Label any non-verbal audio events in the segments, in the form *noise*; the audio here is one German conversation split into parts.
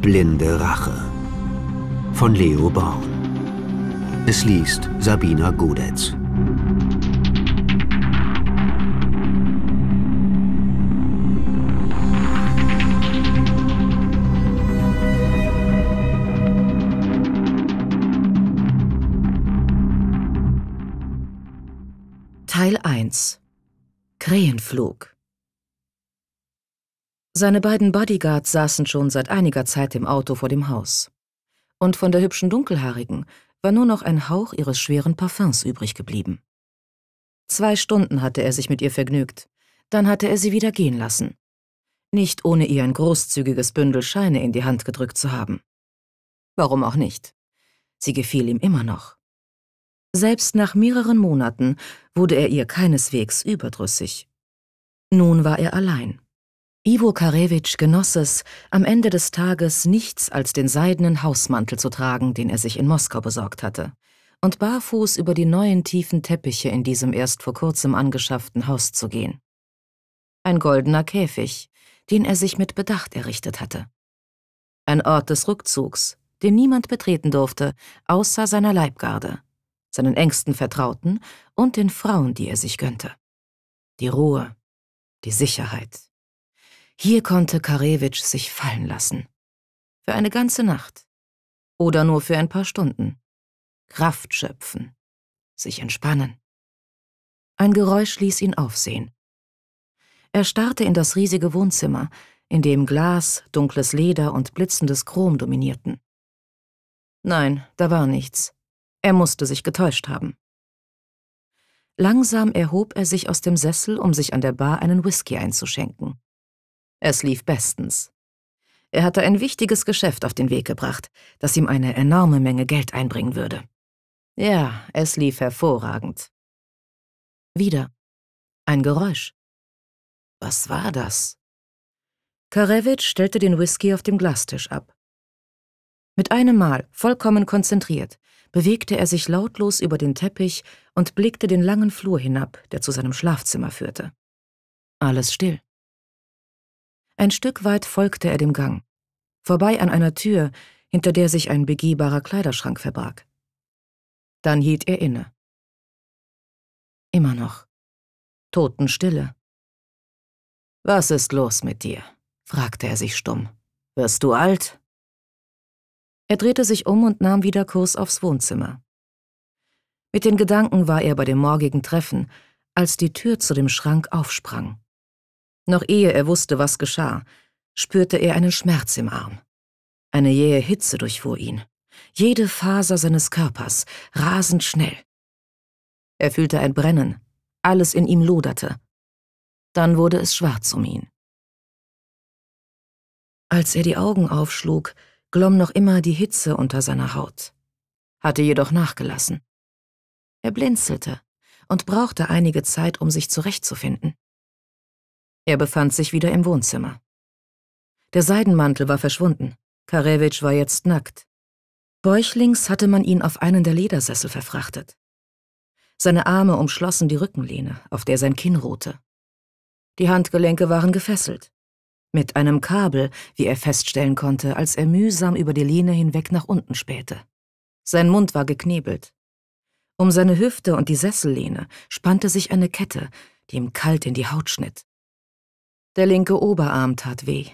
Blinde Rache von Leo Born. Es liest Sabina Godetz. Teil 1 Krähenflug seine beiden Bodyguards saßen schon seit einiger Zeit im Auto vor dem Haus. Und von der hübschen Dunkelhaarigen war nur noch ein Hauch ihres schweren Parfums übrig geblieben. Zwei Stunden hatte er sich mit ihr vergnügt, dann hatte er sie wieder gehen lassen. Nicht ohne ihr ein großzügiges Bündel Scheine in die Hand gedrückt zu haben. Warum auch nicht? Sie gefiel ihm immer noch. Selbst nach mehreren Monaten wurde er ihr keineswegs überdrüssig. Nun war er allein. Ivo Karewitsch genoss es, am Ende des Tages nichts als den seidenen Hausmantel zu tragen, den er sich in Moskau besorgt hatte, und barfuß über die neuen tiefen Teppiche in diesem erst vor kurzem angeschafften Haus zu gehen. Ein goldener Käfig, den er sich mit Bedacht errichtet hatte. Ein Ort des Rückzugs, den niemand betreten durfte, außer seiner Leibgarde, seinen engsten Vertrauten und den Frauen, die er sich gönnte. Die Ruhe, die Sicherheit hier konnte Karewitsch sich fallen lassen. Für eine ganze Nacht. Oder nur für ein paar Stunden. Kraft schöpfen. Sich entspannen. Ein Geräusch ließ ihn aufsehen. Er starrte in das riesige Wohnzimmer, in dem Glas, dunkles Leder und blitzendes Chrom dominierten. Nein, da war nichts. Er musste sich getäuscht haben. Langsam erhob er sich aus dem Sessel, um sich an der Bar einen Whisky einzuschenken. Es lief bestens. Er hatte ein wichtiges Geschäft auf den Weg gebracht, das ihm eine enorme Menge Geld einbringen würde. Ja, es lief hervorragend. Wieder. Ein Geräusch. Was war das? Karevich stellte den Whisky auf dem Glastisch ab. Mit einem Mal, vollkommen konzentriert, bewegte er sich lautlos über den Teppich und blickte den langen Flur hinab, der zu seinem Schlafzimmer führte. Alles still. Ein Stück weit folgte er dem Gang, vorbei an einer Tür, hinter der sich ein begehbarer Kleiderschrank verbarg. Dann hielt er inne. Immer noch. Totenstille. Was ist los mit dir? fragte er sich stumm. Wirst du alt? Er drehte sich um und nahm wieder Kurs aufs Wohnzimmer. Mit den Gedanken war er bei dem morgigen Treffen, als die Tür zu dem Schrank aufsprang. Noch ehe er wusste, was geschah, spürte er einen Schmerz im Arm. Eine jähe Hitze durchfuhr ihn. Jede Faser seines Körpers, rasend schnell. Er fühlte ein Brennen. Alles in ihm loderte. Dann wurde es schwarz um ihn. Als er die Augen aufschlug, glomm noch immer die Hitze unter seiner Haut, hatte jedoch nachgelassen. Er blinzelte und brauchte einige Zeit, um sich zurechtzufinden. Er befand sich wieder im Wohnzimmer. Der Seidenmantel war verschwunden. Karewitsch war jetzt nackt. Bäuchlings hatte man ihn auf einen der Ledersessel verfrachtet. Seine Arme umschlossen die Rückenlehne, auf der sein Kinn ruhte. Die Handgelenke waren gefesselt. Mit einem Kabel, wie er feststellen konnte, als er mühsam über die Lehne hinweg nach unten spähte. Sein Mund war geknebelt. Um seine Hüfte und die Sessellehne spannte sich eine Kette, die ihm kalt in die Haut schnitt. Der linke Oberarm tat weh.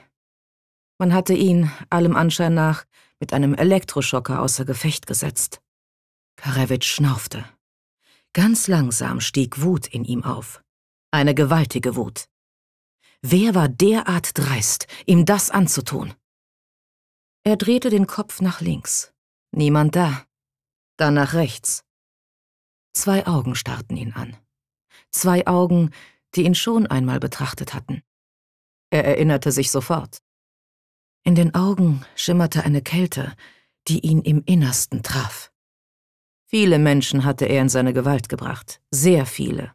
Man hatte ihn, allem Anschein nach, mit einem Elektroschocker außer Gefecht gesetzt. Karewitsch schnaufte. Ganz langsam stieg Wut in ihm auf. Eine gewaltige Wut. Wer war derart dreist, ihm das anzutun? Er drehte den Kopf nach links. Niemand da. Dann nach rechts. Zwei Augen starrten ihn an. Zwei Augen, die ihn schon einmal betrachtet hatten. Er erinnerte sich sofort. In den Augen schimmerte eine Kälte, die ihn im Innersten traf. Viele Menschen hatte er in seine Gewalt gebracht, sehr viele.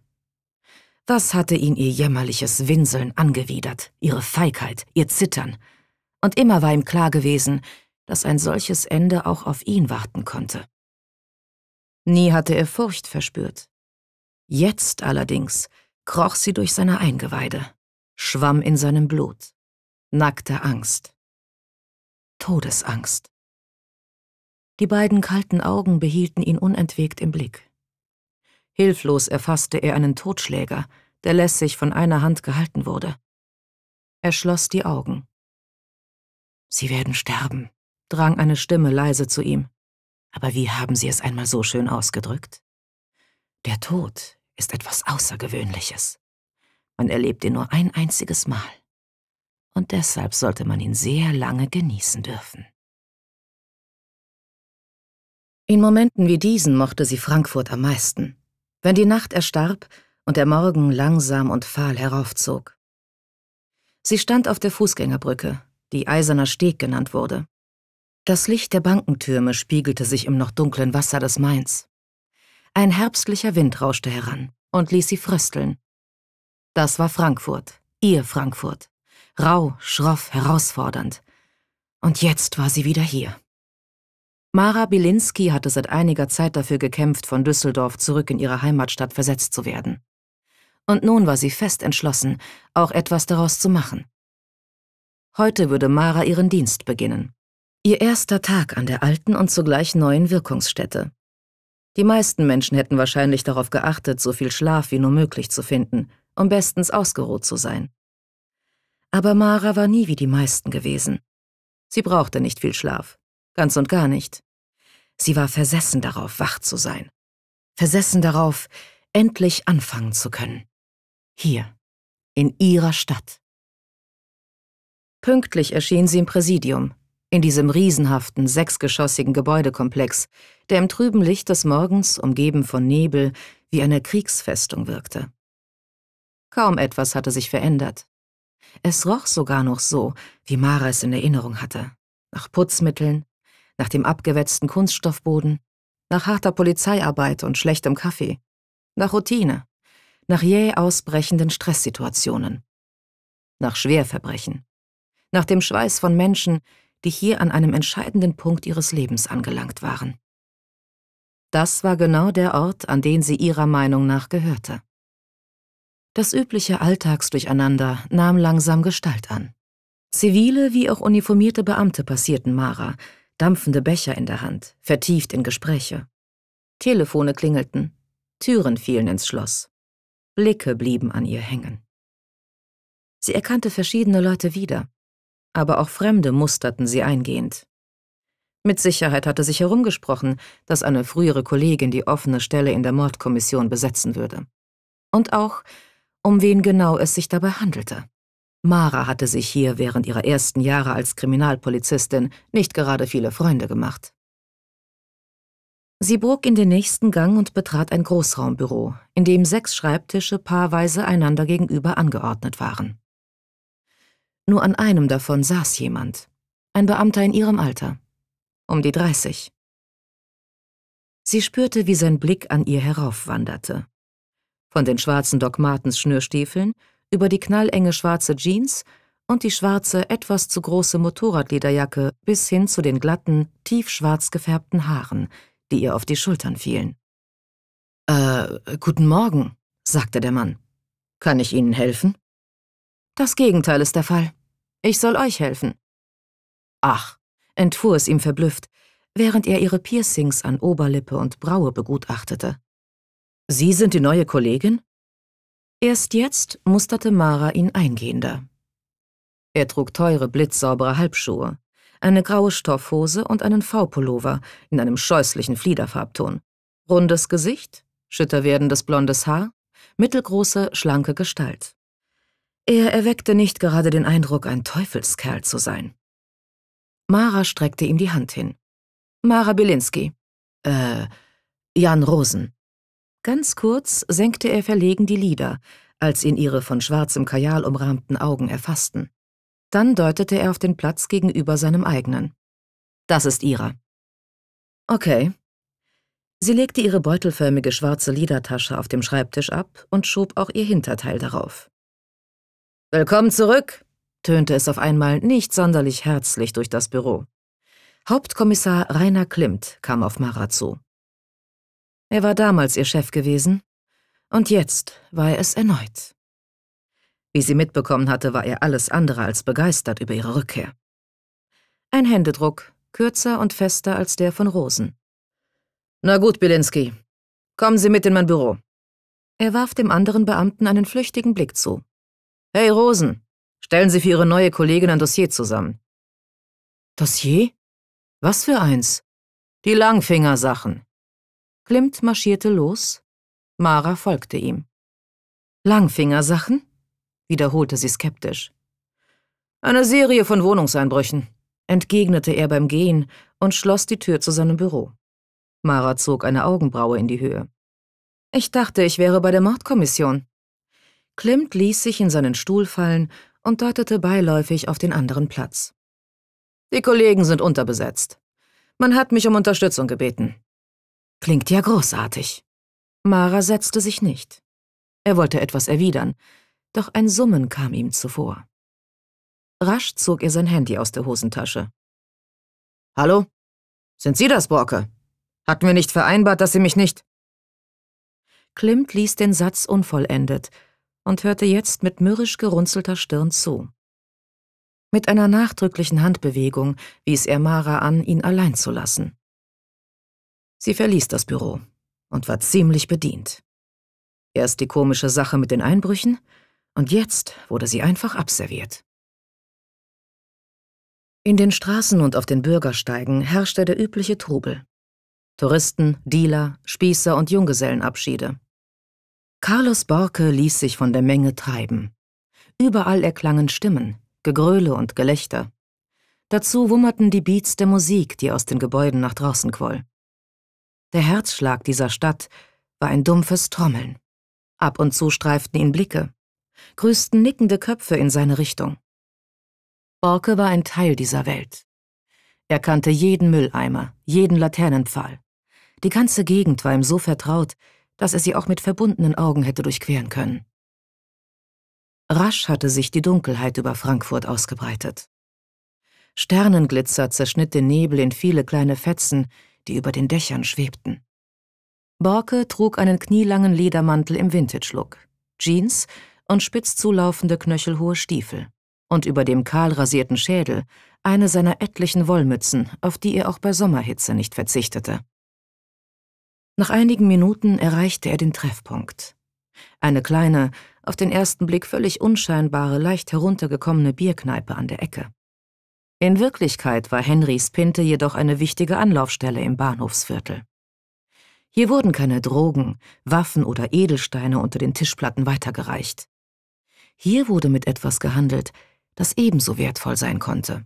Was hatte ihn ihr jämmerliches Winseln angewidert, ihre Feigheit, ihr Zittern? Und immer war ihm klar gewesen, dass ein solches Ende auch auf ihn warten konnte. Nie hatte er Furcht verspürt. Jetzt allerdings kroch sie durch seine Eingeweide schwamm in seinem Blut. Nackte Angst. Todesangst. Die beiden kalten Augen behielten ihn unentwegt im Blick. Hilflos erfasste er einen Totschläger, der lässig von einer Hand gehalten wurde. Er schloss die Augen. Sie werden sterben, drang eine Stimme leise zu ihm. Aber wie haben Sie es einmal so schön ausgedrückt? Der Tod ist etwas Außergewöhnliches. Man erlebt ihn nur ein einziges Mal. Und deshalb sollte man ihn sehr lange genießen dürfen. In Momenten wie diesen mochte sie Frankfurt am meisten, wenn die Nacht erstarb und der Morgen langsam und fahl heraufzog. Sie stand auf der Fußgängerbrücke, die Eiserner Steg genannt wurde. Das Licht der Bankentürme spiegelte sich im noch dunklen Wasser des Mains. Ein herbstlicher Wind rauschte heran und ließ sie frösteln das war Frankfurt, ihr Frankfurt. Rau, schroff, herausfordernd. Und jetzt war sie wieder hier. Mara Bilinski hatte seit einiger Zeit dafür gekämpft, von Düsseldorf zurück in ihre Heimatstadt versetzt zu werden. Und nun war sie fest entschlossen, auch etwas daraus zu machen. Heute würde Mara ihren Dienst beginnen. Ihr erster Tag an der alten und zugleich neuen Wirkungsstätte. Die meisten Menschen hätten wahrscheinlich darauf geachtet, so viel Schlaf wie nur möglich zu finden um bestens ausgeruht zu sein. Aber Mara war nie wie die meisten gewesen. Sie brauchte nicht viel Schlaf, ganz und gar nicht. Sie war versessen darauf, wach zu sein, versessen darauf, endlich anfangen zu können. Hier, in ihrer Stadt. Pünktlich erschien sie im Präsidium, in diesem riesenhaften, sechsgeschossigen Gebäudekomplex, der im trüben Licht des Morgens, umgeben von Nebel, wie eine Kriegsfestung wirkte. Kaum etwas hatte sich verändert. Es roch sogar noch so, wie Mara es in Erinnerung hatte. Nach Putzmitteln, nach dem abgewetzten Kunststoffboden, nach harter Polizeiarbeit und schlechtem Kaffee, nach Routine, nach jäh ausbrechenden Stresssituationen, nach Schwerverbrechen, nach dem Schweiß von Menschen, die hier an einem entscheidenden Punkt ihres Lebens angelangt waren. Das war genau der Ort, an den sie ihrer Meinung nach gehörte. Das übliche Alltagsdurcheinander nahm langsam Gestalt an. Zivile wie auch uniformierte Beamte passierten Mara, dampfende Becher in der Hand, vertieft in Gespräche. Telefone klingelten, Türen fielen ins Schloss. Blicke blieben an ihr hängen. Sie erkannte verschiedene Leute wieder, aber auch Fremde musterten sie eingehend. Mit Sicherheit hatte sich herumgesprochen, dass eine frühere Kollegin die offene Stelle in der Mordkommission besetzen würde. Und auch, um wen genau es sich dabei handelte. Mara hatte sich hier während ihrer ersten Jahre als Kriminalpolizistin nicht gerade viele Freunde gemacht. Sie bog in den nächsten Gang und betrat ein Großraumbüro, in dem sechs Schreibtische paarweise einander gegenüber angeordnet waren. Nur an einem davon saß jemand, ein Beamter in ihrem Alter, um die 30. Sie spürte, wie sein Blick an ihr heraufwanderte, von den schwarzen Doc Martens Schnürstiefeln über die knallenge schwarze Jeans und die schwarze, etwas zu große Motorradlederjacke bis hin zu den glatten, tiefschwarz gefärbten Haaren, die ihr auf die Schultern fielen. Äh, guten Morgen, sagte der Mann. Kann ich Ihnen helfen? Das Gegenteil ist der Fall. Ich soll euch helfen. Ach, entfuhr es ihm verblüfft, während er ihre Piercings an Oberlippe und Braue begutachtete. Sie sind die neue Kollegin? Erst jetzt musterte Mara ihn eingehender. Er trug teure, blitzsaubere Halbschuhe, eine graue Stoffhose und einen V-Pullover in einem scheußlichen Fliederfarbton. Rundes Gesicht, schütter werdendes blondes Haar, mittelgroße, schlanke Gestalt. Er erweckte nicht gerade den Eindruck, ein Teufelskerl zu sein. Mara streckte ihm die Hand hin. Mara Bielinski. Äh, Jan Rosen. Ganz kurz senkte er verlegen die Lider, als ihn ihre von schwarzem Kajal umrahmten Augen erfassten. Dann deutete er auf den Platz gegenüber seinem eigenen. Das ist ihrer. Okay. Sie legte ihre beutelförmige schwarze Liedertasche auf dem Schreibtisch ab und schob auch ihr Hinterteil darauf. Willkommen zurück, tönte es auf einmal nicht sonderlich herzlich durch das Büro. Hauptkommissar Rainer Klimt kam auf Mara zu. Er war damals ihr Chef gewesen, und jetzt war er es erneut. Wie sie mitbekommen hatte, war er alles andere als begeistert über ihre Rückkehr. Ein Händedruck, kürzer und fester als der von Rosen. Na gut, Bilinski, kommen Sie mit in mein Büro. Er warf dem anderen Beamten einen flüchtigen Blick zu. Hey Rosen, stellen Sie für Ihre neue Kollegin ein Dossier zusammen. Dossier? Was für eins? Die Langfingersachen, Klimt marschierte los, Mara folgte ihm. Langfingersachen? wiederholte sie skeptisch. Eine Serie von Wohnungseinbrüchen, entgegnete er beim Gehen und schloss die Tür zu seinem Büro. Mara zog eine Augenbraue in die Höhe. Ich dachte, ich wäre bei der Mordkommission. Klimt ließ sich in seinen Stuhl fallen und deutete beiläufig auf den anderen Platz. Die Kollegen sind unterbesetzt. Man hat mich um Unterstützung gebeten. Klingt ja großartig. Mara setzte sich nicht. Er wollte etwas erwidern, doch ein Summen kam ihm zuvor. Rasch zog er sein Handy aus der Hosentasche. Hallo? Sind Sie das, Borke? Hatten wir nicht vereinbart, dass Sie mich nicht. Klimt ließ den Satz unvollendet und hörte jetzt mit mürrisch gerunzelter Stirn zu. Mit einer nachdrücklichen Handbewegung wies er Mara an, ihn allein zu lassen. Sie verließ das Büro und war ziemlich bedient. Erst die komische Sache mit den Einbrüchen und jetzt wurde sie einfach abserviert. In den Straßen und auf den Bürgersteigen herrschte der übliche Trubel. Touristen, Dealer, Spießer und Junggesellenabschiede. Carlos Borke ließ sich von der Menge treiben. Überall erklangen Stimmen, Gegröle und Gelächter. Dazu wummerten die Beats der Musik, die aus den Gebäuden nach draußen quoll. Der Herzschlag dieser Stadt war ein dumpfes Trommeln. Ab und zu streiften ihn Blicke, grüßten nickende Köpfe in seine Richtung. Borke war ein Teil dieser Welt. Er kannte jeden Mülleimer, jeden Laternenpfahl. Die ganze Gegend war ihm so vertraut, dass er sie auch mit verbundenen Augen hätte durchqueren können. Rasch hatte sich die Dunkelheit über Frankfurt ausgebreitet. Sternenglitzer zerschnitt den Nebel in viele kleine Fetzen, die über den Dächern schwebten. Borke trug einen knielangen Ledermantel im Vintage-Look, Jeans und spitz zulaufende knöchelhohe Stiefel und über dem kahl rasierten Schädel eine seiner etlichen Wollmützen, auf die er auch bei Sommerhitze nicht verzichtete. Nach einigen Minuten erreichte er den Treffpunkt. Eine kleine, auf den ersten Blick völlig unscheinbare, leicht heruntergekommene Bierkneipe an der Ecke. In Wirklichkeit war Henrys Pinte jedoch eine wichtige Anlaufstelle im Bahnhofsviertel. Hier wurden keine Drogen, Waffen oder Edelsteine unter den Tischplatten weitergereicht. Hier wurde mit etwas gehandelt, das ebenso wertvoll sein konnte.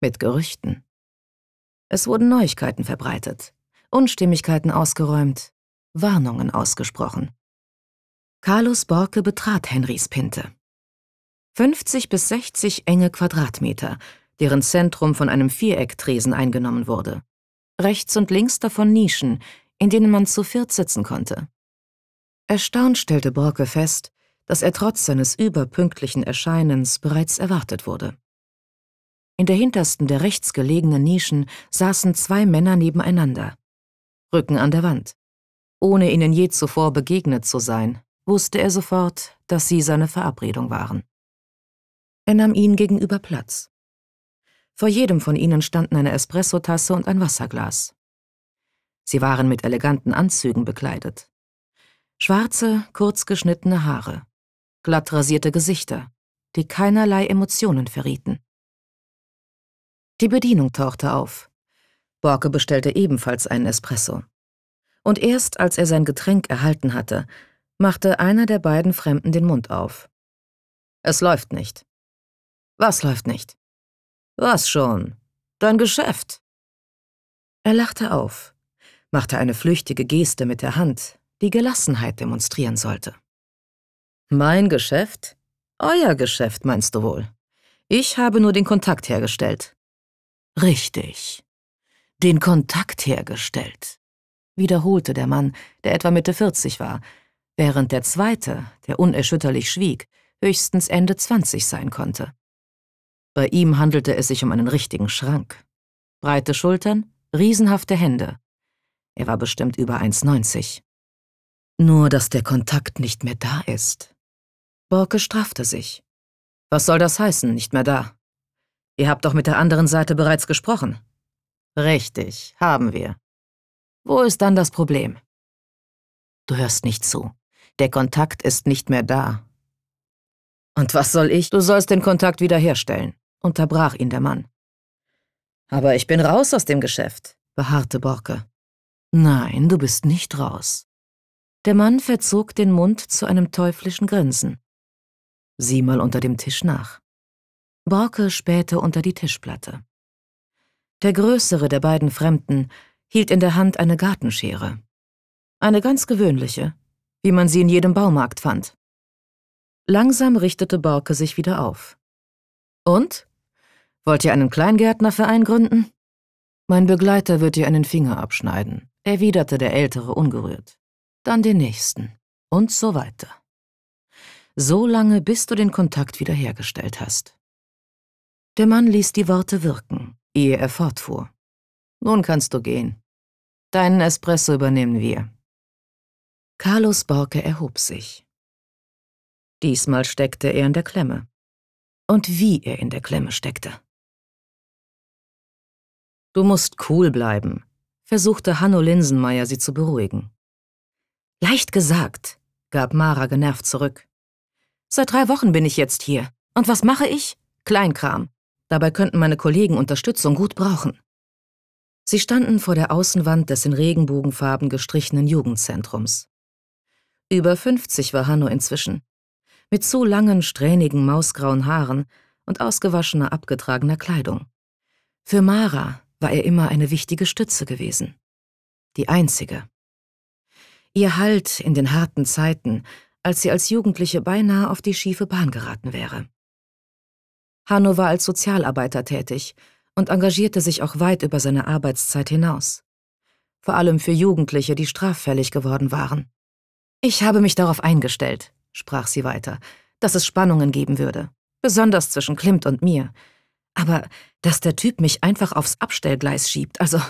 Mit Gerüchten. Es wurden Neuigkeiten verbreitet, Unstimmigkeiten ausgeräumt, Warnungen ausgesprochen. Carlos Borke betrat Henrys Pinte. 50 bis 60 enge Quadratmeter, deren Zentrum von einem Vierecktresen eingenommen wurde. Rechts und links davon Nischen, in denen man zu viert sitzen konnte. Erstaunt stellte Borke fest, dass er trotz seines überpünktlichen Erscheinens bereits erwartet wurde. In der hintersten der rechts gelegenen Nischen saßen zwei Männer nebeneinander, Rücken an der Wand. Ohne ihnen je zuvor begegnet zu sein, wusste er sofort, dass sie seine Verabredung waren. Er nahm ihnen gegenüber Platz. Vor jedem von ihnen standen eine Espressotasse und ein Wasserglas. Sie waren mit eleganten Anzügen bekleidet. Schwarze, kurz geschnittene Haare, glatt rasierte Gesichter, die keinerlei Emotionen verrieten. Die Bedienung tauchte auf. Borke bestellte ebenfalls einen Espresso. Und erst als er sein Getränk erhalten hatte, machte einer der beiden Fremden den Mund auf. Es läuft nicht. Was läuft nicht? Was schon? Dein Geschäft. Er lachte auf, machte eine flüchtige Geste mit der Hand, die Gelassenheit demonstrieren sollte. Mein Geschäft? Euer Geschäft, meinst du wohl? Ich habe nur den Kontakt hergestellt. Richtig. Den Kontakt hergestellt, wiederholte der Mann, der etwa Mitte 40 war, während der zweite, der unerschütterlich schwieg, höchstens Ende 20 sein konnte. Bei ihm handelte es sich um einen richtigen Schrank. Breite Schultern, riesenhafte Hände. Er war bestimmt über 1,90. Nur, dass der Kontakt nicht mehr da ist. Borke straffte sich. Was soll das heißen, nicht mehr da? Ihr habt doch mit der anderen Seite bereits gesprochen. Richtig, haben wir. Wo ist dann das Problem? Du hörst nicht zu. Der Kontakt ist nicht mehr da. Und was soll ich? Du sollst den Kontakt wiederherstellen unterbrach ihn der Mann. Aber ich bin raus aus dem Geschäft, beharrte Borke. Nein, du bist nicht raus. Der Mann verzog den Mund zu einem teuflischen Grinsen. Sieh mal unter dem Tisch nach. Borke spähte unter die Tischplatte. Der größere der beiden Fremden hielt in der Hand eine Gartenschere. Eine ganz gewöhnliche, wie man sie in jedem Baumarkt fand. Langsam richtete Borke sich wieder auf. Und? Wollt ihr einen Kleingärtnerverein gründen? Mein Begleiter wird dir einen Finger abschneiden, erwiderte der Ältere ungerührt. Dann den nächsten. Und so weiter. So lange, bis du den Kontakt wiederhergestellt hast. Der Mann ließ die Worte wirken, ehe er fortfuhr. Nun kannst du gehen. Deinen Espresso übernehmen wir. Carlos Borke erhob sich. Diesmal steckte er in der Klemme und wie er in der Klemme steckte. Du musst cool bleiben, versuchte Hanno Linsenmeier sie zu beruhigen. Leicht gesagt, gab Mara genervt zurück. Seit drei Wochen bin ich jetzt hier. Und was mache ich? Kleinkram. Dabei könnten meine Kollegen Unterstützung gut brauchen. Sie standen vor der Außenwand des in Regenbogenfarben gestrichenen Jugendzentrums. Über 50 war Hanno inzwischen mit zu langen, strähnigen, mausgrauen Haaren und ausgewaschener, abgetragener Kleidung. Für Mara war er immer eine wichtige Stütze gewesen. Die einzige. Ihr Halt in den harten Zeiten, als sie als Jugendliche beinahe auf die schiefe Bahn geraten wäre. Hanno war als Sozialarbeiter tätig und engagierte sich auch weit über seine Arbeitszeit hinaus. Vor allem für Jugendliche, die straffällig geworden waren. Ich habe mich darauf eingestellt, sprach sie weiter, dass es Spannungen geben würde, besonders zwischen Klimt und mir. Aber dass der Typ mich einfach aufs Abstellgleis schiebt, also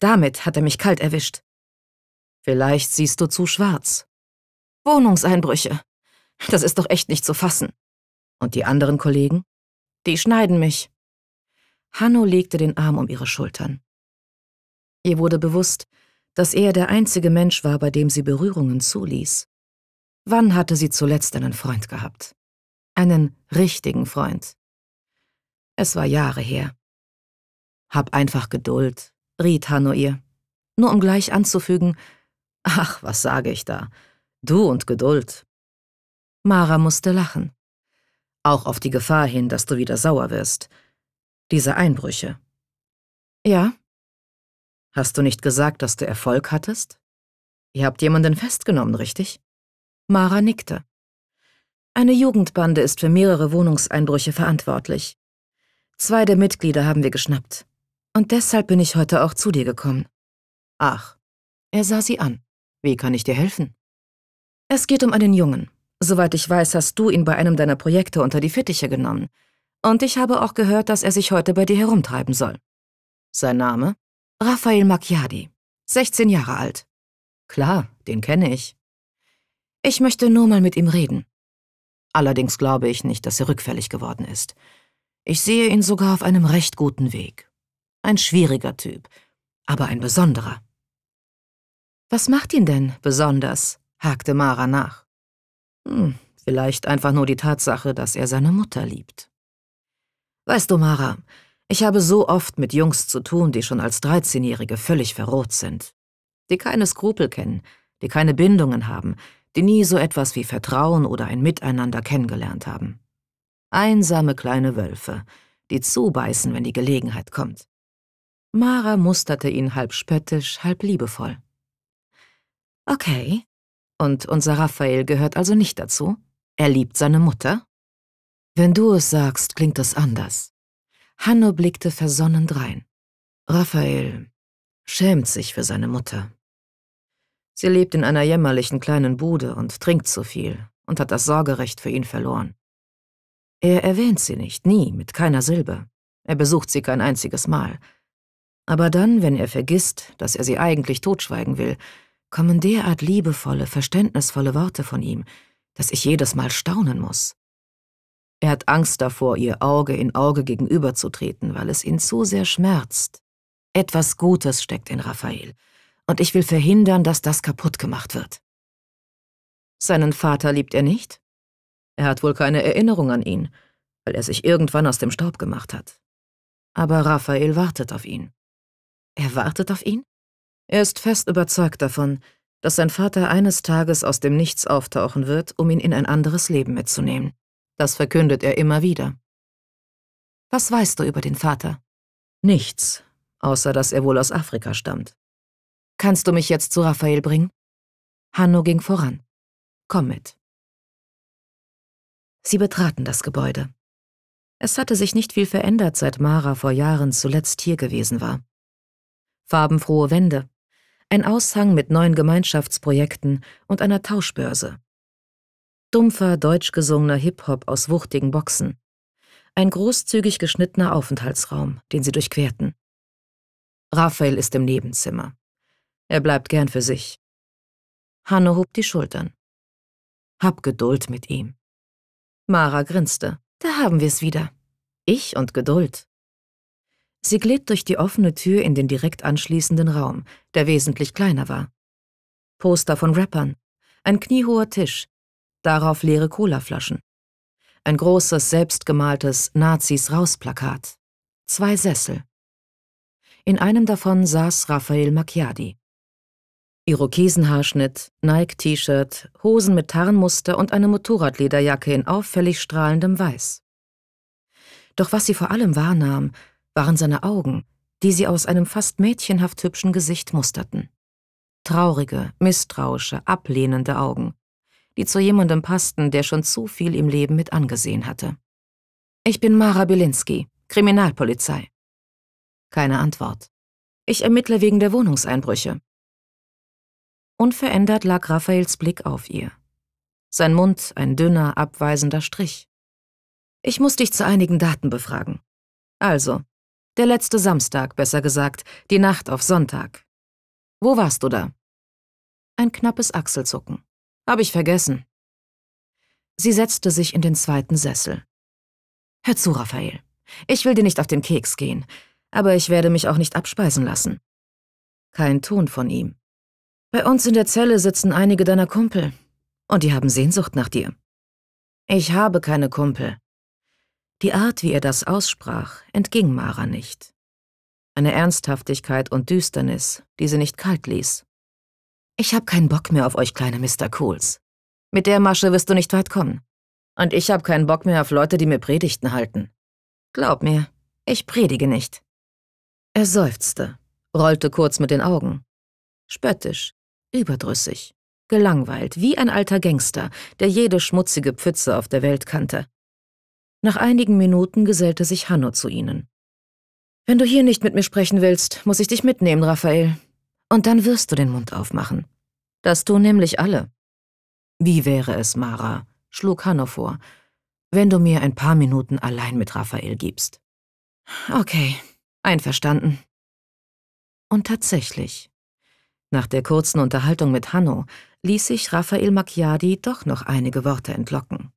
damit hat er mich kalt erwischt. Vielleicht siehst du zu schwarz. Wohnungseinbrüche. Das ist doch echt nicht zu fassen. Und die anderen Kollegen? Die schneiden mich. Hanno legte den Arm um ihre Schultern. Ihr wurde bewusst, dass er der einzige Mensch war, bei dem sie Berührungen zuließ. Wann hatte sie zuletzt einen Freund gehabt? Einen richtigen Freund. Es war Jahre her. Hab einfach Geduld, riet Hanno ihr. Nur um gleich anzufügen, ach, was sage ich da? Du und Geduld. Mara musste lachen. Auch auf die Gefahr hin, dass du wieder sauer wirst. Diese Einbrüche. Ja. Hast du nicht gesagt, dass du Erfolg hattest? Ihr habt jemanden festgenommen, richtig? Mara nickte. Eine Jugendbande ist für mehrere Wohnungseinbrüche verantwortlich. Zwei der Mitglieder haben wir geschnappt. Und deshalb bin ich heute auch zu dir gekommen. Ach. Er sah sie an. Wie kann ich dir helfen? Es geht um einen Jungen. Soweit ich weiß, hast du ihn bei einem deiner Projekte unter die Fittiche genommen. Und ich habe auch gehört, dass er sich heute bei dir herumtreiben soll. Sein Name? Raphael Macchiadi. 16 Jahre alt. Klar, den kenne ich. Ich möchte nur mal mit ihm reden. Allerdings glaube ich nicht, dass er rückfällig geworden ist. Ich sehe ihn sogar auf einem recht guten Weg. Ein schwieriger Typ, aber ein besonderer. Was macht ihn denn besonders? hakte Mara nach. Hm, vielleicht einfach nur die Tatsache, dass er seine Mutter liebt. Weißt du, Mara, ich habe so oft mit Jungs zu tun, die schon als 13-Jährige völlig verroht sind, die keine Skrupel kennen, die keine Bindungen haben, die nie so etwas wie Vertrauen oder ein Miteinander kennengelernt haben. Einsame kleine Wölfe, die zubeißen, wenn die Gelegenheit kommt. Mara musterte ihn halb spöttisch, halb liebevoll. Okay, und unser Raphael gehört also nicht dazu? Er liebt seine Mutter? Wenn du es sagst, klingt das anders. Hanno blickte versonnen drein. Raphael schämt sich für seine Mutter. Sie lebt in einer jämmerlichen kleinen Bude und trinkt zu viel und hat das Sorgerecht für ihn verloren. Er erwähnt sie nicht, nie, mit keiner Silbe. Er besucht sie kein einziges Mal. Aber dann, wenn er vergisst, dass er sie eigentlich totschweigen will, kommen derart liebevolle, verständnisvolle Worte von ihm, dass ich jedes Mal staunen muss. Er hat Angst davor, ihr Auge in Auge gegenüberzutreten, weil es ihn zu sehr schmerzt. Etwas Gutes steckt in Raphael, und ich will verhindern, dass das kaputt gemacht wird. Seinen Vater liebt er nicht? Er hat wohl keine Erinnerung an ihn, weil er sich irgendwann aus dem Staub gemacht hat. Aber Raphael wartet auf ihn. Er wartet auf ihn? Er ist fest überzeugt davon, dass sein Vater eines Tages aus dem Nichts auftauchen wird, um ihn in ein anderes Leben mitzunehmen. Das verkündet er immer wieder. Was weißt du über den Vater? Nichts, außer dass er wohl aus Afrika stammt. Kannst du mich jetzt zu Raphael bringen? Hanno ging voran. Komm mit. Sie betraten das Gebäude. Es hatte sich nicht viel verändert, seit Mara vor Jahren zuletzt hier gewesen war. Farbenfrohe Wände, ein Aushang mit neuen Gemeinschaftsprojekten und einer Tauschbörse. Dumpfer, deutschgesungener Hip-Hop aus wuchtigen Boxen. Ein großzügig geschnittener Aufenthaltsraum, den sie durchquerten. Raphael ist im Nebenzimmer. Er bleibt gern für sich. Hanne hob die Schultern. Hab Geduld mit ihm. Mara grinste. Da haben wir's wieder. Ich und Geduld. Sie glitt durch die offene Tür in den direkt anschließenden Raum, der wesentlich kleiner war. Poster von Rappern, ein kniehoher Tisch, darauf leere Colaflaschen, ein großes selbstgemaltes Nazis raus Plakat, zwei Sessel. In einem davon saß Raphael Macchiadi. Irokesenhaarschnitt, Nike-T-Shirt, Hosen mit Tarnmuster und eine Motorradlederjacke in auffällig strahlendem Weiß. Doch was sie vor allem wahrnahm, waren seine Augen, die sie aus einem fast mädchenhaft hübschen Gesicht musterten. Traurige, misstrauische, ablehnende Augen, die zu jemandem passten, der schon zu viel im Leben mit angesehen hatte. Ich bin Mara Bielinski, Kriminalpolizei. Keine Antwort. Ich ermittle wegen der Wohnungseinbrüche. Unverändert lag Raphaels Blick auf ihr. Sein Mund ein dünner, abweisender Strich. Ich muss dich zu einigen Daten befragen. Also, der letzte Samstag, besser gesagt, die Nacht auf Sonntag. Wo warst du da? Ein knappes Achselzucken. Hab ich vergessen. Sie setzte sich in den zweiten Sessel. Hör zu, Raphael. Ich will dir nicht auf den Keks gehen, aber ich werde mich auch nicht abspeisen lassen. Kein Ton von ihm. Bei uns in der Zelle sitzen einige deiner Kumpel. Und die haben Sehnsucht nach dir. Ich habe keine Kumpel. Die Art, wie er das aussprach, entging Mara nicht. Eine Ernsthaftigkeit und Düsternis, die sie nicht kalt ließ. Ich hab keinen Bock mehr auf euch, kleine Mr. Cools. Mit der Masche wirst du nicht weit kommen. Und ich hab keinen Bock mehr auf Leute, die mir Predigten halten. Glaub mir, ich predige nicht. Er seufzte, rollte kurz mit den Augen. Spöttisch, Überdrüssig, gelangweilt, wie ein alter Gangster, der jede schmutzige Pfütze auf der Welt kannte. Nach einigen Minuten gesellte sich Hanno zu ihnen. Wenn du hier nicht mit mir sprechen willst, muss ich dich mitnehmen, Raphael. Und dann wirst du den Mund aufmachen. Das tun nämlich alle. Wie wäre es, Mara, schlug Hanno vor, wenn du mir ein paar Minuten allein mit Raphael gibst. Okay, einverstanden. Und tatsächlich, nach der kurzen Unterhaltung mit Hanno ließ sich Raphael Macchiadi doch noch einige Worte entlocken.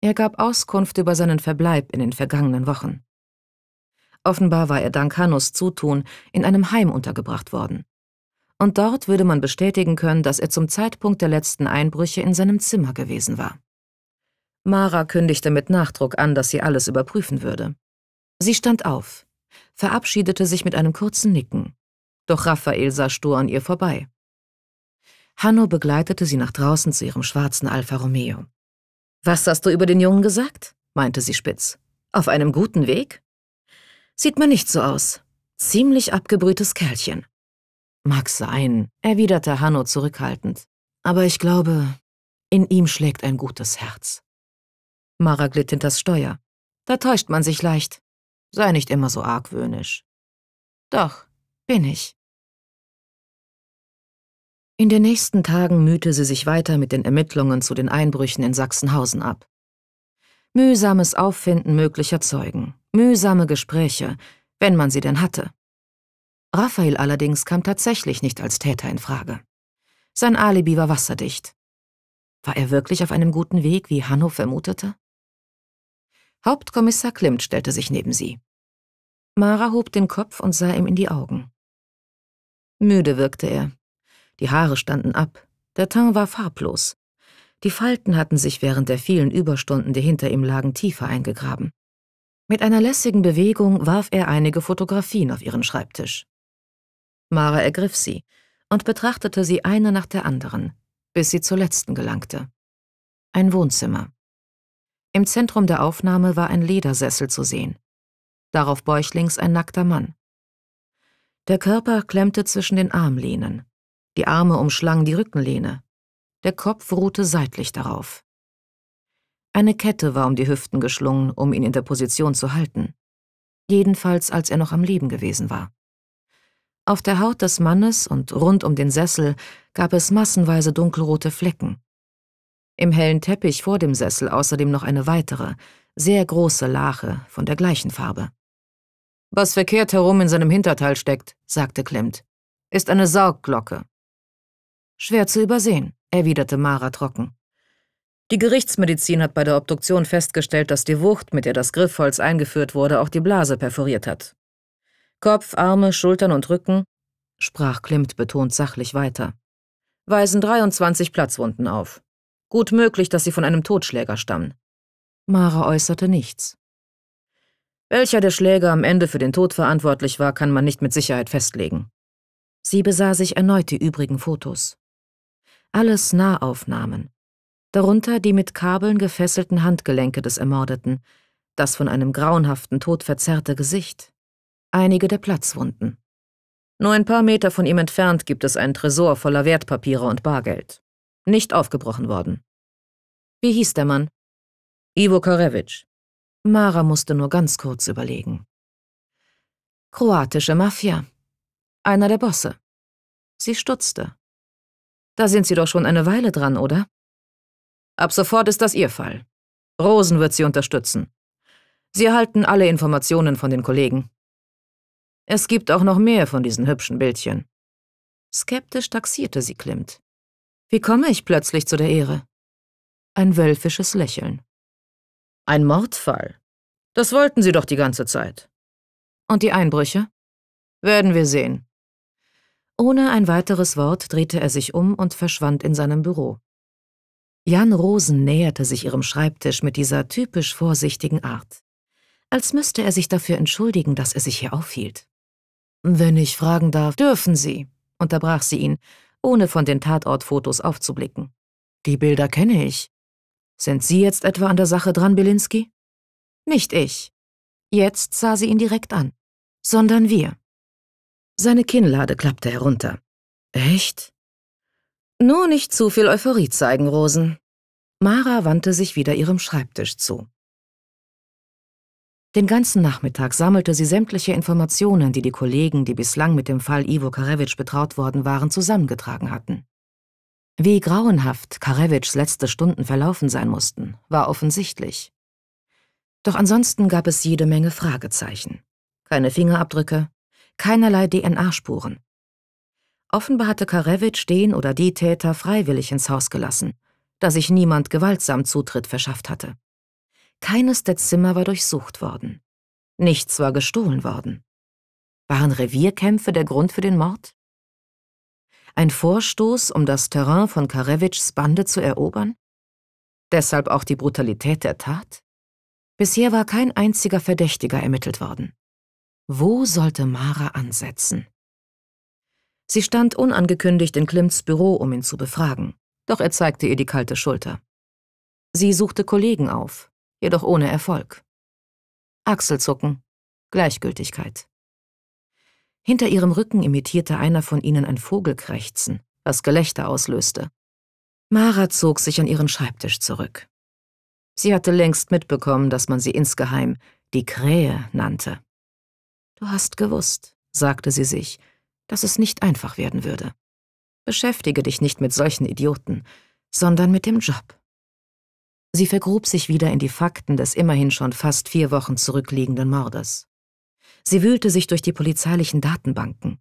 Er gab Auskunft über seinen Verbleib in den vergangenen Wochen. Offenbar war er dank Hannos Zutun in einem Heim untergebracht worden. Und dort würde man bestätigen können, dass er zum Zeitpunkt der letzten Einbrüche in seinem Zimmer gewesen war. Mara kündigte mit Nachdruck an, dass sie alles überprüfen würde. Sie stand auf, verabschiedete sich mit einem kurzen Nicken doch Raphael sah stur an ihr vorbei. Hanno begleitete sie nach draußen zu ihrem schwarzen Alfa Romeo. Was hast du über den Jungen gesagt? meinte sie spitz. Auf einem guten Weg? Sieht man nicht so aus. Ziemlich abgebrühtes Kerlchen. Mag sein, erwiderte Hanno zurückhaltend. Aber ich glaube, in ihm schlägt ein gutes Herz. Mara glitt hinters Steuer. Da täuscht man sich leicht. Sei nicht immer so argwöhnisch. Doch, bin ich. In den nächsten Tagen mühte sie sich weiter mit den Ermittlungen zu den Einbrüchen in Sachsenhausen ab. Mühsames Auffinden möglicher Zeugen, mühsame Gespräche, wenn man sie denn hatte. Raphael allerdings kam tatsächlich nicht als Täter in Frage. Sein Alibi war wasserdicht. War er wirklich auf einem guten Weg, wie Hanno vermutete? Hauptkommissar Klimt stellte sich neben sie. Mara hob den Kopf und sah ihm in die Augen. Müde wirkte er, die Haare standen ab, der Teint war farblos. Die Falten hatten sich während der vielen Überstunden, die hinter ihm lagen, tiefer eingegraben. Mit einer lässigen Bewegung warf er einige Fotografien auf ihren Schreibtisch. Mara ergriff sie und betrachtete sie eine nach der anderen, bis sie zur letzten gelangte. Ein Wohnzimmer. Im Zentrum der Aufnahme war ein Ledersessel zu sehen. Darauf bäuchlings ein nackter Mann. Der Körper klemmte zwischen den Armlehnen, die Arme umschlangen die Rückenlehne. Der Kopf ruhte seitlich darauf. Eine Kette war um die Hüften geschlungen, um ihn in der Position zu halten. Jedenfalls, als er noch am Leben gewesen war. Auf der Haut des Mannes und rund um den Sessel gab es massenweise dunkelrote Flecken. Im hellen Teppich vor dem Sessel außerdem noch eine weitere, sehr große Lache von der gleichen Farbe. Was verkehrt herum in seinem Hinterteil steckt, sagte Klimt, ist eine Saugglocke. Schwer zu übersehen, erwiderte Mara trocken. Die Gerichtsmedizin hat bei der Obduktion festgestellt, dass die Wucht, mit der das Griffholz eingeführt wurde, auch die Blase perforiert hat. Kopf, Arme, Schultern und Rücken, sprach Klimt betont sachlich weiter, weisen 23 Platzwunden auf. Gut möglich, dass sie von einem Totschläger stammen. Mara äußerte nichts. Welcher der Schläger am Ende für den Tod verantwortlich war, kann man nicht mit Sicherheit festlegen. Sie besah sich erneut die übrigen Fotos alles Nahaufnahmen, darunter die mit Kabeln gefesselten Handgelenke des Ermordeten, das von einem grauenhaften Tod verzerrte Gesicht, einige der Platzwunden. Nur ein paar Meter von ihm entfernt gibt es einen Tresor voller Wertpapiere und Bargeld. Nicht aufgebrochen worden. Wie hieß der Mann? Ivo Karewitsch. Mara musste nur ganz kurz überlegen. Kroatische Mafia. Einer der Bosse. Sie stutzte. Da sind Sie doch schon eine Weile dran, oder? Ab sofort ist das Ihr Fall. Rosen wird Sie unterstützen. Sie erhalten alle Informationen von den Kollegen. Es gibt auch noch mehr von diesen hübschen Bildchen. Skeptisch taxierte sie Klimt. Wie komme ich plötzlich zu der Ehre? Ein wölfisches Lächeln. Ein Mordfall. Das wollten Sie doch die ganze Zeit. Und die Einbrüche? Werden wir sehen. Ohne ein weiteres Wort drehte er sich um und verschwand in seinem Büro. Jan Rosen näherte sich ihrem Schreibtisch mit dieser typisch vorsichtigen Art, als müsste er sich dafür entschuldigen, dass er sich hier aufhielt. Wenn ich fragen darf, dürfen Sie, unterbrach sie ihn, ohne von den Tatortfotos aufzublicken. Die Bilder kenne ich. Sind Sie jetzt etwa an der Sache dran, Belinsky? Nicht ich. Jetzt sah sie ihn direkt an, sondern wir. Seine Kinnlade klappte herunter. Echt? Nur nicht zu viel Euphorie zeigen, Rosen. Mara wandte sich wieder ihrem Schreibtisch zu. Den ganzen Nachmittag sammelte sie sämtliche Informationen, die die Kollegen, die bislang mit dem Fall Ivo Karevich betraut worden waren, zusammengetragen hatten. Wie grauenhaft Karevichs letzte Stunden verlaufen sein mussten, war offensichtlich. Doch ansonsten gab es jede Menge Fragezeichen. Keine Fingerabdrücke, keinerlei DNA-Spuren. Offenbar hatte Karevich den oder die Täter freiwillig ins Haus gelassen, da sich niemand gewaltsam Zutritt verschafft hatte. Keines der Zimmer war durchsucht worden. Nichts war gestohlen worden. Waren Revierkämpfe der Grund für den Mord? Ein Vorstoß, um das Terrain von Karevichs Bande zu erobern? Deshalb auch die Brutalität der Tat? Bisher war kein einziger Verdächtiger ermittelt worden. Wo sollte Mara ansetzen? Sie stand unangekündigt in Klimts Büro, um ihn zu befragen, doch er zeigte ihr die kalte Schulter. Sie suchte Kollegen auf, jedoch ohne Erfolg. Achselzucken, Gleichgültigkeit. Hinter ihrem Rücken imitierte einer von ihnen ein Vogelkrächzen, was Gelächter auslöste. Mara zog sich an ihren Schreibtisch zurück. Sie hatte längst mitbekommen, dass man sie insgeheim die Krähe nannte. Du hast gewusst, sagte sie sich, dass es nicht einfach werden würde. Beschäftige dich nicht mit solchen Idioten, sondern mit dem Job. Sie vergrub sich wieder in die Fakten des immerhin schon fast vier Wochen zurückliegenden Mordes. Sie wühlte sich durch die polizeilichen Datenbanken,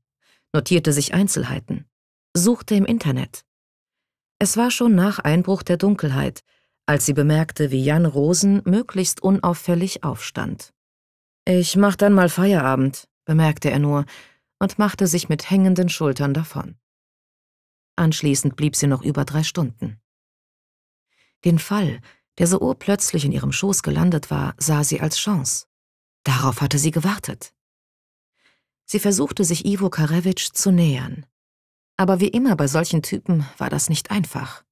notierte sich Einzelheiten, suchte im Internet. Es war schon nach Einbruch der Dunkelheit, als sie bemerkte, wie Jan Rosen möglichst unauffällig aufstand. Ich mach dann mal Feierabend, bemerkte er nur und machte sich mit hängenden Schultern davon. Anschließend blieb sie noch über drei Stunden. Den Fall, der so urplötzlich in ihrem Schoß gelandet war, sah sie als Chance. Darauf hatte sie gewartet. Sie versuchte, sich Ivo Karevich zu nähern. Aber wie immer bei solchen Typen war das nicht einfach.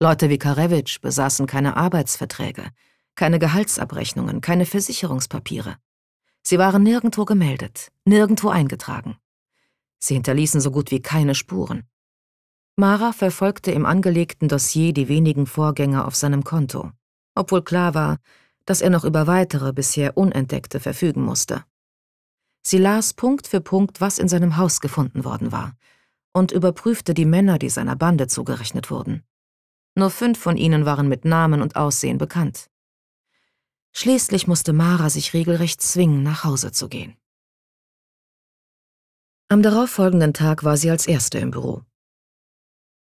Leute wie Karevich besaßen keine Arbeitsverträge, keine Gehaltsabrechnungen, keine Versicherungspapiere. Sie waren nirgendwo gemeldet, nirgendwo eingetragen. Sie hinterließen so gut wie keine Spuren. Mara verfolgte im angelegten Dossier die wenigen Vorgänge auf seinem Konto, obwohl klar war, dass er noch über weitere bisher unentdeckte verfügen musste. Sie las Punkt für Punkt, was in seinem Haus gefunden worden war, und überprüfte die Männer, die seiner Bande zugerechnet wurden. Nur fünf von ihnen waren mit Namen und Aussehen bekannt. Schließlich musste Mara sich regelrecht zwingen, nach Hause zu gehen. Am darauffolgenden Tag war sie als Erste im Büro.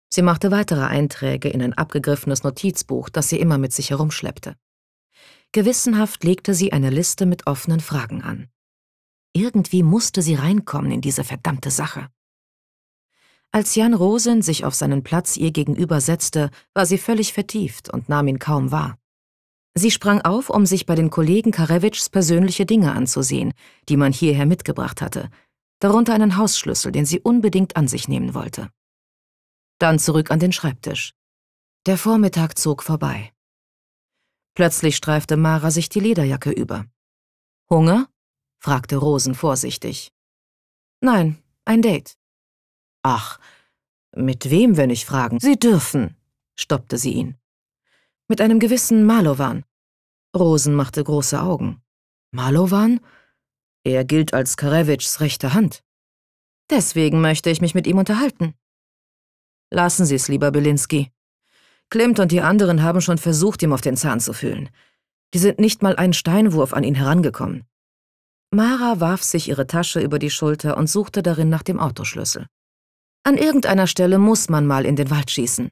Sie machte weitere Einträge in ein abgegriffenes Notizbuch, das sie immer mit sich herumschleppte. Gewissenhaft legte sie eine Liste mit offenen Fragen an. Irgendwie musste sie reinkommen in diese verdammte Sache. Als Jan Rosen sich auf seinen Platz ihr gegenüber setzte, war sie völlig vertieft und nahm ihn kaum wahr. Sie sprang auf, um sich bei den Kollegen Karewitschs persönliche Dinge anzusehen, die man hierher mitgebracht hatte, darunter einen Hausschlüssel, den sie unbedingt an sich nehmen wollte. Dann zurück an den Schreibtisch. Der Vormittag zog vorbei. Plötzlich streifte Mara sich die Lederjacke über. Hunger? fragte Rosen vorsichtig. Nein, ein Date. Ach, mit wem, wenn ich fragen? Sie dürfen, stoppte sie ihn mit einem gewissen Malowan. Rosen machte große Augen. Malowan? Er gilt als Karevichs rechte Hand. Deswegen möchte ich mich mit ihm unterhalten. Lassen Sie es lieber, Belinsky. Klimt und die anderen haben schon versucht, ihm auf den Zahn zu fühlen. Die sind nicht mal einen Steinwurf an ihn herangekommen. Mara warf sich ihre Tasche über die Schulter und suchte darin nach dem Autoschlüssel. An irgendeiner Stelle muss man mal in den Wald schießen.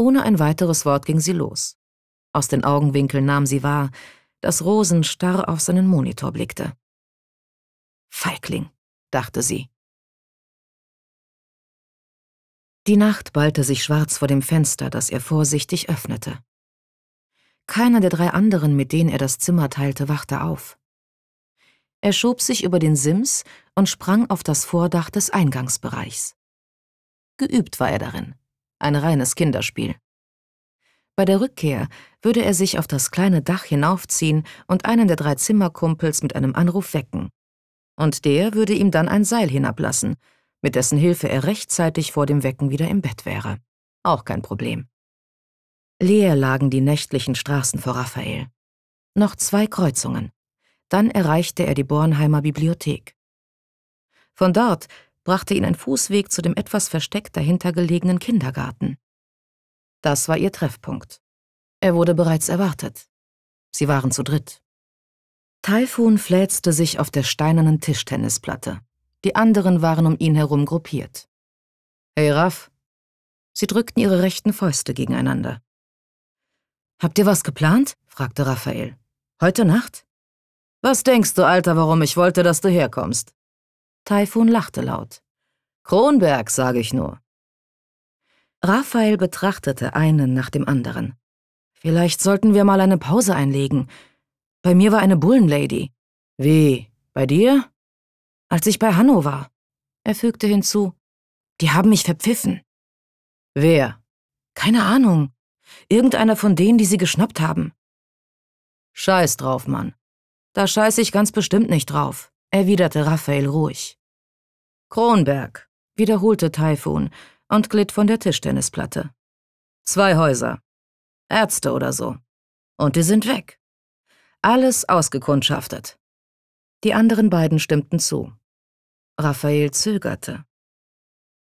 Ohne ein weiteres Wort ging sie los. Aus den Augenwinkeln nahm sie wahr, dass Rosen starr auf seinen Monitor blickte. Feigling, dachte sie. Die Nacht ballte sich schwarz vor dem Fenster, das er vorsichtig öffnete. Keiner der drei anderen, mit denen er das Zimmer teilte, wachte auf. Er schob sich über den Sims und sprang auf das Vordach des Eingangsbereichs. Geübt war er darin ein reines Kinderspiel. Bei der Rückkehr würde er sich auf das kleine Dach hinaufziehen und einen der drei Zimmerkumpels mit einem Anruf wecken. Und der würde ihm dann ein Seil hinablassen, mit dessen Hilfe er rechtzeitig vor dem Wecken wieder im Bett wäre. Auch kein Problem. Leer lagen die nächtlichen Straßen vor Raphael. Noch zwei Kreuzungen. Dann erreichte er die Bornheimer Bibliothek. Von dort brachte ihn ein Fußweg zu dem etwas versteckt dahinter gelegenen Kindergarten. Das war ihr Treffpunkt. Er wurde bereits erwartet. Sie waren zu dritt. Taifun fläzte sich auf der steinernen Tischtennisplatte. Die anderen waren um ihn herum gruppiert. Hey, Raff. Sie drückten ihre rechten Fäuste gegeneinander. Habt ihr was geplant? fragte Raphael. Heute Nacht? Was denkst du, Alter, warum ich wollte, dass du herkommst? Taifun lachte laut. Kronberg, sage ich nur. Raphael betrachtete einen nach dem anderen. Vielleicht sollten wir mal eine Pause einlegen. Bei mir war eine Bullenlady. Wie? Bei dir? Als ich bei Hanno war. Er fügte hinzu. Die haben mich verpfiffen. Wer? Keine Ahnung. Irgendeiner von denen, die sie geschnappt haben. Scheiß drauf, Mann. Da scheiß ich ganz bestimmt nicht drauf erwiderte Raphael ruhig. Kronberg, wiederholte Taifun und glitt von der Tischtennisplatte. Zwei Häuser. Ärzte oder so. Und die sind weg. Alles ausgekundschaftet. Die anderen beiden stimmten zu. Raphael zögerte.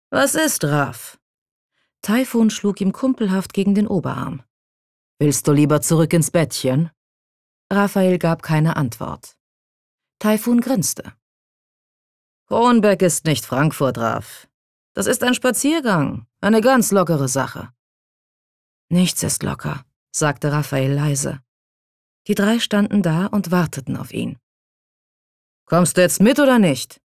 Was ist, Raff? Taifun schlug ihm kumpelhaft gegen den Oberarm. Willst du lieber zurück ins Bettchen? Raphael gab keine Antwort. Taifun grinste. Kronbeck ist nicht Frankfurt, Raf. Das ist ein Spaziergang, eine ganz lockere Sache. Nichts ist locker, sagte Raphael leise. Die drei standen da und warteten auf ihn. Kommst du jetzt mit oder nicht?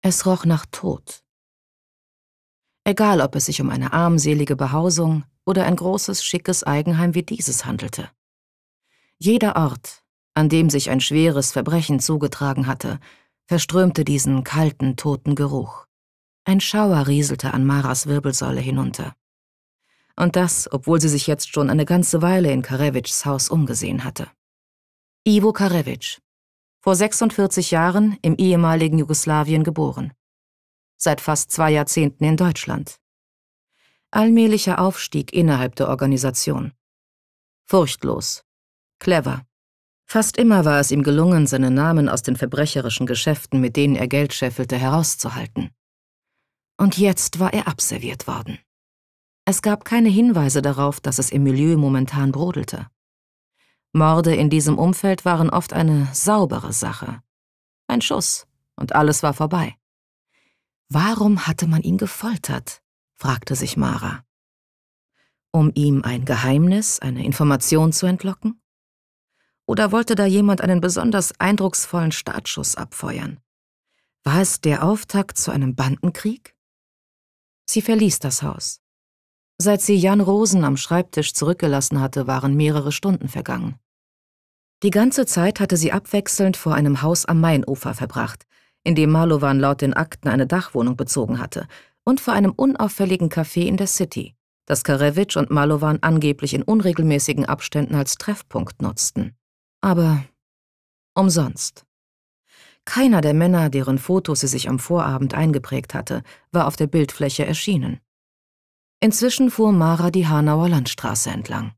Es roch nach Tod. Egal, ob es sich um eine armselige Behausung oder ein großes, schickes Eigenheim wie dieses handelte. Jeder Ort, an dem sich ein schweres Verbrechen zugetragen hatte, verströmte diesen kalten, toten Geruch. Ein Schauer rieselte an Maras Wirbelsäule hinunter. Und das, obwohl sie sich jetzt schon eine ganze Weile in Karevichs Haus umgesehen hatte. Ivo Karevich. Vor 46 Jahren im ehemaligen Jugoslawien geboren. Seit fast zwei Jahrzehnten in Deutschland. Allmählicher Aufstieg innerhalb der Organisation. Furchtlos. Clever. Fast immer war es ihm gelungen, seine Namen aus den verbrecherischen Geschäften, mit denen er Geld scheffelte, herauszuhalten. Und jetzt war er abserviert worden. Es gab keine Hinweise darauf, dass es im Milieu momentan brodelte. Morde in diesem Umfeld waren oft eine saubere Sache. Ein Schuss, und alles war vorbei. Warum hatte man ihn gefoltert? fragte sich Mara. Um ihm ein Geheimnis, eine Information zu entlocken? Oder wollte da jemand einen besonders eindrucksvollen Startschuss abfeuern? War es der Auftakt zu einem Bandenkrieg? Sie verließ das Haus. Seit sie Jan Rosen am Schreibtisch zurückgelassen hatte, waren mehrere Stunden vergangen. Die ganze Zeit hatte sie abwechselnd vor einem Haus am Mainufer verbracht, in dem Malovan laut den Akten eine Dachwohnung bezogen hatte, und vor einem unauffälligen Café in der City, das Karevich und Malovan angeblich in unregelmäßigen Abständen als Treffpunkt nutzten. Aber umsonst. Keiner der Männer, deren Fotos sie sich am Vorabend eingeprägt hatte, war auf der Bildfläche erschienen. Inzwischen fuhr Mara die Hanauer Landstraße entlang.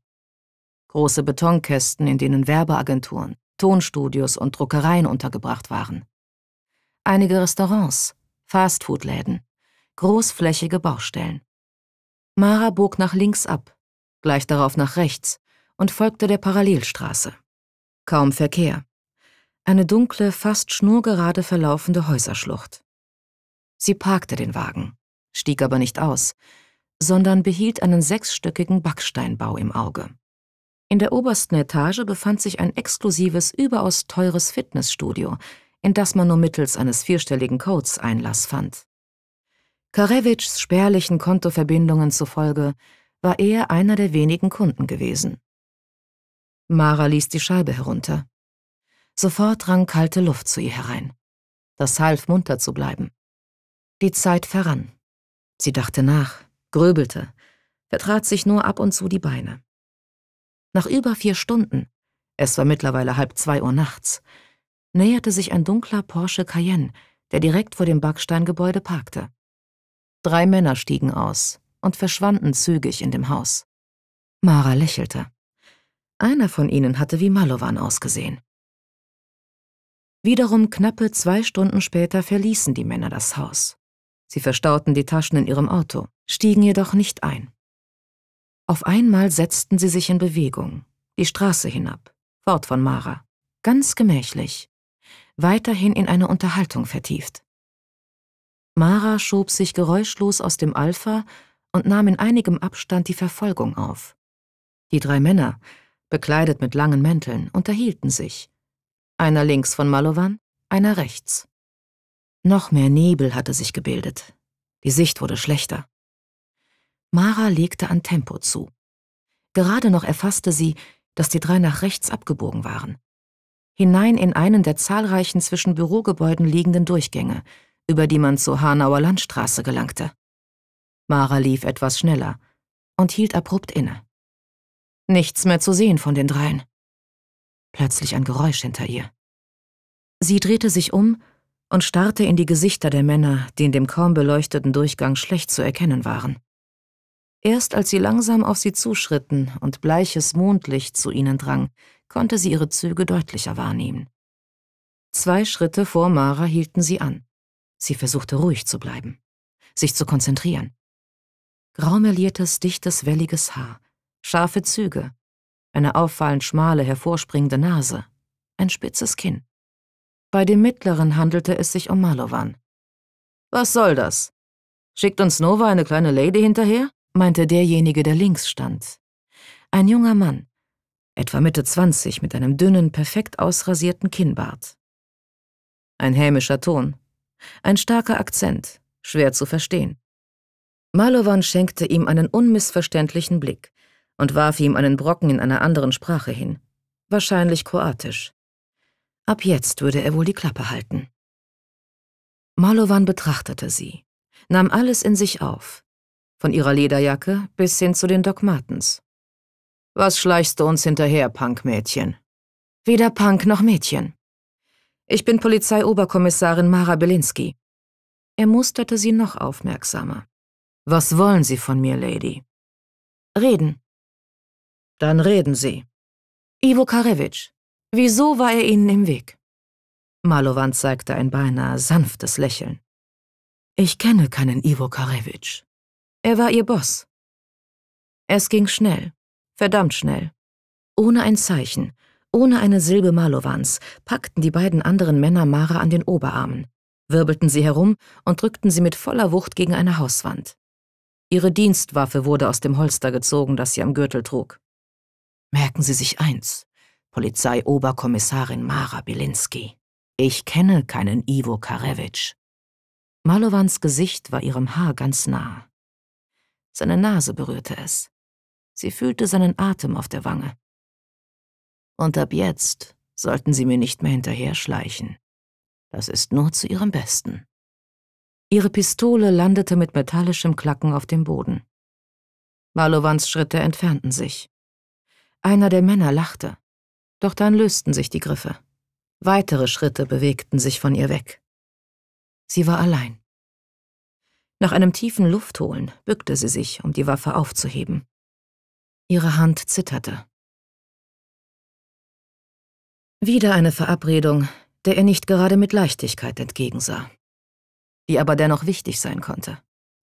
Große Betonkästen, in denen Werbeagenturen, Tonstudios und Druckereien untergebracht waren. Einige Restaurants, Fastfood-Läden, großflächige Baustellen. Mara bog nach links ab, gleich darauf nach rechts und folgte der Parallelstraße. Kaum Verkehr. Eine dunkle, fast schnurgerade verlaufende Häuserschlucht. Sie parkte den Wagen, stieg aber nicht aus, sondern behielt einen sechsstöckigen Backsteinbau im Auge. In der obersten Etage befand sich ein exklusives, überaus teures Fitnessstudio, in das man nur mittels eines vierstelligen Codes Einlass fand. Karewitschs spärlichen Kontoverbindungen zufolge war er einer der wenigen Kunden gewesen. Mara ließ die Scheibe herunter. Sofort drang kalte Luft zu ihr herein. Das half, munter zu bleiben. Die Zeit verrann. Sie dachte nach, gröbelte, vertrat sich nur ab und zu die Beine. Nach über vier Stunden, es war mittlerweile halb zwei Uhr nachts, näherte sich ein dunkler Porsche Cayenne, der direkt vor dem Backsteingebäude parkte. Drei Männer stiegen aus und verschwanden zügig in dem Haus. Mara lächelte. Einer von ihnen hatte wie Malowan ausgesehen. Wiederum knappe zwei Stunden später verließen die Männer das Haus. Sie verstauten die Taschen in ihrem Auto, stiegen jedoch nicht ein. Auf einmal setzten sie sich in Bewegung, die Straße hinab, fort von Mara, ganz gemächlich, weiterhin in eine Unterhaltung vertieft. Mara schob sich geräuschlos aus dem Alpha und nahm in einigem Abstand die Verfolgung auf. Die drei Männer, bekleidet mit langen Mänteln, unterhielten sich. Einer links von Malovan, einer rechts. Noch mehr Nebel hatte sich gebildet. Die Sicht wurde schlechter. Mara legte an Tempo zu. Gerade noch erfasste sie, dass die drei nach rechts abgebogen waren. Hinein in einen der zahlreichen zwischen Bürogebäuden liegenden Durchgänge, über die man zur Hanauer Landstraße gelangte. Mara lief etwas schneller und hielt abrupt inne. Nichts mehr zu sehen von den dreien. Plötzlich ein Geräusch hinter ihr. Sie drehte sich um und starrte in die Gesichter der Männer, die in dem kaum beleuchteten Durchgang schlecht zu erkennen waren. Erst als sie langsam auf sie zuschritten und bleiches Mondlicht zu ihnen drang, konnte sie ihre Züge deutlicher wahrnehmen. Zwei Schritte vor Mara hielten sie an. Sie versuchte ruhig zu bleiben, sich zu konzentrieren. Graumeliertes, dichtes, welliges Haar, scharfe Züge, eine auffallend schmale, hervorspringende Nase, ein spitzes Kinn. Bei dem Mittleren handelte es sich um Malovan. Was soll das? Schickt uns Nova eine kleine Lady hinterher? meinte derjenige, der links stand. Ein junger Mann, etwa Mitte 20, mit einem dünnen, perfekt ausrasierten Kinnbart. Ein hämischer Ton, ein starker Akzent, schwer zu verstehen. Malovan schenkte ihm einen unmissverständlichen Blick und warf ihm einen Brocken in einer anderen Sprache hin, wahrscheinlich kroatisch. Ab jetzt würde er wohl die Klappe halten. Malovan betrachtete sie, nahm alles in sich auf, von ihrer Lederjacke bis hin zu den Dogmatens. Was schleichst du uns hinterher, Punkmädchen? Weder Punk noch Mädchen. Ich bin Polizeioberkommissarin Mara Belinsky. Er musterte sie noch aufmerksamer. Was wollen Sie von mir, Lady? Reden. Dann reden Sie. Ivo Karevich, wieso war er Ihnen im Weg? Malovan zeigte ein beinahe sanftes Lächeln. Ich kenne keinen Ivo Karevich. Er war Ihr Boss. Es ging schnell, verdammt schnell. Ohne ein Zeichen, ohne eine Silbe Malowans packten die beiden anderen Männer Mara an den Oberarmen, wirbelten sie herum und drückten sie mit voller Wucht gegen eine Hauswand. Ihre Dienstwaffe wurde aus dem Holster gezogen, das sie am Gürtel trug. Merken Sie sich eins, Polizeioberkommissarin Mara Bilinski. Ich kenne keinen Ivo Karewitsch. Malowans Gesicht war ihrem Haar ganz nah. Seine Nase berührte es. Sie fühlte seinen Atem auf der Wange. Und ab jetzt sollten Sie mir nicht mehr hinterher schleichen. Das ist nur zu Ihrem Besten. Ihre Pistole landete mit metallischem Klacken auf dem Boden. Malowans Schritte entfernten sich. Einer der Männer lachte. Doch dann lösten sich die Griffe. Weitere Schritte bewegten sich von ihr weg. Sie war allein. Nach einem tiefen Luftholen bückte sie sich, um die Waffe aufzuheben. Ihre Hand zitterte. Wieder eine Verabredung, der er nicht gerade mit Leichtigkeit entgegensah, die aber dennoch wichtig sein konnte,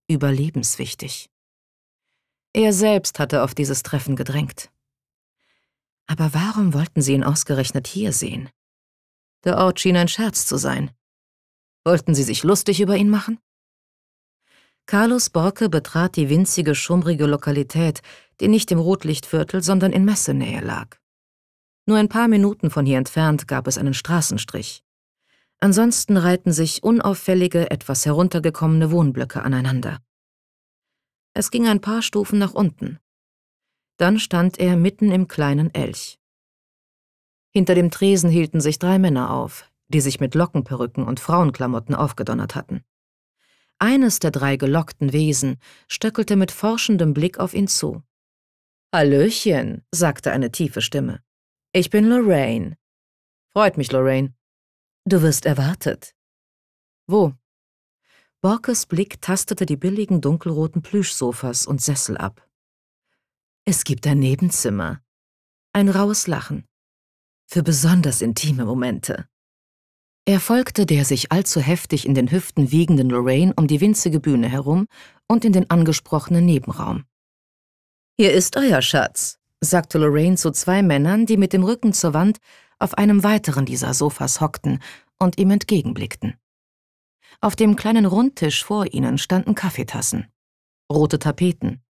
überlebenswichtig. Er selbst hatte auf dieses Treffen gedrängt. Aber warum wollten sie ihn ausgerechnet hier sehen? Der Ort schien ein Scherz zu sein. Wollten sie sich lustig über ihn machen? Carlos Borke betrat die winzige, schummrige Lokalität, die nicht im Rotlichtviertel, sondern in Messenähe lag. Nur ein paar Minuten von hier entfernt gab es einen Straßenstrich. Ansonsten reihten sich unauffällige, etwas heruntergekommene Wohnblöcke aneinander. Es ging ein paar Stufen nach unten. Dann stand er mitten im kleinen Elch. Hinter dem Tresen hielten sich drei Männer auf, die sich mit Lockenperücken und Frauenklamotten aufgedonnert hatten. Eines der drei gelockten Wesen stöckelte mit forschendem Blick auf ihn zu. Hallöchen, sagte eine tiefe Stimme. Ich bin Lorraine. Freut mich, Lorraine. Du wirst erwartet. Wo? Borkes Blick tastete die billigen dunkelroten Plüschsofas und Sessel ab. Es gibt ein Nebenzimmer. Ein raues Lachen. Für besonders intime Momente. Er folgte der sich allzu heftig in den Hüften wiegenden Lorraine um die winzige Bühne herum und in den angesprochenen Nebenraum. Hier ist euer Schatz, sagte Lorraine zu zwei Männern, die mit dem Rücken zur Wand auf einem weiteren dieser Sofas hockten und ihm entgegenblickten. Auf dem kleinen Rundtisch vor ihnen standen Kaffeetassen, rote Tapeten,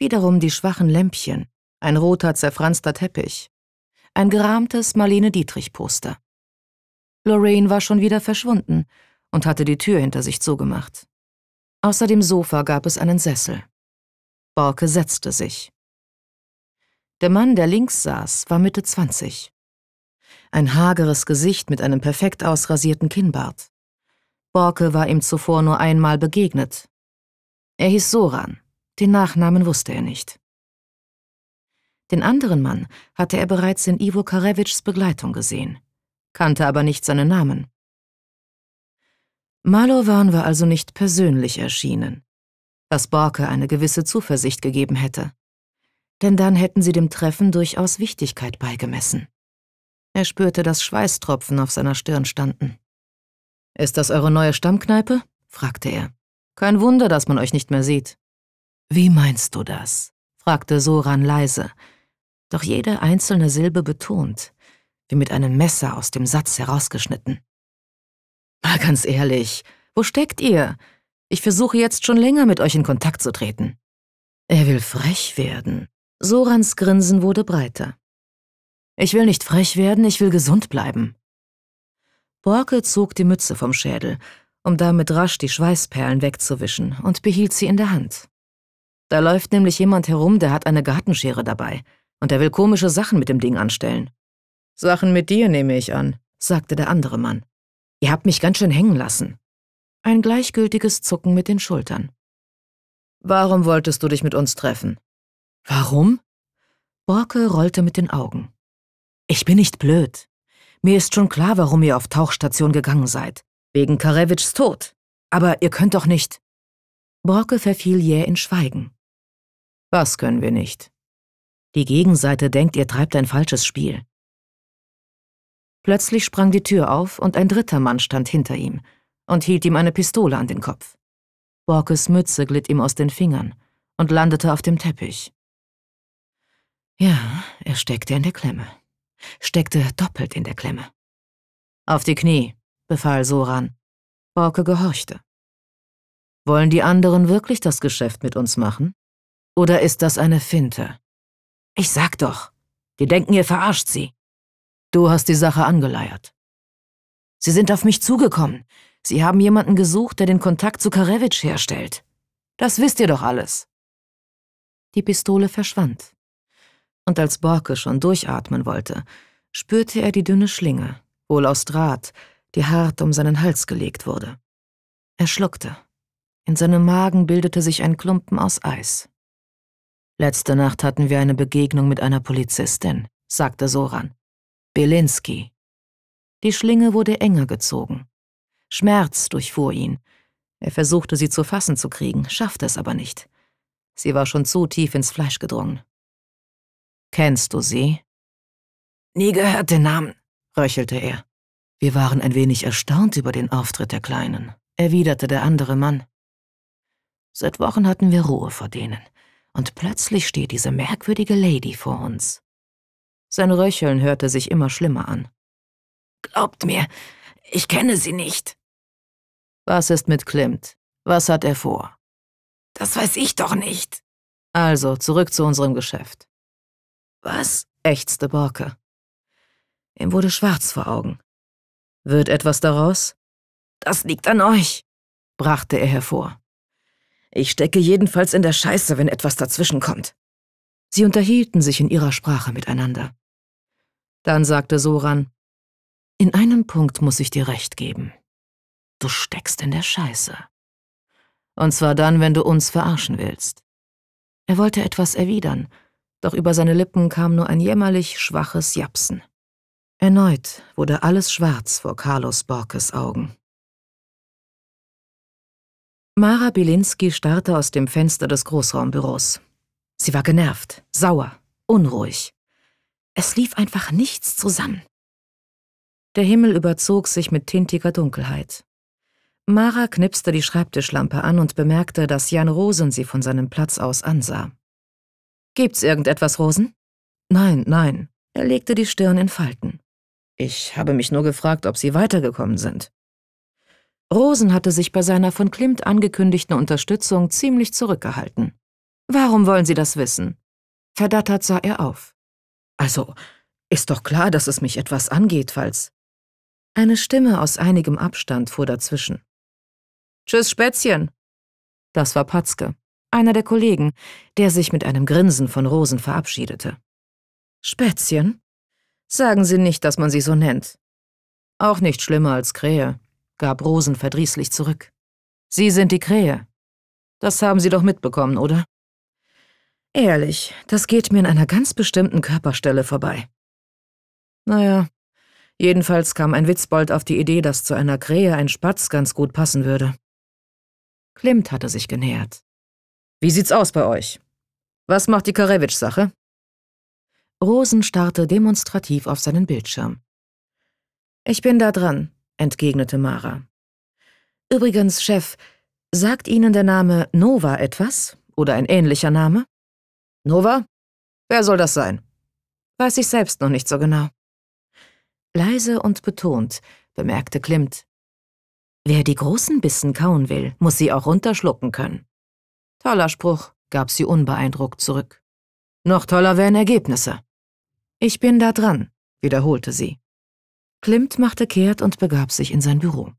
wiederum die schwachen Lämpchen, ein roter, zerfranster Teppich, ein gerahmtes Marlene-Dietrich-Poster. Lorraine war schon wieder verschwunden und hatte die Tür hinter sich zugemacht. Außer dem Sofa gab es einen Sessel. Borke setzte sich. Der Mann, der links saß, war Mitte 20. Ein hageres Gesicht mit einem perfekt ausrasierten Kinnbart. Borke war ihm zuvor nur einmal begegnet. Er hieß Soran. Den Nachnamen wusste er nicht. Den anderen Mann hatte er bereits in Ivo Karevichs Begleitung gesehen, kannte aber nicht seinen Namen. Malovan war also nicht persönlich erschienen, was Borke eine gewisse Zuversicht gegeben hätte. Denn dann hätten sie dem Treffen durchaus Wichtigkeit beigemessen. Er spürte, dass Schweißtropfen auf seiner Stirn standen. Ist das eure neue Stammkneipe? fragte er. Kein Wunder, dass man euch nicht mehr sieht. Wie meinst du das? fragte Soran leise, doch jede einzelne Silbe betont, wie mit einem Messer aus dem Satz herausgeschnitten. Mal ganz ehrlich, wo steckt ihr? Ich versuche jetzt schon länger mit euch in Kontakt zu treten. Er will frech werden. Sorans Grinsen wurde breiter. Ich will nicht frech werden, ich will gesund bleiben. Borke zog die Mütze vom Schädel, um damit rasch die Schweißperlen wegzuwischen, und behielt sie in der Hand. Da läuft nämlich jemand herum, der hat eine Gartenschere dabei. Und der will komische Sachen mit dem Ding anstellen. Sachen mit dir nehme ich an, sagte der andere Mann. Ihr habt mich ganz schön hängen lassen. Ein gleichgültiges Zucken mit den Schultern. Warum wolltest du dich mit uns treffen? Warum? Borke rollte mit den Augen. Ich bin nicht blöd. Mir ist schon klar, warum ihr auf Tauchstation gegangen seid. Wegen Karewitschs Tod. Aber ihr könnt doch nicht. Borke verfiel jäh in Schweigen. Was können wir nicht? Die Gegenseite denkt, ihr treibt ein falsches Spiel. Plötzlich sprang die Tür auf und ein dritter Mann stand hinter ihm und hielt ihm eine Pistole an den Kopf. Borkes Mütze glitt ihm aus den Fingern und landete auf dem Teppich. Ja, er steckte in der Klemme. Steckte doppelt in der Klemme. Auf die Knie, befahl Soran. Borke gehorchte. Wollen die anderen wirklich das Geschäft mit uns machen? Oder ist das eine Finte? Ich sag doch, die denken, ihr verarscht sie. Du hast die Sache angeleiert. Sie sind auf mich zugekommen. Sie haben jemanden gesucht, der den Kontakt zu Karewitsch herstellt. Das wisst ihr doch alles. Die Pistole verschwand. Und als Borke schon durchatmen wollte, spürte er die dünne Schlinge, wohl aus Draht, die hart um seinen Hals gelegt wurde. Er schluckte. In seinem Magen bildete sich ein Klumpen aus Eis. Letzte Nacht hatten wir eine Begegnung mit einer Polizistin, sagte Soran. Belinsky. Die Schlinge wurde enger gezogen. Schmerz durchfuhr ihn. Er versuchte, sie zu fassen zu kriegen, schaffte es aber nicht. Sie war schon zu tief ins Fleisch gedrungen. Kennst du sie? Nie gehört den Namen, röchelte er. Wir waren ein wenig erstaunt über den Auftritt der Kleinen, erwiderte der andere Mann. Seit Wochen hatten wir Ruhe vor denen und plötzlich steht diese merkwürdige Lady vor uns. Sein Röcheln hörte sich immer schlimmer an. Glaubt mir, ich kenne sie nicht. Was ist mit Klimt? Was hat er vor? Das weiß ich doch nicht. Also, zurück zu unserem Geschäft. Was? ächzte Borke. Ihm wurde schwarz vor Augen. Wird etwas daraus? Das liegt an euch, brachte er hervor. Ich stecke jedenfalls in der Scheiße, wenn etwas dazwischenkommt. Sie unterhielten sich in ihrer Sprache miteinander. Dann sagte Soran, in einem Punkt muss ich dir recht geben. Du steckst in der Scheiße. Und zwar dann, wenn du uns verarschen willst. Er wollte etwas erwidern, doch über seine Lippen kam nur ein jämmerlich schwaches Japsen. Erneut wurde alles schwarz vor Carlos Borkes Augen. Mara Bilinski starrte aus dem Fenster des Großraumbüros. Sie war genervt, sauer, unruhig. Es lief einfach nichts zusammen. Der Himmel überzog sich mit tintiger Dunkelheit. Mara knipste die Schreibtischlampe an und bemerkte, dass Jan Rosen sie von seinem Platz aus ansah. Gibt's irgendetwas, Rosen? Nein, nein. Er legte die Stirn in Falten. Ich habe mich nur gefragt, ob Sie weitergekommen sind. Rosen hatte sich bei seiner von Klimt angekündigten Unterstützung ziemlich zurückgehalten. Warum wollen Sie das wissen? Verdattert sah er auf. Also, ist doch klar, dass es mich etwas angeht, falls. Eine Stimme aus einigem Abstand fuhr dazwischen. Tschüss, Spätzchen! Das war Patzke, einer der Kollegen, der sich mit einem Grinsen von Rosen verabschiedete. Spätzchen? Sagen Sie nicht, dass man sie so nennt. Auch nicht schlimmer als Krähe gab Rosen verdrießlich zurück. Sie sind die Krähe. Das haben Sie doch mitbekommen, oder? Ehrlich, das geht mir in einer ganz bestimmten Körperstelle vorbei. Naja, jedenfalls kam ein Witzbold auf die Idee, dass zu einer Krähe ein Spatz ganz gut passen würde. Klimt hatte sich genähert. Wie sieht's aus bei euch? Was macht die Karewitsch-Sache? Rosen starrte demonstrativ auf seinen Bildschirm. Ich bin da dran, entgegnete Mara. Übrigens, Chef, sagt Ihnen der Name Nova etwas oder ein ähnlicher Name? Nova? Wer soll das sein? Weiß ich selbst noch nicht so genau. Leise und betont bemerkte Klimt. Wer die großen Bissen kauen will, muss sie auch runterschlucken können. Toller Spruch, gab sie unbeeindruckt zurück. Noch toller wären Ergebnisse. Ich bin da dran, wiederholte sie. Klimt machte kehrt und begab sich in sein Büro.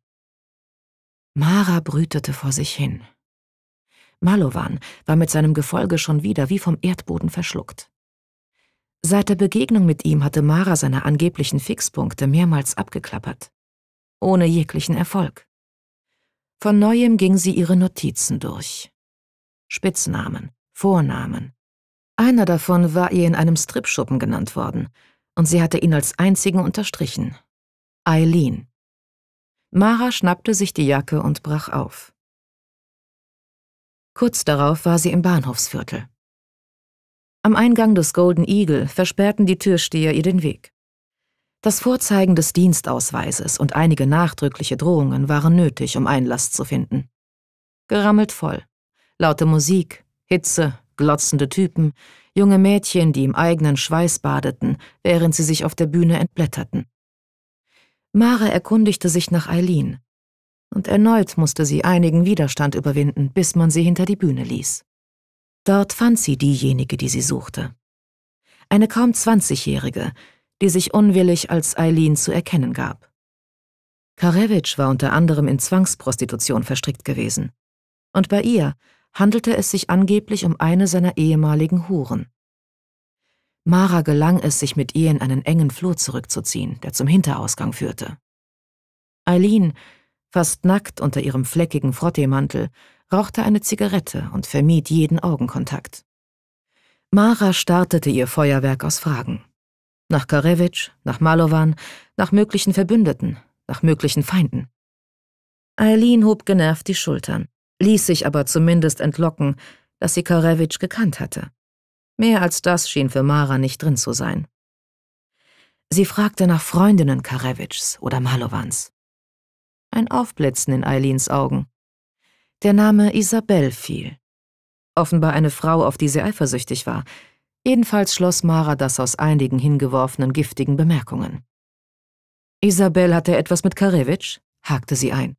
Mara brütete vor sich hin. Malovan war mit seinem Gefolge schon wieder wie vom Erdboden verschluckt. Seit der Begegnung mit ihm hatte Mara seine angeblichen Fixpunkte mehrmals abgeklappert. Ohne jeglichen Erfolg. Von neuem ging sie ihre Notizen durch. Spitznamen, Vornamen. Einer davon war ihr in einem Stripschuppen genannt worden, und sie hatte ihn als einzigen unterstrichen. Eileen. Mara schnappte sich die Jacke und brach auf. Kurz darauf war sie im Bahnhofsviertel. Am Eingang des Golden Eagle versperrten die Türsteher ihr den Weg. Das Vorzeigen des Dienstausweises und einige nachdrückliche Drohungen waren nötig, um Einlass zu finden. Gerammelt voll. Laute Musik, Hitze, glotzende Typen, junge Mädchen, die im eigenen Schweiß badeten, während sie sich auf der Bühne entblätterten. Mara erkundigte sich nach Eileen. Und erneut musste sie einigen Widerstand überwinden, bis man sie hinter die Bühne ließ. Dort fand sie diejenige, die sie suchte. Eine kaum 20-Jährige, die sich unwillig als Eileen zu erkennen gab. Karewitsch war unter anderem in Zwangsprostitution verstrickt gewesen. Und bei ihr handelte es sich angeblich um eine seiner ehemaligen Huren. Mara gelang es, sich mit ihr in einen engen Flur zurückzuziehen, der zum Hinterausgang führte. Eileen, fast nackt unter ihrem fleckigen Frotteemantel, rauchte eine Zigarette und vermied jeden Augenkontakt. Mara startete ihr Feuerwerk aus Fragen. Nach Karevich, nach Malowan, nach möglichen Verbündeten, nach möglichen Feinden. Eileen hob genervt die Schultern, ließ sich aber zumindest entlocken, dass sie Karevich gekannt hatte. Mehr als das schien für Mara nicht drin zu sein. Sie fragte nach Freundinnen Karewitschs oder Malowans. Ein Aufblitzen in Eileens Augen. Der Name Isabel fiel. Offenbar eine Frau, auf die sie eifersüchtig war. Jedenfalls schloss Mara das aus einigen hingeworfenen giftigen Bemerkungen. Isabel hatte etwas mit Karewitsch, hakte sie ein.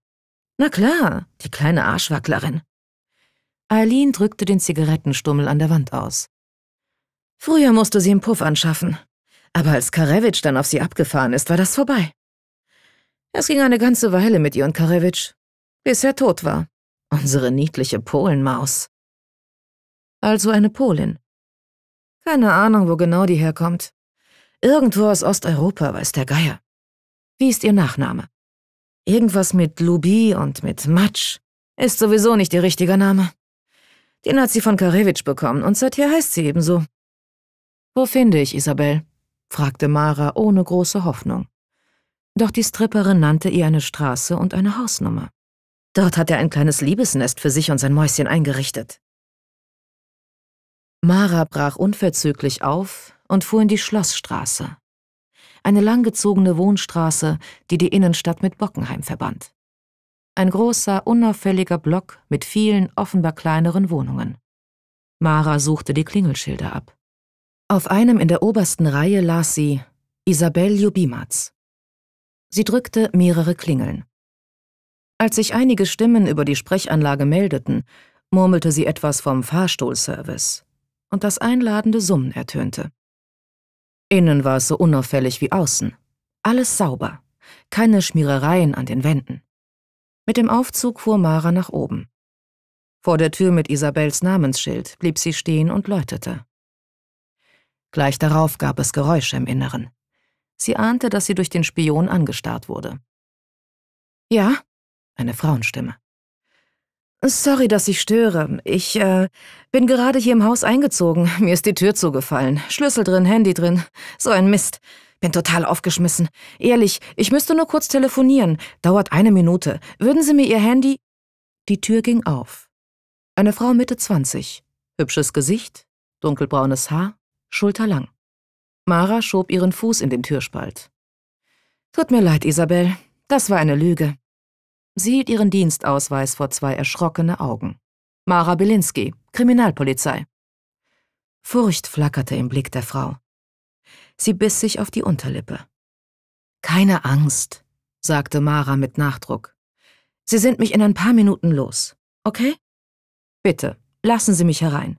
Na klar, die kleine Arschwacklerin. Eileen drückte den Zigarettenstummel an der Wand aus. Früher musste sie im Puff anschaffen. Aber als Karevich dann auf sie abgefahren ist, war das vorbei. Es ging eine ganze Weile mit ihr und Karevich, bis er tot war. Unsere niedliche Polenmaus. Also eine Polin. Keine Ahnung, wo genau die herkommt. Irgendwo aus Osteuropa, weiß der Geier. Wie ist ihr Nachname? Irgendwas mit Lubi und mit Matsch. Ist sowieso nicht ihr richtiger Name. Den hat sie von Karevich bekommen und seither heißt sie ebenso. Wo finde ich Isabel? fragte Mara ohne große Hoffnung. Doch die Stripperin nannte ihr eine Straße und eine Hausnummer. Dort hat er ein kleines Liebesnest für sich und sein Mäuschen eingerichtet. Mara brach unverzüglich auf und fuhr in die Schlossstraße. Eine langgezogene Wohnstraße, die die Innenstadt mit Bockenheim verband. Ein großer, unauffälliger Block mit vielen offenbar kleineren Wohnungen. Mara suchte die Klingelschilder ab. Auf einem in der obersten Reihe las sie Isabel Jubimatz. Sie drückte mehrere Klingeln. Als sich einige Stimmen über die Sprechanlage meldeten, murmelte sie etwas vom Fahrstuhlservice und das einladende Summen ertönte. Innen war es so unauffällig wie außen. Alles sauber, keine Schmierereien an den Wänden. Mit dem Aufzug fuhr Mara nach oben. Vor der Tür mit Isabels Namensschild blieb sie stehen und läutete. Gleich darauf gab es Geräusche im Inneren. Sie ahnte, dass sie durch den Spion angestarrt wurde. Ja? Eine Frauenstimme. Sorry, dass ich störe. Ich äh, bin gerade hier im Haus eingezogen. *laughs* Mir ist die Tür zugefallen. Schlüssel drin, Handy drin. So ein Mist. Bin total aufgeschmissen. Ehrlich, ich müsste nur kurz telefonieren. Dauert eine Minute. Würden Sie mir Ihr Handy... Die Tür ging auf. Eine Frau Mitte 20. Hübsches Gesicht, dunkelbraunes Haar, schulterlang. Mara schob ihren Fuß in den Türspalt. Tut mir leid, Isabel, das war eine Lüge. Sie hielt ihren Dienstausweis vor zwei erschrockene Augen. Mara Belinsky, Kriminalpolizei. Furcht flackerte im Blick der Frau. Sie biss sich auf die Unterlippe. Keine Angst, sagte Mara mit Nachdruck. Sie sind mich in ein paar Minuten los, okay? Bitte, lassen Sie mich herein.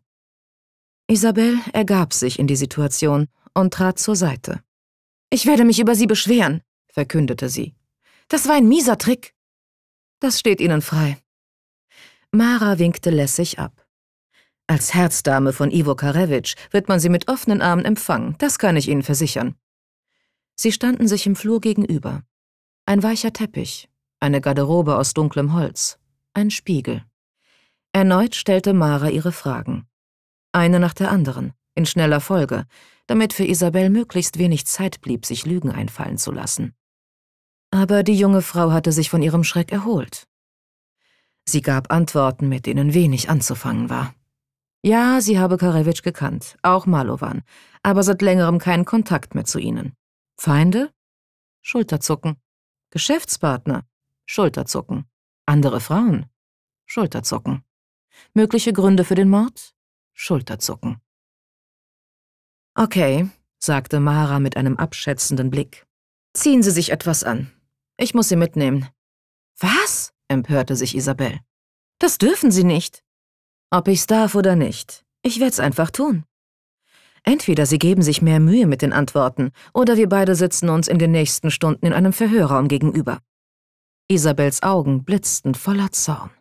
Isabel ergab sich in die Situation und trat zur Seite. Ich werde mich über Sie beschweren, verkündete sie. Das war ein mieser Trick. Das steht Ihnen frei. Mara winkte lässig ab. Als Herzdame von Ivo Karewitsch wird man sie mit offenen Armen empfangen, das kann ich Ihnen versichern. Sie standen sich im Flur gegenüber. Ein weicher Teppich, eine Garderobe aus dunklem Holz, ein Spiegel. Erneut stellte Mara ihre Fragen eine nach der anderen, in schneller Folge, damit für Isabel möglichst wenig Zeit blieb, sich Lügen einfallen zu lassen. Aber die junge Frau hatte sich von ihrem Schreck erholt. Sie gab Antworten, mit denen wenig anzufangen war. Ja, sie habe Karewitsch gekannt, auch Malovan, aber seit längerem keinen Kontakt mehr zu ihnen. Feinde? Schulterzucken. Geschäftspartner? Schulterzucken. Andere Frauen? Schulterzucken. Mögliche Gründe für den Mord? Schulterzucken. Okay, sagte Mara mit einem abschätzenden Blick. Ziehen Sie sich etwas an. Ich muss Sie mitnehmen. Was? empörte sich Isabel. Das dürfen Sie nicht. Ob ich's darf oder nicht, ich werd's einfach tun. Entweder Sie geben sich mehr Mühe mit den Antworten, oder wir beide sitzen uns in den nächsten Stunden in einem Verhörraum gegenüber. Isabels Augen blitzten voller Zorn.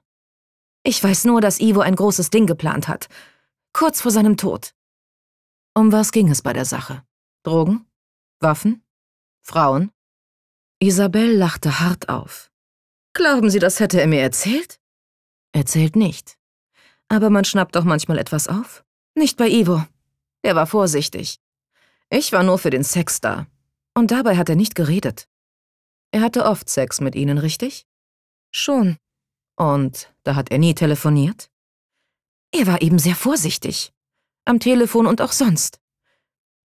Ich weiß nur, dass Ivo ein großes Ding geplant hat, kurz vor seinem Tod. Um was ging es bei der Sache? Drogen? Waffen? Frauen? Isabel lachte hart auf. Glauben Sie, das hätte er mir erzählt? Erzählt nicht. Aber man schnappt doch manchmal etwas auf. Nicht bei Ivo. Er war vorsichtig. Ich war nur für den Sex da. Und dabei hat er nicht geredet. Er hatte oft Sex mit Ihnen, richtig? Schon. Und da hat er nie telefoniert? Er war eben sehr vorsichtig. Am Telefon und auch sonst.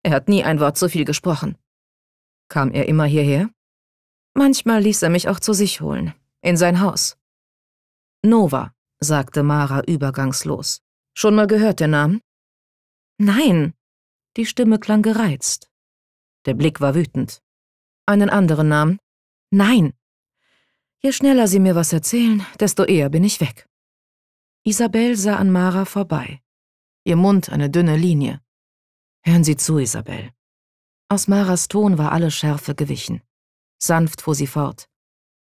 Er hat nie ein Wort zu viel gesprochen. Kam er immer hierher? Manchmal ließ er mich auch zu sich holen, in sein Haus. Nova, sagte Mara übergangslos. Schon mal gehört der Namen? Nein. Die Stimme klang gereizt. Der Blick war wütend. Einen anderen Namen? Nein. Je schneller Sie mir was erzählen, desto eher bin ich weg. Isabel sah an Mara vorbei. Ihr Mund eine dünne Linie. Hören Sie zu, Isabel. Aus Maras Ton war alle Schärfe gewichen. Sanft fuhr sie fort.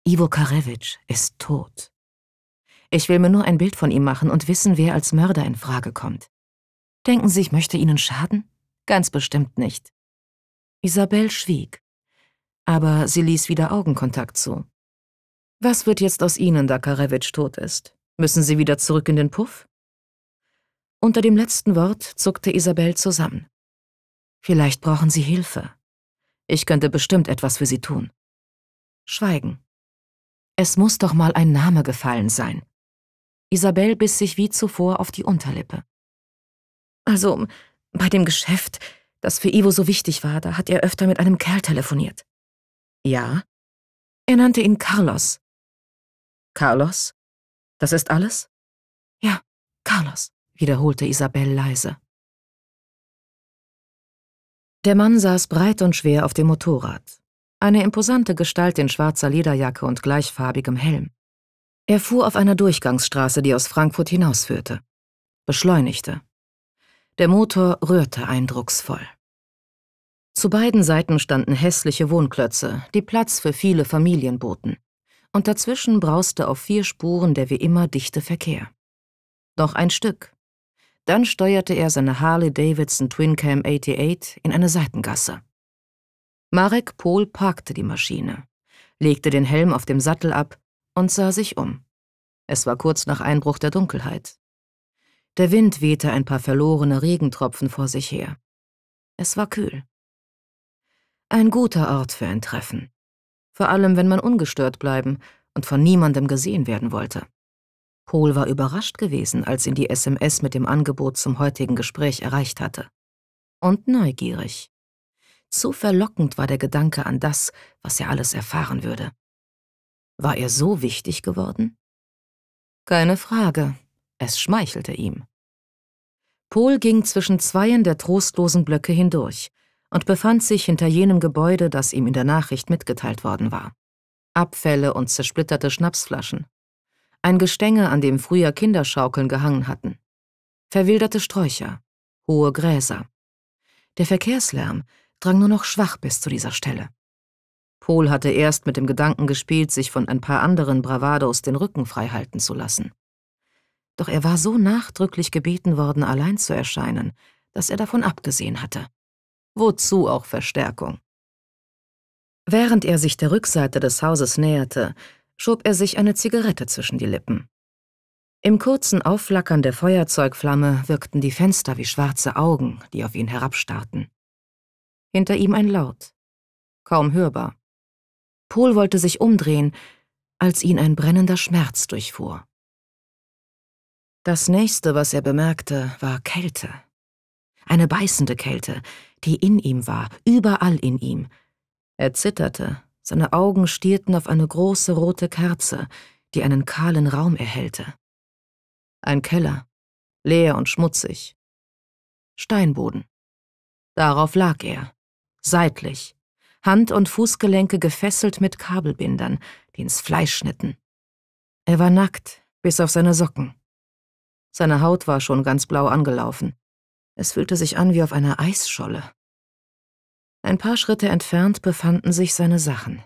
Ivo Karevich ist tot. Ich will mir nur ein Bild von ihm machen und wissen, wer als Mörder in Frage kommt. Denken Sie, ich möchte Ihnen schaden? Ganz bestimmt nicht. Isabel schwieg. Aber sie ließ wieder Augenkontakt zu. Was wird jetzt aus Ihnen, da Karevich tot ist? Müssen Sie wieder zurück in den Puff? Unter dem letzten Wort zuckte Isabel zusammen. Vielleicht brauchen Sie Hilfe. Ich könnte bestimmt etwas für Sie tun. Schweigen. Es muss doch mal ein Name gefallen sein. Isabel biss sich wie zuvor auf die Unterlippe. Also, bei dem Geschäft, das für Ivo so wichtig war, da hat er öfter mit einem Kerl telefoniert. Ja? Er nannte ihn Carlos. Carlos? Das ist alles? Ja, Carlos, wiederholte Isabel leise. Der Mann saß breit und schwer auf dem Motorrad. Eine imposante Gestalt in schwarzer Lederjacke und gleichfarbigem Helm. Er fuhr auf einer Durchgangsstraße, die aus Frankfurt hinausführte. Beschleunigte. Der Motor rührte eindrucksvoll. Zu beiden Seiten standen hässliche Wohnklötze, die Platz für viele Familien boten und dazwischen brauste auf vier Spuren der wie immer dichte Verkehr. Noch ein Stück. Dann steuerte er seine Harley-Davidson Twincam 88 in eine Seitengasse. Marek Pohl parkte die Maschine, legte den Helm auf dem Sattel ab und sah sich um. Es war kurz nach Einbruch der Dunkelheit. Der Wind wehte ein paar verlorene Regentropfen vor sich her. Es war kühl. Ein guter Ort für ein Treffen vor allem wenn man ungestört bleiben und von niemandem gesehen werden wollte. Pohl war überrascht gewesen, als ihn die SMS mit dem Angebot zum heutigen Gespräch erreicht hatte. Und neugierig. Zu verlockend war der Gedanke an das, was er alles erfahren würde. War er so wichtig geworden? Keine Frage, es schmeichelte ihm. Pohl ging zwischen zweien der trostlosen Blöcke hindurch, und befand sich hinter jenem Gebäude, das ihm in der Nachricht mitgeteilt worden war. Abfälle und zersplitterte Schnapsflaschen. Ein Gestänge, an dem früher Kinderschaukeln gehangen hatten. Verwilderte Sträucher, hohe Gräser. Der Verkehrslärm drang nur noch schwach bis zu dieser Stelle. Pohl hatte erst mit dem Gedanken gespielt, sich von ein paar anderen Bravados den Rücken freihalten zu lassen. Doch er war so nachdrücklich gebeten worden, allein zu erscheinen, dass er davon abgesehen hatte. Wozu auch Verstärkung? Während er sich der Rückseite des Hauses näherte, schob er sich eine Zigarette zwischen die Lippen. Im kurzen Aufflackern der Feuerzeugflamme wirkten die Fenster wie schwarze Augen, die auf ihn herabstarrten. Hinter ihm ein Laut, kaum hörbar. Paul wollte sich umdrehen, als ihn ein brennender Schmerz durchfuhr. Das nächste, was er bemerkte, war Kälte. Eine beißende Kälte, die in ihm war, überall in ihm. Er zitterte, seine Augen stierten auf eine große rote Kerze, die einen kahlen Raum erhellte. Ein Keller, leer und schmutzig. Steinboden. Darauf lag er, seitlich, Hand- und Fußgelenke gefesselt mit Kabelbindern, die ins Fleisch schnitten. Er war nackt, bis auf seine Socken. Seine Haut war schon ganz blau angelaufen. Es fühlte sich an wie auf einer Eisscholle. Ein paar Schritte entfernt befanden sich seine Sachen.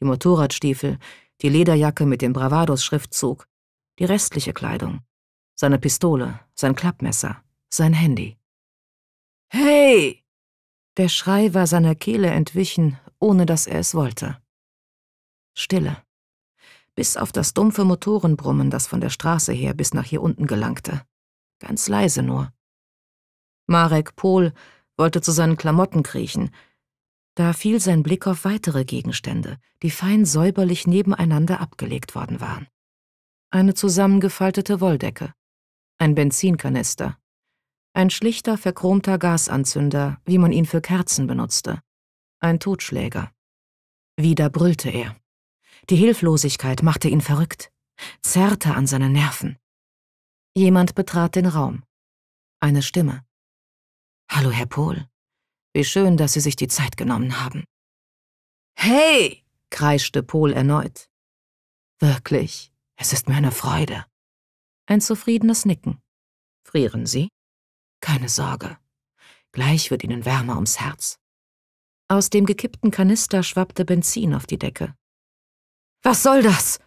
Die Motorradstiefel, die Lederjacke mit dem Bravados-Schriftzug, die restliche Kleidung, seine Pistole, sein Klappmesser, sein Handy. Hey! Der Schrei war seiner Kehle entwichen, ohne dass er es wollte. Stille. Bis auf das dumpfe Motorenbrummen, das von der Straße her bis nach hier unten gelangte. Ganz leise nur. Marek Pohl wollte zu seinen Klamotten kriechen. Da fiel sein Blick auf weitere Gegenstände, die fein säuberlich nebeneinander abgelegt worden waren. Eine zusammengefaltete Wolldecke, ein Benzinkanister, ein schlichter, verchromter Gasanzünder, wie man ihn für Kerzen benutzte, ein Totschläger. Wieder brüllte er. Die Hilflosigkeit machte ihn verrückt, zerrte an seinen Nerven. Jemand betrat den Raum. Eine Stimme. Hallo, Herr Pohl. Wie schön, dass Sie sich die Zeit genommen haben. Hey! kreischte Pohl erneut. Wirklich, es ist mir eine Freude. Ein zufriedenes Nicken. Frieren Sie? Keine Sorge. Gleich wird Ihnen wärmer ums Herz. Aus dem gekippten Kanister schwappte Benzin auf die Decke. Was soll das?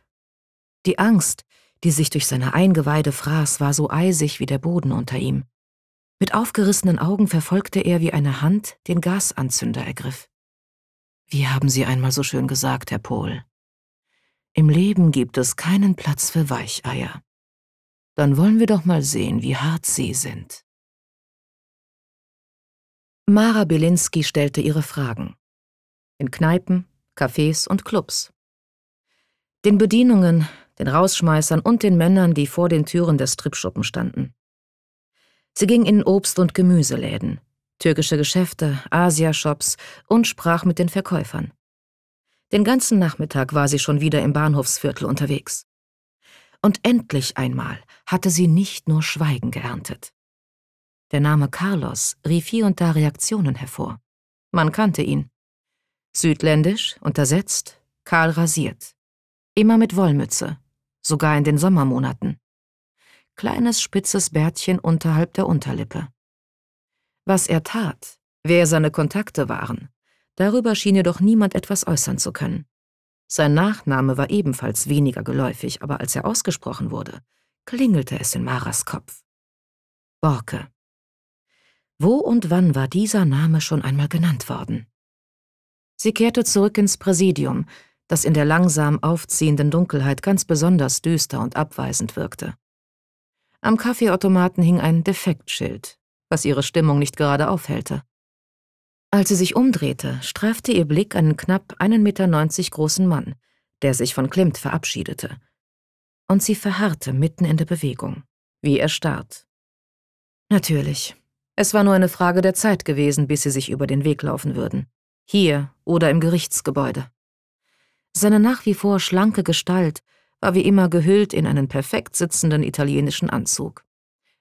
Die Angst, die sich durch seine Eingeweide fraß, war so eisig wie der Boden unter ihm. Mit aufgerissenen Augen verfolgte er, wie eine Hand den Gasanzünder ergriff. Wie haben Sie einmal so schön gesagt, Herr Pohl? Im Leben gibt es keinen Platz für Weicheier. Dann wollen wir doch mal sehen, wie hart Sie sind. Mara Belinsky stellte ihre Fragen. In Kneipen, Cafés und Clubs. Den Bedienungen, den Rausschmeißern und den Männern, die vor den Türen der Stripschuppen standen. Sie ging in Obst- und Gemüseläden, türkische Geschäfte, Asiashops und sprach mit den Verkäufern. Den ganzen Nachmittag war sie schon wieder im Bahnhofsviertel unterwegs. Und endlich einmal hatte sie nicht nur Schweigen geerntet. Der Name Carlos rief hier und da Reaktionen hervor. Man kannte ihn. Südländisch, untersetzt, kahl rasiert. Immer mit Wollmütze, sogar in den Sommermonaten kleines spitzes Bärtchen unterhalb der Unterlippe. Was er tat, wer seine Kontakte waren, darüber schien jedoch niemand etwas äußern zu können. Sein Nachname war ebenfalls weniger geläufig, aber als er ausgesprochen wurde, klingelte es in Maras Kopf. Borke. Wo und wann war dieser Name schon einmal genannt worden? Sie kehrte zurück ins Präsidium, das in der langsam aufziehenden Dunkelheit ganz besonders düster und abweisend wirkte. Am Kaffeeautomaten hing ein Defektschild, was ihre Stimmung nicht gerade aufhellte. Als sie sich umdrehte, streifte ihr Blick einen knapp 1,90 Meter großen Mann, der sich von Klimt verabschiedete. Und sie verharrte mitten in der Bewegung, wie erstarrt. Natürlich, es war nur eine Frage der Zeit gewesen, bis sie sich über den Weg laufen würden. Hier oder im Gerichtsgebäude. Seine nach wie vor schlanke Gestalt war wie immer gehüllt in einen perfekt sitzenden italienischen Anzug,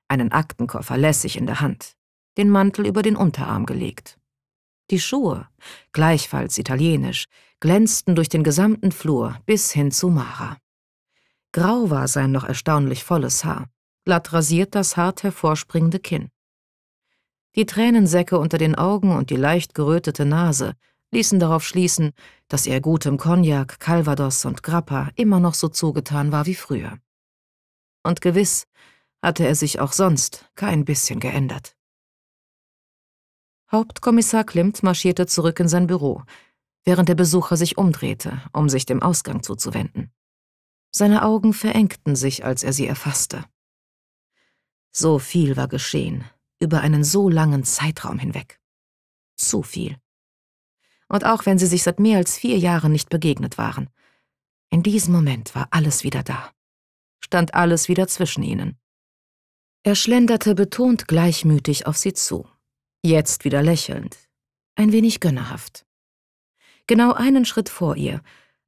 einen Aktenkoffer lässig in der Hand, den Mantel über den Unterarm gelegt. Die Schuhe, gleichfalls italienisch, glänzten durch den gesamten Flur bis hin zu Mara. Grau war sein noch erstaunlich volles Haar, glatt rasiert das hart hervorspringende Kinn. Die Tränensäcke unter den Augen und die leicht gerötete Nase ließen darauf schließen, dass er gutem Cognac, Calvados und Grappa immer noch so zugetan war wie früher. Und gewiss hatte er sich auch sonst kein bisschen geändert. Hauptkommissar Klimt marschierte zurück in sein Büro, während der Besucher sich umdrehte, um sich dem Ausgang zuzuwenden. Seine Augen verengten sich, als er sie erfasste. So viel war geschehen, über einen so langen Zeitraum hinweg. Zu viel und auch wenn sie sich seit mehr als vier Jahren nicht begegnet waren. In diesem Moment war alles wieder da. Stand alles wieder zwischen ihnen. Er schlenderte betont gleichmütig auf sie zu, jetzt wieder lächelnd, ein wenig gönnerhaft. Genau einen Schritt vor ihr,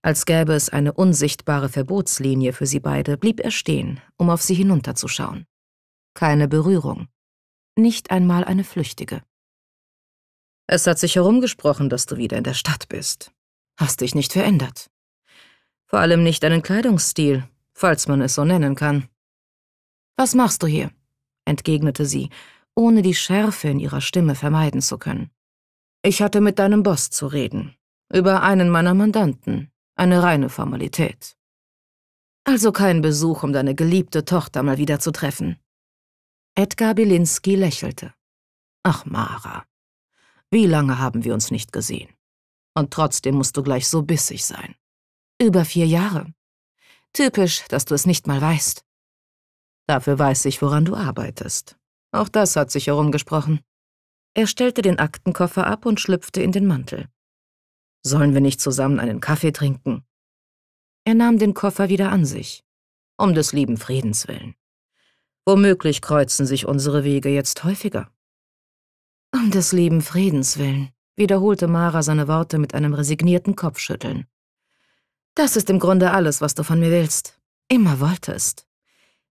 als gäbe es eine unsichtbare Verbotslinie für sie beide, blieb er stehen, um auf sie hinunterzuschauen. Keine Berührung, nicht einmal eine flüchtige. Es hat sich herumgesprochen, dass du wieder in der Stadt bist. Hast dich nicht verändert. Vor allem nicht deinen Kleidungsstil, falls man es so nennen kann. Was machst du hier? entgegnete sie, ohne die Schärfe in ihrer Stimme vermeiden zu können. Ich hatte mit deinem Boss zu reden, über einen meiner Mandanten, eine reine Formalität. Also kein Besuch, um deine geliebte Tochter mal wieder zu treffen. Edgar Bilinski lächelte. Ach, Mara, wie lange haben wir uns nicht gesehen? Und trotzdem musst du gleich so bissig sein. Über vier Jahre. Typisch, dass du es nicht mal weißt. Dafür weiß ich, woran du arbeitest. Auch das hat sich herumgesprochen. Er stellte den Aktenkoffer ab und schlüpfte in den Mantel. Sollen wir nicht zusammen einen Kaffee trinken? Er nahm den Koffer wieder an sich. Um des lieben Friedens willen. Womöglich kreuzen sich unsere Wege jetzt häufiger. Um des lieben Friedens willen, wiederholte Mara seine Worte mit einem resignierten Kopfschütteln. Das ist im Grunde alles, was du von mir willst. Immer wolltest.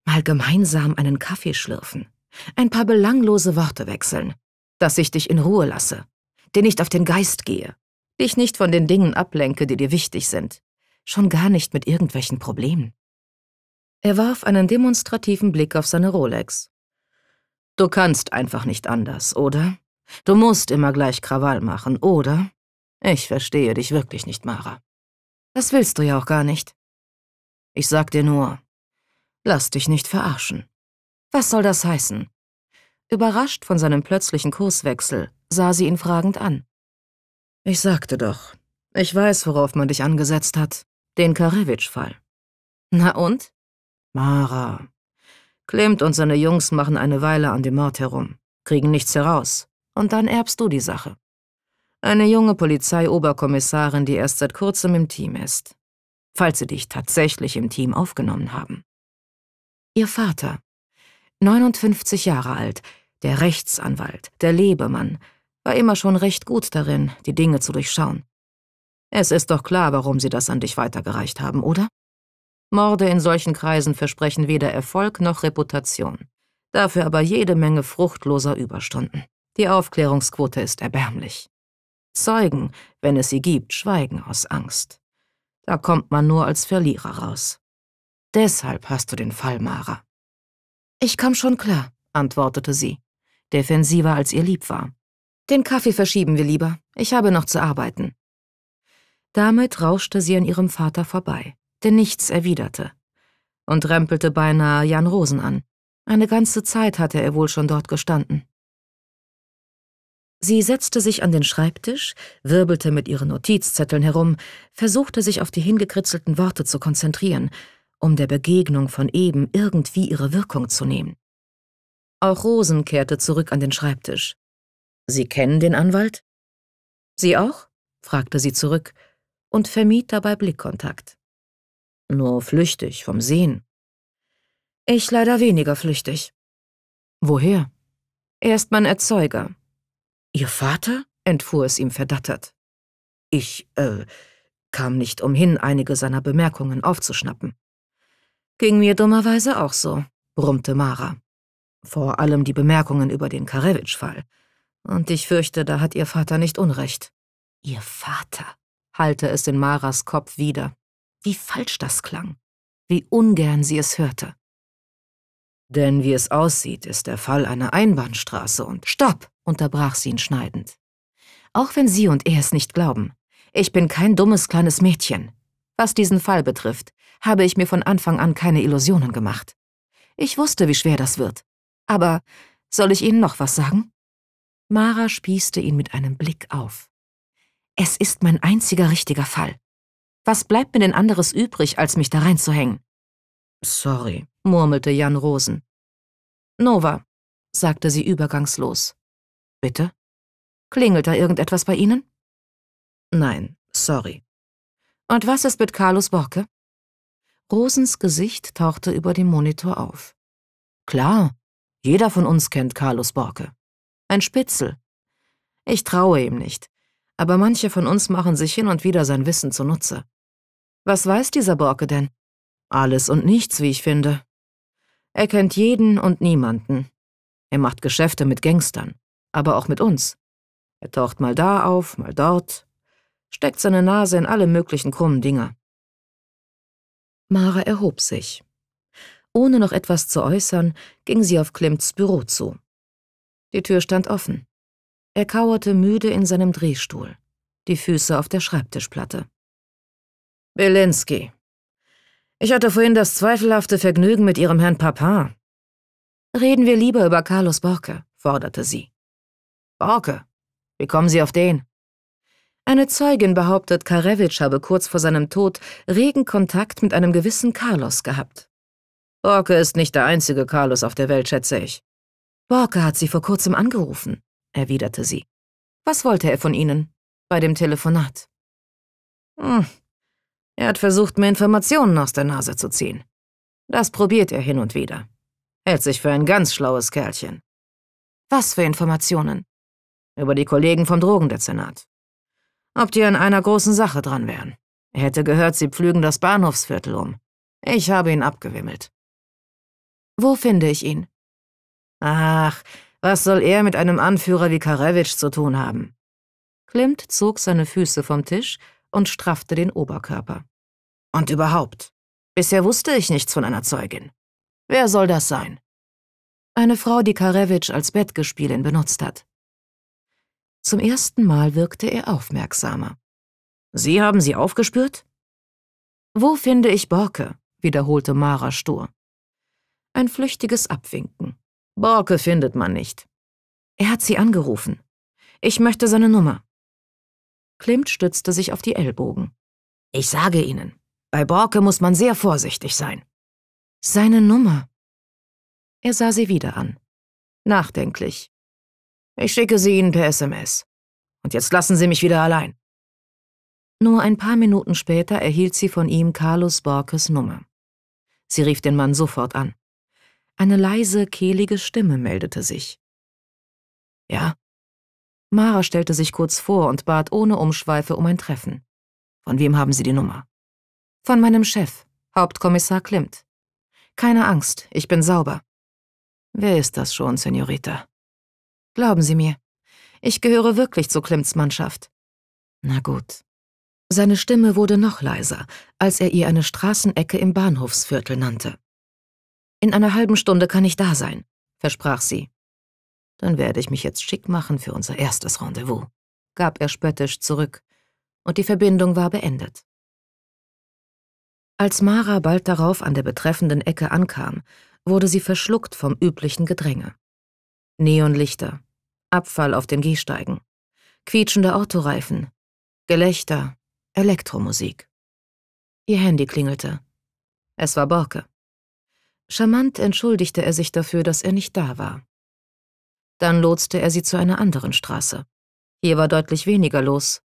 Mal gemeinsam einen Kaffee schlürfen, ein paar belanglose Worte wechseln, dass ich dich in Ruhe lasse, dir nicht auf den Geist gehe, dich nicht von den Dingen ablenke, die dir wichtig sind, schon gar nicht mit irgendwelchen Problemen. Er warf einen demonstrativen Blick auf seine Rolex. Du kannst einfach nicht anders, oder? Du musst immer gleich Krawall machen, oder? Ich verstehe dich wirklich nicht, Mara. Das willst du ja auch gar nicht. Ich sag dir nur, lass dich nicht verarschen. Was soll das heißen? Überrascht von seinem plötzlichen Kurswechsel sah sie ihn fragend an. Ich sagte doch, ich weiß, worauf man dich angesetzt hat. Den Karewitsch-Fall. Na und? Mara. Klimt und seine Jungs machen eine Weile an dem Mord herum, kriegen nichts heraus und dann erbst du die Sache. Eine junge Polizeioberkommissarin, die erst seit kurzem im Team ist. Falls sie dich tatsächlich im Team aufgenommen haben. Ihr Vater, 59 Jahre alt, der Rechtsanwalt, der Lebemann, war immer schon recht gut darin, die Dinge zu durchschauen. Es ist doch klar, warum sie das an dich weitergereicht haben, oder? Morde in solchen Kreisen versprechen weder Erfolg noch Reputation, dafür aber jede Menge fruchtloser Überstunden. Die Aufklärungsquote ist erbärmlich. Zeugen, wenn es sie gibt, schweigen aus Angst. Da kommt man nur als Verlierer raus. Deshalb hast du den Fall, Mara. Ich komm schon klar, antwortete sie, defensiver als ihr lieb war. Den Kaffee verschieben wir lieber, ich habe noch zu arbeiten. Damit rauschte sie an ihrem Vater vorbei, der nichts erwiderte, und rempelte beinahe Jan Rosen an. Eine ganze Zeit hatte er wohl schon dort gestanden. Sie setzte sich an den Schreibtisch, wirbelte mit ihren Notizzetteln herum, versuchte sich auf die hingekritzelten Worte zu konzentrieren, um der Begegnung von eben irgendwie ihre Wirkung zu nehmen. Auch Rosen kehrte zurück an den Schreibtisch. Sie kennen den Anwalt? Sie auch? fragte sie zurück und vermied dabei Blickkontakt. Nur flüchtig vom Sehen. Ich leider weniger flüchtig. Woher? Er ist mein Erzeuger, Ihr Vater? entfuhr es ihm verdattert. Ich, äh, kam nicht umhin, einige seiner Bemerkungen aufzuschnappen. Ging mir dummerweise auch so, brummte Mara. Vor allem die Bemerkungen über den Karewitsch-Fall. Und ich fürchte, da hat ihr Vater nicht Unrecht. Ihr Vater, hallte es in Maras Kopf wieder. Wie falsch das klang. Wie ungern sie es hörte. Denn wie es aussieht, ist der Fall eine Einbahnstraße und Stopp! unterbrach sie ihn schneidend. Auch wenn Sie und er es nicht glauben, ich bin kein dummes kleines Mädchen. Was diesen Fall betrifft, habe ich mir von Anfang an keine Illusionen gemacht. Ich wusste, wie schwer das wird. Aber soll ich Ihnen noch was sagen? Mara spießte ihn mit einem Blick auf. Es ist mein einziger richtiger Fall. Was bleibt mir denn anderes übrig, als mich da reinzuhängen? Sorry, murmelte Jan Rosen. Nova, sagte sie übergangslos, Bitte? Klingelt da irgendetwas bei Ihnen? Nein, sorry. Und was ist mit Carlos Borke? Rosens Gesicht tauchte über dem Monitor auf. Klar, jeder von uns kennt Carlos Borke. Ein Spitzel. Ich traue ihm nicht, aber manche von uns machen sich hin und wieder sein Wissen zunutze. Was weiß dieser Borke denn? Alles und nichts, wie ich finde. Er kennt jeden und niemanden. Er macht Geschäfte mit Gangstern aber auch mit uns. Er taucht mal da auf, mal dort, steckt seine Nase in alle möglichen krummen Dinger. Mara erhob sich. Ohne noch etwas zu äußern, ging sie auf Klimts Büro zu. Die Tür stand offen. Er kauerte müde in seinem Drehstuhl, die Füße auf der Schreibtischplatte. Belinsky, ich hatte vorhin das zweifelhafte Vergnügen mit Ihrem Herrn Papa. Reden wir lieber über Carlos Borke, forderte sie. Borke, wie kommen Sie auf den? Eine Zeugin behauptet, Karewitsch habe kurz vor seinem Tod regen Kontakt mit einem gewissen Carlos gehabt. Borke ist nicht der einzige Carlos auf der Welt, schätze ich. Borke hat Sie vor kurzem angerufen, erwiderte sie. Was wollte er von Ihnen bei dem Telefonat? Hm. Er hat versucht, mir Informationen aus der Nase zu ziehen. Das probiert er hin und wieder. Hält sich für ein ganz schlaues Kerlchen. Was für Informationen? über die Kollegen vom Drogendezernat. Ob die an einer großen Sache dran wären. Er hätte gehört, sie pflügen das Bahnhofsviertel um. Ich habe ihn abgewimmelt. Wo finde ich ihn? Ach, was soll er mit einem Anführer wie Karewitsch zu tun haben? Klimt zog seine Füße vom Tisch und straffte den Oberkörper. Und überhaupt, bisher wusste ich nichts von einer Zeugin. Wer soll das sein? Eine Frau, die Karewitsch als Bettgespielin benutzt hat. Zum ersten Mal wirkte er aufmerksamer. Sie haben sie aufgespürt? Wo finde ich Borke? wiederholte Mara stur. Ein flüchtiges Abwinken. Borke findet man nicht. Er hat sie angerufen. Ich möchte seine Nummer. Klimt stützte sich auf die Ellbogen. Ich sage Ihnen, bei Borke muss man sehr vorsichtig sein. Seine Nummer. Er sah sie wieder an. Nachdenklich. Ich schicke sie Ihnen per SMS. Und jetzt lassen Sie mich wieder allein. Nur ein paar Minuten später erhielt sie von ihm Carlos Borkes Nummer. Sie rief den Mann sofort an. Eine leise, kehlige Stimme meldete sich. Ja? Mara stellte sich kurz vor und bat ohne Umschweife um ein Treffen. Von wem haben Sie die Nummer? Von meinem Chef, Hauptkommissar Klimt. Keine Angst, ich bin sauber. Wer ist das schon, Senorita? Glauben Sie mir. Ich gehöre wirklich zu Klimts Mannschaft. Na gut. Seine Stimme wurde noch leiser, als er ihr eine Straßenecke im Bahnhofsviertel nannte. In einer halben Stunde kann ich da sein, versprach sie. Dann werde ich mich jetzt schick machen für unser erstes Rendezvous, gab er spöttisch zurück, und die Verbindung war beendet. Als Mara bald darauf an der betreffenden Ecke ankam, wurde sie verschluckt vom üblichen Gedränge. Neonlichter, Abfall auf den Gehsteigen, quietschende Autoreifen, Gelächter, Elektromusik. Ihr Handy klingelte. Es war Borke. Charmant entschuldigte er sich dafür, dass er nicht da war. Dann lotste er sie zu einer anderen Straße. Hier war deutlich weniger los.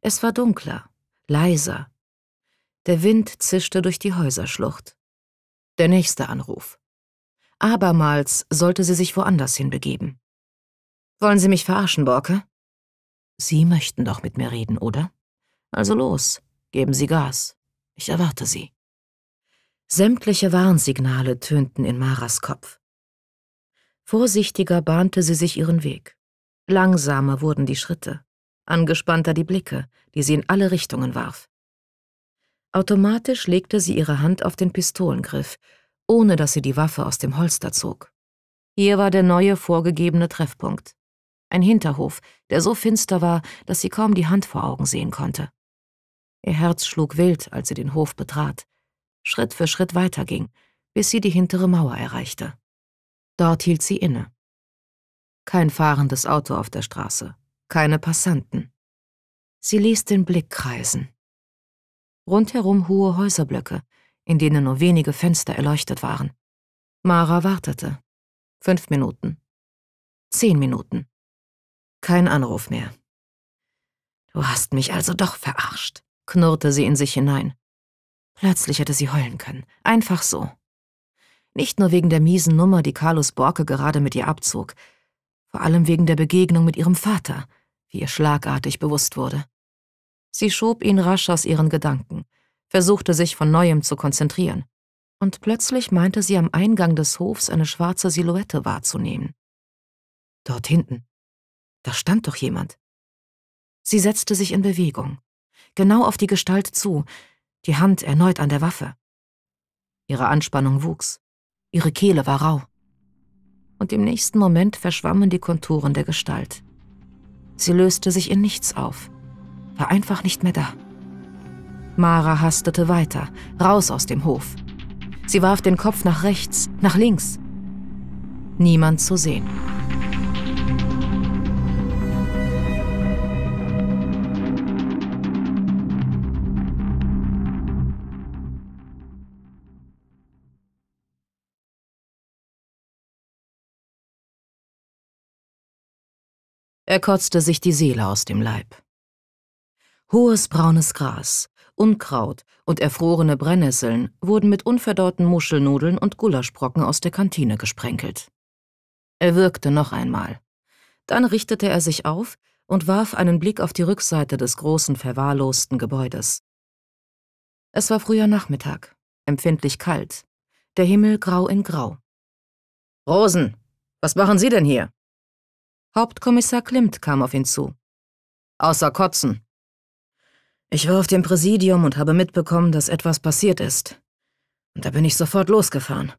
Es war dunkler, leiser. Der Wind zischte durch die Häuserschlucht. Der nächste Anruf. Abermals sollte sie sich woanders hinbegeben. Wollen Sie mich verarschen, Borke? Sie möchten doch mit mir reden, oder? Also los, geben Sie Gas. Ich erwarte Sie. Sämtliche Warnsignale tönten in Maras Kopf. Vorsichtiger bahnte sie sich ihren Weg. Langsamer wurden die Schritte, angespannter die Blicke, die sie in alle Richtungen warf. Automatisch legte sie ihre Hand auf den Pistolengriff, ohne dass sie die Waffe aus dem Holster zog. Hier war der neue vorgegebene Treffpunkt ein Hinterhof, der so finster war, dass sie kaum die Hand vor Augen sehen konnte. Ihr Herz schlug wild, als sie den Hof betrat. Schritt für Schritt weiterging, bis sie die hintere Mauer erreichte. Dort hielt sie inne. Kein fahrendes Auto auf der Straße, keine Passanten. Sie ließ den Blick kreisen. Rundherum hohe Häuserblöcke, in denen nur wenige Fenster erleuchtet waren. Mara wartete. Fünf Minuten. Zehn Minuten. Kein Anruf mehr. Du hast mich also doch verarscht, knurrte sie in sich hinein. Plötzlich hätte sie heulen können, einfach so. Nicht nur wegen der miesen Nummer, die Carlos Borke gerade mit ihr abzog, vor allem wegen der Begegnung mit ihrem Vater, wie ihr schlagartig bewusst wurde. Sie schob ihn rasch aus ihren Gedanken, versuchte sich von neuem zu konzentrieren, und plötzlich meinte sie am Eingang des Hofs eine schwarze Silhouette wahrzunehmen. Dort hinten, da stand doch jemand. Sie setzte sich in Bewegung, genau auf die Gestalt zu, die Hand erneut an der Waffe. Ihre Anspannung wuchs, ihre Kehle war rau. Und im nächsten Moment verschwammen die Konturen der Gestalt. Sie löste sich in nichts auf, war einfach nicht mehr da. Mara hastete weiter, raus aus dem Hof. Sie warf den Kopf nach rechts, nach links. Niemand zu sehen. Er kotzte sich die Seele aus dem Leib. Hohes braunes Gras, Unkraut und erfrorene Brennnesseln wurden mit unverdorrten Muschelnudeln und Gulaschbrocken aus der Kantine gesprenkelt. Er wirkte noch einmal. Dann richtete er sich auf und warf einen Blick auf die Rückseite des großen, verwahrlosten Gebäudes. Es war früher Nachmittag, empfindlich kalt, der Himmel grau in grau. Rosen, was machen Sie denn hier? Hauptkommissar Klimt kam auf ihn zu. Außer Kotzen. Ich war auf dem Präsidium und habe mitbekommen, dass etwas passiert ist. Und da bin ich sofort losgefahren.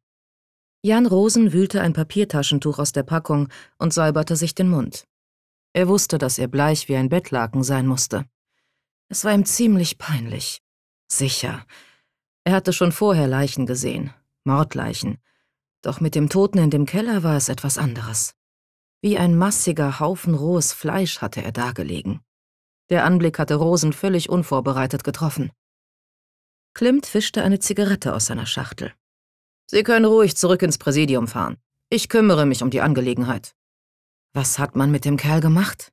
Jan Rosen wühlte ein Papiertaschentuch aus der Packung und säuberte sich den Mund. Er wusste, dass er bleich wie ein Bettlaken sein musste. Es war ihm ziemlich peinlich. Sicher. Er hatte schon vorher Leichen gesehen, Mordleichen. Doch mit dem Toten in dem Keller war es etwas anderes. Wie ein massiger Haufen rohes Fleisch hatte er dagelegen. Der Anblick hatte Rosen völlig unvorbereitet getroffen. Klimt fischte eine Zigarette aus seiner Schachtel. Sie können ruhig zurück ins Präsidium fahren. Ich kümmere mich um die Angelegenheit. Was hat man mit dem Kerl gemacht?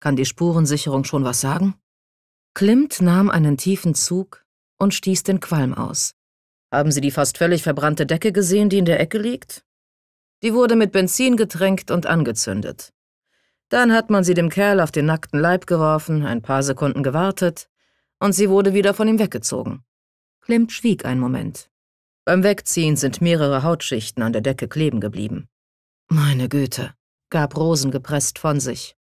Kann die Spurensicherung schon was sagen? Klimt nahm einen tiefen Zug und stieß den Qualm aus. Haben Sie die fast völlig verbrannte Decke gesehen, die in der Ecke liegt? Die wurde mit Benzin getränkt und angezündet. Dann hat man sie dem Kerl auf den nackten Leib geworfen, ein paar Sekunden gewartet, und sie wurde wieder von ihm weggezogen. Klimt schwieg einen Moment. Beim Wegziehen sind mehrere Hautschichten an der Decke kleben geblieben. Meine Güte, gab Rosen gepresst von sich.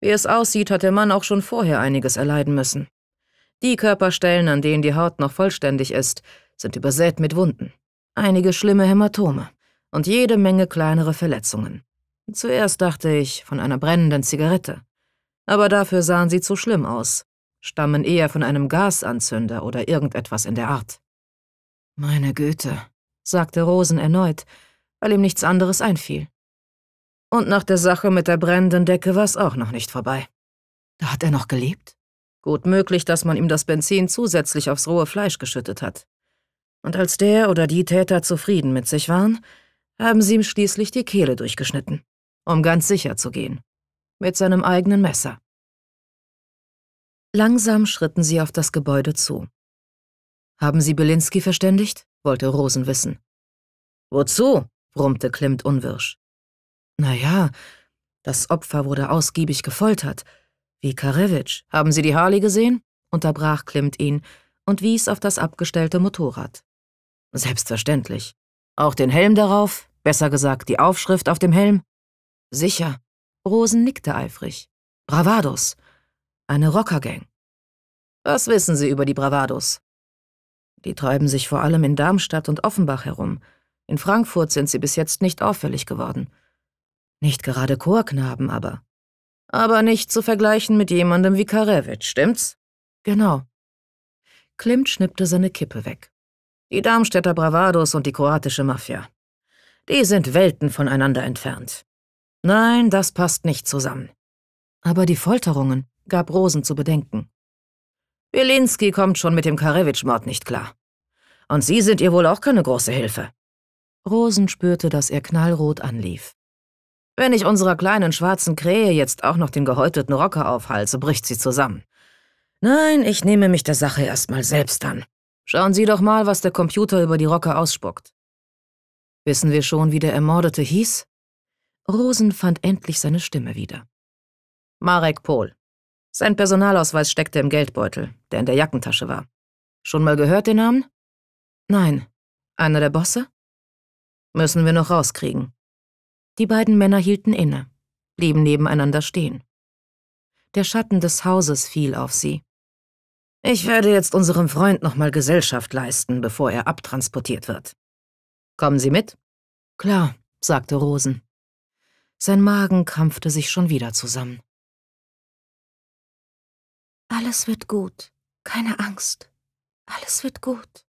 Wie es aussieht, hat der Mann auch schon vorher einiges erleiden müssen. Die Körperstellen, an denen die Haut noch vollständig ist, sind übersät mit Wunden. Einige schlimme Hämatome und jede Menge kleinere Verletzungen. Zuerst dachte ich von einer brennenden Zigarette. Aber dafür sahen sie zu schlimm aus, stammen eher von einem Gasanzünder oder irgendetwas in der Art. Meine Güte, sagte Rosen erneut, weil ihm nichts anderes einfiel. Und nach der Sache mit der brennenden Decke war es auch noch nicht vorbei. Da hat er noch gelebt? Gut möglich, dass man ihm das Benzin zusätzlich aufs rohe Fleisch geschüttet hat. Und als der oder die Täter zufrieden mit sich waren, haben sie ihm schließlich die Kehle durchgeschnitten, um ganz sicher zu gehen. Mit seinem eigenen Messer. Langsam schritten sie auf das Gebäude zu. Haben Sie Belinsky verständigt? wollte Rosen wissen. Wozu? brummte Klimt unwirsch. Naja, das Opfer wurde ausgiebig gefoltert. Wie Karewitsch. Haben Sie die Harley gesehen? unterbrach Klimt ihn und wies auf das abgestellte Motorrad. Selbstverständlich. Auch den Helm darauf, besser gesagt die Aufschrift auf dem Helm? Sicher. Rosen nickte eifrig. Bravados. Eine Rockergang. Was wissen Sie über die Bravados? Die treiben sich vor allem in Darmstadt und Offenbach herum. In Frankfurt sind sie bis jetzt nicht auffällig geworden. Nicht gerade Chorknaben, aber. Aber nicht zu vergleichen mit jemandem wie Karewitsch, stimmt's? Genau. Klimt schnippte seine Kippe weg die Darmstädter Bravados und die kroatische Mafia. Die sind Welten voneinander entfernt. Nein, das passt nicht zusammen. Aber die Folterungen gab Rosen zu bedenken. Wilinski kommt schon mit dem Karewitsch-Mord nicht klar. Und Sie sind ihr wohl auch keine große Hilfe. Rosen spürte, dass er knallrot anlief. Wenn ich unserer kleinen schwarzen Krähe jetzt auch noch den gehäuteten Rocker aufhalse, bricht sie zusammen. Nein, ich nehme mich der Sache erstmal selbst an. Schauen Sie doch mal, was der Computer über die Rocke ausspuckt. Wissen wir schon, wie der Ermordete hieß? Rosen fand endlich seine Stimme wieder. Marek Pohl. Sein Personalausweis steckte im Geldbeutel, der in der Jackentasche war. Schon mal gehört den Namen? Nein. Einer der Bosse? Müssen wir noch rauskriegen. Die beiden Männer hielten inne, blieben nebeneinander stehen. Der Schatten des Hauses fiel auf sie. Ich werde jetzt unserem Freund nochmal Gesellschaft leisten, bevor er abtransportiert wird. Kommen Sie mit? Klar, sagte Rosen. Sein Magen krampfte sich schon wieder zusammen. Alles wird gut. Keine Angst. Alles wird gut.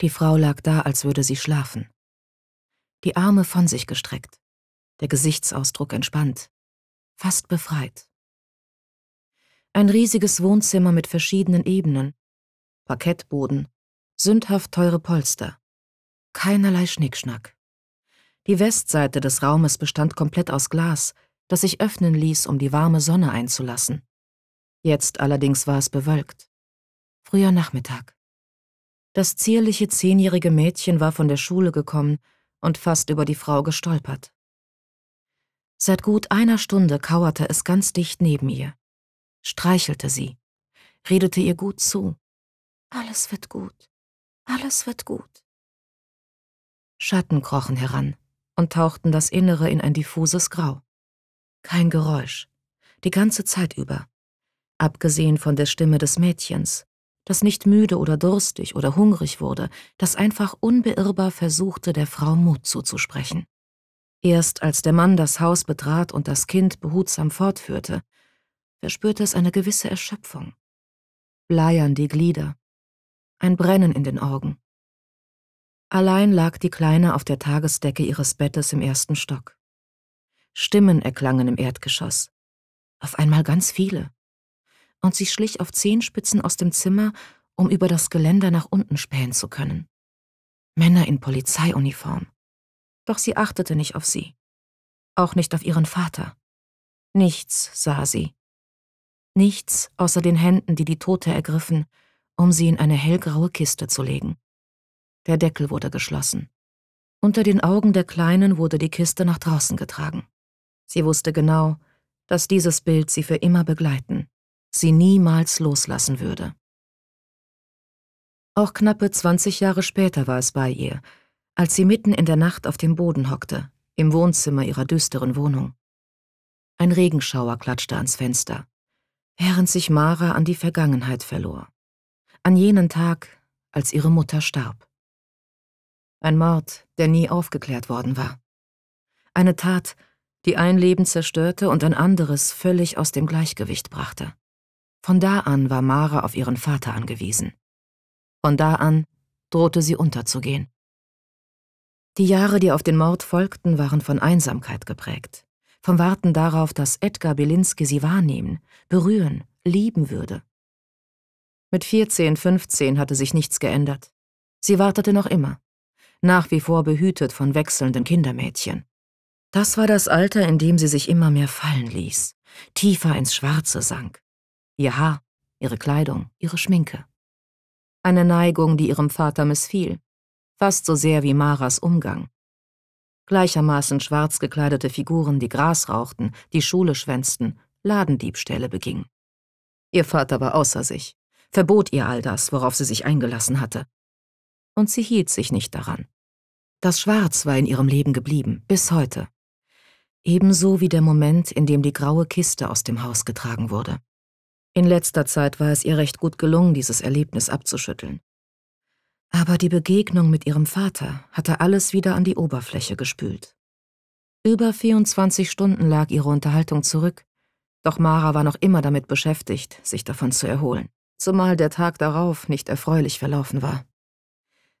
Die Frau lag da, als würde sie schlafen. Die Arme von sich gestreckt, der Gesichtsausdruck entspannt, fast befreit. Ein riesiges Wohnzimmer mit verschiedenen Ebenen, Parkettboden, sündhaft teure Polster. Keinerlei Schnickschnack. Die Westseite des Raumes bestand komplett aus Glas, das sich öffnen ließ, um die warme Sonne einzulassen. Jetzt allerdings war es bewölkt. Früher Nachmittag. Das zierliche zehnjährige Mädchen war von der Schule gekommen und fast über die Frau gestolpert. Seit gut einer Stunde kauerte es ganz dicht neben ihr streichelte sie, redete ihr gut zu. Alles wird gut, alles wird gut. Schatten krochen heran und tauchten das Innere in ein diffuses Grau. Kein Geräusch, die ganze Zeit über, abgesehen von der Stimme des Mädchens, das nicht müde oder durstig oder hungrig wurde, das einfach unbeirrbar versuchte, der Frau Mut zuzusprechen. Erst als der Mann das Haus betrat und das Kind behutsam fortführte, er spürte es eine gewisse Erschöpfung. Bleiern die Glieder. Ein Brennen in den Augen. Allein lag die Kleine auf der Tagesdecke ihres Bettes im ersten Stock. Stimmen erklangen im Erdgeschoss. Auf einmal ganz viele. Und sie schlich auf Zehenspitzen aus dem Zimmer, um über das Geländer nach unten spähen zu können. Männer in Polizeiuniform. Doch sie achtete nicht auf sie. Auch nicht auf ihren Vater. Nichts sah sie nichts außer den Händen, die die Tote ergriffen, um sie in eine hellgraue Kiste zu legen. Der Deckel wurde geschlossen. Unter den Augen der Kleinen wurde die Kiste nach draußen getragen. Sie wusste genau, dass dieses Bild sie für immer begleiten, sie niemals loslassen würde. Auch knappe 20 Jahre später war es bei ihr, als sie mitten in der Nacht auf dem Boden hockte, im Wohnzimmer ihrer düsteren Wohnung. Ein Regenschauer klatschte ans Fenster während sich Mara an die Vergangenheit verlor. An jenen Tag, als ihre Mutter starb. Ein Mord, der nie aufgeklärt worden war. Eine Tat, die ein Leben zerstörte und ein anderes völlig aus dem Gleichgewicht brachte. Von da an war Mara auf ihren Vater angewiesen. Von da an drohte sie unterzugehen. Die Jahre, die auf den Mord folgten, waren von Einsamkeit geprägt vom Warten darauf, dass Edgar Belinski sie wahrnehmen, berühren, lieben würde. Mit 14, 15 hatte sich nichts geändert. Sie wartete noch immer, nach wie vor behütet von wechselnden Kindermädchen. Das war das Alter, in dem sie sich immer mehr fallen ließ, tiefer ins Schwarze sank. Ihr Haar, ihre Kleidung, ihre Schminke. Eine Neigung, die ihrem Vater missfiel, fast so sehr wie Maras Umgang. Gleichermaßen schwarz gekleidete Figuren, die Gras rauchten, die Schule schwänzten, Ladendiebstähle begingen. Ihr Vater war außer sich, verbot ihr all das, worauf sie sich eingelassen hatte. Und sie hielt sich nicht daran. Das Schwarz war in ihrem Leben geblieben, bis heute. Ebenso wie der Moment, in dem die graue Kiste aus dem Haus getragen wurde. In letzter Zeit war es ihr recht gut gelungen, dieses Erlebnis abzuschütteln. Aber die Begegnung mit ihrem Vater hatte alles wieder an die Oberfläche gespült. Über 24 Stunden lag ihre Unterhaltung zurück, doch Mara war noch immer damit beschäftigt, sich davon zu erholen, zumal der Tag darauf nicht erfreulich verlaufen war.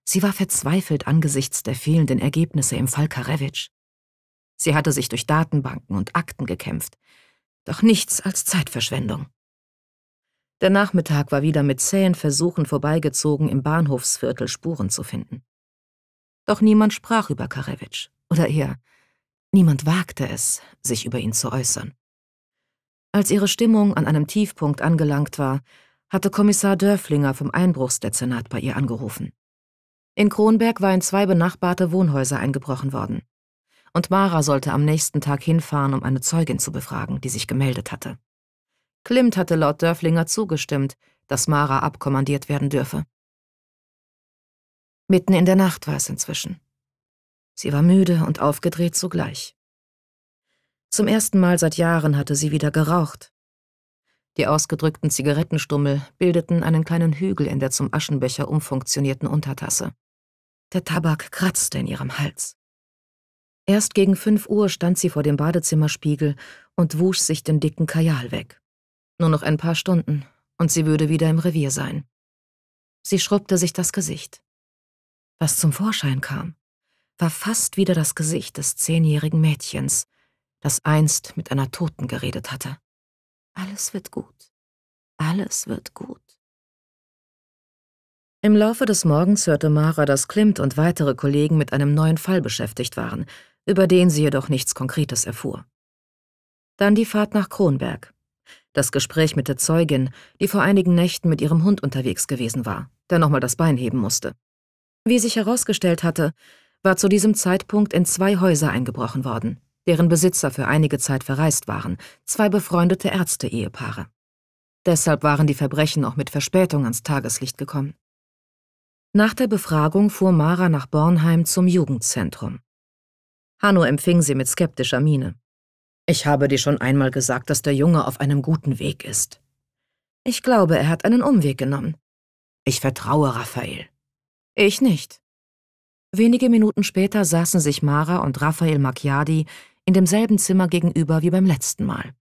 Sie war verzweifelt angesichts der fehlenden Ergebnisse im Fall Karewitsch. Sie hatte sich durch Datenbanken und Akten gekämpft, doch nichts als Zeitverschwendung. Der Nachmittag war wieder mit zähen Versuchen vorbeigezogen, im Bahnhofsviertel Spuren zu finden. Doch niemand sprach über Karewitsch, oder eher, niemand wagte es, sich über ihn zu äußern. Als ihre Stimmung an einem Tiefpunkt angelangt war, hatte Kommissar Dörflinger vom Einbruchsdezernat bei ihr angerufen. In Kronberg war in zwei benachbarte Wohnhäuser eingebrochen worden. Und Mara sollte am nächsten Tag hinfahren, um eine Zeugin zu befragen, die sich gemeldet hatte. Klimt hatte laut Dörflinger zugestimmt, dass Mara abkommandiert werden dürfe. Mitten in der Nacht war es inzwischen. Sie war müde und aufgedreht zugleich. Zum ersten Mal seit Jahren hatte sie wieder geraucht. Die ausgedrückten Zigarettenstummel bildeten einen kleinen Hügel in der zum Aschenbecher umfunktionierten Untertasse. Der Tabak kratzte in ihrem Hals. Erst gegen fünf Uhr stand sie vor dem Badezimmerspiegel und wusch sich den dicken Kajal weg. Nur noch ein paar Stunden, und sie würde wieder im Revier sein. Sie schrubbte sich das Gesicht. Was zum Vorschein kam, war fast wieder das Gesicht des zehnjährigen Mädchens, das einst mit einer Toten geredet hatte. Alles wird gut. Alles wird gut. Im Laufe des Morgens hörte Mara, dass Klimt und weitere Kollegen mit einem neuen Fall beschäftigt waren, über den sie jedoch nichts Konkretes erfuhr. Dann die Fahrt nach Kronberg, das Gespräch mit der Zeugin, die vor einigen Nächten mit ihrem Hund unterwegs gewesen war, der nochmal das Bein heben musste. Wie sich herausgestellt hatte, war zu diesem Zeitpunkt in zwei Häuser eingebrochen worden, deren Besitzer für einige Zeit verreist waren, zwei befreundete Ärzte-Ehepaare. Deshalb waren die Verbrechen auch mit Verspätung ans Tageslicht gekommen. Nach der Befragung fuhr Mara nach Bornheim zum Jugendzentrum. Hanno empfing sie mit skeptischer Miene. Ich habe dir schon einmal gesagt, dass der Junge auf einem guten Weg ist. Ich glaube, er hat einen Umweg genommen. Ich vertraue Raphael. Ich nicht. Wenige Minuten später saßen sich Mara und Raphael Macchiadi in demselben Zimmer gegenüber wie beim letzten Mal.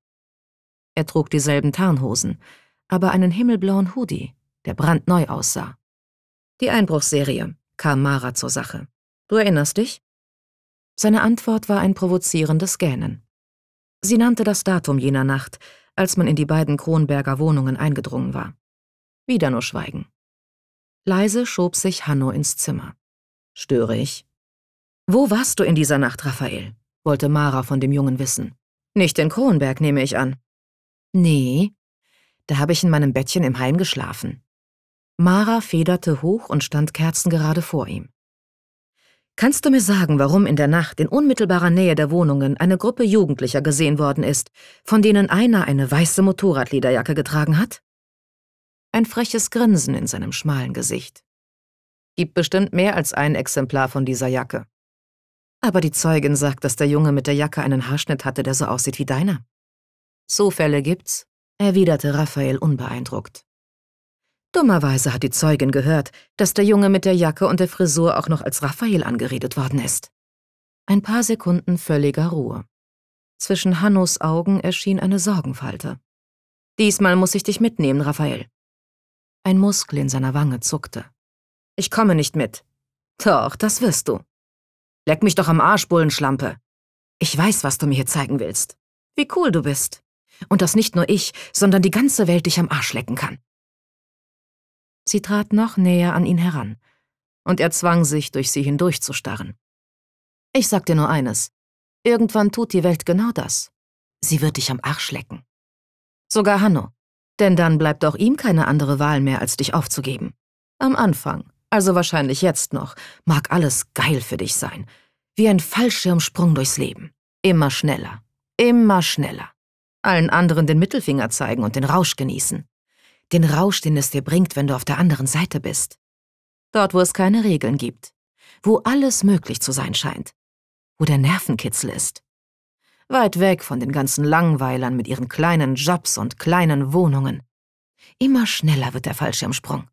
Er trug dieselben Tarnhosen, aber einen himmelblauen Hoodie, der brandneu aussah. Die Einbruchsserie, kam Mara zur Sache. Du erinnerst dich? Seine Antwort war ein provozierendes Gähnen. Sie nannte das Datum jener Nacht, als man in die beiden Kronberger Wohnungen eingedrungen war. Wieder nur Schweigen. Leise schob sich Hanno ins Zimmer. Störe ich? Wo warst du in dieser Nacht, Raphael? wollte Mara von dem Jungen wissen. Nicht in Kronberg, nehme ich an. Nee, da habe ich in meinem Bettchen im Heim geschlafen. Mara federte hoch und stand kerzengerade vor ihm. Kannst du mir sagen, warum in der Nacht in unmittelbarer Nähe der Wohnungen eine Gruppe Jugendlicher gesehen worden ist, von denen einer eine weiße Motorradlederjacke getragen hat? Ein freches Grinsen in seinem schmalen Gesicht. Gibt bestimmt mehr als ein Exemplar von dieser Jacke. Aber die Zeugin sagt, dass der Junge mit der Jacke einen Haarschnitt hatte, der so aussieht wie deiner. So Fälle gibt's, erwiderte Raphael unbeeindruckt. Dummerweise hat die Zeugin gehört, dass der Junge mit der Jacke und der Frisur auch noch als Raphael angeredet worden ist. Ein paar Sekunden völliger Ruhe. Zwischen Hannos Augen erschien eine Sorgenfalte. Diesmal muss ich dich mitnehmen, Raphael. Ein Muskel in seiner Wange zuckte. Ich komme nicht mit. Doch, das wirst du. Leck mich doch am Arsch, Bullenschlampe. Ich weiß, was du mir hier zeigen willst. Wie cool du bist. Und dass nicht nur ich, sondern die ganze Welt dich am Arsch lecken kann. Sie trat noch näher an ihn heran, und er zwang sich, durch sie hindurchzustarren. Ich sag dir nur eines. Irgendwann tut die Welt genau das. Sie wird dich am Arsch lecken. Sogar Hanno. Denn dann bleibt auch ihm keine andere Wahl mehr, als dich aufzugeben. Am Anfang, also wahrscheinlich jetzt noch, mag alles geil für dich sein. Wie ein Fallschirmsprung durchs Leben. Immer schneller. Immer schneller. Allen anderen den Mittelfinger zeigen und den Rausch genießen den Rausch, den es dir bringt, wenn du auf der anderen Seite bist. Dort, wo es keine Regeln gibt, wo alles möglich zu sein scheint, wo der Nervenkitzel ist. Weit weg von den ganzen Langweilern mit ihren kleinen Jobs und kleinen Wohnungen. Immer schneller wird der Fallschirmsprung.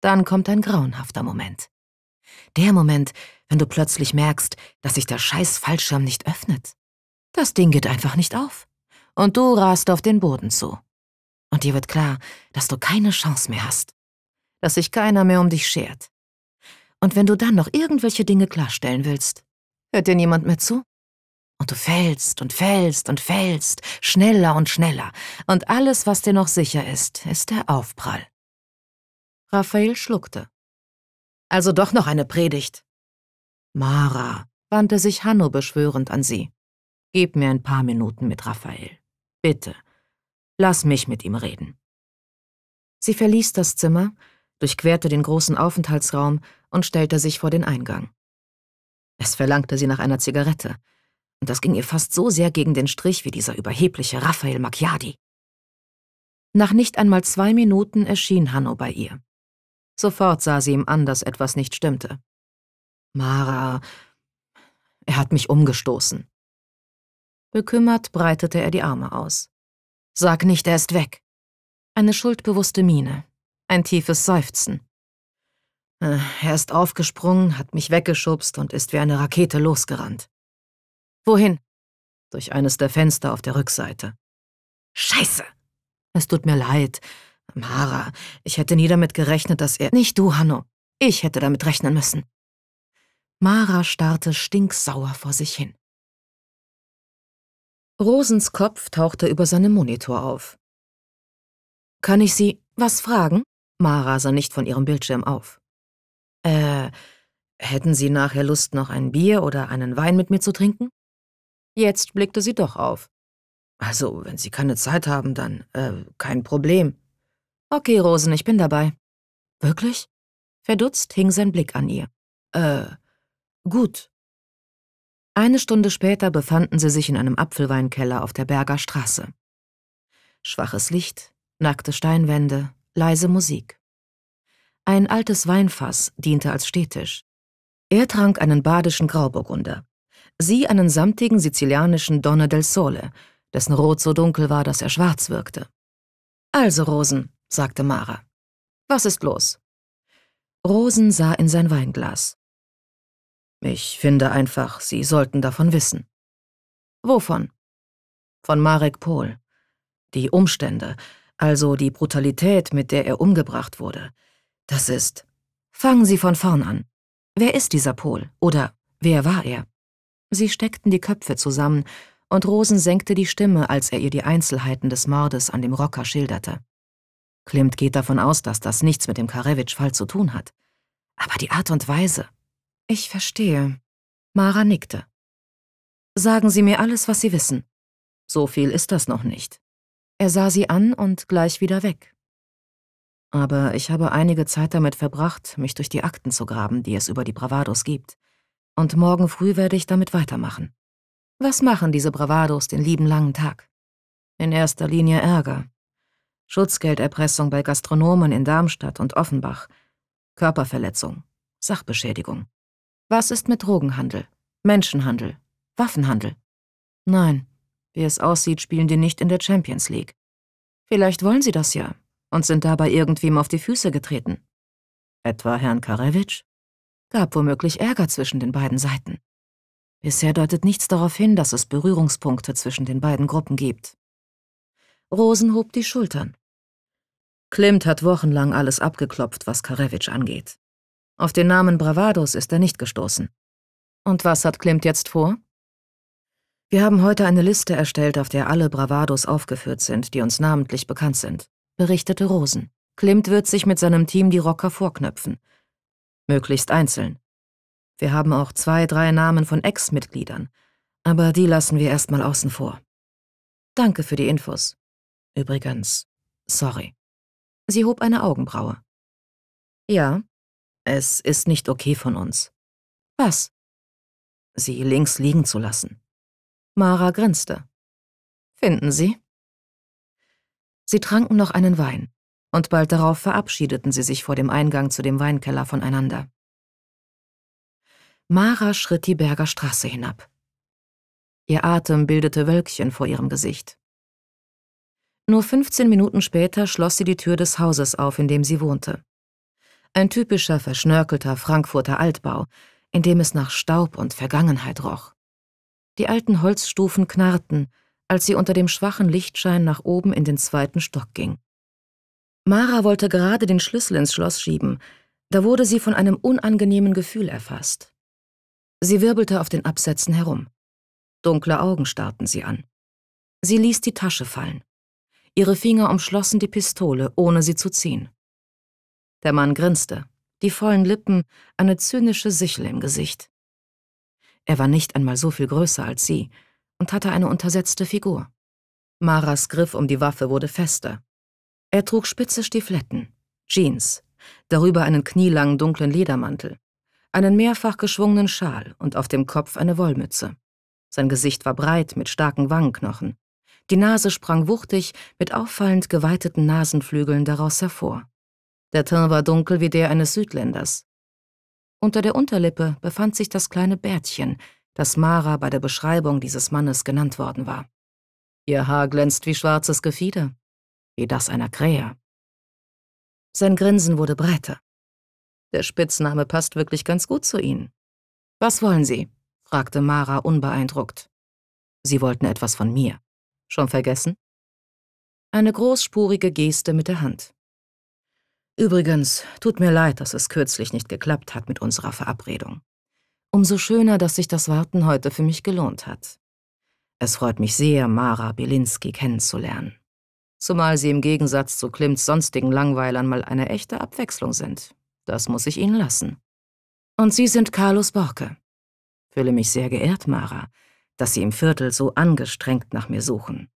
Dann kommt ein grauenhafter Moment. Der Moment, wenn du plötzlich merkst, dass sich der scheiß Fallschirm nicht öffnet. Das Ding geht einfach nicht auf. Und du rast auf den Boden zu und dir wird klar, dass du keine Chance mehr hast, dass sich keiner mehr um dich schert. Und wenn du dann noch irgendwelche Dinge klarstellen willst, hört dir niemand mehr zu? Und du fällst und fällst und fällst, schneller und schneller, und alles, was dir noch sicher ist, ist der Aufprall. Raphael schluckte. Also doch noch eine Predigt. Mara, wandte sich Hanno beschwörend an sie. Gib mir ein paar Minuten mit Raphael. Bitte. Lass mich mit ihm reden. Sie verließ das Zimmer, durchquerte den großen Aufenthaltsraum und stellte sich vor den Eingang. Es verlangte sie nach einer Zigarette, und das ging ihr fast so sehr gegen den Strich wie dieser überhebliche Raphael Macchiadi. Nach nicht einmal zwei Minuten erschien Hanno bei ihr. Sofort sah sie ihm an, dass etwas nicht stimmte. Mara, er hat mich umgestoßen. Bekümmert breitete er die Arme aus. Sag nicht, er ist weg. Eine schuldbewusste Miene. Ein tiefes Seufzen. Äh, er ist aufgesprungen, hat mich weggeschubst und ist wie eine Rakete losgerannt. Wohin? Durch eines der Fenster auf der Rückseite. Scheiße! Es tut mir leid. Mara, ich hätte nie damit gerechnet, dass er. Nicht du, Hanno. Ich hätte damit rechnen müssen. Mara starrte stinksauer vor sich hin. Rosens Kopf tauchte über seinem Monitor auf. Kann ich Sie was fragen? Mara sah nicht von ihrem Bildschirm auf. Äh, hätten Sie nachher Lust, noch ein Bier oder einen Wein mit mir zu trinken? Jetzt blickte sie doch auf. Also, wenn Sie keine Zeit haben, dann äh, kein Problem. Okay, Rosen, ich bin dabei. Wirklich? Verdutzt hing sein Blick an ihr. Äh, gut. Eine Stunde später befanden sie sich in einem Apfelweinkeller auf der Berger Straße. Schwaches Licht, nackte Steinwände, leise Musik. Ein altes Weinfass diente als Stehtisch. Er trank einen badischen Grauburgunder, sie einen samtigen sizilianischen Donna del Sole, dessen Rot so dunkel war, dass er schwarz wirkte. Also, Rosen, sagte Mara. Was ist los? Rosen sah in sein Weinglas. Ich finde einfach, Sie sollten davon wissen. Wovon? Von Marek Pohl. Die Umstände, also die Brutalität, mit der er umgebracht wurde. Das ist. Fangen Sie von vorn an. Wer ist dieser Pohl? Oder wer war er? Sie steckten die Köpfe zusammen, und Rosen senkte die Stimme, als er ihr die Einzelheiten des Mordes an dem Rocker schilderte. Klimt geht davon aus, dass das nichts mit dem Karewitsch-Fall zu tun hat. Aber die Art und Weise, ich verstehe. Mara nickte. Sagen Sie mir alles, was Sie wissen. So viel ist das noch nicht. Er sah sie an und gleich wieder weg. Aber ich habe einige Zeit damit verbracht, mich durch die Akten zu graben, die es über die Bravados gibt. Und morgen früh werde ich damit weitermachen. Was machen diese Bravados den lieben langen Tag? In erster Linie Ärger. Schutzgelderpressung bei Gastronomen in Darmstadt und Offenbach. Körperverletzung. Sachbeschädigung. Was ist mit Drogenhandel, Menschenhandel, Waffenhandel? Nein, wie es aussieht, spielen die nicht in der Champions League. Vielleicht wollen sie das ja und sind dabei irgendwem auf die Füße getreten. Etwa Herrn Karewitsch? Gab womöglich Ärger zwischen den beiden Seiten. Bisher deutet nichts darauf hin, dass es Berührungspunkte zwischen den beiden Gruppen gibt. Rosen hob die Schultern. Klimt hat wochenlang alles abgeklopft, was Karewitsch angeht. Auf den Namen Bravados ist er nicht gestoßen. Und was hat Klimt jetzt vor? Wir haben heute eine Liste erstellt, auf der alle Bravados aufgeführt sind, die uns namentlich bekannt sind, berichtete Rosen. Klimt wird sich mit seinem Team die Rocker vorknöpfen. Möglichst einzeln. Wir haben auch zwei, drei Namen von Ex-Mitgliedern, aber die lassen wir erstmal außen vor. Danke für die Infos. Übrigens, sorry. Sie hob eine Augenbraue. Ja, es ist nicht okay von uns. Was? Sie links liegen zu lassen. Mara grinste. Finden Sie? Sie tranken noch einen Wein, und bald darauf verabschiedeten sie sich vor dem Eingang zu dem Weinkeller voneinander. Mara schritt die Berger Straße hinab. Ihr Atem bildete Wölkchen vor ihrem Gesicht. Nur 15 Minuten später schloss sie die Tür des Hauses auf, in dem sie wohnte. Ein typischer verschnörkelter Frankfurter Altbau, in dem es nach Staub und Vergangenheit roch. Die alten Holzstufen knarrten, als sie unter dem schwachen Lichtschein nach oben in den zweiten Stock ging. Mara wollte gerade den Schlüssel ins Schloss schieben, da wurde sie von einem unangenehmen Gefühl erfasst. Sie wirbelte auf den Absätzen herum. Dunkle Augen starrten sie an. Sie ließ die Tasche fallen. Ihre Finger umschlossen die Pistole, ohne sie zu ziehen. Der Mann grinste, die vollen Lippen, eine zynische Sichel im Gesicht. Er war nicht einmal so viel größer als sie und hatte eine untersetzte Figur. Maras Griff um die Waffe wurde fester. Er trug spitze Stiefletten, Jeans, darüber einen knielangen dunklen Ledermantel, einen mehrfach geschwungenen Schal und auf dem Kopf eine Wollmütze. Sein Gesicht war breit mit starken Wangenknochen. Die Nase sprang wuchtig mit auffallend geweiteten Nasenflügeln daraus hervor. Der Teint war dunkel wie der eines Südländers. Unter der Unterlippe befand sich das kleine Bärtchen, das Mara bei der Beschreibung dieses Mannes genannt worden war. Ihr Haar glänzt wie schwarzes Gefieder, wie das einer Krähe. Sein Grinsen wurde breiter. Der Spitzname passt wirklich ganz gut zu Ihnen. Was wollen Sie? fragte Mara unbeeindruckt. Sie wollten etwas von mir. Schon vergessen? Eine großspurige Geste mit der Hand. Übrigens, tut mir leid, dass es kürzlich nicht geklappt hat mit unserer Verabredung. Umso schöner, dass sich das Warten heute für mich gelohnt hat. Es freut mich sehr, Mara Bielinski kennenzulernen. Zumal sie im Gegensatz zu Klimts sonstigen Langweilern mal eine echte Abwechslung sind. Das muss ich Ihnen lassen. Und Sie sind Carlos Borke. Fühle mich sehr geehrt, Mara, dass Sie im Viertel so angestrengt nach mir suchen.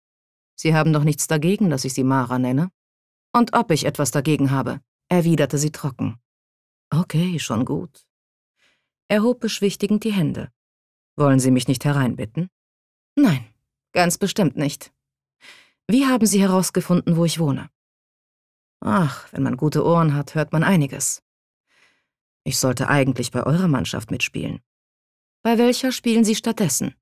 Sie haben doch nichts dagegen, dass ich Sie Mara nenne? Und ob ich etwas dagegen habe? erwiderte sie trocken. Okay, schon gut. Er hob beschwichtigend die Hände. Wollen Sie mich nicht hereinbitten? Nein, ganz bestimmt nicht. Wie haben Sie herausgefunden, wo ich wohne? Ach, wenn man gute Ohren hat, hört man einiges. Ich sollte eigentlich bei eurer Mannschaft mitspielen. Bei welcher spielen Sie stattdessen?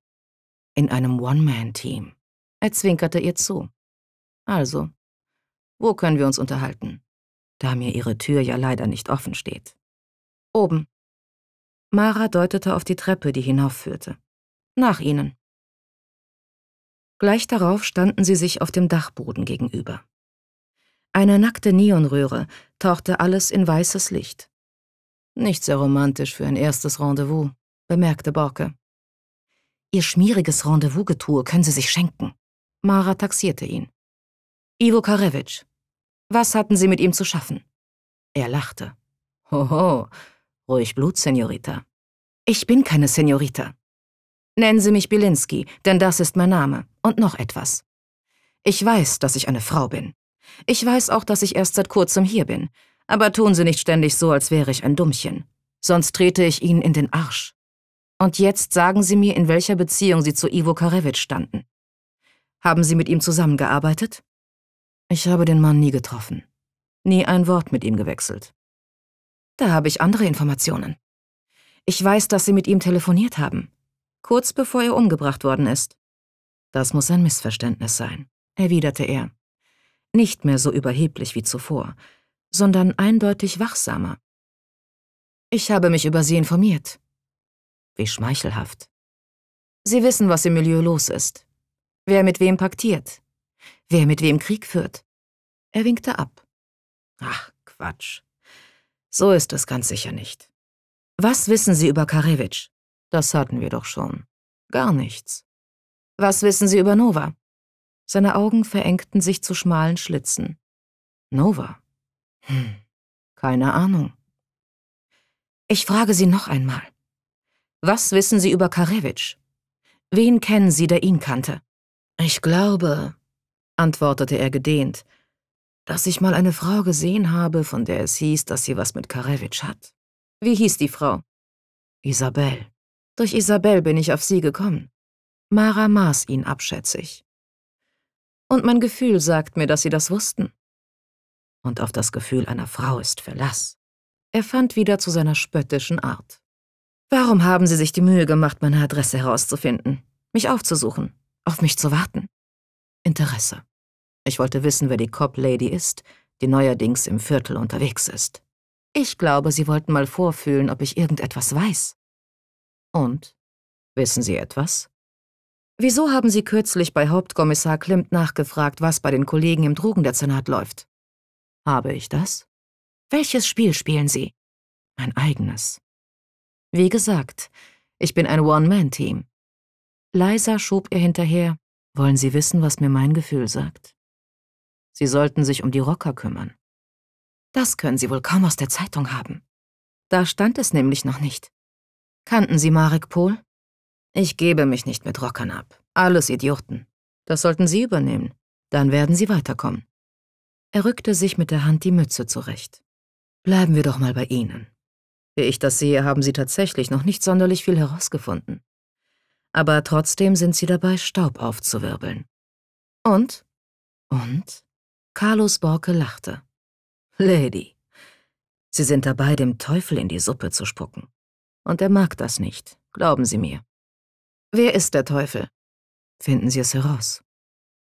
In einem One-Man-Team. Er zwinkerte ihr zu. Also, wo können wir uns unterhalten? da mir ihre Tür ja leider nicht offen steht. Oben. Mara deutete auf die Treppe, die hinaufführte. Nach ihnen. Gleich darauf standen sie sich auf dem Dachboden gegenüber. Eine nackte Neonröhre tauchte alles in weißes Licht. Nicht sehr romantisch für ein erstes Rendezvous, bemerkte Borke. Ihr schmieriges Rendezvous-Getue können Sie sich schenken. Mara taxierte ihn. Ivo Karevich, was hatten Sie mit ihm zu schaffen? Er lachte. Hoho, ruhig Blut, Senorita. Ich bin keine Senorita. Nennen Sie mich Bilinski, denn das ist mein Name. Und noch etwas. Ich weiß, dass ich eine Frau bin. Ich weiß auch, dass ich erst seit kurzem hier bin. Aber tun Sie nicht ständig so, als wäre ich ein Dummchen. Sonst trete ich Ihnen in den Arsch. Und jetzt sagen Sie mir, in welcher Beziehung Sie zu Ivo Karevich standen. Haben Sie mit ihm zusammengearbeitet? Ich habe den Mann nie getroffen, nie ein Wort mit ihm gewechselt. Da habe ich andere Informationen. Ich weiß, dass Sie mit ihm telefoniert haben, kurz bevor er umgebracht worden ist. Das muss ein Missverständnis sein, erwiderte er. Nicht mehr so überheblich wie zuvor, sondern eindeutig wachsamer. Ich habe mich über Sie informiert. Wie schmeichelhaft. Sie wissen, was im Milieu los ist. Wer mit wem paktiert, wer mit wem Krieg führt. Er winkte ab. Ach, Quatsch. So ist es ganz sicher nicht. Was wissen Sie über Karewitsch? Das hatten wir doch schon. Gar nichts. Was wissen Sie über Nova? Seine Augen verengten sich zu schmalen Schlitzen. Nova? Hm, keine Ahnung. Ich frage Sie noch einmal. Was wissen Sie über Karewitsch? Wen kennen Sie, der ihn kannte? Ich glaube, antwortete er gedehnt, dass ich mal eine Frau gesehen habe, von der es hieß, dass sie was mit Karewitsch hat. Wie hieß die Frau? Isabel. Durch Isabel bin ich auf sie gekommen. Mara maß ihn abschätzig. Und mein Gefühl sagt mir, dass sie das wussten. Und auf das Gefühl einer Frau ist Verlass. Er fand wieder zu seiner spöttischen Art. Warum haben Sie sich die Mühe gemacht, meine Adresse herauszufinden, mich aufzusuchen, auf mich zu warten? Interesse. Ich wollte wissen, wer die Cop-Lady ist, die neuerdings im Viertel unterwegs ist. Ich glaube, Sie wollten mal vorfühlen, ob ich irgendetwas weiß. Und? Wissen Sie etwas? Wieso haben Sie kürzlich bei Hauptkommissar Klimt nachgefragt, was bei den Kollegen im Drogendezernat läuft? Habe ich das? Welches Spiel spielen Sie? Mein eigenes. Wie gesagt, ich bin ein One-Man-Team. Leiser schob er hinterher. Wollen Sie wissen, was mir mein Gefühl sagt? Sie sollten sich um die Rocker kümmern. Das können Sie wohl kaum aus der Zeitung haben. Da stand es nämlich noch nicht. Kannten Sie Marek Pohl? Ich gebe mich nicht mit Rockern ab. Alles Idioten. Das sollten Sie übernehmen. Dann werden Sie weiterkommen. Er rückte sich mit der Hand die Mütze zurecht. Bleiben wir doch mal bei Ihnen. Wie ich das sehe, haben Sie tatsächlich noch nicht sonderlich viel herausgefunden aber trotzdem sind sie dabei, Staub aufzuwirbeln. Und? Und? Carlos Borke lachte. Lady, Sie sind dabei, dem Teufel in die Suppe zu spucken. Und er mag das nicht, glauben Sie mir. Wer ist der Teufel? Finden Sie es heraus.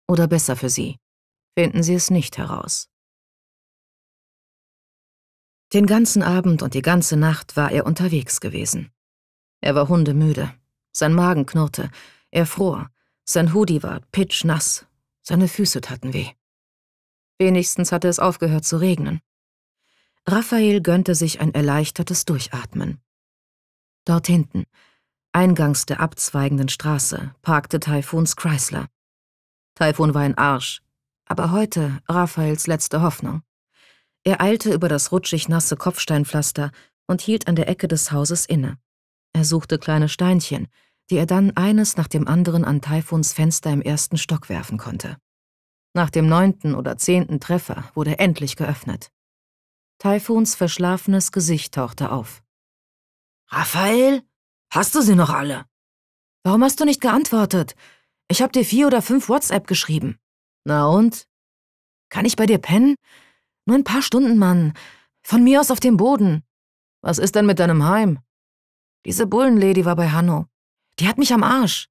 Oder besser für Sie, finden Sie es nicht heraus. Den ganzen Abend und die ganze Nacht war er unterwegs gewesen. Er war hundemüde sein Magen knurrte, er fror, sein Hoodie war pitschnass, seine Füße taten weh. Wenigstens hatte es aufgehört zu regnen. Raphael gönnte sich ein erleichtertes Durchatmen. Dort hinten, eingangs der abzweigenden Straße, parkte Taifuns Chrysler. Taifun war ein Arsch, aber heute Raphaels letzte Hoffnung. Er eilte über das rutschig nasse Kopfsteinpflaster und hielt an der Ecke des Hauses inne. Er suchte kleine Steinchen, die er dann eines nach dem anderen an Taifuns Fenster im ersten Stock werfen konnte. Nach dem neunten oder zehnten Treffer wurde endlich geöffnet. Taifuns verschlafenes Gesicht tauchte auf. Raphael, hast du sie noch alle? Warum hast du nicht geantwortet? Ich hab dir vier oder fünf WhatsApp geschrieben. Na und? Kann ich bei dir pennen? Nur ein paar Stunden, Mann. Von mir aus auf dem Boden. Was ist denn mit deinem Heim? Diese Bullenlady war bei Hanno. Die hat mich am Arsch.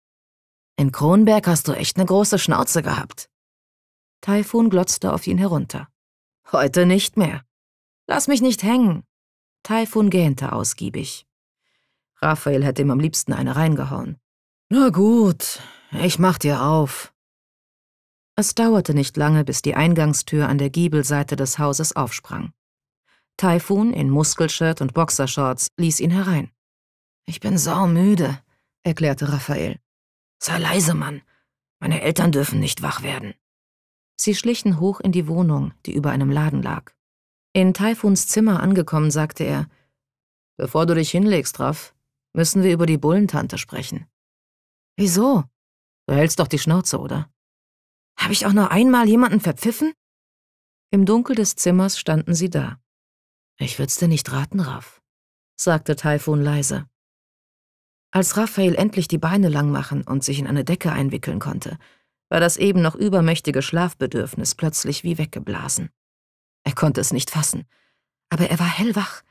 In Kronberg hast du echt eine große Schnauze gehabt. Taifun glotzte auf ihn herunter. Heute nicht mehr. Lass mich nicht hängen. Taifun gähnte ausgiebig. Raphael hätte ihm am liebsten eine reingehauen. Na gut, ich mach dir auf. Es dauerte nicht lange, bis die Eingangstür an der Giebelseite des Hauses aufsprang. Taifun in Muskelshirt und Boxershorts ließ ihn herein. Ich bin saumüde erklärte Raphael. Sei leise, Mann. Meine Eltern dürfen nicht wach werden. Sie schlichen hoch in die Wohnung, die über einem Laden lag. In Taifuns Zimmer angekommen, sagte er, Bevor du dich hinlegst, Raff, müssen wir über die Bullentante sprechen. Wieso? Du hältst doch die Schnauze, oder? Habe ich auch nur einmal jemanden verpfiffen? Im Dunkel des Zimmers standen sie da. Ich würd's dir nicht raten, Raff, sagte Taifun leise. Als Raphael endlich die Beine lang machen und sich in eine Decke einwickeln konnte, war das eben noch übermächtige Schlafbedürfnis plötzlich wie weggeblasen. Er konnte es nicht fassen, aber er war hellwach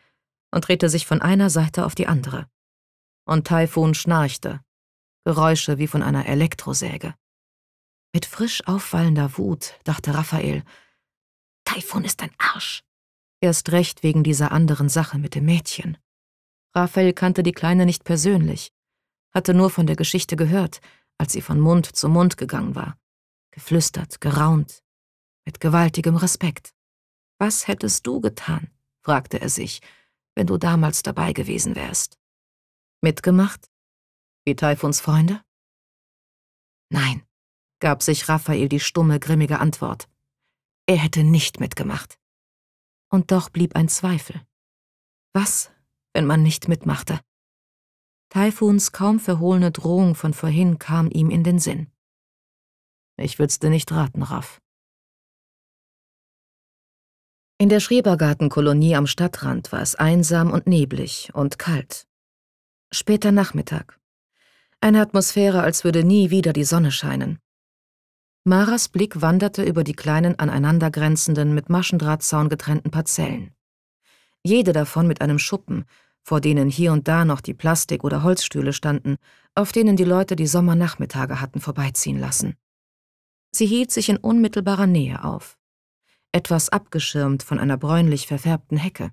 und drehte sich von einer Seite auf die andere. Und Taifun schnarchte, Geräusche wie von einer Elektrosäge. Mit frisch auffallender Wut dachte Raphael, Taifun ist ein Arsch. Erst recht wegen dieser anderen Sache mit dem Mädchen. Raphael kannte die Kleine nicht persönlich, hatte nur von der Geschichte gehört, als sie von Mund zu Mund gegangen war. Geflüstert, geraunt, mit gewaltigem Respekt. Was hättest du getan? fragte er sich, wenn du damals dabei gewesen wärst. Mitgemacht? Wie Taifuns Freunde? Nein, gab sich Raphael die stumme, grimmige Antwort. Er hätte nicht mitgemacht. Und doch blieb ein Zweifel. Was wenn man nicht mitmachte. Taifuns kaum verhohlene Drohung von vorhin kam ihm in den Sinn. Ich würd's dir nicht raten, Raff. In der Schrebergartenkolonie am Stadtrand war es einsam und neblig und kalt. Später Nachmittag. Eine Atmosphäre, als würde nie wieder die Sonne scheinen. Maras Blick wanderte über die kleinen aneinandergrenzenden, mit Maschendrahtzaun getrennten Parzellen. Jede davon mit einem Schuppen, vor denen hier und da noch die Plastik- oder Holzstühle standen, auf denen die Leute die Sommernachmittage hatten vorbeiziehen lassen. Sie hielt sich in unmittelbarer Nähe auf, etwas abgeschirmt von einer bräunlich verfärbten Hecke.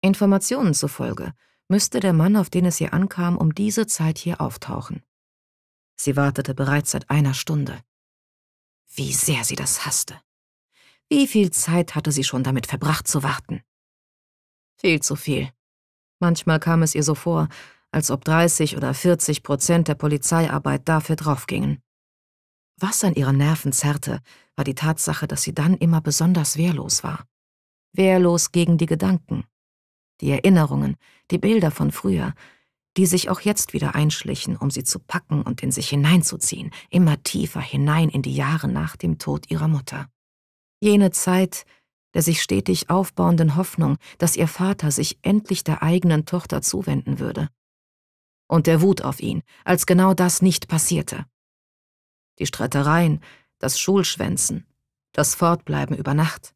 Informationen zufolge müsste der Mann, auf den es ihr ankam, um diese Zeit hier auftauchen. Sie wartete bereits seit einer Stunde. Wie sehr sie das hasste. Wie viel Zeit hatte sie schon damit verbracht zu warten? Viel zu viel. Manchmal kam es ihr so vor, als ob 30 oder 40 Prozent der Polizeiarbeit dafür draufgingen. Was an ihren Nerven zerrte, war die Tatsache, dass sie dann immer besonders wehrlos war. Wehrlos gegen die Gedanken, die Erinnerungen, die Bilder von früher, die sich auch jetzt wieder einschlichen, um sie zu packen und in sich hineinzuziehen, immer tiefer hinein in die Jahre nach dem Tod ihrer Mutter. Jene Zeit, der sich stetig aufbauenden Hoffnung, dass ihr Vater sich endlich der eigenen Tochter zuwenden würde. Und der Wut auf ihn, als genau das nicht passierte. Die Streitereien, das Schulschwänzen, das Fortbleiben über Nacht.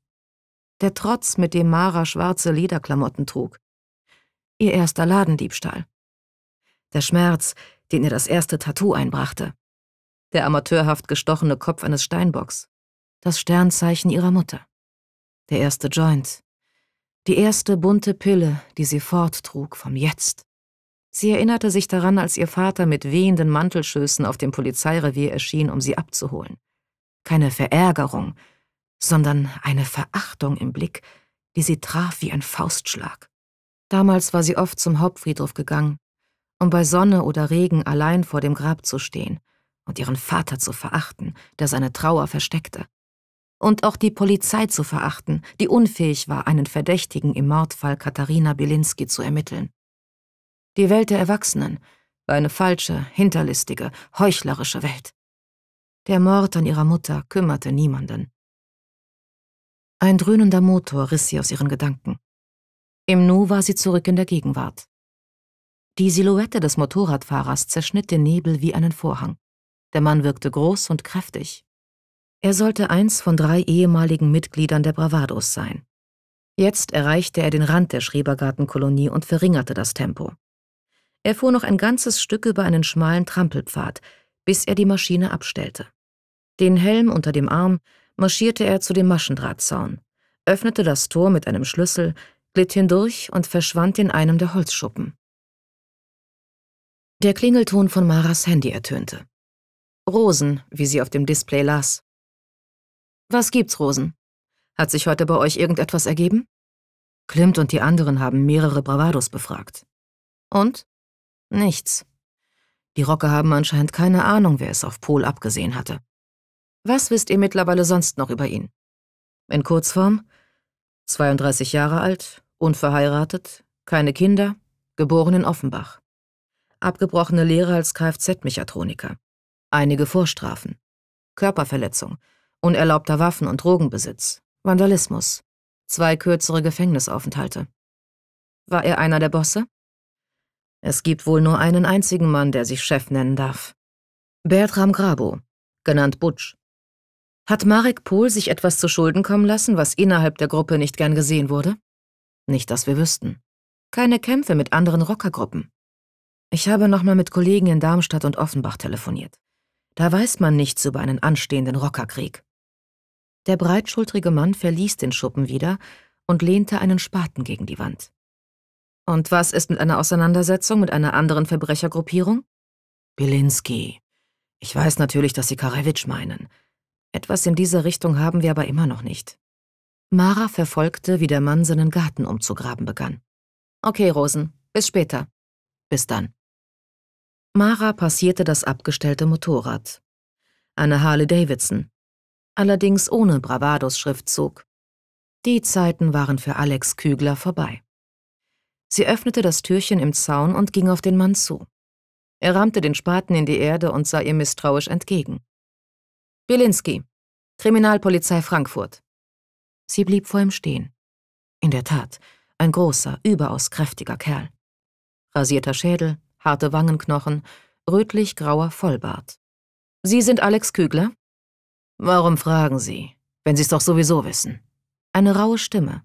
Der Trotz, mit dem Mara schwarze Lederklamotten trug. Ihr erster Ladendiebstahl. Der Schmerz, den ihr das erste Tattoo einbrachte. Der amateurhaft gestochene Kopf eines Steinbocks. Das Sternzeichen ihrer Mutter der erste Joint, die erste bunte Pille, die sie forttrug vom Jetzt. Sie erinnerte sich daran, als ihr Vater mit wehenden Mantelschößen auf dem Polizeirevier erschien, um sie abzuholen. Keine Verärgerung, sondern eine Verachtung im Blick, die sie traf wie ein Faustschlag. Damals war sie oft zum Hauptfriedhof gegangen, um bei Sonne oder Regen allein vor dem Grab zu stehen und ihren Vater zu verachten, der seine Trauer versteckte und auch die Polizei zu verachten, die unfähig war, einen Verdächtigen im Mordfall Katharina Bielinski zu ermitteln. Die Welt der Erwachsenen war eine falsche, hinterlistige, heuchlerische Welt. Der Mord an ihrer Mutter kümmerte niemanden. Ein dröhnender Motor riss sie aus ihren Gedanken. Im Nu war sie zurück in der Gegenwart. Die Silhouette des Motorradfahrers zerschnitt den Nebel wie einen Vorhang. Der Mann wirkte groß und kräftig, er sollte eins von drei ehemaligen Mitgliedern der Bravados sein. Jetzt erreichte er den Rand der Schrebergartenkolonie und verringerte das Tempo. Er fuhr noch ein ganzes Stück über einen schmalen Trampelpfad, bis er die Maschine abstellte. Den Helm unter dem Arm marschierte er zu dem Maschendrahtzaun, öffnete das Tor mit einem Schlüssel, glitt hindurch und verschwand in einem der Holzschuppen. Der Klingelton von Maras Handy ertönte. Rosen, wie sie auf dem Display las. Was gibt's, Rosen? Hat sich heute bei euch irgendetwas ergeben? Klimt und die anderen haben mehrere Bravados befragt. Und? Nichts. Die Rocke haben anscheinend keine Ahnung, wer es auf Pol abgesehen hatte. Was wisst ihr mittlerweile sonst noch über ihn? In Kurzform, 32 Jahre alt, unverheiratet, keine Kinder, geboren in Offenbach. Abgebrochene Lehre als Kfz-Mechatroniker. Einige Vorstrafen. Körperverletzung, unerlaubter Waffen- und Drogenbesitz, Vandalismus, zwei kürzere Gefängnisaufenthalte. War er einer der Bosse? Es gibt wohl nur einen einzigen Mann, der sich Chef nennen darf. Bertram Grabo, genannt Butsch. Hat Marek Pohl sich etwas zu Schulden kommen lassen, was innerhalb der Gruppe nicht gern gesehen wurde? Nicht, dass wir wüssten. Keine Kämpfe mit anderen Rockergruppen. Ich habe nochmal mit Kollegen in Darmstadt und Offenbach telefoniert. Da weiß man nichts über einen anstehenden Rockerkrieg. Der breitschultrige Mann verließ den Schuppen wieder und lehnte einen Spaten gegen die Wand. Und was ist mit einer Auseinandersetzung mit einer anderen Verbrechergruppierung? Bilinski. Ich weiß natürlich, dass Sie Karewitsch meinen. Etwas in dieser Richtung haben wir aber immer noch nicht. Mara verfolgte, wie der Mann seinen Garten umzugraben begann. Okay, Rosen, bis später. Bis dann. Mara passierte das abgestellte Motorrad. Eine Harley Davidson, allerdings ohne Bravados-Schriftzug. Die Zeiten waren für Alex Kügler vorbei. Sie öffnete das Türchen im Zaun und ging auf den Mann zu. Er rammte den Spaten in die Erde und sah ihr misstrauisch entgegen. Bielinski, Kriminalpolizei Frankfurt. Sie blieb vor ihm stehen. In der Tat, ein großer, überaus kräftiger Kerl. Rasierter Schädel, harte Wangenknochen, rötlich-grauer Vollbart. Sie sind Alex Kügler? Warum fragen Sie, wenn Sie es doch sowieso wissen? Eine raue Stimme,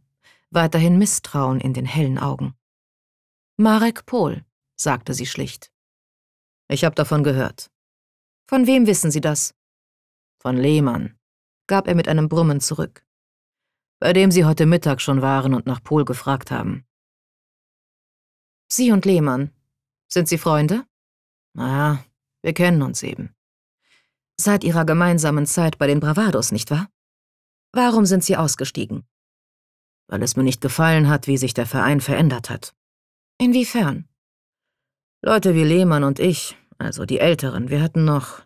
weiterhin Misstrauen in den hellen Augen. Marek Pohl, sagte sie schlicht. Ich habe davon gehört. Von wem wissen Sie das? Von Lehmann, gab er mit einem Brummen zurück. Bei dem Sie heute Mittag schon waren und nach Pohl gefragt haben. Sie und Lehmann, sind Sie Freunde? Na, naja, wir kennen uns eben. Seit ihrer gemeinsamen Zeit bei den Bravados, nicht wahr? Warum sind sie ausgestiegen? Weil es mir nicht gefallen hat, wie sich der Verein verändert hat. Inwiefern? Leute wie Lehmann und ich, also die Älteren, wir hatten noch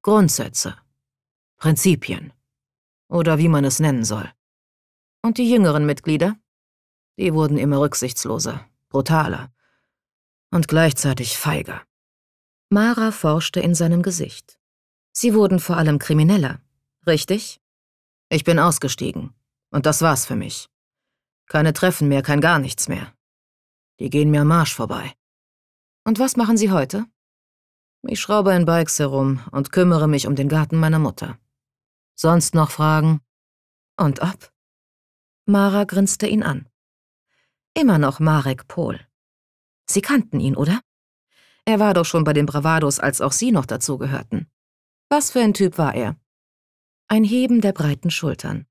Grundsätze, Prinzipien oder wie man es nennen soll. Und die jüngeren Mitglieder? Die wurden immer rücksichtsloser, brutaler und gleichzeitig feiger. Mara forschte in seinem Gesicht. Sie wurden vor allem krimineller, richtig? Ich bin ausgestiegen. Und das war's für mich. Keine Treffen mehr, kein gar nichts mehr. Die gehen mir am Marsch vorbei. Und was machen Sie heute? Ich schraube in Bikes herum und kümmere mich um den Garten meiner Mutter. Sonst noch Fragen? Und ob? Mara grinste ihn an. Immer noch Marek Pohl. Sie kannten ihn, oder? Er war doch schon bei den Bravados, als auch Sie noch dazugehörten. Was für ein Typ war er? Ein Heben der breiten Schultern.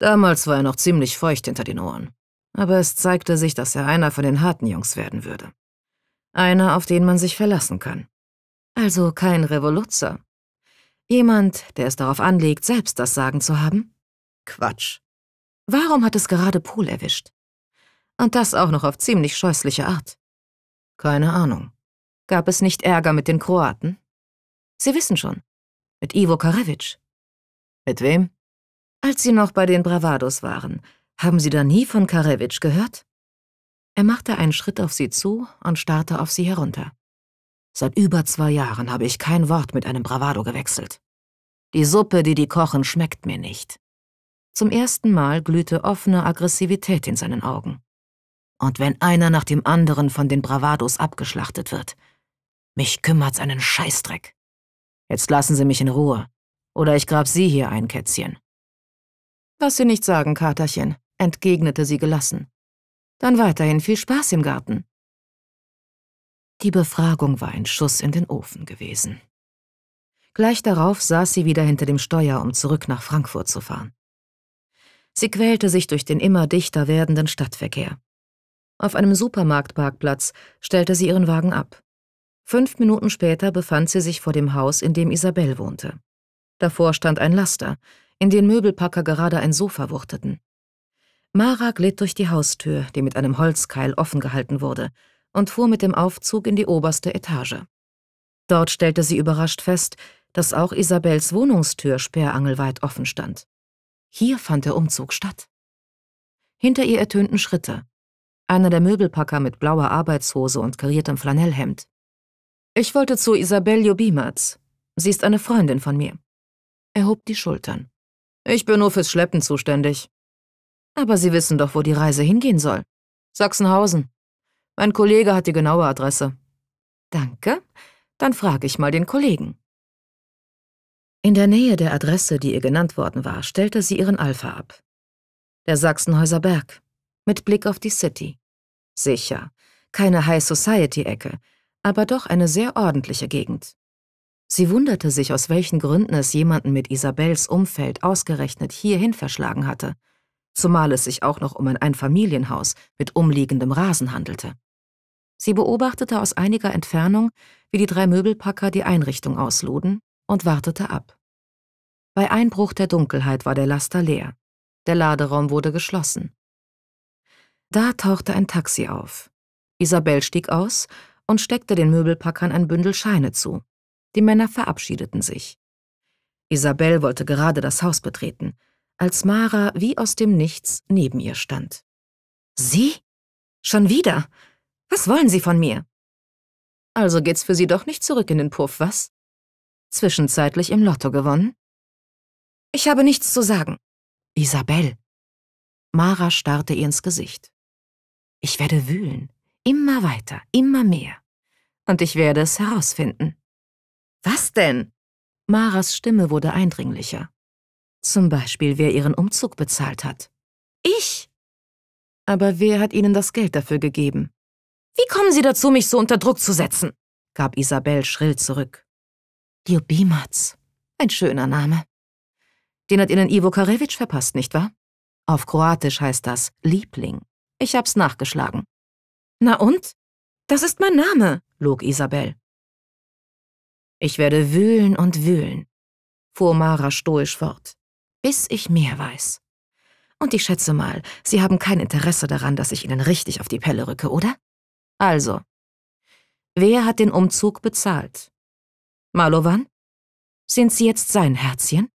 Damals war er noch ziemlich feucht hinter den Ohren. Aber es zeigte sich, dass er einer von den harten Jungs werden würde. Einer, auf den man sich verlassen kann. Also kein Revoluzer. Jemand, der es darauf anlegt, selbst das Sagen zu haben? Quatsch. Warum hat es gerade Pool erwischt? Und das auch noch auf ziemlich scheußliche Art. Keine Ahnung. Gab es nicht Ärger mit den Kroaten? Sie wissen schon. Mit Ivo Karevich. Mit wem? Als Sie noch bei den Bravados waren, haben Sie da nie von Karevich gehört? Er machte einen Schritt auf sie zu und starrte auf sie herunter. Seit über zwei Jahren habe ich kein Wort mit einem Bravado gewechselt. Die Suppe, die die kochen, schmeckt mir nicht. Zum ersten Mal glühte offene Aggressivität in seinen Augen. Und wenn einer nach dem anderen von den Bravados abgeschlachtet wird, mich kümmert's einen Scheißdreck. Jetzt lassen Sie mich in Ruhe. Oder ich grab Sie hier ein, Kätzchen. Was Sie nicht sagen, Katerchen, entgegnete sie gelassen. Dann weiterhin viel Spaß im Garten. Die Befragung war ein Schuss in den Ofen gewesen. Gleich darauf saß sie wieder hinter dem Steuer, um zurück nach Frankfurt zu fahren. Sie quälte sich durch den immer dichter werdenden Stadtverkehr. Auf einem Supermarktparkplatz stellte sie ihren Wagen ab. Fünf Minuten später befand sie sich vor dem Haus, in dem Isabel wohnte. Davor stand ein Laster, in den Möbelpacker gerade ein Sofa wuchteten. Mara glitt durch die Haustür, die mit einem Holzkeil offen gehalten wurde, und fuhr mit dem Aufzug in die oberste Etage. Dort stellte sie überrascht fest, dass auch Isabels Wohnungstür sperrangelweit offen stand. Hier fand der Umzug statt. Hinter ihr ertönten Schritte. Einer der Möbelpacker mit blauer Arbeitshose und kariertem Flanellhemd. Ich wollte zu Isabel Jobimatz. Sie ist eine Freundin von mir. Er hob die Schultern. Ich bin nur fürs Schleppen zuständig. Aber Sie wissen doch, wo die Reise hingehen soll. Sachsenhausen. Mein Kollege hat die genaue Adresse. Danke. Dann frage ich mal den Kollegen. In der Nähe der Adresse, die ihr genannt worden war, stellte sie ihren Alpha ab. Der Sachsenhäuser Berg, mit Blick auf die City. Sicher, keine High Society-Ecke, aber doch eine sehr ordentliche Gegend. Sie wunderte sich, aus welchen Gründen es jemanden mit Isabels Umfeld ausgerechnet hierhin verschlagen hatte, zumal es sich auch noch um ein Einfamilienhaus mit umliegendem Rasen handelte. Sie beobachtete aus einiger Entfernung, wie die drei Möbelpacker die Einrichtung ausluden und wartete ab. Bei Einbruch der Dunkelheit war der Laster leer. Der Laderaum wurde geschlossen. Da tauchte ein Taxi auf. Isabel stieg aus und steckte den Möbelpackern ein Bündel Scheine zu. Die Männer verabschiedeten sich. Isabel wollte gerade das Haus betreten, als Mara wie aus dem Nichts neben ihr stand. Sie? Schon wieder? Was wollen Sie von mir? Also geht's für Sie doch nicht zurück in den Puff, was? Zwischenzeitlich im Lotto gewonnen? Ich habe nichts zu sagen. Isabel. Mara starrte ihr ins Gesicht. Ich werde wühlen. Immer weiter, immer mehr. Und ich werde es herausfinden. Was denn? Maras Stimme wurde eindringlicher. Zum Beispiel, wer ihren Umzug bezahlt hat. Ich? Aber wer hat Ihnen das Geld dafür gegeben? Wie kommen Sie dazu, mich so unter Druck zu setzen? gab Isabel schrill zurück. Ljubimac. Ein schöner Name. Den hat Ihnen Ivo Karewitsch verpasst, nicht wahr? Auf Kroatisch heißt das Liebling. Ich hab's nachgeschlagen. Na und? Das ist mein Name, log Isabel. Ich werde wühlen und wühlen, fuhr Mara stoisch fort, bis ich mehr weiß. Und ich schätze mal, Sie haben kein Interesse daran, dass ich Ihnen richtig auf die Pelle rücke, oder? Also, wer hat den Umzug bezahlt? Malovan? Sind Sie jetzt sein Herzchen?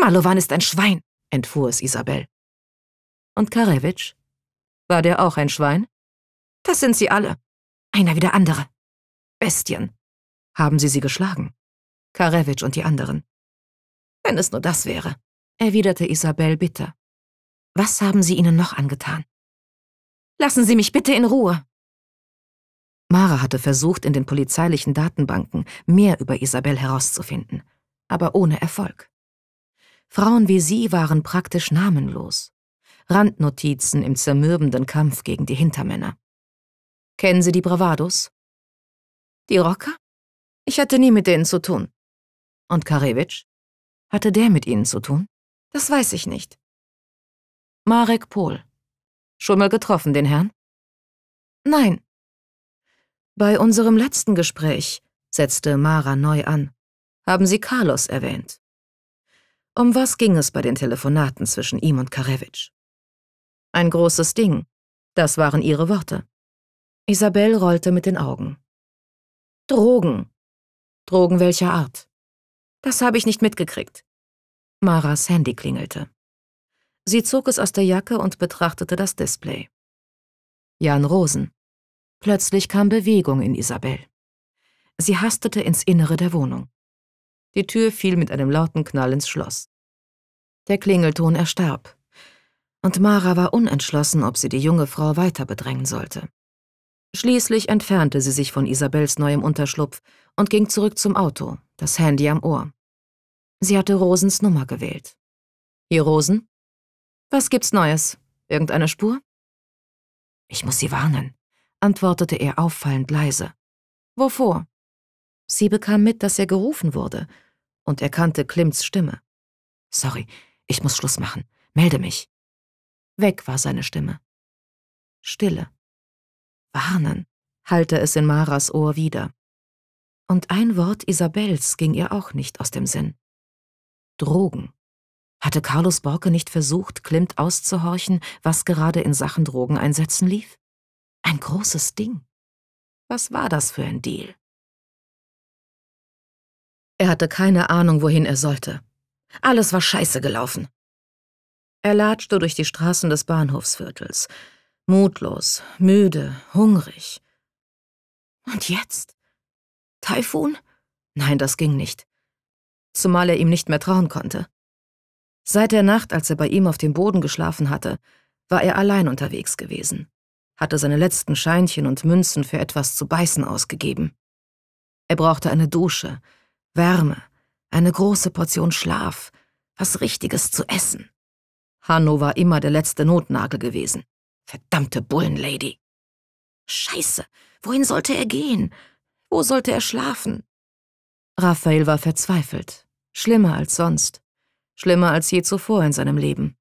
Malovan ist ein Schwein, entfuhr es Isabel. Und Karevich? War der auch ein Schwein? Das sind sie alle. Einer wie der andere. Bestien. Haben sie sie geschlagen? Karevich und die anderen. Wenn es nur das wäre, erwiderte Isabel bitter. Was haben sie ihnen noch angetan? Lassen Sie mich bitte in Ruhe. Mara hatte versucht, in den polizeilichen Datenbanken mehr über Isabel herauszufinden, aber ohne Erfolg. Frauen wie sie waren praktisch namenlos. Randnotizen im zermürbenden Kampf gegen die Hintermänner. Kennen Sie die Bravados? Die Rocker? Ich hatte nie mit denen zu tun. Und Karewitsch? Hatte der mit Ihnen zu tun? Das weiß ich nicht. Marek Pohl. Schon mal getroffen, den Herrn? Nein. Bei unserem letzten Gespräch, setzte Mara neu an, haben Sie Carlos erwähnt. Um was ging es bei den Telefonaten zwischen ihm und Karewitsch? Ein großes Ding. Das waren Ihre Worte. Isabel rollte mit den Augen. Drogen. Drogen welcher Art? Das habe ich nicht mitgekriegt. Maras Handy klingelte. Sie zog es aus der Jacke und betrachtete das Display. Jan Rosen. Plötzlich kam Bewegung in Isabel. Sie hastete ins Innere der Wohnung. Die Tür fiel mit einem lauten Knall ins Schloss. Der Klingelton erstarb, und Mara war unentschlossen, ob sie die junge Frau weiter bedrängen sollte. Schließlich entfernte sie sich von Isabels neuem Unterschlupf und ging zurück zum Auto, das Handy am Ohr. Sie hatte Rosens Nummer gewählt. Hier, Rosen? Was gibt's Neues? Irgendeine Spur? Ich muss Sie warnen, antwortete er auffallend leise. Wovor? Sie bekam mit, dass er gerufen wurde und erkannte Klimts Stimme. Sorry, ich muss Schluss machen. Melde mich. Weg war seine Stimme. Stille. Warnen, hallte es in Maras Ohr wieder. Und ein Wort Isabels ging ihr auch nicht aus dem Sinn. Drogen. Hatte Carlos Borke nicht versucht, Klimt auszuhorchen, was gerade in Sachen Drogeneinsätzen lief? Ein großes Ding. Was war das für ein Deal? Er hatte keine Ahnung, wohin er sollte. Alles war scheiße gelaufen. Er latschte durch die Straßen des Bahnhofsviertels mutlos, müde, hungrig. Und jetzt? Taifun? Nein, das ging nicht. Zumal er ihm nicht mehr trauen konnte. Seit der Nacht, als er bei ihm auf dem Boden geschlafen hatte, war er allein unterwegs gewesen, hatte seine letzten Scheinchen und Münzen für etwas zu beißen ausgegeben. Er brauchte eine Dusche, Wärme, eine große Portion Schlaf, was Richtiges zu essen. Hanno war immer der letzte Notnagel gewesen. Verdammte Bullenlady. Scheiße, wohin sollte er gehen? Wo sollte er schlafen? Raphael war verzweifelt, schlimmer als sonst, schlimmer als je zuvor in seinem Leben.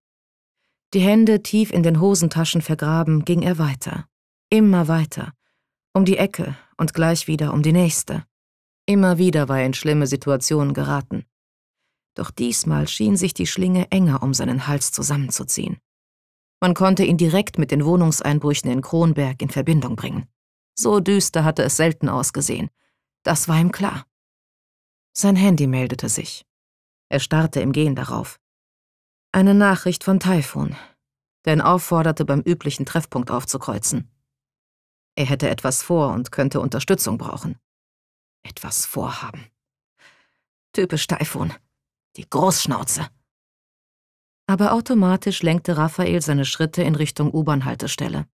Die Hände tief in den Hosentaschen vergraben, ging er weiter, immer weiter, um die Ecke und gleich wieder um die nächste. Immer wieder war er in schlimme Situationen geraten. Doch diesmal schien sich die Schlinge enger um seinen Hals zusammenzuziehen. Man konnte ihn direkt mit den Wohnungseinbrüchen in Kronberg in Verbindung bringen. So düster hatte es selten ausgesehen. Das war ihm klar. Sein Handy meldete sich. Er starrte im Gehen darauf. Eine Nachricht von Taifun, denn aufforderte, beim üblichen Treffpunkt aufzukreuzen. Er hätte etwas vor und könnte Unterstützung brauchen. Etwas vorhaben. Typisch Taifun. Die Großschnauze aber automatisch lenkte Raphael seine Schritte in Richtung U-Bahn-Haltestelle.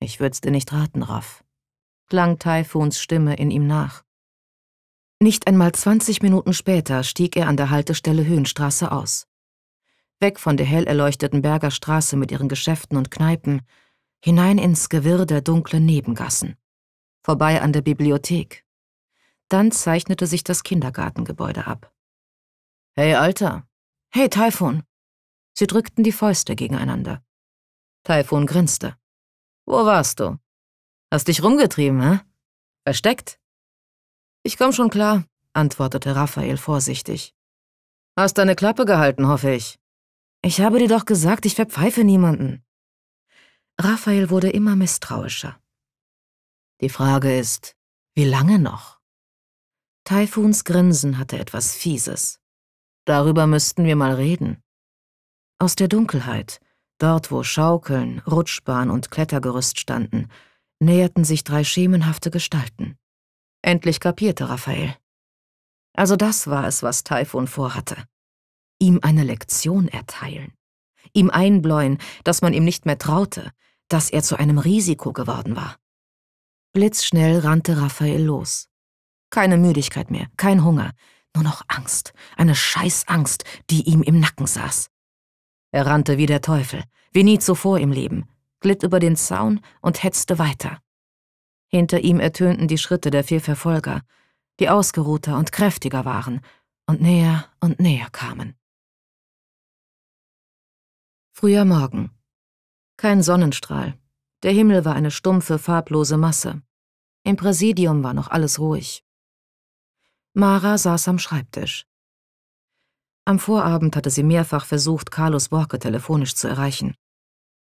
Ich würd's dir nicht raten, Raff, klang Taifuns Stimme in ihm nach. Nicht einmal 20 Minuten später stieg er an der Haltestelle Höhenstraße aus. Weg von der hell erleuchteten Berger Straße mit ihren Geschäften und Kneipen, hinein ins Gewirr der dunklen Nebengassen. Vorbei an der Bibliothek. Dann zeichnete sich das Kindergartengebäude ab. Hey, Alter! Hey, Taifun! Sie drückten die Fäuste gegeneinander. Taifun grinste. Wo warst du? Hast dich rumgetrieben, hä? Versteckt? Ich komm schon klar, antwortete Raphael vorsichtig. Hast deine Klappe gehalten, hoffe ich. Ich habe dir doch gesagt, ich verpfeife niemanden. Raphael wurde immer misstrauischer. Die Frage ist, wie lange noch? Taifuns Grinsen hatte etwas Fieses. Darüber müssten wir mal reden. Aus der Dunkelheit, dort wo Schaukeln, Rutschbahn und Klettergerüst standen, näherten sich drei schemenhafte Gestalten. Endlich kapierte Raphael. Also das war es, was Taifun vorhatte. Ihm eine Lektion erteilen. Ihm einbläuen, dass man ihm nicht mehr traute, dass er zu einem Risiko geworden war. Blitzschnell rannte Raphael los. Keine Müdigkeit mehr, kein Hunger, nur noch Angst, eine Scheißangst, die ihm im Nacken saß. Er rannte wie der Teufel, wie nie zuvor im Leben, glitt über den Zaun und hetzte weiter. Hinter ihm ertönten die Schritte der vier Verfolger, die ausgeruhter und kräftiger waren und näher und näher kamen. Früher Morgen. Kein Sonnenstrahl. Der Himmel war eine stumpfe, farblose Masse. Im Präsidium war noch alles ruhig. Mara saß am Schreibtisch. Am Vorabend hatte sie mehrfach versucht, Carlos Borke telefonisch zu erreichen.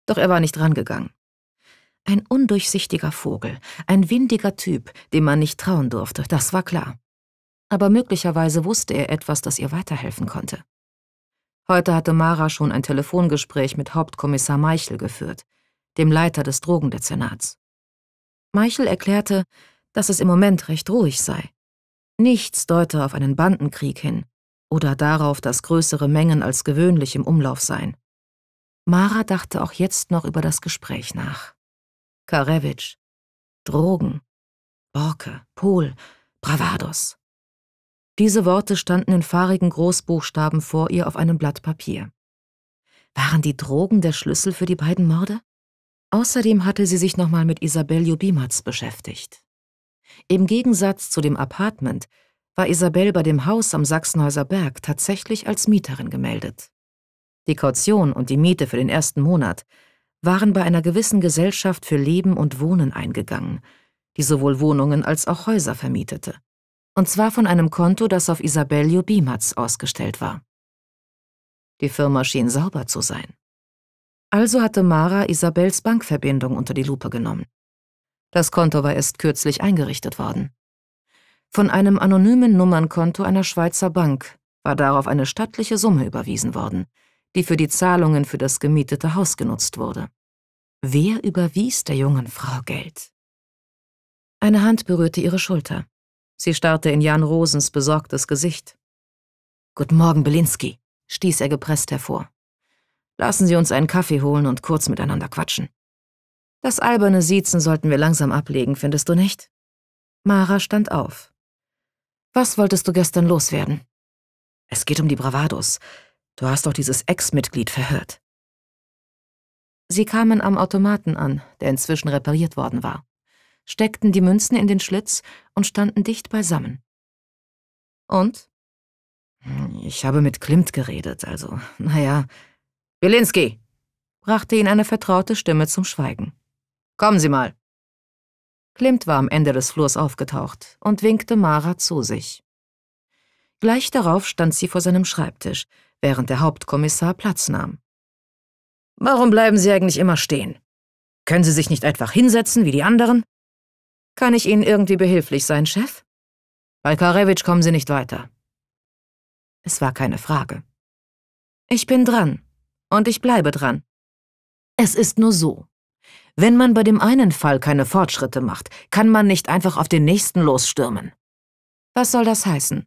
Doch er war nicht rangegangen. Ein undurchsichtiger Vogel, ein windiger Typ, dem man nicht trauen durfte, das war klar. Aber möglicherweise wusste er etwas, das ihr weiterhelfen konnte. Heute hatte Mara schon ein Telefongespräch mit Hauptkommissar Meichel geführt, dem Leiter des Drogendezernats. Meichel erklärte, dass es im Moment recht ruhig sei. Nichts deute auf einen Bandenkrieg hin, oder darauf, dass größere Mengen als gewöhnlich im Umlauf seien. Mara dachte auch jetzt noch über das Gespräch nach. Karewitsch, Drogen, Borke, Pol, Bravados. Diese Worte standen in fahrigen Großbuchstaben vor ihr auf einem Blatt Papier. Waren die Drogen der Schlüssel für die beiden Morde? Außerdem hatte sie sich nochmal mit Isabel Jubimatz beschäftigt. Im Gegensatz zu dem Apartment war Isabel bei dem Haus am Sachsenhäuser Berg tatsächlich als Mieterin gemeldet. Die Kaution und die Miete für den ersten Monat waren bei einer gewissen Gesellschaft für Leben und Wohnen eingegangen, die sowohl Wohnungen als auch Häuser vermietete. Und zwar von einem Konto, das auf Isabel Jobimatz ausgestellt war. Die Firma schien sauber zu sein. Also hatte Mara Isabels Bankverbindung unter die Lupe genommen. Das Konto war erst kürzlich eingerichtet worden. Von einem anonymen Nummernkonto einer Schweizer Bank war darauf eine stattliche Summe überwiesen worden, die für die Zahlungen für das gemietete Haus genutzt wurde. Wer überwies der jungen Frau Geld? Eine Hand berührte ihre Schulter. Sie starrte in Jan Rosens besorgtes Gesicht. Guten Morgen, Belinsky, stieß er gepresst hervor. Lassen Sie uns einen Kaffee holen und kurz miteinander quatschen. Das alberne Siezen sollten wir langsam ablegen, findest du nicht? Mara stand auf. Was wolltest du gestern loswerden? Es geht um die Bravados. Du hast doch dieses Ex-Mitglied verhört. Sie kamen am Automaten an, der inzwischen repariert worden war, steckten die Münzen in den Schlitz und standen dicht beisammen. Und? Ich habe mit Klimt geredet, also, naja. Wilinski! brachte ihn eine vertraute Stimme zum Schweigen. Kommen Sie mal! Klimt war am Ende des Flurs aufgetaucht und winkte Mara zu sich. Gleich darauf stand sie vor seinem Schreibtisch, während der Hauptkommissar Platz nahm. Warum bleiben Sie eigentlich immer stehen? Können Sie sich nicht einfach hinsetzen wie die anderen? Kann ich Ihnen irgendwie behilflich sein, Chef? Bei Karewitsch kommen Sie nicht weiter. Es war keine Frage. Ich bin dran. Und ich bleibe dran. Es ist nur so. Wenn man bei dem einen Fall keine Fortschritte macht, kann man nicht einfach auf den nächsten losstürmen. Was soll das heißen?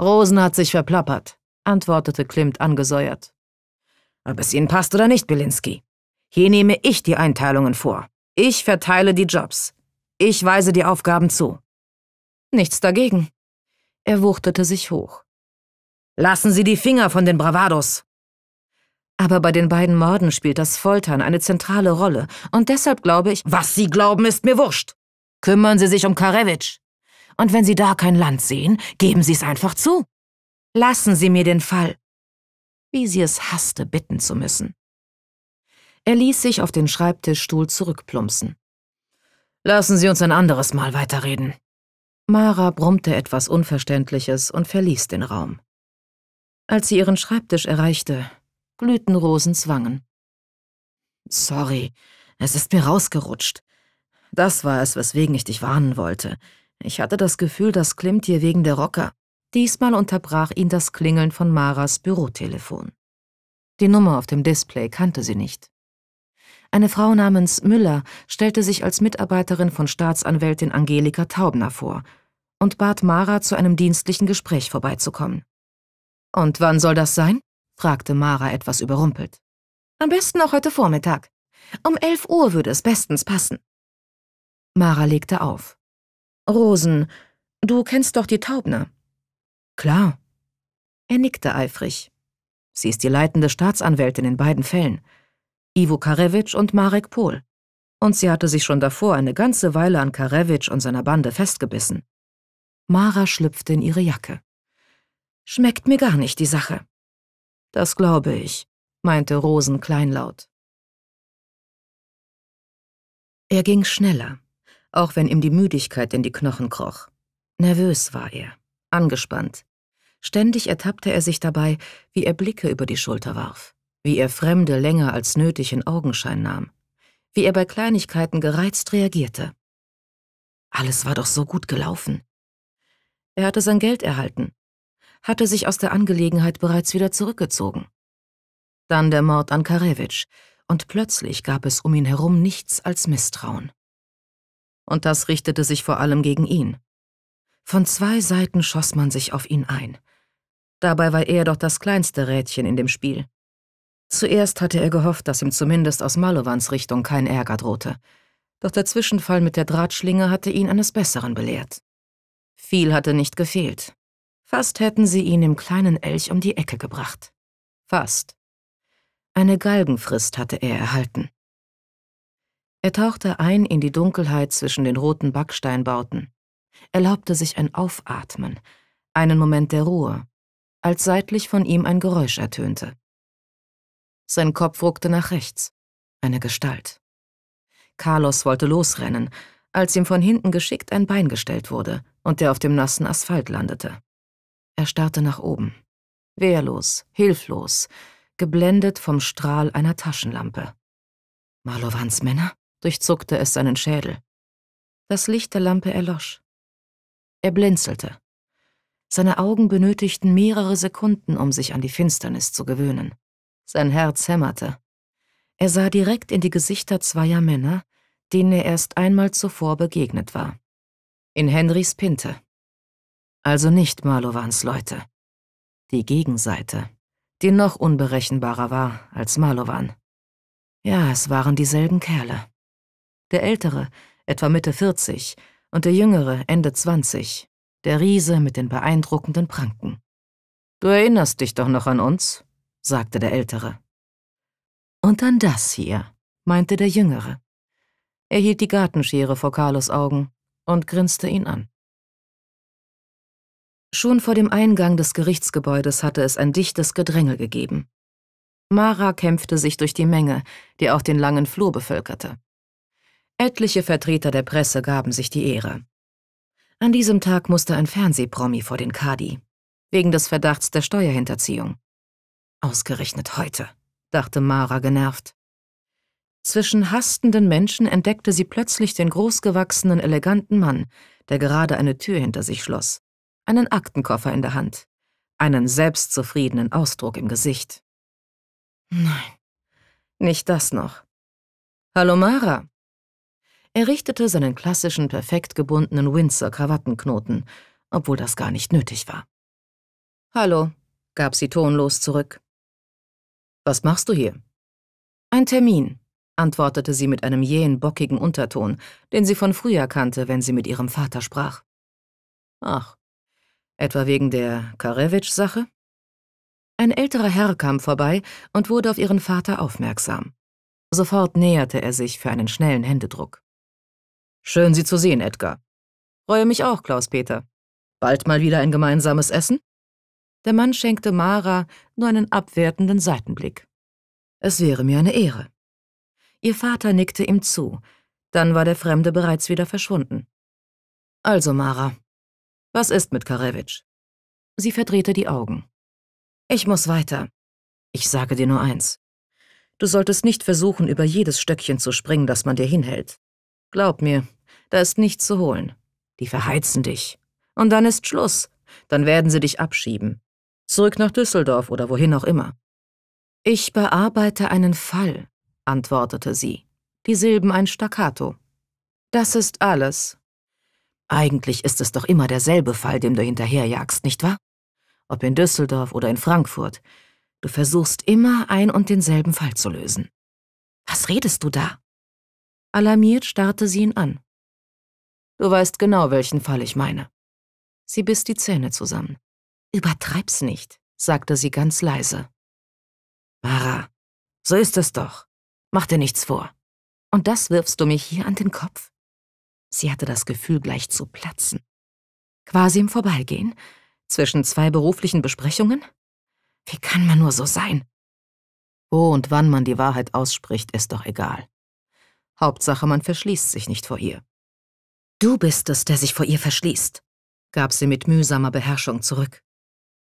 Rosen hat sich verplappert, antwortete Klimt angesäuert. Ob es Ihnen passt oder nicht, Bielinski. Hier nehme ich die Einteilungen vor. Ich verteile die Jobs. Ich weise die Aufgaben zu. Nichts dagegen. Er wuchtete sich hoch. Lassen Sie die Finger von den Bravados. Aber bei den beiden Morden spielt das Foltern eine zentrale Rolle. Und deshalb glaube ich, was Sie glauben, ist mir wurscht. Kümmern Sie sich um Karewitsch. Und wenn Sie da kein Land sehen, geben Sie es einfach zu. Lassen Sie mir den Fall. Wie sie es hasste, bitten zu müssen. Er ließ sich auf den Schreibtischstuhl zurückplumpsen. Lassen Sie uns ein anderes Mal weiterreden. Mara brummte etwas Unverständliches und verließ den Raum. Als sie ihren Schreibtisch erreichte, glühten Rosens Wangen. Sorry, es ist mir rausgerutscht. Das war es, weswegen ich dich warnen wollte. Ich hatte das Gefühl, das klimmt dir wegen der Rocker. Diesmal unterbrach ihn das Klingeln von Maras Bürotelefon. Die Nummer auf dem Display kannte sie nicht. Eine Frau namens Müller stellte sich als Mitarbeiterin von Staatsanwältin Angelika Taubner vor und bat Mara, zu einem dienstlichen Gespräch vorbeizukommen. Und wann soll das sein? fragte Mara etwas überrumpelt. Am besten auch heute Vormittag. Um elf Uhr würde es bestens passen. Mara legte auf. Rosen, du kennst doch die Taubner. Klar. Er nickte eifrig. Sie ist die leitende Staatsanwältin in beiden Fällen. Ivo Karewitsch und Marek Pohl. Und sie hatte sich schon davor eine ganze Weile an Karewitsch und seiner Bande festgebissen. Mara schlüpfte in ihre Jacke. Schmeckt mir gar nicht, die Sache. Das glaube ich, meinte Rosen kleinlaut. Er ging schneller, auch wenn ihm die Müdigkeit in die Knochen kroch. Nervös war er, angespannt. Ständig ertappte er sich dabei, wie er Blicke über die Schulter warf, wie er Fremde länger als nötig in Augenschein nahm, wie er bei Kleinigkeiten gereizt reagierte. Alles war doch so gut gelaufen. Er hatte sein Geld erhalten, hatte sich aus der Angelegenheit bereits wieder zurückgezogen. Dann der Mord an Karewitsch, und plötzlich gab es um ihn herum nichts als Misstrauen. Und das richtete sich vor allem gegen ihn. Von zwei Seiten schoss man sich auf ihn ein. Dabei war er doch das kleinste Rädchen in dem Spiel. Zuerst hatte er gehofft, dass ihm zumindest aus Malowans Richtung kein Ärger drohte. Doch der Zwischenfall mit der Drahtschlinge hatte ihn eines Besseren belehrt. Viel hatte nicht gefehlt, Fast hätten sie ihn im kleinen Elch um die Ecke gebracht. Fast. Eine Galgenfrist hatte er erhalten. Er tauchte ein in die Dunkelheit zwischen den roten Backsteinbauten, erlaubte sich ein Aufatmen, einen Moment der Ruhe, als seitlich von ihm ein Geräusch ertönte. Sein Kopf ruckte nach rechts, eine Gestalt. Carlos wollte losrennen, als ihm von hinten geschickt ein Bein gestellt wurde und er auf dem nassen Asphalt landete. Er starrte nach oben. Wehrlos, hilflos, geblendet vom Strahl einer Taschenlampe. Marlowans Männer durchzuckte es seinen Schädel. Das Licht der Lampe erlosch. Er blinzelte. Seine Augen benötigten mehrere Sekunden, um sich an die Finsternis zu gewöhnen. Sein Herz hämmerte. Er sah direkt in die Gesichter zweier Männer, denen er erst einmal zuvor begegnet war. In Henrys Pinte. Also nicht Marlowans Leute. Die Gegenseite, die noch unberechenbarer war als Marlowan. Ja, es waren dieselben Kerle. Der Ältere, etwa Mitte 40, und der Jüngere, Ende 20, der Riese mit den beeindruckenden Pranken. Du erinnerst dich doch noch an uns, sagte der Ältere. Und an das hier, meinte der Jüngere. Er hielt die Gartenschere vor Carlos Augen und grinste ihn an. Schon vor dem Eingang des Gerichtsgebäudes hatte es ein dichtes Gedränge gegeben. Mara kämpfte sich durch die Menge, die auch den langen Flur bevölkerte. Etliche Vertreter der Presse gaben sich die Ehre. An diesem Tag musste ein Fernsehpromi vor den Kadi, wegen des Verdachts der Steuerhinterziehung. Ausgerechnet heute, dachte Mara genervt. Zwischen hastenden Menschen entdeckte sie plötzlich den großgewachsenen, eleganten Mann, der gerade eine Tür hinter sich schloss einen Aktenkoffer in der Hand, einen selbstzufriedenen Ausdruck im Gesicht. Nein, nicht das noch. Hallo Mara. Er richtete seinen klassischen, perfekt gebundenen Windsor-Krawattenknoten, obwohl das gar nicht nötig war. Hallo, gab sie tonlos zurück. Was machst du hier? Ein Termin, antwortete sie mit einem jähen, bockigen Unterton, den sie von früher kannte, wenn sie mit ihrem Vater sprach. Ach, Etwa wegen der Karewitsch-Sache? Ein älterer Herr kam vorbei und wurde auf ihren Vater aufmerksam. Sofort näherte er sich für einen schnellen Händedruck. Schön, Sie zu sehen, Edgar. Freue mich auch, Klaus-Peter. Bald mal wieder ein gemeinsames Essen? Der Mann schenkte Mara nur einen abwertenden Seitenblick. Es wäre mir eine Ehre. Ihr Vater nickte ihm zu, dann war der Fremde bereits wieder verschwunden. Also, Mara, was ist mit Karewitsch? Sie verdrehte die Augen. Ich muss weiter. Ich sage dir nur eins. Du solltest nicht versuchen, über jedes Stöckchen zu springen, das man dir hinhält. Glaub mir, da ist nichts zu holen. Die verheizen dich. Und dann ist Schluss. Dann werden sie dich abschieben. Zurück nach Düsseldorf oder wohin auch immer. Ich bearbeite einen Fall, antwortete sie. Die Silben ein Staccato. Das ist alles, eigentlich ist es doch immer derselbe Fall, dem du hinterherjagst, nicht wahr? Ob in Düsseldorf oder in Frankfurt, du versuchst immer ein und denselben Fall zu lösen. Was redest du da? Alarmiert starrte sie ihn an. Du weißt genau, welchen Fall ich meine. Sie biss die Zähne zusammen. Übertreib's nicht, sagte sie ganz leise. Mara, so ist es doch. Mach dir nichts vor. Und das wirfst du mir hier an den Kopf? Sie hatte das Gefühl, gleich zu platzen. Quasi im Vorbeigehen? Zwischen zwei beruflichen Besprechungen? Wie kann man nur so sein? Wo und wann man die Wahrheit ausspricht, ist doch egal. Hauptsache, man verschließt sich nicht vor ihr. Du bist es, der sich vor ihr verschließt, gab sie mit mühsamer Beherrschung zurück.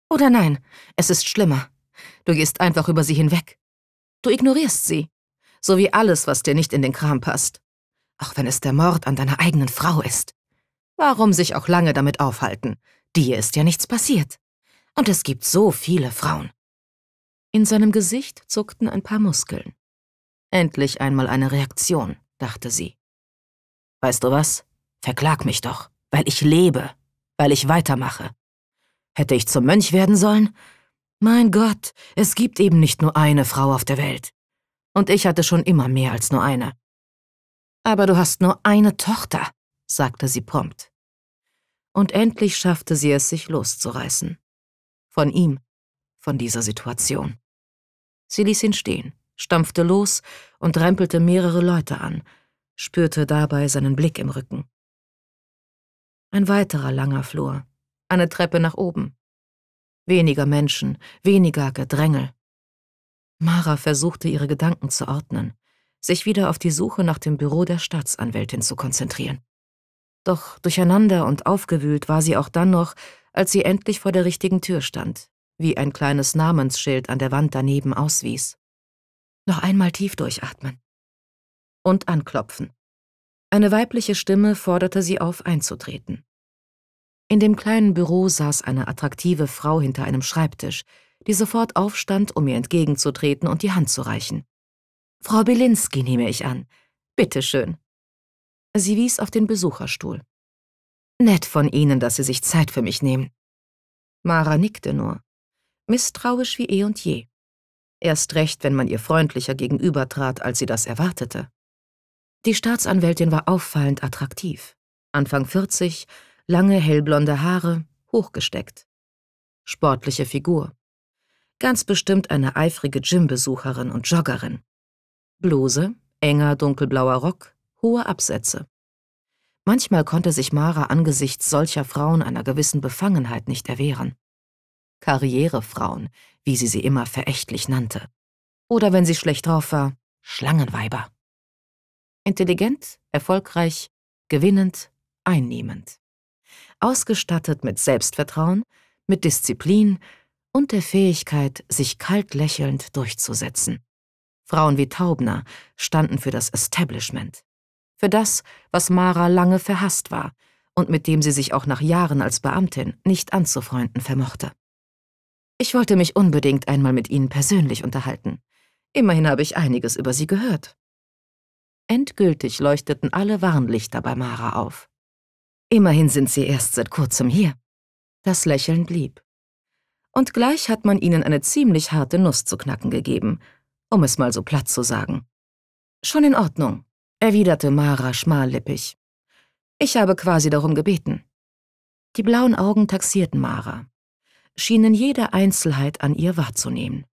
Oder nein, es ist schlimmer. Du gehst einfach über sie hinweg. Du ignorierst sie, so wie alles, was dir nicht in den Kram passt auch wenn es der Mord an deiner eigenen Frau ist. Warum sich auch lange damit aufhalten? Dir ist ja nichts passiert. Und es gibt so viele Frauen. In seinem Gesicht zuckten ein paar Muskeln. Endlich einmal eine Reaktion, dachte sie. Weißt du was? Verklag mich doch, weil ich lebe, weil ich weitermache. Hätte ich zum Mönch werden sollen? Mein Gott, es gibt eben nicht nur eine Frau auf der Welt. Und ich hatte schon immer mehr als nur eine. Aber du hast nur eine Tochter, sagte sie prompt. Und endlich schaffte sie es, sich loszureißen. Von ihm, von dieser Situation. Sie ließ ihn stehen, stampfte los und rempelte mehrere Leute an, spürte dabei seinen Blick im Rücken. Ein weiterer langer Flur, eine Treppe nach oben. Weniger Menschen, weniger Gedrängel. Mara versuchte ihre Gedanken zu ordnen sich wieder auf die Suche nach dem Büro der Staatsanwältin zu konzentrieren. Doch durcheinander und aufgewühlt war sie auch dann noch, als sie endlich vor der richtigen Tür stand, wie ein kleines Namensschild an der Wand daneben auswies. Noch einmal tief durchatmen. Und anklopfen. Eine weibliche Stimme forderte sie auf, einzutreten. In dem kleinen Büro saß eine attraktive Frau hinter einem Schreibtisch, die sofort aufstand, um ihr entgegenzutreten und die Hand zu reichen. Frau Belinsky nehme ich an. Bitte schön. Sie wies auf den Besucherstuhl. Nett von Ihnen, dass Sie sich Zeit für mich nehmen. Mara nickte nur, misstrauisch wie eh und je. Erst recht, wenn man ihr freundlicher gegenübertrat, als sie das erwartete. Die Staatsanwältin war auffallend attraktiv. Anfang 40, lange hellblonde Haare, hochgesteckt. Sportliche Figur. Ganz bestimmt eine eifrige Gymbesucherin und Joggerin. Bluse, enger dunkelblauer Rock, hohe Absätze. Manchmal konnte sich Mara angesichts solcher Frauen einer gewissen Befangenheit nicht erwehren. Karrierefrauen, wie sie sie immer verächtlich nannte. Oder wenn sie schlecht drauf war, Schlangenweiber. Intelligent, erfolgreich, gewinnend, einnehmend. Ausgestattet mit Selbstvertrauen, mit Disziplin und der Fähigkeit, sich kalt lächelnd durchzusetzen. Frauen wie Taubner standen für das Establishment, für das, was Mara lange verhasst war und mit dem sie sich auch nach Jahren als Beamtin nicht anzufreunden vermochte. Ich wollte mich unbedingt einmal mit ihnen persönlich unterhalten. Immerhin habe ich einiges über sie gehört. Endgültig leuchteten alle Warnlichter bei Mara auf. Immerhin sind sie erst seit kurzem hier. Das Lächeln blieb. Und gleich hat man ihnen eine ziemlich harte Nuss zu knacken gegeben, um es mal so platt zu sagen. Schon in Ordnung, erwiderte Mara schmallippig. Ich habe quasi darum gebeten. Die blauen Augen taxierten Mara, schienen jede Einzelheit an ihr wahrzunehmen.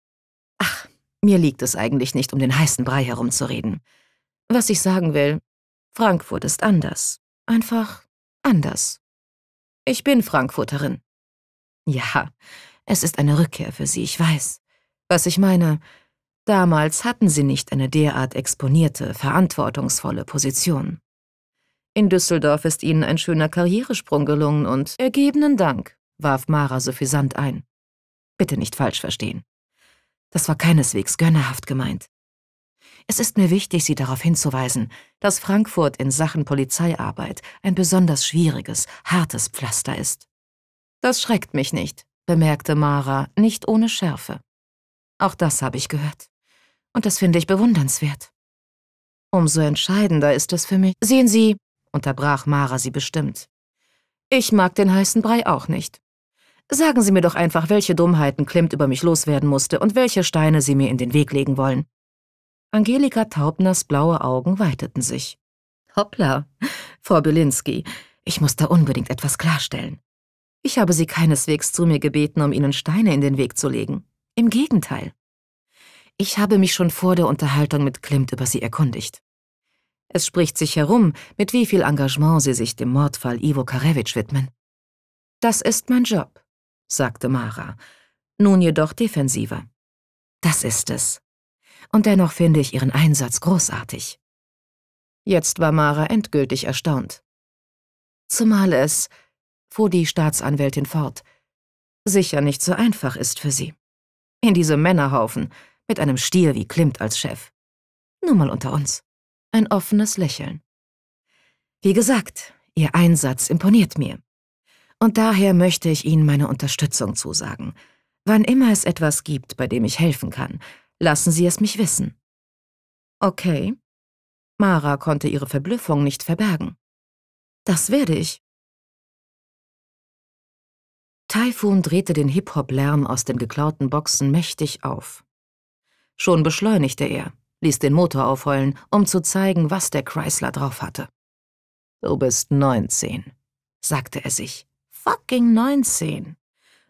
Ach, mir liegt es eigentlich nicht, um den heißen Brei herumzureden. Was ich sagen will, Frankfurt ist anders. Einfach anders. Ich bin Frankfurterin. Ja, es ist eine Rückkehr für sie, ich weiß. Was ich meine, Damals hatten sie nicht eine derart exponierte, verantwortungsvolle Position. In Düsseldorf ist ihnen ein schöner Karrieresprung gelungen und ergebenen Dank, warf Mara suffisant ein. Bitte nicht falsch verstehen. Das war keineswegs gönnerhaft gemeint. Es ist mir wichtig, Sie darauf hinzuweisen, dass Frankfurt in Sachen Polizeiarbeit ein besonders schwieriges, hartes Pflaster ist. Das schreckt mich nicht, bemerkte Mara, nicht ohne Schärfe. Auch das habe ich gehört. Und das finde ich bewundernswert. Umso entscheidender ist es für mich. Sehen Sie, unterbrach Mara sie bestimmt. Ich mag den heißen Brei auch nicht. Sagen Sie mir doch einfach, welche Dummheiten Klimt über mich loswerden musste und welche Steine Sie mir in den Weg legen wollen. Angelika Taubners blaue Augen weiteten sich. Hoppla, Frau Bielinski, ich muss da unbedingt etwas klarstellen. Ich habe Sie keineswegs zu mir gebeten, um Ihnen Steine in den Weg zu legen. Im Gegenteil. Ich habe mich schon vor der Unterhaltung mit Klimt über sie erkundigt. Es spricht sich herum, mit wie viel Engagement sie sich dem Mordfall Ivo Karewitsch widmen. Das ist mein Job, sagte Mara, nun jedoch defensiver. Das ist es. Und dennoch finde ich ihren Einsatz großartig. Jetzt war Mara endgültig erstaunt. Zumal es, fuhr die Staatsanwältin fort, sicher nicht so einfach ist für sie. In diesem Männerhaufen, mit einem Stier wie Klimt als Chef. Nur mal unter uns. Ein offenes Lächeln. Wie gesagt, Ihr Einsatz imponiert mir. Und daher möchte ich Ihnen meine Unterstützung zusagen. Wann immer es etwas gibt, bei dem ich helfen kann, lassen Sie es mich wissen. Okay. Mara konnte ihre Verblüffung nicht verbergen. Das werde ich. Typhoon drehte den Hip-Hop-Lärm aus den geklauten Boxen mächtig auf. Schon beschleunigte er, ließ den Motor aufheulen, um zu zeigen, was der Chrysler drauf hatte. Du bist 19, sagte er sich. Fucking 19.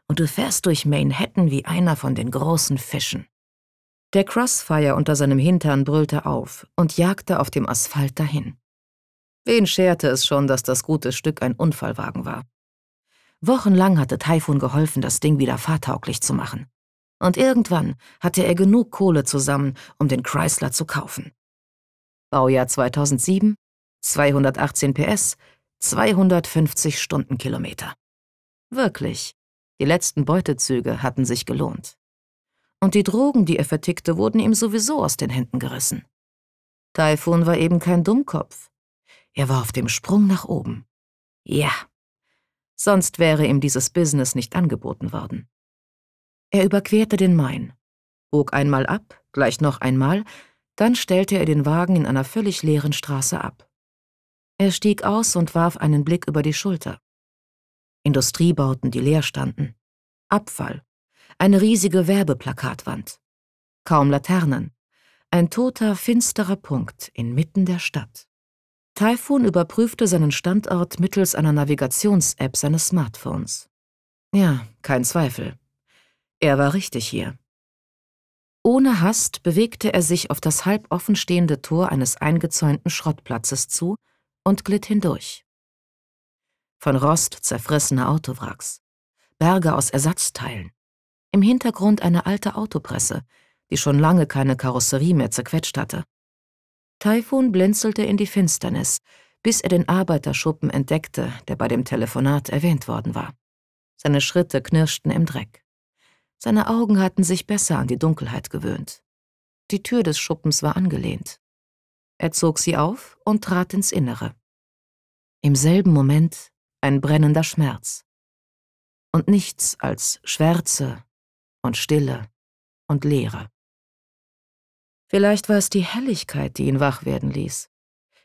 Und du fährst durch Manhattan wie einer von den großen Fischen. Der Crossfire unter seinem Hintern brüllte auf und jagte auf dem Asphalt dahin. Wen scherte es schon, dass das gute Stück ein Unfallwagen war? Wochenlang hatte Typhoon geholfen, das Ding wieder fahrtauglich zu machen. Und irgendwann hatte er genug Kohle zusammen, um den Chrysler zu kaufen. Baujahr 2007, 218 PS, 250 Stundenkilometer. Wirklich, die letzten Beutezüge hatten sich gelohnt. Und die Drogen, die er vertickte, wurden ihm sowieso aus den Händen gerissen. Taifun war eben kein Dummkopf. Er war auf dem Sprung nach oben. Ja. Sonst wäre ihm dieses Business nicht angeboten worden. Er überquerte den Main, bog einmal ab, gleich noch einmal, dann stellte er den Wagen in einer völlig leeren Straße ab. Er stieg aus und warf einen Blick über die Schulter. Industriebauten, die leer standen. Abfall. Eine riesige Werbeplakatwand. Kaum Laternen. Ein toter, finsterer Punkt inmitten der Stadt. Typhoon überprüfte seinen Standort mittels einer Navigations-App seines Smartphones. Ja, kein Zweifel. Er war richtig hier. Ohne Hast bewegte er sich auf das halb offenstehende Tor eines eingezäunten Schrottplatzes zu und glitt hindurch. Von Rost zerfressene Autowracks, Berge aus Ersatzteilen, im Hintergrund eine alte Autopresse, die schon lange keine Karosserie mehr zerquetscht hatte. Taifun blinzelte in die Finsternis, bis er den Arbeiterschuppen entdeckte, der bei dem Telefonat erwähnt worden war. Seine Schritte knirschten im Dreck. Seine Augen hatten sich besser an die Dunkelheit gewöhnt. Die Tür des Schuppens war angelehnt. Er zog sie auf und trat ins Innere. Im selben Moment ein brennender Schmerz. Und nichts als Schwärze und Stille und Leere. Vielleicht war es die Helligkeit, die ihn wach werden ließ.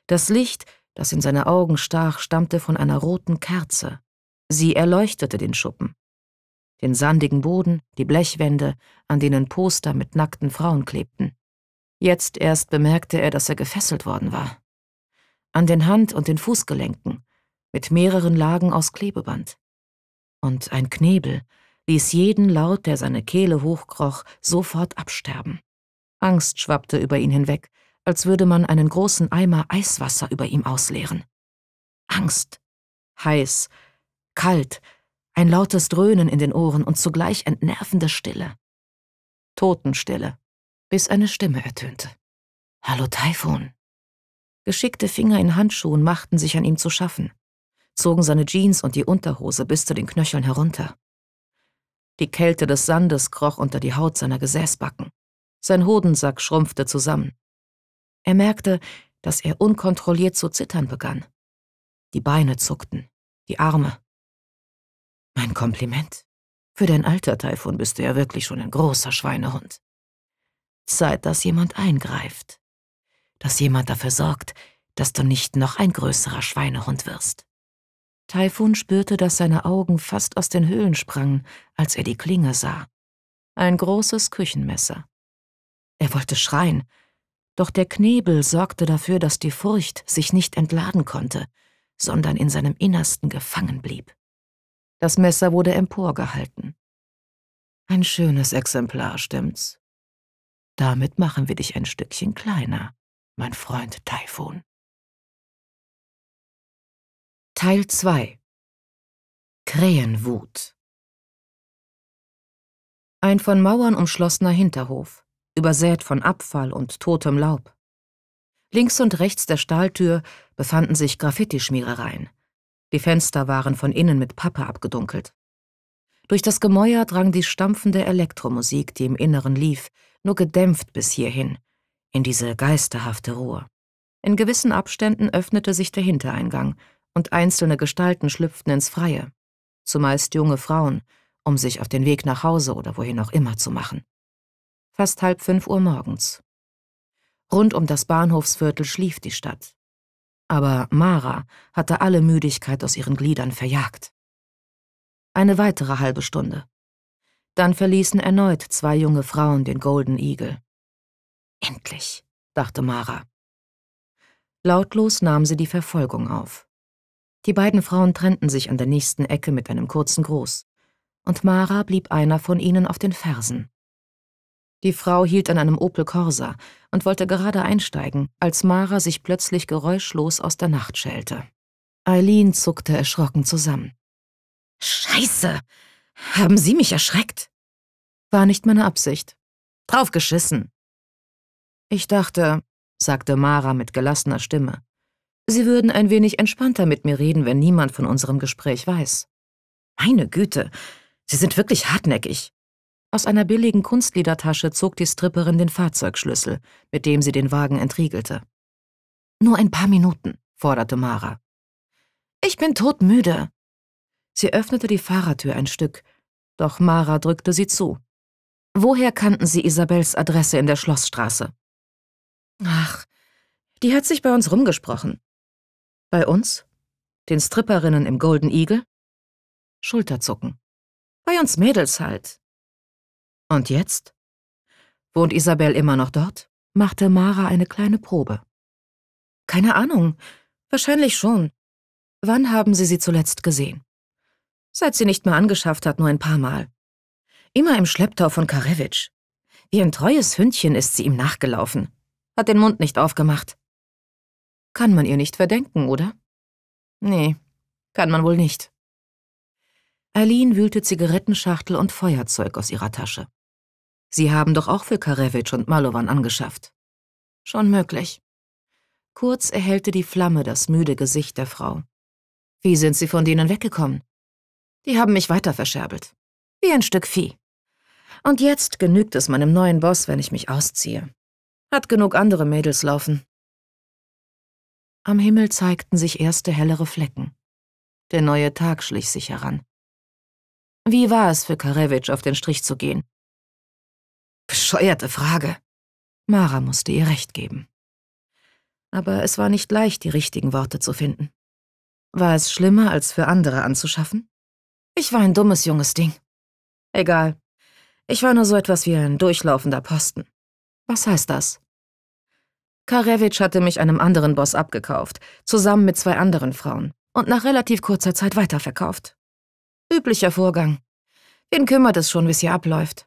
Das Licht, das in seine Augen stach, stammte von einer roten Kerze. Sie erleuchtete den Schuppen den sandigen Boden, die Blechwände, an denen Poster mit nackten Frauen klebten. Jetzt erst bemerkte er, dass er gefesselt worden war. An den Hand- und den Fußgelenken, mit mehreren Lagen aus Klebeband. Und ein Knebel ließ jeden Laut, der seine Kehle hochkroch, sofort absterben. Angst schwappte über ihn hinweg, als würde man einen großen Eimer Eiswasser über ihm ausleeren. Angst. Heiß, kalt, ein lautes Dröhnen in den Ohren und zugleich entnervende Stille. Totenstille, bis eine Stimme ertönte. Hallo Taifun. Geschickte Finger in Handschuhen machten sich an ihm zu schaffen, zogen seine Jeans und die Unterhose bis zu den Knöcheln herunter. Die Kälte des Sandes kroch unter die Haut seiner Gesäßbacken. Sein Hodensack schrumpfte zusammen. Er merkte, dass er unkontrolliert zu zittern begann. Die Beine zuckten, die Arme, mein Kompliment. Für dein Alter, Taifun, bist du ja wirklich schon ein großer Schweinehund. Zeit, dass jemand eingreift. Dass jemand dafür sorgt, dass du nicht noch ein größerer Schweinehund wirst. Taifun spürte, dass seine Augen fast aus den Höhlen sprangen, als er die Klinge sah. Ein großes Küchenmesser. Er wollte schreien, doch der Knebel sorgte dafür, dass die Furcht sich nicht entladen konnte, sondern in seinem Innersten gefangen blieb. Das Messer wurde emporgehalten. Ein schönes Exemplar, stimmt's? Damit machen wir dich ein Stückchen kleiner, mein Freund Taifun. Teil 2 Krähenwut Ein von Mauern umschlossener Hinterhof, übersät von Abfall und totem Laub. Links und rechts der Stahltür befanden sich Graffiti-Schmierereien, die Fenster waren von innen mit Pappe abgedunkelt. Durch das Gemäuer drang die stampfende Elektromusik, die im Inneren lief, nur gedämpft bis hierhin, in diese geisterhafte Ruhe. In gewissen Abständen öffnete sich der Hintereingang und einzelne Gestalten schlüpften ins Freie, zumeist junge Frauen, um sich auf den Weg nach Hause oder wohin auch immer zu machen. Fast halb fünf Uhr morgens. Rund um das Bahnhofsviertel schlief die Stadt aber Mara hatte alle Müdigkeit aus ihren Gliedern verjagt. Eine weitere halbe Stunde. Dann verließen erneut zwei junge Frauen den Golden Eagle. Endlich, dachte Mara. Lautlos nahm sie die Verfolgung auf. Die beiden Frauen trennten sich an der nächsten Ecke mit einem kurzen Gruß, und Mara blieb einer von ihnen auf den Fersen. Die Frau hielt an einem Opel Corsa und wollte gerade einsteigen, als Mara sich plötzlich geräuschlos aus der Nacht schellte. Eileen zuckte erschrocken zusammen. Scheiße! Haben Sie mich erschreckt? War nicht meine Absicht. Draufgeschissen! Ich dachte, sagte Mara mit gelassener Stimme, Sie würden ein wenig entspannter mit mir reden, wenn niemand von unserem Gespräch weiß. Meine Güte, Sie sind wirklich hartnäckig. Aus einer billigen Kunstliedertasche zog die Stripperin den Fahrzeugschlüssel, mit dem sie den Wagen entriegelte. Nur ein paar Minuten, forderte Mara. Ich bin todmüde. Sie öffnete die Fahrertür ein Stück, doch Mara drückte sie zu. Woher kannten Sie Isabels Adresse in der Schlossstraße? Ach, die hat sich bei uns rumgesprochen. Bei uns? Den Stripperinnen im Golden Eagle? Schulterzucken. Bei uns Mädels halt. Und jetzt? Wohnt Isabel immer noch dort? machte Mara eine kleine Probe. Keine Ahnung. Wahrscheinlich schon. Wann haben Sie sie zuletzt gesehen? Seit sie nicht mehr angeschafft hat, nur ein paar Mal. Immer im Schlepptau von Karewitsch. Wie ein treues Hündchen ist sie ihm nachgelaufen. Hat den Mund nicht aufgemacht. Kann man ihr nicht verdenken, oder? Nee, kann man wohl nicht. Aline wühlte Zigarettenschachtel und Feuerzeug aus ihrer Tasche. Sie haben doch auch für Karevich und Malowan angeschafft. Schon möglich. Kurz erhellte die Flamme das müde Gesicht der Frau. Wie sind Sie von denen weggekommen? Die haben mich weiter verscherbelt. Wie ein Stück Vieh. Und jetzt genügt es meinem neuen Boss, wenn ich mich ausziehe. Hat genug andere Mädels laufen. Am Himmel zeigten sich erste hellere Flecken. Der neue Tag schlich sich heran. Wie war es für Karevich, auf den Strich zu gehen? Bescheuerte Frage. Mara musste ihr recht geben. Aber es war nicht leicht, die richtigen Worte zu finden. War es schlimmer, als für andere anzuschaffen? Ich war ein dummes junges Ding. Egal. Ich war nur so etwas wie ein durchlaufender Posten. Was heißt das? Karewitsch hatte mich einem anderen Boss abgekauft, zusammen mit zwei anderen Frauen, und nach relativ kurzer Zeit weiterverkauft. Üblicher Vorgang. Wen kümmert es schon, wie es hier abläuft?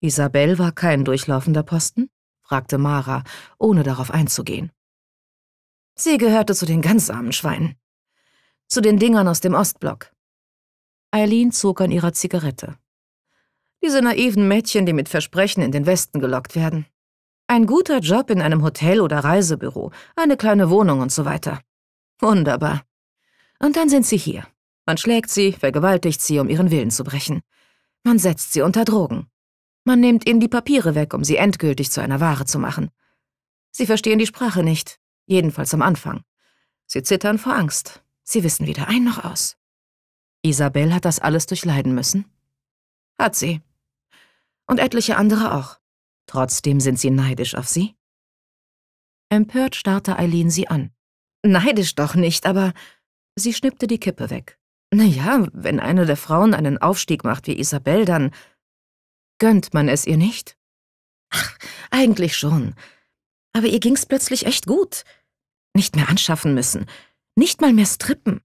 Isabel war kein durchlaufender Posten? fragte Mara, ohne darauf einzugehen. Sie gehörte zu den ganz armen Schweinen. Zu den Dingern aus dem Ostblock. Eileen zog an ihrer Zigarette. Diese naiven Mädchen, die mit Versprechen in den Westen gelockt werden. Ein guter Job in einem Hotel oder Reisebüro, eine kleine Wohnung und so weiter. Wunderbar. Und dann sind sie hier. Man schlägt sie, vergewaltigt sie, um ihren Willen zu brechen. Man setzt sie unter Drogen. Man nimmt ihnen die Papiere weg, um sie endgültig zu einer Ware zu machen. Sie verstehen die Sprache nicht, jedenfalls am Anfang. Sie zittern vor Angst. Sie wissen weder ein noch aus. Isabel hat das alles durchleiden müssen. Hat sie. Und etliche andere auch. Trotzdem sind sie neidisch auf sie. Empört starrte Eileen sie an. Neidisch doch nicht, aber sie schnippte die Kippe weg. Naja, wenn eine der Frauen einen Aufstieg macht wie Isabel, dann Gönnt man es ihr nicht? Ach, eigentlich schon. Aber ihr ging's plötzlich echt gut. Nicht mehr anschaffen müssen. Nicht mal mehr strippen.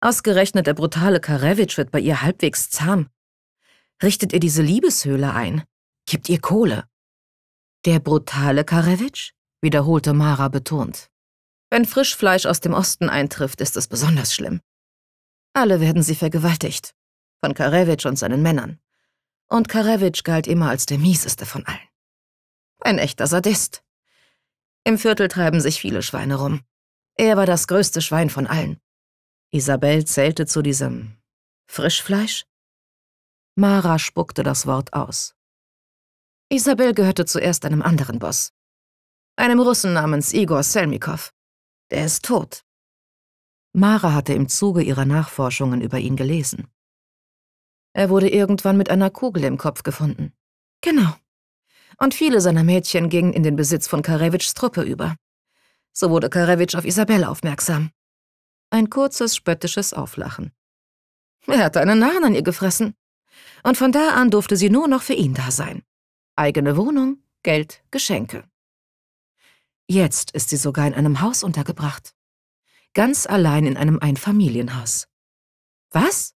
Ausgerechnet der brutale Karewitsch wird bei ihr halbwegs zahm. Richtet ihr diese Liebeshöhle ein? Gibt ihr Kohle? Der brutale Karewitsch? wiederholte Mara betont. Wenn Frischfleisch aus dem Osten eintrifft, ist es besonders schlimm. Alle werden sie vergewaltigt. Von Karewitsch und seinen Männern. Und Karevich galt immer als der mieseste von allen. Ein echter Sadist. Im Viertel treiben sich viele Schweine rum. Er war das größte Schwein von allen. Isabel zählte zu diesem Frischfleisch? Mara spuckte das Wort aus. Isabel gehörte zuerst einem anderen Boss. Einem Russen namens Igor Selmikow. Der ist tot. Mara hatte im Zuge ihrer Nachforschungen über ihn gelesen. Er wurde irgendwann mit einer Kugel im Kopf gefunden. Genau. Und viele seiner Mädchen gingen in den Besitz von Karewitschs Truppe über. So wurde Karewitsch auf Isabelle aufmerksam. Ein kurzes, spöttisches Auflachen. Er hatte einen Narren an ihr gefressen. Und von da an durfte sie nur noch für ihn da sein. Eigene Wohnung, Geld, Geschenke. Jetzt ist sie sogar in einem Haus untergebracht. Ganz allein in einem Einfamilienhaus. Was?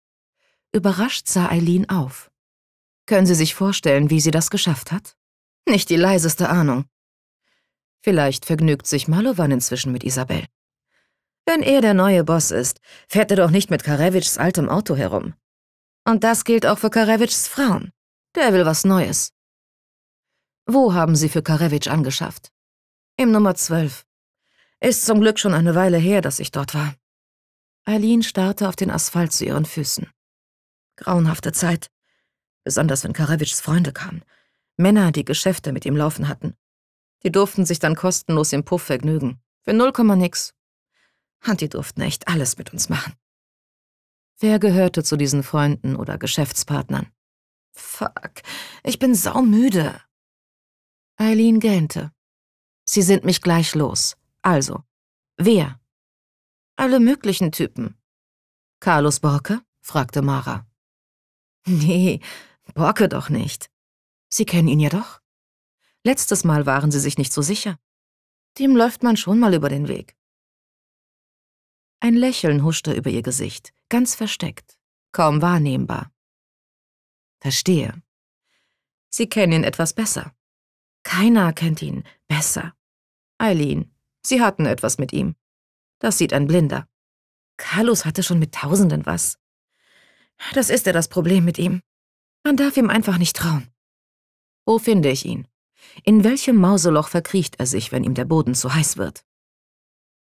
Überrascht sah Eileen auf. Können Sie sich vorstellen, wie sie das geschafft hat? Nicht die leiseste Ahnung. Vielleicht vergnügt sich Malovan inzwischen mit Isabel. Wenn er der neue Boss ist, fährt er doch nicht mit Karevichs altem Auto herum. Und das gilt auch für Karevichs Frauen. Der will was Neues. Wo haben Sie für Karevich angeschafft? Im Nummer 12. Ist zum Glück schon eine Weile her, dass ich dort war. Eileen starrte auf den Asphalt zu ihren Füßen. Grauenhafte Zeit. Besonders wenn Karawitschs Freunde kamen. Männer, die Geschäfte mit ihm laufen hatten. Die durften sich dann kostenlos im Puff vergnügen. Für null Komma nix. Und die durften echt alles mit uns machen. Wer gehörte zu diesen Freunden oder Geschäftspartnern? Fuck, ich bin saumüde. Eileen gähnte. Sie sind mich gleich los. Also, wer? Alle möglichen Typen. Carlos Borke? fragte Mara. Nee, Borke doch nicht. Sie kennen ihn ja doch. Letztes Mal waren Sie sich nicht so sicher. Dem läuft man schon mal über den Weg. Ein Lächeln huschte über ihr Gesicht, ganz versteckt, kaum wahrnehmbar. Verstehe. Sie kennen ihn etwas besser. Keiner kennt ihn besser. Eileen, Sie hatten etwas mit ihm. Das sieht ein Blinder. Carlos hatte schon mit Tausenden was. Das ist ja das Problem mit ihm. Man darf ihm einfach nicht trauen. Wo finde ich ihn? In welchem Mauseloch verkriecht er sich, wenn ihm der Boden zu heiß wird?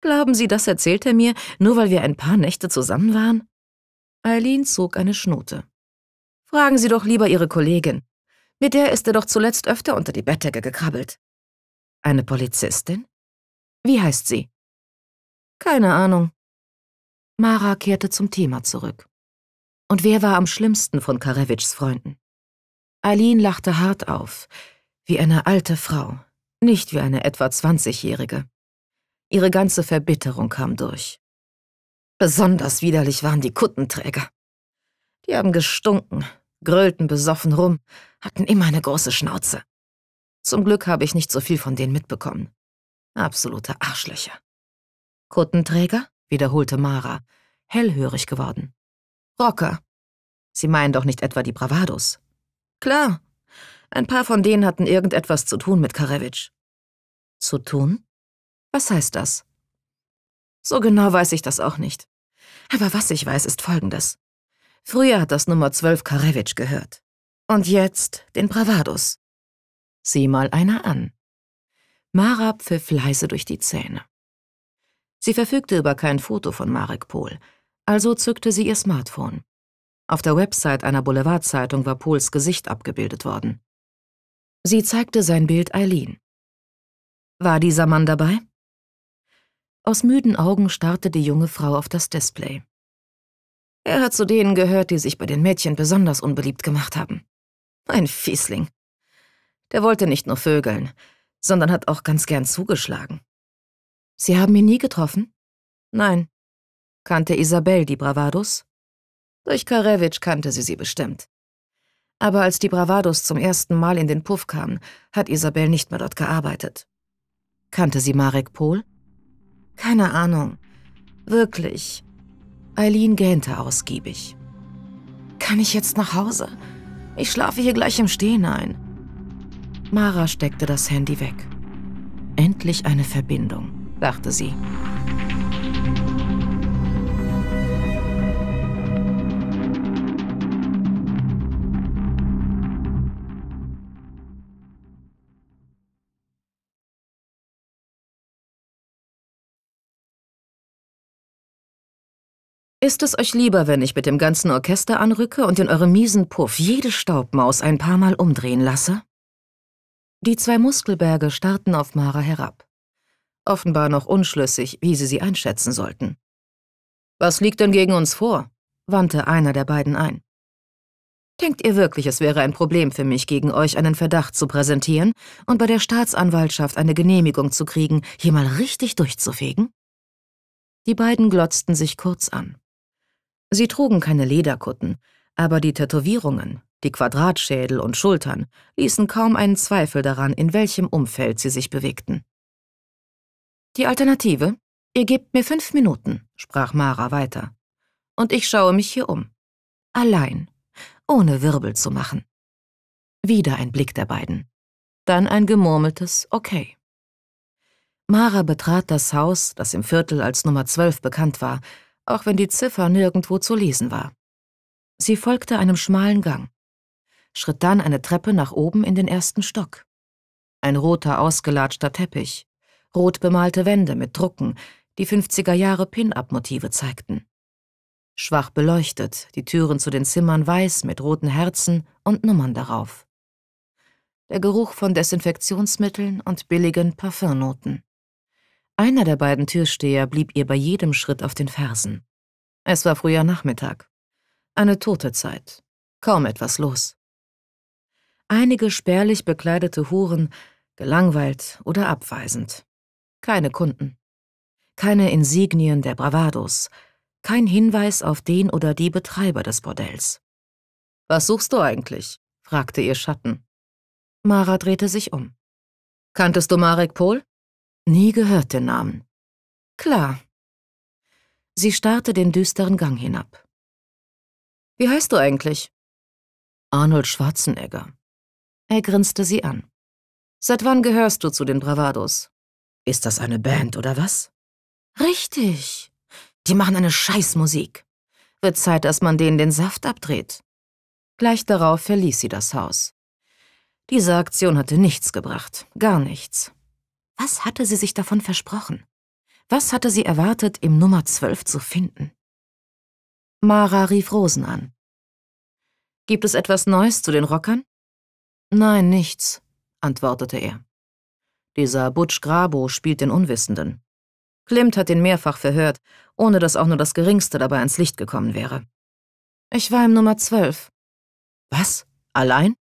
Glauben Sie, das erzählt er mir, nur weil wir ein paar Nächte zusammen waren? Eileen zog eine Schnute. Fragen Sie doch lieber Ihre Kollegin. Mit der ist er doch zuletzt öfter unter die Bettdecke gekrabbelt. Eine Polizistin? Wie heißt sie? Keine Ahnung. Mara kehrte zum Thema zurück. Und wer war am schlimmsten von Karewitschs Freunden? Aline lachte hart auf, wie eine alte Frau, nicht wie eine etwa 20-Jährige. Ihre ganze Verbitterung kam durch. Besonders widerlich waren die Kuttenträger. Die haben gestunken, grölten besoffen rum, hatten immer eine große Schnauze. Zum Glück habe ich nicht so viel von denen mitbekommen. Absolute Arschlöcher. Kuttenträger? wiederholte Mara, hellhörig geworden. Rocker. Sie meinen doch nicht etwa die Bravados. Klar. Ein paar von denen hatten irgendetwas zu tun mit Karewitsch. Zu tun? Was heißt das? So genau weiß ich das auch nicht. Aber was ich weiß, ist folgendes. Früher hat das Nummer 12 Karewitsch gehört. Und jetzt den Bravados. Sieh mal einer an. Mara pfiff leise durch die Zähne. Sie verfügte über kein Foto von Marek Pohl, also zückte sie ihr Smartphone. Auf der Website einer Boulevardzeitung war Pols Gesicht abgebildet worden. Sie zeigte sein Bild Eileen. War dieser Mann dabei? Aus müden Augen starrte die junge Frau auf das Display. Er hat zu denen gehört, die sich bei den Mädchen besonders unbeliebt gemacht haben. Ein Fiesling. Der wollte nicht nur vögeln, sondern hat auch ganz gern zugeschlagen. Sie haben ihn nie getroffen? Nein, Kannte Isabel die Bravados? Durch Karewitsch kannte sie sie bestimmt. Aber als die Bravados zum ersten Mal in den Puff kamen, hat Isabel nicht mehr dort gearbeitet. Kannte sie Marek Pohl? Keine Ahnung. Wirklich. Eileen gähnte ausgiebig. Kann ich jetzt nach Hause? Ich schlafe hier gleich im Stehen ein. Mara steckte das Handy weg. Endlich eine Verbindung, dachte sie. Ist es euch lieber, wenn ich mit dem ganzen Orchester anrücke und in eurem miesen Puff jede Staubmaus ein paar Mal umdrehen lasse? Die zwei Muskelberge starrten auf Mara herab. Offenbar noch unschlüssig, wie sie sie einschätzen sollten. Was liegt denn gegen uns vor? wandte einer der beiden ein. Denkt ihr wirklich, es wäre ein Problem für mich, gegen euch einen Verdacht zu präsentieren und bei der Staatsanwaltschaft eine Genehmigung zu kriegen, hier mal richtig durchzufegen? Die beiden glotzten sich kurz an. Sie trugen keine Lederkutten, aber die Tätowierungen, die Quadratschädel und Schultern ließen kaum einen Zweifel daran, in welchem Umfeld sie sich bewegten. Die Alternative? Ihr gebt mir fünf Minuten, sprach Mara weiter. Und ich schaue mich hier um. Allein, ohne Wirbel zu machen. Wieder ein Blick der beiden. Dann ein gemurmeltes Okay. Mara betrat das Haus, das im Viertel als Nummer 12 bekannt war, auch wenn die Ziffer nirgendwo zu lesen war. Sie folgte einem schmalen Gang, schritt dann eine Treppe nach oben in den ersten Stock. Ein roter, ausgelatschter Teppich, rot bemalte Wände mit Drucken, die 50er Jahre Pin-up-Motive zeigten. Schwach beleuchtet, die Türen zu den Zimmern weiß mit roten Herzen und Nummern darauf. Der Geruch von Desinfektionsmitteln und billigen Parfümnoten. Einer der beiden Türsteher blieb ihr bei jedem Schritt auf den Fersen. Es war früher Nachmittag. Eine tote Zeit. Kaum etwas los. Einige spärlich bekleidete Huren, gelangweilt oder abweisend. Keine Kunden. Keine Insignien der Bravados. Kein Hinweis auf den oder die Betreiber des Bordells. Was suchst du eigentlich? fragte ihr Schatten. Mara drehte sich um. Kanntest du Marek Pohl? Nie gehört den Namen. Klar. Sie starrte den düsteren Gang hinab. Wie heißt du eigentlich? Arnold Schwarzenegger. Er grinste sie an. Seit wann gehörst du zu den Bravados? Ist das eine Band oder was? Richtig. Die machen eine Scheißmusik. Wird Zeit, dass man denen den Saft abdreht. Gleich darauf verließ sie das Haus. Diese Aktion hatte nichts gebracht, gar nichts. Was hatte sie sich davon versprochen? Was hatte sie erwartet, im Nummer 12 zu finden? Mara rief Rosen an. Gibt es etwas Neues zu den Rockern? Nein, nichts, antwortete er. Dieser Butch Grabo spielt den Unwissenden. Klimt hat ihn mehrfach verhört, ohne dass auch nur das Geringste dabei ans Licht gekommen wäre. Ich war im Nummer 12. Was? Allein?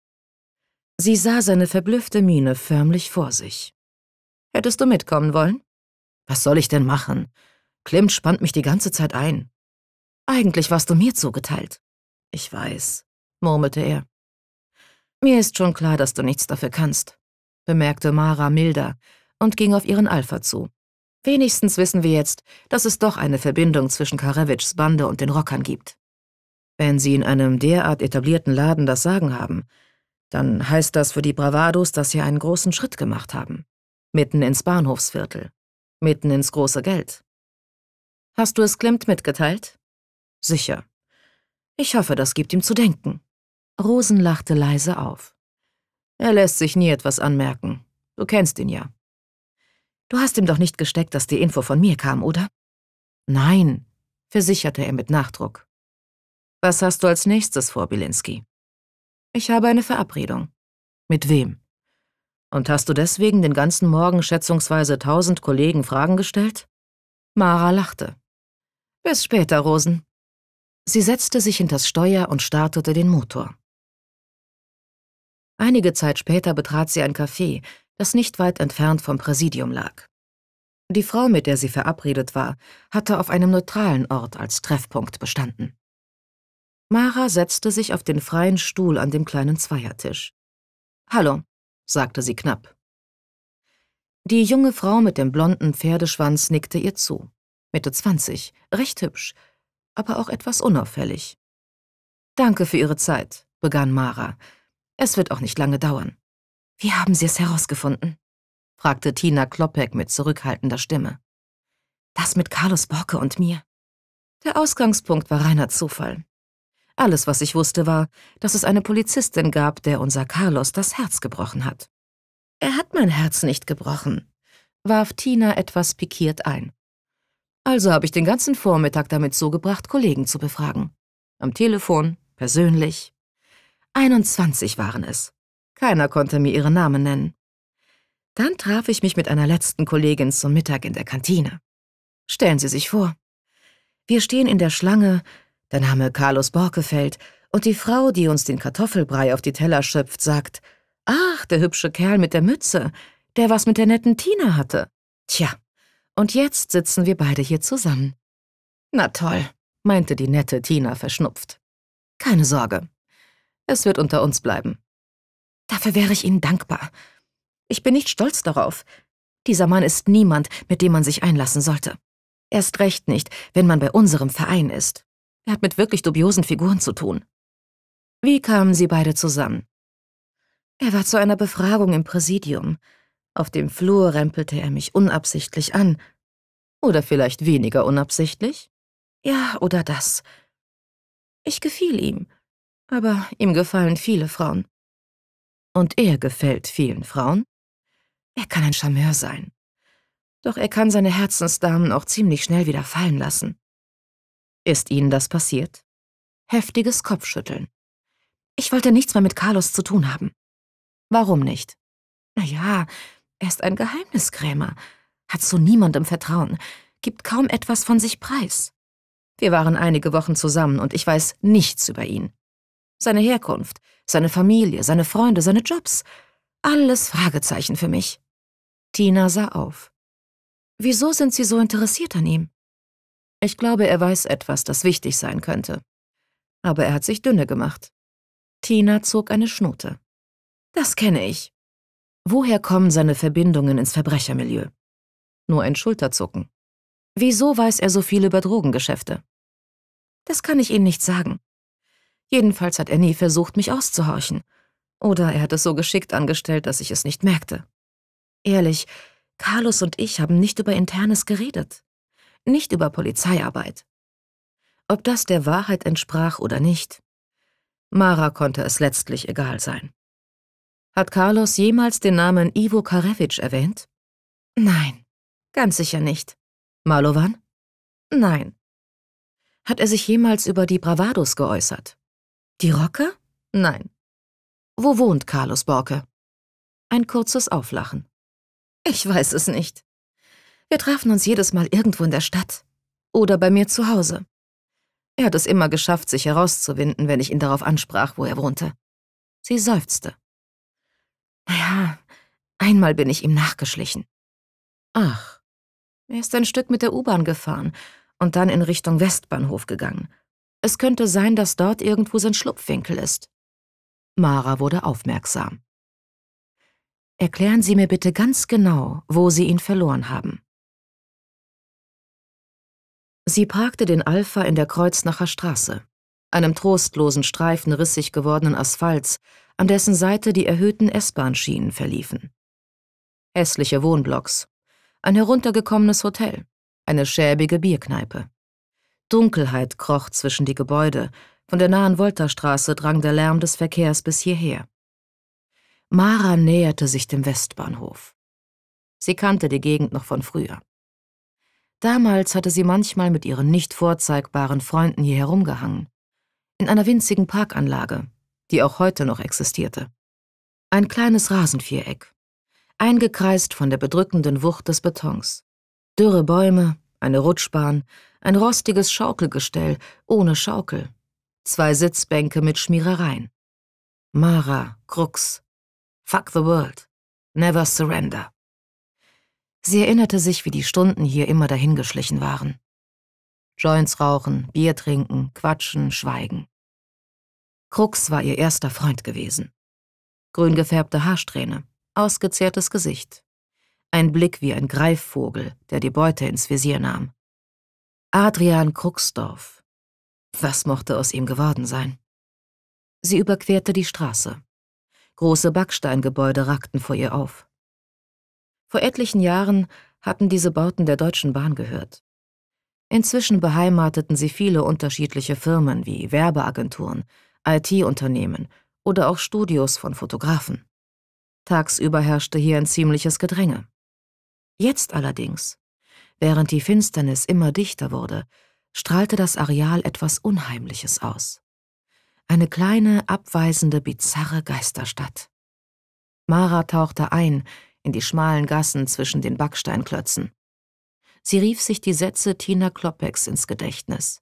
Sie sah seine verblüffte Miene förmlich vor sich. Hättest du mitkommen wollen? Was soll ich denn machen? Klimt spannt mich die ganze Zeit ein. Eigentlich warst du mir zugeteilt. Ich weiß, murmelte er. Mir ist schon klar, dass du nichts dafür kannst, bemerkte Mara milder und ging auf ihren Alpha zu. Wenigstens wissen wir jetzt, dass es doch eine Verbindung zwischen Karewitschs Bande und den Rockern gibt. Wenn sie in einem derart etablierten Laden das Sagen haben, dann heißt das für die Bravados, dass sie einen großen Schritt gemacht haben mitten ins Bahnhofsviertel, mitten ins große Geld. Hast du es Klimt mitgeteilt? Sicher. Ich hoffe, das gibt ihm zu denken. Rosen lachte leise auf. Er lässt sich nie etwas anmerken. Du kennst ihn ja. Du hast ihm doch nicht gesteckt, dass die Info von mir kam, oder? Nein, versicherte er mit Nachdruck. Was hast du als nächstes vor, Bilinski? Ich habe eine Verabredung. Mit wem? Und hast du deswegen den ganzen Morgen schätzungsweise tausend Kollegen Fragen gestellt? Mara lachte. Bis später, Rosen. Sie setzte sich hinters Steuer und startete den Motor. Einige Zeit später betrat sie ein Café, das nicht weit entfernt vom Präsidium lag. Die Frau, mit der sie verabredet war, hatte auf einem neutralen Ort als Treffpunkt bestanden. Mara setzte sich auf den freien Stuhl an dem kleinen Zweiertisch. Hallo, sagte sie knapp. Die junge Frau mit dem blonden Pferdeschwanz nickte ihr zu. Mitte zwanzig, recht hübsch, aber auch etwas unauffällig. Danke für Ihre Zeit, begann Mara. Es wird auch nicht lange dauern. Wie haben Sie es herausgefunden? fragte Tina Kloppek mit zurückhaltender Stimme. Das mit Carlos Borke und mir. Der Ausgangspunkt war reiner Zufall. Alles, was ich wusste, war, dass es eine Polizistin gab, der unser Carlos das Herz gebrochen hat. Er hat mein Herz nicht gebrochen, warf Tina etwas pikiert ein. Also habe ich den ganzen Vormittag damit zugebracht, Kollegen zu befragen. Am Telefon, persönlich. 21 waren es. Keiner konnte mir ihre Namen nennen. Dann traf ich mich mit einer letzten Kollegin zum Mittag in der Kantine. Stellen Sie sich vor. Wir stehen in der Schlange der Name Carlos Borke fällt und die Frau, die uns den Kartoffelbrei auf die Teller schöpft, sagt, »Ach, der hübsche Kerl mit der Mütze, der was mit der netten Tina hatte.« Tja, und jetzt sitzen wir beide hier zusammen. »Na toll«, meinte die nette Tina verschnupft. »Keine Sorge, es wird unter uns bleiben.« Dafür wäre ich Ihnen dankbar. Ich bin nicht stolz darauf. Dieser Mann ist niemand, mit dem man sich einlassen sollte. Erst recht nicht, wenn man bei unserem Verein ist. Er hat mit wirklich dubiosen Figuren zu tun. Wie kamen sie beide zusammen? Er war zu einer Befragung im Präsidium. Auf dem Flur rempelte er mich unabsichtlich an. Oder vielleicht weniger unabsichtlich? Ja, oder das. Ich gefiel ihm. Aber ihm gefallen viele Frauen. Und er gefällt vielen Frauen? Er kann ein Charmeur sein. Doch er kann seine Herzensdamen auch ziemlich schnell wieder fallen lassen. Ist Ihnen das passiert? Heftiges Kopfschütteln. Ich wollte nichts mehr mit Carlos zu tun haben. Warum nicht? Naja, er ist ein Geheimniskrämer, hat zu niemandem Vertrauen, gibt kaum etwas von sich preis. Wir waren einige Wochen zusammen und ich weiß nichts über ihn. Seine Herkunft, seine Familie, seine Freunde, seine Jobs. Alles Fragezeichen für mich. Tina sah auf. Wieso sind Sie so interessiert an ihm? Ich glaube, er weiß etwas, das wichtig sein könnte. Aber er hat sich dünne gemacht. Tina zog eine Schnute. Das kenne ich. Woher kommen seine Verbindungen ins Verbrechermilieu? Nur ein Schulterzucken. Wieso weiß er so viel über Drogengeschäfte? Das kann ich Ihnen nicht sagen. Jedenfalls hat er nie versucht, mich auszuhorchen. Oder er hat es so geschickt angestellt, dass ich es nicht merkte. Ehrlich, Carlos und ich haben nicht über Internes geredet nicht über Polizeiarbeit. Ob das der Wahrheit entsprach oder nicht, Mara konnte es letztlich egal sein. Hat Carlos jemals den Namen Ivo Karevich erwähnt? Nein, ganz sicher nicht. Malovan? Nein. Hat er sich jemals über die Bravados geäußert? Die Rocke? Nein. Wo wohnt Carlos Borke? Ein kurzes Auflachen. Ich weiß es nicht. Wir trafen uns jedes Mal irgendwo in der Stadt oder bei mir zu Hause. Er hat es immer geschafft, sich herauszuwinden, wenn ich ihn darauf ansprach, wo er wohnte. Sie seufzte. Naja, einmal bin ich ihm nachgeschlichen. Ach, er ist ein Stück mit der U-Bahn gefahren und dann in Richtung Westbahnhof gegangen. Es könnte sein, dass dort irgendwo sein Schlupfwinkel ist. Mara wurde aufmerksam. Erklären Sie mir bitte ganz genau, wo Sie ihn verloren haben. Sie parkte den Alpha in der Kreuznacher Straße, einem trostlosen Streifen rissig gewordenen Asphalts, an dessen Seite die erhöhten S-Bahn-Schienen verliefen. Hässliche Wohnblocks, ein heruntergekommenes Hotel, eine schäbige Bierkneipe. Dunkelheit kroch zwischen die Gebäude, von der nahen Wolterstraße drang der Lärm des Verkehrs bis hierher. Mara näherte sich dem Westbahnhof. Sie kannte die Gegend noch von früher. Damals hatte sie manchmal mit ihren nicht vorzeigbaren Freunden hier herumgehangen. In einer winzigen Parkanlage, die auch heute noch existierte. Ein kleines Rasenviereck, eingekreist von der bedrückenden Wucht des Betons. Dürre Bäume, eine Rutschbahn, ein rostiges Schaukelgestell ohne Schaukel, zwei Sitzbänke mit Schmierereien. Mara, Krux, Fuck the World, Never Surrender. Sie erinnerte sich, wie die Stunden hier immer dahingeschlichen waren. Joints rauchen, Bier trinken, quatschen, schweigen. Krux war ihr erster Freund gewesen. Grün gefärbte Haarsträhne, ausgezehrtes Gesicht. Ein Blick wie ein Greifvogel, der die Beute ins Visier nahm. Adrian Kruxdorf. Was mochte aus ihm geworden sein? Sie überquerte die Straße. Große Backsteingebäude ragten vor ihr auf. Vor etlichen Jahren hatten diese Bauten der Deutschen Bahn gehört. Inzwischen beheimateten sie viele unterschiedliche Firmen wie Werbeagenturen, IT-Unternehmen oder auch Studios von Fotografen. Tagsüber herrschte hier ein ziemliches Gedränge. Jetzt allerdings, während die Finsternis immer dichter wurde, strahlte das Areal etwas Unheimliches aus. Eine kleine, abweisende, bizarre Geisterstadt. Mara tauchte ein in die schmalen Gassen zwischen den Backsteinklötzen. Sie rief sich die Sätze Tina Kloppecks ins Gedächtnis.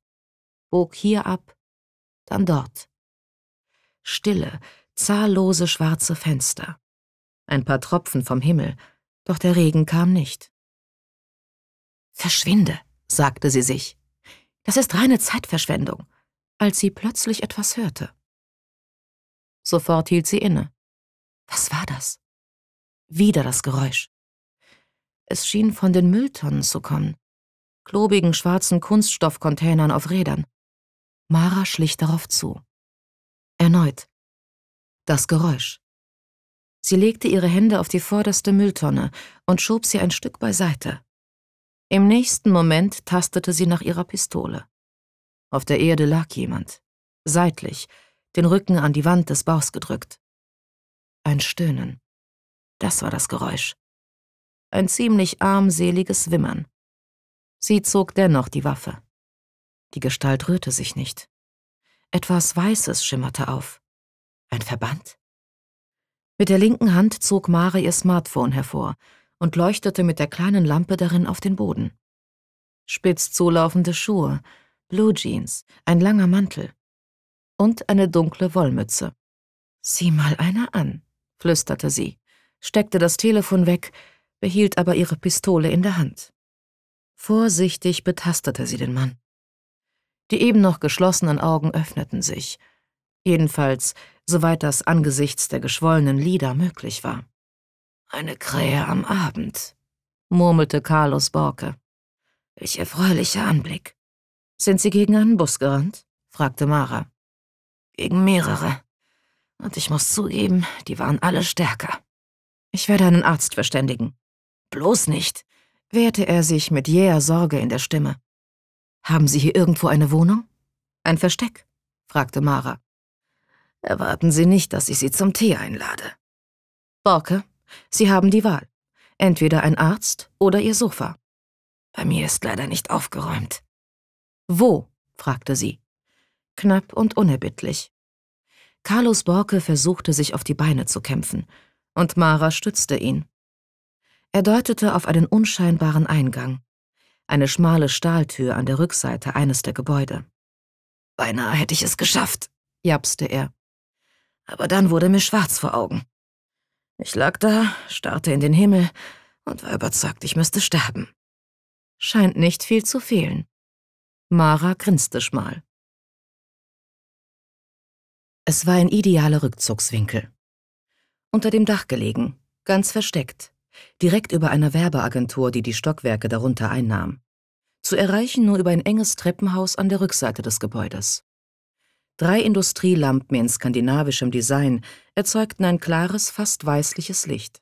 Bog hier ab, dann dort. Stille, zahllose schwarze Fenster. Ein paar Tropfen vom Himmel, doch der Regen kam nicht. Verschwinde, sagte sie sich. Das ist reine Zeitverschwendung, als sie plötzlich etwas hörte. Sofort hielt sie inne. Was war das? Wieder das Geräusch. Es schien von den Mülltonnen zu kommen. Klobigen schwarzen Kunststoffcontainern auf Rädern. Mara schlich darauf zu. Erneut. Das Geräusch. Sie legte ihre Hände auf die vorderste Mülltonne und schob sie ein Stück beiseite. Im nächsten Moment tastete sie nach ihrer Pistole. Auf der Erde lag jemand, seitlich, den Rücken an die Wand des Baus gedrückt. Ein Stöhnen. Das war das Geräusch. Ein ziemlich armseliges Wimmern. Sie zog dennoch die Waffe. Die Gestalt rührte sich nicht. Etwas Weißes schimmerte auf. Ein Verband? Mit der linken Hand zog Mare ihr Smartphone hervor und leuchtete mit der kleinen Lampe darin auf den Boden. Spitz zulaufende Schuhe, Blue Jeans, ein langer Mantel und eine dunkle Wollmütze. Sieh mal einer an, flüsterte sie steckte das Telefon weg, behielt aber ihre Pistole in der Hand. Vorsichtig betastete sie den Mann. Die eben noch geschlossenen Augen öffneten sich, jedenfalls soweit das angesichts der geschwollenen Lider möglich war. Eine Krähe am Abend, murmelte Carlos Borke. Welch erfreulicher Anblick. Sind Sie gegen einen Bus gerannt? fragte Mara. Gegen mehrere. Und ich muss zugeben, die waren alle stärker. Ich werde einen Arzt verständigen. Bloß nicht, wehrte er sich mit jäher Sorge in der Stimme. Haben Sie hier irgendwo eine Wohnung? Ein Versteck? fragte Mara. Erwarten Sie nicht, dass ich Sie zum Tee einlade. Borke, Sie haben die Wahl. Entweder ein Arzt oder Ihr Sofa. Bei mir ist leider nicht aufgeräumt. Wo? fragte sie. Knapp und unerbittlich. Carlos Borke versuchte sich auf die Beine zu kämpfen, und Mara stützte ihn. Er deutete auf einen unscheinbaren Eingang, eine schmale Stahltür an der Rückseite eines der Gebäude. Beinahe hätte ich es geschafft, japste er. Aber dann wurde mir schwarz vor Augen. Ich lag da, starrte in den Himmel und war überzeugt, ich müsste sterben. Scheint nicht viel zu fehlen. Mara grinste schmal. Es war ein idealer Rückzugswinkel unter dem Dach gelegen, ganz versteckt, direkt über einer Werbeagentur, die die Stockwerke darunter einnahm. Zu erreichen nur über ein enges Treppenhaus an der Rückseite des Gebäudes. Drei Industrielampen in skandinavischem Design erzeugten ein klares, fast weißliches Licht.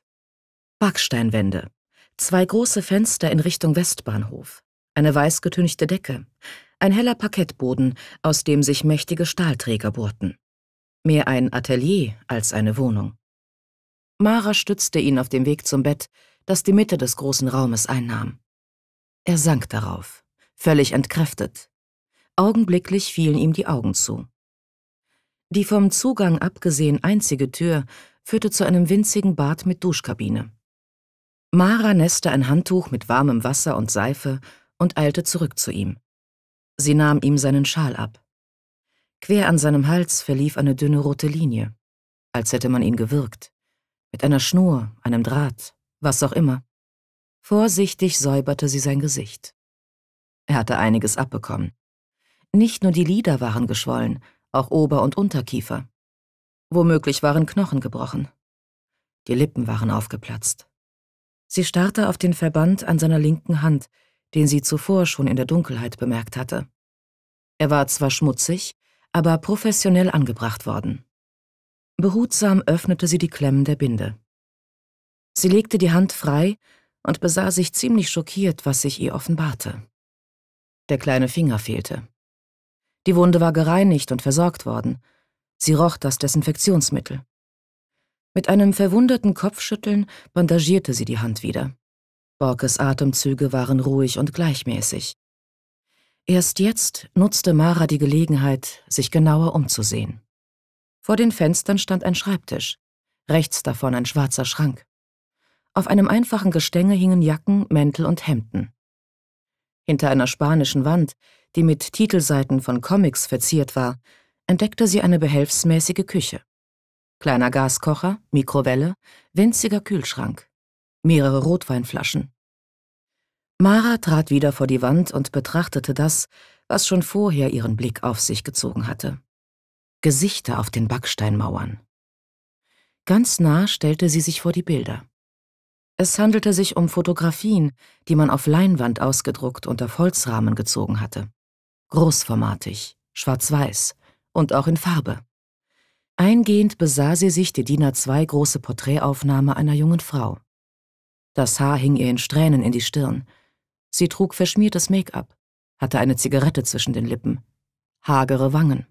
Backsteinwände, zwei große Fenster in Richtung Westbahnhof, eine weißgetünchte Decke, ein heller Parkettboden, aus dem sich mächtige Stahlträger bohrten. Mehr ein Atelier als eine Wohnung. Mara stützte ihn auf dem Weg zum Bett, das die Mitte des großen Raumes einnahm. Er sank darauf, völlig entkräftet. Augenblicklich fielen ihm die Augen zu. Die vom Zugang abgesehen einzige Tür führte zu einem winzigen Bad mit Duschkabine. Mara nässte ein Handtuch mit warmem Wasser und Seife und eilte zurück zu ihm. Sie nahm ihm seinen Schal ab. Quer an seinem Hals verlief eine dünne rote Linie, als hätte man ihn gewirkt. Mit einer Schnur, einem Draht, was auch immer. Vorsichtig säuberte sie sein Gesicht. Er hatte einiges abbekommen. Nicht nur die Lider waren geschwollen, auch Ober- und Unterkiefer. Womöglich waren Knochen gebrochen. Die Lippen waren aufgeplatzt. Sie starrte auf den Verband an seiner linken Hand, den sie zuvor schon in der Dunkelheit bemerkt hatte. Er war zwar schmutzig, aber professionell angebracht worden. Behutsam öffnete sie die Klemmen der Binde. Sie legte die Hand frei und besah sich ziemlich schockiert, was sich ihr offenbarte. Der kleine Finger fehlte. Die Wunde war gereinigt und versorgt worden. Sie roch das Desinfektionsmittel. Mit einem verwunderten Kopfschütteln bandagierte sie die Hand wieder. Borkes Atemzüge waren ruhig und gleichmäßig. Erst jetzt nutzte Mara die Gelegenheit, sich genauer umzusehen. Vor den Fenstern stand ein Schreibtisch, rechts davon ein schwarzer Schrank. Auf einem einfachen Gestänge hingen Jacken, Mäntel und Hemden. Hinter einer spanischen Wand, die mit Titelseiten von Comics verziert war, entdeckte sie eine behelfsmäßige Küche. Kleiner Gaskocher, Mikrowelle, winziger Kühlschrank, mehrere Rotweinflaschen. Mara trat wieder vor die Wand und betrachtete das, was schon vorher ihren Blick auf sich gezogen hatte. Gesichter auf den Backsteinmauern. Ganz nah stellte sie sich vor die Bilder. Es handelte sich um Fotografien, die man auf Leinwand ausgedruckt und auf Holzrahmen gezogen hatte. Großformatig, schwarz-weiß und auch in Farbe. Eingehend besah sie sich die DIN A2 große Porträtaufnahme einer jungen Frau. Das Haar hing ihr in Strähnen in die Stirn. Sie trug verschmiertes Make-up, hatte eine Zigarette zwischen den Lippen, hagere Wangen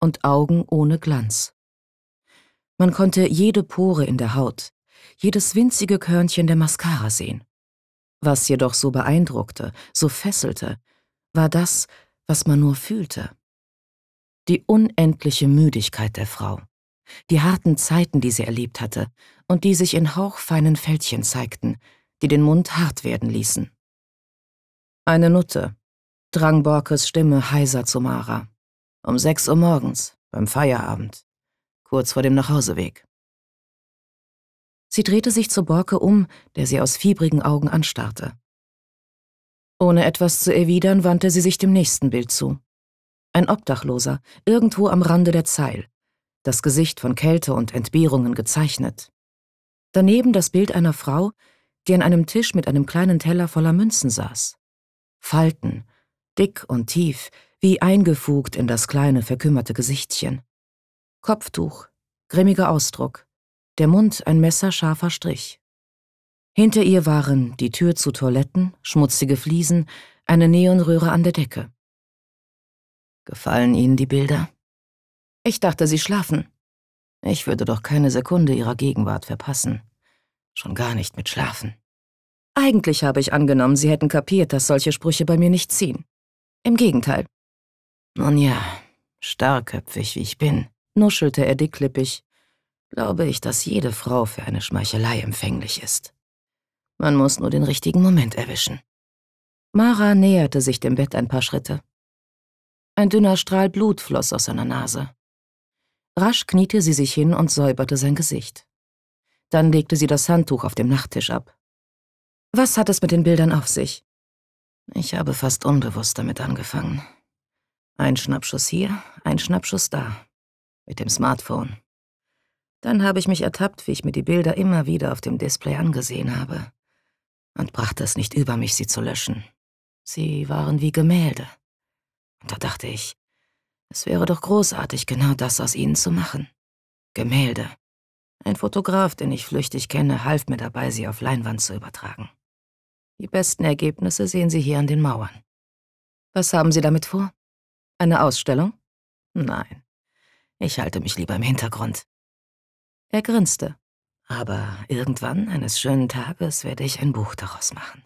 und Augen ohne Glanz. Man konnte jede Pore in der Haut, jedes winzige Körnchen der Mascara sehen. Was jedoch so beeindruckte, so fesselte, war das, was man nur fühlte. Die unendliche Müdigkeit der Frau, die harten Zeiten, die sie erlebt hatte und die sich in hauchfeinen Fältchen zeigten, die den Mund hart werden ließen. Eine Nutte, drang Borkes Stimme heiser zu Mara. Um 6 Uhr morgens, beim Feierabend, kurz vor dem Nachhauseweg. Sie drehte sich zu Borke um, der sie aus fiebrigen Augen anstarrte. Ohne etwas zu erwidern, wandte sie sich dem nächsten Bild zu. Ein Obdachloser, irgendwo am Rande der Zeil, das Gesicht von Kälte und Entbehrungen gezeichnet. Daneben das Bild einer Frau, die an einem Tisch mit einem kleinen Teller voller Münzen saß. Falten, dick und tief, wie eingefugt in das kleine, verkümmerte Gesichtchen. Kopftuch, grimmiger Ausdruck, der Mund ein messerscharfer Strich. Hinter ihr waren die Tür zu Toiletten, schmutzige Fliesen, eine Neonröhre an der Decke. Gefallen Ihnen die Bilder? Ich dachte, Sie schlafen. Ich würde doch keine Sekunde Ihrer Gegenwart verpassen. Schon gar nicht mit Schlafen. Eigentlich habe ich angenommen, Sie hätten kapiert, dass solche Sprüche bei mir nicht ziehen. Im Gegenteil, nun ja, starrköpfig wie ich bin, nuschelte er dicklippig, glaube ich, dass jede Frau für eine Schmeichelei empfänglich ist. Man muss nur den richtigen Moment erwischen. Mara näherte sich dem Bett ein paar Schritte. Ein dünner Strahl Blut floss aus seiner Nase. Rasch kniete sie sich hin und säuberte sein Gesicht. Dann legte sie das Handtuch auf dem Nachttisch ab. Was hat es mit den Bildern auf sich? Ich habe fast unbewusst damit angefangen. Ein Schnappschuss hier, ein Schnappschuss da. Mit dem Smartphone. Dann habe ich mich ertappt, wie ich mir die Bilder immer wieder auf dem Display angesehen habe. Und brachte es nicht über mich, sie zu löschen. Sie waren wie Gemälde. Und da dachte ich, es wäre doch großartig, genau das aus ihnen zu machen. Gemälde. Ein Fotograf, den ich flüchtig kenne, half mir dabei, sie auf Leinwand zu übertragen. Die besten Ergebnisse sehen Sie hier an den Mauern. Was haben Sie damit vor? Eine Ausstellung? Nein. Ich halte mich lieber im Hintergrund. Er grinste. Aber irgendwann, eines schönen Tages, werde ich ein Buch daraus machen.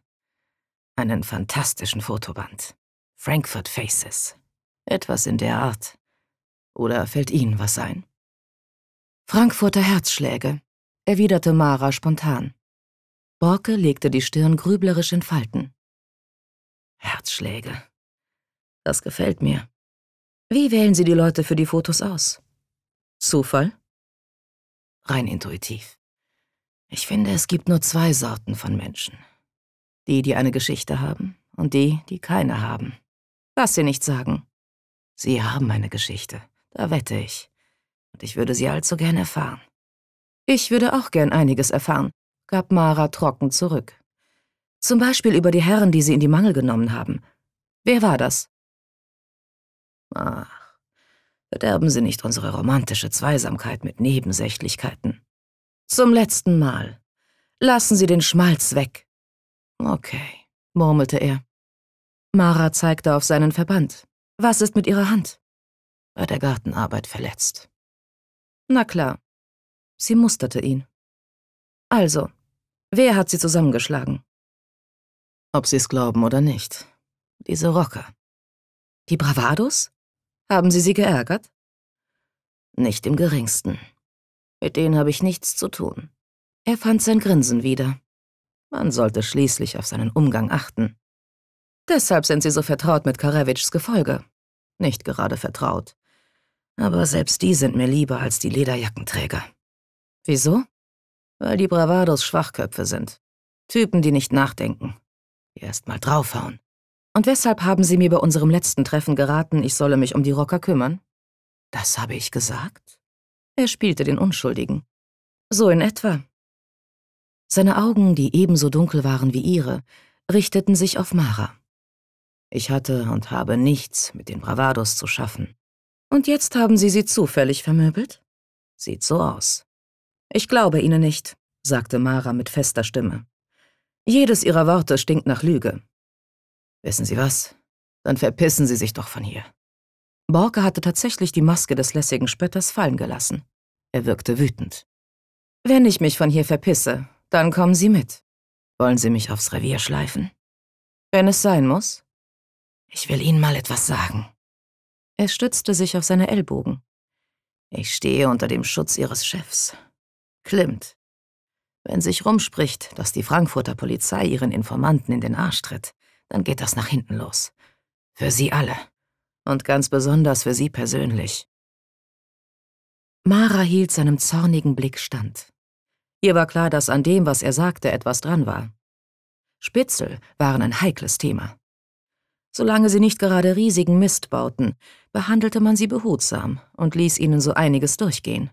Einen fantastischen Fotoband. Frankfurt Faces. Etwas in der Art. Oder fällt Ihnen was ein? Frankfurter Herzschläge, erwiderte Mara spontan. Borke legte die Stirn grüblerisch in Falten. Herzschläge. Das gefällt mir. Wie wählen Sie die Leute für die Fotos aus? Zufall? Rein intuitiv. Ich finde, es gibt nur zwei Sorten von Menschen. Die, die eine Geschichte haben und die, die keine haben. Lass sie nicht sagen. Sie haben eine Geschichte, da wette ich. Und ich würde sie allzu gern erfahren. Ich würde auch gern einiges erfahren, gab Mara trocken zurück. Zum Beispiel über die Herren, die sie in die Mangel genommen haben. Wer war das? Ach, verderben Sie nicht unsere romantische Zweisamkeit mit Nebensächlichkeiten. Zum letzten Mal. Lassen Sie den Schmalz weg. Okay, murmelte er. Mara zeigte auf seinen Verband. Was ist mit Ihrer Hand? Bei der Gartenarbeit verletzt. Na klar. Sie musterte ihn. Also, wer hat sie zusammengeschlagen? Ob Sie es glauben oder nicht. Diese Rocker. Die Bravados? Haben Sie sie geärgert? Nicht im geringsten. Mit denen habe ich nichts zu tun. Er fand sein Grinsen wieder. Man sollte schließlich auf seinen Umgang achten. Deshalb sind Sie so vertraut mit Karewitschs Gefolge. Nicht gerade vertraut. Aber selbst die sind mir lieber als die Lederjackenträger. Wieso? Weil die Bravados Schwachköpfe sind. Typen, die nicht nachdenken. Die erst mal draufhauen. Und weshalb haben Sie mir bei unserem letzten Treffen geraten, ich solle mich um die Rocker kümmern? Das habe ich gesagt? Er spielte den Unschuldigen. So in etwa. Seine Augen, die ebenso dunkel waren wie ihre, richteten sich auf Mara. Ich hatte und habe nichts mit den Bravados zu schaffen. Und jetzt haben Sie sie zufällig vermöbelt? Sieht so aus. Ich glaube Ihnen nicht, sagte Mara mit fester Stimme. Jedes Ihrer Worte stinkt nach Lüge. Wissen Sie was? Dann verpissen Sie sich doch von hier. Borke hatte tatsächlich die Maske des lässigen Spötters fallen gelassen. Er wirkte wütend. Wenn ich mich von hier verpisse, dann kommen Sie mit. Wollen Sie mich aufs Revier schleifen? Wenn es sein muss. Ich will Ihnen mal etwas sagen. Er stützte sich auf seine Ellbogen. Ich stehe unter dem Schutz Ihres Chefs. Klimmt. Wenn sich rumspricht, dass die Frankfurter Polizei ihren Informanten in den Arsch tritt, dann geht das nach hinten los. Für Sie alle. Und ganz besonders für Sie persönlich. Mara hielt seinem zornigen Blick stand. Ihr war klar, dass an dem, was er sagte, etwas dran war. Spitzel waren ein heikles Thema. Solange sie nicht gerade riesigen Mist bauten, behandelte man sie behutsam und ließ ihnen so einiges durchgehen.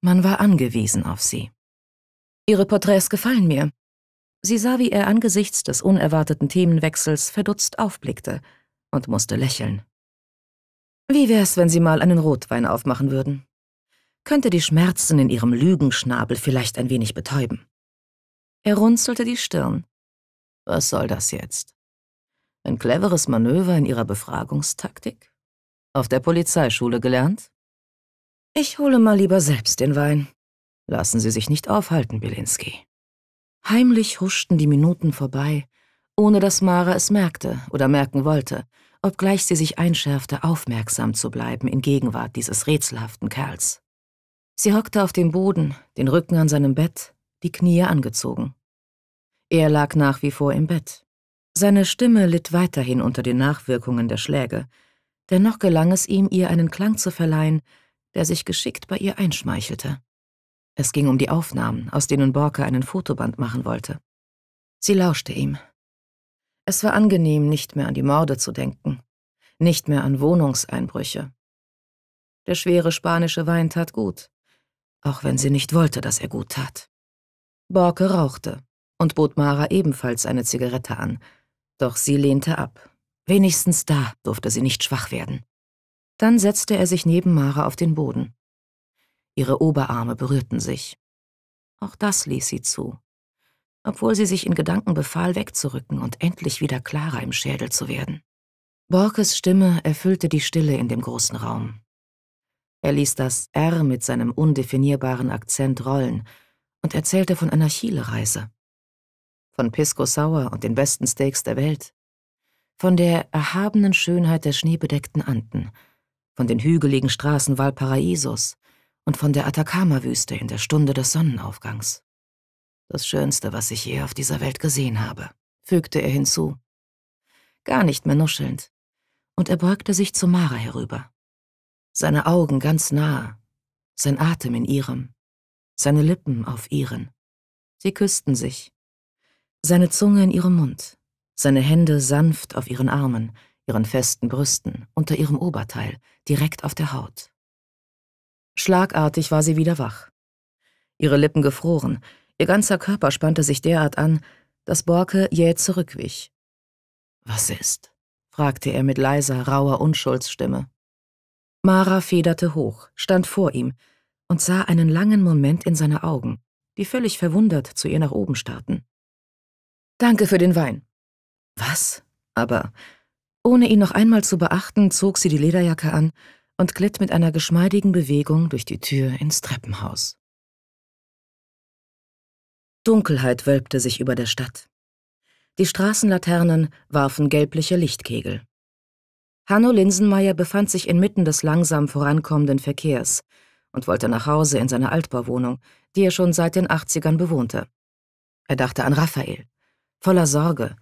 Man war angewiesen auf sie. Ihre Porträts gefallen mir, Sie sah, wie er angesichts des unerwarteten Themenwechsels verdutzt aufblickte und musste lächeln. Wie wär's, wenn Sie mal einen Rotwein aufmachen würden? Könnte die Schmerzen in Ihrem Lügenschnabel vielleicht ein wenig betäuben? Er runzelte die Stirn. Was soll das jetzt? Ein cleveres Manöver in Ihrer Befragungstaktik? Auf der Polizeischule gelernt? Ich hole mal lieber selbst den Wein. Lassen Sie sich nicht aufhalten, Bilinski. Heimlich huschten die Minuten vorbei, ohne dass Mara es merkte oder merken wollte, obgleich sie sich einschärfte, aufmerksam zu bleiben in Gegenwart dieses rätselhaften Kerls. Sie hockte auf dem Boden, den Rücken an seinem Bett, die Knie angezogen. Er lag nach wie vor im Bett. Seine Stimme litt weiterhin unter den Nachwirkungen der Schläge, dennoch gelang es ihm, ihr einen Klang zu verleihen, der sich geschickt bei ihr einschmeichelte. Es ging um die Aufnahmen, aus denen Borke einen Fotoband machen wollte. Sie lauschte ihm. Es war angenehm, nicht mehr an die Morde zu denken, nicht mehr an Wohnungseinbrüche. Der schwere spanische Wein tat gut, auch wenn sie nicht wollte, dass er gut tat. Borke rauchte und bot Mara ebenfalls eine Zigarette an, doch sie lehnte ab. Wenigstens da durfte sie nicht schwach werden. Dann setzte er sich neben Mara auf den Boden. Ihre Oberarme berührten sich. Auch das ließ sie zu, obwohl sie sich in Gedanken befahl, wegzurücken und endlich wieder klarer im Schädel zu werden. Borkes Stimme erfüllte die Stille in dem großen Raum. Er ließ das R mit seinem undefinierbaren Akzent rollen und erzählte von einer Chile-Reise. Von Pisco Sauer und den besten Steaks der Welt. Von der erhabenen Schönheit der schneebedeckten Anden. Von den hügeligen Straßen Valparaisos und von der Atacama-Wüste in der Stunde des Sonnenaufgangs. Das Schönste, was ich je auf dieser Welt gesehen habe, fügte er hinzu. Gar nicht mehr nuschelnd. Und er beugte sich zu Mara herüber. Seine Augen ganz nahe, sein Atem in ihrem, seine Lippen auf ihren. Sie küssten sich. Seine Zunge in ihrem Mund, seine Hände sanft auf ihren Armen, ihren festen Brüsten, unter ihrem Oberteil, direkt auf der Haut. Schlagartig war sie wieder wach. Ihre Lippen gefroren, ihr ganzer Körper spannte sich derart an, dass Borke jäh zurückwich. Was ist? fragte er mit leiser, rauer Unschuldsstimme. Mara federte hoch, stand vor ihm und sah einen langen Moment in seine Augen, die völlig verwundert zu ihr nach oben starrten. Danke für den Wein. Was? Aber ohne ihn noch einmal zu beachten, zog sie die Lederjacke an und glitt mit einer geschmeidigen Bewegung durch die Tür ins Treppenhaus. Dunkelheit wölbte sich über der Stadt. Die Straßenlaternen warfen gelbliche Lichtkegel. Hanno Linsenmeier befand sich inmitten des langsam vorankommenden Verkehrs und wollte nach Hause in seine Altbauwohnung, die er schon seit den 80ern bewohnte. Er dachte an Raphael, voller Sorge,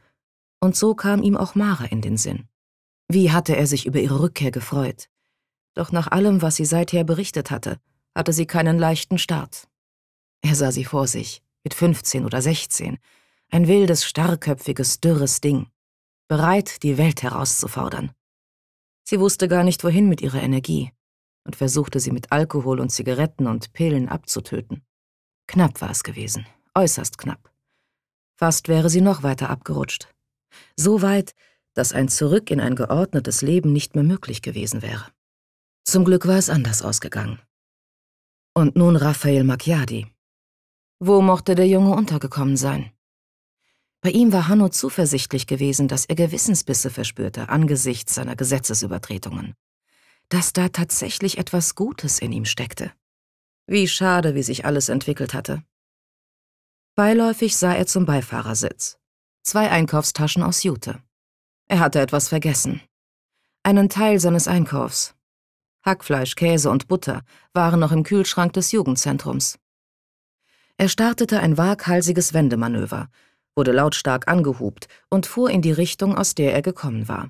und so kam ihm auch Mara in den Sinn. Wie hatte er sich über ihre Rückkehr gefreut? Doch nach allem, was sie seither berichtet hatte, hatte sie keinen leichten Start. Er sah sie vor sich, mit 15 oder 16, ein wildes, starrköpfiges, dürres Ding, bereit, die Welt herauszufordern. Sie wusste gar nicht, wohin mit ihrer Energie und versuchte sie mit Alkohol und Zigaretten und Pillen abzutöten. Knapp war es gewesen, äußerst knapp. Fast wäre sie noch weiter abgerutscht. So weit, dass ein Zurück in ein geordnetes Leben nicht mehr möglich gewesen wäre. Zum Glück war es anders ausgegangen. Und nun Raphael Macchiadi. Wo mochte der Junge untergekommen sein? Bei ihm war Hanno zuversichtlich gewesen, dass er Gewissensbisse verspürte angesichts seiner Gesetzesübertretungen. Dass da tatsächlich etwas Gutes in ihm steckte. Wie schade, wie sich alles entwickelt hatte. Beiläufig sah er zum Beifahrersitz. Zwei Einkaufstaschen aus Jute. Er hatte etwas vergessen. Einen Teil seines Einkaufs. Hackfleisch, Käse und Butter waren noch im Kühlschrank des Jugendzentrums. Er startete ein waghalsiges Wendemanöver, wurde lautstark angehubt und fuhr in die Richtung, aus der er gekommen war.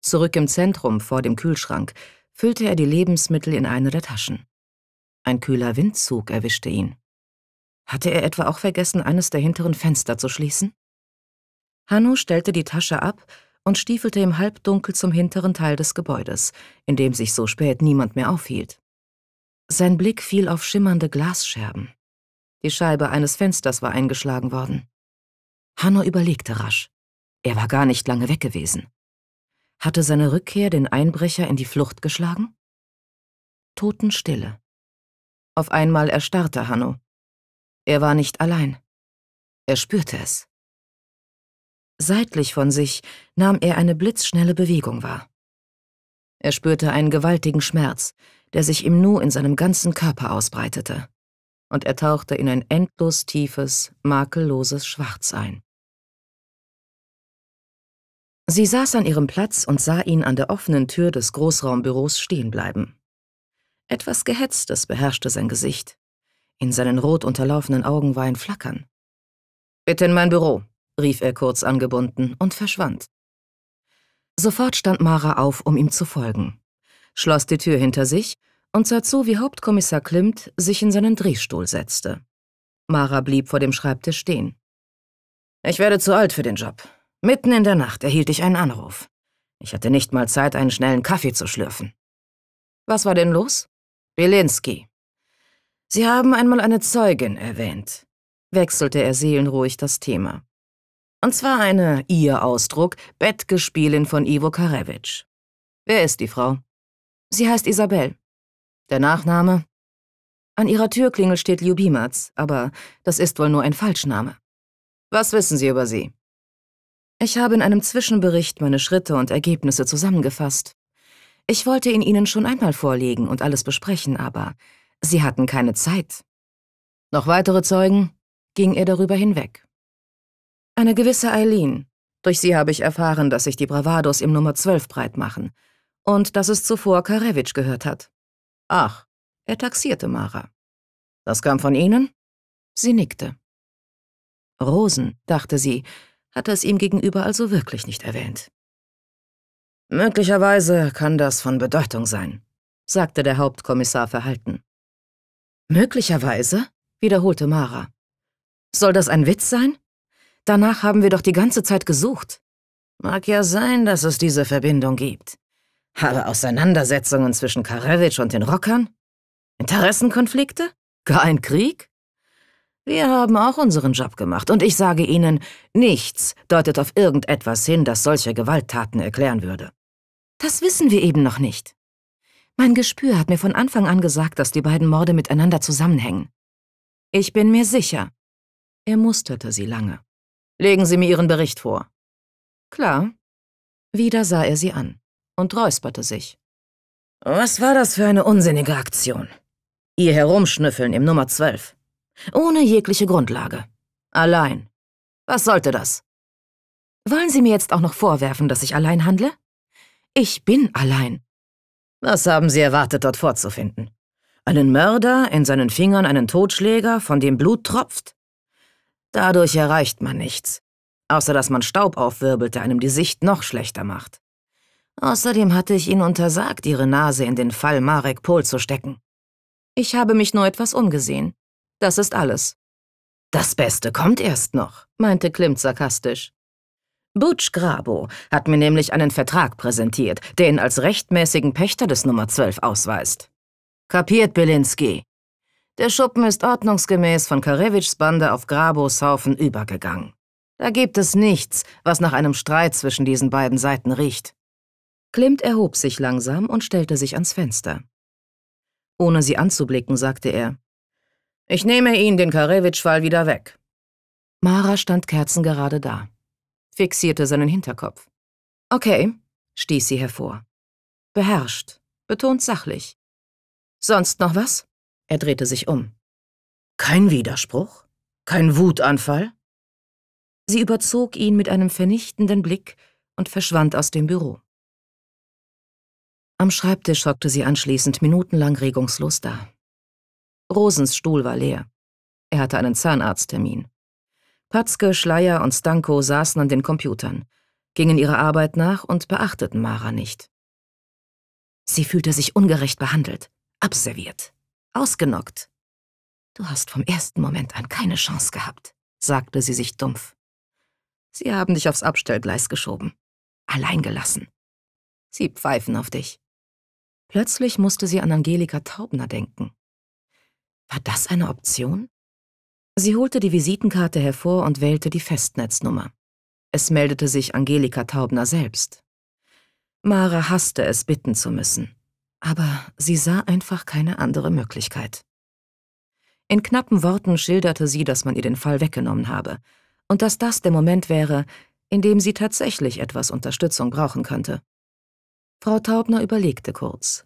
Zurück im Zentrum, vor dem Kühlschrank, füllte er die Lebensmittel in eine der Taschen. Ein kühler Windzug erwischte ihn. Hatte er etwa auch vergessen, eines der hinteren Fenster zu schließen? Hanno stellte die Tasche ab und stiefelte im Halbdunkel zum hinteren Teil des Gebäudes, in dem sich so spät niemand mehr aufhielt. Sein Blick fiel auf schimmernde Glasscherben. Die Scheibe eines Fensters war eingeschlagen worden. Hanno überlegte rasch. Er war gar nicht lange weg gewesen. Hatte seine Rückkehr den Einbrecher in die Flucht geschlagen? Totenstille. Auf einmal erstarrte Hanno. Er war nicht allein. Er spürte es. Seitlich von sich nahm er eine blitzschnelle Bewegung wahr. Er spürte einen gewaltigen Schmerz, der sich ihm nur in seinem ganzen Körper ausbreitete. Und er tauchte in ein endlos tiefes, makelloses Schwarz ein. Sie saß an ihrem Platz und sah ihn an der offenen Tür des Großraumbüros stehen bleiben. Etwas Gehetztes beherrschte sein Gesicht. In seinen rot unterlaufenen Augen war ein Flackern. Bitte in mein Büro, rief er kurz angebunden und verschwand. Sofort stand Mara auf, um ihm zu folgen, schloss die Tür hinter sich und sah zu, wie Hauptkommissar Klimt sich in seinen Drehstuhl setzte. Mara blieb vor dem Schreibtisch stehen. Ich werde zu alt für den Job. Mitten in der Nacht erhielt ich einen Anruf. Ich hatte nicht mal Zeit, einen schnellen Kaffee zu schlürfen. Was war denn los? Bielinski. Sie haben einmal eine Zeugin erwähnt, wechselte er seelenruhig das Thema. Und zwar eine Ihr-Ausdruck, Bettgespielin von Ivo Karevich. Wer ist die Frau? Sie heißt Isabel. Der Nachname? An ihrer Türklingel steht Ljubimats, aber das ist wohl nur ein Falschname. Was wissen Sie über sie? Ich habe in einem Zwischenbericht meine Schritte und Ergebnisse zusammengefasst. Ich wollte ihn Ihnen schon einmal vorlegen und alles besprechen, aber Sie hatten keine Zeit. Noch weitere Zeugen? Ging er darüber hinweg. Eine gewisse Eileen. Durch sie habe ich erfahren, dass sich die Bravados im Nummer 12 breit machen und dass es zuvor Karevich gehört hat. Ach, er taxierte Mara. Das kam von Ihnen? Sie nickte. Rosen, dachte sie, hatte es ihm gegenüber also wirklich nicht erwähnt. Möglicherweise kann das von Bedeutung sein, sagte der Hauptkommissar verhalten. Möglicherweise? wiederholte Mara. Soll das ein Witz sein? Danach haben wir doch die ganze Zeit gesucht. Mag ja sein, dass es diese Verbindung gibt. Aber Auseinandersetzungen zwischen Karewitsch und den Rockern? Interessenkonflikte? Gar ein Krieg? Wir haben auch unseren Job gemacht und ich sage Ihnen, nichts deutet auf irgendetwas hin, das solche Gewalttaten erklären würde. Das wissen wir eben noch nicht. Mein Gespür hat mir von Anfang an gesagt, dass die beiden Morde miteinander zusammenhängen. Ich bin mir sicher. Er musterte sie lange. Legen Sie mir Ihren Bericht vor. Klar. Wieder sah er sie an und räusperte sich. Was war das für eine unsinnige Aktion? Ihr Herumschnüffeln im Nummer 12. Ohne jegliche Grundlage. Allein. Was sollte das? Wollen Sie mir jetzt auch noch vorwerfen, dass ich allein handle? Ich bin allein. Was haben Sie erwartet, dort vorzufinden? Einen Mörder, in seinen Fingern einen Totschläger, von dem Blut tropft? Dadurch erreicht man nichts. Außer dass man Staub aufwirbelt, der einem die Sicht noch schlechter macht. Außerdem hatte ich ihnen untersagt, ihre Nase in den Fall Marek Pohl zu stecken. Ich habe mich nur etwas umgesehen. Das ist alles. Das Beste kommt erst noch, meinte Klimt sarkastisch. Butch Grabo hat mir nämlich einen Vertrag präsentiert, der ihn als rechtmäßigen Pächter des Nummer 12 ausweist. Kapiert, Belinsky? Der Schuppen ist ordnungsgemäß von Karewitschs Bande auf Grabos Haufen übergegangen. Da gibt es nichts, was nach einem Streit zwischen diesen beiden Seiten riecht. Klimt erhob sich langsam und stellte sich ans Fenster. Ohne sie anzublicken, sagte er, »Ich nehme Ihnen den Karewitsch-Fall wieder weg.« Mara stand kerzengerade da, fixierte seinen Hinterkopf. »Okay«, stieß sie hervor. Beherrscht, betont sachlich. »Sonst noch was?« er drehte sich um. Kein Widerspruch? Kein Wutanfall? Sie überzog ihn mit einem vernichtenden Blick und verschwand aus dem Büro. Am Schreibtisch hockte sie anschließend minutenlang regungslos da. Rosens Stuhl war leer. Er hatte einen Zahnarzttermin. Patzke, Schleier und Stanko saßen an den Computern, gingen ihrer Arbeit nach und beachteten Mara nicht. Sie fühlte sich ungerecht behandelt, abserviert. Ausgenockt. Du hast vom ersten Moment an keine Chance gehabt, sagte sie sich dumpf. Sie haben dich aufs Abstellgleis geschoben, allein gelassen. Sie pfeifen auf dich. Plötzlich musste sie an Angelika Taubner denken. War das eine Option? Sie holte die Visitenkarte hervor und wählte die Festnetznummer. Es meldete sich Angelika Taubner selbst. Mara hasste es, bitten zu müssen aber sie sah einfach keine andere Möglichkeit. In knappen Worten schilderte sie, dass man ihr den Fall weggenommen habe und dass das der Moment wäre, in dem sie tatsächlich etwas Unterstützung brauchen könnte. Frau Taubner überlegte kurz.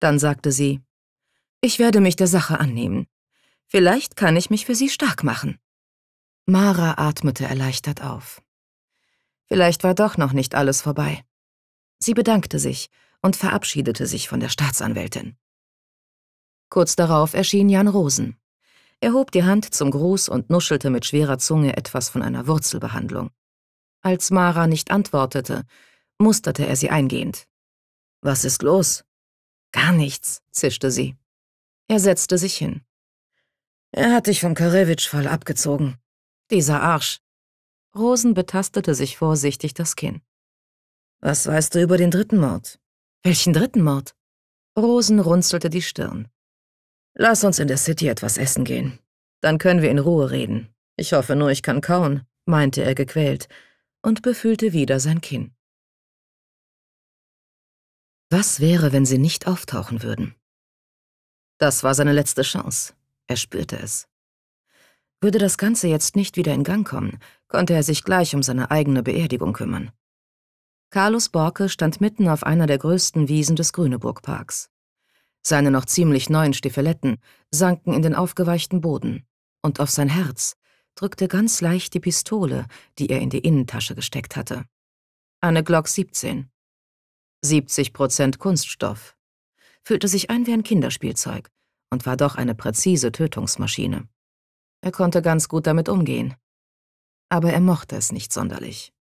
Dann sagte sie, ich werde mich der Sache annehmen. Vielleicht kann ich mich für Sie stark machen. Mara atmete erleichtert auf. Vielleicht war doch noch nicht alles vorbei. Sie bedankte sich und verabschiedete sich von der Staatsanwältin. Kurz darauf erschien Jan Rosen. Er hob die Hand zum Gruß und nuschelte mit schwerer Zunge etwas von einer Wurzelbehandlung. Als Mara nicht antwortete, musterte er sie eingehend. Was ist los? Gar nichts, zischte sie. Er setzte sich hin. Er hat dich vom Karewitsch voll abgezogen. Dieser Arsch. Rosen betastete sich vorsichtig das Kinn. Was weißt du über den dritten Mord? Welchen dritten Mord? Rosen runzelte die Stirn. Lass uns in der City etwas essen gehen. Dann können wir in Ruhe reden. Ich hoffe nur, ich kann kauen, meinte er gequält und befühlte wieder sein Kinn. Was wäre, wenn sie nicht auftauchen würden? Das war seine letzte Chance. Er spürte es. Würde das Ganze jetzt nicht wieder in Gang kommen, konnte er sich gleich um seine eigene Beerdigung kümmern. Carlos Borke stand mitten auf einer der größten Wiesen des Grüneburg-Parks. Seine noch ziemlich neuen Stiefeletten sanken in den aufgeweichten Boden, und auf sein Herz drückte ganz leicht die Pistole, die er in die Innentasche gesteckt hatte. Eine Glock 17. 70 Prozent Kunststoff. Fühlte sich ein wie ein Kinderspielzeug und war doch eine präzise Tötungsmaschine. Er konnte ganz gut damit umgehen. Aber er mochte es nicht sonderlich.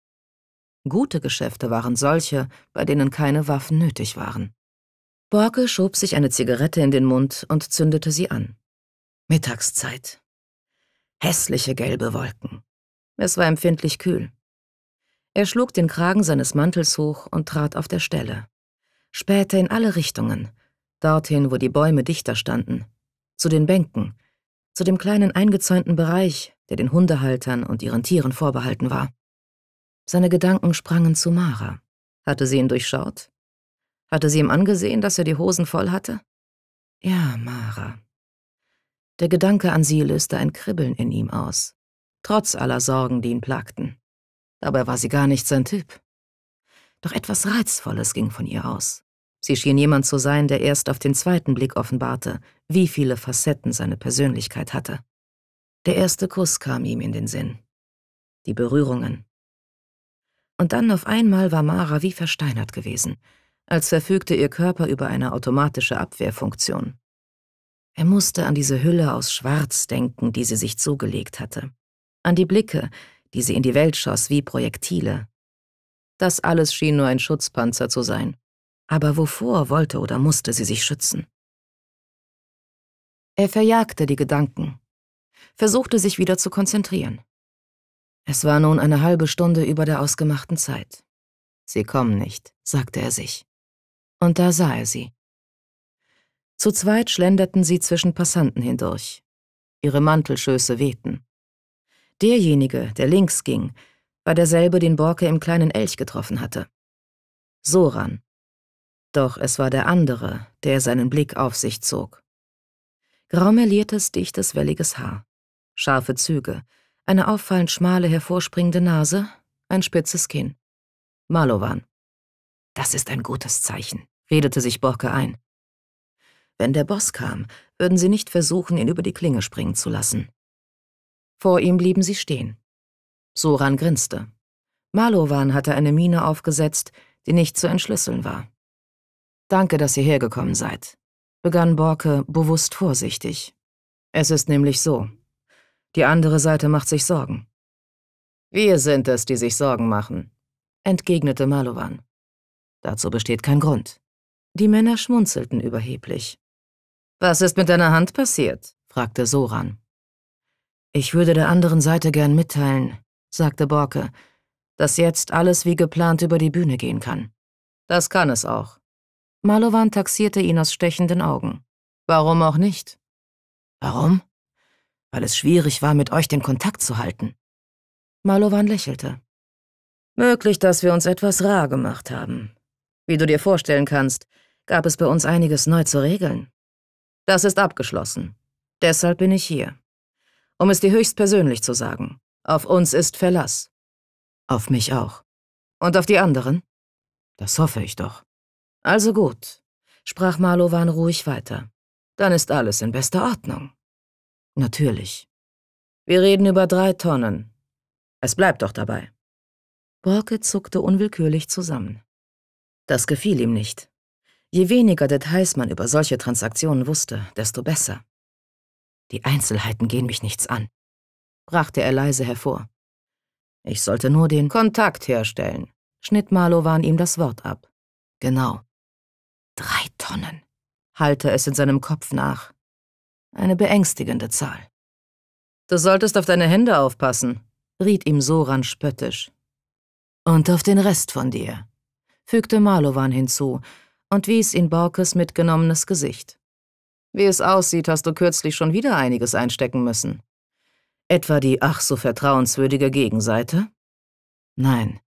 Gute Geschäfte waren solche, bei denen keine Waffen nötig waren. Borke schob sich eine Zigarette in den Mund und zündete sie an. Mittagszeit. Hässliche gelbe Wolken. Es war empfindlich kühl. Er schlug den Kragen seines Mantels hoch und trat auf der Stelle. Später in alle Richtungen, dorthin, wo die Bäume dichter standen, zu den Bänken, zu dem kleinen eingezäunten Bereich, der den Hundehaltern und ihren Tieren vorbehalten war. Seine Gedanken sprangen zu Mara. Hatte sie ihn durchschaut? Hatte sie ihm angesehen, dass er die Hosen voll hatte? Ja, Mara. Der Gedanke an sie löste ein Kribbeln in ihm aus, trotz aller Sorgen, die ihn plagten. Dabei war sie gar nicht sein Typ. Doch etwas Reizvolles ging von ihr aus. Sie schien jemand zu sein, der erst auf den zweiten Blick offenbarte, wie viele Facetten seine Persönlichkeit hatte. Der erste Kuss kam ihm in den Sinn. Die Berührungen, und dann auf einmal war Mara wie versteinert gewesen, als verfügte ihr Körper über eine automatische Abwehrfunktion. Er musste an diese Hülle aus Schwarz denken, die sie sich zugelegt hatte, an die Blicke, die sie in die Welt schoss wie Projektile. Das alles schien nur ein Schutzpanzer zu sein. Aber wovor wollte oder musste sie sich schützen? Er verjagte die Gedanken, versuchte sich wieder zu konzentrieren. Es war nun eine halbe Stunde über der ausgemachten Zeit. Sie kommen nicht, sagte er sich. Und da sah er sie. Zu zweit schlenderten sie zwischen Passanten hindurch. Ihre Mantelschöße wehten. Derjenige, der links ging, war derselbe, den Borke im kleinen Elch getroffen hatte. Soran. Doch es war der andere, der seinen Blick auf sich zog. Graumeliertes, dichtes, welliges Haar, scharfe Züge, eine auffallend schmale, hervorspringende Nase, ein spitzes Kinn. Malowan. Das ist ein gutes Zeichen, redete sich Borke ein. Wenn der Boss kam, würden sie nicht versuchen, ihn über die Klinge springen zu lassen. Vor ihm blieben sie stehen. Soran grinste. Malowan hatte eine Miene aufgesetzt, die nicht zu entschlüsseln war. Danke, dass ihr hergekommen seid, begann Borke bewusst vorsichtig. Es ist nämlich so, die andere Seite macht sich Sorgen. Wir sind es, die sich Sorgen machen, entgegnete Malovan. Dazu besteht kein Grund. Die Männer schmunzelten überheblich. Was ist mit deiner Hand passiert? fragte Soran. Ich würde der anderen Seite gern mitteilen, sagte Borke, dass jetzt alles wie geplant über die Bühne gehen kann. Das kann es auch. Malovan taxierte ihn aus stechenden Augen. Warum auch nicht? Warum? weil es schwierig war, mit euch den Kontakt zu halten. Malovan lächelte. Möglich, dass wir uns etwas rar gemacht haben. Wie du dir vorstellen kannst, gab es bei uns einiges neu zu regeln. Das ist abgeschlossen. Deshalb bin ich hier. Um es dir höchstpersönlich zu sagen, auf uns ist Verlass. Auf mich auch. Und auf die anderen? Das hoffe ich doch. Also gut, sprach Malovan ruhig weiter. Dann ist alles in bester Ordnung. Natürlich. Wir reden über drei Tonnen. Es bleibt doch dabei. Borke zuckte unwillkürlich zusammen. Das gefiel ihm nicht. Je weniger Details man über solche Transaktionen wusste, desto besser. Die Einzelheiten gehen mich nichts an, brachte er leise hervor. Ich sollte nur den Kontakt herstellen, schnitt Marlowan ihm das Wort ab. Genau. Drei Tonnen, hallte es in seinem Kopf nach. Eine beängstigende Zahl. Du solltest auf deine Hände aufpassen, riet ihm Soran spöttisch. Und auf den Rest von dir, fügte Marlowan hinzu und wies in Borkes mitgenommenes Gesicht. Wie es aussieht, hast du kürzlich schon wieder einiges einstecken müssen. Etwa die ach so vertrauenswürdige Gegenseite? Nein,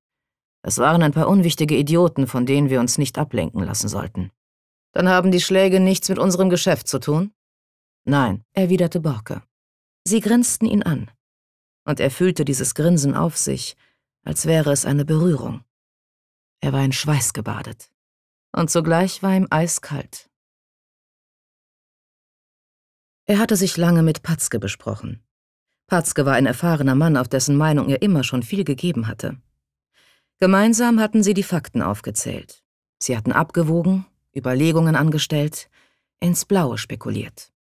es waren ein paar unwichtige Idioten, von denen wir uns nicht ablenken lassen sollten. Dann haben die Schläge nichts mit unserem Geschäft zu tun? Nein, erwiderte Borke. Sie grinsten ihn an. Und er fühlte dieses Grinsen auf sich, als wäre es eine Berührung. Er war in Schweiß gebadet. Und zugleich war ihm eiskalt. Er hatte sich lange mit Patzke besprochen. Patzke war ein erfahrener Mann, auf dessen Meinung er immer schon viel gegeben hatte. Gemeinsam hatten sie die Fakten aufgezählt. Sie hatten abgewogen, Überlegungen angestellt, ins Blaue spekuliert.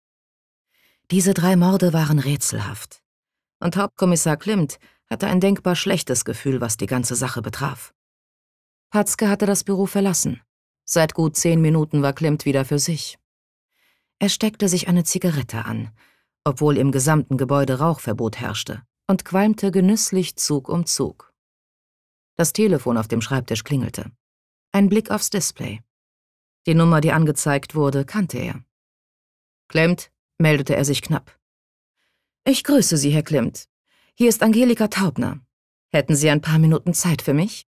Diese drei Morde waren rätselhaft. Und Hauptkommissar Klimt hatte ein denkbar schlechtes Gefühl, was die ganze Sache betraf. Patzke hatte das Büro verlassen. Seit gut zehn Minuten war Klimt wieder für sich. Er steckte sich eine Zigarette an, obwohl im gesamten Gebäude Rauchverbot herrschte, und qualmte genüsslich Zug um Zug. Das Telefon auf dem Schreibtisch klingelte. Ein Blick aufs Display. Die Nummer, die angezeigt wurde, kannte er. Klimt, meldete er sich knapp. Ich grüße Sie, Herr Klimt. Hier ist Angelika Taubner. Hätten Sie ein paar Minuten Zeit für mich?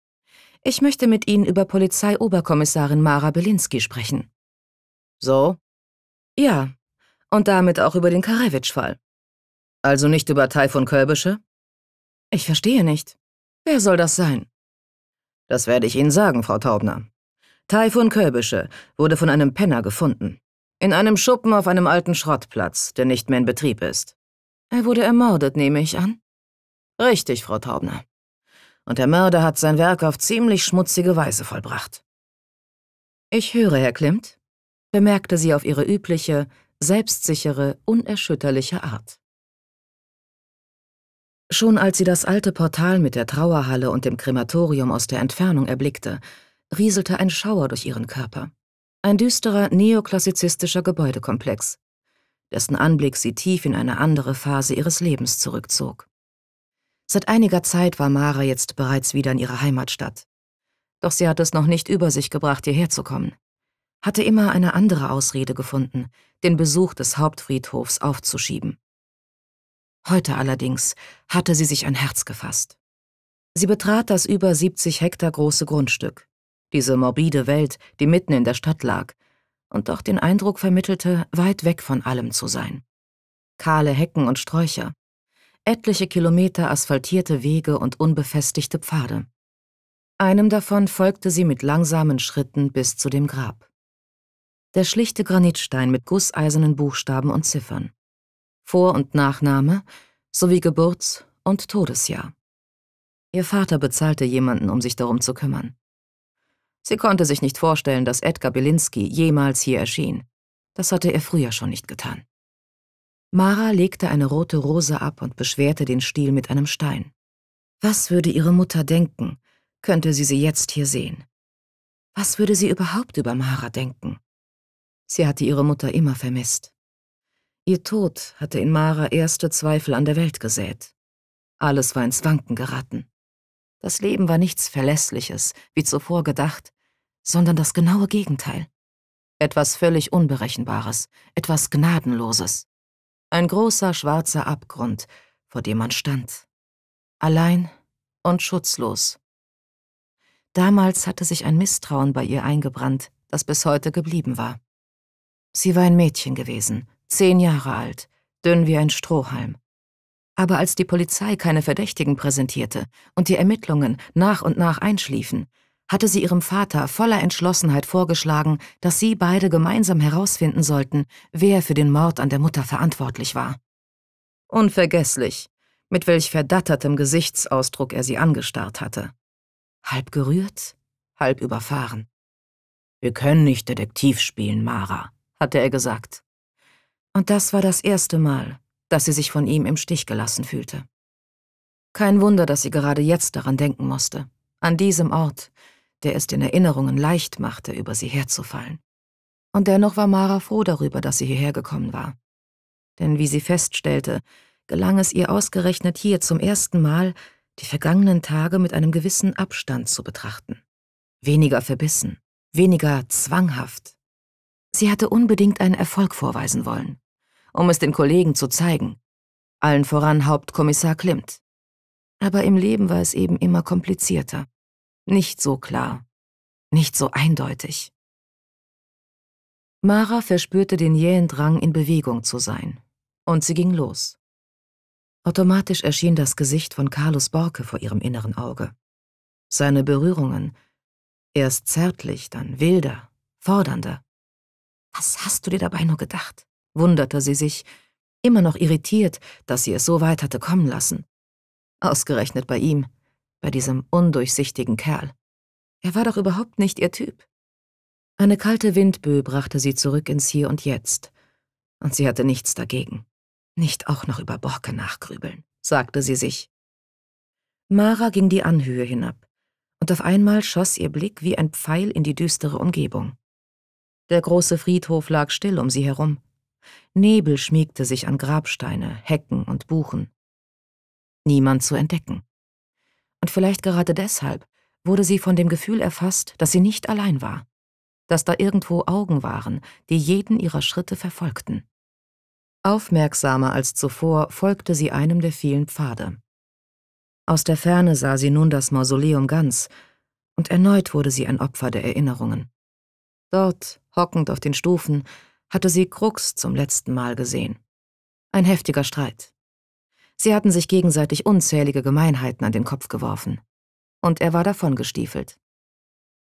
Ich möchte mit Ihnen über Polizeioberkommissarin Mara Belinsky sprechen. So? Ja, und damit auch über den Karewitsch-Fall. Also nicht über Taifun Kölbische? Ich verstehe nicht. Wer soll das sein? Das werde ich Ihnen sagen, Frau Taubner. Taifun Kölbische wurde von einem Penner gefunden. In einem Schuppen auf einem alten Schrottplatz, der nicht mehr in Betrieb ist. Er wurde ermordet, nehme ich an. Richtig, Frau Taubner. Und der Mörder hat sein Werk auf ziemlich schmutzige Weise vollbracht. Ich höre, Herr Klimt, bemerkte sie auf ihre übliche, selbstsichere, unerschütterliche Art. Schon als sie das alte Portal mit der Trauerhalle und dem Krematorium aus der Entfernung erblickte, rieselte ein Schauer durch ihren Körper. Ein düsterer neoklassizistischer Gebäudekomplex, dessen Anblick sie tief in eine andere Phase ihres Lebens zurückzog. Seit einiger Zeit war Mara jetzt bereits wieder in ihrer Heimatstadt. Doch sie hatte es noch nicht über sich gebracht, hierher zu kommen. Hatte immer eine andere Ausrede gefunden, den Besuch des Hauptfriedhofs aufzuschieben. Heute allerdings hatte sie sich ein Herz gefasst. Sie betrat das über 70 Hektar große Grundstück, diese morbide Welt, die mitten in der Stadt lag, und doch den Eindruck vermittelte, weit weg von allem zu sein. Kahle Hecken und Sträucher, etliche Kilometer asphaltierte Wege und unbefestigte Pfade. Einem davon folgte sie mit langsamen Schritten bis zu dem Grab. Der schlichte Granitstein mit gusseisernen Buchstaben und Ziffern. Vor- und Nachname sowie Geburts- und Todesjahr. Ihr Vater bezahlte jemanden, um sich darum zu kümmern. Sie konnte sich nicht vorstellen, dass Edgar Belinsky jemals hier erschien. Das hatte er früher schon nicht getan. Mara legte eine rote Rose ab und beschwerte den Stiel mit einem Stein. Was würde ihre Mutter denken, könnte sie sie jetzt hier sehen? Was würde sie überhaupt über Mara denken? Sie hatte ihre Mutter immer vermisst. Ihr Tod hatte in Mara erste Zweifel an der Welt gesät. Alles war ins Wanken geraten. Das Leben war nichts Verlässliches, wie zuvor gedacht, sondern das genaue Gegenteil. Etwas völlig Unberechenbares, etwas Gnadenloses. Ein großer schwarzer Abgrund, vor dem man stand. Allein und schutzlos. Damals hatte sich ein Misstrauen bei ihr eingebrannt, das bis heute geblieben war. Sie war ein Mädchen gewesen, zehn Jahre alt, dünn wie ein Strohhalm, aber als die Polizei keine Verdächtigen präsentierte und die Ermittlungen nach und nach einschliefen, hatte sie ihrem Vater voller Entschlossenheit vorgeschlagen, dass sie beide gemeinsam herausfinden sollten, wer für den Mord an der Mutter verantwortlich war. Unvergesslich, mit welch verdattertem Gesichtsausdruck er sie angestarrt hatte. Halb gerührt, halb überfahren. Wir können nicht Detektiv spielen, Mara, hatte er gesagt. Und das war das erste Mal, dass sie sich von ihm im Stich gelassen fühlte. Kein Wunder, dass sie gerade jetzt daran denken musste, an diesem Ort, der es den Erinnerungen leicht machte, über sie herzufallen. Und dennoch war Mara froh darüber, dass sie hierher gekommen war. Denn wie sie feststellte, gelang es ihr ausgerechnet hier zum ersten Mal, die vergangenen Tage mit einem gewissen Abstand zu betrachten. Weniger verbissen, weniger zwanghaft. Sie hatte unbedingt einen Erfolg vorweisen wollen um es den Kollegen zu zeigen. Allen voran Hauptkommissar Klimt. Aber im Leben war es eben immer komplizierter. Nicht so klar. Nicht so eindeutig. Mara verspürte den jähen Drang, in Bewegung zu sein. Und sie ging los. Automatisch erschien das Gesicht von Carlos Borke vor ihrem inneren Auge. Seine Berührungen, erst zärtlich, dann wilder, fordernder. Was hast du dir dabei nur gedacht? wunderte sie sich, immer noch irritiert, dass sie es so weit hatte kommen lassen. Ausgerechnet bei ihm, bei diesem undurchsichtigen Kerl. Er war doch überhaupt nicht ihr Typ. Eine kalte Windböe brachte sie zurück ins Hier und Jetzt. Und sie hatte nichts dagegen. Nicht auch noch über Borke nachgrübeln, sagte sie sich. Mara ging die Anhöhe hinab, und auf einmal schoss ihr Blick wie ein Pfeil in die düstere Umgebung. Der große Friedhof lag still um sie herum. Nebel schmiegte sich an Grabsteine, Hecken und Buchen. Niemand zu entdecken. Und vielleicht gerade deshalb wurde sie von dem Gefühl erfasst, dass sie nicht allein war, dass da irgendwo Augen waren, die jeden ihrer Schritte verfolgten. Aufmerksamer als zuvor folgte sie einem der vielen Pfade. Aus der Ferne sah sie nun das Mausoleum ganz, und erneut wurde sie ein Opfer der Erinnerungen. Dort, hockend auf den Stufen, hatte sie Krux zum letzten Mal gesehen. Ein heftiger Streit. Sie hatten sich gegenseitig unzählige Gemeinheiten an den Kopf geworfen. Und er war davongestiefelt.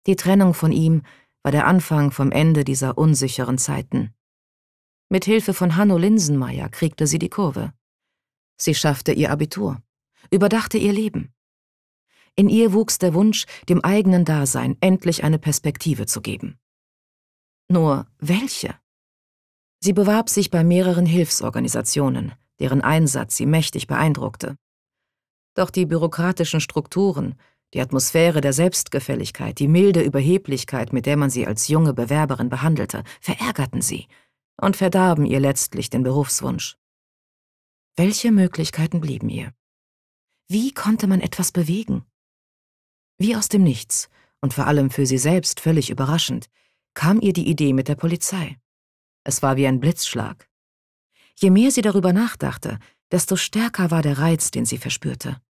Die Trennung von ihm war der Anfang vom Ende dieser unsicheren Zeiten. Mit Hilfe von Hanno Linsenmeier kriegte sie die Kurve. Sie schaffte ihr Abitur, überdachte ihr Leben. In ihr wuchs der Wunsch, dem eigenen Dasein endlich eine Perspektive zu geben. Nur welche? Sie bewarb sich bei mehreren Hilfsorganisationen, deren Einsatz sie mächtig beeindruckte. Doch die bürokratischen Strukturen, die Atmosphäre der Selbstgefälligkeit, die milde Überheblichkeit, mit der man sie als junge Bewerberin behandelte, verärgerten sie und verdarben ihr letztlich den Berufswunsch. Welche Möglichkeiten blieben ihr? Wie konnte man etwas bewegen? Wie aus dem Nichts und vor allem für sie selbst völlig überraschend kam ihr die Idee mit der Polizei. Es war wie ein Blitzschlag. Je mehr sie darüber nachdachte, desto stärker war der Reiz, den sie verspürte.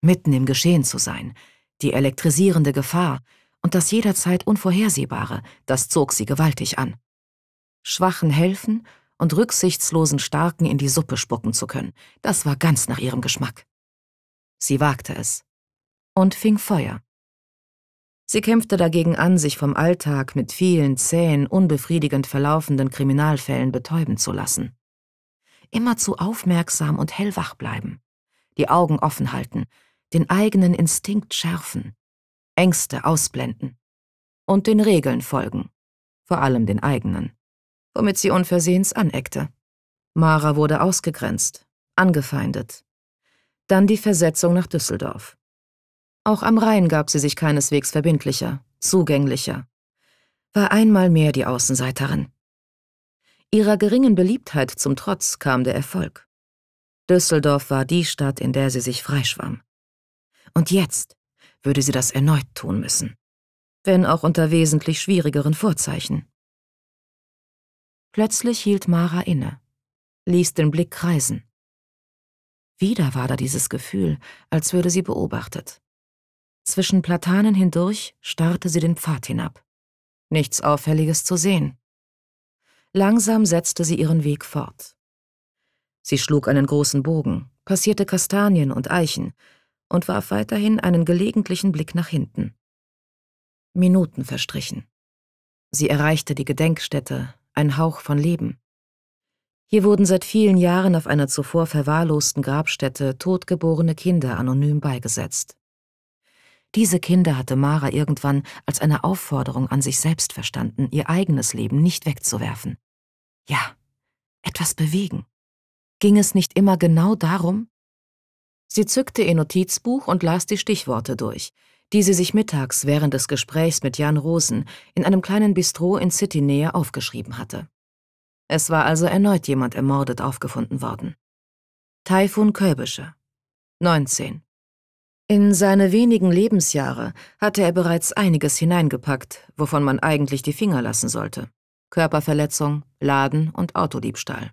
Mitten im Geschehen zu sein, die elektrisierende Gefahr und das jederzeit Unvorhersehbare, das zog sie gewaltig an. Schwachen helfen und rücksichtslosen Starken in die Suppe spucken zu können, das war ganz nach ihrem Geschmack. Sie wagte es und fing Feuer. Sie kämpfte dagegen an, sich vom Alltag mit vielen zähen, unbefriedigend verlaufenden Kriminalfällen betäuben zu lassen. Immerzu aufmerksam und hellwach bleiben, die Augen offen halten, den eigenen Instinkt schärfen, Ängste ausblenden und den Regeln folgen, vor allem den eigenen, womit sie unversehens aneckte. Mara wurde ausgegrenzt, angefeindet. Dann die Versetzung nach Düsseldorf. Auch am Rhein gab sie sich keineswegs verbindlicher, zugänglicher. War einmal mehr die Außenseiterin. Ihrer geringen Beliebtheit zum Trotz kam der Erfolg. Düsseldorf war die Stadt, in der sie sich freischwamm. Und jetzt würde sie das erneut tun müssen, wenn auch unter wesentlich schwierigeren Vorzeichen. Plötzlich hielt Mara inne, ließ den Blick kreisen. Wieder war da dieses Gefühl, als würde sie beobachtet. Zwischen Platanen hindurch starrte sie den Pfad hinab. Nichts Auffälliges zu sehen. Langsam setzte sie ihren Weg fort. Sie schlug einen großen Bogen, passierte Kastanien und Eichen und warf weiterhin einen gelegentlichen Blick nach hinten. Minuten verstrichen. Sie erreichte die Gedenkstätte, ein Hauch von Leben. Hier wurden seit vielen Jahren auf einer zuvor verwahrlosten Grabstätte totgeborene Kinder anonym beigesetzt. Diese Kinder hatte Mara irgendwann als eine Aufforderung an sich selbst verstanden, ihr eigenes Leben nicht wegzuwerfen. Ja, etwas bewegen. Ging es nicht immer genau darum? Sie zückte ihr Notizbuch und las die Stichworte durch, die sie sich mittags während des Gesprächs mit Jan Rosen in einem kleinen Bistro in City-Nähe aufgeschrieben hatte. Es war also erneut jemand ermordet aufgefunden worden. Taifun Kölbische. 19. In seine wenigen Lebensjahre hatte er bereits einiges hineingepackt, wovon man eigentlich die Finger lassen sollte. Körperverletzung, Laden und Autodiebstahl.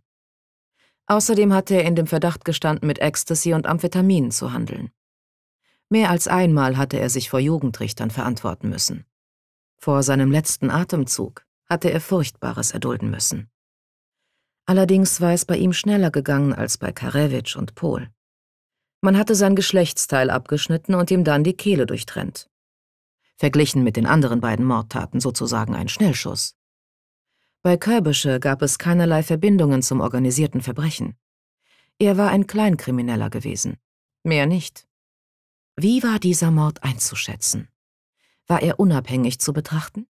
Außerdem hatte er in dem Verdacht gestanden, mit Ecstasy und Amphetaminen zu handeln. Mehr als einmal hatte er sich vor Jugendrichtern verantworten müssen. Vor seinem letzten Atemzug hatte er Furchtbares erdulden müssen. Allerdings war es bei ihm schneller gegangen als bei Karewitsch und Pohl. Man hatte sein Geschlechtsteil abgeschnitten und ihm dann die Kehle durchtrennt. Verglichen mit den anderen beiden Mordtaten sozusagen ein Schnellschuss. Bei Körbische gab es keinerlei Verbindungen zum organisierten Verbrechen. Er war ein Kleinkrimineller gewesen. Mehr nicht. Wie war dieser Mord einzuschätzen? War er unabhängig zu betrachten?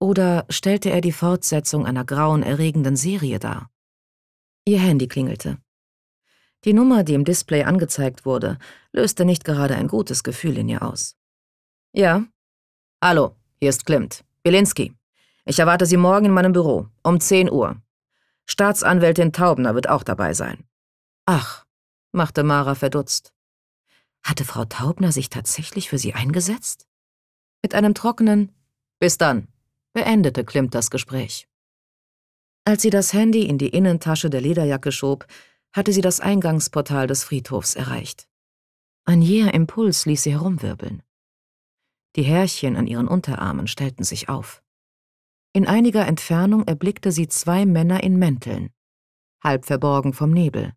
Oder stellte er die Fortsetzung einer grauenerregenden Serie dar? Ihr Handy klingelte. Die Nummer, die im Display angezeigt wurde, löste nicht gerade ein gutes Gefühl in ihr aus. Ja. Hallo, hier ist Klimt. Bielinski. Ich erwarte Sie morgen in meinem Büro, um 10 Uhr. Staatsanwältin Taubner wird auch dabei sein. Ach, machte Mara verdutzt. Hatte Frau Taubner sich tatsächlich für sie eingesetzt? Mit einem trockenen Bis dann beendete Klimt das Gespräch. Als sie das Handy in die Innentasche der Lederjacke schob, hatte sie das Eingangsportal des Friedhofs erreicht. Ein jäher Impuls ließ sie herumwirbeln. Die Härchen an ihren Unterarmen stellten sich auf. In einiger Entfernung erblickte sie zwei Männer in Mänteln, halb verborgen vom Nebel.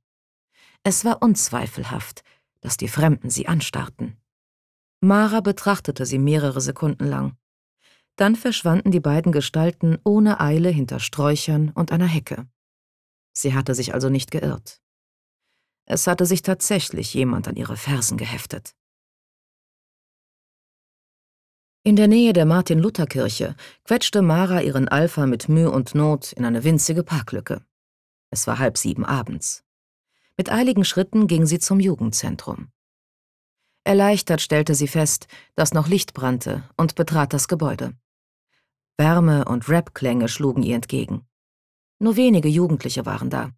Es war unzweifelhaft, dass die Fremden sie anstarrten. Mara betrachtete sie mehrere Sekunden lang. Dann verschwanden die beiden Gestalten ohne Eile hinter Sträuchern und einer Hecke. Sie hatte sich also nicht geirrt. Es hatte sich tatsächlich jemand an ihre Fersen geheftet. In der Nähe der Martin-Luther-Kirche quetschte Mara ihren Alpha mit Mühe und Not in eine winzige Parklücke. Es war halb sieben abends. Mit eiligen Schritten ging sie zum Jugendzentrum. Erleichtert stellte sie fest, dass noch Licht brannte und betrat das Gebäude. Wärme und Rap-Klänge schlugen ihr entgegen. Nur wenige Jugendliche waren da.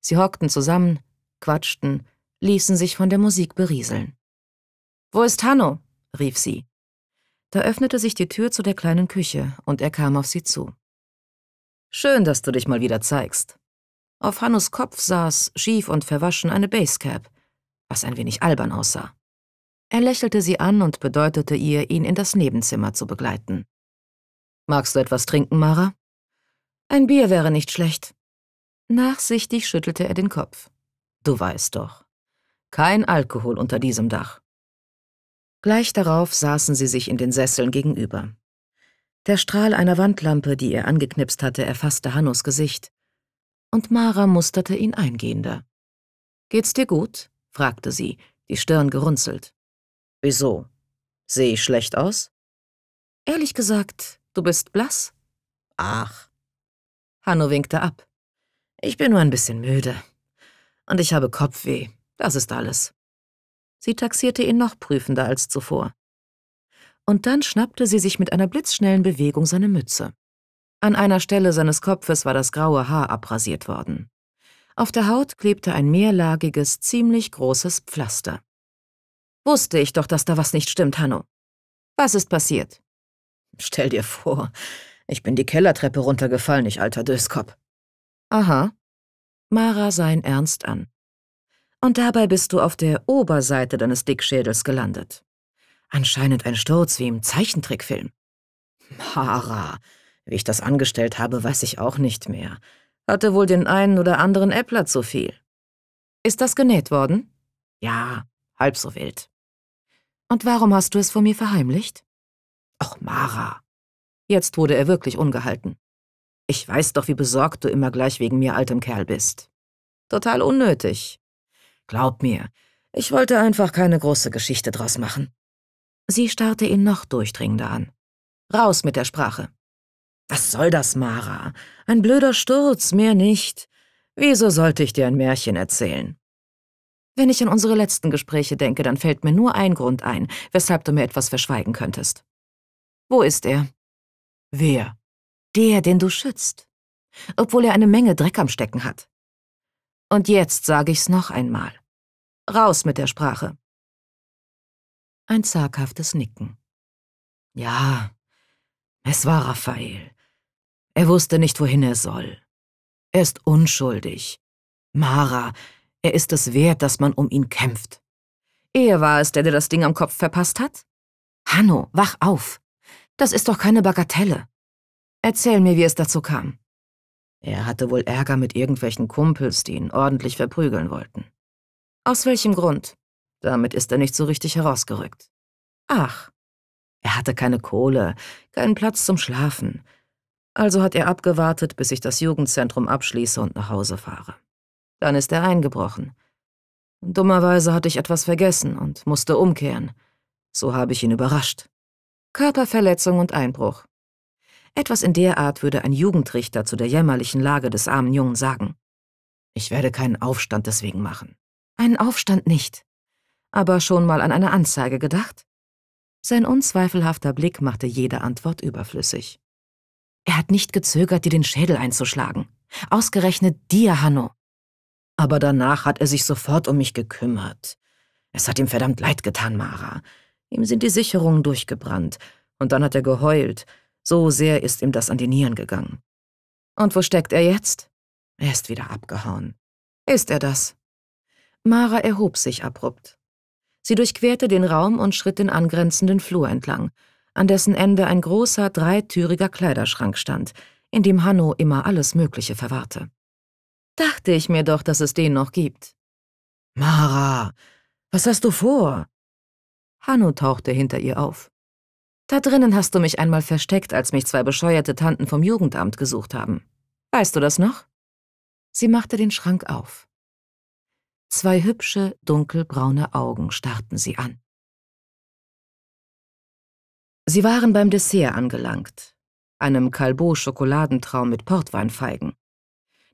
Sie hockten zusammen, quatschten, ließen sich von der Musik berieseln. Wo ist Hanno? rief sie. Da öffnete sich die Tür zu der kleinen Küche und er kam auf sie zu. Schön, dass du dich mal wieder zeigst. Auf Hannos Kopf saß, schief und verwaschen, eine Basecap, was ein wenig albern aussah. Er lächelte sie an und bedeutete ihr, ihn in das Nebenzimmer zu begleiten. Magst du etwas trinken, Mara? Ein Bier wäre nicht schlecht. Nachsichtig schüttelte er den Kopf. Du weißt doch. Kein Alkohol unter diesem Dach. Gleich darauf saßen sie sich in den Sesseln gegenüber. Der Strahl einer Wandlampe, die er angeknipst hatte, erfasste Hannos Gesicht. Und Mara musterte ihn eingehender. Geht's dir gut? fragte sie, die Stirn gerunzelt. Wieso? Sehe ich schlecht aus? Ehrlich gesagt, du bist blass. Ach. Hanno winkte ab. Ich bin nur ein bisschen müde und ich habe Kopfweh. Das ist alles. Sie taxierte ihn noch prüfender als zuvor. Und dann schnappte sie sich mit einer blitzschnellen Bewegung seine Mütze. An einer Stelle seines Kopfes war das graue Haar abrasiert worden. Auf der Haut klebte ein mehrlagiges, ziemlich großes Pflaster. Wusste ich doch, dass da was nicht stimmt, Hanno. Was ist passiert? Stell dir vor, ich bin die Kellertreppe runtergefallen, ich alter Döskop. Aha, Mara sah ihn ernst an. Und dabei bist du auf der Oberseite deines Dickschädels gelandet. Anscheinend ein Sturz wie im Zeichentrickfilm. Mara, wie ich das angestellt habe, weiß ich auch nicht mehr. Hatte wohl den einen oder anderen Äppler zu viel. Ist das genäht worden? Ja, halb so wild. Und warum hast du es vor mir verheimlicht? Ach, Mara. Jetzt wurde er wirklich ungehalten. Ich weiß doch, wie besorgt du immer gleich wegen mir altem Kerl bist. Total unnötig. Glaub mir, ich wollte einfach keine große Geschichte draus machen. Sie starrte ihn noch durchdringender an. Raus mit der Sprache. Was soll das, Mara? Ein blöder Sturz, mehr nicht. Wieso sollte ich dir ein Märchen erzählen? Wenn ich an unsere letzten Gespräche denke, dann fällt mir nur ein Grund ein, weshalb du mir etwas verschweigen könntest. Wo ist er? Wer? Der, den du schützt. Obwohl er eine Menge Dreck am Stecken hat. Und jetzt sage ich's noch einmal. Raus mit der Sprache. Ein zaghaftes Nicken. Ja, es war Raphael. Er wusste nicht, wohin er soll. Er ist unschuldig. Mara, er ist es wert, dass man um ihn kämpft. Er war es, der dir das Ding am Kopf verpasst hat? Hanno, wach auf. Das ist doch keine Bagatelle. Erzähl mir, wie es dazu kam. Er hatte wohl Ärger mit irgendwelchen Kumpels, die ihn ordentlich verprügeln wollten. Aus welchem Grund? Damit ist er nicht so richtig herausgerückt. Ach. Er hatte keine Kohle, keinen Platz zum Schlafen. Also hat er abgewartet, bis ich das Jugendzentrum abschließe und nach Hause fahre. Dann ist er eingebrochen. Dummerweise hatte ich etwas vergessen und musste umkehren. So habe ich ihn überrascht. Körperverletzung und Einbruch. Etwas in der Art würde ein Jugendrichter zu der jämmerlichen Lage des armen Jungen sagen. Ich werde keinen Aufstand deswegen machen. Einen Aufstand nicht. Aber schon mal an eine Anzeige gedacht? Sein unzweifelhafter Blick machte jede Antwort überflüssig. Er hat nicht gezögert, dir den Schädel einzuschlagen. Ausgerechnet dir, Hanno. Aber danach hat er sich sofort um mich gekümmert. Es hat ihm verdammt leid getan, Mara. Ihm sind die Sicherungen durchgebrannt. Und dann hat er geheult, so sehr ist ihm das an die Nieren gegangen. Und wo steckt er jetzt? Er ist wieder abgehauen. Ist er das? Mara erhob sich abrupt. Sie durchquerte den Raum und schritt den angrenzenden Flur entlang, an dessen Ende ein großer, dreitüriger Kleiderschrank stand, in dem Hanno immer alles Mögliche verwahrte. Dachte ich mir doch, dass es den noch gibt. Mara, was hast du vor? Hanno tauchte hinter ihr auf. Da drinnen hast du mich einmal versteckt, als mich zwei bescheuerte Tanten vom Jugendamt gesucht haben. Weißt du das noch? Sie machte den Schrank auf. Zwei hübsche, dunkelbraune Augen starrten sie an. Sie waren beim Dessert angelangt, einem Calbeau-Schokoladentraum mit Portweinfeigen.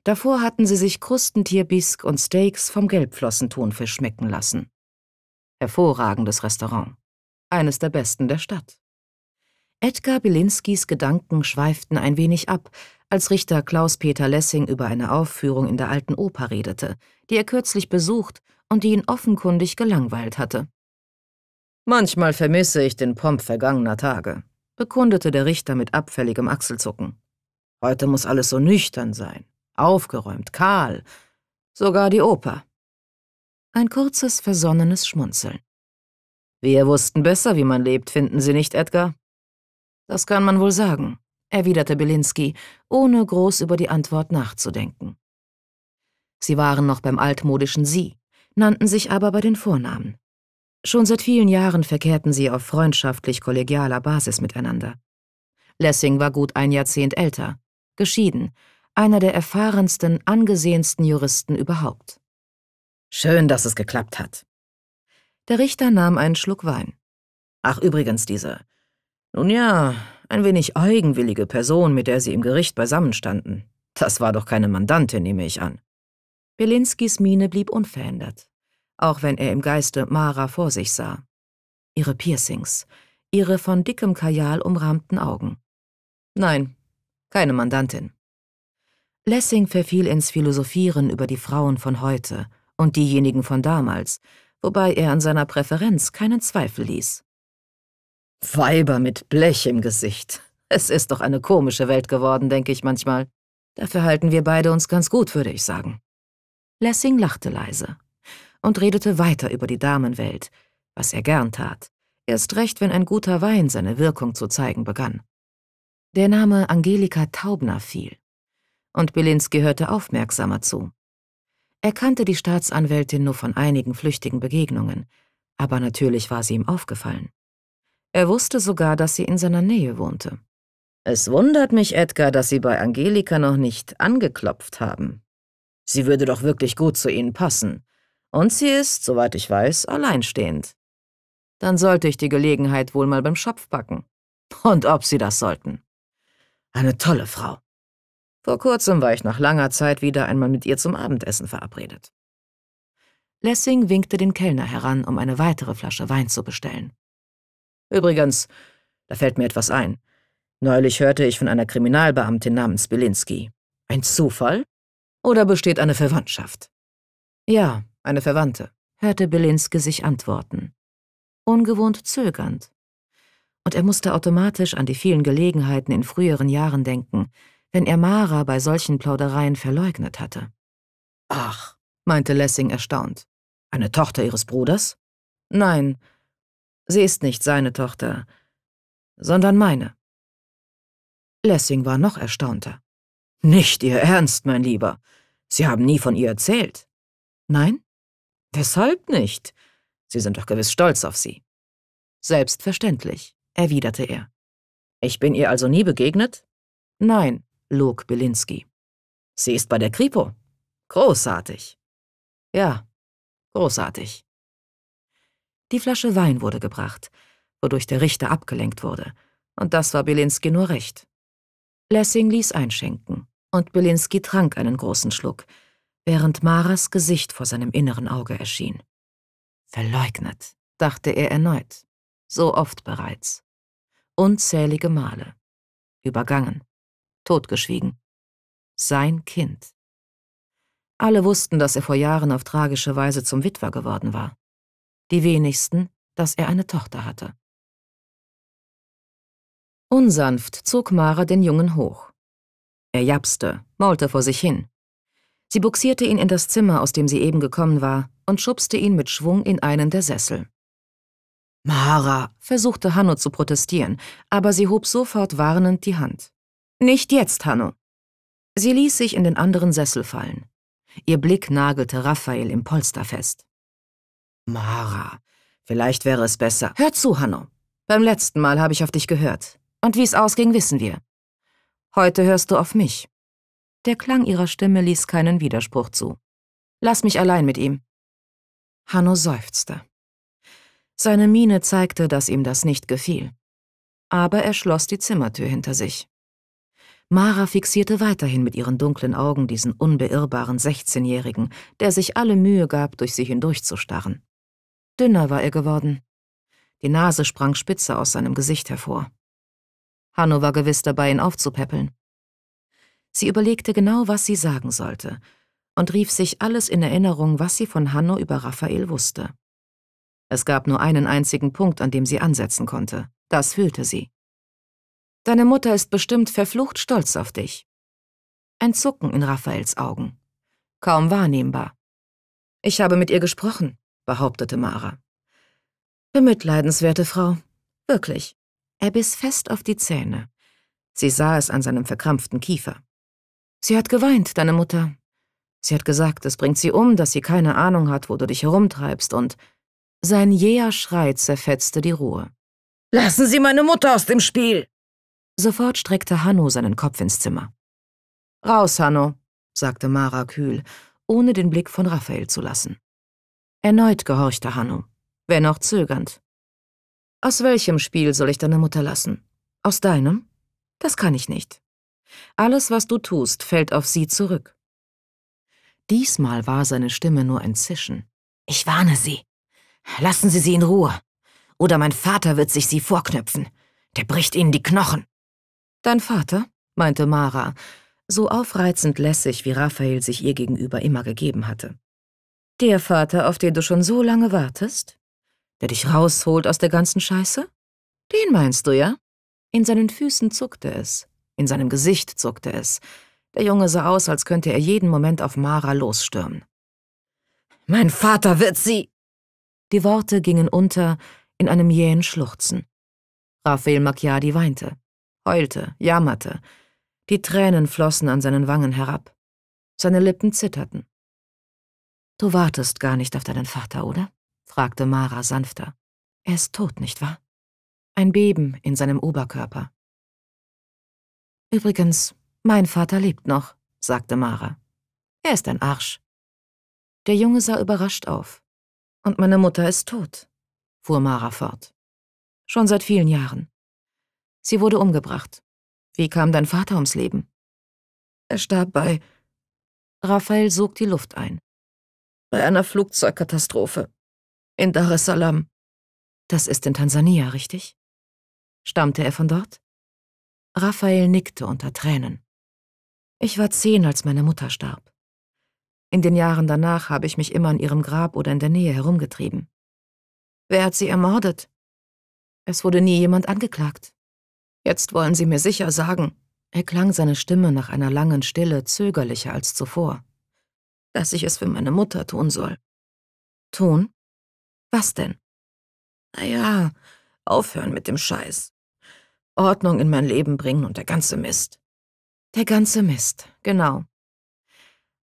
Davor hatten sie sich Krustentierbisk und Steaks vom Gelbflossentonfisch schmecken lassen. Hervorragendes Restaurant. Eines der besten der Stadt. Edgar Belinskis Gedanken schweiften ein wenig ab, als Richter Klaus-Peter Lessing über eine Aufführung in der Alten Oper redete, die er kürzlich besucht und die ihn offenkundig gelangweilt hatte. Manchmal vermisse ich den Pomp vergangener Tage, bekundete der Richter mit abfälligem Achselzucken. Heute muss alles so nüchtern sein, aufgeräumt, kahl, sogar die Oper. Ein kurzes, versonnenes Schmunzeln. Wir wussten besser, wie man lebt, finden Sie nicht, Edgar? Das kann man wohl sagen, erwiderte Belinsky, ohne groß über die Antwort nachzudenken. Sie waren noch beim altmodischen Sie, nannten sich aber bei den Vornamen. Schon seit vielen Jahren verkehrten sie auf freundschaftlich-kollegialer Basis miteinander. Lessing war gut ein Jahrzehnt älter, geschieden, einer der erfahrensten, angesehensten Juristen überhaupt. Schön, dass es geklappt hat. Der Richter nahm einen Schluck Wein. Ach übrigens, diese nun ja, ein wenig eigenwillige Person, mit der sie im Gericht beisammenstanden. Das war doch keine Mandantin, nehme ich an. Belinskis Miene blieb unverändert, auch wenn er im Geiste Mara vor sich sah. Ihre Piercings, ihre von dickem Kajal umrahmten Augen. Nein, keine Mandantin. Lessing verfiel ins Philosophieren über die Frauen von heute und diejenigen von damals, wobei er an seiner Präferenz keinen Zweifel ließ. Weiber mit Blech im Gesicht. Es ist doch eine komische Welt geworden, denke ich manchmal. Dafür halten wir beide uns ganz gut, würde ich sagen. Lessing lachte leise und redete weiter über die Damenwelt, was er gern tat, erst recht, wenn ein guter Wein seine Wirkung zu zeigen begann. Der Name Angelika Taubner fiel, und Bielinski hörte aufmerksamer zu. Er kannte die Staatsanwältin nur von einigen flüchtigen Begegnungen, aber natürlich war sie ihm aufgefallen. Er wusste sogar, dass sie in seiner Nähe wohnte. Es wundert mich, Edgar, dass Sie bei Angelika noch nicht angeklopft haben. Sie würde doch wirklich gut zu Ihnen passen. Und sie ist, soweit ich weiß, alleinstehend. Dann sollte ich die Gelegenheit wohl mal beim Schopf packen. Und ob Sie das sollten. Eine tolle Frau. Vor kurzem war ich nach langer Zeit wieder einmal mit ihr zum Abendessen verabredet. Lessing winkte den Kellner heran, um eine weitere Flasche Wein zu bestellen. Übrigens, da fällt mir etwas ein. Neulich hörte ich von einer Kriminalbeamtin namens Belinsky. Ein Zufall? Oder besteht eine Verwandtschaft? Ja, eine Verwandte, hörte Belinske sich antworten. Ungewohnt zögernd. Und er musste automatisch an die vielen Gelegenheiten in früheren Jahren denken, wenn er Mara bei solchen Plaudereien verleugnet hatte. Ach, meinte Lessing erstaunt. Eine Tochter ihres Bruders? Nein, Sie ist nicht seine Tochter, sondern meine. Lessing war noch erstaunter. Nicht Ihr Ernst, mein Lieber. Sie haben nie von ihr erzählt. Nein? Weshalb nicht? Sie sind doch gewiss stolz auf sie. Selbstverständlich, erwiderte er. Ich bin ihr also nie begegnet? Nein, log Belinsky. Sie ist bei der Kripo. Großartig. Ja, großartig. Die Flasche Wein wurde gebracht, wodurch der Richter abgelenkt wurde. Und das war Belinsky nur recht. Lessing ließ einschenken, und Belinsky trank einen großen Schluck, während Maras Gesicht vor seinem inneren Auge erschien. Verleugnet, dachte er erneut. So oft bereits. Unzählige Male. Übergangen. Totgeschwiegen. Sein Kind. Alle wussten, dass er vor Jahren auf tragische Weise zum Witwer geworden war die wenigsten, dass er eine Tochter hatte. Unsanft zog Mara den Jungen hoch. Er japste, maulte vor sich hin. Sie buxierte ihn in das Zimmer, aus dem sie eben gekommen war, und schubste ihn mit Schwung in einen der Sessel. Mara, versuchte Hanno zu protestieren, aber sie hob sofort warnend die Hand. Nicht jetzt, Hanno. Sie ließ sich in den anderen Sessel fallen. Ihr Blick nagelte Raphael im Polster fest. Mara, vielleicht wäre es besser. Hör zu, Hanno. Beim letzten Mal habe ich auf dich gehört. Und wie es ausging, wissen wir. Heute hörst du auf mich. Der Klang ihrer Stimme ließ keinen Widerspruch zu. Lass mich allein mit ihm. Hanno seufzte. Seine Miene zeigte, dass ihm das nicht gefiel. Aber er schloss die Zimmertür hinter sich. Mara fixierte weiterhin mit ihren dunklen Augen diesen unbeirrbaren 16-Jährigen, der sich alle Mühe gab, durch sie hindurchzustarren. Dünner war er geworden. Die Nase sprang spitze aus seinem Gesicht hervor. Hanno war gewiss dabei, ihn aufzupäppeln. Sie überlegte genau, was sie sagen sollte, und rief sich alles in Erinnerung, was sie von Hanno über Raphael wusste. Es gab nur einen einzigen Punkt, an dem sie ansetzen konnte. Das fühlte sie. Deine Mutter ist bestimmt verflucht stolz auf dich. Ein Zucken in Raphaels Augen. Kaum wahrnehmbar. Ich habe mit ihr gesprochen behauptete Mara. Bemitleidenswerte Frau, wirklich. Er biss fest auf die Zähne. Sie sah es an seinem verkrampften Kiefer. Sie hat geweint, deine Mutter. Sie hat gesagt, es bringt sie um, dass sie keine Ahnung hat, wo du dich herumtreibst, und sein jäher Schrei zerfetzte die Ruhe. Lassen Sie meine Mutter aus dem Spiel! Sofort streckte Hanno seinen Kopf ins Zimmer. Raus, Hanno, sagte Mara kühl, ohne den Blick von Raphael zu lassen. Erneut gehorchte Hanno, wenn auch zögernd. Aus welchem Spiel soll ich deine Mutter lassen? Aus deinem? Das kann ich nicht. Alles, was du tust, fällt auf sie zurück. Diesmal war seine Stimme nur ein Zischen. Ich warne Sie. Lassen Sie sie in Ruhe. Oder mein Vater wird sich sie vorknöpfen. Der bricht Ihnen die Knochen. Dein Vater? meinte Mara, so aufreizend lässig, wie Raphael sich ihr gegenüber immer gegeben hatte. Der Vater, auf den du schon so lange wartest? Der dich rausholt aus der ganzen Scheiße? Den meinst du, ja? In seinen Füßen zuckte es. In seinem Gesicht zuckte es. Der Junge sah aus, als könnte er jeden Moment auf Mara losstürmen. Mein Vater wird sie! Die Worte gingen unter in einem jähen Schluchzen. Raphael Macchiadi weinte, heulte, jammerte. Die Tränen flossen an seinen Wangen herab. Seine Lippen zitterten. Du wartest gar nicht auf deinen Vater, oder? fragte Mara sanfter. Er ist tot, nicht wahr? Ein Beben in seinem Oberkörper. Übrigens, mein Vater lebt noch, sagte Mara. Er ist ein Arsch. Der Junge sah überrascht auf. Und meine Mutter ist tot, fuhr Mara fort. Schon seit vielen Jahren. Sie wurde umgebracht. Wie kam dein Vater ums Leben? Er starb bei. Raphael sog die Luft ein bei einer Flugzeugkatastrophe. In Dar es Salaam. Das ist in Tansania, richtig? Stammte er von dort? Raphael nickte unter Tränen. Ich war zehn, als meine Mutter starb. In den Jahren danach habe ich mich immer an ihrem Grab oder in der Nähe herumgetrieben. Wer hat sie ermordet? Es wurde nie jemand angeklagt. Jetzt wollen Sie mir sicher sagen. erklang seine Stimme nach einer langen Stille zögerlicher als zuvor dass ich es für meine Mutter tun soll. Tun? Was denn? Naja, aufhören mit dem Scheiß. Ordnung in mein Leben bringen und der ganze Mist. Der ganze Mist, genau.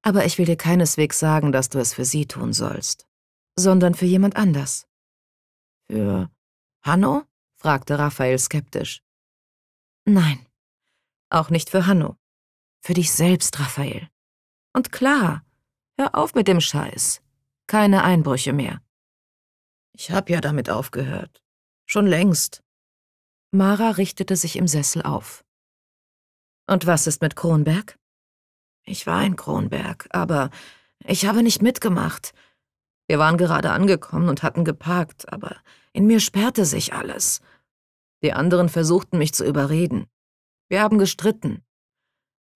Aber ich will dir keineswegs sagen, dass du es für sie tun sollst, sondern für jemand anders. Für Hanno? fragte Raphael skeptisch. Nein, auch nicht für Hanno. Für dich selbst, Raphael. Und klar, Hör auf mit dem Scheiß. Keine Einbrüche mehr. Ich hab ja damit aufgehört. Schon längst. Mara richtete sich im Sessel auf. Und was ist mit Kronberg? Ich war in Kronberg, aber ich habe nicht mitgemacht. Wir waren gerade angekommen und hatten geparkt, aber in mir sperrte sich alles. Die anderen versuchten mich zu überreden. Wir haben gestritten.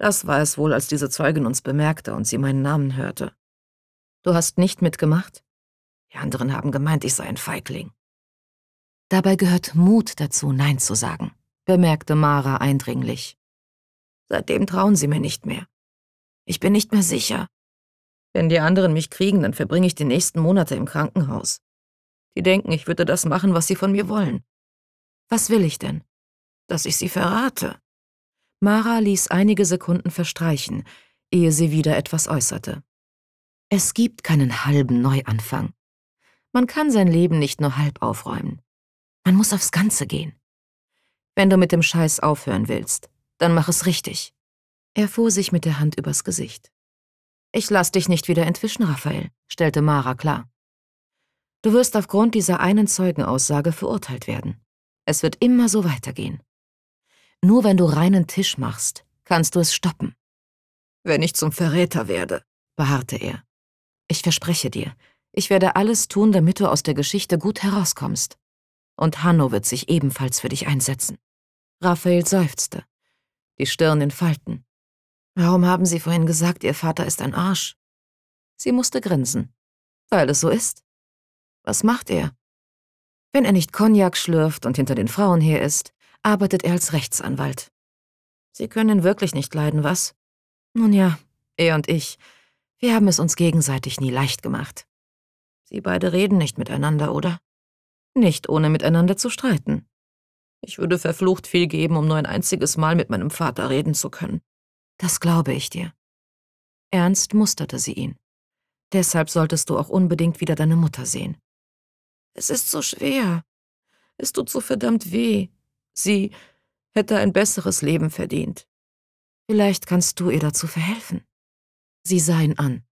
Das war es wohl, als diese Zeugin uns bemerkte und sie meinen Namen hörte. Du hast nicht mitgemacht? Die anderen haben gemeint, ich sei ein Feigling. Dabei gehört Mut dazu, Nein zu sagen, bemerkte Mara eindringlich. Seitdem trauen sie mir nicht mehr. Ich bin nicht mehr sicher. Wenn die anderen mich kriegen, dann verbringe ich die nächsten Monate im Krankenhaus. Die denken, ich würde das machen, was sie von mir wollen. Was will ich denn? Dass ich sie verrate. Mara ließ einige Sekunden verstreichen, ehe sie wieder etwas äußerte. Es gibt keinen halben Neuanfang. Man kann sein Leben nicht nur halb aufräumen. Man muss aufs Ganze gehen. Wenn du mit dem Scheiß aufhören willst, dann mach es richtig. Er fuhr sich mit der Hand übers Gesicht. Ich lass dich nicht wieder entwischen, Raphael, stellte Mara klar. Du wirst aufgrund dieser einen Zeugenaussage verurteilt werden. Es wird immer so weitergehen. Nur wenn du reinen Tisch machst, kannst du es stoppen. Wenn ich zum Verräter werde, beharrte er. Ich verspreche dir, ich werde alles tun, damit du aus der Geschichte gut herauskommst. Und Hanno wird sich ebenfalls für dich einsetzen. Raphael seufzte, die Stirn in Falten. Warum haben Sie vorhin gesagt, Ihr Vater ist ein Arsch? Sie musste grinsen. Weil es so ist. Was macht er? Wenn er nicht Cognac schlürft und hinter den Frauen her ist, arbeitet er als Rechtsanwalt. Sie können wirklich nicht leiden, was? Nun ja, er und ich, wir haben es uns gegenseitig nie leicht gemacht. Sie beide reden nicht miteinander, oder? Nicht ohne miteinander zu streiten. Ich würde verflucht viel geben, um nur ein einziges Mal mit meinem Vater reden zu können. Das glaube ich dir. Ernst musterte sie ihn. Deshalb solltest du auch unbedingt wieder deine Mutter sehen. Es ist so schwer. Es tut so verdammt weh, Sie hätte ein besseres Leben verdient. Vielleicht kannst du ihr dazu verhelfen. Sie sah ihn an.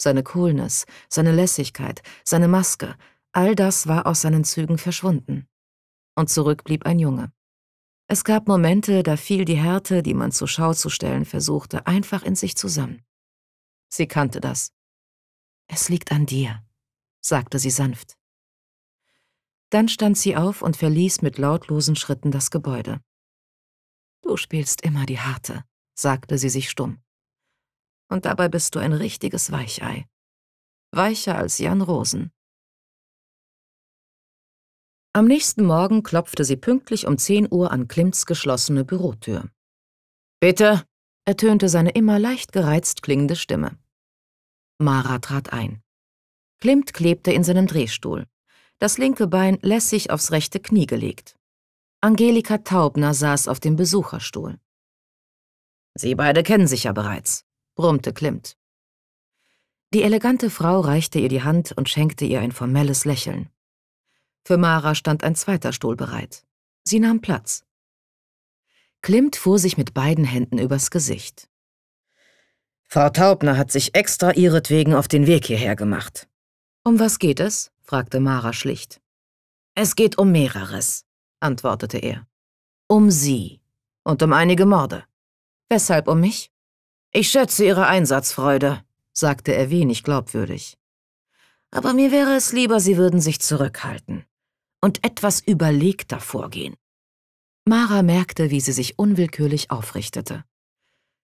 Seine Coolness, seine Lässigkeit, seine Maske, all das war aus seinen Zügen verschwunden. Und zurück blieb ein Junge. Es gab Momente, da fiel die Härte, die man zur Schau zu stellen versuchte, einfach in sich zusammen. Sie kannte das. Es liegt an dir, sagte sie sanft. Dann stand sie auf und verließ mit lautlosen Schritten das Gebäude. Du spielst immer die Harte, sagte sie sich stumm. Und dabei bist du ein richtiges Weichei. Weicher als Jan Rosen. Am nächsten Morgen klopfte sie pünktlich um 10 Uhr an Klimts geschlossene Bürotür. Bitte, ertönte seine immer leicht gereizt klingende Stimme. Mara trat ein. Klimt klebte in seinem Drehstuhl das linke Bein lässig aufs rechte Knie gelegt. Angelika Taubner saß auf dem Besucherstuhl. Sie beide kennen sich ja bereits, brummte Klimt. Die elegante Frau reichte ihr die Hand und schenkte ihr ein formelles Lächeln. Für Mara stand ein zweiter Stuhl bereit. Sie nahm Platz. Klimt fuhr sich mit beiden Händen übers Gesicht. Frau Taubner hat sich extra ihretwegen auf den Weg hierher gemacht. Um was geht es? fragte Mara schlicht. Es geht um mehreres, antwortete er. Um Sie und um einige Morde. Weshalb um mich? Ich schätze Ihre Einsatzfreude, sagte er wenig glaubwürdig. Aber mir wäre es lieber, Sie würden sich zurückhalten und etwas überlegter vorgehen. Mara merkte, wie sie sich unwillkürlich aufrichtete.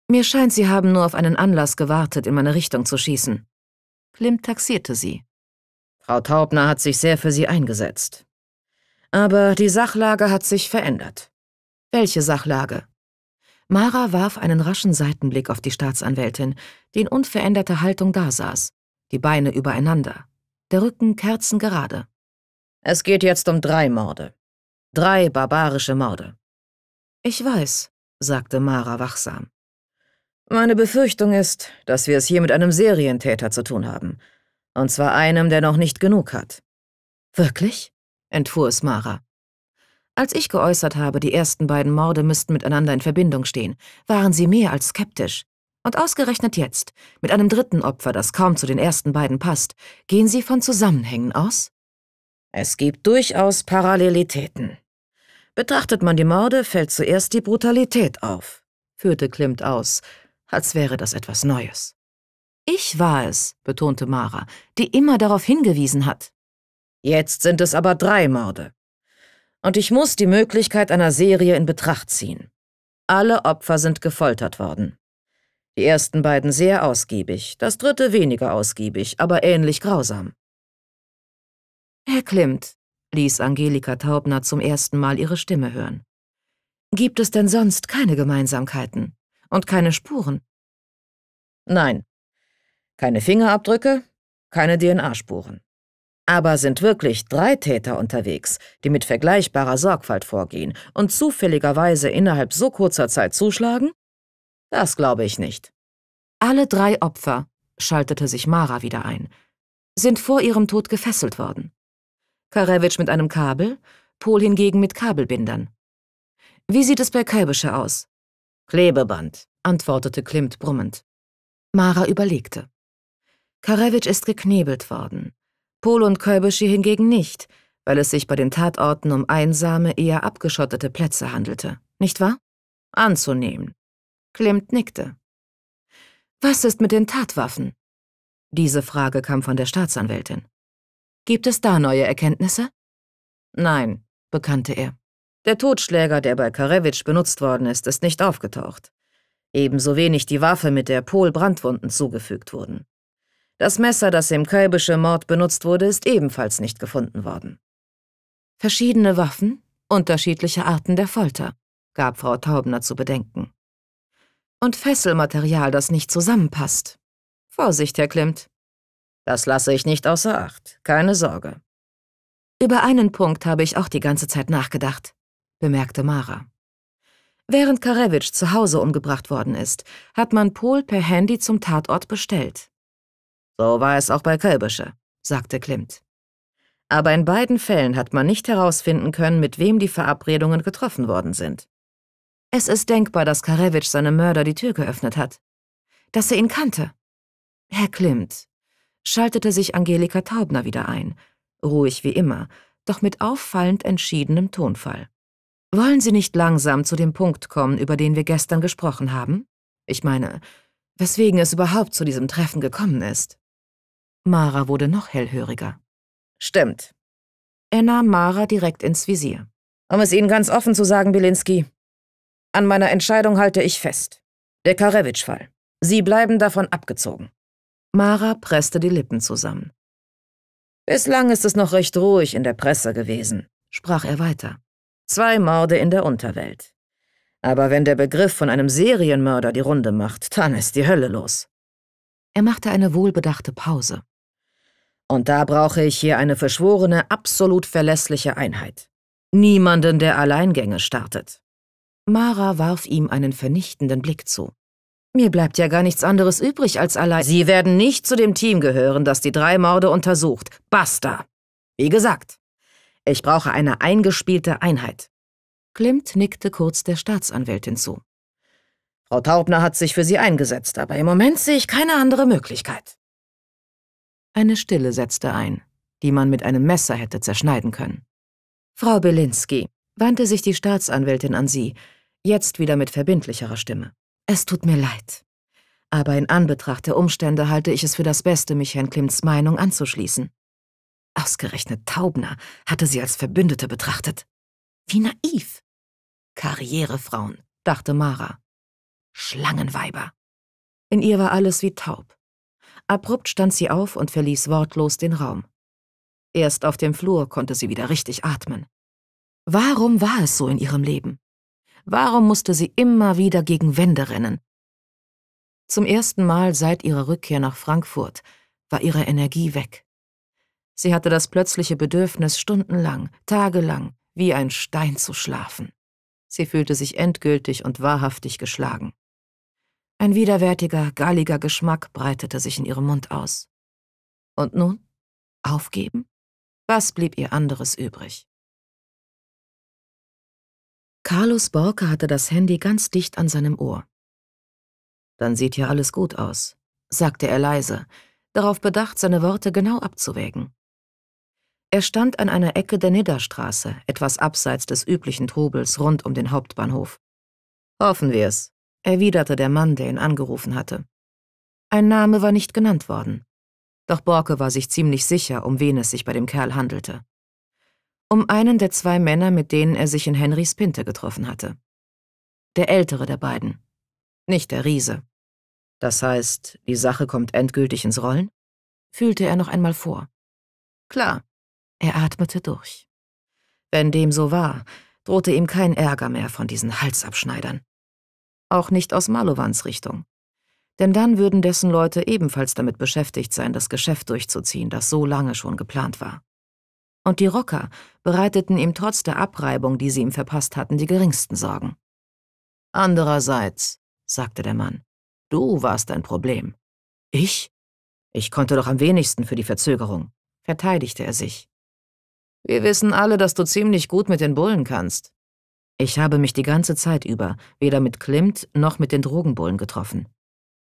Mir scheint, Sie haben nur auf einen Anlass gewartet, in meine Richtung zu schießen. Klimt taxierte sie. Frau Taubner hat sich sehr für sie eingesetzt. Aber die Sachlage hat sich verändert. Welche Sachlage? Mara warf einen raschen Seitenblick auf die Staatsanwältin, die in unveränderter Haltung dasaß, die Beine übereinander, der Rücken kerzengerade. Es geht jetzt um drei Morde. Drei barbarische Morde. Ich weiß, sagte Mara wachsam. Meine Befürchtung ist, dass wir es hier mit einem Serientäter zu tun haben, und zwar einem, der noch nicht genug hat. Wirklich? entfuhr es Mara. Als ich geäußert habe, die ersten beiden Morde müssten miteinander in Verbindung stehen, waren sie mehr als skeptisch. Und ausgerechnet jetzt, mit einem dritten Opfer, das kaum zu den ersten beiden passt, gehen sie von Zusammenhängen aus? Es gibt durchaus Parallelitäten. Betrachtet man die Morde, fällt zuerst die Brutalität auf, führte Klimt aus, als wäre das etwas Neues. Ich war es, betonte Mara, die immer darauf hingewiesen hat. Jetzt sind es aber drei Morde. Und ich muss die Möglichkeit einer Serie in Betracht ziehen. Alle Opfer sind gefoltert worden. Die ersten beiden sehr ausgiebig, das dritte weniger ausgiebig, aber ähnlich grausam. Herr Klimt, ließ Angelika Taubner zum ersten Mal ihre Stimme hören. Gibt es denn sonst keine Gemeinsamkeiten und keine Spuren? Nein, keine Fingerabdrücke, keine DNA-Spuren. Aber sind wirklich drei Täter unterwegs, die mit vergleichbarer Sorgfalt vorgehen und zufälligerweise innerhalb so kurzer Zeit zuschlagen? Das glaube ich nicht. Alle drei Opfer, schaltete sich Mara wieder ein, sind vor ihrem Tod gefesselt worden. Karevich mit einem Kabel, Pol hingegen mit Kabelbindern. Wie sieht es bei Kölbische aus? Klebeband, antwortete Klimt brummend. Mara überlegte. Karewitsch ist geknebelt worden. Pol und Kolbischi hingegen nicht, weil es sich bei den Tatorten um einsame, eher abgeschottete Plätze handelte. Nicht wahr? Anzunehmen. Klimt nickte. Was ist mit den Tatwaffen? Diese Frage kam von der Staatsanwältin. Gibt es da neue Erkenntnisse? Nein, bekannte er. Der Totschläger, der bei Karewitsch benutzt worden ist, ist nicht aufgetaucht. Ebenso wenig die Waffe, mit der Pol Brandwunden zugefügt wurden. Das Messer, das im Kalbische Mord benutzt wurde, ist ebenfalls nicht gefunden worden. Verschiedene Waffen, unterschiedliche Arten der Folter, gab Frau Taubner zu bedenken. Und Fesselmaterial, das nicht zusammenpasst. Vorsicht, Herr Klimt. Das lasse ich nicht außer Acht, keine Sorge. Über einen Punkt habe ich auch die ganze Zeit nachgedacht, bemerkte Mara. Während Karewitsch zu Hause umgebracht worden ist, hat man Pol per Handy zum Tatort bestellt. So war es auch bei Kölbische, sagte Klimt. Aber in beiden Fällen hat man nicht herausfinden können, mit wem die Verabredungen getroffen worden sind. Es ist denkbar, dass Karewitsch seinem Mörder die Tür geöffnet hat. Dass er ihn kannte. Herr Klimt, schaltete sich Angelika Taubner wieder ein, ruhig wie immer, doch mit auffallend entschiedenem Tonfall. Wollen Sie nicht langsam zu dem Punkt kommen, über den wir gestern gesprochen haben? Ich meine, weswegen es überhaupt zu diesem Treffen gekommen ist. Mara wurde noch hellhöriger. Stimmt. Er nahm Mara direkt ins Visier. Um es Ihnen ganz offen zu sagen, Bilinski, an meiner Entscheidung halte ich fest. Der Karewitsch-Fall. Sie bleiben davon abgezogen. Mara presste die Lippen zusammen. Bislang ist es noch recht ruhig in der Presse gewesen, sprach er weiter. Zwei Morde in der Unterwelt. Aber wenn der Begriff von einem Serienmörder die Runde macht, dann ist die Hölle los. Er machte eine wohlbedachte Pause. Und da brauche ich hier eine verschworene, absolut verlässliche Einheit. Niemanden, der Alleingänge startet. Mara warf ihm einen vernichtenden Blick zu. Mir bleibt ja gar nichts anderes übrig als allein. Sie werden nicht zu dem Team gehören, das die drei Morde untersucht. Basta! Wie gesagt, ich brauche eine eingespielte Einheit. Klimt nickte kurz der Staatsanwältin zu. Frau Taubner hat sich für Sie eingesetzt, aber im Moment sehe ich keine andere Möglichkeit. Eine Stille setzte ein, die man mit einem Messer hätte zerschneiden können. Frau Belinsky, wandte sich die Staatsanwältin an sie, jetzt wieder mit verbindlicherer Stimme. Es tut mir leid. Aber in Anbetracht der Umstände halte ich es für das Beste, mich Herrn Klimts Meinung anzuschließen. Ausgerechnet Taubner hatte sie als Verbündete betrachtet. Wie naiv. Karrierefrauen, dachte Mara. Schlangenweiber. In ihr war alles wie taub. Abrupt stand sie auf und verließ wortlos den Raum. Erst auf dem Flur konnte sie wieder richtig atmen. Warum war es so in ihrem Leben? Warum musste sie immer wieder gegen Wände rennen? Zum ersten Mal seit ihrer Rückkehr nach Frankfurt war ihre Energie weg. Sie hatte das plötzliche Bedürfnis, stundenlang, tagelang, wie ein Stein zu schlafen. Sie fühlte sich endgültig und wahrhaftig geschlagen. Ein widerwärtiger, galliger Geschmack breitete sich in ihrem Mund aus. Und nun? Aufgeben? Was blieb ihr anderes übrig? Carlos Borke hatte das Handy ganz dicht an seinem Ohr. Dann sieht ja alles gut aus, sagte er leise, darauf bedacht, seine Worte genau abzuwägen. Er stand an einer Ecke der Nidderstraße, etwas abseits des üblichen Trubels rund um den Hauptbahnhof. Hoffen wir's, erwiderte der Mann, der ihn angerufen hatte. Ein Name war nicht genannt worden. Doch Borke war sich ziemlich sicher, um wen es sich bei dem Kerl handelte. Um einen der zwei Männer, mit denen er sich in Henrys Pinte getroffen hatte. Der ältere der beiden. Nicht der Riese. Das heißt, die Sache kommt endgültig ins Rollen? fühlte er noch einmal vor. Klar. Er atmete durch. Wenn dem so war, drohte ihm kein Ärger mehr von diesen Halsabschneidern auch nicht aus Malowans Richtung. Denn dann würden dessen Leute ebenfalls damit beschäftigt sein, das Geschäft durchzuziehen, das so lange schon geplant war. Und die Rocker bereiteten ihm trotz der Abreibung, die sie ihm verpasst hatten, die geringsten Sorgen. Andererseits, sagte der Mann, du warst ein Problem. Ich? Ich konnte doch am wenigsten für die Verzögerung, verteidigte er sich. Wir wissen alle, dass du ziemlich gut mit den Bullen kannst, ich habe mich die ganze Zeit über weder mit Klimt noch mit den Drogenbullen getroffen.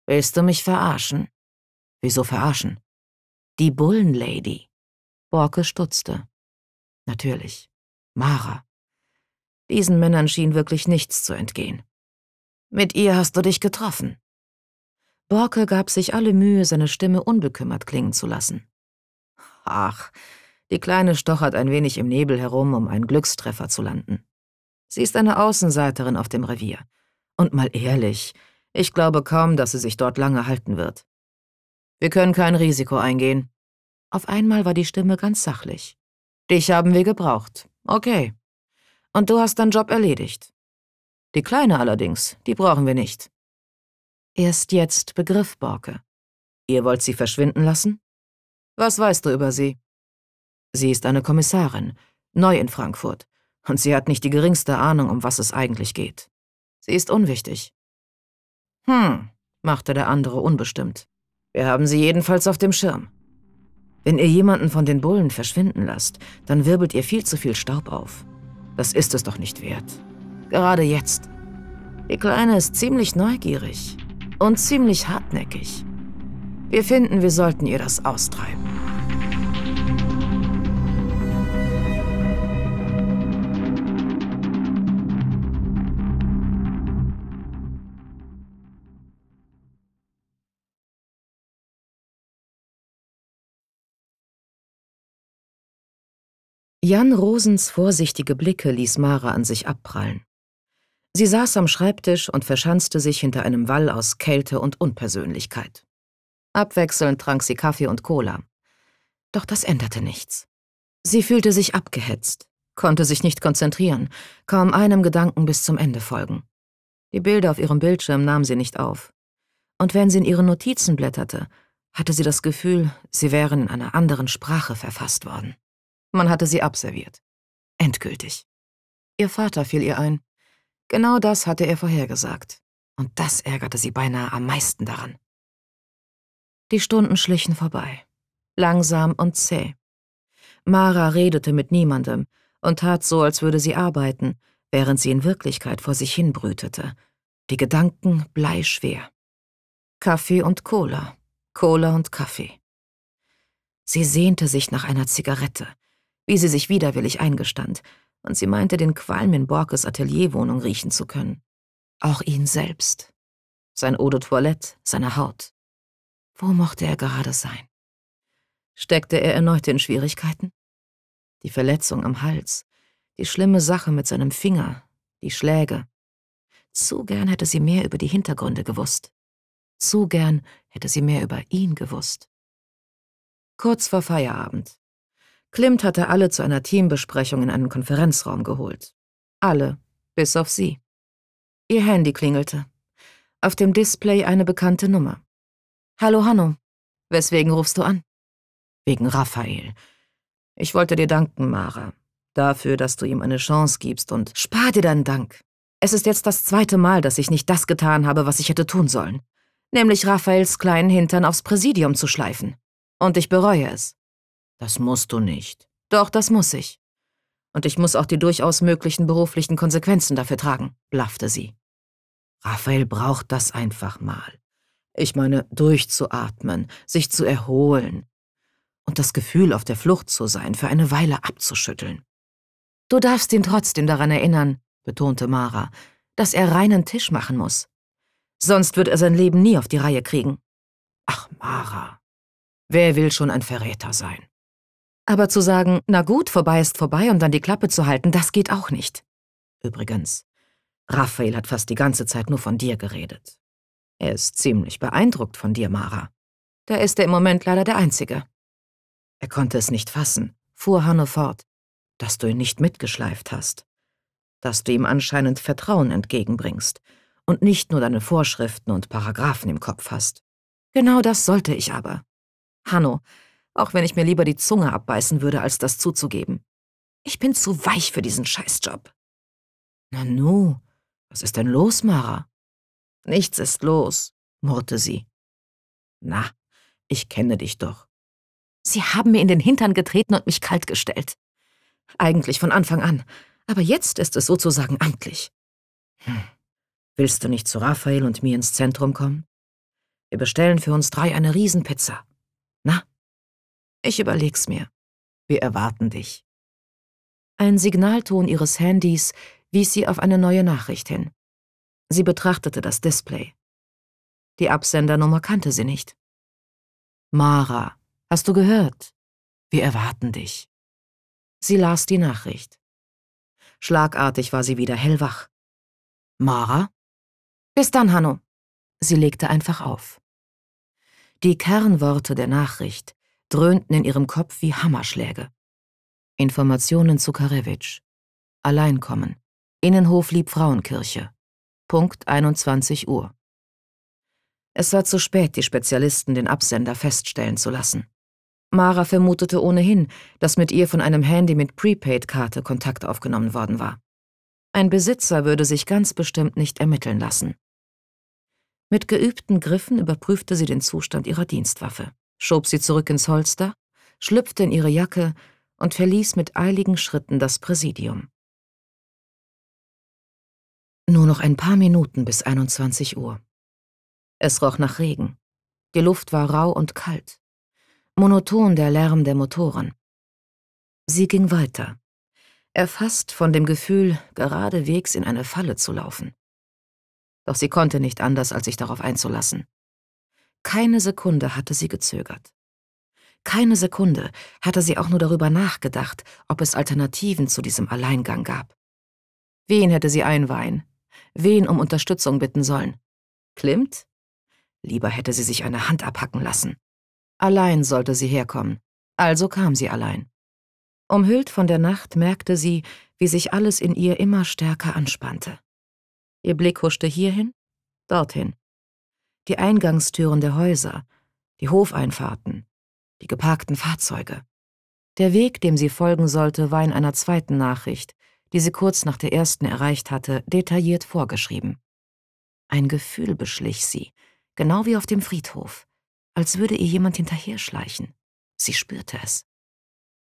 Willst du mich verarschen? Wieso verarschen? Die Bullenlady. Borke stutzte. Natürlich. Mara. Diesen Männern schien wirklich nichts zu entgehen. Mit ihr hast du dich getroffen. Borke gab sich alle Mühe, seine Stimme unbekümmert klingen zu lassen. Ach, die Kleine stochert ein wenig im Nebel herum, um einen Glückstreffer zu landen. Sie ist eine Außenseiterin auf dem Revier. Und mal ehrlich, ich glaube kaum, dass sie sich dort lange halten wird. Wir können kein Risiko eingehen. Auf einmal war die Stimme ganz sachlich. Dich haben wir gebraucht. Okay. Und du hast deinen Job erledigt. Die Kleine allerdings, die brauchen wir nicht. Erst jetzt begriff Borke. Ihr wollt sie verschwinden lassen? Was weißt du über sie? Sie ist eine Kommissarin, neu in Frankfurt und sie hat nicht die geringste Ahnung, um was es eigentlich geht. Sie ist unwichtig. Hm, machte der andere unbestimmt. Wir haben sie jedenfalls auf dem Schirm. Wenn ihr jemanden von den Bullen verschwinden lasst, dann wirbelt ihr viel zu viel Staub auf. Das ist es doch nicht wert. Gerade jetzt. Die Kleine ist ziemlich neugierig und ziemlich hartnäckig. Wir finden, wir sollten ihr das austreiben. Jan Rosens vorsichtige Blicke ließ Mara an sich abprallen. Sie saß am Schreibtisch und verschanzte sich hinter einem Wall aus Kälte und Unpersönlichkeit. Abwechselnd trank sie Kaffee und Cola. Doch das änderte nichts. Sie fühlte sich abgehetzt, konnte sich nicht konzentrieren, kaum einem Gedanken bis zum Ende folgen. Die Bilder auf ihrem Bildschirm nahm sie nicht auf. Und wenn sie in ihren Notizen blätterte, hatte sie das Gefühl, sie wären in einer anderen Sprache verfasst worden. Man hatte sie abserviert. Endgültig. Ihr Vater fiel ihr ein. Genau das hatte er vorhergesagt. Und das ärgerte sie beinahe am meisten daran. Die Stunden schlichen vorbei. Langsam und zäh. Mara redete mit niemandem und tat so, als würde sie arbeiten, während sie in Wirklichkeit vor sich hinbrütete. Die Gedanken bleischwer. Kaffee und Cola, Cola und Kaffee. Sie sehnte sich nach einer Zigarette, wie sie sich widerwillig eingestand, und sie meinte, den Qualm in Borkes Atelierwohnung riechen zu können. Auch ihn selbst. Sein Eau de Toilette, seine Haut. Wo mochte er gerade sein? Steckte er erneut in Schwierigkeiten? Die Verletzung am Hals, die schlimme Sache mit seinem Finger, die Schläge. Zu gern hätte sie mehr über die Hintergründe gewusst. Zu gern hätte sie mehr über ihn gewusst. Kurz vor Feierabend Klimt hatte alle zu einer Teambesprechung in einen Konferenzraum geholt. Alle, bis auf sie. Ihr Handy klingelte. Auf dem Display eine bekannte Nummer. Hallo Hanno, weswegen rufst du an? Wegen Raphael. Ich wollte dir danken, Mara, dafür, dass du ihm eine Chance gibst und spar dir deinen Dank. Es ist jetzt das zweite Mal, dass ich nicht das getan habe, was ich hätte tun sollen, nämlich Raphaels kleinen Hintern aufs Präsidium zu schleifen. Und ich bereue es. Das musst du nicht. Doch, das muss ich. Und ich muss auch die durchaus möglichen beruflichen Konsequenzen dafür tragen, blaffte sie. Raphael braucht das einfach mal. Ich meine, durchzuatmen, sich zu erholen und das Gefühl, auf der Flucht zu sein, für eine Weile abzuschütteln. Du darfst ihn trotzdem daran erinnern, betonte Mara, dass er reinen Tisch machen muss. Sonst wird er sein Leben nie auf die Reihe kriegen. Ach, Mara, wer will schon ein Verräter sein? Aber zu sagen, na gut, vorbei ist vorbei und dann die Klappe zu halten, das geht auch nicht. Übrigens, Raphael hat fast die ganze Zeit nur von dir geredet. Er ist ziemlich beeindruckt von dir, Mara. Da ist er im Moment leider der Einzige. Er konnte es nicht fassen, fuhr Hanno fort, dass du ihn nicht mitgeschleift hast, dass du ihm anscheinend Vertrauen entgegenbringst und nicht nur deine Vorschriften und Paragraphen im Kopf hast. Genau das sollte ich aber. Hanno, auch wenn ich mir lieber die Zunge abbeißen würde, als das zuzugeben. Ich bin zu weich für diesen Scheißjob. Nanu, was ist denn los, Mara? Nichts ist los, murrte sie. Na, ich kenne dich doch. Sie haben mir in den Hintern getreten und mich kaltgestellt. Eigentlich von Anfang an, aber jetzt ist es sozusagen amtlich. Hm. Willst du nicht zu Raphael und mir ins Zentrum kommen? Wir bestellen für uns drei eine Riesenpizza. Ich überleg's mir. Wir erwarten dich. Ein Signalton ihres Handys wies sie auf eine neue Nachricht hin. Sie betrachtete das Display. Die Absendernummer kannte sie nicht. Mara, hast du gehört? Wir erwarten dich. Sie las die Nachricht. Schlagartig war sie wieder hellwach. Mara? Bis dann, Hanno. Sie legte einfach auf. Die Kernworte der Nachricht dröhnten in ihrem Kopf wie Hammerschläge. Informationen zu Karewitsch. Alleinkommen. Innenhof Liebfrauenkirche. Punkt 21 Uhr. Es war zu spät, die Spezialisten den Absender feststellen zu lassen. Mara vermutete ohnehin, dass mit ihr von einem Handy mit Prepaid-Karte Kontakt aufgenommen worden war. Ein Besitzer würde sich ganz bestimmt nicht ermitteln lassen. Mit geübten Griffen überprüfte sie den Zustand ihrer Dienstwaffe schob sie zurück ins Holster, schlüpfte in ihre Jacke und verließ mit eiligen Schritten das Präsidium. Nur noch ein paar Minuten bis 21 Uhr. Es roch nach Regen. Die Luft war rau und kalt. Monoton der Lärm der Motoren. Sie ging weiter, erfasst von dem Gefühl, geradewegs in eine Falle zu laufen. Doch sie konnte nicht anders, als sich darauf einzulassen. Keine Sekunde hatte sie gezögert. Keine Sekunde hatte sie auch nur darüber nachgedacht, ob es Alternativen zu diesem Alleingang gab. Wen hätte sie einweihen? Wen um Unterstützung bitten sollen? Klimt? Lieber hätte sie sich eine Hand abhacken lassen. Allein sollte sie herkommen. Also kam sie allein. Umhüllt von der Nacht merkte sie, wie sich alles in ihr immer stärker anspannte. Ihr Blick huschte hierhin, dorthin die Eingangstüren der Häuser, die Hofeinfahrten, die geparkten Fahrzeuge. Der Weg, dem sie folgen sollte, war in einer zweiten Nachricht, die sie kurz nach der ersten erreicht hatte, detailliert vorgeschrieben. Ein Gefühl beschlich sie, genau wie auf dem Friedhof, als würde ihr jemand hinterherschleichen. Sie spürte es.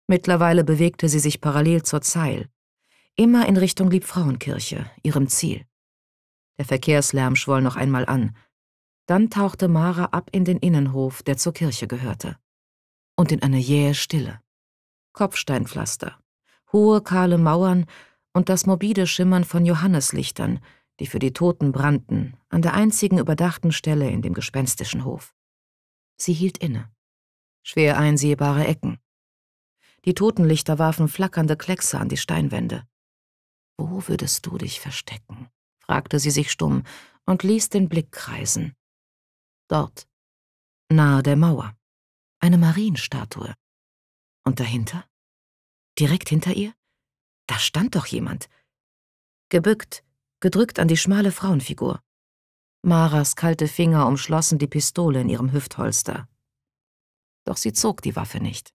Mittlerweile bewegte sie sich parallel zur Zeil, immer in Richtung Liebfrauenkirche, ihrem Ziel. Der Verkehrslärm schwoll noch einmal an, dann tauchte Mara ab in den Innenhof, der zur Kirche gehörte. Und in eine jähe Stille. Kopfsteinpflaster, hohe kahle Mauern und das morbide Schimmern von Johanneslichtern, die für die Toten brannten, an der einzigen überdachten Stelle in dem gespenstischen Hof. Sie hielt inne. Schwer einsehbare Ecken. Die Totenlichter warfen flackernde Kleckse an die Steinwände. Wo würdest du dich verstecken? fragte sie sich stumm und ließ den Blick kreisen dort, nahe der Mauer, eine Marienstatue. Und dahinter? Direkt hinter ihr? Da stand doch jemand. Gebückt, gedrückt an die schmale Frauenfigur. Maras kalte Finger umschlossen die Pistole in ihrem Hüftholster. Doch sie zog die Waffe nicht.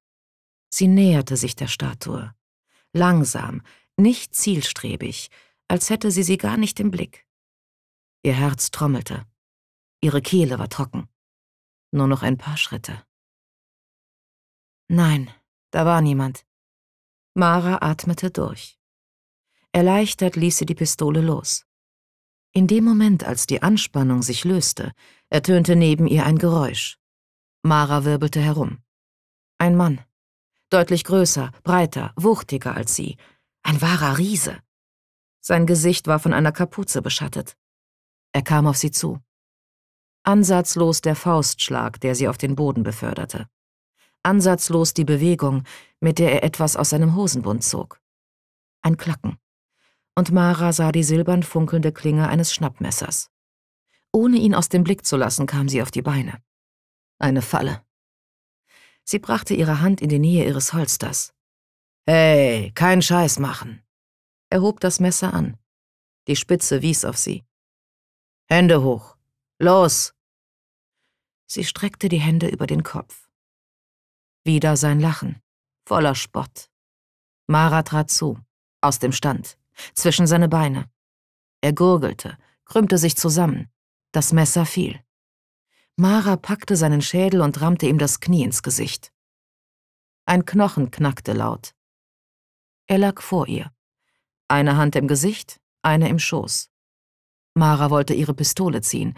Sie näherte sich der Statue. Langsam, nicht zielstrebig, als hätte sie sie gar nicht im Blick. Ihr Herz trommelte. Ihre Kehle war trocken. Nur noch ein paar Schritte. Nein, da war niemand. Mara atmete durch. Erleichtert ließ sie die Pistole los. In dem Moment, als die Anspannung sich löste, ertönte neben ihr ein Geräusch. Mara wirbelte herum. Ein Mann. Deutlich größer, breiter, wuchtiger als sie. Ein wahrer Riese. Sein Gesicht war von einer Kapuze beschattet. Er kam auf sie zu. Ansatzlos der Faustschlag, der sie auf den Boden beförderte. Ansatzlos die Bewegung, mit der er etwas aus seinem Hosenbund zog. Ein Klacken. Und Mara sah die silbern funkelnde Klinge eines Schnappmessers. Ohne ihn aus dem Blick zu lassen, kam sie auf die Beine. Eine Falle. Sie brachte ihre Hand in die Nähe ihres Holsters. Hey, kein Scheiß machen. Er hob das Messer an. Die Spitze wies auf sie. Hände hoch. Los! Sie streckte die Hände über den Kopf. Wieder sein Lachen, voller Spott. Mara trat zu, aus dem Stand, zwischen seine Beine. Er gurgelte, krümmte sich zusammen. Das Messer fiel. Mara packte seinen Schädel und rammte ihm das Knie ins Gesicht. Ein Knochen knackte laut. Er lag vor ihr. Eine Hand im Gesicht, eine im Schoß. Mara wollte ihre Pistole ziehen,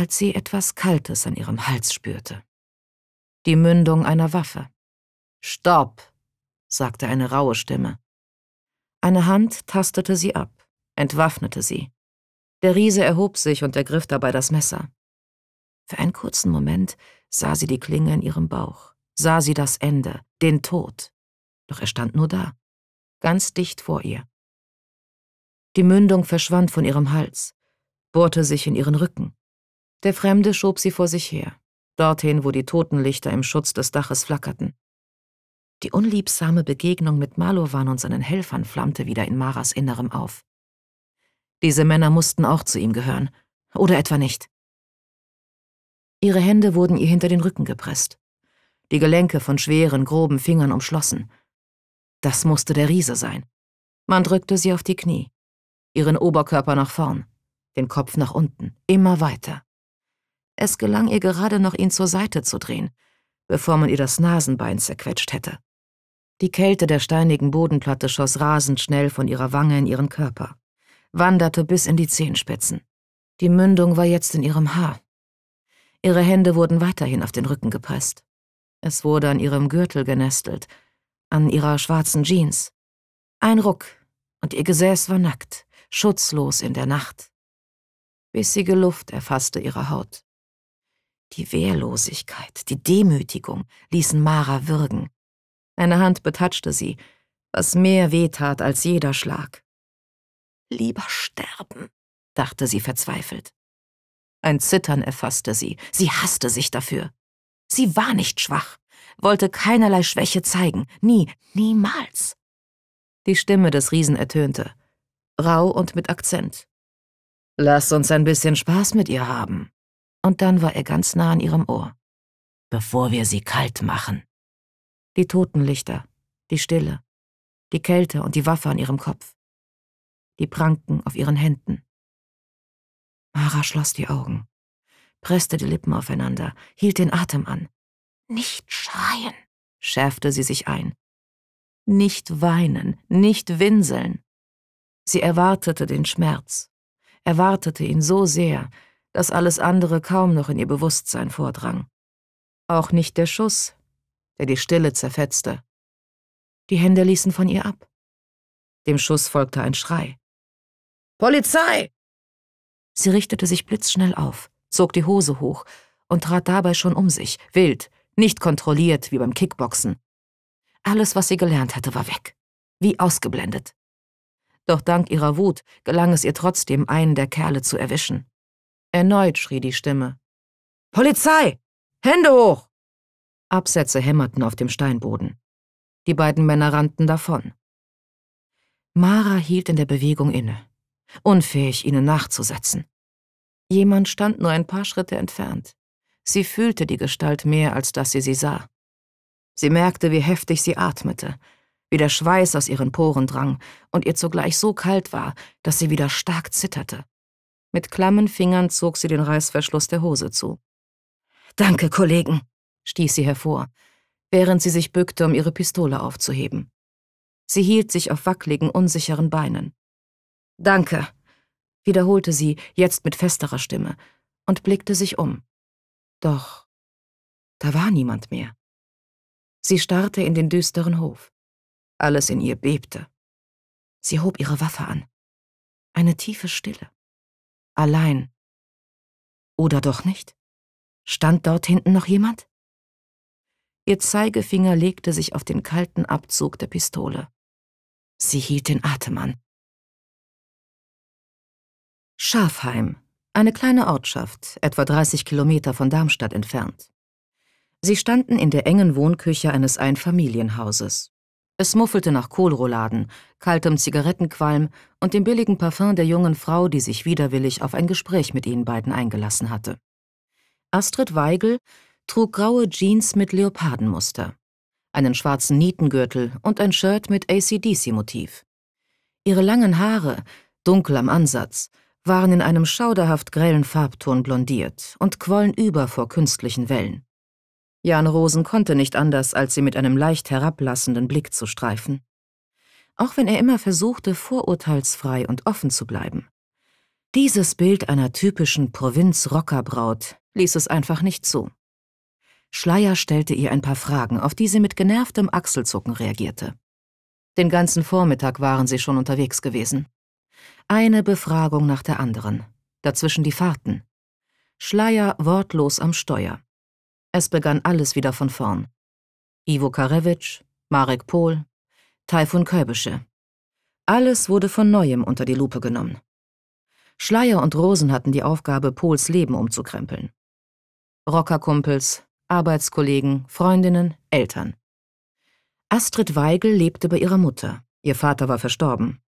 als sie etwas Kaltes an ihrem Hals spürte. Die Mündung einer Waffe. Stopp, sagte eine raue Stimme. Eine Hand tastete sie ab, entwaffnete sie. Der Riese erhob sich und ergriff dabei das Messer. Für einen kurzen Moment sah sie die Klinge in ihrem Bauch, sah sie das Ende, den Tod. Doch er stand nur da, ganz dicht vor ihr. Die Mündung verschwand von ihrem Hals, bohrte sich in ihren Rücken. Der Fremde schob sie vor sich her, dorthin, wo die Totenlichter im Schutz des Daches flackerten. Die unliebsame Begegnung mit Malowan und seinen Helfern flammte wieder in Maras Innerem auf. Diese Männer mussten auch zu ihm gehören, oder etwa nicht. Ihre Hände wurden ihr hinter den Rücken gepresst, die Gelenke von schweren, groben Fingern umschlossen. Das musste der Riese sein. Man drückte sie auf die Knie, ihren Oberkörper nach vorn, den Kopf nach unten, immer weiter. Es gelang ihr gerade noch, ihn zur Seite zu drehen, bevor man ihr das Nasenbein zerquetscht hätte. Die Kälte der steinigen Bodenplatte schoss rasend schnell von ihrer Wange in ihren Körper, wanderte bis in die Zehenspitzen. Die Mündung war jetzt in ihrem Haar. Ihre Hände wurden weiterhin auf den Rücken gepresst. Es wurde an ihrem Gürtel genestelt, an ihrer schwarzen Jeans. Ein Ruck, und ihr Gesäß war nackt, schutzlos in der Nacht. Bissige Luft erfasste ihre Haut. Die Wehrlosigkeit, die Demütigung ließen Mara würgen. Eine Hand betatschte sie, was mehr wehtat als jeder Schlag. Lieber sterben, dachte sie verzweifelt. Ein Zittern erfasste sie, sie hasste sich dafür. Sie war nicht schwach, wollte keinerlei Schwäche zeigen, nie, niemals. Die Stimme des Riesen ertönte, rau und mit Akzent. Lass uns ein bisschen Spaß mit ihr haben und dann war er ganz nah an ihrem Ohr. Bevor wir sie kalt machen. Die Totenlichter, die Stille, die Kälte und die Waffe an ihrem Kopf, die Pranken auf ihren Händen. Mara schloss die Augen, presste die Lippen aufeinander, hielt den Atem an. Nicht schreien, schärfte sie sich ein. Nicht weinen, nicht winseln. Sie erwartete den Schmerz, erwartete ihn so sehr, dass alles andere kaum noch in ihr Bewusstsein vordrang. Auch nicht der Schuss, der die Stille zerfetzte. Die Hände ließen von ihr ab. Dem Schuss folgte ein Schrei. Polizei! Sie richtete sich blitzschnell auf, zog die Hose hoch und trat dabei schon um sich, wild, nicht kontrolliert wie beim Kickboxen. Alles, was sie gelernt hatte, war weg, wie ausgeblendet. Doch dank ihrer Wut gelang es ihr trotzdem, einen der Kerle zu erwischen. Erneut schrie die Stimme. Polizei! Hände hoch! Absätze hämmerten auf dem Steinboden. Die beiden Männer rannten davon. Mara hielt in der Bewegung inne, unfähig, ihnen nachzusetzen. Jemand stand nur ein paar Schritte entfernt. Sie fühlte die Gestalt mehr, als dass sie sie sah. Sie merkte, wie heftig sie atmete, wie der Schweiß aus ihren Poren drang und ihr zugleich so kalt war, dass sie wieder stark zitterte mit klammen Fingern zog sie den Reißverschluss der Hose zu. Danke, Kollegen, stieß sie hervor, während sie sich bückte, um ihre Pistole aufzuheben. Sie hielt sich auf wackligen, unsicheren Beinen. Danke, wiederholte sie, jetzt mit festerer Stimme, und blickte sich um. Doch da war niemand mehr. Sie starrte in den düsteren Hof. Alles in ihr bebte. Sie hob ihre Waffe an. Eine tiefe Stille. Allein. Oder doch nicht? Stand dort hinten noch jemand? Ihr Zeigefinger legte sich auf den kalten Abzug der Pistole. Sie hielt den Atem an. Schafheim, eine kleine Ortschaft, etwa 30 Kilometer von Darmstadt entfernt. Sie standen in der engen Wohnküche eines Einfamilienhauses. Es muffelte nach Kohlrouladen, kaltem Zigarettenqualm und dem billigen Parfum der jungen Frau, die sich widerwillig auf ein Gespräch mit ihnen beiden eingelassen hatte. Astrid Weigel trug graue Jeans mit Leopardenmuster, einen schwarzen Nietengürtel und ein Shirt mit ACDC-Motiv. Ihre langen Haare, dunkel am Ansatz, waren in einem schauderhaft grellen Farbton blondiert und quollen über vor künstlichen Wellen. Jan Rosen konnte nicht anders, als sie mit einem leicht herablassenden Blick zu streifen auch wenn er immer versuchte, vorurteilsfrei und offen zu bleiben. Dieses Bild einer typischen Provinz-Rockerbraut ließ es einfach nicht zu. Schleier stellte ihr ein paar Fragen, auf die sie mit genervtem Achselzucken reagierte. Den ganzen Vormittag waren sie schon unterwegs gewesen. Eine Befragung nach der anderen, dazwischen die Fahrten. Schleier wortlos am Steuer. Es begann alles wieder von vorn. Ivo Karewitsch, Marek Pohl, Taifun Köbische. Alles wurde von neuem unter die Lupe genommen. Schleier und Rosen hatten die Aufgabe, Pols Leben umzukrempeln. Rockerkumpels, Arbeitskollegen, Freundinnen, Eltern. Astrid Weigel lebte bei ihrer Mutter. Ihr Vater war verstorben.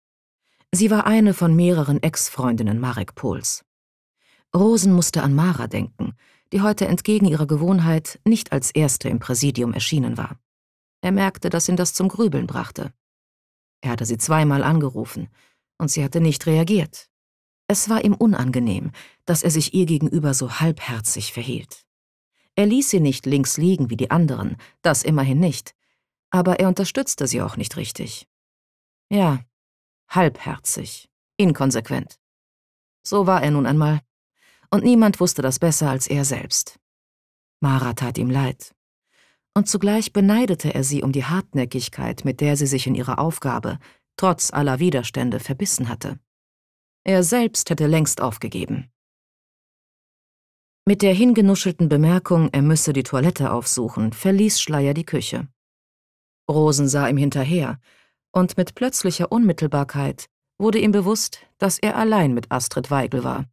Sie war eine von mehreren Ex-Freundinnen Marek Pols. Rosen musste an Mara denken, die heute entgegen ihrer Gewohnheit nicht als Erste im Präsidium erschienen war. Er merkte, dass ihn das zum Grübeln brachte. Er hatte sie zweimal angerufen, und sie hatte nicht reagiert. Es war ihm unangenehm, dass er sich ihr gegenüber so halbherzig verhielt. Er ließ sie nicht links liegen wie die anderen, das immerhin nicht, aber er unterstützte sie auch nicht richtig. Ja, halbherzig, inkonsequent. So war er nun einmal, und niemand wusste das besser als er selbst. Mara tat ihm leid und zugleich beneidete er sie um die Hartnäckigkeit, mit der sie sich in ihrer Aufgabe, trotz aller Widerstände, verbissen hatte. Er selbst hätte längst aufgegeben. Mit der hingenuschelten Bemerkung, er müsse die Toilette aufsuchen, verließ Schleier die Küche. Rosen sah ihm hinterher, und mit plötzlicher Unmittelbarkeit wurde ihm bewusst, dass er allein mit Astrid Weigel war.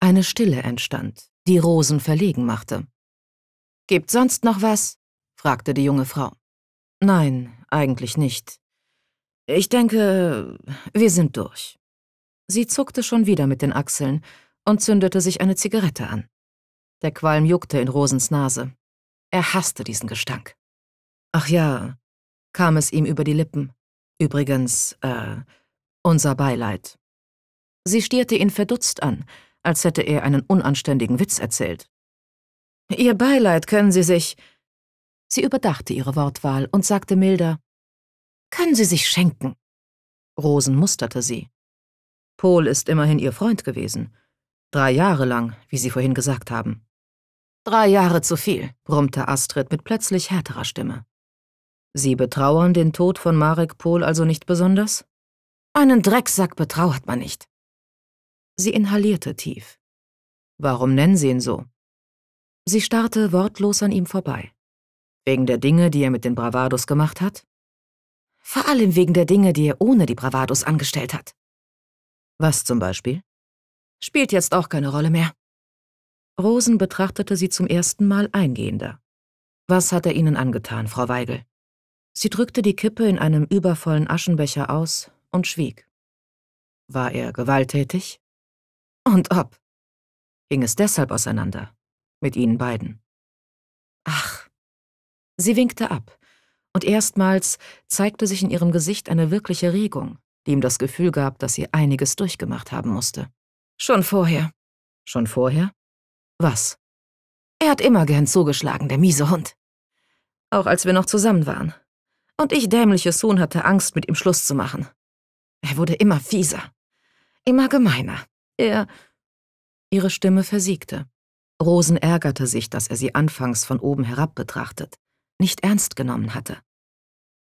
Eine Stille entstand, die Rosen verlegen machte. Gibt sonst noch was? fragte die junge Frau. Nein, eigentlich nicht. Ich denke, wir sind durch. Sie zuckte schon wieder mit den Achseln und zündete sich eine Zigarette an. Der Qualm juckte in Rosens Nase. Er hasste diesen Gestank. Ach ja, kam es ihm über die Lippen. Übrigens, äh, unser Beileid. Sie stierte ihn verdutzt an, als hätte er einen unanständigen Witz erzählt. Ihr Beileid können Sie sich, Sie überdachte ihre Wortwahl und sagte milder, Können Sie sich schenken. Rosen musterte sie. Pohl ist immerhin ihr Freund gewesen. Drei Jahre lang, wie Sie vorhin gesagt haben. Drei Jahre zu viel, brummte Astrid mit plötzlich härterer Stimme. Sie betrauern den Tod von Marek Pohl also nicht besonders? Einen Drecksack betrauert man nicht. Sie inhalierte tief. Warum nennen Sie ihn so? Sie starrte wortlos an ihm vorbei. Wegen der Dinge, die er mit den Bravados gemacht hat? Vor allem wegen der Dinge, die er ohne die Bravados angestellt hat. Was zum Beispiel? Spielt jetzt auch keine Rolle mehr. Rosen betrachtete sie zum ersten Mal eingehender. Was hat er Ihnen angetan, Frau Weigel? Sie drückte die Kippe in einem übervollen Aschenbecher aus und schwieg. War er gewalttätig? Und ob? Ging es deshalb auseinander? Mit Ihnen beiden? Ach, Sie winkte ab, und erstmals zeigte sich in ihrem Gesicht eine wirkliche Regung, die ihm das Gefühl gab, dass sie einiges durchgemacht haben musste. Schon vorher. Schon vorher? Was? Er hat immer gern zugeschlagen, der miese Hund. Auch als wir noch zusammen waren. Und ich, dämliches Sohn, hatte Angst, mit ihm Schluss zu machen. Er wurde immer fieser. Immer gemeiner. Er... Ihre Stimme versiegte. Rosen ärgerte sich, dass er sie anfangs von oben herab betrachtet nicht ernst genommen hatte.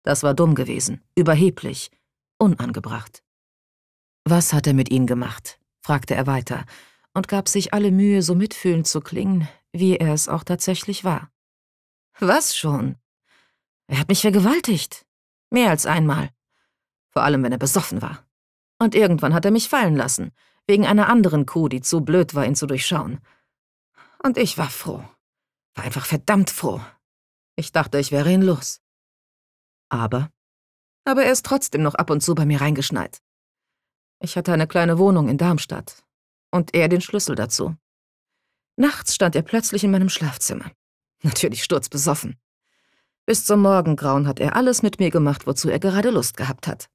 Das war dumm gewesen, überheblich, unangebracht. Was hat er mit ihnen gemacht? fragte er weiter und gab sich alle Mühe, so mitfühlend zu klingen, wie er es auch tatsächlich war. Was schon? Er hat mich vergewaltigt. Mehr als einmal. Vor allem, wenn er besoffen war. Und irgendwann hat er mich fallen lassen, wegen einer anderen Kuh, die zu blöd war, ihn zu durchschauen. Und ich war froh. War einfach verdammt froh. Ich dachte, ich wäre ihn los. Aber? Aber er ist trotzdem noch ab und zu bei mir reingeschneit. Ich hatte eine kleine Wohnung in Darmstadt und er den Schlüssel dazu. Nachts stand er plötzlich in meinem Schlafzimmer. Natürlich sturzbesoffen. Bis zum Morgengrauen hat er alles mit mir gemacht, wozu er gerade Lust gehabt hat.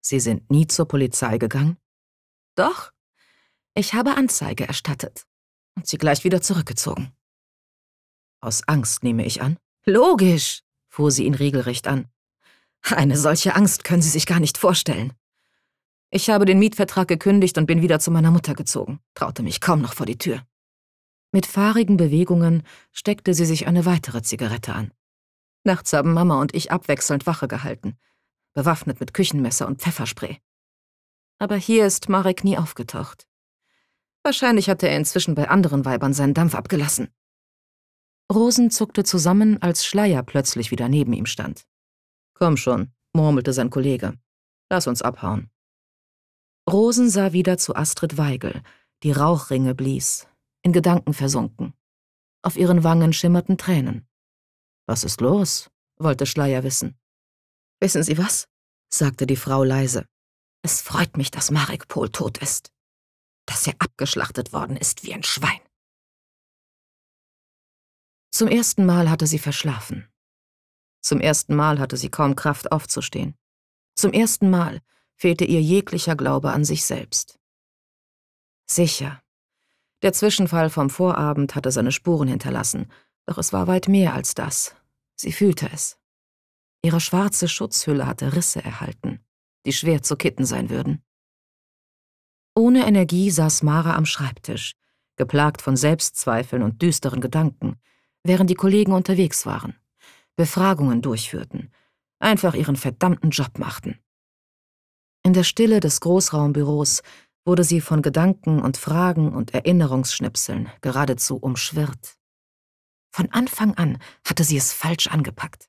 Sie sind nie zur Polizei gegangen? Doch. Ich habe Anzeige erstattet und sie gleich wieder zurückgezogen. Aus Angst nehme ich an. Logisch, fuhr sie ihn regelrecht an. Eine solche Angst können Sie sich gar nicht vorstellen. Ich habe den Mietvertrag gekündigt und bin wieder zu meiner Mutter gezogen, traute mich kaum noch vor die Tür. Mit fahrigen Bewegungen steckte sie sich eine weitere Zigarette an. Nachts haben Mama und ich abwechselnd Wache gehalten, bewaffnet mit Küchenmesser und Pfefferspray. Aber hier ist Marek nie aufgetaucht. Wahrscheinlich hatte er inzwischen bei anderen Weibern seinen Dampf abgelassen. Rosen zuckte zusammen, als Schleier plötzlich wieder neben ihm stand. Komm schon, murmelte sein Kollege. Lass uns abhauen. Rosen sah wieder zu Astrid Weigel, die Rauchringe blies, in Gedanken versunken. Auf ihren Wangen schimmerten Tränen. Was ist los? wollte Schleier wissen. Wissen Sie was? sagte die Frau leise. Es freut mich, dass Marek Pohl tot ist. Dass er abgeschlachtet worden ist wie ein Schwein. Zum ersten Mal hatte sie verschlafen. Zum ersten Mal hatte sie kaum Kraft aufzustehen. Zum ersten Mal fehlte ihr jeglicher Glaube an sich selbst. Sicher. Der Zwischenfall vom Vorabend hatte seine Spuren hinterlassen, doch es war weit mehr als das. Sie fühlte es. Ihre schwarze Schutzhülle hatte Risse erhalten, die schwer zu kitten sein würden. Ohne Energie saß Mara am Schreibtisch, geplagt von Selbstzweifeln und düsteren Gedanken, während die Kollegen unterwegs waren, Befragungen durchführten, einfach ihren verdammten Job machten. In der Stille des Großraumbüros wurde sie von Gedanken und Fragen und Erinnerungsschnipseln geradezu umschwirrt. Von Anfang an hatte sie es falsch angepackt.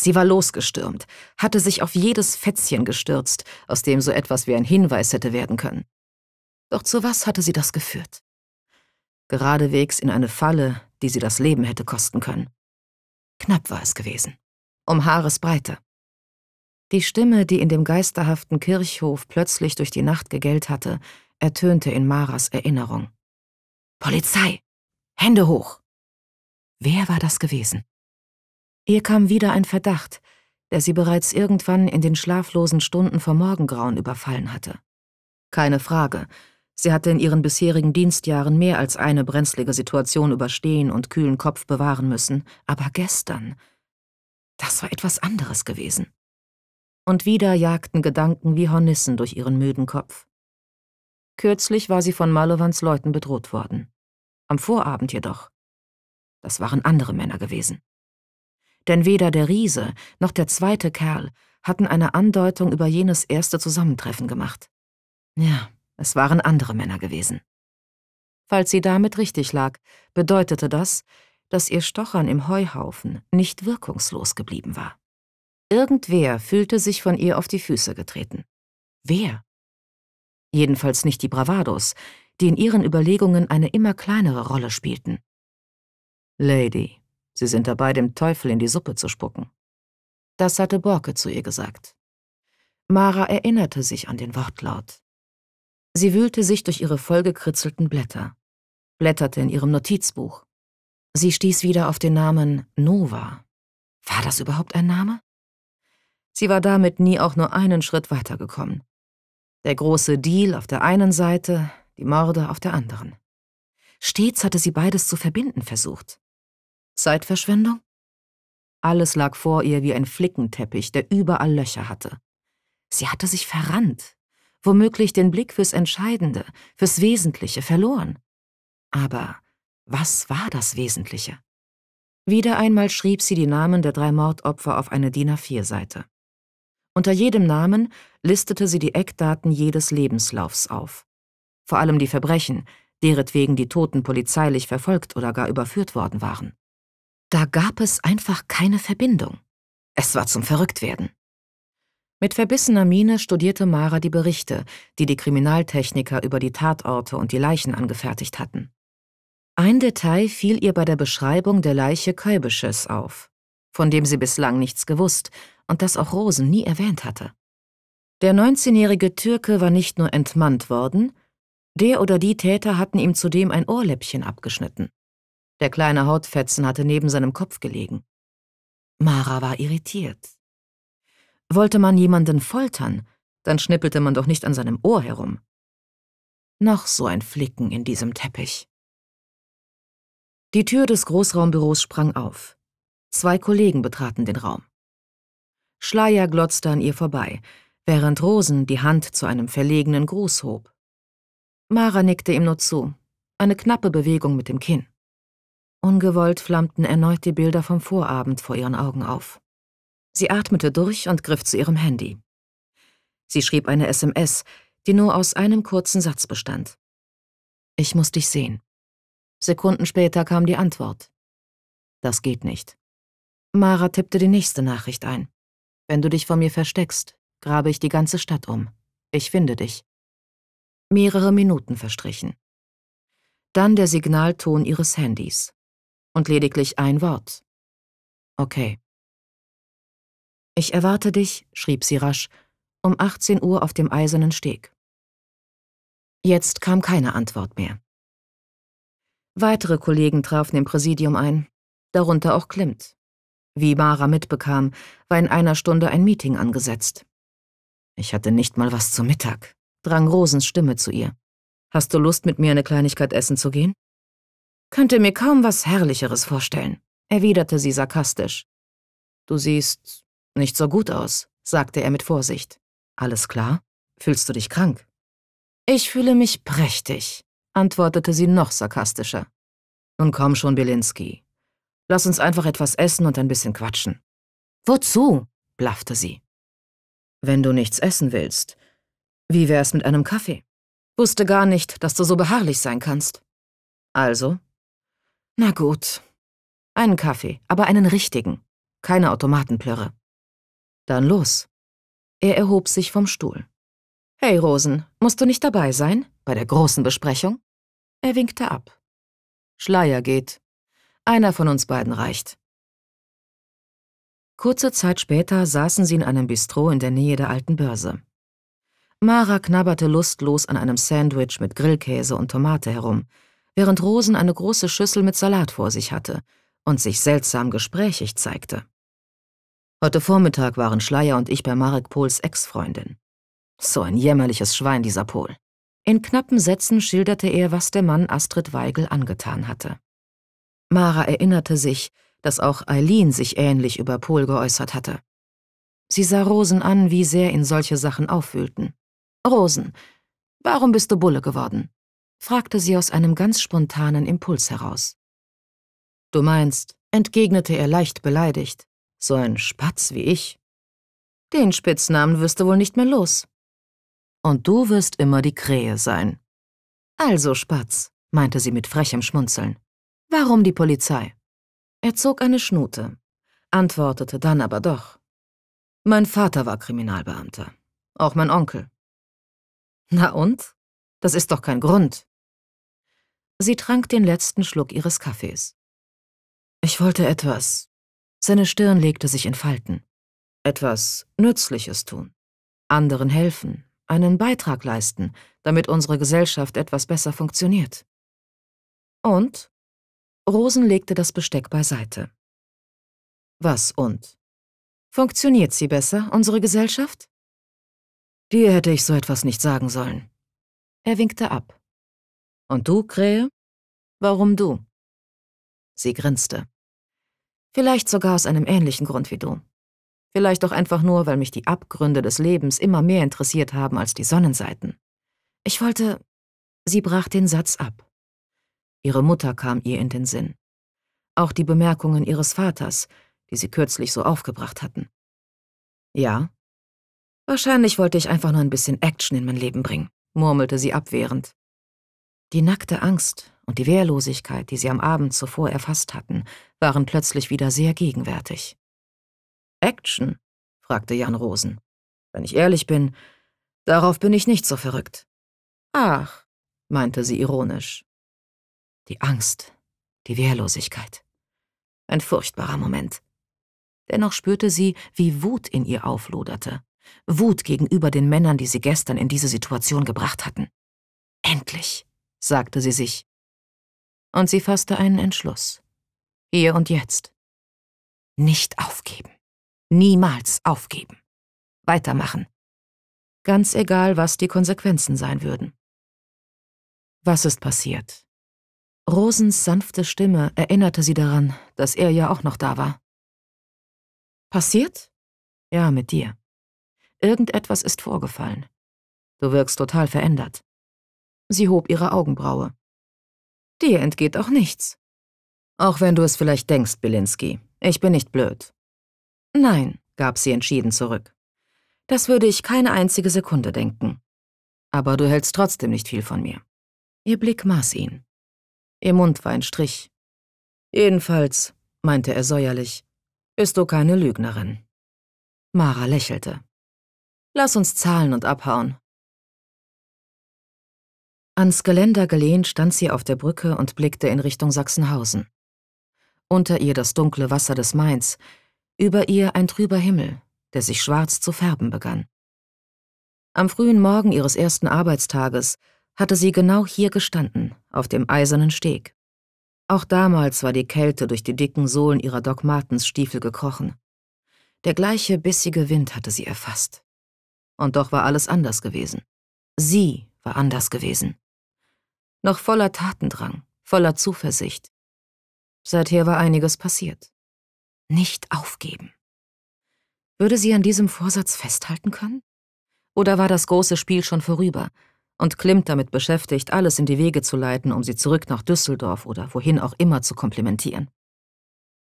Sie war losgestürmt, hatte sich auf jedes Fätzchen gestürzt, aus dem so etwas wie ein Hinweis hätte werden können. Doch zu was hatte sie das geführt? geradewegs in eine Falle, die sie das Leben hätte kosten können. Knapp war es gewesen, um Haaresbreite. Die Stimme, die in dem geisterhaften Kirchhof plötzlich durch die Nacht gegellt hatte, ertönte in Maras Erinnerung. Polizei! Hände hoch! Wer war das gewesen? Ihr kam wieder ein Verdacht, der sie bereits irgendwann in den schlaflosen Stunden vor Morgengrauen überfallen hatte. Keine Frage, Sie hatte in ihren bisherigen Dienstjahren mehr als eine brenzlige Situation überstehen und kühlen Kopf bewahren müssen, aber gestern, das war etwas anderes gewesen. Und wieder jagten Gedanken wie Hornissen durch ihren müden Kopf. Kürzlich war sie von Malovans Leuten bedroht worden. Am Vorabend jedoch. Das waren andere Männer gewesen. Denn weder der Riese noch der zweite Kerl hatten eine Andeutung über jenes erste Zusammentreffen gemacht. Ja, es waren andere Männer gewesen. Falls sie damit richtig lag, bedeutete das, dass ihr Stochern im Heuhaufen nicht wirkungslos geblieben war. Irgendwer fühlte sich von ihr auf die Füße getreten. Wer? Jedenfalls nicht die Bravados, die in ihren Überlegungen eine immer kleinere Rolle spielten. Lady, Sie sind dabei, dem Teufel in die Suppe zu spucken. Das hatte Borke zu ihr gesagt. Mara erinnerte sich an den Wortlaut. Sie wühlte sich durch ihre vollgekritzelten Blätter, blätterte in ihrem Notizbuch. Sie stieß wieder auf den Namen Nova. War das überhaupt ein Name? Sie war damit nie auch nur einen Schritt weitergekommen. Der große Deal auf der einen Seite, die Morde auf der anderen. Stets hatte sie beides zu verbinden versucht. Zeitverschwendung? Alles lag vor ihr wie ein Flickenteppich, der überall Löcher hatte. Sie hatte sich verrannt, womöglich den Blick fürs Entscheidende, fürs Wesentliche verloren. Aber was war das Wesentliche? Wieder einmal schrieb sie die Namen der drei Mordopfer auf eine DIN A4-Seite. Unter jedem Namen listete sie die Eckdaten jedes Lebenslaufs auf. Vor allem die Verbrechen, deretwegen die Toten polizeilich verfolgt oder gar überführt worden waren. Da gab es einfach keine Verbindung. Es war zum Verrücktwerden. Mit verbissener Miene studierte Mara die Berichte, die die Kriminaltechniker über die Tatorte und die Leichen angefertigt hatten. Ein Detail fiel ihr bei der Beschreibung der Leiche Kölbisches auf, von dem sie bislang nichts gewusst und das auch Rosen nie erwähnt hatte. Der 19-jährige Türke war nicht nur entmannt worden, der oder die Täter hatten ihm zudem ein Ohrläppchen abgeschnitten. Der kleine Hautfetzen hatte neben seinem Kopf gelegen. Mara war irritiert. Wollte man jemanden foltern, dann schnippelte man doch nicht an seinem Ohr herum. Noch so ein Flicken in diesem Teppich. Die Tür des Großraumbüros sprang auf. Zwei Kollegen betraten den Raum. Schleier glotzte an ihr vorbei, während Rosen die Hand zu einem verlegenen Gruß hob. Mara nickte ihm nur zu, eine knappe Bewegung mit dem Kinn. Ungewollt flammten erneut die Bilder vom Vorabend vor ihren Augen auf. Sie atmete durch und griff zu ihrem Handy. Sie schrieb eine SMS, die nur aus einem kurzen Satz bestand. Ich muss dich sehen. Sekunden später kam die Antwort. Das geht nicht. Mara tippte die nächste Nachricht ein. Wenn du dich vor mir versteckst, grabe ich die ganze Stadt um. Ich finde dich. Mehrere Minuten verstrichen. Dann der Signalton ihres Handys. Und lediglich ein Wort. Okay. Ich erwarte dich, schrieb sie rasch, um 18 Uhr auf dem eisernen Steg. Jetzt kam keine Antwort mehr. Weitere Kollegen trafen im Präsidium ein, darunter auch Klimt. Wie Mara mitbekam, war in einer Stunde ein Meeting angesetzt. Ich hatte nicht mal was zu Mittag, drang Rosens Stimme zu ihr. Hast du Lust, mit mir eine Kleinigkeit essen zu gehen? Könnte mir kaum was Herrlicheres vorstellen, erwiderte sie sarkastisch. Du siehst nicht so gut aus, sagte er mit Vorsicht. Alles klar? Fühlst du dich krank? Ich fühle mich prächtig, antwortete sie noch sarkastischer. Nun komm schon, Belinsky. Lass uns einfach etwas essen und ein bisschen quatschen. Wozu? blaffte sie. Wenn du nichts essen willst, wie wär's mit einem Kaffee? Wusste gar nicht, dass du so beharrlich sein kannst. Also? Na gut. Einen Kaffee, aber einen richtigen. Keine Automatenplörre. Dann los. Er erhob sich vom Stuhl. Hey Rosen, musst du nicht dabei sein? Bei der großen Besprechung? Er winkte ab. Schleier geht. Einer von uns beiden reicht. Kurze Zeit später saßen sie in einem Bistro in der Nähe der alten Börse. Mara knabberte lustlos an einem Sandwich mit Grillkäse und Tomate herum, während Rosen eine große Schüssel mit Salat vor sich hatte und sich seltsam gesprächig zeigte. Heute Vormittag waren Schleier und ich bei Marek Pohls Ex-Freundin. So ein jämmerliches Schwein, dieser Pohl. In knappen Sätzen schilderte er, was der Mann Astrid Weigel angetan hatte. Mara erinnerte sich, dass auch Eileen sich ähnlich über Pohl geäußert hatte. Sie sah Rosen an, wie sehr ihn solche Sachen aufwühlten. Rosen, warum bist du Bulle geworden? fragte sie aus einem ganz spontanen Impuls heraus. Du meinst, entgegnete er leicht beleidigt, so ein Spatz wie ich. Den Spitznamen wirst du wohl nicht mehr los. Und du wirst immer die Krähe sein. Also, Spatz, meinte sie mit frechem Schmunzeln. Warum die Polizei? Er zog eine Schnute, antwortete dann aber doch. Mein Vater war Kriminalbeamter. Auch mein Onkel. Na und? Das ist doch kein Grund. Sie trank den letzten Schluck ihres Kaffees. Ich wollte etwas seine Stirn legte sich in Falten. Etwas Nützliches tun. Anderen helfen, einen Beitrag leisten, damit unsere Gesellschaft etwas besser funktioniert. Und? Rosen legte das Besteck beiseite. Was und? Funktioniert sie besser, unsere Gesellschaft? Dir hätte ich so etwas nicht sagen sollen. Er winkte ab. Und du, Krähe? Warum du? Sie grinste. Vielleicht sogar aus einem ähnlichen Grund wie du. Vielleicht auch einfach nur, weil mich die Abgründe des Lebens immer mehr interessiert haben als die Sonnenseiten. Ich wollte... Sie brach den Satz ab. Ihre Mutter kam ihr in den Sinn. Auch die Bemerkungen ihres Vaters, die sie kürzlich so aufgebracht hatten. Ja. Wahrscheinlich wollte ich einfach nur ein bisschen Action in mein Leben bringen, murmelte sie abwehrend. Die nackte Angst, und die Wehrlosigkeit, die sie am Abend zuvor erfasst hatten, waren plötzlich wieder sehr gegenwärtig. Action? fragte Jan Rosen. Wenn ich ehrlich bin, darauf bin ich nicht so verrückt. Ach, meinte sie ironisch. Die Angst, die Wehrlosigkeit. Ein furchtbarer Moment. Dennoch spürte sie, wie Wut in ihr aufloderte. Wut gegenüber den Männern, die sie gestern in diese Situation gebracht hatten. Endlich, sagte sie sich, und sie fasste einen Entschluss. Hier und jetzt. Nicht aufgeben. Niemals aufgeben. Weitermachen. Ganz egal, was die Konsequenzen sein würden. Was ist passiert? Rosens sanfte Stimme erinnerte sie daran, dass er ja auch noch da war. Passiert? Ja, mit dir. Irgendetwas ist vorgefallen. Du wirkst total verändert. Sie hob ihre Augenbraue. Dir entgeht auch nichts. Auch wenn du es vielleicht denkst, Belinsky, ich bin nicht blöd. Nein, gab sie entschieden zurück. Das würde ich keine einzige Sekunde denken. Aber du hältst trotzdem nicht viel von mir. Ihr Blick maß ihn. Ihr Mund war ein Strich. Jedenfalls, meinte er säuerlich, bist du keine Lügnerin. Mara lächelte. Lass uns zahlen und abhauen. Ans Geländer gelehnt stand sie auf der Brücke und blickte in Richtung Sachsenhausen. Unter ihr das dunkle Wasser des Mains, über ihr ein trüber Himmel, der sich schwarz zu färben begann. Am frühen Morgen ihres ersten Arbeitstages hatte sie genau hier gestanden, auf dem eisernen Steg. Auch damals war die Kälte durch die dicken Sohlen ihrer Doc Martens Stiefel gekrochen. Der gleiche bissige Wind hatte sie erfasst. Und doch war alles anders gewesen. Sie war anders gewesen noch voller Tatendrang, voller Zuversicht. Seither war einiges passiert. Nicht aufgeben. Würde sie an diesem Vorsatz festhalten können? Oder war das große Spiel schon vorüber und Klimt damit beschäftigt, alles in die Wege zu leiten, um sie zurück nach Düsseldorf oder wohin auch immer zu komplimentieren?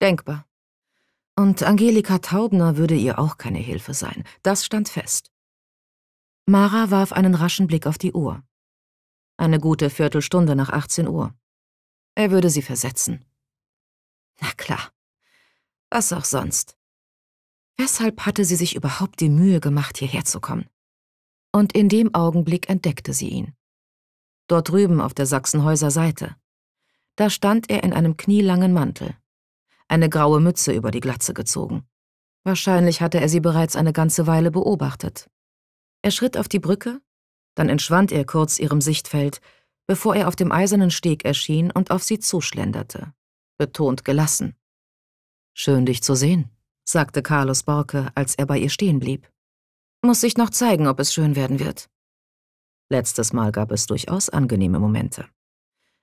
Denkbar. Und Angelika Taubner würde ihr auch keine Hilfe sein. Das stand fest. Mara warf einen raschen Blick auf die Uhr. Eine gute Viertelstunde nach 18 Uhr. Er würde sie versetzen. Na klar. Was auch sonst. Weshalb hatte sie sich überhaupt die Mühe gemacht, hierher zu kommen? Und in dem Augenblick entdeckte sie ihn. Dort drüben auf der Sachsenhäuser Seite. Da stand er in einem knielangen Mantel. Eine graue Mütze über die Glatze gezogen. Wahrscheinlich hatte er sie bereits eine ganze Weile beobachtet. Er schritt auf die Brücke, dann entschwand er kurz ihrem Sichtfeld, bevor er auf dem eisernen Steg erschien und auf sie zuschlenderte. Betont gelassen. Schön, dich zu sehen, sagte Carlos Borke, als er bei ihr stehen blieb. Muss sich noch zeigen, ob es schön werden wird. Letztes Mal gab es durchaus angenehme Momente.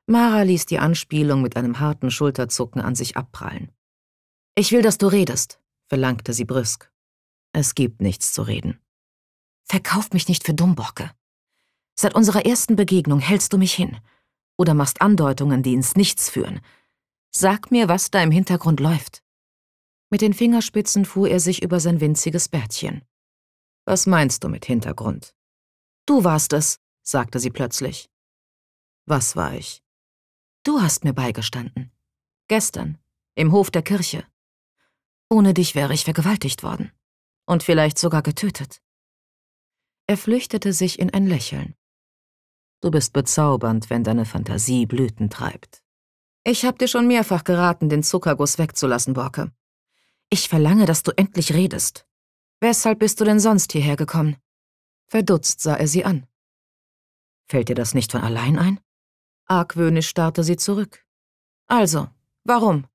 Mara ließ die Anspielung mit einem harten Schulterzucken an sich abprallen. Ich will, dass du redest, verlangte sie brüsk. Es gibt nichts zu reden. Verkauf mich nicht für dumm, Borke, Seit unserer ersten Begegnung hältst du mich hin. Oder machst Andeutungen, die ins Nichts führen. Sag mir, was da im Hintergrund läuft. Mit den Fingerspitzen fuhr er sich über sein winziges Bärtchen. Was meinst du mit Hintergrund? Du warst es, sagte sie plötzlich. Was war ich? Du hast mir beigestanden. Gestern, im Hof der Kirche. Ohne dich wäre ich vergewaltigt worden. Und vielleicht sogar getötet. Er flüchtete sich in ein Lächeln. Du bist bezaubernd, wenn deine Fantasie Blüten treibt. Ich hab dir schon mehrfach geraten, den Zuckerguss wegzulassen, Borke. Ich verlange, dass du endlich redest. Weshalb bist du denn sonst hierher gekommen? Verdutzt sah er sie an. Fällt dir das nicht von allein ein? Argwöhnisch starrte sie zurück. Also, warum?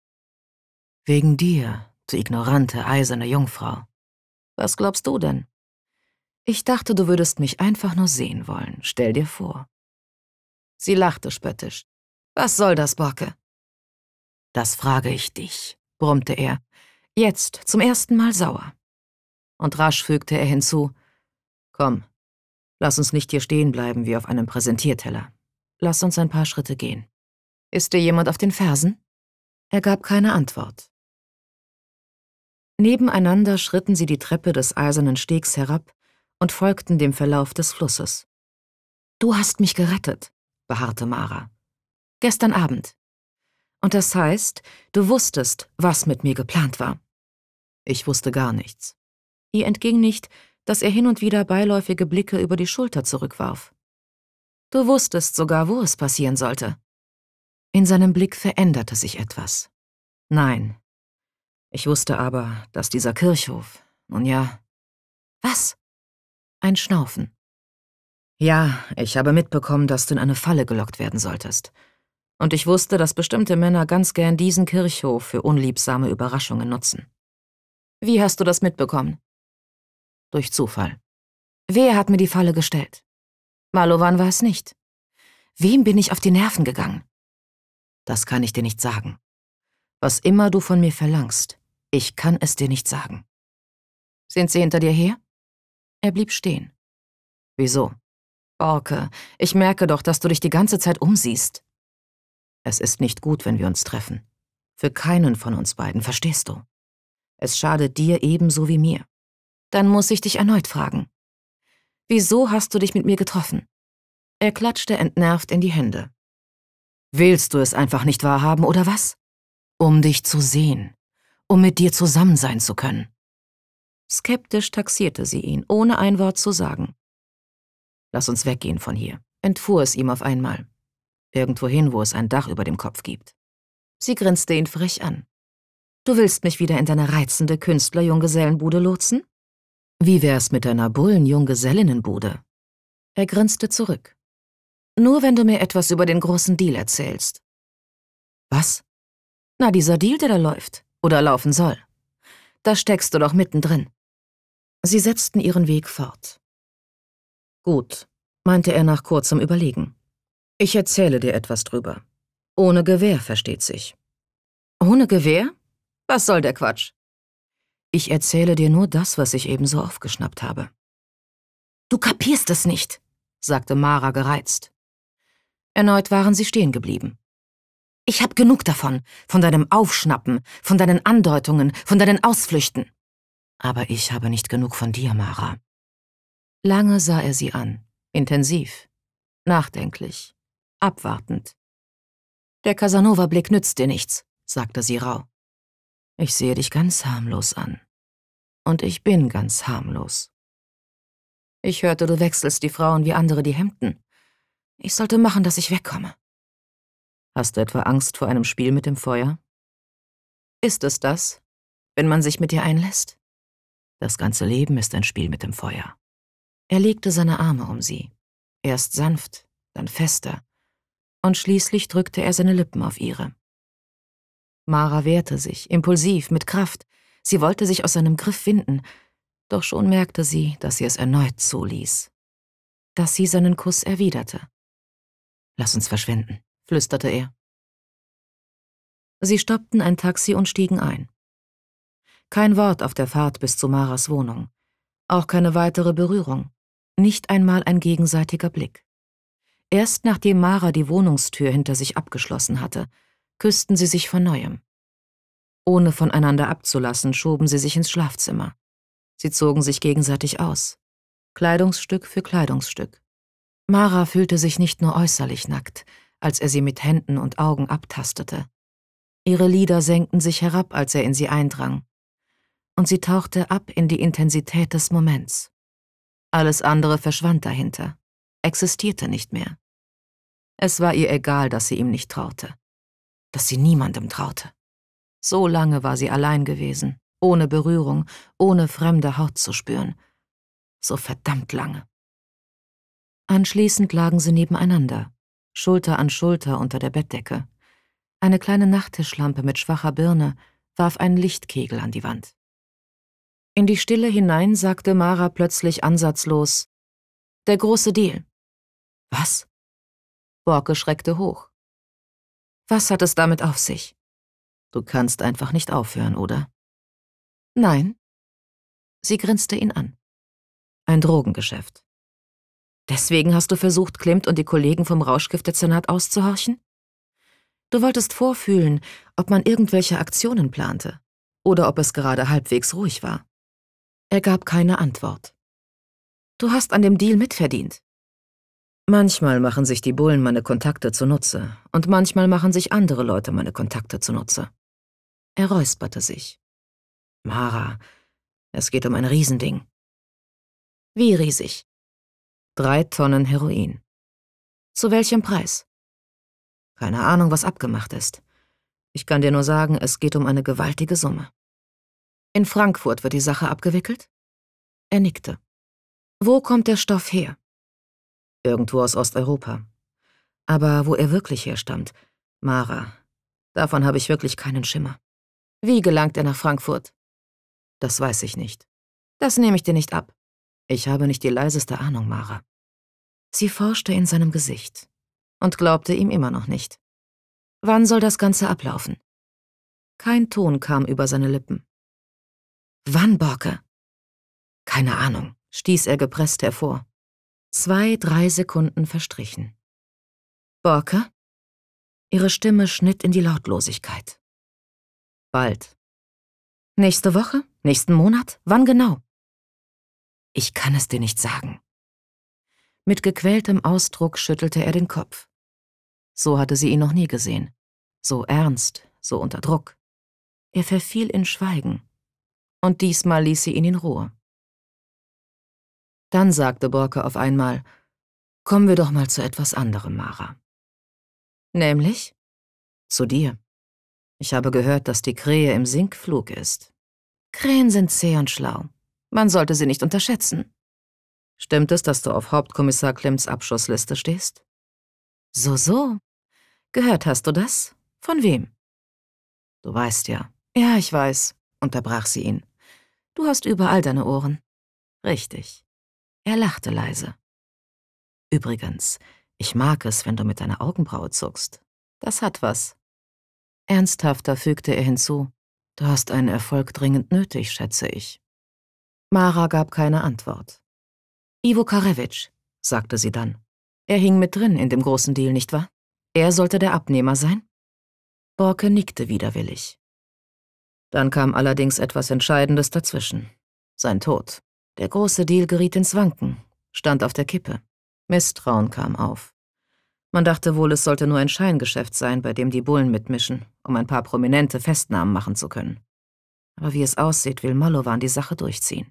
Wegen dir, du ignorante, eiserne Jungfrau. Was glaubst du denn? Ich dachte, du würdest mich einfach nur sehen wollen, stell dir vor. Sie lachte spöttisch. Was soll das, Borke? Das frage ich dich, brummte er, jetzt zum ersten Mal sauer. Und rasch fügte er hinzu, Komm, lass uns nicht hier stehen bleiben wie auf einem Präsentierteller. Lass uns ein paar Schritte gehen. Ist dir jemand auf den Fersen? Er gab keine Antwort. Nebeneinander schritten sie die Treppe des eisernen Stegs herab und folgten dem Verlauf des Flusses. Du hast mich gerettet, beharrte Mara. Gestern Abend. Und das heißt, du wusstest, was mit mir geplant war. Ich wusste gar nichts. Ihr entging nicht, dass er hin und wieder beiläufige Blicke über die Schulter zurückwarf. Du wusstest sogar, wo es passieren sollte. In seinem Blick veränderte sich etwas. Nein. Ich wusste aber, dass dieser Kirchhof, nun ja. Was? Ein Schnaufen. Ja, ich habe mitbekommen, dass du in eine Falle gelockt werden solltest. Und ich wusste, dass bestimmte Männer ganz gern diesen Kirchhof für unliebsame Überraschungen nutzen. Wie hast du das mitbekommen? Durch Zufall. Wer hat mir die Falle gestellt? Malovan war es nicht. Wem bin ich auf die Nerven gegangen? Das kann ich dir nicht sagen. Was immer du von mir verlangst, ich kann es dir nicht sagen. Sind sie hinter dir her? Er blieb stehen. Wieso? Orke, ich merke doch, dass du dich die ganze Zeit umsiehst. Es ist nicht gut, wenn wir uns treffen. Für keinen von uns beiden, verstehst du? Es schadet dir ebenso wie mir. Dann muss ich dich erneut fragen. Wieso hast du dich mit mir getroffen? Er klatschte entnervt in die Hände. Willst du es einfach nicht wahrhaben, oder was? Um dich zu sehen, um mit dir zusammen sein zu können. Skeptisch taxierte sie ihn, ohne ein Wort zu sagen. Lass uns weggehen von hier, entfuhr es ihm auf einmal. Irgendwohin, wo es ein Dach über dem Kopf gibt. Sie grinste ihn frech an. Du willst mich wieder in deine reizende Künstler-Junggesellenbude lotsen? Wie wär's mit deiner Bullen-Junggesellinnenbude? Er grinste zurück. Nur wenn du mir etwas über den großen Deal erzählst. Was? Na, dieser Deal, der da läuft. Oder laufen soll. Da steckst du doch mittendrin. Sie setzten ihren Weg fort. Gut, meinte er nach kurzem Überlegen. Ich erzähle dir etwas drüber. Ohne Gewehr, versteht sich. Ohne Gewehr? Was soll der Quatsch? Ich erzähle dir nur das, was ich ebenso aufgeschnappt habe. Du kapierst es nicht, sagte Mara gereizt. Erneut waren sie stehen geblieben. Ich hab genug davon, von deinem Aufschnappen, von deinen Andeutungen, von deinen Ausflüchten. Aber ich habe nicht genug von dir, Mara. Lange sah er sie an, intensiv, nachdenklich, abwartend. Der Casanova-Blick nützt dir nichts, sagte sie rau. Ich sehe dich ganz harmlos an. Und ich bin ganz harmlos. Ich hörte, du wechselst die Frauen wie andere die Hemden. Ich sollte machen, dass ich wegkomme. Hast du etwa Angst vor einem Spiel mit dem Feuer? Ist es das, wenn man sich mit dir einlässt? Das ganze Leben ist ein Spiel mit dem Feuer. Er legte seine Arme um sie, erst sanft, dann fester, und schließlich drückte er seine Lippen auf ihre. Mara wehrte sich, impulsiv, mit Kraft, sie wollte sich aus seinem Griff winden, doch schon merkte sie, dass sie es erneut zuließ, dass sie seinen Kuss erwiderte. Lass uns verschwinden, flüsterte er. Sie stoppten ein Taxi und stiegen ein. Kein Wort auf der Fahrt bis zu Maras Wohnung, auch keine weitere Berührung nicht einmal ein gegenseitiger Blick. Erst nachdem Mara die Wohnungstür hinter sich abgeschlossen hatte, küssten sie sich von neuem. Ohne voneinander abzulassen, schoben sie sich ins Schlafzimmer. Sie zogen sich gegenseitig aus. Kleidungsstück für Kleidungsstück. Mara fühlte sich nicht nur äußerlich nackt, als er sie mit Händen und Augen abtastete. Ihre Lider senkten sich herab, als er in sie eindrang. Und sie tauchte ab in die Intensität des Moments. Alles andere verschwand dahinter, existierte nicht mehr. Es war ihr egal, dass sie ihm nicht traute, dass sie niemandem traute. So lange war sie allein gewesen, ohne Berührung, ohne fremde Haut zu spüren. So verdammt lange. Anschließend lagen sie nebeneinander, Schulter an Schulter unter der Bettdecke. Eine kleine Nachttischlampe mit schwacher Birne warf einen Lichtkegel an die Wand. In die Stille hinein sagte Mara plötzlich ansatzlos Der große Deal. Was? Borke schreckte hoch. Was hat es damit auf sich? Du kannst einfach nicht aufhören, oder? Nein. Sie grinste ihn an. Ein Drogengeschäft. Deswegen hast du versucht, Klimt und die Kollegen vom Rauschgiftdezernat auszuhorchen? Du wolltest vorfühlen, ob man irgendwelche Aktionen plante oder ob es gerade halbwegs ruhig war. Er gab keine Antwort. Du hast an dem Deal mitverdient. Manchmal machen sich die Bullen meine Kontakte zunutze und manchmal machen sich andere Leute meine Kontakte zunutze. Er räusperte sich. Mara, es geht um ein Riesending. Wie riesig? Drei Tonnen Heroin. Zu welchem Preis? Keine Ahnung, was abgemacht ist. Ich kann dir nur sagen, es geht um eine gewaltige Summe. In Frankfurt wird die Sache abgewickelt? Er nickte. Wo kommt der Stoff her? Irgendwo aus Osteuropa. Aber wo er wirklich herstammt, Mara, davon habe ich wirklich keinen Schimmer. Wie gelangt er nach Frankfurt? Das weiß ich nicht. Das nehme ich dir nicht ab. Ich habe nicht die leiseste Ahnung, Mara. Sie forschte in seinem Gesicht und glaubte ihm immer noch nicht. Wann soll das Ganze ablaufen? Kein Ton kam über seine Lippen. Wann Borke? Keine Ahnung, stieß er gepresst hervor. Zwei, drei Sekunden verstrichen. Borke? Ihre Stimme schnitt in die Lautlosigkeit. Bald. Nächste Woche? Nächsten Monat? Wann genau? Ich kann es dir nicht sagen. Mit gequältem Ausdruck schüttelte er den Kopf. So hatte sie ihn noch nie gesehen. So ernst, so unter Druck. Er verfiel in Schweigen, und diesmal ließ sie ihn in Ruhe. Dann sagte Borke auf einmal, Kommen wir doch mal zu etwas anderem, Mara. Nämlich? Zu dir. Ich habe gehört, dass die Krähe im Sinkflug ist. Krähen sind zäh und schlau. Man sollte sie nicht unterschätzen. Stimmt es, dass du auf Hauptkommissar Klimms Abschussliste stehst? So, so. Gehört hast du das? Von wem? Du weißt ja. Ja, ich weiß, unterbrach sie ihn. Du hast überall deine Ohren. Richtig. Er lachte leise. Übrigens, ich mag es, wenn du mit deiner Augenbraue zuckst. Das hat was. Ernsthafter fügte er hinzu. Du hast einen Erfolg dringend nötig, schätze ich. Mara gab keine Antwort. Ivo Karewitsch, sagte sie dann. Er hing mit drin in dem großen Deal, nicht wahr? Er sollte der Abnehmer sein? Borke nickte widerwillig. Dann kam allerdings etwas Entscheidendes dazwischen. Sein Tod. Der große Deal geriet ins Wanken, stand auf der Kippe. Misstrauen kam auf. Man dachte wohl, es sollte nur ein Scheingeschäft sein, bei dem die Bullen mitmischen, um ein paar prominente Festnahmen machen zu können. Aber wie es aussieht, will Molovan die Sache durchziehen.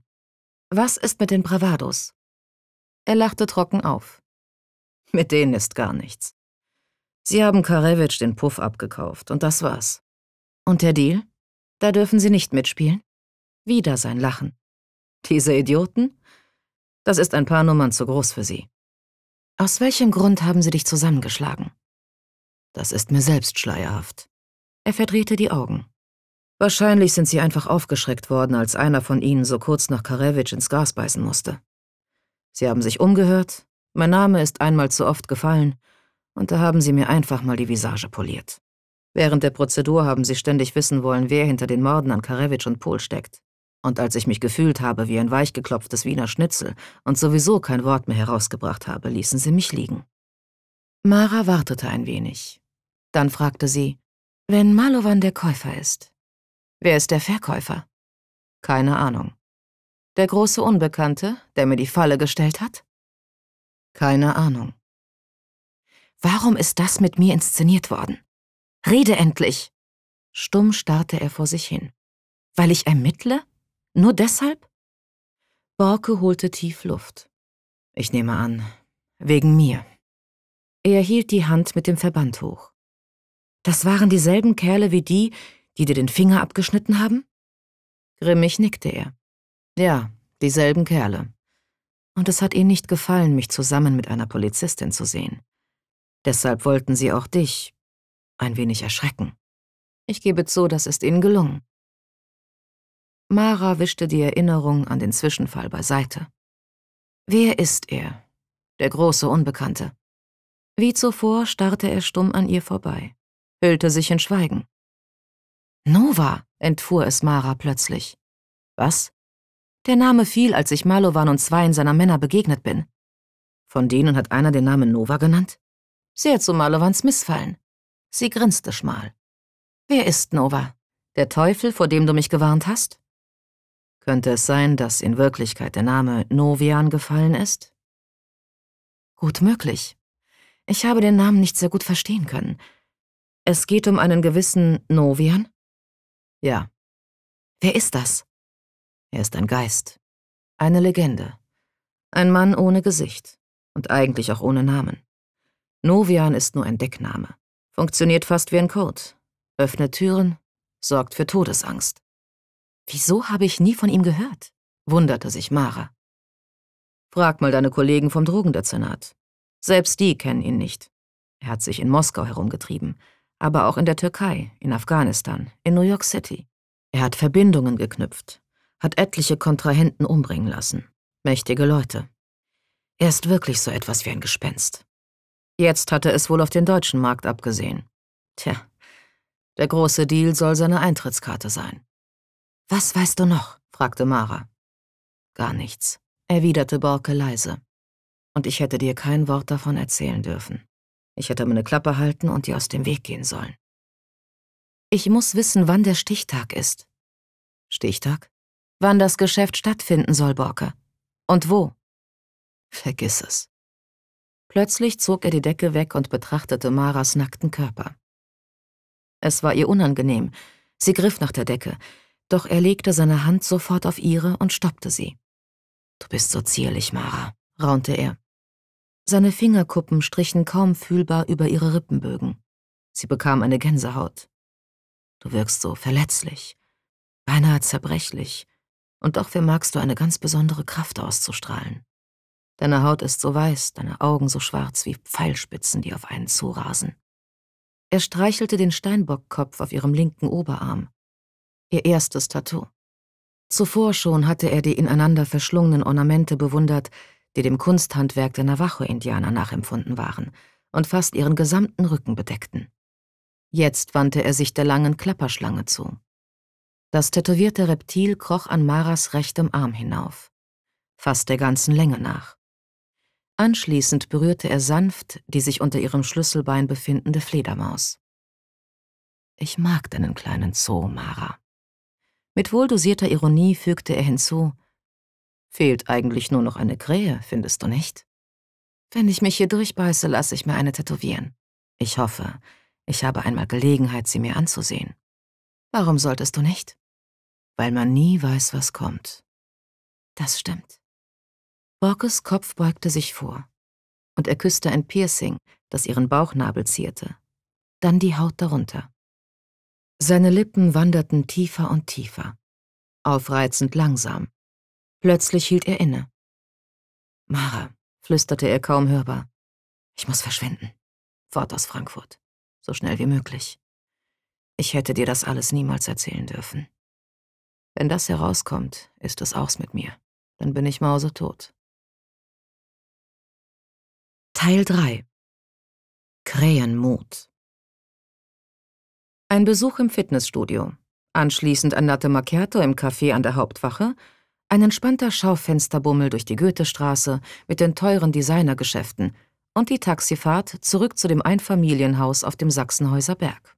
Was ist mit den Bravados? Er lachte trocken auf. Mit denen ist gar nichts. Sie haben Karevich den Puff abgekauft und das war's. Und der Deal? Da dürfen Sie nicht mitspielen. Wieder sein Lachen. Diese Idioten? Das ist ein paar Nummern zu groß für Sie. Aus welchem Grund haben Sie dich zusammengeschlagen? Das ist mir selbst schleierhaft. Er verdrehte die Augen. Wahrscheinlich sind sie einfach aufgeschreckt worden, als einer von ihnen so kurz nach Karevich ins Gras beißen musste. Sie haben sich umgehört, mein Name ist einmal zu oft gefallen, und da haben sie mir einfach mal die Visage poliert. Während der Prozedur haben sie ständig wissen wollen, wer hinter den Morden an Karewitsch und Pol steckt. Und als ich mich gefühlt habe wie ein weichgeklopftes Wiener Schnitzel und sowieso kein Wort mehr herausgebracht habe, ließen sie mich liegen. Mara wartete ein wenig. Dann fragte sie, wenn Malovan der Käufer ist, wer ist der Verkäufer? Keine Ahnung. Der große Unbekannte, der mir die Falle gestellt hat? Keine Ahnung. Warum ist das mit mir inszeniert worden? Rede endlich! Stumm starrte er vor sich hin. Weil ich ermittle? Nur deshalb? Borke holte tief Luft. Ich nehme an, wegen mir. Er hielt die Hand mit dem Verband hoch. Das waren dieselben Kerle wie die, die dir den Finger abgeschnitten haben? Grimmig nickte er. Ja, dieselben Kerle. Und es hat ihnen nicht gefallen, mich zusammen mit einer Polizistin zu sehen. Deshalb wollten sie auch dich, ein wenig erschrecken. Ich gebe zu, das ist Ihnen gelungen. Mara wischte die Erinnerung an den Zwischenfall beiseite. Wer ist er? Der große Unbekannte. Wie zuvor starrte er stumm an ihr vorbei, hüllte sich in Schweigen. Nova, entfuhr es Mara plötzlich. Was? Der Name fiel, als ich Malovan und zwei in seiner Männer begegnet bin. Von denen hat einer den Namen Nova genannt? Sehr zu Malovans Missfallen. Sie grinste schmal. Wer ist Nova? Der Teufel, vor dem du mich gewarnt hast? Könnte es sein, dass in Wirklichkeit der Name Novian gefallen ist? Gut möglich. Ich habe den Namen nicht sehr gut verstehen können. Es geht um einen gewissen Novian? Ja. Wer ist das? Er ist ein Geist. Eine Legende. Ein Mann ohne Gesicht und eigentlich auch ohne Namen. Novian ist nur ein Deckname. Funktioniert fast wie ein Code. Öffnet Türen, sorgt für Todesangst. Wieso habe ich nie von ihm gehört? wunderte sich Mara. Frag mal deine Kollegen vom Drogendezernat. Selbst die kennen ihn nicht. Er hat sich in Moskau herumgetrieben, aber auch in der Türkei, in Afghanistan, in New York City. Er hat Verbindungen geknüpft, hat etliche Kontrahenten umbringen lassen. Mächtige Leute. Er ist wirklich so etwas wie ein Gespenst. Jetzt hatte es wohl auf den deutschen Markt abgesehen. Tja, der große Deal soll seine Eintrittskarte sein. Was weißt du noch? fragte Mara. Gar nichts, erwiderte Borke leise. Und ich hätte dir kein Wort davon erzählen dürfen. Ich hätte meine Klappe halten und dir aus dem Weg gehen sollen. Ich muss wissen, wann der Stichtag ist. Stichtag? Wann das Geschäft stattfinden soll, Borke. Und wo? Vergiss es. Plötzlich zog er die Decke weg und betrachtete Maras nackten Körper. Es war ihr unangenehm. Sie griff nach der Decke, doch er legte seine Hand sofort auf ihre und stoppte sie. Du bist so zierlich, Mara, raunte er. Seine Fingerkuppen strichen kaum fühlbar über ihre Rippenbögen. Sie bekam eine Gänsehaut. Du wirkst so verletzlich, beinahe zerbrechlich, und doch vermagst du eine ganz besondere Kraft auszustrahlen. Deine Haut ist so weiß, deine Augen so schwarz wie Pfeilspitzen, die auf einen zurasen. Er streichelte den Steinbockkopf auf ihrem linken Oberarm. Ihr erstes Tattoo. Zuvor schon hatte er die ineinander verschlungenen Ornamente bewundert, die dem Kunsthandwerk der Navajo-Indianer nachempfunden waren und fast ihren gesamten Rücken bedeckten. Jetzt wandte er sich der langen Klapperschlange zu. Das tätowierte Reptil kroch an Maras rechtem Arm hinauf, fast der ganzen Länge nach. Anschließend berührte er sanft die sich unter ihrem Schlüsselbein befindende Fledermaus. Ich mag deinen kleinen Zoo, Mara. Mit wohldosierter Ironie fügte er hinzu, Fehlt eigentlich nur noch eine Krähe, findest du nicht? Wenn ich mich hier durchbeiße, lasse ich mir eine tätowieren. Ich hoffe, ich habe einmal Gelegenheit, sie mir anzusehen. Warum solltest du nicht? Weil man nie weiß, was kommt. Das stimmt. Borkes Kopf beugte sich vor. Und er küsste ein Piercing, das ihren Bauchnabel zierte. Dann die Haut darunter. Seine Lippen wanderten tiefer und tiefer. Aufreizend langsam. Plötzlich hielt er inne. Mara, flüsterte er kaum hörbar. Ich muss verschwinden. Fort aus Frankfurt. So schnell wie möglich. Ich hätte dir das alles niemals erzählen dürfen. Wenn das herauskommt, ist es aus mit mir. Dann bin ich mausetot. Teil 3 Krähenmut Ein Besuch im Fitnessstudio, anschließend ein Latte Macchiato im Café an der Hauptwache, ein entspannter Schaufensterbummel durch die Goethestraße mit den teuren Designergeschäften und die Taxifahrt zurück zu dem Einfamilienhaus auf dem Sachsenhäuser Berg.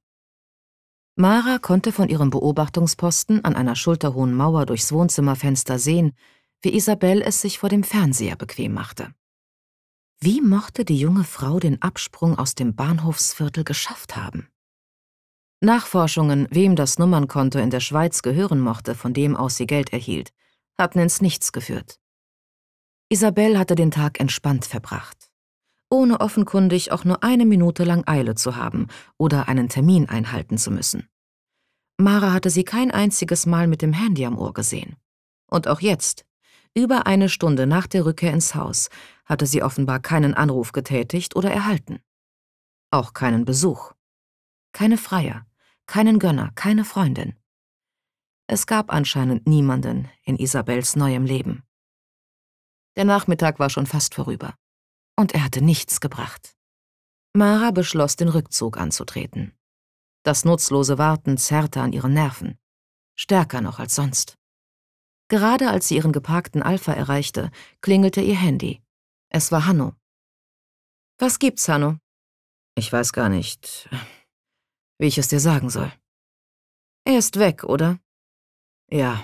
Mara konnte von ihrem Beobachtungsposten an einer schulterhohen Mauer durchs Wohnzimmerfenster sehen, wie Isabel es sich vor dem Fernseher bequem machte. Wie mochte die junge Frau den Absprung aus dem Bahnhofsviertel geschafft haben? Nachforschungen, wem das Nummernkonto in der Schweiz gehören mochte, von dem aus sie Geld erhielt, hatten ins Nichts geführt. Isabel hatte den Tag entspannt verbracht, ohne offenkundig auch nur eine Minute lang Eile zu haben oder einen Termin einhalten zu müssen. Mara hatte sie kein einziges Mal mit dem Handy am Ohr gesehen. Und auch jetzt, über eine Stunde nach der Rückkehr ins Haus, hatte sie offenbar keinen Anruf getätigt oder erhalten. Auch keinen Besuch. Keine Freier, keinen Gönner, keine Freundin. Es gab anscheinend niemanden in Isabels neuem Leben. Der Nachmittag war schon fast vorüber. Und er hatte nichts gebracht. Mara beschloss, den Rückzug anzutreten. Das nutzlose Warten zerrte an ihren Nerven. Stärker noch als sonst. Gerade als sie ihren geparkten Alpha erreichte, klingelte ihr Handy. Es war Hanno. Was gibt's, Hanno? Ich weiß gar nicht, wie ich es dir sagen soll. Er ist weg, oder? Ja.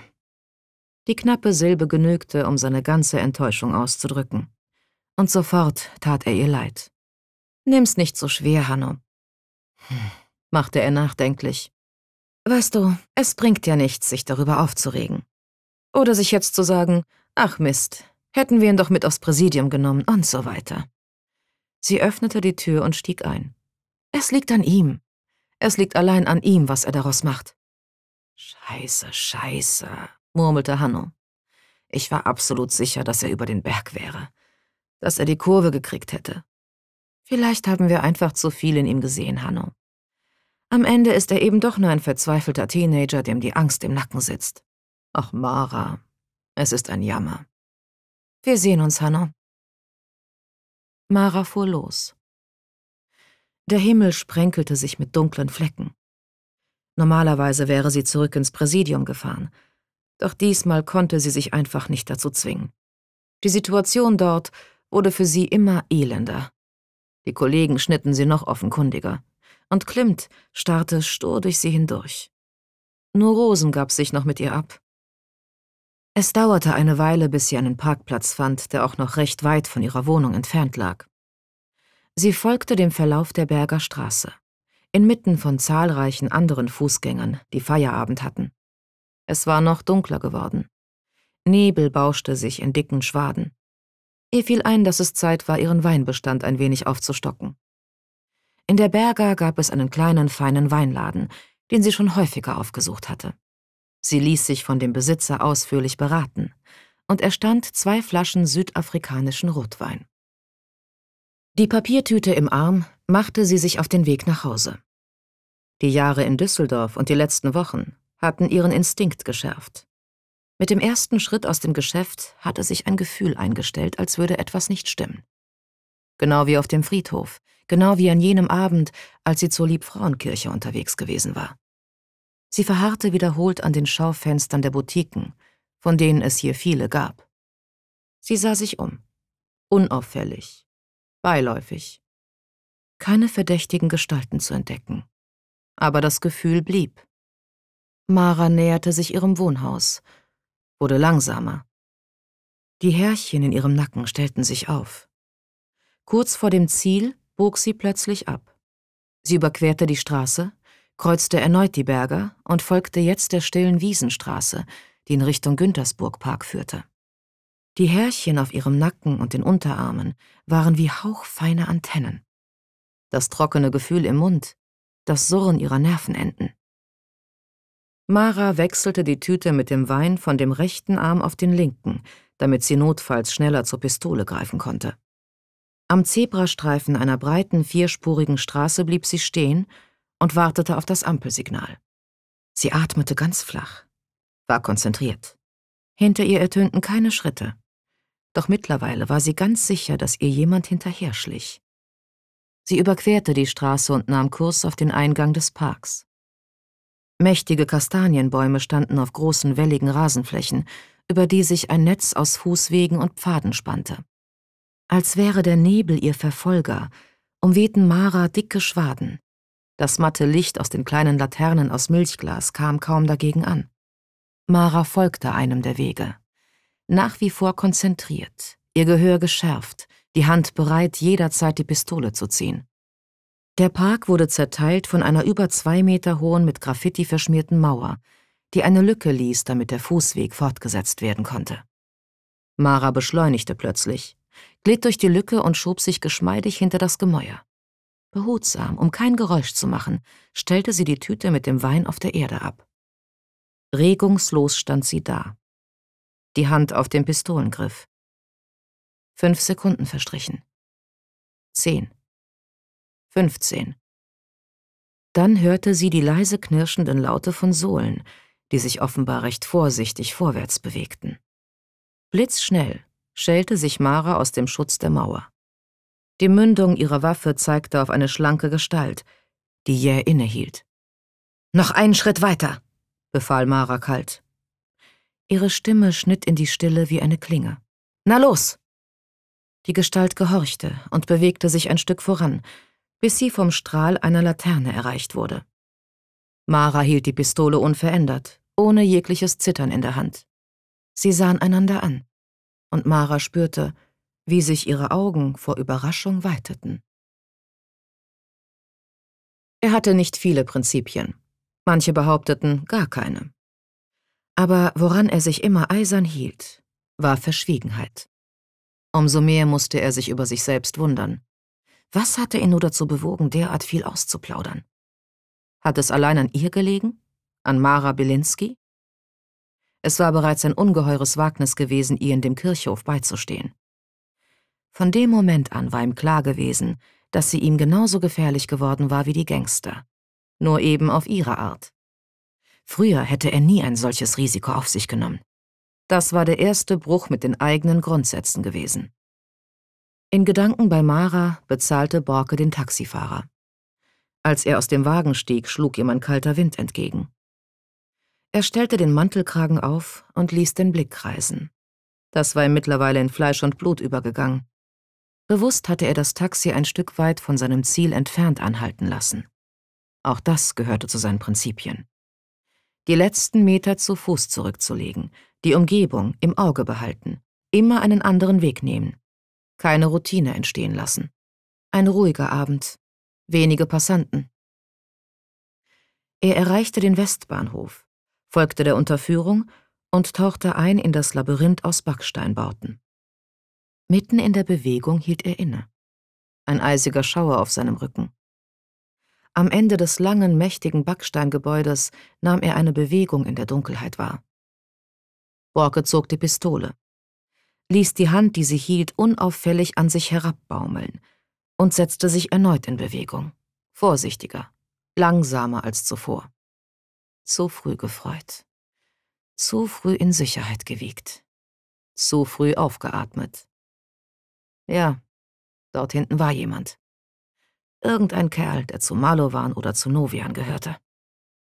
Die knappe Silbe genügte, um seine ganze Enttäuschung auszudrücken. Und sofort tat er ihr leid. Nimm's nicht so schwer, Hanno, hm. machte er nachdenklich. Weißt du, es bringt ja nichts, sich darüber aufzuregen. Oder sich jetzt zu sagen, ach Mist, Hätten wir ihn doch mit aufs Präsidium genommen und so weiter. Sie öffnete die Tür und stieg ein. Es liegt an ihm. Es liegt allein an ihm, was er daraus macht. Scheiße, scheiße, murmelte Hanno. Ich war absolut sicher, dass er über den Berg wäre. Dass er die Kurve gekriegt hätte. Vielleicht haben wir einfach zu viel in ihm gesehen, Hanno. Am Ende ist er eben doch nur ein verzweifelter Teenager, dem die Angst im Nacken sitzt. Ach, Mara, es ist ein Jammer. Wir sehen uns, Hannah. Mara fuhr los. Der Himmel sprenkelte sich mit dunklen Flecken. Normalerweise wäre sie zurück ins Präsidium gefahren, doch diesmal konnte sie sich einfach nicht dazu zwingen. Die Situation dort wurde für sie immer elender. Die Kollegen schnitten sie noch offenkundiger, und Klimt starrte stur durch sie hindurch. Nur Rosen gab sich noch mit ihr ab. Es dauerte eine Weile, bis sie einen Parkplatz fand, der auch noch recht weit von ihrer Wohnung entfernt lag. Sie folgte dem Verlauf der Berger Straße, inmitten von zahlreichen anderen Fußgängern, die Feierabend hatten. Es war noch dunkler geworden. Nebel bauschte sich in dicken Schwaden. Ihr fiel ein, dass es Zeit war, ihren Weinbestand ein wenig aufzustocken. In der Berger gab es einen kleinen, feinen Weinladen, den sie schon häufiger aufgesucht hatte. Sie ließ sich von dem Besitzer ausführlich beraten und erstand zwei Flaschen südafrikanischen Rotwein. Die Papiertüte im Arm machte sie sich auf den Weg nach Hause. Die Jahre in Düsseldorf und die letzten Wochen hatten ihren Instinkt geschärft. Mit dem ersten Schritt aus dem Geschäft hatte sich ein Gefühl eingestellt, als würde etwas nicht stimmen. Genau wie auf dem Friedhof, genau wie an jenem Abend, als sie zur Liebfrauenkirche unterwegs gewesen war. Sie verharrte wiederholt an den Schaufenstern der Boutiquen, von denen es hier viele gab. Sie sah sich um. Unauffällig, beiläufig. Keine verdächtigen Gestalten zu entdecken. Aber das Gefühl blieb. Mara näherte sich ihrem Wohnhaus, wurde langsamer. Die Härchen in ihrem Nacken stellten sich auf. Kurz vor dem Ziel bog sie plötzlich ab. Sie überquerte die Straße, kreuzte erneut die Berge und folgte jetzt der stillen Wiesenstraße, die in Richtung Güntersburgpark führte. Die Härchen auf ihrem Nacken und den Unterarmen waren wie hauchfeine Antennen. Das trockene Gefühl im Mund, das Surren ihrer Nervenenden. Mara wechselte die Tüte mit dem Wein von dem rechten Arm auf den linken, damit sie notfalls schneller zur Pistole greifen konnte. Am Zebrastreifen einer breiten, vierspurigen Straße blieb sie stehen und wartete auf das Ampelsignal. Sie atmete ganz flach, war konzentriert. Hinter ihr ertönten keine Schritte. Doch mittlerweile war sie ganz sicher, dass ihr jemand hinterherschlich. Sie überquerte die Straße und nahm Kurs auf den Eingang des Parks. Mächtige Kastanienbäume standen auf großen, welligen Rasenflächen, über die sich ein Netz aus Fußwegen und Pfaden spannte. Als wäre der Nebel ihr Verfolger, umwehten Mara dicke Schwaden. Das matte Licht aus den kleinen Laternen aus Milchglas kam kaum dagegen an. Mara folgte einem der Wege. Nach wie vor konzentriert, ihr Gehör geschärft, die Hand bereit, jederzeit die Pistole zu ziehen. Der Park wurde zerteilt von einer über zwei Meter hohen, mit Graffiti verschmierten Mauer, die eine Lücke ließ, damit der Fußweg fortgesetzt werden konnte. Mara beschleunigte plötzlich, glitt durch die Lücke und schob sich geschmeidig hinter das Gemäuer. Behutsam, um kein Geräusch zu machen, stellte sie die Tüte mit dem Wein auf der Erde ab. Regungslos stand sie da. Die Hand auf dem Pistolengriff. Fünf Sekunden verstrichen. Zehn. Fünfzehn. Dann hörte sie die leise knirschenden Laute von Sohlen, die sich offenbar recht vorsichtig vorwärts bewegten. Blitzschnell schellte sich Mara aus dem Schutz der Mauer. Die Mündung ihrer Waffe zeigte auf eine schlanke Gestalt, die jäh innehielt. Noch einen Schritt weiter, befahl Mara kalt. Ihre Stimme schnitt in die Stille wie eine Klinge. Na los! Die Gestalt gehorchte und bewegte sich ein Stück voran, bis sie vom Strahl einer Laterne erreicht wurde. Mara hielt die Pistole unverändert, ohne jegliches Zittern in der Hand. Sie sahen einander an, und Mara spürte, wie sich ihre Augen vor Überraschung weiteten. Er hatte nicht viele Prinzipien, manche behaupteten gar keine. Aber woran er sich immer eisern hielt, war Verschwiegenheit. Umso mehr musste er sich über sich selbst wundern. Was hatte ihn nur dazu bewogen, derart viel auszuplaudern? Hat es allein an ihr gelegen? An Mara Belinsky? Es war bereits ein ungeheures Wagnis gewesen, ihr in dem Kirchhof beizustehen. Von dem Moment an war ihm klar gewesen, dass sie ihm genauso gefährlich geworden war wie die Gangster. Nur eben auf ihre Art. Früher hätte er nie ein solches Risiko auf sich genommen. Das war der erste Bruch mit den eigenen Grundsätzen gewesen. In Gedanken bei Mara bezahlte Borke den Taxifahrer. Als er aus dem Wagen stieg, schlug ihm ein kalter Wind entgegen. Er stellte den Mantelkragen auf und ließ den Blick kreisen. Das war ihm mittlerweile in Fleisch und Blut übergegangen. Bewusst hatte er das Taxi ein Stück weit von seinem Ziel entfernt anhalten lassen. Auch das gehörte zu seinen Prinzipien. Die letzten Meter zu Fuß zurückzulegen, die Umgebung im Auge behalten, immer einen anderen Weg nehmen, keine Routine entstehen lassen. Ein ruhiger Abend, wenige Passanten. Er erreichte den Westbahnhof, folgte der Unterführung und tauchte ein in das Labyrinth aus Backsteinbauten. Mitten in der Bewegung hielt er inne. Ein eisiger Schauer auf seinem Rücken. Am Ende des langen, mächtigen Backsteingebäudes nahm er eine Bewegung in der Dunkelheit wahr. Borke zog die Pistole, ließ die Hand, die sie hielt, unauffällig an sich herabbaumeln und setzte sich erneut in Bewegung, vorsichtiger, langsamer als zuvor. Zu früh gefreut, zu früh in Sicherheit gewiegt, zu früh aufgeatmet. Ja, dort hinten war jemand. Irgendein Kerl, der zu Malovan oder zu Novian gehörte.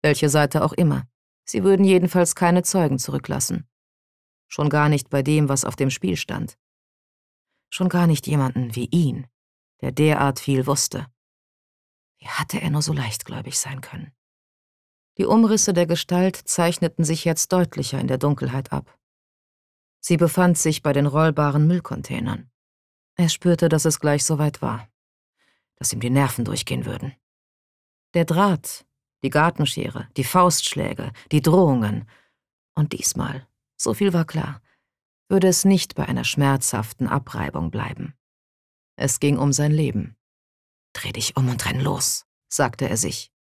Welche Seite auch immer. Sie würden jedenfalls keine Zeugen zurücklassen. Schon gar nicht bei dem, was auf dem Spiel stand. Schon gar nicht jemanden wie ihn, der derart viel wusste. Wie hatte er nur so leichtgläubig sein können? Die Umrisse der Gestalt zeichneten sich jetzt deutlicher in der Dunkelheit ab. Sie befand sich bei den rollbaren Müllcontainern. Er spürte, dass es gleich soweit war, dass ihm die Nerven durchgehen würden. Der Draht, die Gartenschere, die Faustschläge, die Drohungen. Und diesmal, so viel war klar, würde es nicht bei einer schmerzhaften Abreibung bleiben. Es ging um sein Leben. Dreh dich um und renn los, sagte er sich.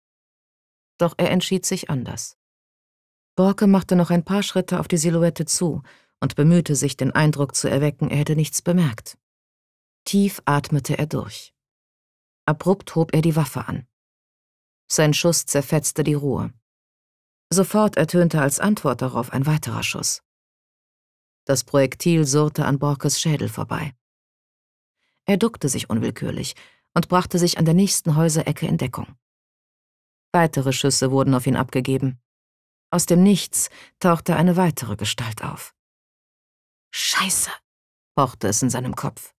Doch er entschied sich anders. Borke machte noch ein paar Schritte auf die Silhouette zu und bemühte sich, den Eindruck zu erwecken, er hätte nichts bemerkt. Tief atmete er durch. Abrupt hob er die Waffe an. Sein Schuss zerfetzte die Ruhe. Sofort ertönte als Antwort darauf ein weiterer Schuss. Das Projektil surrte an Borkes Schädel vorbei. Er duckte sich unwillkürlich und brachte sich an der nächsten Häuserecke in Deckung. Weitere Schüsse wurden auf ihn abgegeben. Aus dem Nichts tauchte eine weitere Gestalt auf. Scheiße, pochte es in seinem Kopf.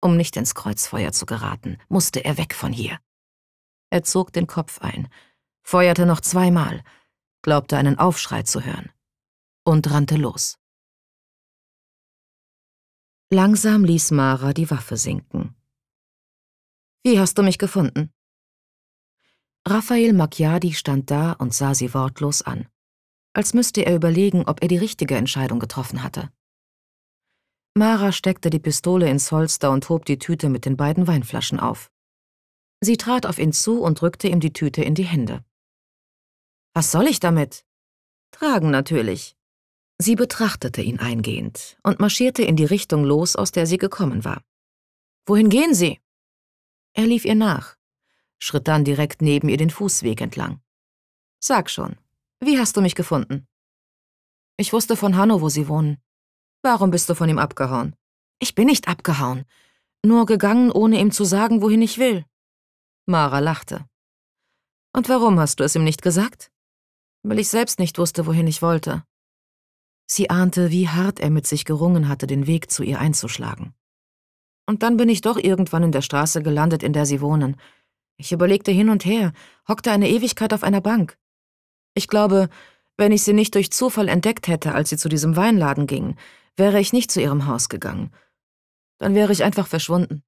Um nicht ins Kreuzfeuer zu geraten, musste er weg von hier. Er zog den Kopf ein, feuerte noch zweimal, glaubte einen Aufschrei zu hören und rannte los. Langsam ließ Mara die Waffe sinken. Wie hast du mich gefunden? Raphael Macchiadi stand da und sah sie wortlos an, als müsste er überlegen, ob er die richtige Entscheidung getroffen hatte. Mara steckte die Pistole ins Holster und hob die Tüte mit den beiden Weinflaschen auf. Sie trat auf ihn zu und drückte ihm die Tüte in die Hände. Was soll ich damit? Tragen natürlich. Sie betrachtete ihn eingehend und marschierte in die Richtung los, aus der sie gekommen war. Wohin gehen Sie? Er lief ihr nach, schritt dann direkt neben ihr den Fußweg entlang. Sag schon, wie hast du mich gefunden? Ich wusste von Hanno, wo Sie wohnen. Warum bist du von ihm abgehauen? Ich bin nicht abgehauen. Nur gegangen, ohne ihm zu sagen, wohin ich will. Mara lachte. Und warum hast du es ihm nicht gesagt? Weil ich selbst nicht wusste, wohin ich wollte. Sie ahnte, wie hart er mit sich gerungen hatte, den Weg zu ihr einzuschlagen. Und dann bin ich doch irgendwann in der Straße gelandet, in der sie wohnen. Ich überlegte hin und her, hockte eine Ewigkeit auf einer Bank. Ich glaube, wenn ich sie nicht durch Zufall entdeckt hätte, als sie zu diesem Weinladen gingen, Wäre ich nicht zu ihrem Haus gegangen, dann wäre ich einfach verschwunden.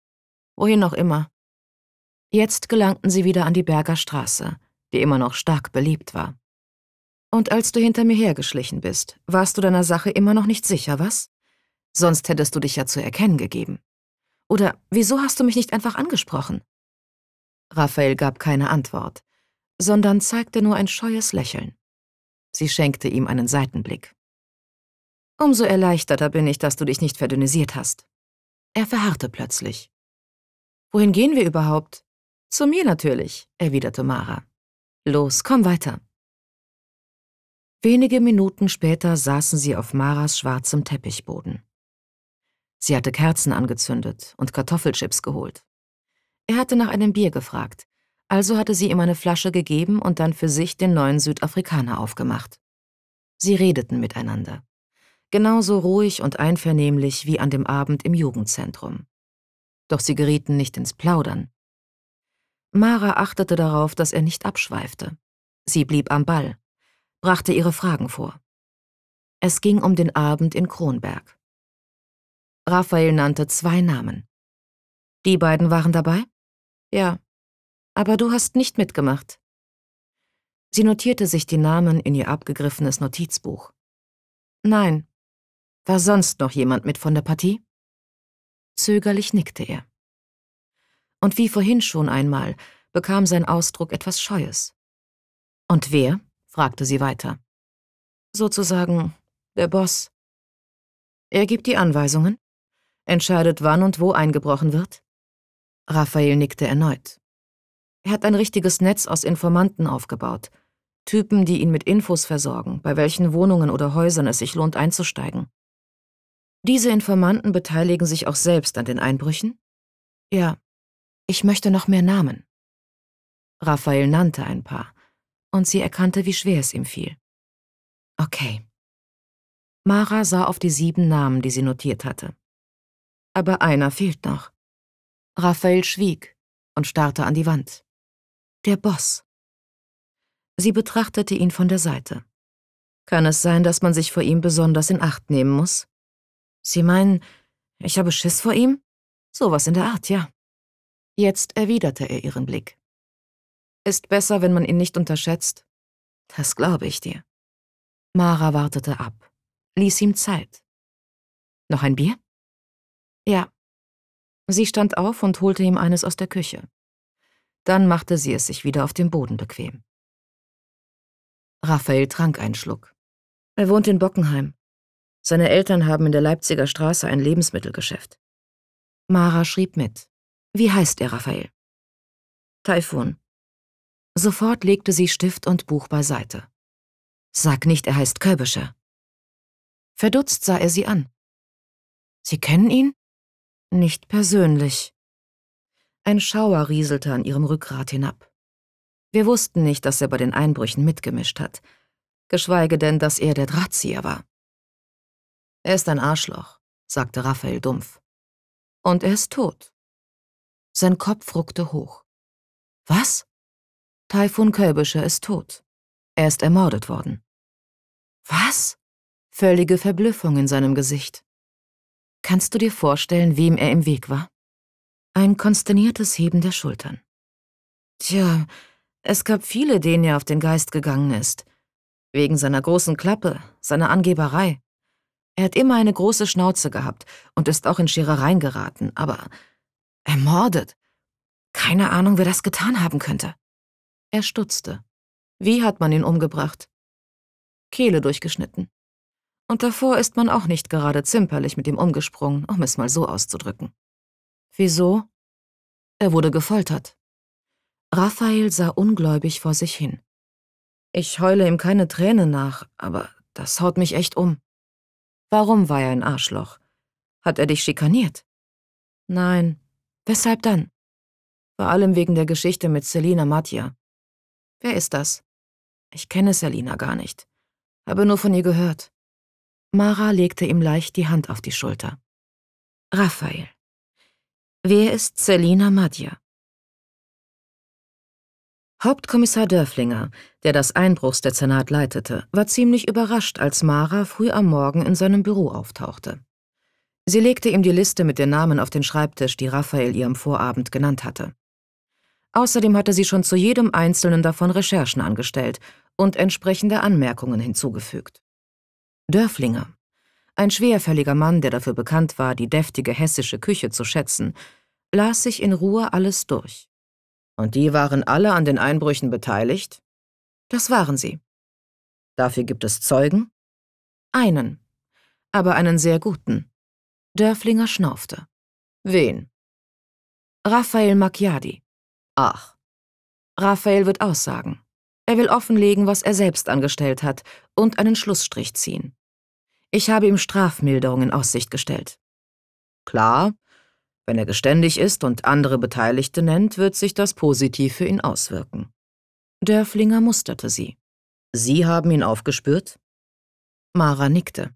Wohin auch immer. Jetzt gelangten sie wieder an die Berger Straße, die immer noch stark beliebt war. Und als du hinter mir hergeschlichen bist, warst du deiner Sache immer noch nicht sicher, was? Sonst hättest du dich ja zu erkennen gegeben. Oder wieso hast du mich nicht einfach angesprochen? Raphael gab keine Antwort, sondern zeigte nur ein scheues Lächeln. Sie schenkte ihm einen Seitenblick. Umso erleichterter bin ich, dass du dich nicht verdünnisiert hast. Er verharrte plötzlich. Wohin gehen wir überhaupt? Zu mir natürlich, erwiderte Mara. Los, komm weiter. Wenige Minuten später saßen sie auf Maras schwarzem Teppichboden. Sie hatte Kerzen angezündet und Kartoffelchips geholt. Er hatte nach einem Bier gefragt, also hatte sie ihm eine Flasche gegeben und dann für sich den neuen Südafrikaner aufgemacht. Sie redeten miteinander genauso ruhig und einvernehmlich wie an dem Abend im Jugendzentrum. Doch sie gerieten nicht ins Plaudern. Mara achtete darauf, dass er nicht abschweifte. Sie blieb am Ball, brachte ihre Fragen vor. Es ging um den Abend in Kronberg. Raphael nannte zwei Namen. Die beiden waren dabei? Ja. Aber du hast nicht mitgemacht. Sie notierte sich die Namen in ihr abgegriffenes Notizbuch. Nein, war sonst noch jemand mit von der Partie? Zögerlich nickte er. Und wie vorhin schon einmal bekam sein Ausdruck etwas Scheues. Und wer? fragte sie weiter. Sozusagen der Boss. Er gibt die Anweisungen, entscheidet, wann und wo eingebrochen wird. Raphael nickte erneut. Er hat ein richtiges Netz aus Informanten aufgebaut. Typen, die ihn mit Infos versorgen, bei welchen Wohnungen oder Häusern es sich lohnt einzusteigen. Diese Informanten beteiligen sich auch selbst an den Einbrüchen? Ja. Ich möchte noch mehr Namen. Raphael nannte ein paar, und sie erkannte, wie schwer es ihm fiel. Okay. Mara sah auf die sieben Namen, die sie notiert hatte. Aber einer fehlt noch. Raphael schwieg und starrte an die Wand. Der Boss. Sie betrachtete ihn von der Seite. Kann es sein, dass man sich vor ihm besonders in Acht nehmen muss? Sie meinen, ich habe Schiss vor ihm? Sowas in der Art, ja. Jetzt erwiderte er ihren Blick. Ist besser, wenn man ihn nicht unterschätzt? Das glaube ich dir. Mara wartete ab, ließ ihm Zeit. Noch ein Bier? Ja. Sie stand auf und holte ihm eines aus der Küche. Dann machte sie es sich wieder auf dem Boden bequem. Raphael trank einen Schluck. Er wohnt in Bockenheim. Seine Eltern haben in der Leipziger Straße ein Lebensmittelgeschäft. Mara schrieb mit. Wie heißt er, Raphael? Taifun. Sofort legte sie Stift und Buch beiseite. Sag nicht, er heißt Köbischer. Verdutzt sah er sie an. Sie kennen ihn? Nicht persönlich. Ein Schauer rieselte an ihrem Rückgrat hinab. Wir wussten nicht, dass er bei den Einbrüchen mitgemischt hat, geschweige denn, dass er der Drahtzieher war. Er ist ein Arschloch, sagte Raphael dumpf. Und er ist tot. Sein Kopf ruckte hoch. Was? Taifun Kölbischer ist tot. Er ist ermordet worden. Was? Völlige Verblüffung in seinem Gesicht. Kannst du dir vorstellen, wem er im Weg war? Ein konsterniertes Heben der Schultern. Tja, es gab viele, denen er auf den Geist gegangen ist. Wegen seiner großen Klappe, seiner Angeberei. Er hat immer eine große Schnauze gehabt und ist auch in Scherereien geraten, aber ermordet. Keine Ahnung, wer das getan haben könnte. Er stutzte. Wie hat man ihn umgebracht? Kehle durchgeschnitten. Und davor ist man auch nicht gerade zimperlich mit ihm umgesprungen, um es mal so auszudrücken. Wieso? Er wurde gefoltert. Raphael sah ungläubig vor sich hin. Ich heule ihm keine Tränen nach, aber das haut mich echt um. Warum war er ein Arschloch? Hat er dich schikaniert? Nein. Weshalb dann? Vor allem wegen der Geschichte mit Selina Mattia. Wer ist das? Ich kenne Selina gar nicht. Habe nur von ihr gehört. Mara legte ihm leicht die Hand auf die Schulter. Raphael. Wer ist Selina Mattia? Hauptkommissar Dörflinger, der das Einbruchsdezernat leitete, war ziemlich überrascht, als Mara früh am Morgen in seinem Büro auftauchte. Sie legte ihm die Liste mit den Namen auf den Schreibtisch, die Raphael ihr am Vorabend genannt hatte. Außerdem hatte sie schon zu jedem einzelnen davon Recherchen angestellt und entsprechende Anmerkungen hinzugefügt. Dörflinger, ein schwerfälliger Mann, der dafür bekannt war, die deftige hessische Küche zu schätzen, las sich in Ruhe alles durch. Und die waren alle an den Einbrüchen beteiligt? Das waren sie. Dafür gibt es Zeugen? Einen, aber einen sehr guten. Dörflinger schnaufte. Wen? Raphael Macchiadi. Ach. Raphael wird aussagen. Er will offenlegen, was er selbst angestellt hat und einen Schlussstrich ziehen. Ich habe ihm Strafmilderung in Aussicht gestellt. Klar, wenn er geständig ist und andere Beteiligte nennt, wird sich das positiv für ihn auswirken. Dörflinger musterte sie. Sie haben ihn aufgespürt? Mara nickte.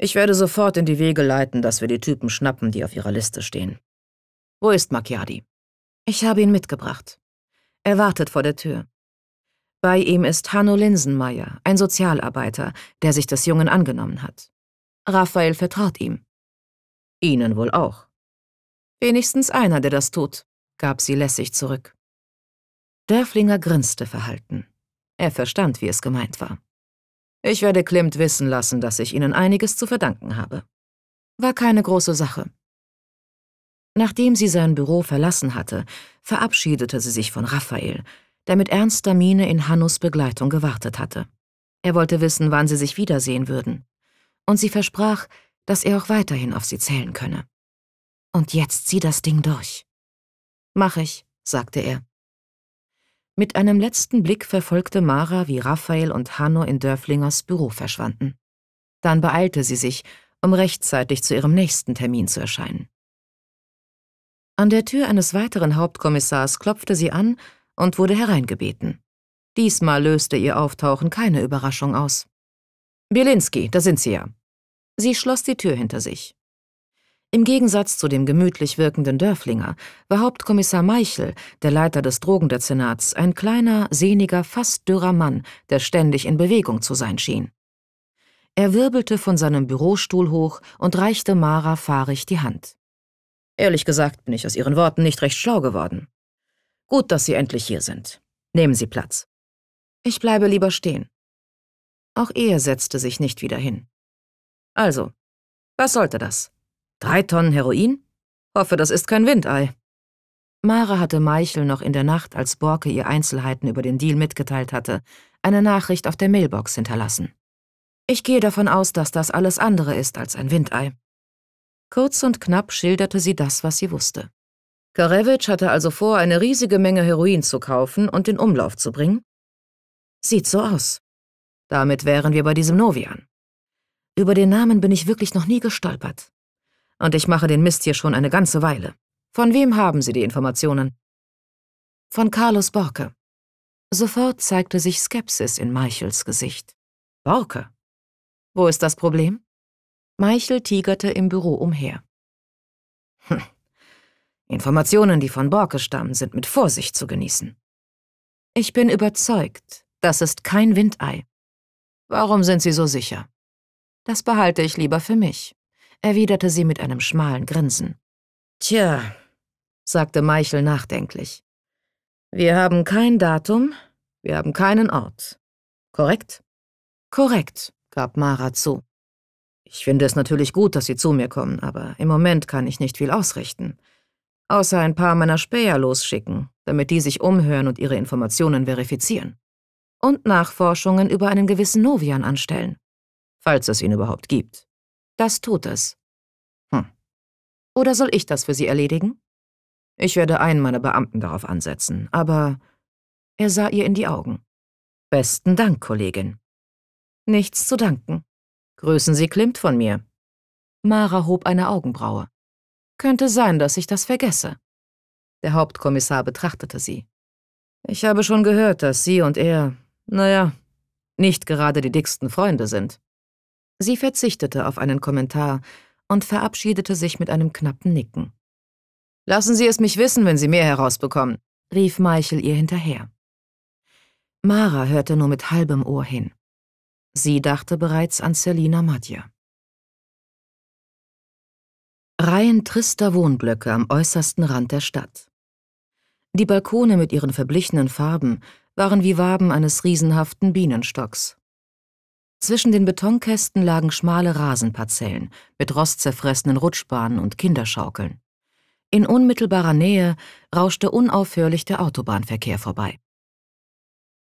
Ich werde sofort in die Wege leiten, dass wir die Typen schnappen, die auf ihrer Liste stehen. Wo ist Macchiadi? Ich habe ihn mitgebracht. Er wartet vor der Tür. Bei ihm ist Hanno Linsenmeier, ein Sozialarbeiter, der sich des Jungen angenommen hat. Raphael vertraut ihm. Ihnen wohl auch. Wenigstens einer, der das tut, gab sie lässig zurück. Dörflinger grinste verhalten. Er verstand, wie es gemeint war. Ich werde Klimt wissen lassen, dass ich Ihnen einiges zu verdanken habe. War keine große Sache. Nachdem sie sein Büro verlassen hatte, verabschiedete sie sich von Raphael, der mit ernster Miene in Hannus Begleitung gewartet hatte. Er wollte wissen, wann sie sich wiedersehen würden. Und sie versprach, dass er auch weiterhin auf sie zählen könne. Und jetzt zieh das Ding durch. Mach ich, sagte er. Mit einem letzten Blick verfolgte Mara, wie Raphael und Hanno in Dörflingers Büro verschwanden. Dann beeilte sie sich, um rechtzeitig zu ihrem nächsten Termin zu erscheinen. An der Tür eines weiteren Hauptkommissars klopfte sie an und wurde hereingebeten. Diesmal löste ihr Auftauchen keine Überraschung aus. Bielinski, da sind Sie ja. Sie schloss die Tür hinter sich. Im Gegensatz zu dem gemütlich wirkenden Dörflinger war Hauptkommissar Meichel, der Leiter des Drogendezernats, ein kleiner, sehniger, fast dürrer Mann, der ständig in Bewegung zu sein schien. Er wirbelte von seinem Bürostuhl hoch und reichte Mara fahrig die Hand. Ehrlich gesagt bin ich aus Ihren Worten nicht recht schlau geworden. Gut, dass Sie endlich hier sind. Nehmen Sie Platz. Ich bleibe lieber stehen. Auch er setzte sich nicht wieder hin. Also, was sollte das? Drei Tonnen Heroin? Hoffe, das ist kein Windei. Mare hatte Meichel noch in der Nacht, als Borke ihr Einzelheiten über den Deal mitgeteilt hatte, eine Nachricht auf der Mailbox hinterlassen. Ich gehe davon aus, dass das alles andere ist als ein Windei. Kurz und knapp schilderte sie das, was sie wusste. Karevich hatte also vor, eine riesige Menge Heroin zu kaufen und in Umlauf zu bringen? Sieht so aus. Damit wären wir bei diesem Novian. Über den Namen bin ich wirklich noch nie gestolpert. Und ich mache den Mist hier schon eine ganze Weile. Von wem haben Sie die Informationen? Von Carlos Borke. Sofort zeigte sich Skepsis in Meichels Gesicht. Borke? Wo ist das Problem? Meichel tigerte im Büro umher. Hm. Informationen, die von Borke stammen, sind mit Vorsicht zu genießen. Ich bin überzeugt, das ist kein Windei. Warum sind Sie so sicher? Das behalte ich lieber für mich erwiderte sie mit einem schmalen Grinsen. Tja, sagte Michael nachdenklich. Wir haben kein Datum, wir haben keinen Ort. Korrekt? Korrekt, gab Mara zu. Ich finde es natürlich gut, dass Sie zu mir kommen, aber im Moment kann ich nicht viel ausrichten. Außer ein paar meiner Späher losschicken, damit die sich umhören und ihre Informationen verifizieren. Und Nachforschungen über einen gewissen Novian anstellen. Falls es ihn überhaupt gibt. Das tut es. Hm. Oder soll ich das für Sie erledigen? Ich werde einen meiner Beamten darauf ansetzen, aber er sah ihr in die Augen. Besten Dank, Kollegin. Nichts zu danken. Grüßen Sie Klimt von mir. Mara hob eine Augenbraue. Könnte sein, dass ich das vergesse. Der Hauptkommissar betrachtete sie. Ich habe schon gehört, dass Sie und er, naja, nicht gerade die dicksten Freunde sind. Sie verzichtete auf einen Kommentar und verabschiedete sich mit einem knappen Nicken. Lassen Sie es mich wissen, wenn Sie mehr herausbekommen, rief Michael ihr hinterher. Mara hörte nur mit halbem Ohr hin. Sie dachte bereits an Selina Matja. Reihen trister Wohnblöcke am äußersten Rand der Stadt. Die Balkone mit ihren verblichenen Farben waren wie Waben eines riesenhaften Bienenstocks. Zwischen den Betonkästen lagen schmale Rasenparzellen mit rostzerfressenen Rutschbahnen und Kinderschaukeln. In unmittelbarer Nähe rauschte unaufhörlich der Autobahnverkehr vorbei.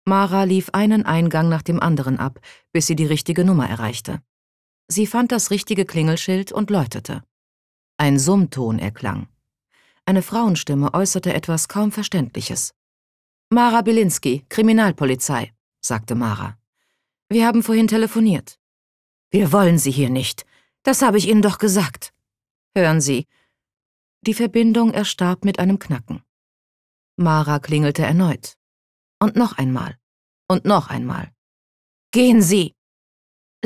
Mara lief einen Eingang nach dem anderen ab, bis sie die richtige Nummer erreichte. Sie fand das richtige Klingelschild und läutete. Ein Summton erklang. Eine Frauenstimme äußerte etwas kaum Verständliches. Mara Bilinski, Kriminalpolizei, sagte Mara. Wir haben vorhin telefoniert. Wir wollen Sie hier nicht. Das habe ich Ihnen doch gesagt. Hören Sie. Die Verbindung erstarb mit einem Knacken. Mara klingelte erneut. Und noch einmal. Und noch einmal. Gehen Sie!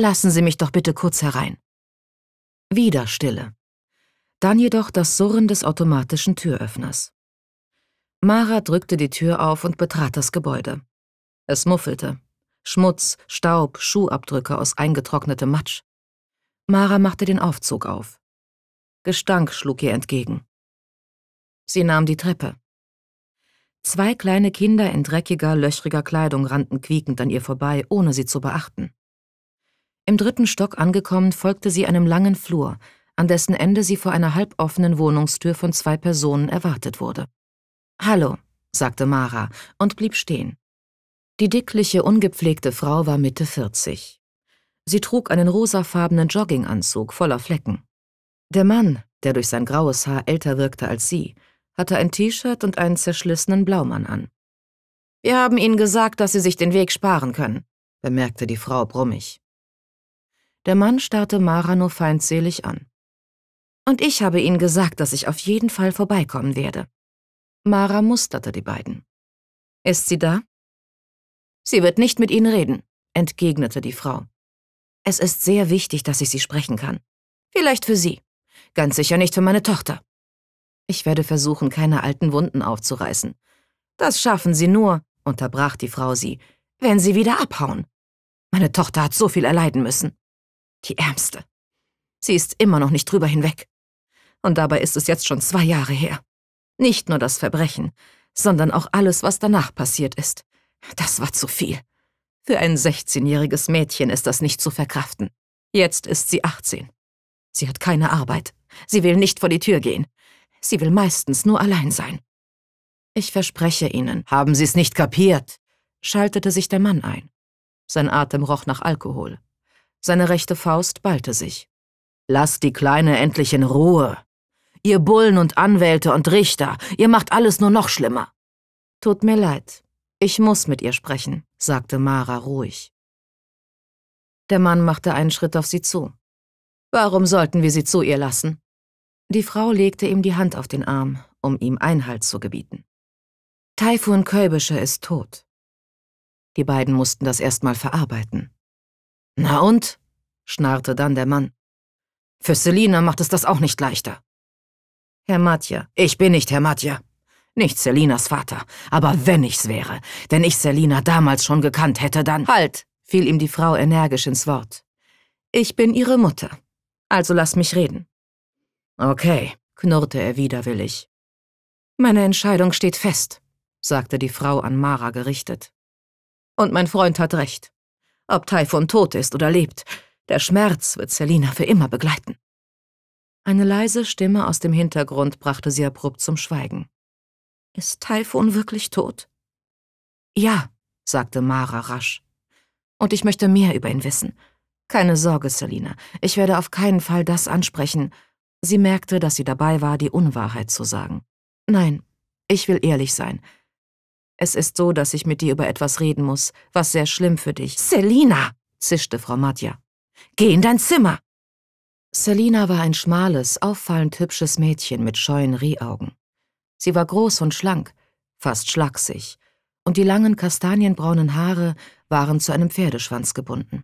Lassen Sie mich doch bitte kurz herein. Wieder Stille. Dann jedoch das Surren des automatischen Türöffners. Mara drückte die Tür auf und betrat das Gebäude. Es muffelte. Schmutz, Staub, Schuhabdrücke aus eingetrocknetem Matsch. Mara machte den Aufzug auf. Gestank schlug ihr entgegen. Sie nahm die Treppe. Zwei kleine Kinder in dreckiger, löchriger Kleidung rannten quiekend an ihr vorbei, ohne sie zu beachten. Im dritten Stock angekommen, folgte sie einem langen Flur, an dessen Ende sie vor einer halboffenen Wohnungstür von zwei Personen erwartet wurde. Hallo, sagte Mara und blieb stehen. Die dickliche, ungepflegte Frau war Mitte 40. Sie trug einen rosafarbenen Jogginganzug voller Flecken. Der Mann, der durch sein graues Haar älter wirkte als sie, hatte ein T-Shirt und einen zerschlissenen Blaumann an. Wir haben Ihnen gesagt, dass Sie sich den Weg sparen können, bemerkte die Frau brummig. Der Mann starrte Mara nur feindselig an. Und ich habe Ihnen gesagt, dass ich auf jeden Fall vorbeikommen werde. Mara musterte die beiden. Ist sie da? Sie wird nicht mit Ihnen reden, entgegnete die Frau. Es ist sehr wichtig, dass ich Sie sprechen kann. Vielleicht für Sie. Ganz sicher nicht für meine Tochter. Ich werde versuchen, keine alten Wunden aufzureißen. Das schaffen Sie nur, unterbrach die Frau sie, wenn Sie wieder abhauen. Meine Tochter hat so viel erleiden müssen. Die Ärmste. Sie ist immer noch nicht drüber hinweg. Und dabei ist es jetzt schon zwei Jahre her. Nicht nur das Verbrechen, sondern auch alles, was danach passiert ist. Das war zu viel. Für ein 16-jähriges Mädchen ist das nicht zu verkraften. Jetzt ist sie 18. Sie hat keine Arbeit. Sie will nicht vor die Tür gehen. Sie will meistens nur allein sein. Ich verspreche Ihnen. Haben Sie es nicht kapiert? schaltete sich der Mann ein. Sein Atem roch nach Alkohol. Seine rechte Faust ballte sich. Lasst die Kleine endlich in Ruhe. Ihr Bullen und Anwälte und Richter, ihr macht alles nur noch schlimmer. Tut mir leid, ich muss mit ihr sprechen, sagte Mara ruhig. Der Mann machte einen Schritt auf sie zu. Warum sollten wir sie zu ihr lassen? Die Frau legte ihm die Hand auf den Arm, um ihm Einhalt zu gebieten. Taifun Kölbische ist tot. Die beiden mussten das erstmal verarbeiten. Na und? schnarrte dann der Mann. Für Selina macht es das auch nicht leichter. Herr Matja, ich bin nicht Herr Matja. Nicht Selinas Vater, aber wenn ich's wäre. Denn ich Selina damals schon gekannt hätte, dann... Halt! fiel ihm die Frau energisch ins Wort. Ich bin ihre Mutter. Also lass mich reden. Okay, knurrte er widerwillig. Meine Entscheidung steht fest, sagte die Frau an Mara gerichtet. Und mein Freund hat recht. Ob Taifun tot ist oder lebt, der Schmerz wird Selina für immer begleiten. Eine leise Stimme aus dem Hintergrund brachte sie abrupt zum Schweigen. Ist Taifun wirklich tot? Ja, sagte Mara rasch. Und ich möchte mehr über ihn wissen. Keine Sorge, Selina, ich werde auf keinen Fall das ansprechen. Sie merkte, dass sie dabei war, die Unwahrheit zu sagen. Nein, ich will ehrlich sein. Es ist so, dass ich mit dir über etwas reden muss, was sehr schlimm für dich. Selina, zischte Frau Matja. Geh in dein Zimmer! Selina war ein schmales, auffallend hübsches Mädchen mit scheuen Rehaugen. Sie war groß und schlank, fast schlaksig, und die langen kastanienbraunen Haare waren zu einem Pferdeschwanz gebunden.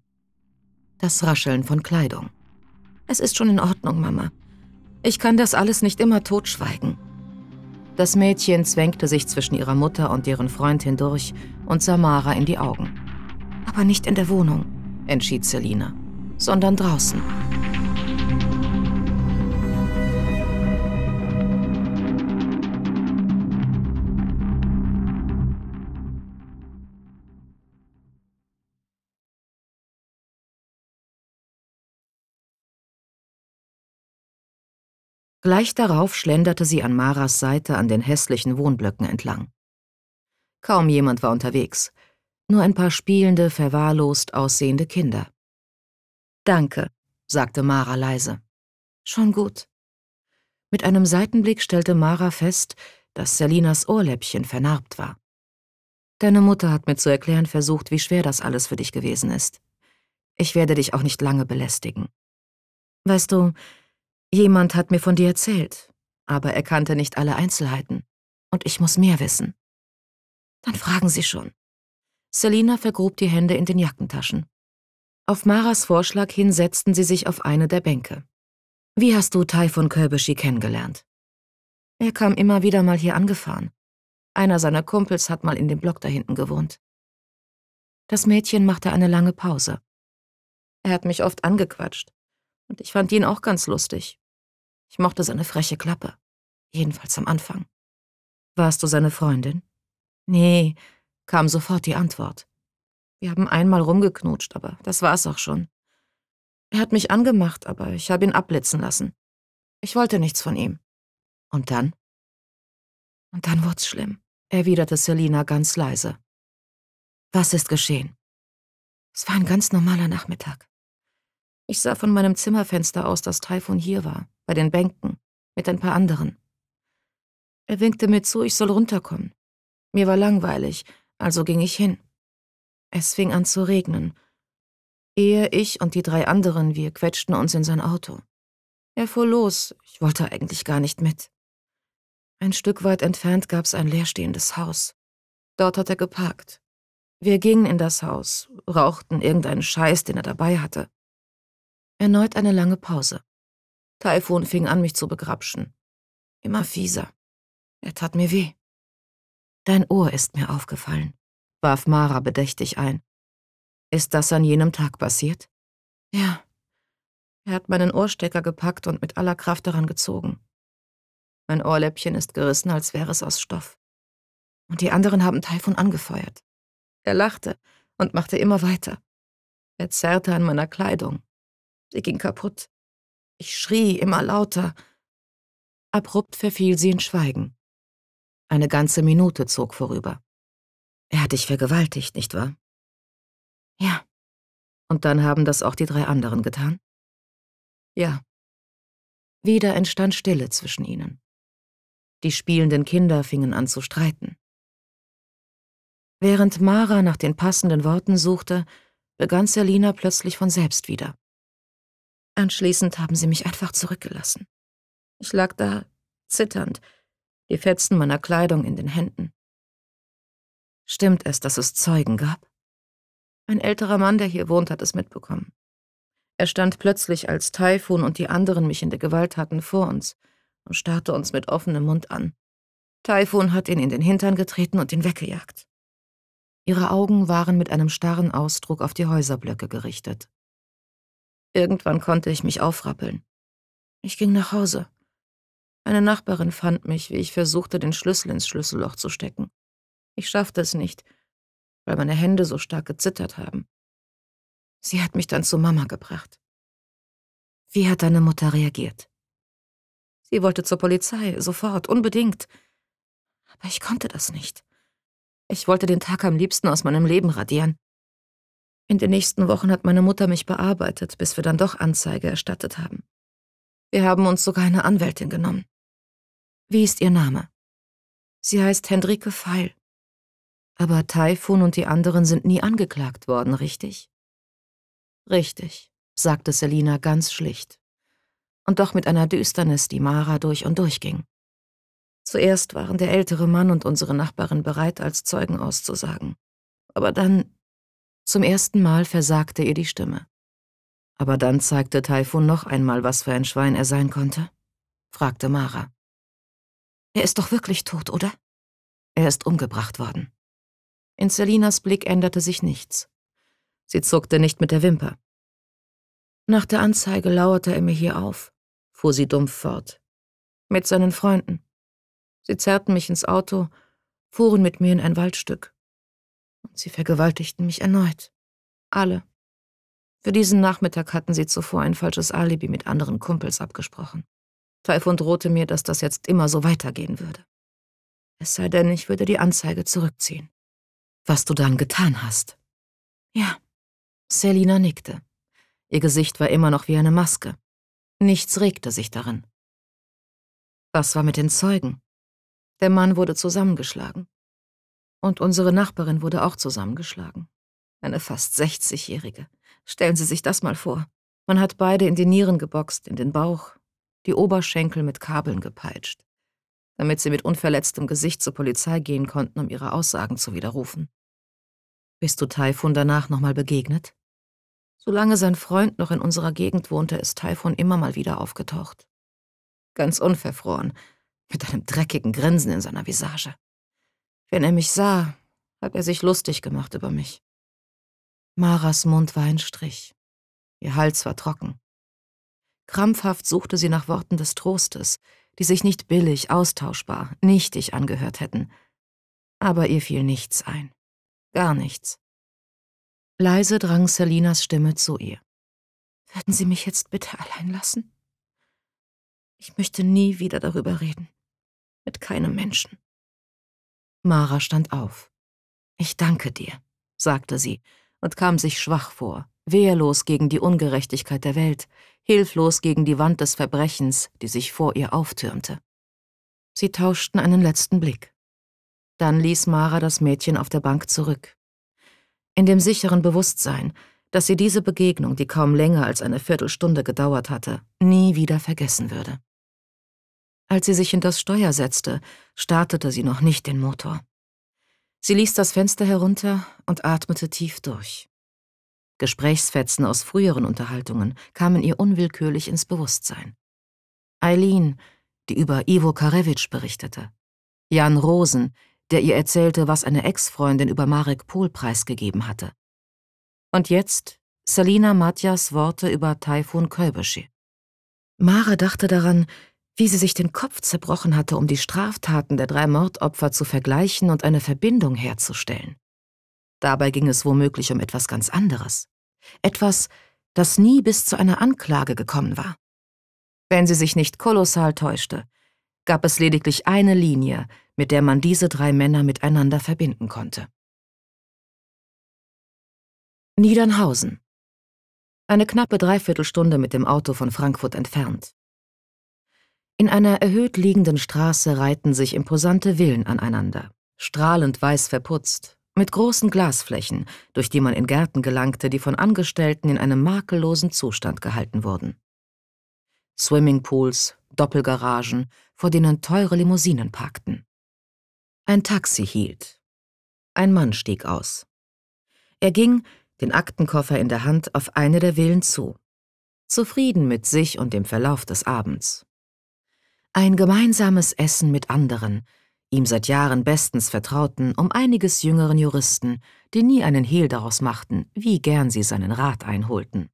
Das Rascheln von Kleidung. Es ist schon in Ordnung, Mama. Ich kann das alles nicht immer totschweigen. Das Mädchen zwängte sich zwischen ihrer Mutter und deren Freund hindurch und sah Mara in die Augen. Aber nicht in der Wohnung, entschied Selina, sondern draußen. Gleich darauf schlenderte sie an Maras Seite an den hässlichen Wohnblöcken entlang. Kaum jemand war unterwegs, nur ein paar spielende, verwahrlost aussehende Kinder. Danke, sagte Mara leise. Schon gut. Mit einem Seitenblick stellte Mara fest, dass Selinas Ohrläppchen vernarbt war. Deine Mutter hat mir zu erklären versucht, wie schwer das alles für dich gewesen ist. Ich werde dich auch nicht lange belästigen. Weißt du, Jemand hat mir von dir erzählt, aber er kannte nicht alle Einzelheiten. Und ich muss mehr wissen. Dann fragen Sie schon. Selina vergrub die Hände in den Jackentaschen. Auf Maras Vorschlag hin setzten sie sich auf eine der Bänke. Wie hast du Tai von Köbeschi kennengelernt? Er kam immer wieder mal hier angefahren. Einer seiner Kumpels hat mal in dem Block da hinten gewohnt. Das Mädchen machte eine lange Pause. Er hat mich oft angequatscht. Und ich fand ihn auch ganz lustig. Ich mochte seine freche Klappe. Jedenfalls am Anfang. Warst du seine Freundin? Nee, kam sofort die Antwort. Wir haben einmal rumgeknutscht, aber das war's auch schon. Er hat mich angemacht, aber ich habe ihn abblitzen lassen. Ich wollte nichts von ihm. Und dann? Und dann wurde's schlimm, erwiderte Selina ganz leise. Was ist geschehen? Es war ein ganz normaler Nachmittag. Ich sah von meinem Zimmerfenster aus, dass Taifun hier war bei den Bänken, mit ein paar anderen. Er winkte mir zu, ich soll runterkommen. Mir war langweilig, also ging ich hin. Es fing an zu regnen. Er, ich und die drei anderen, wir quetschten uns in sein Auto. Er fuhr los, ich wollte eigentlich gar nicht mit. Ein Stück weit entfernt gab's ein leerstehendes Haus. Dort hat er geparkt. Wir gingen in das Haus, rauchten irgendeinen Scheiß, den er dabei hatte. Erneut eine lange Pause. Taifun fing an, mich zu begrapschen. Immer fieser. Er tat mir weh. Dein Ohr ist mir aufgefallen, warf Mara bedächtig ein. Ist das an jenem Tag passiert? Ja. Er hat meinen Ohrstecker gepackt und mit aller Kraft daran gezogen. Mein Ohrläppchen ist gerissen, als wäre es aus Stoff. Und die anderen haben Taifun angefeuert. Er lachte und machte immer weiter. Er zerrte an meiner Kleidung. Sie ging kaputt. Ich schrie immer lauter. Abrupt verfiel sie in Schweigen. Eine ganze Minute zog vorüber. Er hat dich vergewaltigt, nicht wahr? Ja. Und dann haben das auch die drei anderen getan? Ja. Wieder entstand Stille zwischen ihnen. Die spielenden Kinder fingen an zu streiten. Während Mara nach den passenden Worten suchte, begann Selina plötzlich von selbst wieder. Anschließend haben sie mich einfach zurückgelassen. Ich lag da, zitternd, die Fetzen meiner Kleidung in den Händen. Stimmt es, dass es Zeugen gab? Ein älterer Mann, der hier wohnt, hat es mitbekommen. Er stand plötzlich, als Taifun und die anderen mich in der Gewalt hatten, vor uns und starrte uns mit offenem Mund an. Taifun hat ihn in den Hintern getreten und ihn weggejagt. Ihre Augen waren mit einem starren Ausdruck auf die Häuserblöcke gerichtet, Irgendwann konnte ich mich aufrappeln. Ich ging nach Hause. Eine Nachbarin fand mich, wie ich versuchte, den Schlüssel ins Schlüsselloch zu stecken. Ich schaffte es nicht, weil meine Hände so stark gezittert haben. Sie hat mich dann zu Mama gebracht. Wie hat deine Mutter reagiert? Sie wollte zur Polizei, sofort, unbedingt. Aber ich konnte das nicht. Ich wollte den Tag am liebsten aus meinem Leben radieren. In den nächsten Wochen hat meine Mutter mich bearbeitet, bis wir dann doch Anzeige erstattet haben. Wir haben uns sogar eine Anwältin genommen. Wie ist Ihr Name? Sie heißt Hendrike Feil. Aber Taifun und die anderen sind nie angeklagt worden, richtig? Richtig, sagte Selina ganz schlicht. Und doch mit einer Düsternis, die Mara durch und durch ging. Zuerst waren der ältere Mann und unsere Nachbarin bereit, als Zeugen auszusagen. Aber dann zum ersten Mal versagte ihr die Stimme. Aber dann zeigte Taifun noch einmal, was für ein Schwein er sein konnte, fragte Mara. Er ist doch wirklich tot, oder? Er ist umgebracht worden. In Selinas Blick änderte sich nichts. Sie zuckte nicht mit der Wimper. Nach der Anzeige lauerte er mir hier auf, fuhr sie dumpf fort. Mit seinen Freunden. Sie zerrten mich ins Auto, fuhren mit mir in ein Waldstück und sie vergewaltigten mich erneut. Alle. Für diesen Nachmittag hatten sie zuvor ein falsches Alibi mit anderen Kumpels abgesprochen. Taifun drohte mir, dass das jetzt immer so weitergehen würde. Es sei denn, ich würde die Anzeige zurückziehen. Was du dann getan hast? Ja. Selina nickte. Ihr Gesicht war immer noch wie eine Maske. Nichts regte sich darin. Was war mit den Zeugen? Der Mann wurde zusammengeschlagen. Und unsere Nachbarin wurde auch zusammengeschlagen. Eine fast 60-Jährige. Stellen Sie sich das mal vor. Man hat beide in die Nieren geboxt, in den Bauch, die Oberschenkel mit Kabeln gepeitscht, damit sie mit unverletztem Gesicht zur Polizei gehen konnten, um ihre Aussagen zu widerrufen. Bist du Taifun danach nochmal begegnet? Solange sein Freund noch in unserer Gegend wohnte, ist Taifun immer mal wieder aufgetaucht. Ganz unverfroren, mit einem dreckigen Grinsen in seiner Visage. Wenn er mich sah, hat er sich lustig gemacht über mich. Maras Mund war ein Strich. Ihr Hals war trocken. Krampfhaft suchte sie nach Worten des Trostes, die sich nicht billig, austauschbar, nichtig angehört hätten. Aber ihr fiel nichts ein. Gar nichts. Leise drang Selinas Stimme zu ihr. Würden Sie mich jetzt bitte allein lassen? Ich möchte nie wieder darüber reden. Mit keinem Menschen. Mara stand auf. Ich danke dir, sagte sie und kam sich schwach vor, wehrlos gegen die Ungerechtigkeit der Welt, hilflos gegen die Wand des Verbrechens, die sich vor ihr auftürmte. Sie tauschten einen letzten Blick. Dann ließ Mara das Mädchen auf der Bank zurück. In dem sicheren Bewusstsein, dass sie diese Begegnung, die kaum länger als eine Viertelstunde gedauert hatte, nie wieder vergessen würde. Als sie sich in das Steuer setzte, startete sie noch nicht den Motor. Sie ließ das Fenster herunter und atmete tief durch. Gesprächsfetzen aus früheren Unterhaltungen kamen ihr unwillkürlich ins Bewusstsein. Eileen, die über Ivo Karewitsch berichtete. Jan Rosen, der ihr erzählte, was eine Ex-Freundin über Marek Pohl preisgegeben hatte. Und jetzt Selina Matjas Worte über Taifun Kölbischi. Mare dachte daran, wie sie sich den Kopf zerbrochen hatte, um die Straftaten der drei Mordopfer zu vergleichen und eine Verbindung herzustellen. Dabei ging es womöglich um etwas ganz anderes. Etwas, das nie bis zu einer Anklage gekommen war. Wenn sie sich nicht kolossal täuschte, gab es lediglich eine Linie, mit der man diese drei Männer miteinander verbinden konnte. Niedernhausen. Eine knappe Dreiviertelstunde mit dem Auto von Frankfurt entfernt, in einer erhöht liegenden Straße reihten sich imposante Villen aneinander, strahlend weiß verputzt, mit großen Glasflächen, durch die man in Gärten gelangte, die von Angestellten in einem makellosen Zustand gehalten wurden. Swimmingpools, Doppelgaragen, vor denen teure Limousinen parkten. Ein Taxi hielt. Ein Mann stieg aus. Er ging, den Aktenkoffer in der Hand, auf eine der Villen zu, zufrieden mit sich und dem Verlauf des Abends. Ein gemeinsames Essen mit anderen, ihm seit Jahren bestens vertrauten, um einiges jüngeren Juristen, die nie einen Hehl daraus machten, wie gern sie seinen Rat einholten.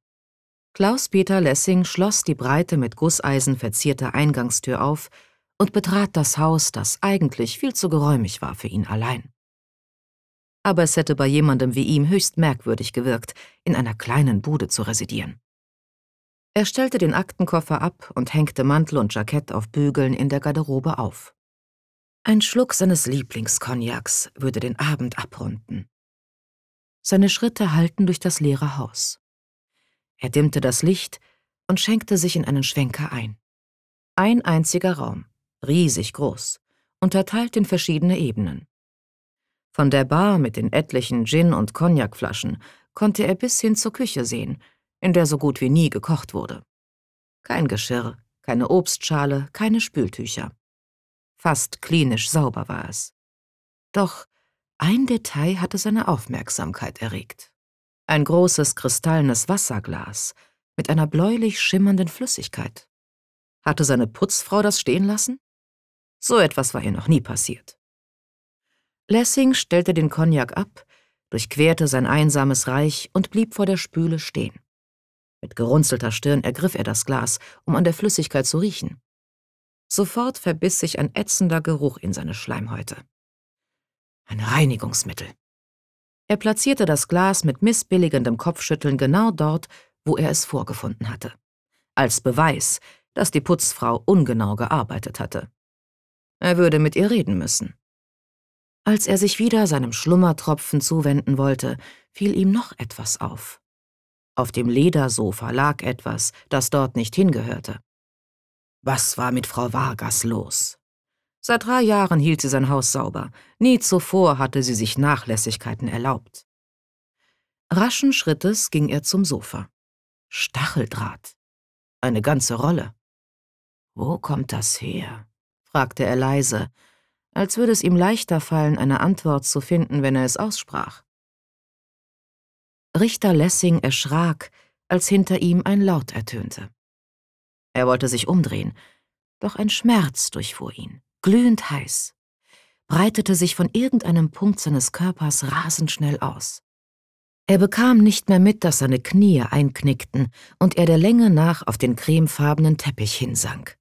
Klaus-Peter Lessing schloss die breite mit Gusseisen verzierte Eingangstür auf und betrat das Haus, das eigentlich viel zu geräumig war für ihn allein. Aber es hätte bei jemandem wie ihm höchst merkwürdig gewirkt, in einer kleinen Bude zu residieren. Er stellte den Aktenkoffer ab und hängte Mantel und Jackett auf Bügeln in der Garderobe auf. Ein Schluck seines Lieblingskognaks würde den Abend abrunden. Seine Schritte hallten durch das leere Haus. Er dimmte das Licht und schenkte sich in einen Schwenker ein. Ein einziger Raum, riesig groß, unterteilt in verschiedene Ebenen. Von der Bar mit den etlichen Gin- und Cognacflaschen konnte er bis hin zur Küche sehen, in der so gut wie nie gekocht wurde. Kein Geschirr, keine Obstschale, keine Spültücher. Fast klinisch sauber war es. Doch ein Detail hatte seine Aufmerksamkeit erregt. Ein großes kristallenes Wasserglas mit einer bläulich schimmernden Flüssigkeit. Hatte seine Putzfrau das stehen lassen? So etwas war ihr noch nie passiert. Lessing stellte den Cognac ab, durchquerte sein einsames Reich und blieb vor der Spüle stehen. Mit gerunzelter Stirn ergriff er das Glas, um an der Flüssigkeit zu riechen. Sofort verbiss sich ein ätzender Geruch in seine Schleimhäute. Ein Reinigungsmittel. Er platzierte das Glas mit missbilligendem Kopfschütteln genau dort, wo er es vorgefunden hatte. Als Beweis, dass die Putzfrau ungenau gearbeitet hatte. Er würde mit ihr reden müssen. Als er sich wieder seinem Schlummertropfen zuwenden wollte, fiel ihm noch etwas auf. Auf dem Ledersofa lag etwas, das dort nicht hingehörte. Was war mit Frau Vargas los? Seit drei Jahren hielt sie sein Haus sauber. Nie zuvor hatte sie sich Nachlässigkeiten erlaubt. Raschen Schrittes ging er zum Sofa. Stacheldraht. Eine ganze Rolle. Wo kommt das her? fragte er leise, als würde es ihm leichter fallen, eine Antwort zu finden, wenn er es aussprach. Richter Lessing erschrak, als hinter ihm ein Laut ertönte. Er wollte sich umdrehen, doch ein Schmerz durchfuhr ihn, glühend heiß, breitete sich von irgendeinem Punkt seines Körpers rasend schnell aus. Er bekam nicht mehr mit, dass seine Knie einknickten und er der Länge nach auf den cremefarbenen Teppich hinsank.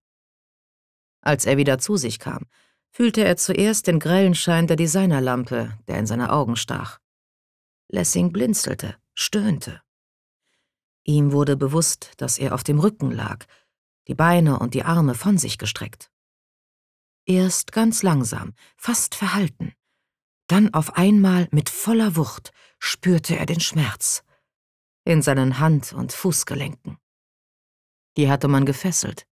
Als er wieder zu sich kam, fühlte er zuerst den grellen Schein der Designerlampe, der in seine Augen stach. Lessing blinzelte, stöhnte. Ihm wurde bewusst, dass er auf dem Rücken lag, die Beine und die Arme von sich gestreckt. Erst ganz langsam, fast verhalten, dann auf einmal mit voller Wucht spürte er den Schmerz in seinen Hand- und Fußgelenken. Die hatte man gefesselt,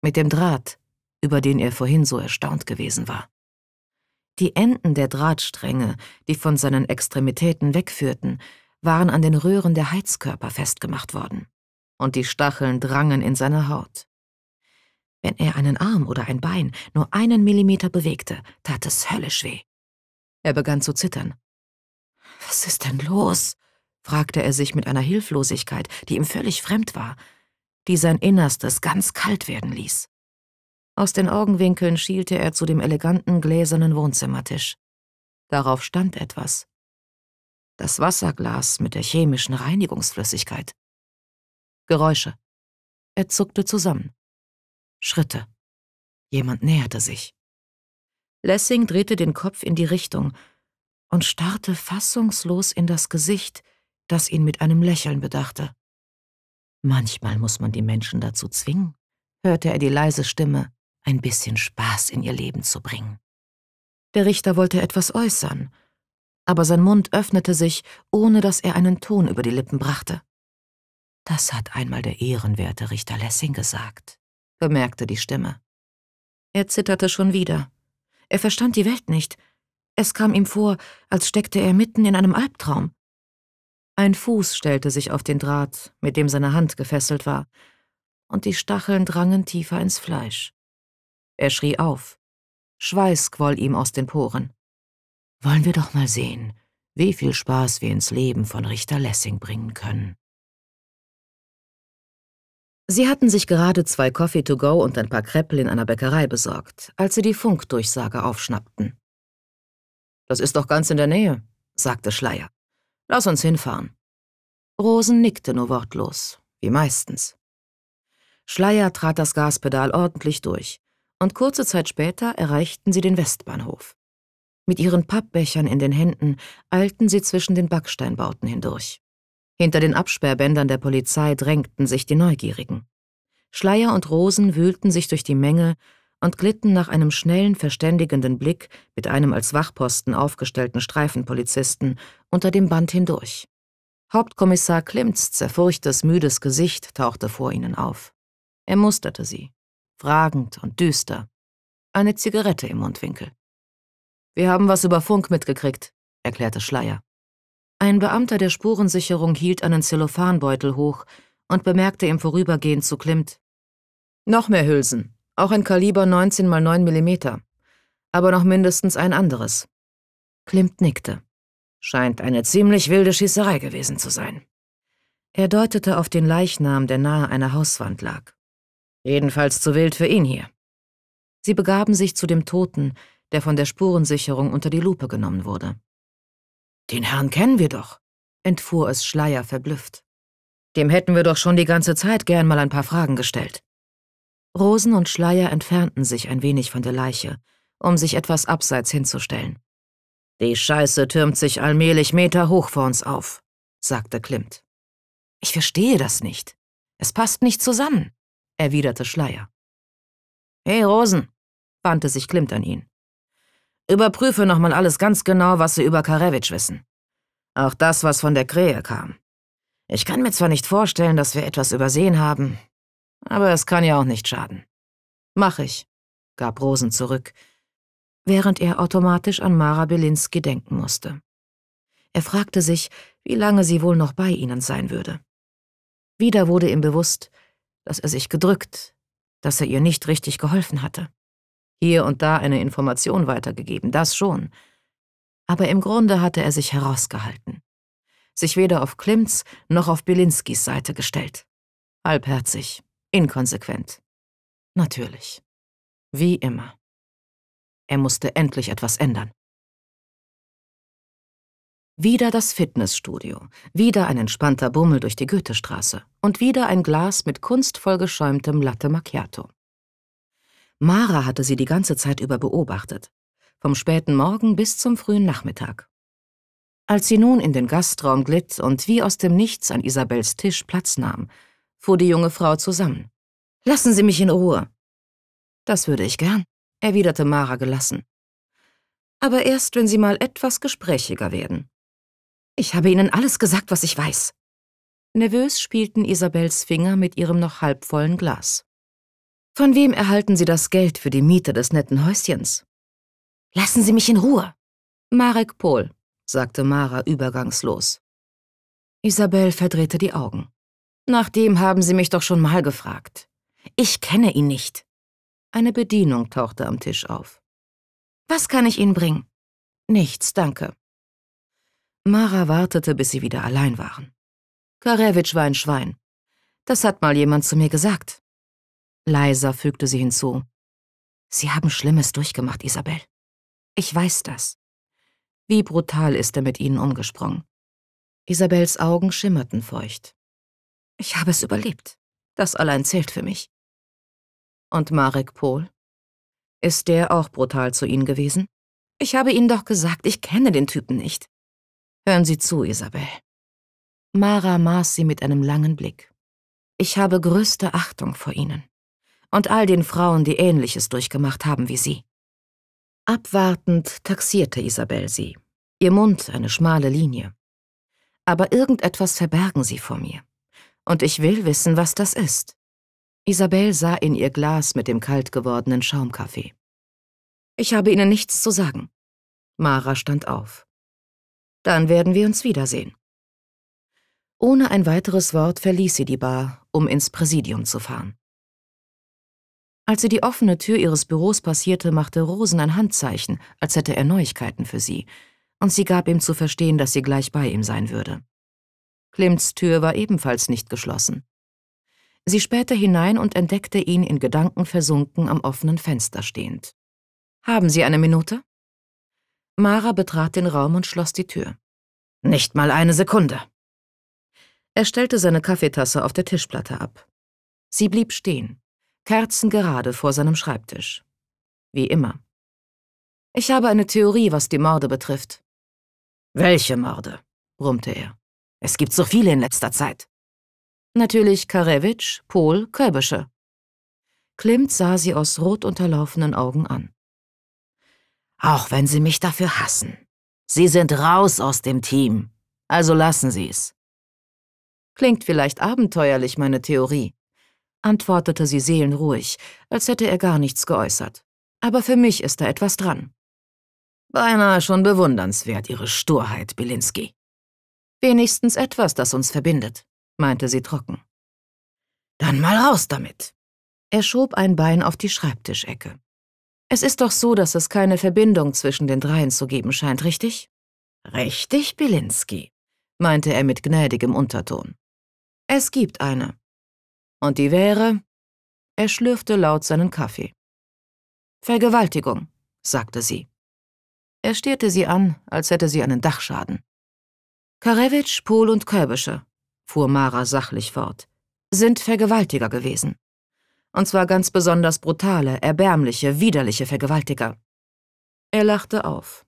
mit dem Draht, über den er vorhin so erstaunt gewesen war. Die Enden der Drahtstränge, die von seinen Extremitäten wegführten, waren an den Röhren der Heizkörper festgemacht worden, und die Stacheln drangen in seine Haut. Wenn er einen Arm oder ein Bein nur einen Millimeter bewegte, tat es höllisch weh. Er begann zu zittern. Was ist denn los? fragte er sich mit einer Hilflosigkeit, die ihm völlig fremd war, die sein Innerstes ganz kalt werden ließ. Aus den Augenwinkeln schielte er zu dem eleganten gläsernen Wohnzimmertisch. Darauf stand etwas, das Wasserglas mit der chemischen Reinigungsflüssigkeit. Geräusche. Er zuckte zusammen. Schritte. Jemand näherte sich. Lessing drehte den Kopf in die Richtung und starrte fassungslos in das Gesicht, das ihn mit einem Lächeln bedachte. Manchmal muss man die Menschen dazu zwingen, hörte er die leise Stimme, ein bisschen Spaß in ihr Leben zu bringen. Der Richter wollte etwas äußern, aber sein Mund öffnete sich, ohne dass er einen Ton über die Lippen brachte. Das hat einmal der ehrenwerte Richter Lessing gesagt, bemerkte die Stimme. Er zitterte schon wieder. Er verstand die Welt nicht. Es kam ihm vor, als steckte er mitten in einem Albtraum. Ein Fuß stellte sich auf den Draht, mit dem seine Hand gefesselt war, und die Stacheln drangen tiefer ins Fleisch. Er schrie auf. Schweiß quoll ihm aus den Poren wollen wir doch mal sehen, wie viel Spaß wir ins Leben von Richter Lessing bringen können. Sie hatten sich gerade zwei Coffee to go und ein paar Kreppel in einer Bäckerei besorgt, als sie die Funkdurchsage aufschnappten. Das ist doch ganz in der Nähe, sagte Schleier. Lass uns hinfahren. Rosen nickte nur wortlos, wie meistens. Schleier trat das Gaspedal ordentlich durch, und kurze Zeit später erreichten sie den Westbahnhof. Mit ihren Pappbechern in den Händen eilten sie zwischen den Backsteinbauten hindurch. Hinter den Absperrbändern der Polizei drängten sich die Neugierigen. Schleier und Rosen wühlten sich durch die Menge und glitten nach einem schnellen, verständigenden Blick mit einem als Wachposten aufgestellten Streifenpolizisten unter dem Band hindurch. Hauptkommissar Klimts zerfurchtes, müdes Gesicht tauchte vor ihnen auf. Er musterte sie, fragend und düster, eine Zigarette im Mundwinkel. Wir haben was über Funk mitgekriegt, erklärte Schleier. Ein Beamter der Spurensicherung hielt einen Zellophanbeutel hoch und bemerkte im Vorübergehen zu Klimt. Noch mehr Hülsen, auch ein Kaliber 19 x 9 mm, aber noch mindestens ein anderes. Klimt nickte. Scheint eine ziemlich wilde Schießerei gewesen zu sein. Er deutete auf den Leichnam, der nahe einer Hauswand lag. Jedenfalls zu wild für ihn hier. Sie begaben sich zu dem Toten, der von der Spurensicherung unter die Lupe genommen wurde. Den Herrn kennen wir doch, entfuhr es Schleier verblüfft. Dem hätten wir doch schon die ganze Zeit gern mal ein paar Fragen gestellt. Rosen und Schleier entfernten sich ein wenig von der Leiche, um sich etwas abseits hinzustellen. Die Scheiße türmt sich allmählich Meter hoch vor uns auf, sagte Klimt. Ich verstehe das nicht. Es passt nicht zusammen, erwiderte Schleier. Hey Rosen, wandte sich Klimt an ihn. Überprüfe nochmal alles ganz genau, was Sie über Karewitsch wissen. Auch das, was von der Krähe kam. Ich kann mir zwar nicht vorstellen, dass wir etwas übersehen haben, aber es kann ja auch nicht schaden. Mach ich, gab Rosen zurück, während er automatisch an Mara Belinsky denken musste. Er fragte sich, wie lange sie wohl noch bei ihnen sein würde. Wieder wurde ihm bewusst, dass er sich gedrückt, dass er ihr nicht richtig geholfen hatte hier und da eine Information weitergegeben, das schon. Aber im Grunde hatte er sich herausgehalten, sich weder auf Klimts noch auf Bilinskis Seite gestellt. Halbherzig, inkonsequent. Natürlich. Wie immer. Er musste endlich etwas ändern. Wieder das Fitnessstudio, wieder ein entspannter Bummel durch die Goethestraße und wieder ein Glas mit kunstvoll geschäumtem Latte Macchiato. Mara hatte sie die ganze Zeit über beobachtet, vom späten Morgen bis zum frühen Nachmittag. Als sie nun in den Gastraum glitt und wie aus dem Nichts an Isabels Tisch Platz nahm, fuhr die junge Frau zusammen. Lassen Sie mich in Ruhe. Das würde ich gern, erwiderte Mara gelassen. Aber erst, wenn Sie mal etwas gesprächiger werden. Ich habe Ihnen alles gesagt, was ich weiß. Nervös spielten Isabels Finger mit ihrem noch halbvollen Glas. Von wem erhalten Sie das Geld für die Miete des netten Häuschens? Lassen Sie mich in Ruhe. Marek Pohl, sagte Mara übergangslos. Isabel verdrehte die Augen. Nach dem haben Sie mich doch schon mal gefragt. Ich kenne ihn nicht. Eine Bedienung tauchte am Tisch auf. Was kann ich Ihnen bringen? Nichts, danke. Mara wartete, bis sie wieder allein waren. Karewitsch war ein Schwein. Das hat mal jemand zu mir gesagt. Leiser fügte sie hinzu. Sie haben Schlimmes durchgemacht, Isabel. Ich weiß das. Wie brutal ist er mit Ihnen umgesprungen. Isabels Augen schimmerten feucht. Ich habe es überlebt. Das allein zählt für mich. Und Marek Pohl? Ist der auch brutal zu Ihnen gewesen? Ich habe Ihnen doch gesagt, ich kenne den Typen nicht. Hören Sie zu, Isabel. Mara maß sie mit einem langen Blick. Ich habe größte Achtung vor Ihnen und all den Frauen, die Ähnliches durchgemacht haben wie sie. Abwartend taxierte Isabel sie, ihr Mund eine schmale Linie. Aber irgendetwas verbergen sie vor mir. Und ich will wissen, was das ist. Isabel sah in ihr Glas mit dem kalt gewordenen Schaumkaffee. Ich habe Ihnen nichts zu sagen. Mara stand auf. Dann werden wir uns wiedersehen. Ohne ein weiteres Wort verließ sie die Bar, um ins Präsidium zu fahren. Als sie die offene Tür ihres Büros passierte, machte Rosen ein Handzeichen, als hätte er Neuigkeiten für sie, und sie gab ihm zu verstehen, dass sie gleich bei ihm sein würde. Klimts Tür war ebenfalls nicht geschlossen. Sie spähte hinein und entdeckte ihn in Gedanken versunken am offenen Fenster stehend. Haben Sie eine Minute? Mara betrat den Raum und schloss die Tür. Nicht mal eine Sekunde. Er stellte seine Kaffeetasse auf der Tischplatte ab. Sie blieb stehen kerzengerade vor seinem Schreibtisch. Wie immer. Ich habe eine Theorie, was die Morde betrifft. Welche Morde? brummte er. Es gibt so viele in letzter Zeit. Natürlich Karewitsch, Pohl, Köbische. Klimt sah sie aus rot unterlaufenen Augen an. Auch wenn Sie mich dafür hassen. Sie sind raus aus dem Team. Also lassen Sie es. Klingt vielleicht abenteuerlich, meine Theorie antwortete sie seelenruhig, als hätte er gar nichts geäußert. Aber für mich ist da etwas dran. Beinahe schon bewundernswert, Ihre Sturheit, Bilinski. Wenigstens etwas, das uns verbindet, meinte sie trocken. Dann mal raus damit. Er schob ein Bein auf die Schreibtischecke. Es ist doch so, dass es keine Verbindung zwischen den dreien zu geben scheint, richtig? Richtig, Bilinski, meinte er mit gnädigem Unterton. Es gibt eine, und die wäre? Er schlürfte laut seinen Kaffee. Vergewaltigung, sagte sie. Er stierte sie an, als hätte sie einen Dachschaden. Karewitsch, Pohl und Körbische, fuhr Mara sachlich fort, sind Vergewaltiger gewesen. Und zwar ganz besonders brutale, erbärmliche, widerliche Vergewaltiger. Er lachte auf.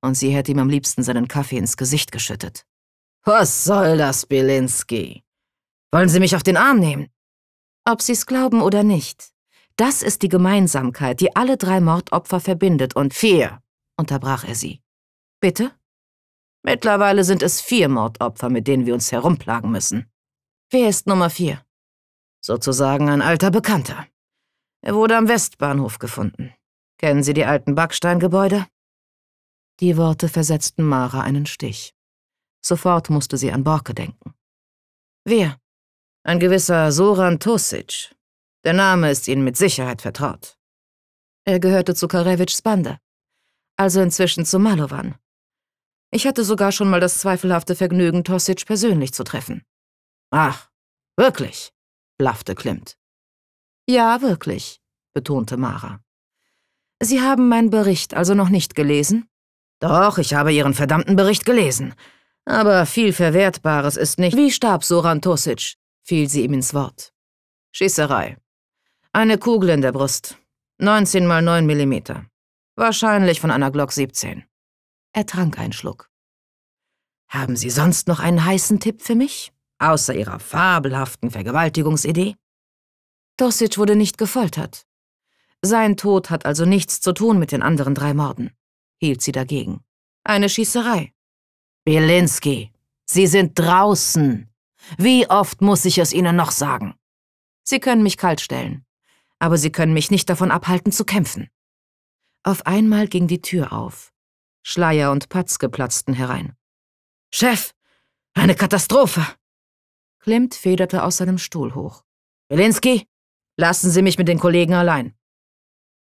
Und sie hätte ihm am liebsten seinen Kaffee ins Gesicht geschüttet. Was soll das, Bielinski? Wollen Sie mich auf den Arm nehmen? Ob Sie es glauben oder nicht, das ist die Gemeinsamkeit, die alle drei Mordopfer verbindet und vier, unterbrach er sie. Bitte? Mittlerweile sind es vier Mordopfer, mit denen wir uns herumplagen müssen. Wer ist Nummer vier? Sozusagen ein alter Bekannter. Er wurde am Westbahnhof gefunden. Kennen Sie die alten Backsteingebäude? Die Worte versetzten Mara einen Stich. Sofort musste sie an Borke denken. Wer? ein gewisser Soran Tosic. Der Name ist Ihnen mit Sicherheit vertraut. Er gehörte zu Karevichs Bande, also inzwischen zu Malovan. Ich hatte sogar schon mal das zweifelhafte Vergnügen, Tosic persönlich zu treffen. Ach, wirklich? blaffte Klimt. Ja, wirklich, betonte Mara. Sie haben meinen Bericht also noch nicht gelesen? Doch, ich habe Ihren verdammten Bericht gelesen. Aber viel Verwertbares ist nicht. Wie starb Soran Tosic? fiel sie ihm ins Wort. Schießerei. Eine Kugel in der Brust. 19 mal 9 Millimeter. Wahrscheinlich von einer Glock 17. Er trank einen Schluck. Haben Sie sonst noch einen heißen Tipp für mich? Außer Ihrer fabelhaften Vergewaltigungsidee? Tosic wurde nicht gefoltert. Sein Tod hat also nichts zu tun mit den anderen drei Morden, hielt sie dagegen. Eine Schießerei. Bielinski, Sie sind draußen. Wie oft muss ich es Ihnen noch sagen? Sie können mich kaltstellen, aber Sie können mich nicht davon abhalten zu kämpfen. Auf einmal ging die Tür auf. Schleier und Patzke platzten herein. Chef, eine Katastrophe! Klimt federte aus seinem Stuhl hoch. Belinsky, lassen Sie mich mit den Kollegen allein.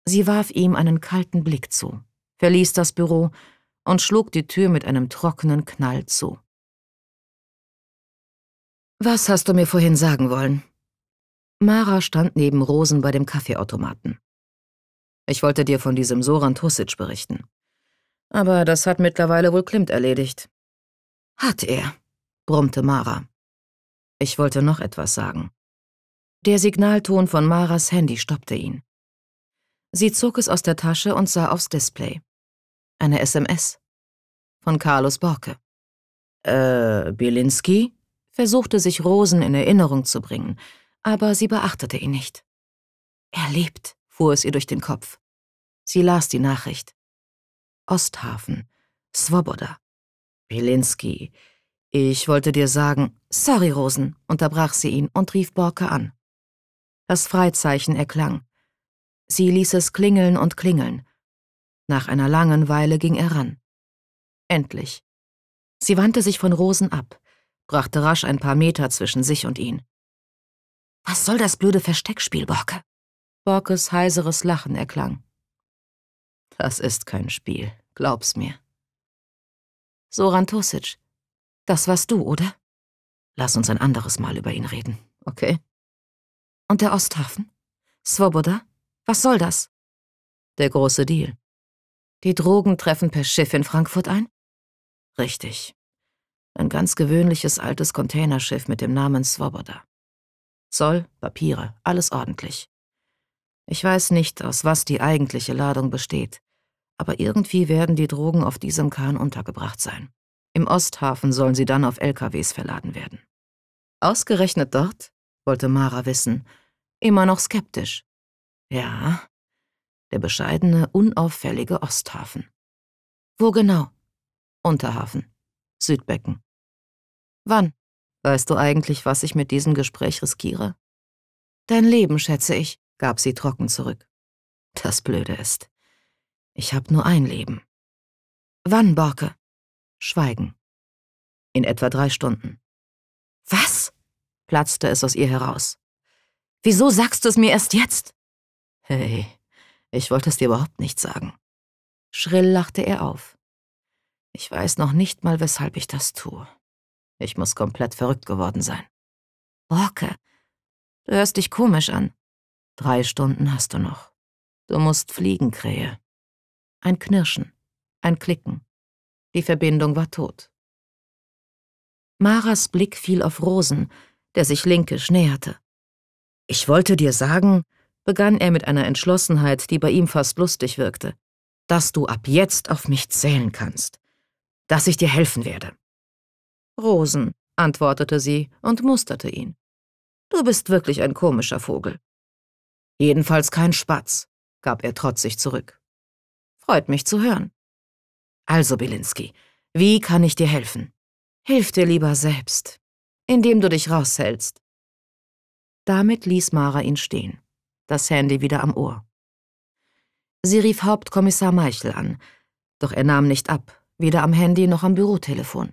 Sie warf ihm einen kalten Blick zu, verließ das Büro und schlug die Tür mit einem trockenen Knall zu. Was hast du mir vorhin sagen wollen? Mara stand neben Rosen bei dem Kaffeeautomaten. Ich wollte dir von diesem Soran Tusic berichten. Aber das hat mittlerweile wohl Klimt erledigt. Hat er, brummte Mara. Ich wollte noch etwas sagen. Der Signalton von Maras Handy stoppte ihn. Sie zog es aus der Tasche und sah aufs Display. Eine SMS. Von Carlos Borke. Äh, Bielinski? versuchte sich Rosen in Erinnerung zu bringen, aber sie beachtete ihn nicht. Er lebt, fuhr es ihr durch den Kopf. Sie las die Nachricht. Osthafen, Svoboda, Wilinski, Ich wollte dir sagen, sorry, Rosen, unterbrach sie ihn und rief Borke an. Das Freizeichen erklang. Sie ließ es klingeln und klingeln. Nach einer langen Weile ging er ran. Endlich. Sie wandte sich von Rosen ab, brachte rasch ein paar Meter zwischen sich und ihn. Was soll das blöde Versteckspiel, Borke? Borkes heiseres Lachen erklang. Das ist kein Spiel, glaub's mir. Soran Tosic, das warst du, oder? Lass uns ein anderes Mal über ihn reden, okay? Und der Osthafen? Svoboda? Was soll das? Der große Deal. Die Drogen treffen per Schiff in Frankfurt ein? Richtig ein ganz gewöhnliches altes Containerschiff mit dem Namen Swoboda. Zoll, Papiere, alles ordentlich. Ich weiß nicht, aus was die eigentliche Ladung besteht, aber irgendwie werden die Drogen auf diesem Kahn untergebracht sein. Im Osthafen sollen sie dann auf LKWs verladen werden. Ausgerechnet dort? wollte Mara wissen, immer noch skeptisch. Ja, der bescheidene, unauffällige Osthafen. Wo genau? Unterhafen, Südbecken. Wann? Weißt du eigentlich, was ich mit diesem Gespräch riskiere? Dein Leben, schätze ich, gab sie trocken zurück. Das Blöde ist, ich hab nur ein Leben. Wann, Borke? Schweigen. In etwa drei Stunden. Was? platzte es aus ihr heraus. Wieso sagst du es mir erst jetzt? Hey, ich wollte es dir überhaupt nicht sagen. Schrill lachte er auf. Ich weiß noch nicht mal, weshalb ich das tue. Ich muss komplett verrückt geworden sein. Borke, du hörst dich komisch an. Drei Stunden hast du noch. Du musst fliegen, Krähe. Ein Knirschen, ein Klicken. Die Verbindung war tot. Maras Blick fiel auf Rosen, der sich linkisch näherte. Ich wollte dir sagen, begann er mit einer Entschlossenheit, die bei ihm fast lustig wirkte, dass du ab jetzt auf mich zählen kannst, dass ich dir helfen werde. Rosen, antwortete sie und musterte ihn. Du bist wirklich ein komischer Vogel. Jedenfalls kein Spatz, gab er trotzig zurück. Freut mich zu hören. Also, Bielinski, wie kann ich dir helfen? Hilf dir lieber selbst, indem du dich raushältst. Damit ließ Mara ihn stehen, das Handy wieder am Ohr. Sie rief Hauptkommissar Meichel an, doch er nahm nicht ab, weder am Handy noch am Bürotelefon.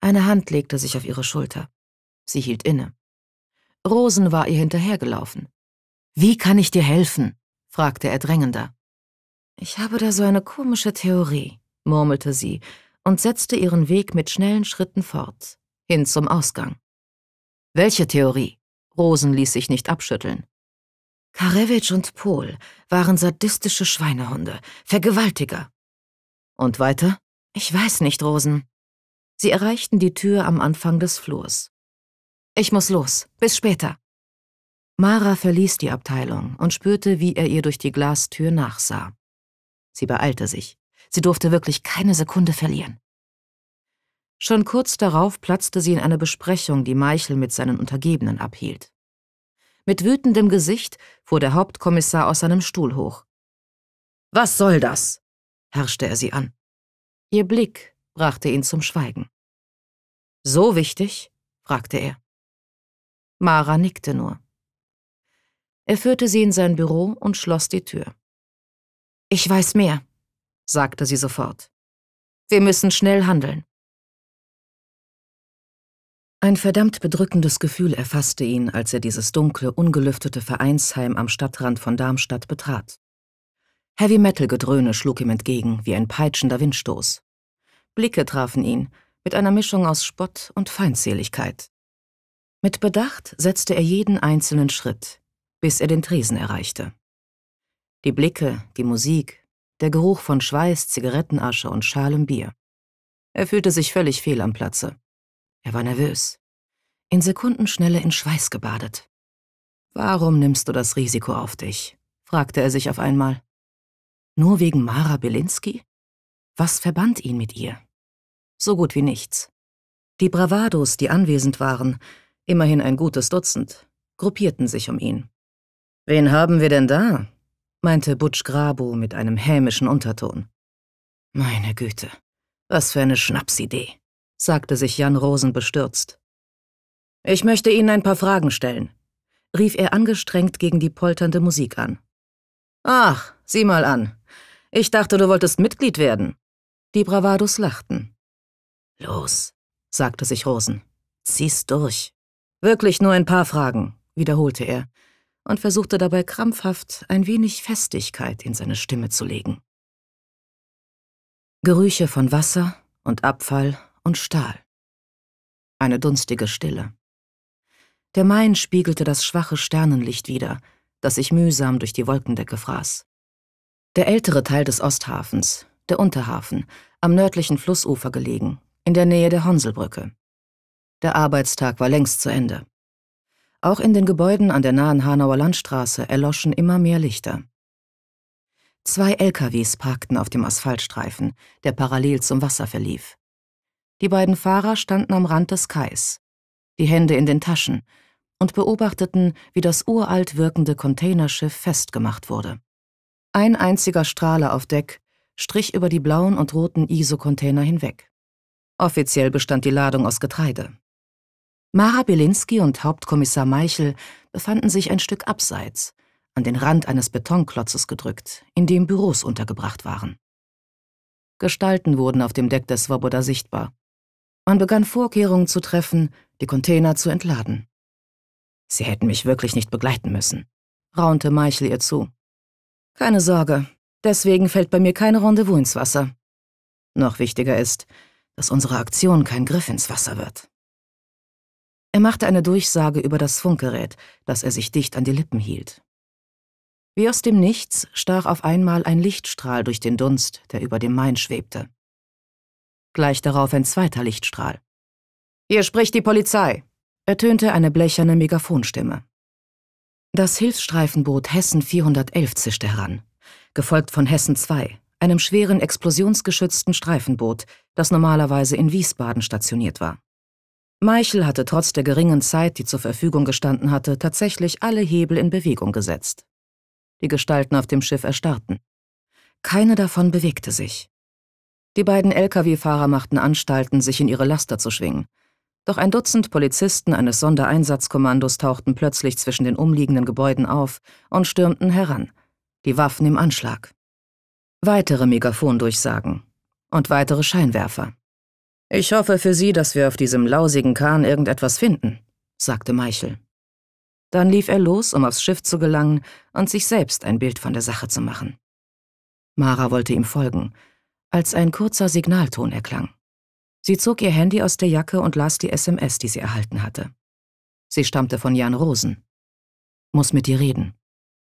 Eine Hand legte sich auf ihre Schulter. Sie hielt inne. Rosen war ihr hinterhergelaufen. Wie kann ich dir helfen? fragte er drängender. Ich habe da so eine komische Theorie, murmelte sie und setzte ihren Weg mit schnellen Schritten fort, hin zum Ausgang. Welche Theorie? Rosen ließ sich nicht abschütteln. Karevich und Pol waren sadistische Schweinehunde, Vergewaltiger. Und weiter? Ich weiß nicht, Rosen. Sie erreichten die Tür am Anfang des Flurs. Ich muss los. Bis später. Mara verließ die Abteilung und spürte, wie er ihr durch die Glastür nachsah. Sie beeilte sich. Sie durfte wirklich keine Sekunde verlieren. Schon kurz darauf platzte sie in eine Besprechung, die Meichel mit seinen Untergebenen abhielt. Mit wütendem Gesicht fuhr der Hauptkommissar aus seinem Stuhl hoch. Was soll das? herrschte er sie an. Ihr Blick brachte ihn zum Schweigen. So wichtig? fragte er. Mara nickte nur. Er führte sie in sein Büro und schloss die Tür. Ich weiß mehr, sagte sie sofort. Wir müssen schnell handeln. Ein verdammt bedrückendes Gefühl erfasste ihn, als er dieses dunkle, ungelüftete Vereinsheim am Stadtrand von Darmstadt betrat. Heavy-Metal-Gedröhne schlug ihm entgegen, wie ein peitschender Windstoß. Blicke trafen ihn, mit einer Mischung aus Spott und Feindseligkeit. Mit Bedacht setzte er jeden einzelnen Schritt, bis er den Tresen erreichte. Die Blicke, die Musik, der Geruch von Schweiß, Zigarettenasche und schalem Bier. Er fühlte sich völlig fehl am Platze. Er war nervös, in Sekundenschnelle in Schweiß gebadet. Warum nimmst du das Risiko auf dich? fragte er sich auf einmal. Nur wegen Mara Belinsky? Was verband ihn mit ihr? so gut wie nichts. Die Bravados, die anwesend waren, immerhin ein gutes Dutzend, gruppierten sich um ihn. Wen haben wir denn da? meinte Butch Grabo mit einem hämischen Unterton. Meine Güte, was für eine Schnapsidee, sagte sich Jan Rosen bestürzt. Ich möchte Ihnen ein paar Fragen stellen, rief er angestrengt gegen die polternde Musik an. Ach, sieh mal an. Ich dachte, du wolltest Mitglied werden. Die Bravados lachten. Los, sagte sich Rosen. Zieh's durch. Wirklich nur ein paar Fragen, wiederholte er und versuchte dabei krampfhaft ein wenig Festigkeit in seine Stimme zu legen. Gerüche von Wasser und Abfall und Stahl. Eine dunstige Stille. Der Main spiegelte das schwache Sternenlicht wider, das sich mühsam durch die Wolkendecke fraß. Der ältere Teil des Osthafens, der Unterhafen, am nördlichen Flussufer gelegen, in der Nähe der Honselbrücke. Der Arbeitstag war längst zu Ende. Auch in den Gebäuden an der nahen Hanauer Landstraße erloschen immer mehr Lichter. Zwei LKWs parkten auf dem Asphaltstreifen, der parallel zum Wasser verlief. Die beiden Fahrer standen am Rand des Kais, die Hände in den Taschen, und beobachteten, wie das uralt wirkende Containerschiff festgemacht wurde. Ein einziger Strahler auf Deck strich über die blauen und roten ISO-Container hinweg. Offiziell bestand die Ladung aus Getreide. Mara Belinsky und Hauptkommissar Meichel befanden sich ein Stück abseits, an den Rand eines Betonklotzes gedrückt, in dem Büros untergebracht waren. Gestalten wurden auf dem Deck des Svoboda sichtbar. Man begann Vorkehrungen zu treffen, die Container zu entladen. Sie hätten mich wirklich nicht begleiten müssen, raunte Meichel ihr zu. Keine Sorge, deswegen fällt bei mir kein Rendezvous ins Wasser. Noch wichtiger ist, dass unsere Aktion kein Griff ins Wasser wird. Er machte eine Durchsage über das Funkgerät, das er sich dicht an die Lippen hielt. Wie aus dem Nichts stach auf einmal ein Lichtstrahl durch den Dunst, der über dem Main schwebte. Gleich darauf ein zweiter Lichtstrahl. Hier spricht die Polizei, ertönte eine blecherne Megafonstimme. Das Hilfsstreifenboot Hessen 411 zischte heran, gefolgt von Hessen 2, einem schweren explosionsgeschützten Streifenboot, das normalerweise in Wiesbaden stationiert war. Meichel hatte trotz der geringen Zeit, die zur Verfügung gestanden hatte, tatsächlich alle Hebel in Bewegung gesetzt. Die Gestalten auf dem Schiff erstarrten. Keine davon bewegte sich. Die beiden Lkw-Fahrer machten Anstalten, sich in ihre Laster zu schwingen. Doch ein Dutzend Polizisten eines Sondereinsatzkommandos tauchten plötzlich zwischen den umliegenden Gebäuden auf und stürmten heran, die Waffen im Anschlag weitere Megafondurchsagen und weitere Scheinwerfer. Ich hoffe für Sie, dass wir auf diesem lausigen Kahn irgendetwas finden, sagte Meichel. Dann lief er los, um aufs Schiff zu gelangen und sich selbst ein Bild von der Sache zu machen. Mara wollte ihm folgen, als ein kurzer Signalton erklang. Sie zog ihr Handy aus der Jacke und las die SMS, die sie erhalten hatte. Sie stammte von Jan Rosen. Muss mit dir reden.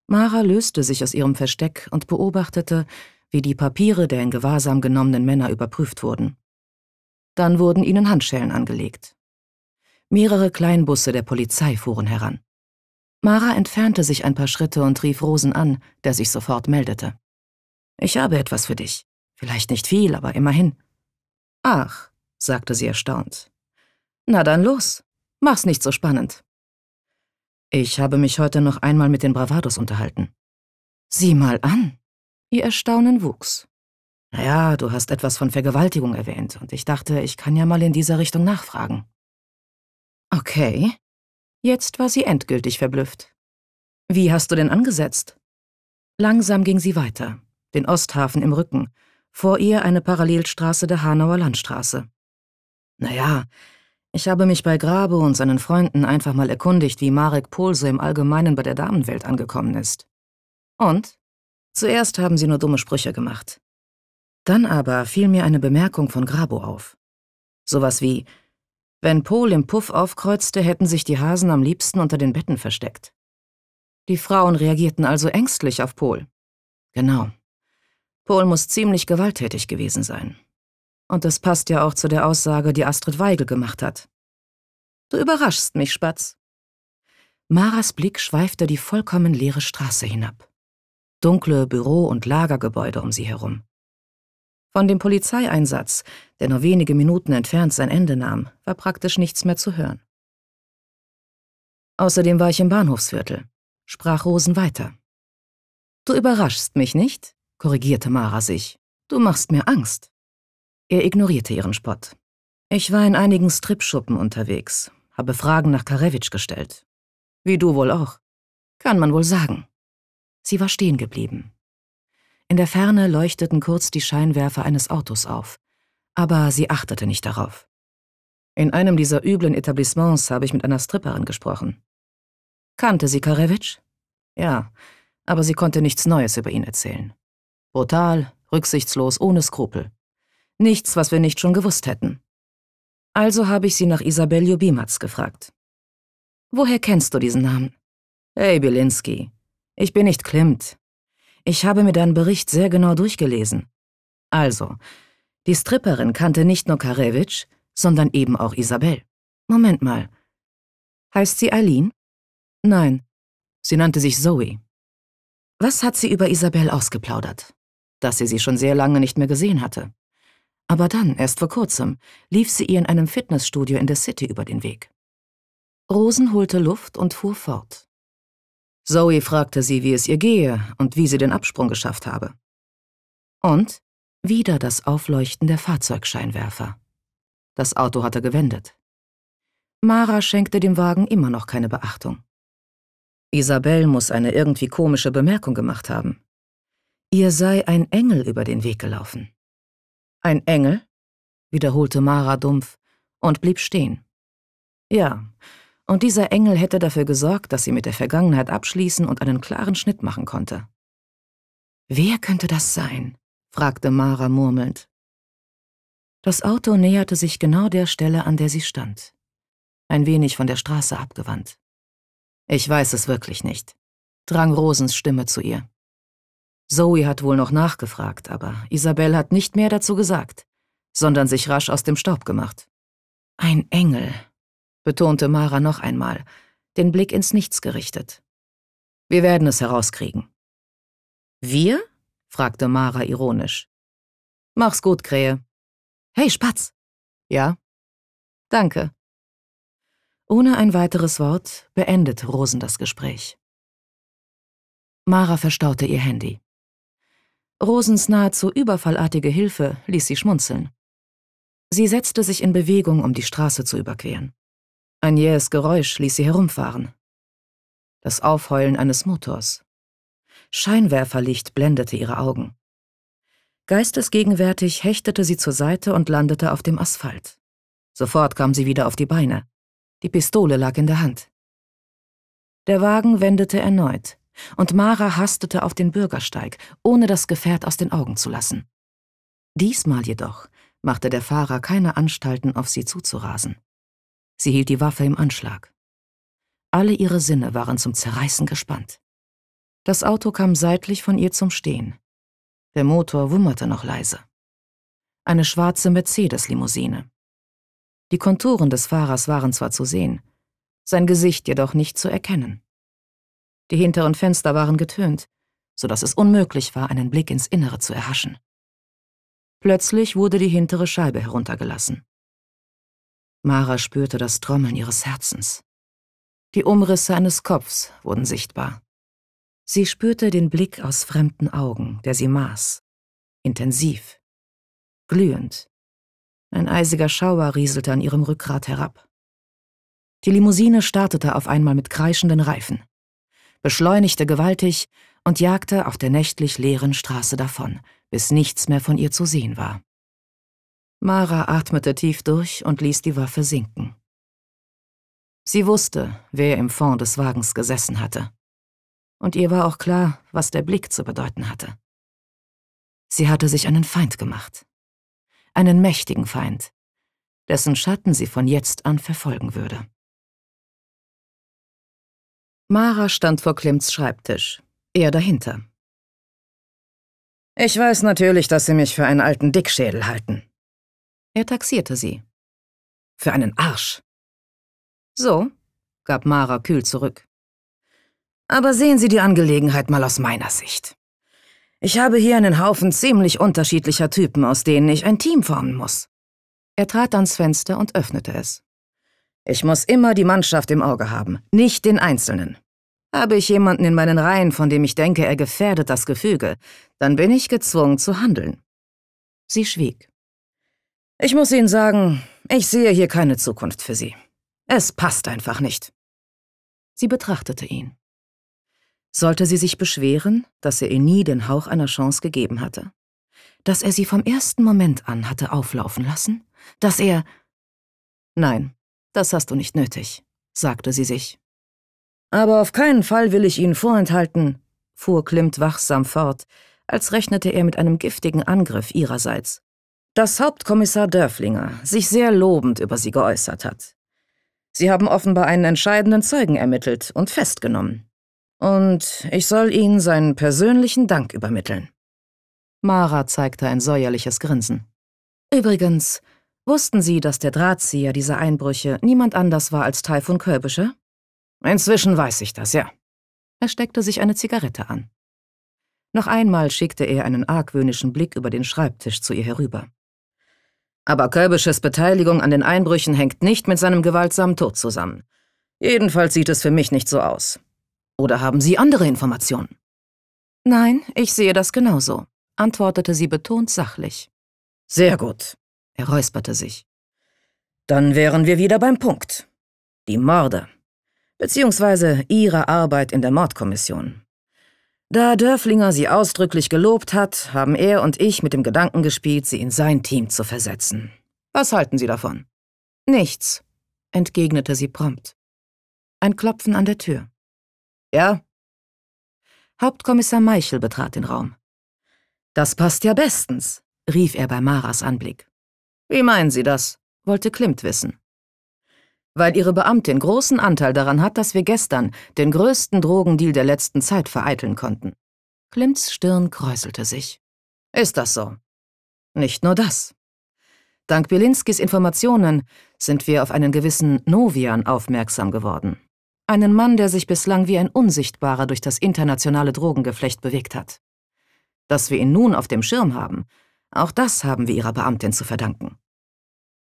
Mara löste sich aus ihrem Versteck und beobachtete, wie die Papiere der in Gewahrsam genommenen Männer überprüft wurden. Dann wurden ihnen Handschellen angelegt. Mehrere Kleinbusse der Polizei fuhren heran. Mara entfernte sich ein paar Schritte und rief Rosen an, der sich sofort meldete. Ich habe etwas für dich. Vielleicht nicht viel, aber immerhin. Ach, sagte sie erstaunt. Na dann los. Mach's nicht so spannend. Ich habe mich heute noch einmal mit den Bravados unterhalten. Sieh mal an, Ihr Erstaunen wuchs. Naja, du hast etwas von Vergewaltigung erwähnt und ich dachte, ich kann ja mal in dieser Richtung nachfragen. Okay. Jetzt war sie endgültig verblüfft. Wie hast du denn angesetzt? Langsam ging sie weiter, den Osthafen im Rücken, vor ihr eine Parallelstraße der Hanauer Landstraße. Naja, ich habe mich bei Grabe und seinen Freunden einfach mal erkundigt, wie Marek Polse im Allgemeinen bei der Damenwelt angekommen ist. Und? Zuerst haben sie nur dumme Sprüche gemacht. Dann aber fiel mir eine Bemerkung von Grabo auf. Sowas wie, wenn Pol im Puff aufkreuzte, hätten sich die Hasen am liebsten unter den Betten versteckt. Die Frauen reagierten also ängstlich auf Pol. Genau. Pol muss ziemlich gewalttätig gewesen sein. Und das passt ja auch zu der Aussage, die Astrid Weigel gemacht hat. Du überraschst mich, Spatz. Maras Blick schweifte die vollkommen leere Straße hinab dunkle Büro- und Lagergebäude um sie herum. Von dem Polizeieinsatz, der nur wenige Minuten entfernt sein Ende nahm, war praktisch nichts mehr zu hören. Außerdem war ich im Bahnhofsviertel, sprach Rosen weiter. Du überraschst mich nicht, korrigierte Mara sich. Du machst mir Angst. Er ignorierte ihren Spott. Ich war in einigen Stripschuppen unterwegs, habe Fragen nach Karewitsch gestellt. Wie du wohl auch. Kann man wohl sagen. Sie war stehen geblieben. In der Ferne leuchteten kurz die Scheinwerfer eines Autos auf, aber sie achtete nicht darauf. In einem dieser üblen Etablissements habe ich mit einer Stripperin gesprochen. Kannte sie Karewitsch? Ja, aber sie konnte nichts Neues über ihn erzählen. Brutal, rücksichtslos, ohne Skrupel. Nichts, was wir nicht schon gewusst hätten. Also habe ich sie nach Isabel Jubimatz gefragt. Woher kennst du diesen Namen? Hey, Bilinski, ich bin nicht Klimt. Ich habe mir deinen Bericht sehr genau durchgelesen. Also, die Stripperin kannte nicht nur Karewitsch, sondern eben auch Isabel. Moment mal. Heißt sie Aline? Nein. Sie nannte sich Zoe. Was hat sie über Isabel ausgeplaudert? Dass sie sie schon sehr lange nicht mehr gesehen hatte. Aber dann, erst vor kurzem, lief sie ihr in einem Fitnessstudio in der City über den Weg. Rosen holte Luft und fuhr fort. Zoe fragte sie, wie es ihr gehe und wie sie den Absprung geschafft habe. Und wieder das Aufleuchten der Fahrzeugscheinwerfer. Das Auto hatte gewendet. Mara schenkte dem Wagen immer noch keine Beachtung. Isabel muss eine irgendwie komische Bemerkung gemacht haben. Ihr sei ein Engel über den Weg gelaufen. Ein Engel? wiederholte Mara dumpf und blieb stehen. Ja, und dieser Engel hätte dafür gesorgt, dass sie mit der Vergangenheit abschließen und einen klaren Schnitt machen konnte. Wer könnte das sein? fragte Mara murmelnd. Das Auto näherte sich genau der Stelle, an der sie stand. Ein wenig von der Straße abgewandt. Ich weiß es wirklich nicht, drang Rosens Stimme zu ihr. Zoe hat wohl noch nachgefragt, aber Isabel hat nicht mehr dazu gesagt, sondern sich rasch aus dem Staub gemacht. Ein Engel, betonte Mara noch einmal, den Blick ins Nichts gerichtet. Wir werden es herauskriegen. Wir? fragte Mara ironisch. Mach's gut, Krähe. Hey, Spatz. Ja? Danke. Ohne ein weiteres Wort beendete Rosen das Gespräch. Mara verstaute ihr Handy. Rosens nahezu überfallartige Hilfe ließ sie schmunzeln. Sie setzte sich in Bewegung, um die Straße zu überqueren. Ein jähes Geräusch ließ sie herumfahren. Das Aufheulen eines Motors. Scheinwerferlicht blendete ihre Augen. Geistesgegenwärtig hechtete sie zur Seite und landete auf dem Asphalt. Sofort kam sie wieder auf die Beine. Die Pistole lag in der Hand. Der Wagen wendete erneut, und Mara hastete auf den Bürgersteig, ohne das Gefährt aus den Augen zu lassen. Diesmal jedoch machte der Fahrer keine Anstalten, auf sie zuzurasen. Sie hielt die Waffe im Anschlag. Alle ihre Sinne waren zum Zerreißen gespannt. Das Auto kam seitlich von ihr zum Stehen. Der Motor wummerte noch leise. Eine schwarze Mercedes-Limousine. Die Konturen des Fahrers waren zwar zu sehen, sein Gesicht jedoch nicht zu erkennen. Die hinteren Fenster waren getönt, so dass es unmöglich war, einen Blick ins Innere zu erhaschen. Plötzlich wurde die hintere Scheibe heruntergelassen. Mara spürte das Trommeln ihres Herzens. Die Umrisse eines Kopfs wurden sichtbar. Sie spürte den Blick aus fremden Augen, der sie maß. Intensiv. Glühend. Ein eisiger Schauer rieselte an ihrem Rückgrat herab. Die Limousine startete auf einmal mit kreischenden Reifen, beschleunigte gewaltig und jagte auf der nächtlich leeren Straße davon, bis nichts mehr von ihr zu sehen war. Mara atmete tief durch und ließ die Waffe sinken. Sie wusste, wer im Fond des Wagens gesessen hatte. Und ihr war auch klar, was der Blick zu bedeuten hatte. Sie hatte sich einen Feind gemacht. Einen mächtigen Feind, dessen Schatten sie von jetzt an verfolgen würde. Mara stand vor Klimts Schreibtisch, er dahinter. Ich weiß natürlich, dass Sie mich für einen alten Dickschädel halten, er taxierte sie. Für einen Arsch. So, gab Mara kühl zurück. Aber sehen Sie die Angelegenheit mal aus meiner Sicht. Ich habe hier einen Haufen ziemlich unterschiedlicher Typen, aus denen ich ein Team formen muss. Er trat ans Fenster und öffnete es. Ich muss immer die Mannschaft im Auge haben, nicht den Einzelnen. Habe ich jemanden in meinen Reihen, von dem ich denke, er gefährdet das Gefüge, dann bin ich gezwungen zu handeln. Sie schwieg. Ich muss Ihnen sagen, ich sehe hier keine Zukunft für Sie. Es passt einfach nicht. Sie betrachtete ihn. Sollte sie sich beschweren, dass er ihr nie den Hauch einer Chance gegeben hatte? Dass er sie vom ersten Moment an hatte auflaufen lassen? Dass er. Nein, das hast du nicht nötig, sagte sie sich. Aber auf keinen Fall will ich Ihnen vorenthalten, fuhr Klimt wachsam fort, als rechnete er mit einem giftigen Angriff ihrerseits dass Hauptkommissar Dörflinger sich sehr lobend über sie geäußert hat. Sie haben offenbar einen entscheidenden Zeugen ermittelt und festgenommen. Und ich soll Ihnen seinen persönlichen Dank übermitteln. Mara zeigte ein säuerliches Grinsen. Übrigens, wussten Sie, dass der Drahtzieher dieser Einbrüche niemand anders war als Taifun Körbische? Inzwischen weiß ich das, ja. Er steckte sich eine Zigarette an. Noch einmal schickte er einen argwöhnischen Blick über den Schreibtisch zu ihr herüber. Aber Kölbisches Beteiligung an den Einbrüchen hängt nicht mit seinem gewaltsamen Tod zusammen. Jedenfalls sieht es für mich nicht so aus. Oder haben Sie andere Informationen? Nein, ich sehe das genauso, antwortete sie betont sachlich. Sehr gut, er räusperte sich. Dann wären wir wieder beim Punkt. Die Morde. Beziehungsweise Ihre Arbeit in der Mordkommission. Da Dörflinger sie ausdrücklich gelobt hat, haben er und ich mit dem Gedanken gespielt, sie in sein Team zu versetzen. Was halten Sie davon? Nichts, entgegnete sie prompt. Ein Klopfen an der Tür. Ja? Hauptkommissar Meichel betrat den Raum. Das passt ja bestens, rief er bei Maras Anblick. Wie meinen Sie das? wollte Klimt wissen weil Ihre Beamtin großen Anteil daran hat, dass wir gestern den größten Drogendeal der letzten Zeit vereiteln konnten. Klimts Stirn kräuselte sich. Ist das so? Nicht nur das. Dank Bielinskis Informationen sind wir auf einen gewissen Novian aufmerksam geworden. Einen Mann, der sich bislang wie ein Unsichtbarer durch das internationale Drogengeflecht bewegt hat. Dass wir ihn nun auf dem Schirm haben, auch das haben wir Ihrer Beamtin zu verdanken.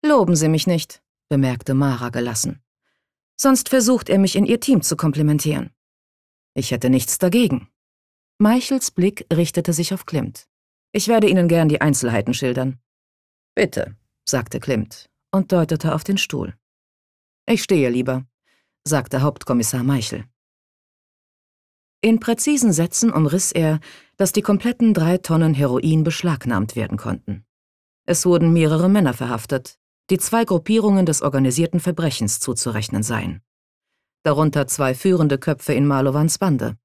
Loben Sie mich nicht, bemerkte Mara gelassen. Sonst versucht er mich in ihr Team zu komplimentieren. Ich hätte nichts dagegen. Meichels Blick richtete sich auf Klimt. Ich werde Ihnen gern die Einzelheiten schildern. Bitte, sagte Klimt und deutete auf den Stuhl. Ich stehe lieber, sagte Hauptkommissar Meichel. In präzisen Sätzen umriss er, dass die kompletten drei Tonnen Heroin beschlagnahmt werden konnten. Es wurden mehrere Männer verhaftet, die zwei Gruppierungen des organisierten Verbrechens zuzurechnen seien. Darunter zwei führende Köpfe in Malowans Bande.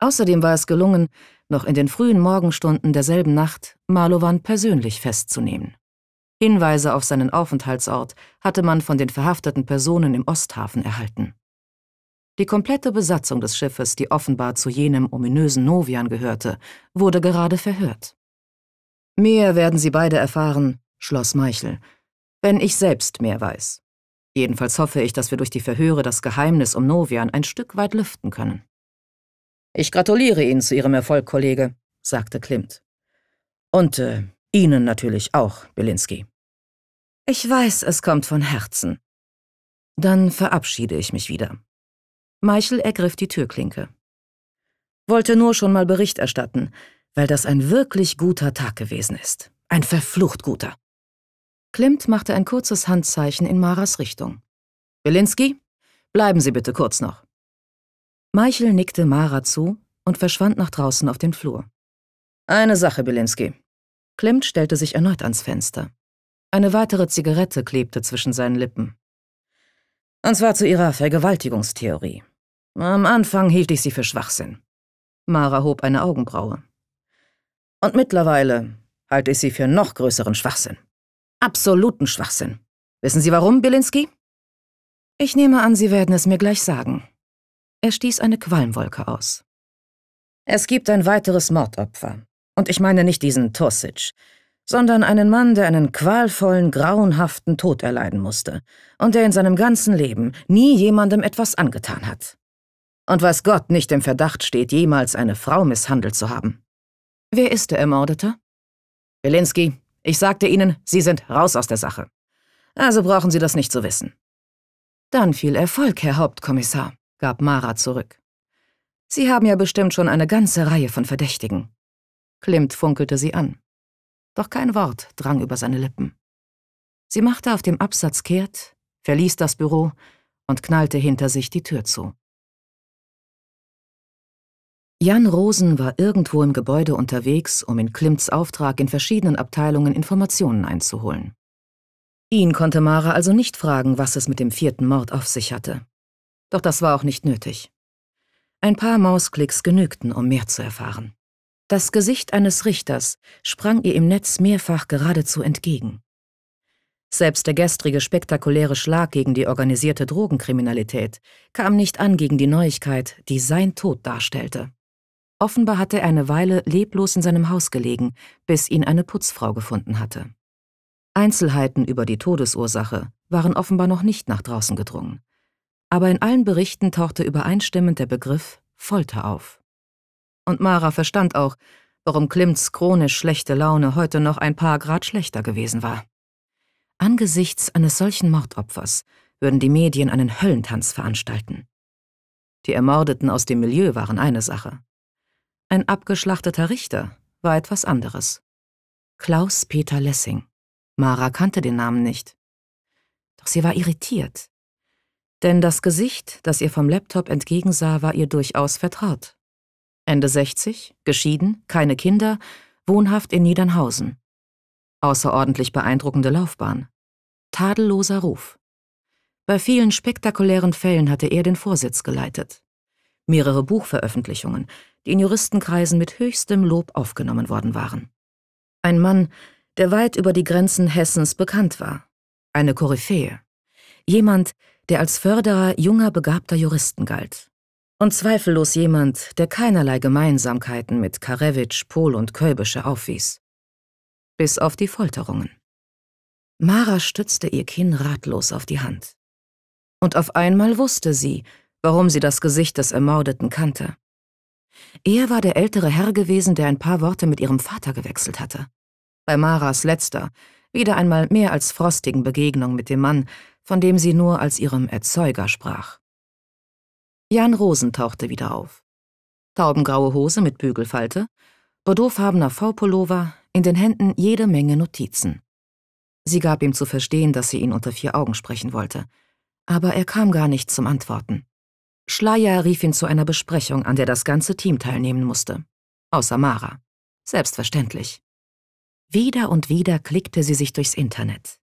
Außerdem war es gelungen, noch in den frühen Morgenstunden derselben Nacht Malowan persönlich festzunehmen. Hinweise auf seinen Aufenthaltsort hatte man von den verhafteten Personen im Osthafen erhalten. Die komplette Besatzung des Schiffes, die offenbar zu jenem ominösen Novian gehörte, wurde gerade verhört. Mehr werden Sie beide erfahren, schloss Meichel, wenn ich selbst mehr weiß. Jedenfalls hoffe ich, dass wir durch die Verhöre das Geheimnis um Novian ein Stück weit lüften können. Ich gratuliere Ihnen zu Ihrem Erfolg, Kollege, sagte Klimt. Und äh, Ihnen natürlich auch, Belinsky. Ich weiß, es kommt von Herzen. Dann verabschiede ich mich wieder. Meichel ergriff die Türklinke. Wollte nur schon mal Bericht erstatten, weil das ein wirklich guter Tag gewesen ist. Ein verflucht guter. Klimt machte ein kurzes Handzeichen in Maras Richtung. Belinsky, bleiben Sie bitte kurz noch. Meichel nickte Mara zu und verschwand nach draußen auf den Flur. Eine Sache, Belinsky. Klimt stellte sich erneut ans Fenster. Eine weitere Zigarette klebte zwischen seinen Lippen. Und zwar zu Ihrer Vergewaltigungstheorie. Am Anfang hielt ich sie für Schwachsinn. Mara hob eine Augenbraue. Und mittlerweile halte ich sie für noch größeren Schwachsinn absoluten Schwachsinn. Wissen Sie warum, Bilinski? Ich nehme an, Sie werden es mir gleich sagen. Er stieß eine Qualmwolke aus. Es gibt ein weiteres Mordopfer. Und ich meine nicht diesen Tosic, sondern einen Mann, der einen qualvollen, grauenhaften Tod erleiden musste und der in seinem ganzen Leben nie jemandem etwas angetan hat. Und was Gott nicht im Verdacht steht, jemals eine Frau misshandelt zu haben. Wer ist der Ermordete? Belinsky, ich sagte Ihnen, Sie sind raus aus der Sache. Also brauchen Sie das nicht zu wissen. Dann viel Erfolg, Herr Hauptkommissar, gab Mara zurück. Sie haben ja bestimmt schon eine ganze Reihe von Verdächtigen. Klimt funkelte sie an. Doch kein Wort drang über seine Lippen. Sie machte auf dem Absatz kehrt, verließ das Büro und knallte hinter sich die Tür zu. Jan Rosen war irgendwo im Gebäude unterwegs, um in Klimts Auftrag in verschiedenen Abteilungen Informationen einzuholen. Ihn konnte Mara also nicht fragen, was es mit dem vierten Mord auf sich hatte. Doch das war auch nicht nötig. Ein paar Mausklicks genügten, um mehr zu erfahren. Das Gesicht eines Richters sprang ihr im Netz mehrfach geradezu entgegen. Selbst der gestrige spektakuläre Schlag gegen die organisierte Drogenkriminalität kam nicht an gegen die Neuigkeit, die sein Tod darstellte. Offenbar hatte er eine Weile leblos in seinem Haus gelegen, bis ihn eine Putzfrau gefunden hatte. Einzelheiten über die Todesursache waren offenbar noch nicht nach draußen gedrungen. Aber in allen Berichten tauchte übereinstimmend der Begriff Folter auf. Und Mara verstand auch, warum Klimts chronisch schlechte Laune heute noch ein paar Grad schlechter gewesen war. Angesichts eines solchen Mordopfers würden die Medien einen Höllentanz veranstalten. Die Ermordeten aus dem Milieu waren eine Sache. Ein abgeschlachteter Richter war etwas anderes. Klaus Peter Lessing. Mara kannte den Namen nicht. Doch sie war irritiert. Denn das Gesicht, das ihr vom Laptop entgegensah, war ihr durchaus vertraut. Ende 60, geschieden, keine Kinder, wohnhaft in Niedernhausen. Außerordentlich beeindruckende Laufbahn. Tadelloser Ruf. Bei vielen spektakulären Fällen hatte er den Vorsitz geleitet mehrere Buchveröffentlichungen, die in Juristenkreisen mit höchstem Lob aufgenommen worden waren. Ein Mann, der weit über die Grenzen Hessens bekannt war, eine Koryphäe, jemand, der als Förderer junger, begabter Juristen galt. Und zweifellos jemand, der keinerlei Gemeinsamkeiten mit Karewitsch, Pohl und Kölbische aufwies. Bis auf die Folterungen. Mara stützte ihr Kinn ratlos auf die Hand. Und auf einmal wusste sie, warum sie das Gesicht des Ermordeten kannte. Er war der ältere Herr gewesen, der ein paar Worte mit ihrem Vater gewechselt hatte. Bei Maras letzter, wieder einmal mehr als frostigen Begegnung mit dem Mann, von dem sie nur als ihrem Erzeuger sprach. Jan Rosen tauchte wieder auf. Taubengraue Hose mit Bügelfalte, bordeauxfarbener V-Pullover, in den Händen jede Menge Notizen. Sie gab ihm zu verstehen, dass sie ihn unter vier Augen sprechen wollte, aber er kam gar nicht zum Antworten. Schleier rief ihn zu einer Besprechung, an der das ganze Team teilnehmen musste. Außer Mara. Selbstverständlich. Wieder und wieder klickte sie sich durchs Internet.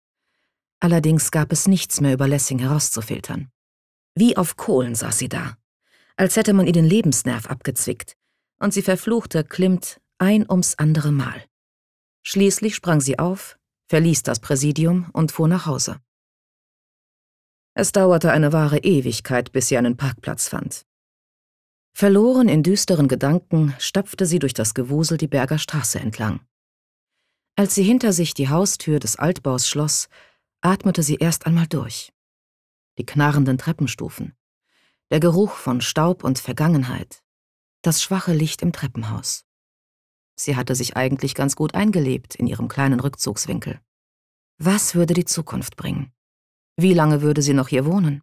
Allerdings gab es nichts mehr über Lessing herauszufiltern. Wie auf Kohlen saß sie da, als hätte man ihr den Lebensnerv abgezwickt, und sie verfluchte Klimt ein ums andere Mal. Schließlich sprang sie auf, verließ das Präsidium und fuhr nach Hause. Es dauerte eine wahre Ewigkeit, bis sie einen Parkplatz fand. Verloren in düsteren Gedanken stapfte sie durch das Gewusel die Berger Straße entlang. Als sie hinter sich die Haustür des Altbaus schloss, atmete sie erst einmal durch. Die knarrenden Treppenstufen, der Geruch von Staub und Vergangenheit, das schwache Licht im Treppenhaus. Sie hatte sich eigentlich ganz gut eingelebt in ihrem kleinen Rückzugswinkel. Was würde die Zukunft bringen? Wie lange würde sie noch hier wohnen?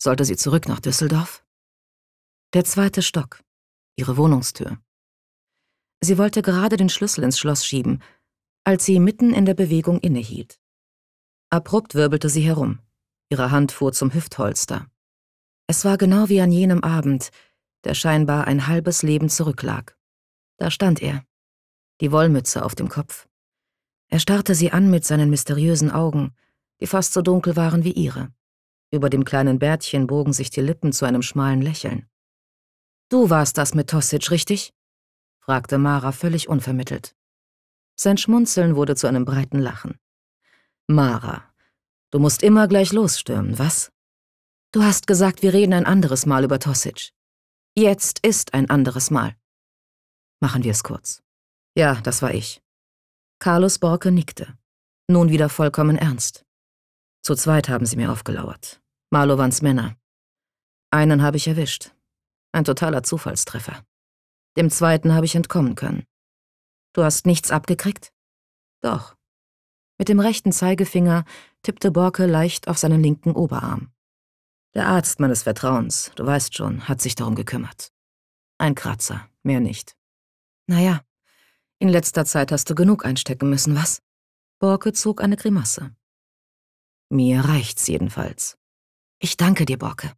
Sollte sie zurück nach Düsseldorf? Der zweite Stock. Ihre Wohnungstür. Sie wollte gerade den Schlüssel ins Schloss schieben, als sie mitten in der Bewegung innehielt. Abrupt wirbelte sie herum. Ihre Hand fuhr zum Hüftholster. Es war genau wie an jenem Abend, der scheinbar ein halbes Leben zurücklag. Da stand er, die Wollmütze auf dem Kopf. Er starrte sie an mit seinen mysteriösen Augen, die fast so dunkel waren wie ihre. Über dem kleinen Bärtchen bogen sich die Lippen zu einem schmalen Lächeln. Du warst das mit Tossic, richtig? fragte Mara völlig unvermittelt. Sein Schmunzeln wurde zu einem breiten Lachen. Mara, du musst immer gleich losstürmen, was? Du hast gesagt, wir reden ein anderes Mal über Tossic. Jetzt ist ein anderes Mal. Machen wir es kurz. Ja, das war ich. Carlos Borke nickte. Nun wieder vollkommen ernst. Zu zweit haben sie mir aufgelauert. Marlowans Männer. Einen habe ich erwischt. Ein totaler Zufallstreffer. Dem zweiten habe ich entkommen können. Du hast nichts abgekriegt? Doch. Mit dem rechten Zeigefinger tippte Borke leicht auf seinen linken Oberarm. Der Arzt meines Vertrauens, du weißt schon, hat sich darum gekümmert. Ein Kratzer, mehr nicht. Naja, in letzter Zeit hast du genug einstecken müssen, was? Borke zog eine Grimasse. Mir reicht's jedenfalls. Ich danke dir, Borke,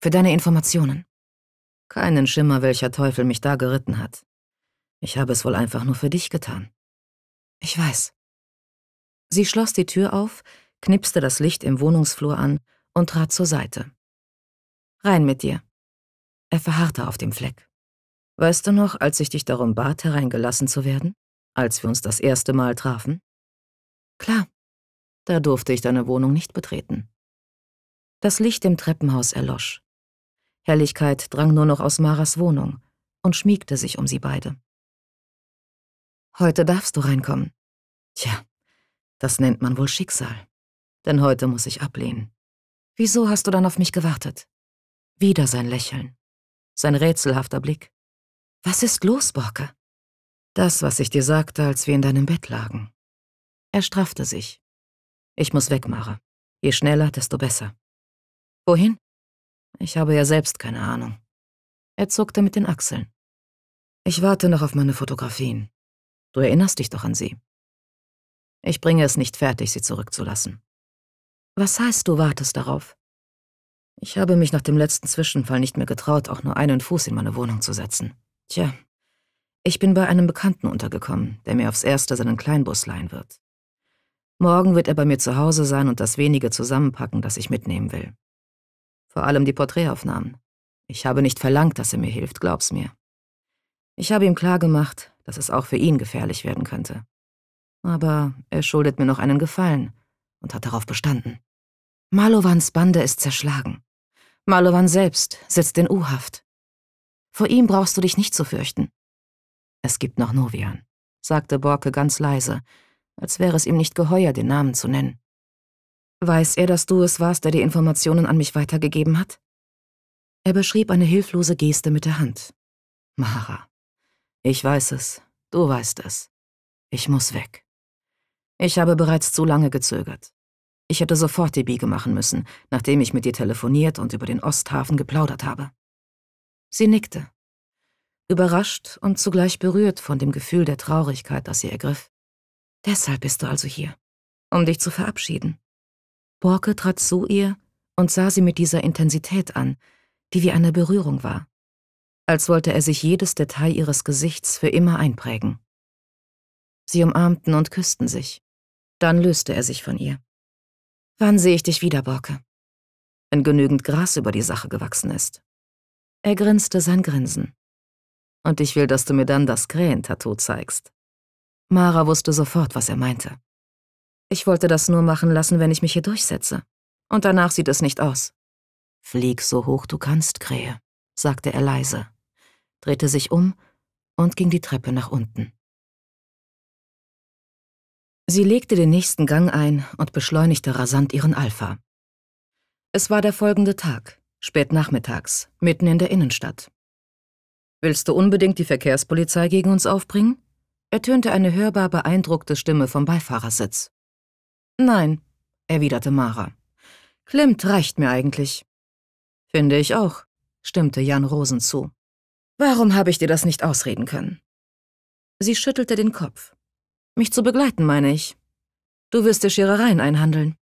für deine Informationen. Keinen Schimmer, welcher Teufel mich da geritten hat. Ich habe es wohl einfach nur für dich getan. Ich weiß. Sie schloss die Tür auf, knipste das Licht im Wohnungsflur an und trat zur Seite. Rein mit dir. Er verharrte auf dem Fleck. Weißt du noch, als ich dich darum bat, hereingelassen zu werden? Als wir uns das erste Mal trafen? Klar. Da durfte ich deine Wohnung nicht betreten. Das Licht im Treppenhaus erlosch. Helligkeit drang nur noch aus Maras Wohnung und schmiegte sich um sie beide. Heute darfst du reinkommen. Tja, das nennt man wohl Schicksal. Denn heute muss ich ablehnen. Wieso hast du dann auf mich gewartet? Wieder sein Lächeln. Sein rätselhafter Blick. Was ist los, Borke? Das, was ich dir sagte, als wir in deinem Bett lagen. Er straffte sich, ich muss weg, Mara. Je schneller, desto besser. Wohin? Ich habe ja selbst keine Ahnung. Er zuckte mit den Achseln. Ich warte noch auf meine Fotografien. Du erinnerst dich doch an sie. Ich bringe es nicht fertig, sie zurückzulassen. Was heißt, du wartest darauf? Ich habe mich nach dem letzten Zwischenfall nicht mehr getraut, auch nur einen Fuß in meine Wohnung zu setzen. Tja, ich bin bei einem Bekannten untergekommen, der mir aufs Erste seinen Kleinbus leihen wird. Morgen wird er bei mir zu Hause sein und das wenige zusammenpacken, das ich mitnehmen will. Vor allem die Porträtaufnahmen. Ich habe nicht verlangt, dass er mir hilft, glaub's mir. Ich habe ihm klargemacht, dass es auch für ihn gefährlich werden könnte. Aber er schuldet mir noch einen Gefallen und hat darauf bestanden. Malovans Bande ist zerschlagen. Malovan selbst sitzt in U-Haft. Vor ihm brauchst du dich nicht zu fürchten. Es gibt noch Novian, sagte Borke ganz leise, als wäre es ihm nicht geheuer, den Namen zu nennen. Weiß er, dass du es warst, der die Informationen an mich weitergegeben hat? Er beschrieb eine hilflose Geste mit der Hand. Mara, ich weiß es, du weißt es. Ich muss weg. Ich habe bereits zu lange gezögert. Ich hätte sofort die Biege machen müssen, nachdem ich mit dir telefoniert und über den Osthafen geplaudert habe. Sie nickte, überrascht und zugleich berührt von dem Gefühl der Traurigkeit, das sie ergriff. Deshalb bist du also hier, um dich zu verabschieden. Borke trat zu ihr und sah sie mit dieser Intensität an, die wie eine Berührung war, als wollte er sich jedes Detail ihres Gesichts für immer einprägen. Sie umarmten und küssten sich. Dann löste er sich von ihr. Wann sehe ich dich wieder, Borke? Wenn genügend Gras über die Sache gewachsen ist. Er grinste sein Grinsen. Und ich will, dass du mir dann das Krähen-Tattoo zeigst. Mara wusste sofort, was er meinte. Ich wollte das nur machen lassen, wenn ich mich hier durchsetze. Und danach sieht es nicht aus. Flieg so hoch du kannst, Krähe, sagte er leise, drehte sich um und ging die Treppe nach unten. Sie legte den nächsten Gang ein und beschleunigte rasant ihren Alpha. Es war der folgende Tag, spät nachmittags, mitten in der Innenstadt. Willst du unbedingt die Verkehrspolizei gegen uns aufbringen? ertönte eine hörbar beeindruckte Stimme vom Beifahrersitz. Nein, erwiderte Mara. Klimt reicht mir eigentlich. Finde ich auch, stimmte Jan Rosen zu. Warum habe ich dir das nicht ausreden können? Sie schüttelte den Kopf. Mich zu begleiten, meine ich. Du wirst dir Scherereien einhandeln.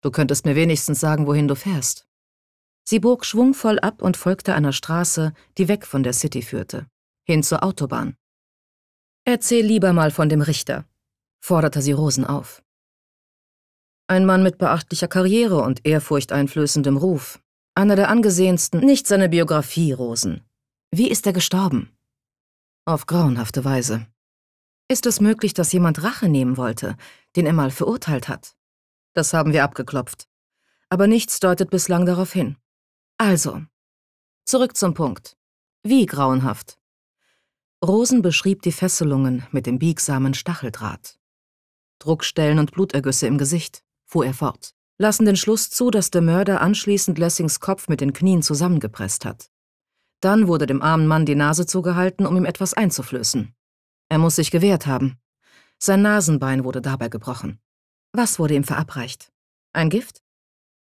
Du könntest mir wenigstens sagen, wohin du fährst. Sie bog schwungvoll ab und folgte einer Straße, die weg von der City führte, hin zur Autobahn. Erzähl lieber mal von dem Richter, forderte sie Rosen auf. Ein Mann mit beachtlicher Karriere und ehrfurchteinflößendem Ruf. Einer der angesehensten, nicht seine Biografie, Rosen. Wie ist er gestorben? Auf grauenhafte Weise. Ist es möglich, dass jemand Rache nehmen wollte, den er mal verurteilt hat? Das haben wir abgeklopft. Aber nichts deutet bislang darauf hin. Also, zurück zum Punkt. Wie grauenhaft? Rosen beschrieb die Fesselungen mit dem biegsamen Stacheldraht. Druckstellen und Blutergüsse im Gesicht, fuhr er fort, lassen den Schluss zu, dass der Mörder anschließend Lessings Kopf mit den Knien zusammengepresst hat. Dann wurde dem armen Mann die Nase zugehalten, um ihm etwas einzuflößen. Er muss sich gewehrt haben. Sein Nasenbein wurde dabei gebrochen. Was wurde ihm verabreicht? Ein Gift?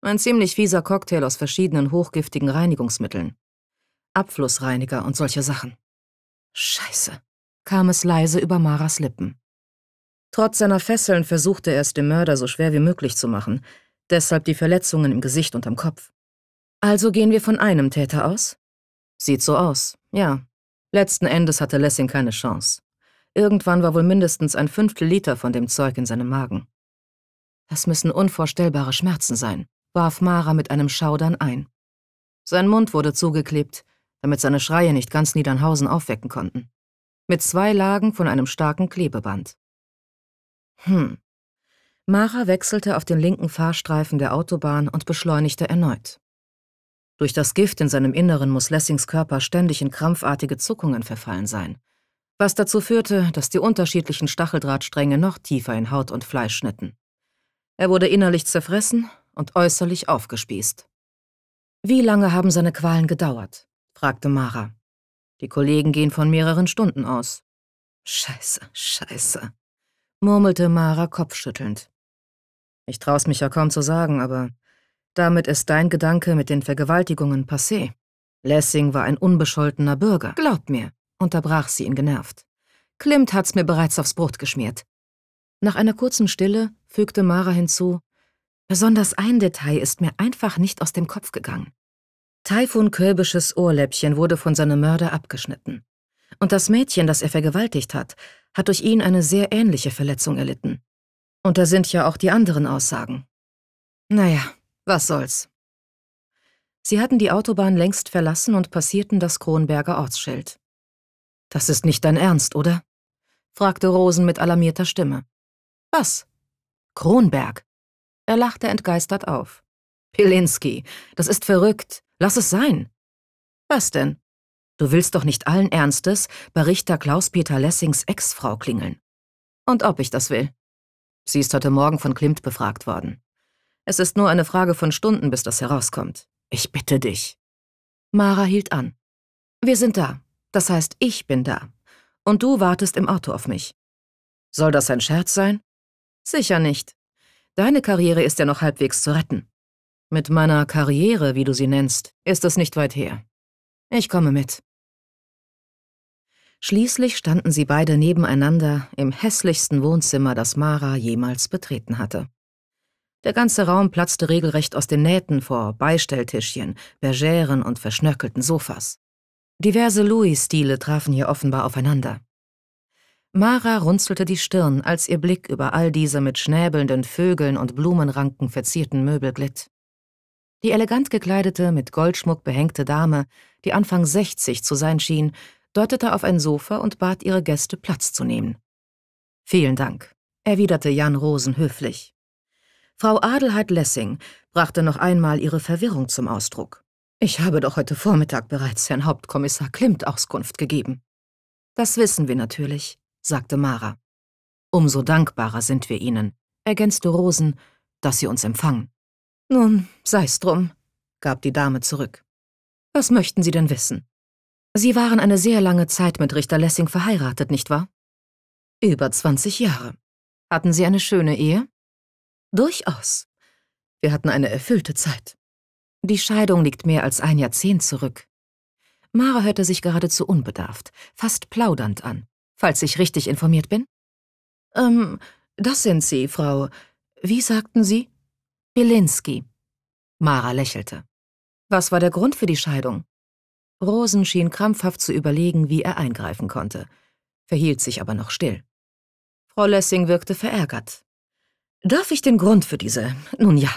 Ein ziemlich fieser Cocktail aus verschiedenen hochgiftigen Reinigungsmitteln. Abflussreiniger und solche Sachen. Scheiße, kam es leise über Maras Lippen. Trotz seiner Fesseln versuchte er es dem Mörder so schwer wie möglich zu machen, deshalb die Verletzungen im Gesicht und am Kopf. Also gehen wir von einem Täter aus? Sieht so aus, ja. Letzten Endes hatte Lessing keine Chance. Irgendwann war wohl mindestens ein Fünftel Liter von dem Zeug in seinem Magen. Das müssen unvorstellbare Schmerzen sein, warf Mara mit einem Schaudern ein. Sein Mund wurde zugeklebt, damit seine Schreie nicht ganz Niedernhausen aufwecken konnten. Mit zwei Lagen von einem starken Klebeband. Hm. Mara wechselte auf den linken Fahrstreifen der Autobahn und beschleunigte erneut. Durch das Gift in seinem Inneren muss Lessings Körper ständig in krampfartige Zuckungen verfallen sein, was dazu führte, dass die unterschiedlichen Stacheldrahtstränge noch tiefer in Haut und Fleisch schnitten. Er wurde innerlich zerfressen und äußerlich aufgespießt. Wie lange haben seine Qualen gedauert? fragte Mara. Die Kollegen gehen von mehreren Stunden aus. Scheiße, scheiße, murmelte Mara kopfschüttelnd. Ich trau's mich ja kaum zu sagen, aber damit ist dein Gedanke mit den Vergewaltigungen passé. Lessing war ein unbescholtener Bürger. Glaub mir, unterbrach sie ihn genervt. Klimt hat's mir bereits aufs Brot geschmiert. Nach einer kurzen Stille fügte Mara hinzu, Besonders ein Detail ist mir einfach nicht aus dem Kopf gegangen. Taifun Kölbisches Ohrläppchen wurde von seinem Mörder abgeschnitten. Und das Mädchen, das er vergewaltigt hat, hat durch ihn eine sehr ähnliche Verletzung erlitten. Und da sind ja auch die anderen Aussagen. Naja, was soll's. Sie hatten die Autobahn längst verlassen und passierten das Kronberger Ortsschild. Das ist nicht dein Ernst, oder? fragte Rosen mit alarmierter Stimme. Was? Kronberg. Er lachte entgeistert auf. Pilinski, das ist verrückt. Lass es sein. Was denn? Du willst doch nicht allen Ernstes bei Richter Klaus-Peter Lessings Ex-Frau klingeln. Und ob ich das will. Sie ist heute Morgen von Klimt befragt worden. Es ist nur eine Frage von Stunden, bis das herauskommt. Ich bitte dich. Mara hielt an. Wir sind da. Das heißt, ich bin da. Und du wartest im Auto auf mich. Soll das ein Scherz sein? Sicher nicht. Deine Karriere ist ja noch halbwegs zu retten. Mit meiner Karriere, wie du sie nennst, ist es nicht weit her. Ich komme mit. Schließlich standen sie beide nebeneinander im hässlichsten Wohnzimmer, das Mara jemals betreten hatte. Der ganze Raum platzte regelrecht aus den Nähten vor Beistelltischchen, Bergeren und verschnörkelten Sofas. Diverse Louis-Stile trafen hier offenbar aufeinander. Mara runzelte die Stirn, als ihr Blick über all diese mit schnäbelnden Vögeln und Blumenranken verzierten Möbel glitt. Die elegant gekleidete, mit Goldschmuck behängte Dame, die Anfang 60 zu sein schien, deutete auf ein Sofa und bat ihre Gäste, Platz zu nehmen. Vielen Dank, erwiderte Jan Rosen höflich. Frau Adelheid Lessing brachte noch einmal ihre Verwirrung zum Ausdruck. Ich habe doch heute Vormittag bereits Herrn Hauptkommissar Klimt Auskunft gegeben. Das wissen wir natürlich, sagte Mara. Umso dankbarer sind wir Ihnen, ergänzte Rosen, dass Sie uns empfangen. Nun, sei's drum, gab die Dame zurück. Was möchten Sie denn wissen? Sie waren eine sehr lange Zeit mit Richter Lessing verheiratet, nicht wahr? Über 20 Jahre. Hatten Sie eine schöne Ehe? Durchaus. Wir hatten eine erfüllte Zeit. Die Scheidung liegt mehr als ein Jahrzehnt zurück. Mara hörte sich geradezu unbedarft, fast plaudernd an, falls ich richtig informiert bin. Ähm, das sind Sie, Frau. Wie sagten Sie? Bilinski. Mara lächelte. Was war der Grund für die Scheidung? Rosen schien krampfhaft zu überlegen, wie er eingreifen konnte, verhielt sich aber noch still. Frau Lessing wirkte verärgert. Darf ich den Grund für diese, nun ja,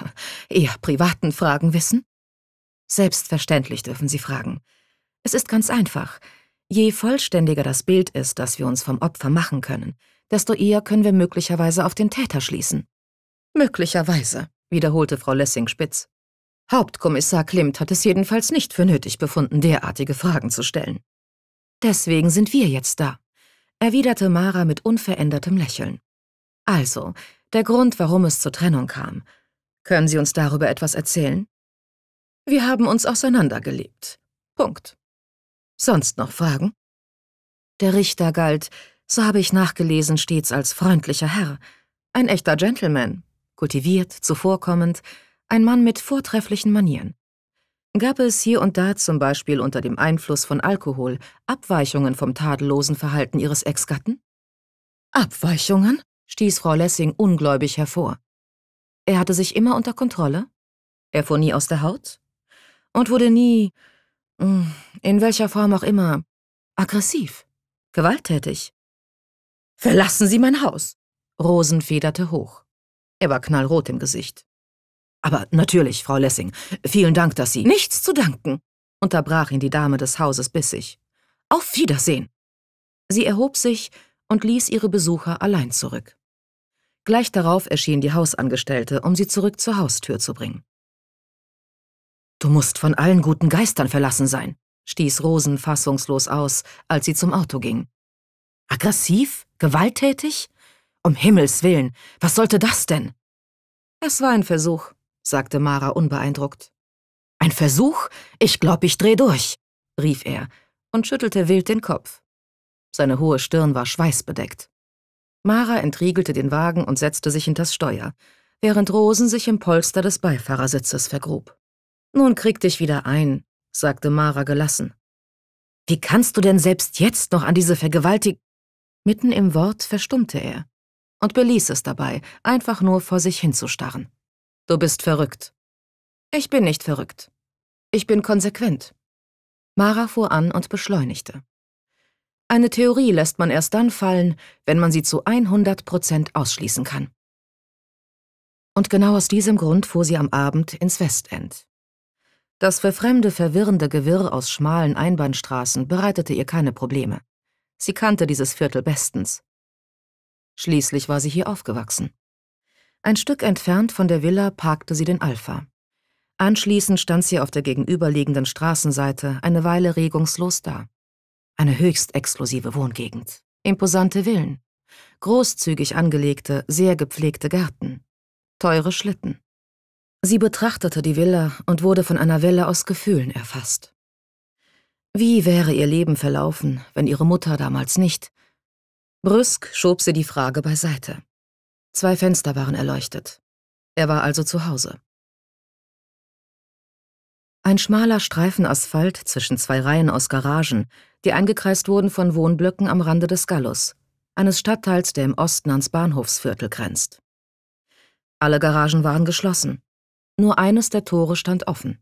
eher privaten Fragen wissen? Selbstverständlich dürfen Sie fragen. Es ist ganz einfach. Je vollständiger das Bild ist, das wir uns vom Opfer machen können, desto eher können wir möglicherweise auf den Täter schließen. Möglicherweise, wiederholte Frau Lessing spitz. Hauptkommissar Klimt hat es jedenfalls nicht für nötig befunden, derartige Fragen zu stellen. Deswegen sind wir jetzt da, erwiderte Mara mit unverändertem Lächeln. Also, der Grund, warum es zur Trennung kam. Können Sie uns darüber etwas erzählen? Wir haben uns auseinandergelebt. Punkt. Sonst noch Fragen? Der Richter galt, so habe ich nachgelesen, stets als freundlicher Herr. Ein echter Gentleman, kultiviert, zuvorkommend, ein Mann mit vortrefflichen Manieren. Gab es hier und da zum Beispiel unter dem Einfluss von Alkohol Abweichungen vom tadellosen Verhalten ihres Ex-Gatten? Abweichungen? stieß Frau Lessing ungläubig hervor. Er hatte sich immer unter Kontrolle? Er fuhr nie aus der Haut? Und wurde nie, hm, in welcher Form auch immer, aggressiv, gewalttätig. Verlassen Sie mein Haus! Rosen federte hoch. Er war knallrot im Gesicht. Aber natürlich, Frau Lessing, vielen Dank, dass Sie. Nichts zu danken, unterbrach ihn die Dame des Hauses bissig. Auf Wiedersehen! Sie erhob sich und ließ ihre Besucher allein zurück. Gleich darauf erschien die Hausangestellte, um sie zurück zur Haustür zu bringen. Du musst von allen guten Geistern verlassen sein, stieß Rosen fassungslos aus, als sie zum Auto ging. Aggressiv? Gewalttätig? Um Himmels willen, was sollte das denn? Es war ein Versuch, sagte Mara unbeeindruckt. Ein Versuch? Ich glaub, ich dreh durch, rief er und schüttelte wild den Kopf. Seine hohe Stirn war schweißbedeckt. Mara entriegelte den Wagen und setzte sich hinters Steuer, während Rosen sich im Polster des Beifahrersitzes vergrub. Nun krieg dich wieder ein, sagte Mara gelassen. Wie kannst du denn selbst jetzt noch an diese Vergewaltig... Mitten im Wort verstummte er und beließ es dabei, einfach nur vor sich hinzustarren. Du bist verrückt. Ich bin nicht verrückt. Ich bin konsequent. Mara fuhr an und beschleunigte. Eine Theorie lässt man erst dann fallen, wenn man sie zu 100 Prozent ausschließen kann. Und genau aus diesem Grund fuhr sie am Abend ins Westend. Das für Fremde verwirrende Gewirr aus schmalen Einbahnstraßen bereitete ihr keine Probleme. Sie kannte dieses Viertel bestens. Schließlich war sie hier aufgewachsen. Ein Stück entfernt von der Villa parkte sie den Alpha. Anschließend stand sie auf der gegenüberliegenden Straßenseite eine Weile regungslos da. Eine höchst exklusive Wohngegend, imposante Villen, großzügig angelegte, sehr gepflegte Gärten, teure Schlitten. Sie betrachtete die Villa und wurde von einer Welle aus Gefühlen erfasst. Wie wäre ihr Leben verlaufen, wenn ihre Mutter damals nicht, Brüsk schob sie die Frage beiseite. Zwei Fenster waren erleuchtet. Er war also zu Hause. Ein schmaler Streifen Asphalt zwischen zwei Reihen aus Garagen, die eingekreist wurden von Wohnblöcken am Rande des Gallus, eines Stadtteils, der im Osten ans Bahnhofsviertel grenzt. Alle Garagen waren geschlossen. Nur eines der Tore stand offen.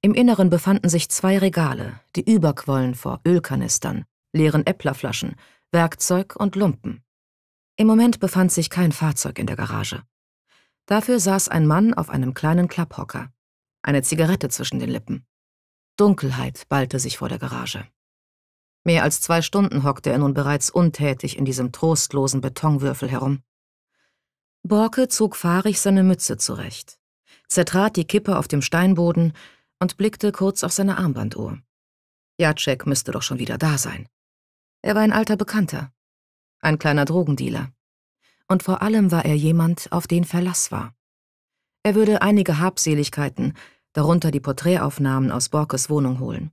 Im Inneren befanden sich zwei Regale, die überquollen vor Ölkanistern, leeren Äpplerflaschen, Werkzeug und Lumpen. Im Moment befand sich kein Fahrzeug in der Garage. Dafür saß ein Mann auf einem kleinen Klapphocker, eine Zigarette zwischen den Lippen. Dunkelheit ballte sich vor der Garage. Mehr als zwei Stunden hockte er nun bereits untätig in diesem trostlosen Betonwürfel herum. Borke zog fahrig seine Mütze zurecht, zertrat die Kippe auf dem Steinboden und blickte kurz auf seine Armbanduhr. Jacek müsste doch schon wieder da sein. Er war ein alter Bekannter, ein kleiner Drogendealer. Und vor allem war er jemand, auf den Verlass war. Er würde einige Habseligkeiten, darunter die Porträtaufnahmen aus Borkes Wohnung holen.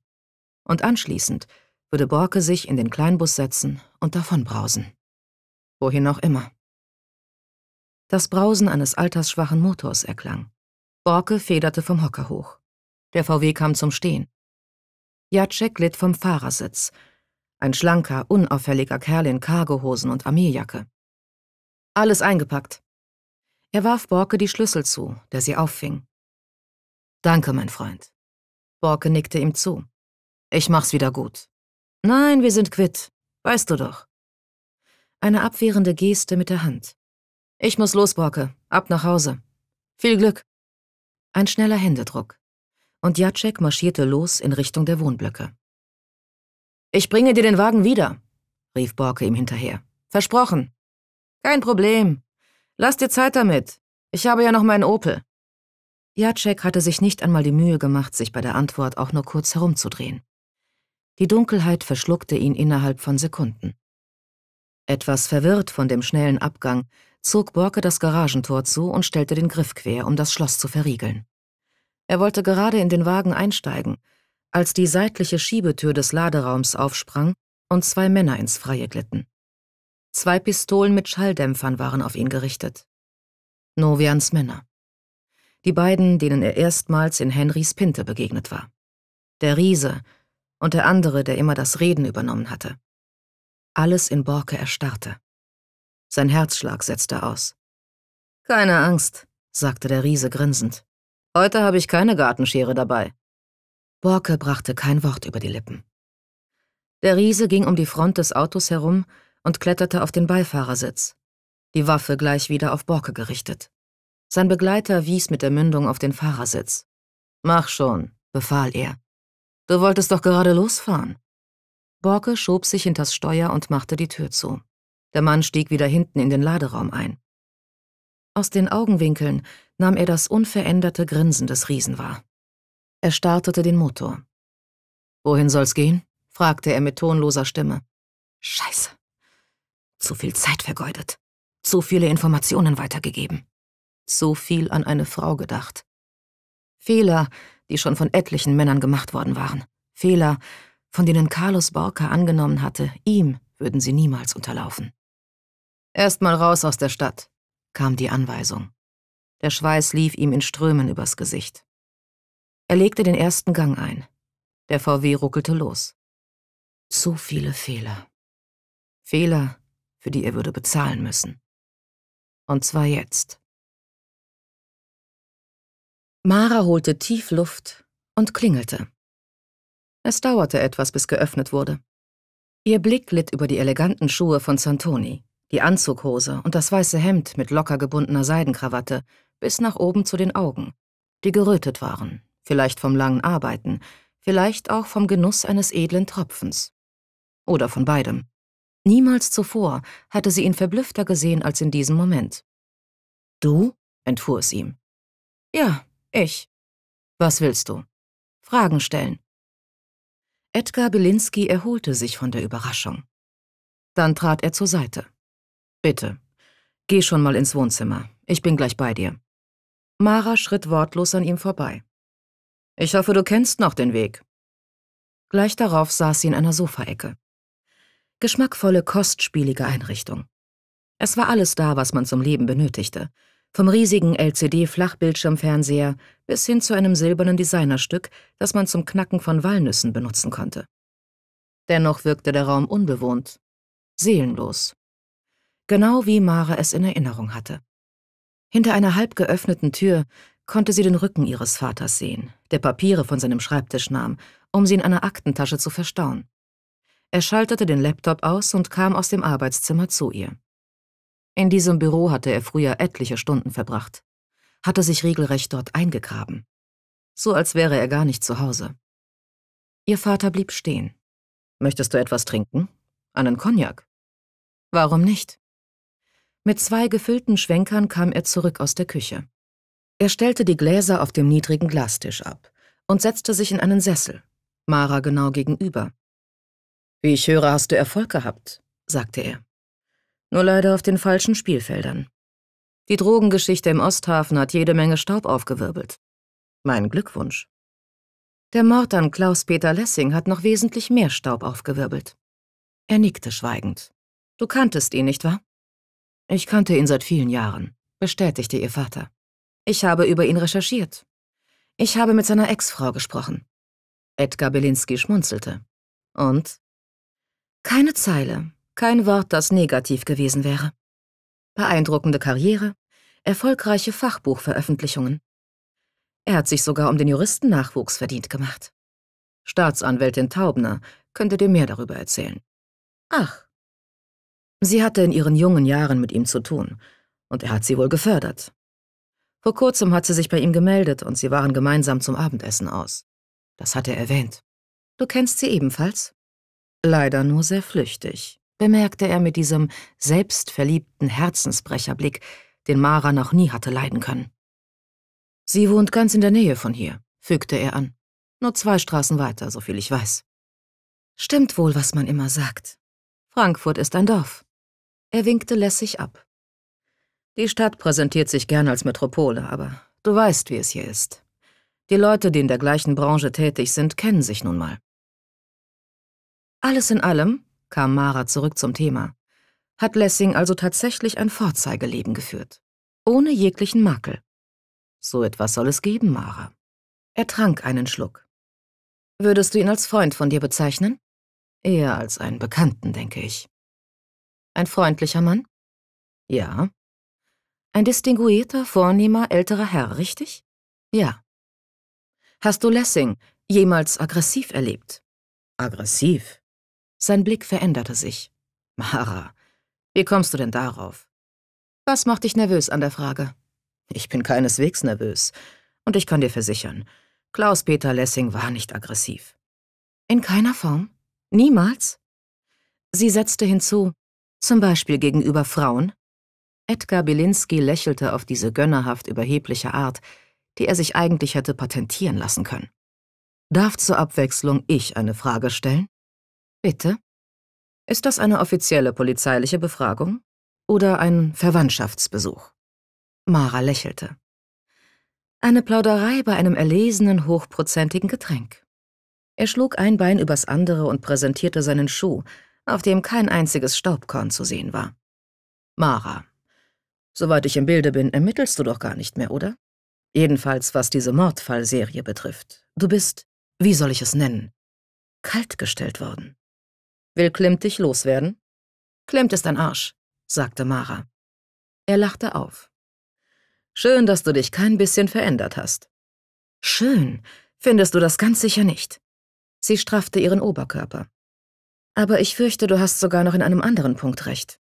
Und anschließend würde Borke sich in den Kleinbus setzen und davonbrausen. Wohin auch immer. Das Brausen eines altersschwachen Motors erklang. Borke federte vom Hocker hoch. Der VW kam zum Stehen. Jacek litt vom Fahrersitz ein schlanker, unauffälliger Kerl in Cargohosen und Armeejacke. Alles eingepackt. Er warf Borke die Schlüssel zu, der sie auffing. Danke, mein Freund. Borke nickte ihm zu. Ich mach's wieder gut. Nein, wir sind quitt. Weißt du doch. Eine abwehrende Geste mit der Hand. Ich muss los, Borke. Ab nach Hause. Viel Glück. Ein schneller Händedruck. Und Jacek marschierte los in Richtung der Wohnblöcke. Ich bringe dir den Wagen wieder, rief Borke ihm hinterher. Versprochen. Kein Problem. Lass dir Zeit damit. Ich habe ja noch meinen Opel. Jacek hatte sich nicht einmal die Mühe gemacht, sich bei der Antwort auch nur kurz herumzudrehen. Die Dunkelheit verschluckte ihn innerhalb von Sekunden. Etwas verwirrt von dem schnellen Abgang, zog Borke das Garagentor zu und stellte den Griff quer, um das Schloss zu verriegeln. Er wollte gerade in den Wagen einsteigen, als die seitliche Schiebetür des Laderaums aufsprang und zwei Männer ins Freie glitten. Zwei Pistolen mit Schalldämpfern waren auf ihn gerichtet. Novians Männer. Die beiden, denen er erstmals in Henrys Pinte begegnet war. Der Riese und der andere, der immer das Reden übernommen hatte. Alles in Borke erstarrte. Sein Herzschlag setzte aus. Keine Angst, sagte der Riese grinsend. Heute habe ich keine Gartenschere dabei. Borke brachte kein Wort über die Lippen. Der Riese ging um die Front des Autos herum und kletterte auf den Beifahrersitz, die Waffe gleich wieder auf Borke gerichtet. Sein Begleiter wies mit der Mündung auf den Fahrersitz. Mach schon, befahl er. Du wolltest doch gerade losfahren. Borke schob sich hinters Steuer und machte die Tür zu. Der Mann stieg wieder hinten in den Laderaum ein. Aus den Augenwinkeln nahm er das unveränderte Grinsen des Riesen wahr. Er startete den Motor. Wohin soll's gehen? fragte er mit tonloser Stimme. Scheiße. Zu viel Zeit vergeudet. Zu viele Informationen weitergegeben. Zu viel an eine Frau gedacht. Fehler, die schon von etlichen Männern gemacht worden waren. Fehler, von denen Carlos Borca angenommen hatte, ihm würden sie niemals unterlaufen. Erstmal raus aus der Stadt, kam die Anweisung. Der Schweiß lief ihm in Strömen übers Gesicht. Er legte den ersten Gang ein. Der VW ruckelte los. Zu viele Fehler. Fehler, für die er würde bezahlen müssen. Und zwar jetzt. Mara holte tief Luft und klingelte. Es dauerte etwas, bis geöffnet wurde. Ihr Blick litt über die eleganten Schuhe von Santoni, die Anzughose und das weiße Hemd mit locker gebundener Seidenkrawatte bis nach oben zu den Augen, die gerötet waren vielleicht vom langen Arbeiten, vielleicht auch vom Genuss eines edlen Tropfens. Oder von beidem. Niemals zuvor hatte sie ihn verblüffter gesehen als in diesem Moment. Du? entfuhr es ihm. Ja, ich. Was willst du? Fragen stellen. Edgar Belinsky erholte sich von der Überraschung. Dann trat er zur Seite. Bitte, geh schon mal ins Wohnzimmer. Ich bin gleich bei dir. Mara schritt wortlos an ihm vorbei. Ich hoffe, du kennst noch den Weg. Gleich darauf saß sie in einer Sofaecke. Geschmackvolle, kostspielige Einrichtung. Es war alles da, was man zum Leben benötigte. Vom riesigen LCD-Flachbildschirmfernseher bis hin zu einem silbernen Designerstück, das man zum Knacken von Walnüssen benutzen konnte. Dennoch wirkte der Raum unbewohnt, seelenlos. Genau wie Mara es in Erinnerung hatte. Hinter einer halb geöffneten Tür konnte sie den Rücken ihres Vaters sehen, der Papiere von seinem Schreibtisch nahm, um sie in einer Aktentasche zu verstauen. Er schaltete den Laptop aus und kam aus dem Arbeitszimmer zu ihr. In diesem Büro hatte er früher etliche Stunden verbracht, hatte sich regelrecht dort eingegraben. So als wäre er gar nicht zu Hause. Ihr Vater blieb stehen. Möchtest du etwas trinken? Einen Cognac? Warum nicht? Mit zwei gefüllten Schwenkern kam er zurück aus der Küche. Er stellte die Gläser auf dem niedrigen Glastisch ab und setzte sich in einen Sessel, Mara genau gegenüber. Wie ich höre, hast du Erfolg gehabt, sagte er. Nur leider auf den falschen Spielfeldern. Die Drogengeschichte im Osthafen hat jede Menge Staub aufgewirbelt. Mein Glückwunsch. Der Mord an Klaus-Peter Lessing hat noch wesentlich mehr Staub aufgewirbelt. Er nickte schweigend. Du kanntest ihn, nicht wahr? Ich kannte ihn seit vielen Jahren, bestätigte ihr Vater. Ich habe über ihn recherchiert. Ich habe mit seiner Ex-Frau gesprochen. Edgar Belinsky schmunzelte. Und? Keine Zeile, kein Wort, das negativ gewesen wäre. Beeindruckende Karriere, erfolgreiche Fachbuchveröffentlichungen. Er hat sich sogar um den Juristennachwuchs verdient gemacht. Staatsanwältin Taubner könnte dir mehr darüber erzählen. Ach. Sie hatte in ihren jungen Jahren mit ihm zu tun, und er hat sie wohl gefördert. Vor kurzem hat sie sich bei ihm gemeldet und sie waren gemeinsam zum Abendessen aus. Das hat er erwähnt. Du kennst sie ebenfalls? Leider nur sehr flüchtig, bemerkte er mit diesem selbstverliebten Herzensbrecherblick, den Mara noch nie hatte leiden können. Sie wohnt ganz in der Nähe von hier, fügte er an. Nur zwei Straßen weiter, soviel ich weiß. Stimmt wohl, was man immer sagt. Frankfurt ist ein Dorf. Er winkte lässig ab. Die Stadt präsentiert sich gern als Metropole, aber du weißt, wie es hier ist. Die Leute, die in der gleichen Branche tätig sind, kennen sich nun mal. Alles in allem, kam Mara zurück zum Thema, hat Lessing also tatsächlich ein Vorzeigeleben geführt. Ohne jeglichen Makel. So etwas soll es geben, Mara. Er trank einen Schluck. Würdest du ihn als Freund von dir bezeichnen? Eher als einen Bekannten, denke ich. Ein freundlicher Mann? Ja, ein distinguierter, vornehmer, älterer Herr, richtig? Ja. Hast du Lessing jemals aggressiv erlebt? Aggressiv? Sein Blick veränderte sich. Mara, wie kommst du denn darauf? Was macht dich nervös an der Frage? Ich bin keineswegs nervös. Und ich kann dir versichern, Klaus-Peter Lessing war nicht aggressiv. In keiner Form? Niemals? Sie setzte hinzu, zum Beispiel gegenüber Frauen? Edgar Belinsky lächelte auf diese gönnerhaft überhebliche Art, die er sich eigentlich hätte patentieren lassen können. Darf zur Abwechslung ich eine Frage stellen? Bitte? Ist das eine offizielle polizeiliche Befragung oder ein Verwandtschaftsbesuch? Mara lächelte. Eine Plauderei bei einem erlesenen, hochprozentigen Getränk. Er schlug ein Bein übers andere und präsentierte seinen Schuh, auf dem kein einziges Staubkorn zu sehen war. Mara Soweit ich im Bilde bin, ermittelst du doch gar nicht mehr, oder? Jedenfalls, was diese Mordfallserie betrifft. Du bist, wie soll ich es nennen, kaltgestellt worden. Will Klimt dich loswerden? Klimt ist ein Arsch, sagte Mara. Er lachte auf. Schön, dass du dich kein bisschen verändert hast. Schön, findest du das ganz sicher nicht. Sie straffte ihren Oberkörper. Aber ich fürchte, du hast sogar noch in einem anderen Punkt recht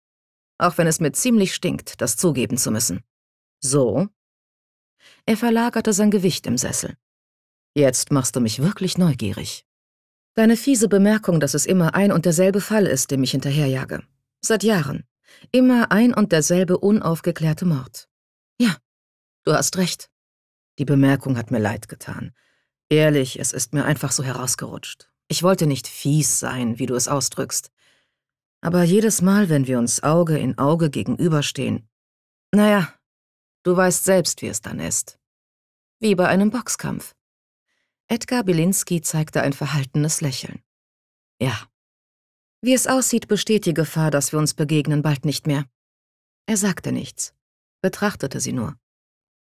auch wenn es mir ziemlich stinkt, das zugeben zu müssen. So? Er verlagerte sein Gewicht im Sessel. Jetzt machst du mich wirklich neugierig. Deine fiese Bemerkung, dass es immer ein und derselbe Fall ist, dem ich hinterherjage. Seit Jahren. Immer ein und derselbe unaufgeklärte Mord. Ja, du hast recht. Die Bemerkung hat mir leid getan. Ehrlich, es ist mir einfach so herausgerutscht. Ich wollte nicht fies sein, wie du es ausdrückst. Aber jedes Mal, wenn wir uns Auge in Auge gegenüberstehen, naja, du weißt selbst, wie es dann ist. Wie bei einem Boxkampf. Edgar Bielinski zeigte ein verhaltenes Lächeln. Ja. Wie es aussieht, besteht die Gefahr, dass wir uns begegnen, bald nicht mehr. Er sagte nichts, betrachtete sie nur.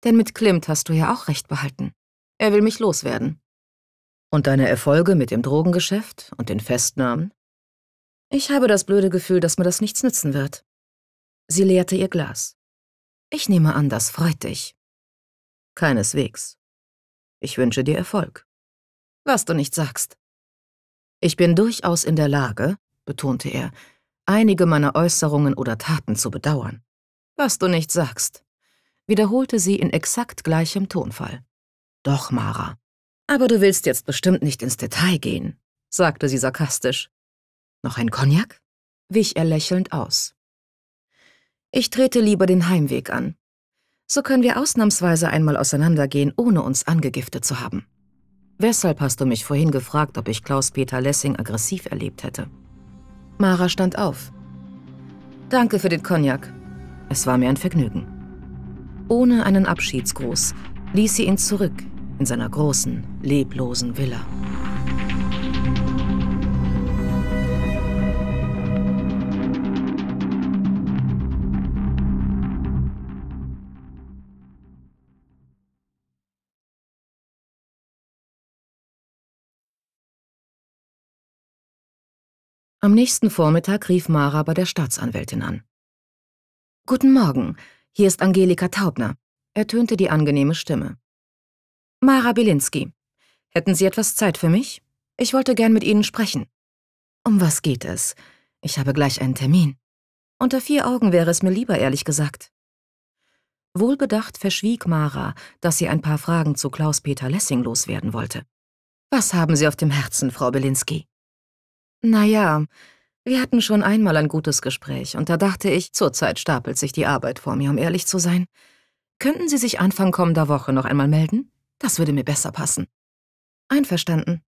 Denn mit Klimt hast du ja auch recht behalten. Er will mich loswerden. Und deine Erfolge mit dem Drogengeschäft und den Festnahmen? Ich habe das blöde Gefühl, dass mir das nichts nützen wird. Sie leerte ihr Glas. Ich nehme an, das freut dich. Keineswegs. Ich wünsche dir Erfolg. Was du nicht sagst. Ich bin durchaus in der Lage, betonte er, einige meiner Äußerungen oder Taten zu bedauern. Was du nicht sagst, wiederholte sie in exakt gleichem Tonfall. Doch, Mara. Aber du willst jetzt bestimmt nicht ins Detail gehen, sagte sie sarkastisch. Noch ein Cognac? wich er lächelnd aus. Ich trete lieber den Heimweg an. So können wir ausnahmsweise einmal auseinandergehen, ohne uns angegiftet zu haben. Weshalb hast du mich vorhin gefragt, ob ich Klaus-Peter Lessing aggressiv erlebt hätte? Mara stand auf. Danke für den Cognac. Es war mir ein Vergnügen. Ohne einen Abschiedsgruß ließ sie ihn zurück in seiner großen, leblosen Villa. Am nächsten Vormittag rief Mara bei der Staatsanwältin an. Guten Morgen, hier ist Angelika Taubner, ertönte die angenehme Stimme. Mara Bielinski, hätten Sie etwas Zeit für mich? Ich wollte gern mit Ihnen sprechen. Um was geht es? Ich habe gleich einen Termin. Unter vier Augen wäre es mir lieber, ehrlich gesagt. Wohlbedacht verschwieg Mara, dass sie ein paar Fragen zu Klaus-Peter Lessing loswerden wollte. Was haben Sie auf dem Herzen, Frau Bielinski? Naja, wir hatten schon einmal ein gutes Gespräch und da dachte ich, zurzeit stapelt sich die Arbeit vor mir, um ehrlich zu sein. Könnten Sie sich Anfang kommender Woche noch einmal melden? Das würde mir besser passen. Einverstanden,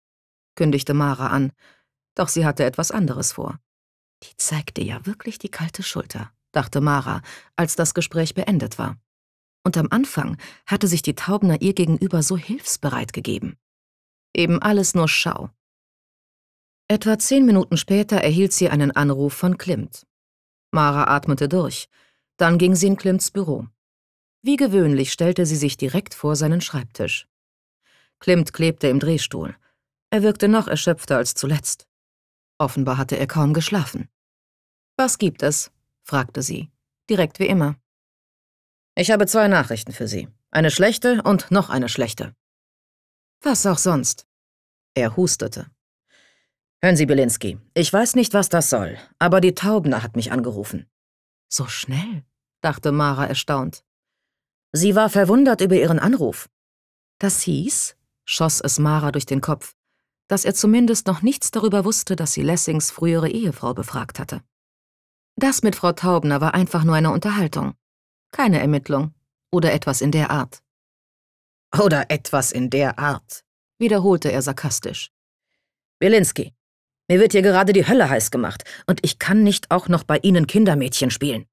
kündigte Mara an, doch sie hatte etwas anderes vor. Die zeigte ja wirklich die kalte Schulter, dachte Mara, als das Gespräch beendet war. Und am Anfang hatte sich die Taubner ihr gegenüber so hilfsbereit gegeben. Eben alles nur Schau, Etwa zehn Minuten später erhielt sie einen Anruf von Klimt. Mara atmete durch. Dann ging sie in Klimts Büro. Wie gewöhnlich stellte sie sich direkt vor seinen Schreibtisch. Klimt klebte im Drehstuhl. Er wirkte noch erschöpfter als zuletzt. Offenbar hatte er kaum geschlafen. Was gibt es? fragte sie, direkt wie immer. Ich habe zwei Nachrichten für Sie. Eine schlechte und noch eine schlechte. Was auch sonst. Er hustete. Hören Sie, Belinsky, ich weiß nicht, was das soll, aber die Taubner hat mich angerufen. So schnell? dachte Mara erstaunt. Sie war verwundert über ihren Anruf. Das hieß, schoss es Mara durch den Kopf, dass er zumindest noch nichts darüber wusste, dass sie Lessings frühere Ehefrau befragt hatte. Das mit Frau Taubner war einfach nur eine Unterhaltung, keine Ermittlung oder etwas in der Art. Oder etwas in der Art, wiederholte er sarkastisch. Wilinski, mir wird hier gerade die Hölle heiß gemacht, und ich kann nicht auch noch bei Ihnen Kindermädchen spielen.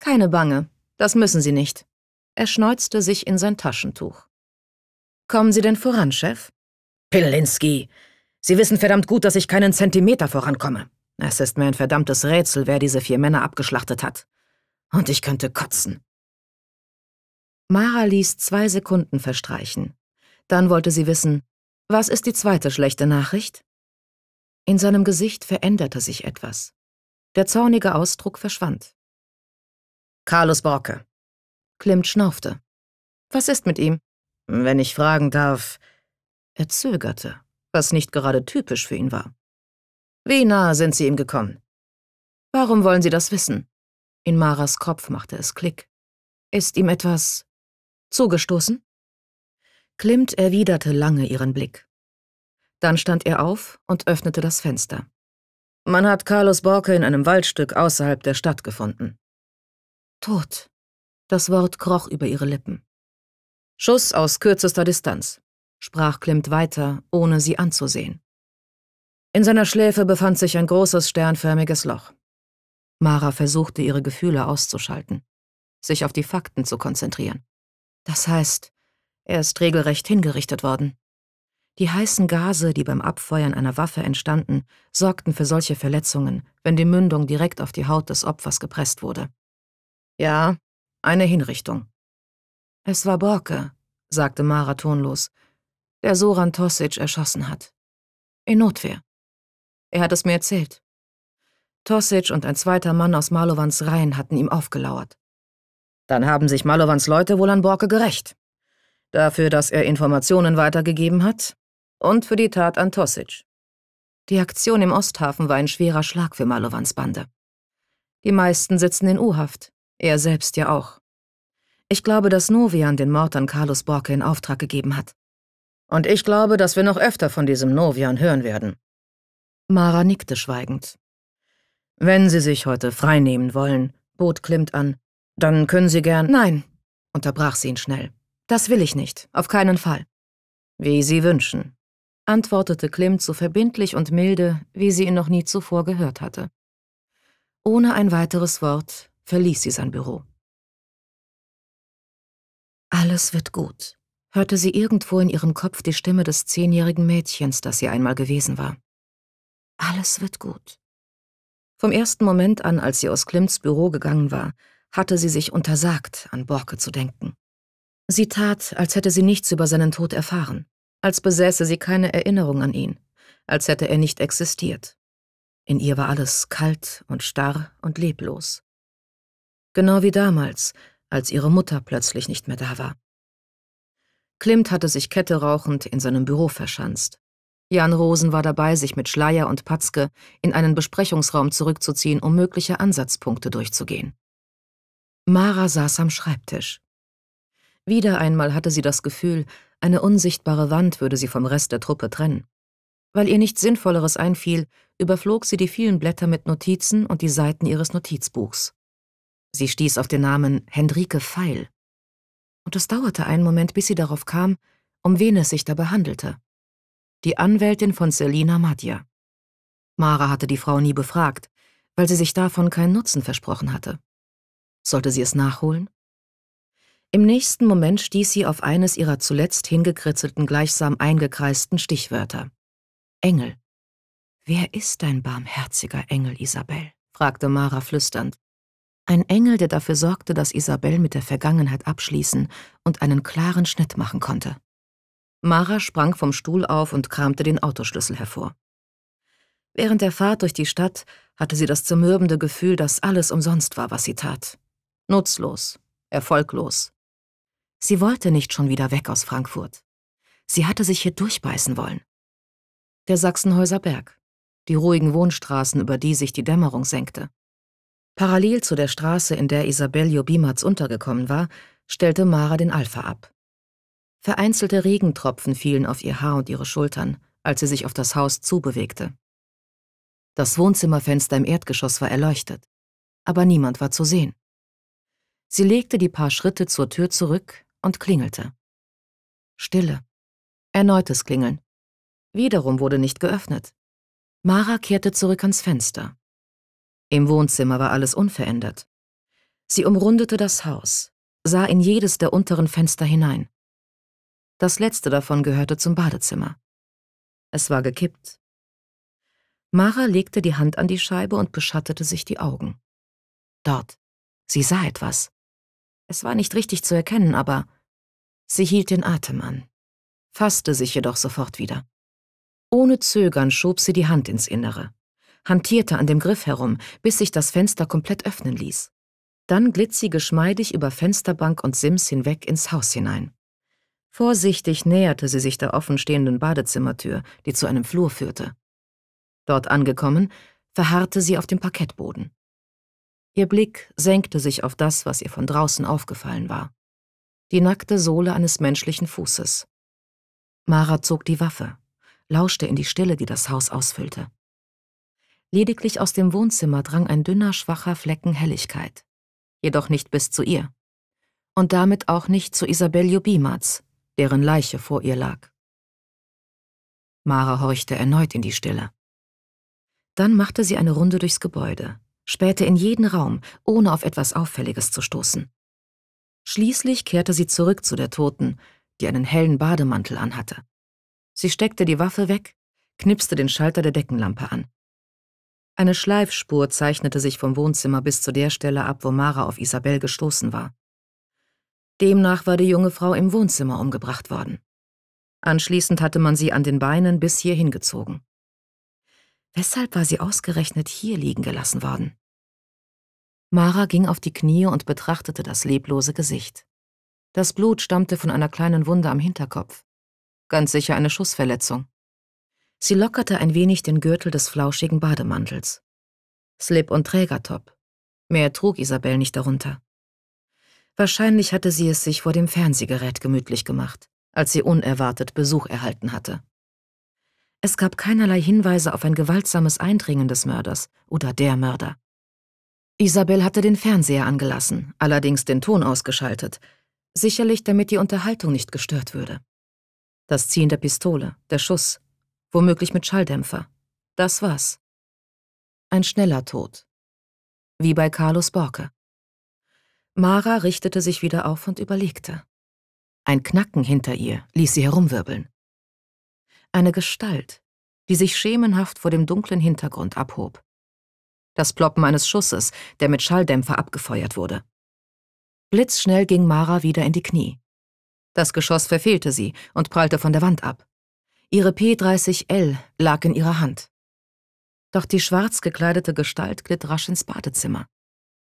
Keine Bange, das müssen Sie nicht. Er schneuzte sich in sein Taschentuch. Kommen Sie denn voran, Chef? Pilinski, Sie wissen verdammt gut, dass ich keinen Zentimeter vorankomme. Es ist mir ein verdammtes Rätsel, wer diese vier Männer abgeschlachtet hat. Und ich könnte kotzen. Mara ließ zwei Sekunden verstreichen. Dann wollte sie wissen, was ist die zweite schlechte Nachricht? In seinem Gesicht veränderte sich etwas. Der zornige Ausdruck verschwand. Carlos Borke. Klimt schnaufte. Was ist mit ihm? Wenn ich fragen darf. Er zögerte, was nicht gerade typisch für ihn war. Wie nah sind Sie ihm gekommen? Warum wollen Sie das wissen? In Maras Kopf machte es Klick. Ist ihm etwas zugestoßen? Klimt erwiderte lange ihren Blick. Dann stand er auf und öffnete das Fenster. Man hat Carlos Borke in einem Waldstück außerhalb der Stadt gefunden. Tot. Das Wort kroch über ihre Lippen. Schuss aus kürzester Distanz, sprach Klimt weiter, ohne sie anzusehen. In seiner Schläfe befand sich ein großes sternförmiges Loch. Mara versuchte, ihre Gefühle auszuschalten, sich auf die Fakten zu konzentrieren. Das heißt, er ist regelrecht hingerichtet worden. Die heißen Gase, die beim Abfeuern einer Waffe entstanden, sorgten für solche Verletzungen, wenn die Mündung direkt auf die Haut des Opfers gepresst wurde. Ja, eine Hinrichtung. Es war Borke, sagte Mara tonlos, der Soran Tosic erschossen hat. In Notwehr. Er hat es mir erzählt. Tosic und ein zweiter Mann aus Malowans Reihen hatten ihm aufgelauert. Dann haben sich Malowans Leute wohl an Borke gerecht. Dafür, dass er Informationen weitergegeben hat, und für die Tat an Tosic. Die Aktion im Osthafen war ein schwerer Schlag für Malovans Bande. Die meisten sitzen in U-Haft, er selbst ja auch. Ich glaube, dass Novian den Mord an Carlos Borke in Auftrag gegeben hat. Und ich glaube, dass wir noch öfter von diesem Novian hören werden. Mara nickte schweigend. Wenn Sie sich heute freinehmen wollen, bot Klimt an, dann können Sie gern. Nein, unterbrach sie ihn schnell. Das will ich nicht, auf keinen Fall. Wie Sie wünschen antwortete Klimt so verbindlich und milde, wie sie ihn noch nie zuvor gehört hatte. Ohne ein weiteres Wort verließ sie sein Büro. Alles wird gut, hörte sie irgendwo in ihrem Kopf die Stimme des zehnjährigen Mädchens, das sie einmal gewesen war. Alles wird gut. Vom ersten Moment an, als sie aus Klimts Büro gegangen war, hatte sie sich untersagt, an Borke zu denken. Sie tat, als hätte sie nichts über seinen Tod erfahren als besäße sie keine Erinnerung an ihn, als hätte er nicht existiert. In ihr war alles kalt und starr und leblos. Genau wie damals, als ihre Mutter plötzlich nicht mehr da war. Klimt hatte sich Kette rauchend in seinem Büro verschanzt. Jan Rosen war dabei, sich mit Schleier und Patzke in einen Besprechungsraum zurückzuziehen, um mögliche Ansatzpunkte durchzugehen. Mara saß am Schreibtisch. Wieder einmal hatte sie das Gefühl, eine unsichtbare Wand würde sie vom Rest der Truppe trennen. Weil ihr nichts Sinnvolleres einfiel, überflog sie die vielen Blätter mit Notizen und die Seiten ihres Notizbuchs. Sie stieß auf den Namen Hendrike Feil. Und es dauerte einen Moment, bis sie darauf kam, um wen es sich dabei handelte. Die Anwältin von Selina Madja. Mara hatte die Frau nie befragt, weil sie sich davon keinen Nutzen versprochen hatte. Sollte sie es nachholen? Im nächsten Moment stieß sie auf eines ihrer zuletzt hingekritzelten, gleichsam eingekreisten Stichwörter. Engel. Wer ist dein barmherziger Engel, Isabel? fragte Mara flüsternd. Ein Engel, der dafür sorgte, dass Isabel mit der Vergangenheit abschließen und einen klaren Schnitt machen konnte. Mara sprang vom Stuhl auf und kramte den Autoschlüssel hervor. Während der Fahrt durch die Stadt hatte sie das zermürbende Gefühl, dass alles umsonst war, was sie tat. Nutzlos, erfolglos, Sie wollte nicht schon wieder weg aus Frankfurt. Sie hatte sich hier durchbeißen wollen. Der Sachsenhäuser Berg. Die ruhigen Wohnstraßen, über die sich die Dämmerung senkte. Parallel zu der Straße, in der Isabelio Bimatz untergekommen war, stellte Mara den Alpha ab. Vereinzelte Regentropfen fielen auf ihr Haar und ihre Schultern, als sie sich auf das Haus zubewegte. Das Wohnzimmerfenster im Erdgeschoss war erleuchtet, aber niemand war zu sehen. Sie legte die paar Schritte zur Tür zurück, und klingelte. Stille. Erneutes Klingeln. Wiederum wurde nicht geöffnet. Mara kehrte zurück ans Fenster. Im Wohnzimmer war alles unverändert. Sie umrundete das Haus, sah in jedes der unteren Fenster hinein. Das letzte davon gehörte zum Badezimmer. Es war gekippt. Mara legte die Hand an die Scheibe und beschattete sich die Augen. Dort. Sie sah etwas. Es war nicht richtig zu erkennen, aber sie hielt den Atem an, fasste sich jedoch sofort wieder. Ohne Zögern schob sie die Hand ins Innere, hantierte an dem Griff herum, bis sich das Fenster komplett öffnen ließ. Dann glitt sie geschmeidig über Fensterbank und Sims hinweg ins Haus hinein. Vorsichtig näherte sie sich der offenstehenden Badezimmertür, die zu einem Flur führte. Dort angekommen, verharrte sie auf dem Parkettboden. Ihr Blick senkte sich auf das, was ihr von draußen aufgefallen war. Die nackte Sohle eines menschlichen Fußes. Mara zog die Waffe, lauschte in die Stille, die das Haus ausfüllte. Lediglich aus dem Wohnzimmer drang ein dünner, schwacher Flecken Helligkeit. Jedoch nicht bis zu ihr. Und damit auch nicht zu Isabel Jubimats, deren Leiche vor ihr lag. Mara horchte erneut in die Stille. Dann machte sie eine Runde durchs Gebäude, spähte in jeden Raum, ohne auf etwas Auffälliges zu stoßen. Schließlich kehrte sie zurück zu der Toten, die einen hellen Bademantel anhatte. Sie steckte die Waffe weg, knipste den Schalter der Deckenlampe an. Eine Schleifspur zeichnete sich vom Wohnzimmer bis zu der Stelle ab, wo Mara auf Isabel gestoßen war. Demnach war die junge Frau im Wohnzimmer umgebracht worden. Anschließend hatte man sie an den Beinen bis hier hingezogen. Weshalb war sie ausgerechnet hier liegen gelassen worden? Mara ging auf die Knie und betrachtete das leblose Gesicht. Das Blut stammte von einer kleinen Wunde am Hinterkopf. Ganz sicher eine Schussverletzung. Sie lockerte ein wenig den Gürtel des flauschigen Bademantels. Slip und Trägertop. Mehr trug Isabel nicht darunter. Wahrscheinlich hatte sie es sich vor dem Fernsehgerät gemütlich gemacht, als sie unerwartet Besuch erhalten hatte. Es gab keinerlei Hinweise auf ein gewaltsames Eindringen des Mörders oder der Mörder. Isabel hatte den Fernseher angelassen, allerdings den Ton ausgeschaltet, sicherlich damit die Unterhaltung nicht gestört würde. Das Ziehen der Pistole, der Schuss, womöglich mit Schalldämpfer. Das war's. Ein schneller Tod. Wie bei Carlos Borke. Mara richtete sich wieder auf und überlegte. Ein Knacken hinter ihr ließ sie herumwirbeln eine Gestalt, die sich schemenhaft vor dem dunklen Hintergrund abhob. Das Ploppen eines Schusses, der mit Schalldämpfer abgefeuert wurde. Blitzschnell ging Mara wieder in die Knie. Das Geschoss verfehlte sie und prallte von der Wand ab. Ihre P30L lag in ihrer Hand. Doch die schwarz gekleidete Gestalt glitt rasch ins Badezimmer.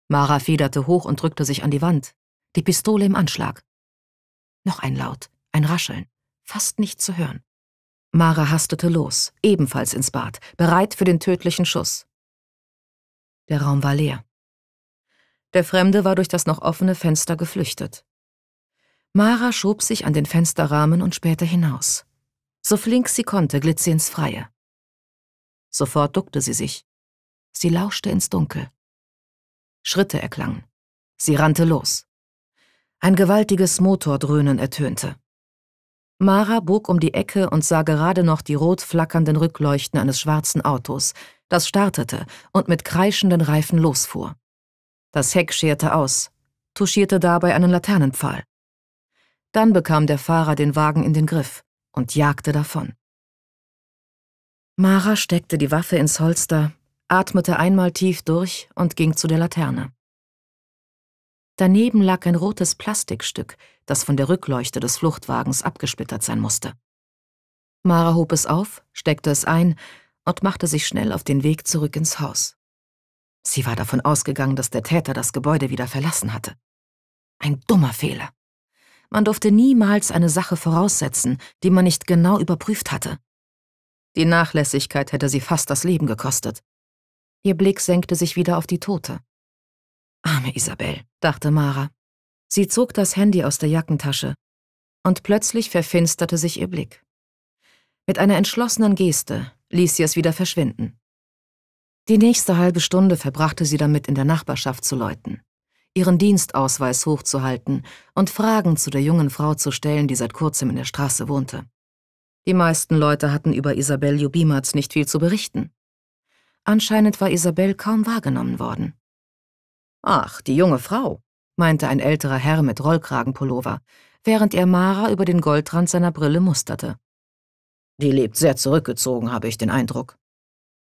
Mara federte hoch und drückte sich an die Wand, die Pistole im Anschlag. Noch ein Laut, ein Rascheln, fast nicht zu hören. Mara hastete los, ebenfalls ins Bad, bereit für den tödlichen Schuss. Der Raum war leer. Der Fremde war durch das noch offene Fenster geflüchtet. Mara schob sich an den Fensterrahmen und spähte hinaus. So flink sie konnte, glitt sie ins Freie. Sofort duckte sie sich. Sie lauschte ins Dunkel. Schritte erklangen. Sie rannte los. Ein gewaltiges Motordröhnen ertönte. Mara bog um die Ecke und sah gerade noch die rot flackernden Rückleuchten eines schwarzen Autos, das startete und mit kreischenden Reifen losfuhr. Das Heck scherte aus, touchierte dabei einen Laternenpfahl. Dann bekam der Fahrer den Wagen in den Griff und jagte davon. Mara steckte die Waffe ins Holster, atmete einmal tief durch und ging zu der Laterne. Daneben lag ein rotes Plastikstück, das von der Rückleuchte des Fluchtwagens abgesplittert sein musste. Mara hob es auf, steckte es ein und machte sich schnell auf den Weg zurück ins Haus. Sie war davon ausgegangen, dass der Täter das Gebäude wieder verlassen hatte. Ein dummer Fehler. Man durfte niemals eine Sache voraussetzen, die man nicht genau überprüft hatte. Die Nachlässigkeit hätte sie fast das Leben gekostet. Ihr Blick senkte sich wieder auf die Tote. Arme Isabel, dachte Mara. Sie zog das Handy aus der Jackentasche und plötzlich verfinsterte sich ihr Blick. Mit einer entschlossenen Geste ließ sie es wieder verschwinden. Die nächste halbe Stunde verbrachte sie damit, in der Nachbarschaft zu läuten, ihren Dienstausweis hochzuhalten und Fragen zu der jungen Frau zu stellen, die seit kurzem in der Straße wohnte. Die meisten Leute hatten über Isabel Jubimatz nicht viel zu berichten. Anscheinend war Isabel kaum wahrgenommen worden. Ach, die junge Frau, meinte ein älterer Herr mit Rollkragenpullover, während er Mara über den Goldrand seiner Brille musterte. Die lebt sehr zurückgezogen, habe ich den Eindruck.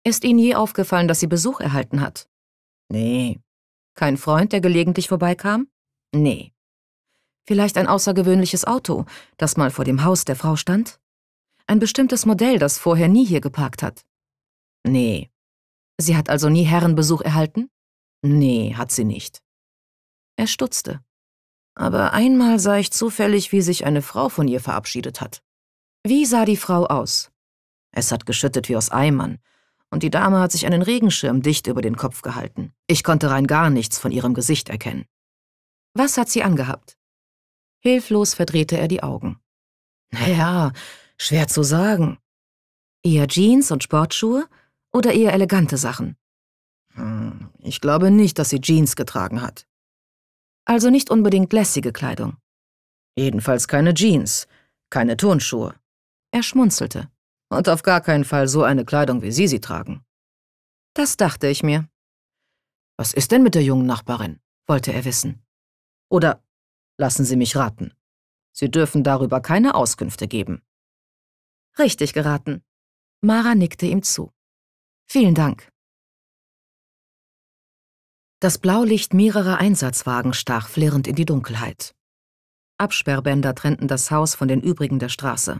Ist Ihnen je aufgefallen, dass sie Besuch erhalten hat? Nee. Kein Freund, der gelegentlich vorbeikam? Nee. Vielleicht ein außergewöhnliches Auto, das mal vor dem Haus der Frau stand? Ein bestimmtes Modell, das vorher nie hier geparkt hat? Nee. Sie hat also nie Herrenbesuch erhalten? Nee, hat sie nicht. Er stutzte. Aber einmal sah ich zufällig, wie sich eine Frau von ihr verabschiedet hat. Wie sah die Frau aus? Es hat geschüttet wie aus Eimern, und die Dame hat sich einen Regenschirm dicht über den Kopf gehalten. Ich konnte rein gar nichts von ihrem Gesicht erkennen. Was hat sie angehabt? Hilflos verdrehte er die Augen. Naja, schwer zu sagen. Eher Jeans und Sportschuhe oder eher elegante Sachen? Hm, ich glaube nicht, dass sie Jeans getragen hat. Also nicht unbedingt lässige Kleidung. Jedenfalls keine Jeans, keine Turnschuhe. Er schmunzelte. Und auf gar keinen Fall so eine Kleidung, wie Sie sie tragen. Das dachte ich mir. Was ist denn mit der jungen Nachbarin? wollte er wissen. Oder lassen Sie mich raten. Sie dürfen darüber keine Auskünfte geben. Richtig geraten. Mara nickte ihm zu. Vielen Dank. Das Blaulicht mehrerer Einsatzwagen stach flirrend in die Dunkelheit. Absperrbänder trennten das Haus von den übrigen der Straße.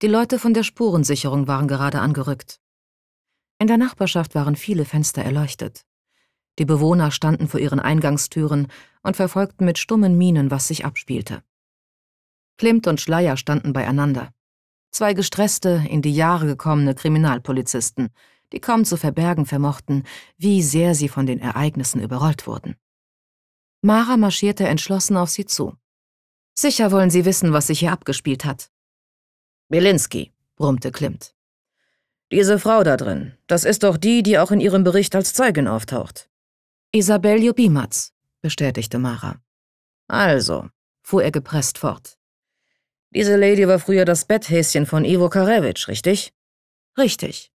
Die Leute von der Spurensicherung waren gerade angerückt. In der Nachbarschaft waren viele Fenster erleuchtet. Die Bewohner standen vor ihren Eingangstüren und verfolgten mit stummen Mienen, was sich abspielte. Klimt und Schleier standen beieinander. Zwei gestresste, in die Jahre gekommene Kriminalpolizisten, die kaum zu verbergen vermochten, wie sehr sie von den Ereignissen überrollt wurden. Mara marschierte entschlossen auf sie zu. Sicher wollen Sie wissen, was sich hier abgespielt hat. Bielinski, brummte Klimt. Diese Frau da drin, das ist doch die, die auch in Ihrem Bericht als Zeugin auftaucht. Isabel Jobimatz, bestätigte Mara. Also, fuhr er gepresst fort. Diese Lady war früher das Betthäschen von Ivo Karevich, richtig? Richtig.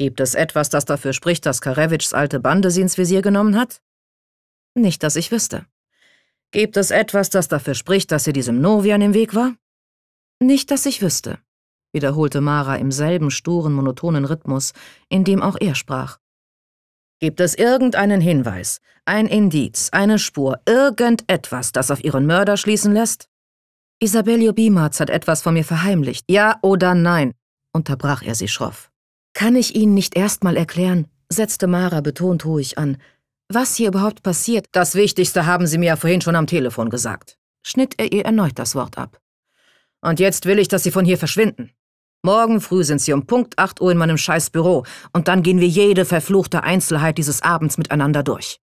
Gibt es etwas, das dafür spricht, dass Karevichs alte Bande sie ins Visier genommen hat? Nicht, dass ich wüsste. Gibt es etwas, das dafür spricht, dass sie diesem Novian im Weg war? Nicht, dass ich wüsste, wiederholte Mara im selben sturen, monotonen Rhythmus, in dem auch er sprach. Gibt es irgendeinen Hinweis, ein Indiz, eine Spur, irgendetwas, das auf ihren Mörder schließen lässt? Isabelio Bimarz hat etwas von mir verheimlicht, ja oder nein, unterbrach er sie schroff. Kann ich Ihnen nicht erstmal erklären, setzte Mara betont ruhig an, was hier überhaupt passiert? Das Wichtigste haben Sie mir ja vorhin schon am Telefon gesagt, schnitt er ihr erneut das Wort ab. Und jetzt will ich, dass Sie von hier verschwinden. Morgen früh sind Sie um Punkt 8 Uhr in meinem Scheißbüro und dann gehen wir jede verfluchte Einzelheit dieses Abends miteinander durch.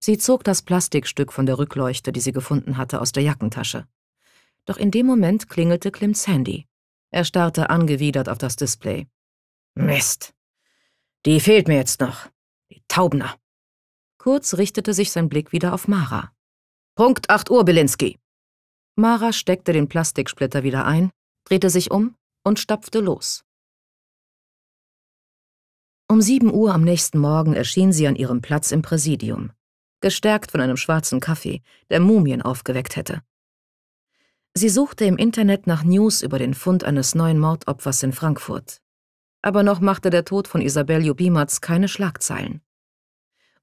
Sie zog das Plastikstück von der Rückleuchte, die sie gefunden hatte, aus der Jackentasche. Doch in dem Moment klingelte Klims Handy. Er starrte angewidert auf das Display. Mist. Die fehlt mir jetzt noch. Die Taubner. Kurz richtete sich sein Blick wieder auf Mara. Punkt 8 Uhr, Belinsky. Mara steckte den Plastiksplitter wieder ein, drehte sich um und stapfte los. Um 7 Uhr am nächsten Morgen erschien sie an ihrem Platz im Präsidium, gestärkt von einem schwarzen Kaffee, der Mumien aufgeweckt hätte. Sie suchte im Internet nach News über den Fund eines neuen Mordopfers in Frankfurt, aber noch machte der Tod von Isabel Jubimatz keine Schlagzeilen.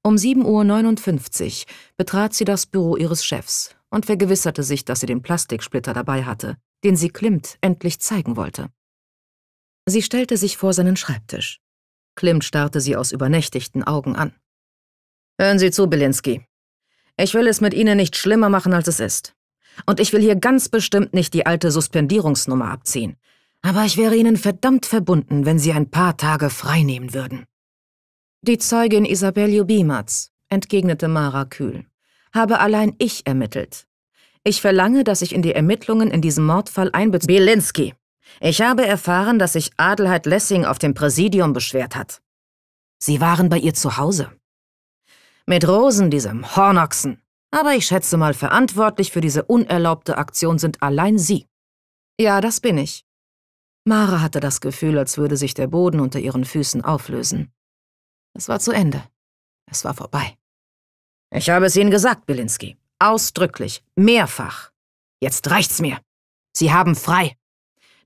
Um 7.59 Uhr betrat sie das Büro ihres Chefs und vergewisserte sich, dass sie den Plastiksplitter dabei hatte, den sie Klimt endlich zeigen wollte. Sie stellte sich vor seinen Schreibtisch. Klimt starrte sie aus übernächtigten Augen an. Hören Sie zu, Belinsky. Ich will es mit Ihnen nicht schlimmer machen, als es ist. Und ich will hier ganz bestimmt nicht die alte Suspendierungsnummer abziehen aber ich wäre Ihnen verdammt verbunden, wenn Sie ein paar Tage freinehmen würden. Die Zeugin Isabel Jubimatz, entgegnete Mara kühl, habe allein ich ermittelt. Ich verlange, dass ich in die Ermittlungen in diesem Mordfall einbeziehe. Bielinski, ich habe erfahren, dass sich Adelheid Lessing auf dem Präsidium beschwert hat. Sie waren bei ihr zu Hause. Mit Rosen, diesem Hornochsen. Aber ich schätze mal, verantwortlich für diese unerlaubte Aktion sind allein Sie. Ja, das bin ich. Mara hatte das Gefühl, als würde sich der Boden unter ihren Füßen auflösen. Es war zu Ende. Es war vorbei. Ich habe es Ihnen gesagt, Bilinski. Ausdrücklich. Mehrfach. Jetzt reicht's mir. Sie haben frei.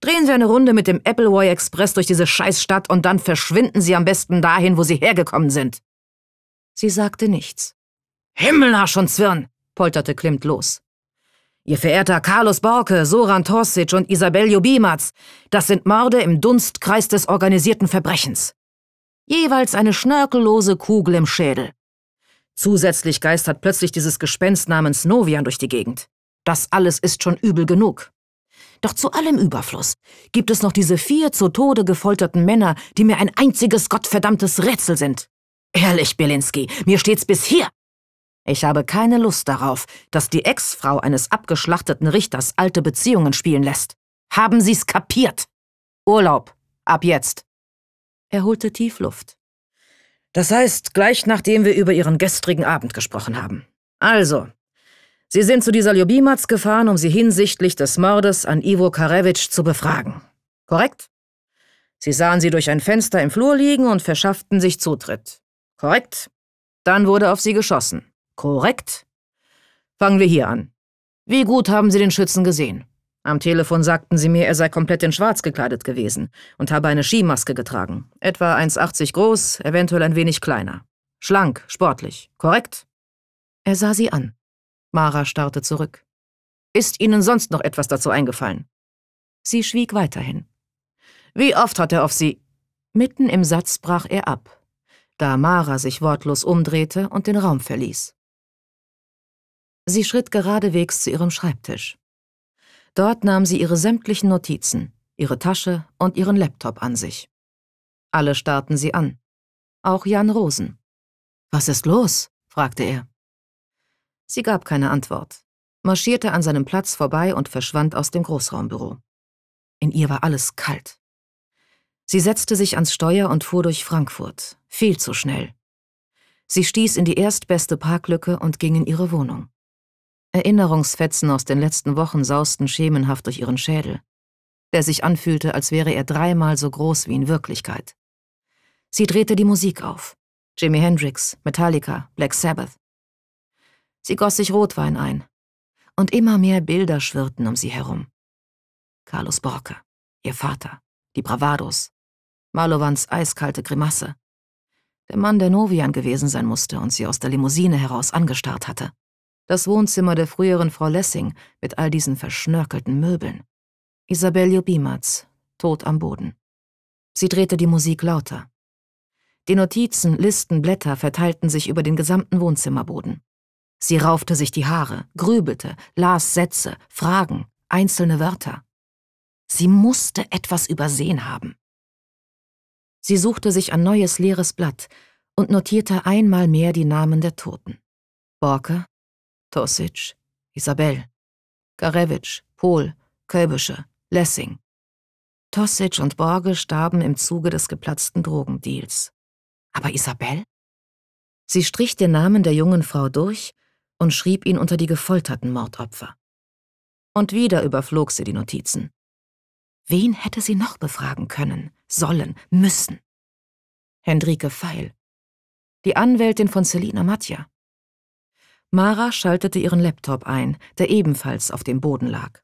Drehen Sie eine Runde mit dem Appleboy Express durch diese Scheißstadt und dann verschwinden Sie am besten dahin, wo Sie hergekommen sind. Sie sagte nichts. Himmelharsch und Zwirn, polterte Klimt los. Ihr verehrter Carlos Borke, Soran Torsic und Isabel Bimatz, das sind Morde im Dunstkreis des organisierten Verbrechens. Jeweils eine schnörkellose Kugel im Schädel. Zusätzlich geistert plötzlich dieses Gespenst namens Novian durch die Gegend. Das alles ist schon übel genug. Doch zu allem Überfluss gibt es noch diese vier zu Tode gefolterten Männer, die mir ein einziges gottverdammtes Rätsel sind. Ehrlich, Bielinski, mir steht's bis hier ich habe keine Lust darauf, dass die Ex-Frau eines abgeschlachteten Richters alte Beziehungen spielen lässt. Haben Sie's kapiert? Urlaub. Ab jetzt. Er holte tief Luft. Das heißt, gleich nachdem wir über Ihren gestrigen Abend gesprochen haben. Also, Sie sind zu dieser Ljubimats gefahren, um sie hinsichtlich des Mordes an Ivo Karevich zu befragen. Korrekt? Sie sahen sie durch ein Fenster im Flur liegen und verschafften sich Zutritt. Korrekt? Dann wurde auf sie geschossen. Korrekt. Fangen wir hier an. Wie gut haben Sie den Schützen gesehen? Am Telefon sagten sie mir, er sei komplett in Schwarz gekleidet gewesen und habe eine Skimaske getragen. Etwa 1,80 groß, eventuell ein wenig kleiner. Schlank, sportlich, korrekt? Er sah sie an. Mara starrte zurück. Ist Ihnen sonst noch etwas dazu eingefallen? Sie schwieg weiterhin. Wie oft hat er auf Sie. Mitten im Satz brach er ab, da Mara sich wortlos umdrehte und den Raum verließ. Sie schritt geradewegs zu ihrem Schreibtisch. Dort nahm sie ihre sämtlichen Notizen, ihre Tasche und ihren Laptop an sich. Alle starrten sie an. Auch Jan Rosen. Was ist los? fragte er. Sie gab keine Antwort, marschierte an seinem Platz vorbei und verschwand aus dem Großraumbüro. In ihr war alles kalt. Sie setzte sich ans Steuer und fuhr durch Frankfurt, viel zu schnell. Sie stieß in die erstbeste Parklücke und ging in ihre Wohnung. Erinnerungsfetzen aus den letzten Wochen sausten schemenhaft durch ihren Schädel, der sich anfühlte, als wäre er dreimal so groß wie in Wirklichkeit. Sie drehte die Musik auf. Jimi Hendrix, Metallica, Black Sabbath. Sie goss sich Rotwein ein. Und immer mehr Bilder schwirrten um sie herum. Carlos Borke, ihr Vater, die Bravados, Malovans eiskalte Grimasse. Der Mann, der Novian gewesen sein musste und sie aus der Limousine heraus angestarrt hatte das Wohnzimmer der früheren Frau Lessing mit all diesen verschnörkelten Möbeln. Isabel Bimatz, tot am Boden. Sie drehte die Musik lauter. Die Notizen, Listen, Blätter verteilten sich über den gesamten Wohnzimmerboden. Sie raufte sich die Haare, grübelte, las Sätze, Fragen, einzelne Wörter. Sie musste etwas übersehen haben. Sie suchte sich ein neues leeres Blatt und notierte einmal mehr die Namen der Toten. Borke, Tosic, Isabel, Garewitsch, Pohl, Kölbische, Lessing. Tosic und Borge starben im Zuge des geplatzten Drogendeals. Aber Isabel? Sie strich den Namen der jungen Frau durch und schrieb ihn unter die gefolterten Mordopfer. Und wieder überflog sie die Notizen. Wen hätte sie noch befragen können, sollen, müssen? Hendrike Feil. Die Anwältin von Selina Matja. Mara schaltete ihren Laptop ein, der ebenfalls auf dem Boden lag.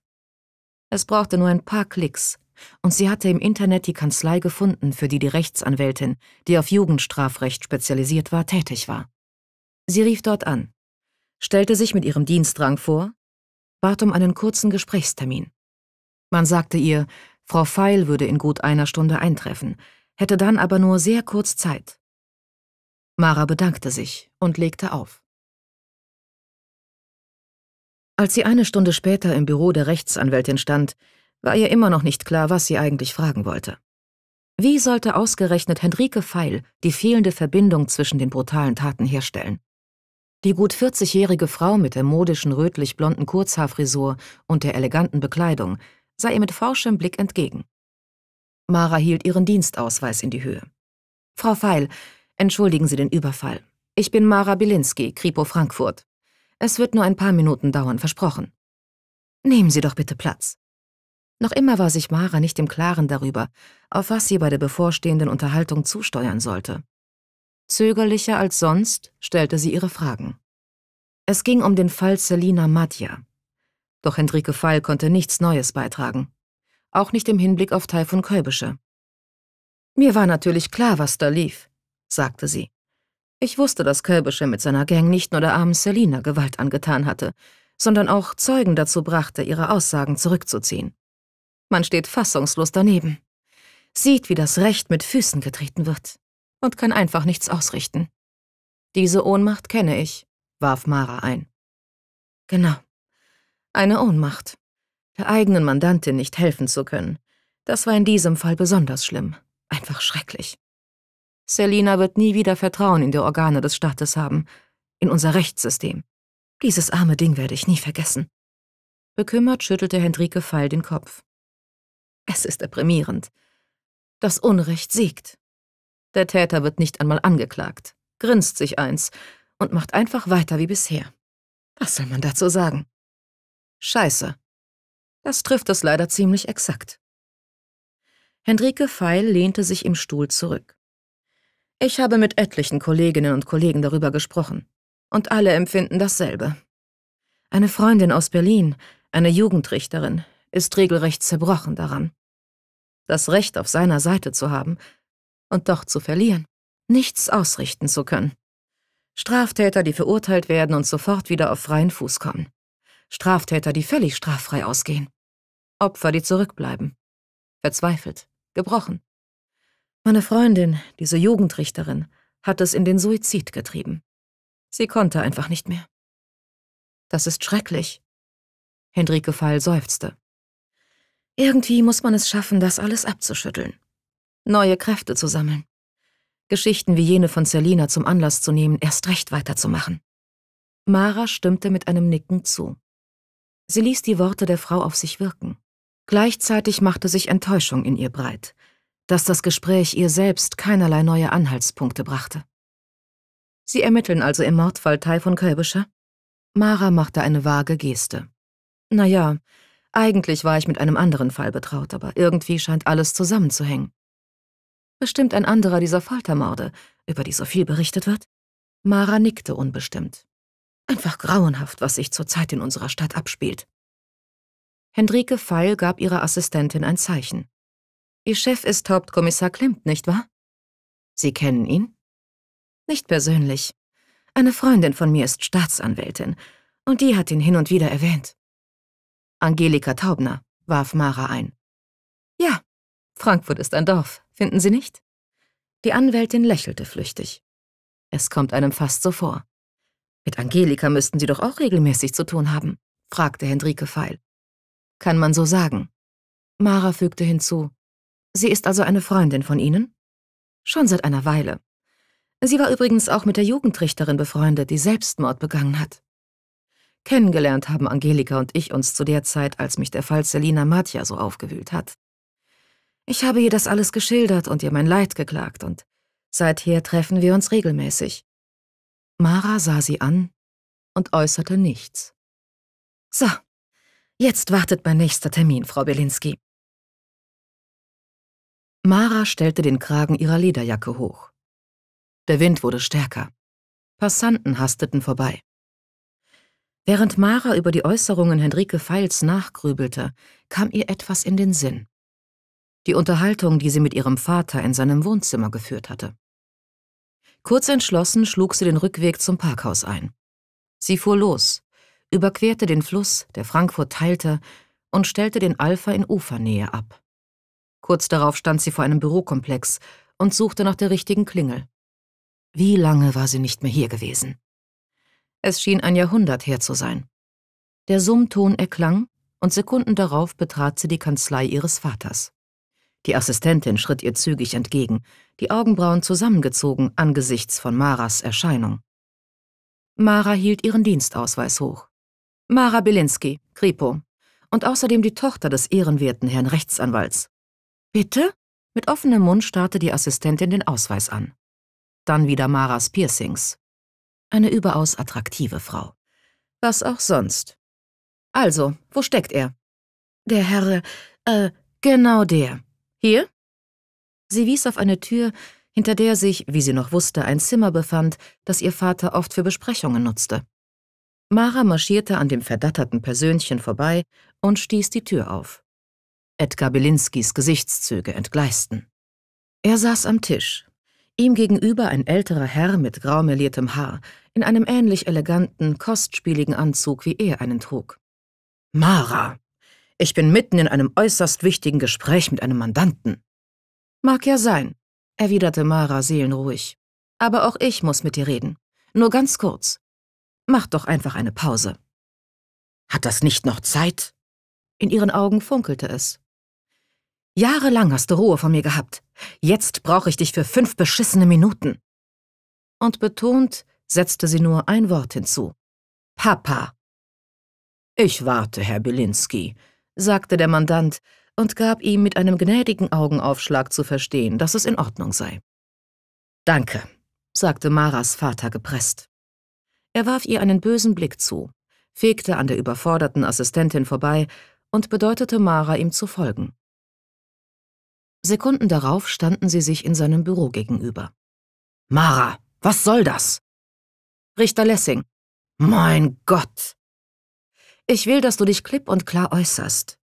Es brauchte nur ein paar Klicks, und sie hatte im Internet die Kanzlei gefunden, für die die Rechtsanwältin, die auf Jugendstrafrecht spezialisiert war, tätig war. Sie rief dort an, stellte sich mit ihrem Dienstrang vor, bat um einen kurzen Gesprächstermin. Man sagte ihr, Frau Feil würde in gut einer Stunde eintreffen, hätte dann aber nur sehr kurz Zeit. Mara bedankte sich und legte auf. Als sie eine Stunde später im Büro der Rechtsanwältin stand, war ihr immer noch nicht klar, was sie eigentlich fragen wollte. Wie sollte ausgerechnet Henrike Feil die fehlende Verbindung zwischen den brutalen Taten herstellen? Die gut 40-jährige Frau mit der modischen rötlich-blonden Kurzhaarfrisur und der eleganten Bekleidung sah ihr mit forschem Blick entgegen. Mara hielt ihren Dienstausweis in die Höhe. Frau Feil, entschuldigen Sie den Überfall. Ich bin Mara Bilinski, Kripo Frankfurt. Es wird nur ein paar Minuten dauern, versprochen. Nehmen Sie doch bitte Platz. Noch immer war sich Mara nicht im Klaren darüber, auf was sie bei der bevorstehenden Unterhaltung zusteuern sollte. Zögerlicher als sonst stellte sie ihre Fragen. Es ging um den Fall Selina Madja. Doch Hendrike Fall konnte nichts Neues beitragen. Auch nicht im Hinblick auf Taifun Kolbische. Mir war natürlich klar, was da lief, sagte sie. Ich wusste, dass Kölbische mit seiner Gang nicht nur der armen Selina Gewalt angetan hatte, sondern auch Zeugen dazu brachte, ihre Aussagen zurückzuziehen. Man steht fassungslos daneben, sieht, wie das Recht mit Füßen getreten wird und kann einfach nichts ausrichten. Diese Ohnmacht kenne ich, warf Mara ein. Genau. Eine Ohnmacht. Der eigenen Mandantin nicht helfen zu können. Das war in diesem Fall besonders schlimm. Einfach schrecklich. Selina wird nie wieder Vertrauen in die Organe des Staates haben, in unser Rechtssystem. Dieses arme Ding werde ich nie vergessen. Bekümmert schüttelte Hendrike Fall den Kopf. Es ist deprimierend. Das Unrecht siegt. Der Täter wird nicht einmal angeklagt, grinst sich eins und macht einfach weiter wie bisher. Was soll man dazu sagen? Scheiße. Das trifft es leider ziemlich exakt. Hendrike Feil lehnte sich im Stuhl zurück. Ich habe mit etlichen Kolleginnen und Kollegen darüber gesprochen. Und alle empfinden dasselbe. Eine Freundin aus Berlin, eine Jugendrichterin, ist regelrecht zerbrochen daran. Das Recht auf seiner Seite zu haben und doch zu verlieren, nichts ausrichten zu können. Straftäter, die verurteilt werden und sofort wieder auf freien Fuß kommen. Straftäter, die völlig straffrei ausgehen. Opfer, die zurückbleiben. Verzweifelt, gebrochen, meine Freundin, diese Jugendrichterin, hat es in den Suizid getrieben. Sie konnte einfach nicht mehr. Das ist schrecklich. Hendrike Fall seufzte. Irgendwie muss man es schaffen, das alles abzuschütteln. Neue Kräfte zu sammeln. Geschichten wie jene von Selina zum Anlass zu nehmen, erst recht weiterzumachen. Mara stimmte mit einem Nicken zu. Sie ließ die Worte der Frau auf sich wirken. Gleichzeitig machte sich Enttäuschung in ihr breit, dass das Gespräch ihr selbst keinerlei neue Anhaltspunkte brachte. Sie ermitteln also im Mordfall Teil von Kölbischer? Mara machte eine vage Geste. Naja, eigentlich war ich mit einem anderen Fall betraut, aber irgendwie scheint alles zusammenzuhängen. Bestimmt ein anderer dieser Foltermorde, über die so viel berichtet wird? Mara nickte unbestimmt. Einfach grauenhaft, was sich zurzeit in unserer Stadt abspielt. Hendrike Feil gab ihrer Assistentin ein Zeichen. Ihr Chef ist Hauptkommissar Klimt, nicht wahr? Sie kennen ihn? Nicht persönlich. Eine Freundin von mir ist Staatsanwältin, und die hat ihn hin und wieder erwähnt. Angelika Taubner, warf Mara ein. Ja, Frankfurt ist ein Dorf, finden Sie nicht? Die Anwältin lächelte flüchtig. Es kommt einem fast so vor. Mit Angelika müssten Sie doch auch regelmäßig zu tun haben, fragte Hendrike Feil. Kann man so sagen. Mara fügte hinzu, Sie ist also eine Freundin von Ihnen? Schon seit einer Weile. Sie war übrigens auch mit der Jugendrichterin befreundet, die Selbstmord begangen hat. Kennengelernt haben Angelika und ich uns zu der Zeit, als mich der Fall Selina Matja so aufgewühlt hat. Ich habe ihr das alles geschildert und ihr mein Leid geklagt und seither treffen wir uns regelmäßig. Mara sah sie an und äußerte nichts. So, jetzt wartet mein nächster Termin, Frau Belinsky. Mara stellte den Kragen ihrer Lederjacke hoch. Der Wind wurde stärker. Passanten hasteten vorbei. Während Mara über die Äußerungen Henrike Feils nachgrübelte, kam ihr etwas in den Sinn. Die Unterhaltung, die sie mit ihrem Vater in seinem Wohnzimmer geführt hatte. Kurz entschlossen schlug sie den Rückweg zum Parkhaus ein. Sie fuhr los, überquerte den Fluss, der Frankfurt teilte, und stellte den Alpha in Ufernähe ab. Kurz darauf stand sie vor einem Bürokomplex und suchte nach der richtigen Klingel. Wie lange war sie nicht mehr hier gewesen? Es schien ein Jahrhundert her zu sein. Der Summton erklang, und Sekunden darauf betrat sie die Kanzlei ihres Vaters. Die Assistentin schritt ihr zügig entgegen, die Augenbrauen zusammengezogen angesichts von Maras Erscheinung. Mara hielt ihren Dienstausweis hoch. Mara Bielinski, Kripo, und außerdem die Tochter des ehrenwerten Herrn Rechtsanwalts. Bitte? Mit offenem Mund starrte die Assistentin den Ausweis an. Dann wieder Maras Piercings. Eine überaus attraktive Frau. Was auch sonst. Also, wo steckt er? Der Herr, äh, genau der. Hier? Sie wies auf eine Tür, hinter der sich, wie sie noch wusste, ein Zimmer befand, das ihr Vater oft für Besprechungen nutzte. Mara marschierte an dem verdatterten Persönchen vorbei und stieß die Tür auf. Edgar Belinskis Gesichtszüge entgleisten. Er saß am Tisch, ihm gegenüber ein älterer Herr mit graumeliertem Haar, in einem ähnlich eleganten, kostspieligen Anzug, wie er einen trug. Mara, ich bin mitten in einem äußerst wichtigen Gespräch mit einem Mandanten. Mag ja sein, erwiderte Mara seelenruhig. Aber auch ich muss mit dir reden. Nur ganz kurz. Mach doch einfach eine Pause. Hat das nicht noch Zeit? In ihren Augen funkelte es. Jahrelang hast du Ruhe von mir gehabt. Jetzt brauche ich dich für fünf beschissene Minuten. Und betont setzte sie nur ein Wort hinzu. Papa. Ich warte, Herr Belinsky, sagte der Mandant und gab ihm mit einem gnädigen Augenaufschlag zu verstehen, dass es in Ordnung sei. Danke, sagte Maras Vater gepresst. Er warf ihr einen bösen Blick zu, fegte an der überforderten Assistentin vorbei und bedeutete Mara, ihm zu folgen. Sekunden darauf standen sie sich in seinem Büro gegenüber. Mara, was soll das? Richter Lessing. Mein Gott. Ich will, dass du dich klipp und klar äußerst.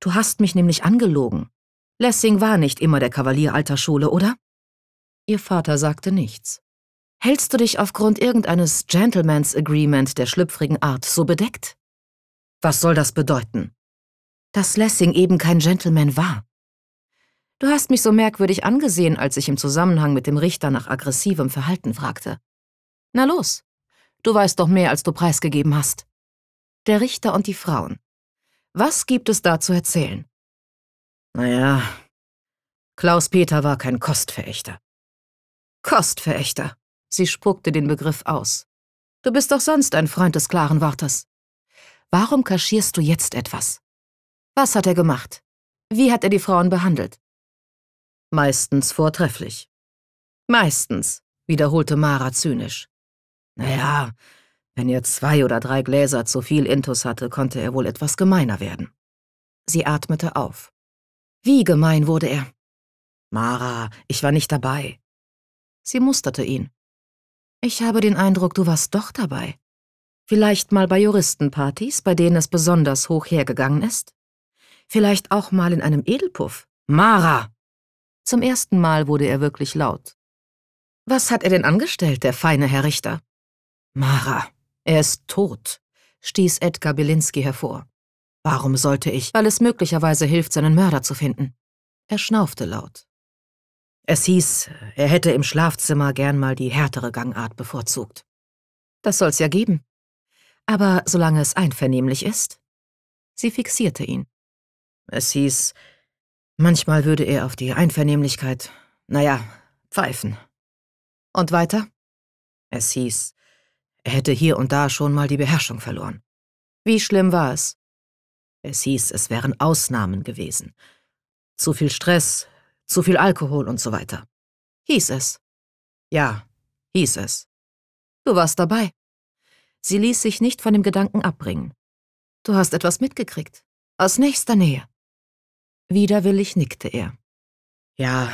Du hast mich nämlich angelogen. Lessing war nicht immer der Kavalier alter Schule, oder? Ihr Vater sagte nichts. Hältst du dich aufgrund irgendeines Gentleman's Agreement der schlüpfrigen Art so bedeckt? Was soll das bedeuten? Dass Lessing eben kein Gentleman war. Du hast mich so merkwürdig angesehen, als ich im Zusammenhang mit dem Richter nach aggressivem Verhalten fragte. Na los, du weißt doch mehr, als du preisgegeben hast. Der Richter und die Frauen. Was gibt es da zu erzählen? Naja, Klaus Peter war kein Kostverächter. Kostverächter. Sie spuckte den Begriff aus. Du bist doch sonst ein Freund des klaren Wortes. Warum kaschierst du jetzt etwas? Was hat er gemacht? Wie hat er die Frauen behandelt? Meistens vortrefflich. Meistens, wiederholte Mara zynisch. Naja, wenn er zwei oder drei Gläser zu viel Intus hatte, konnte er wohl etwas gemeiner werden. Sie atmete auf. Wie gemein wurde er? Mara, ich war nicht dabei. Sie musterte ihn. Ich habe den Eindruck, du warst doch dabei. Vielleicht mal bei Juristenpartys, bei denen es besonders hoch hergegangen ist? Vielleicht auch mal in einem Edelpuff? Mara! Zum ersten Mal wurde er wirklich laut. Was hat er denn angestellt, der feine Herr Richter? Mara, er ist tot, stieß Edgar Bielinski hervor. Warum sollte ich? Weil es möglicherweise hilft, seinen Mörder zu finden. Er schnaufte laut. Es hieß, er hätte im Schlafzimmer gern mal die härtere Gangart bevorzugt. Das soll's ja geben. Aber solange es einvernehmlich ist? Sie fixierte ihn. Es hieß, Manchmal würde er auf die Einvernehmlichkeit, naja, pfeifen. Und weiter? Es hieß, er hätte hier und da schon mal die Beherrschung verloren. Wie schlimm war es? Es hieß, es wären Ausnahmen gewesen. Zu viel Stress, zu viel Alkohol und so weiter. Hieß es. Ja, hieß es. Du warst dabei. Sie ließ sich nicht von dem Gedanken abbringen. Du hast etwas mitgekriegt. Aus nächster Nähe. Widerwillig nickte er. Ja,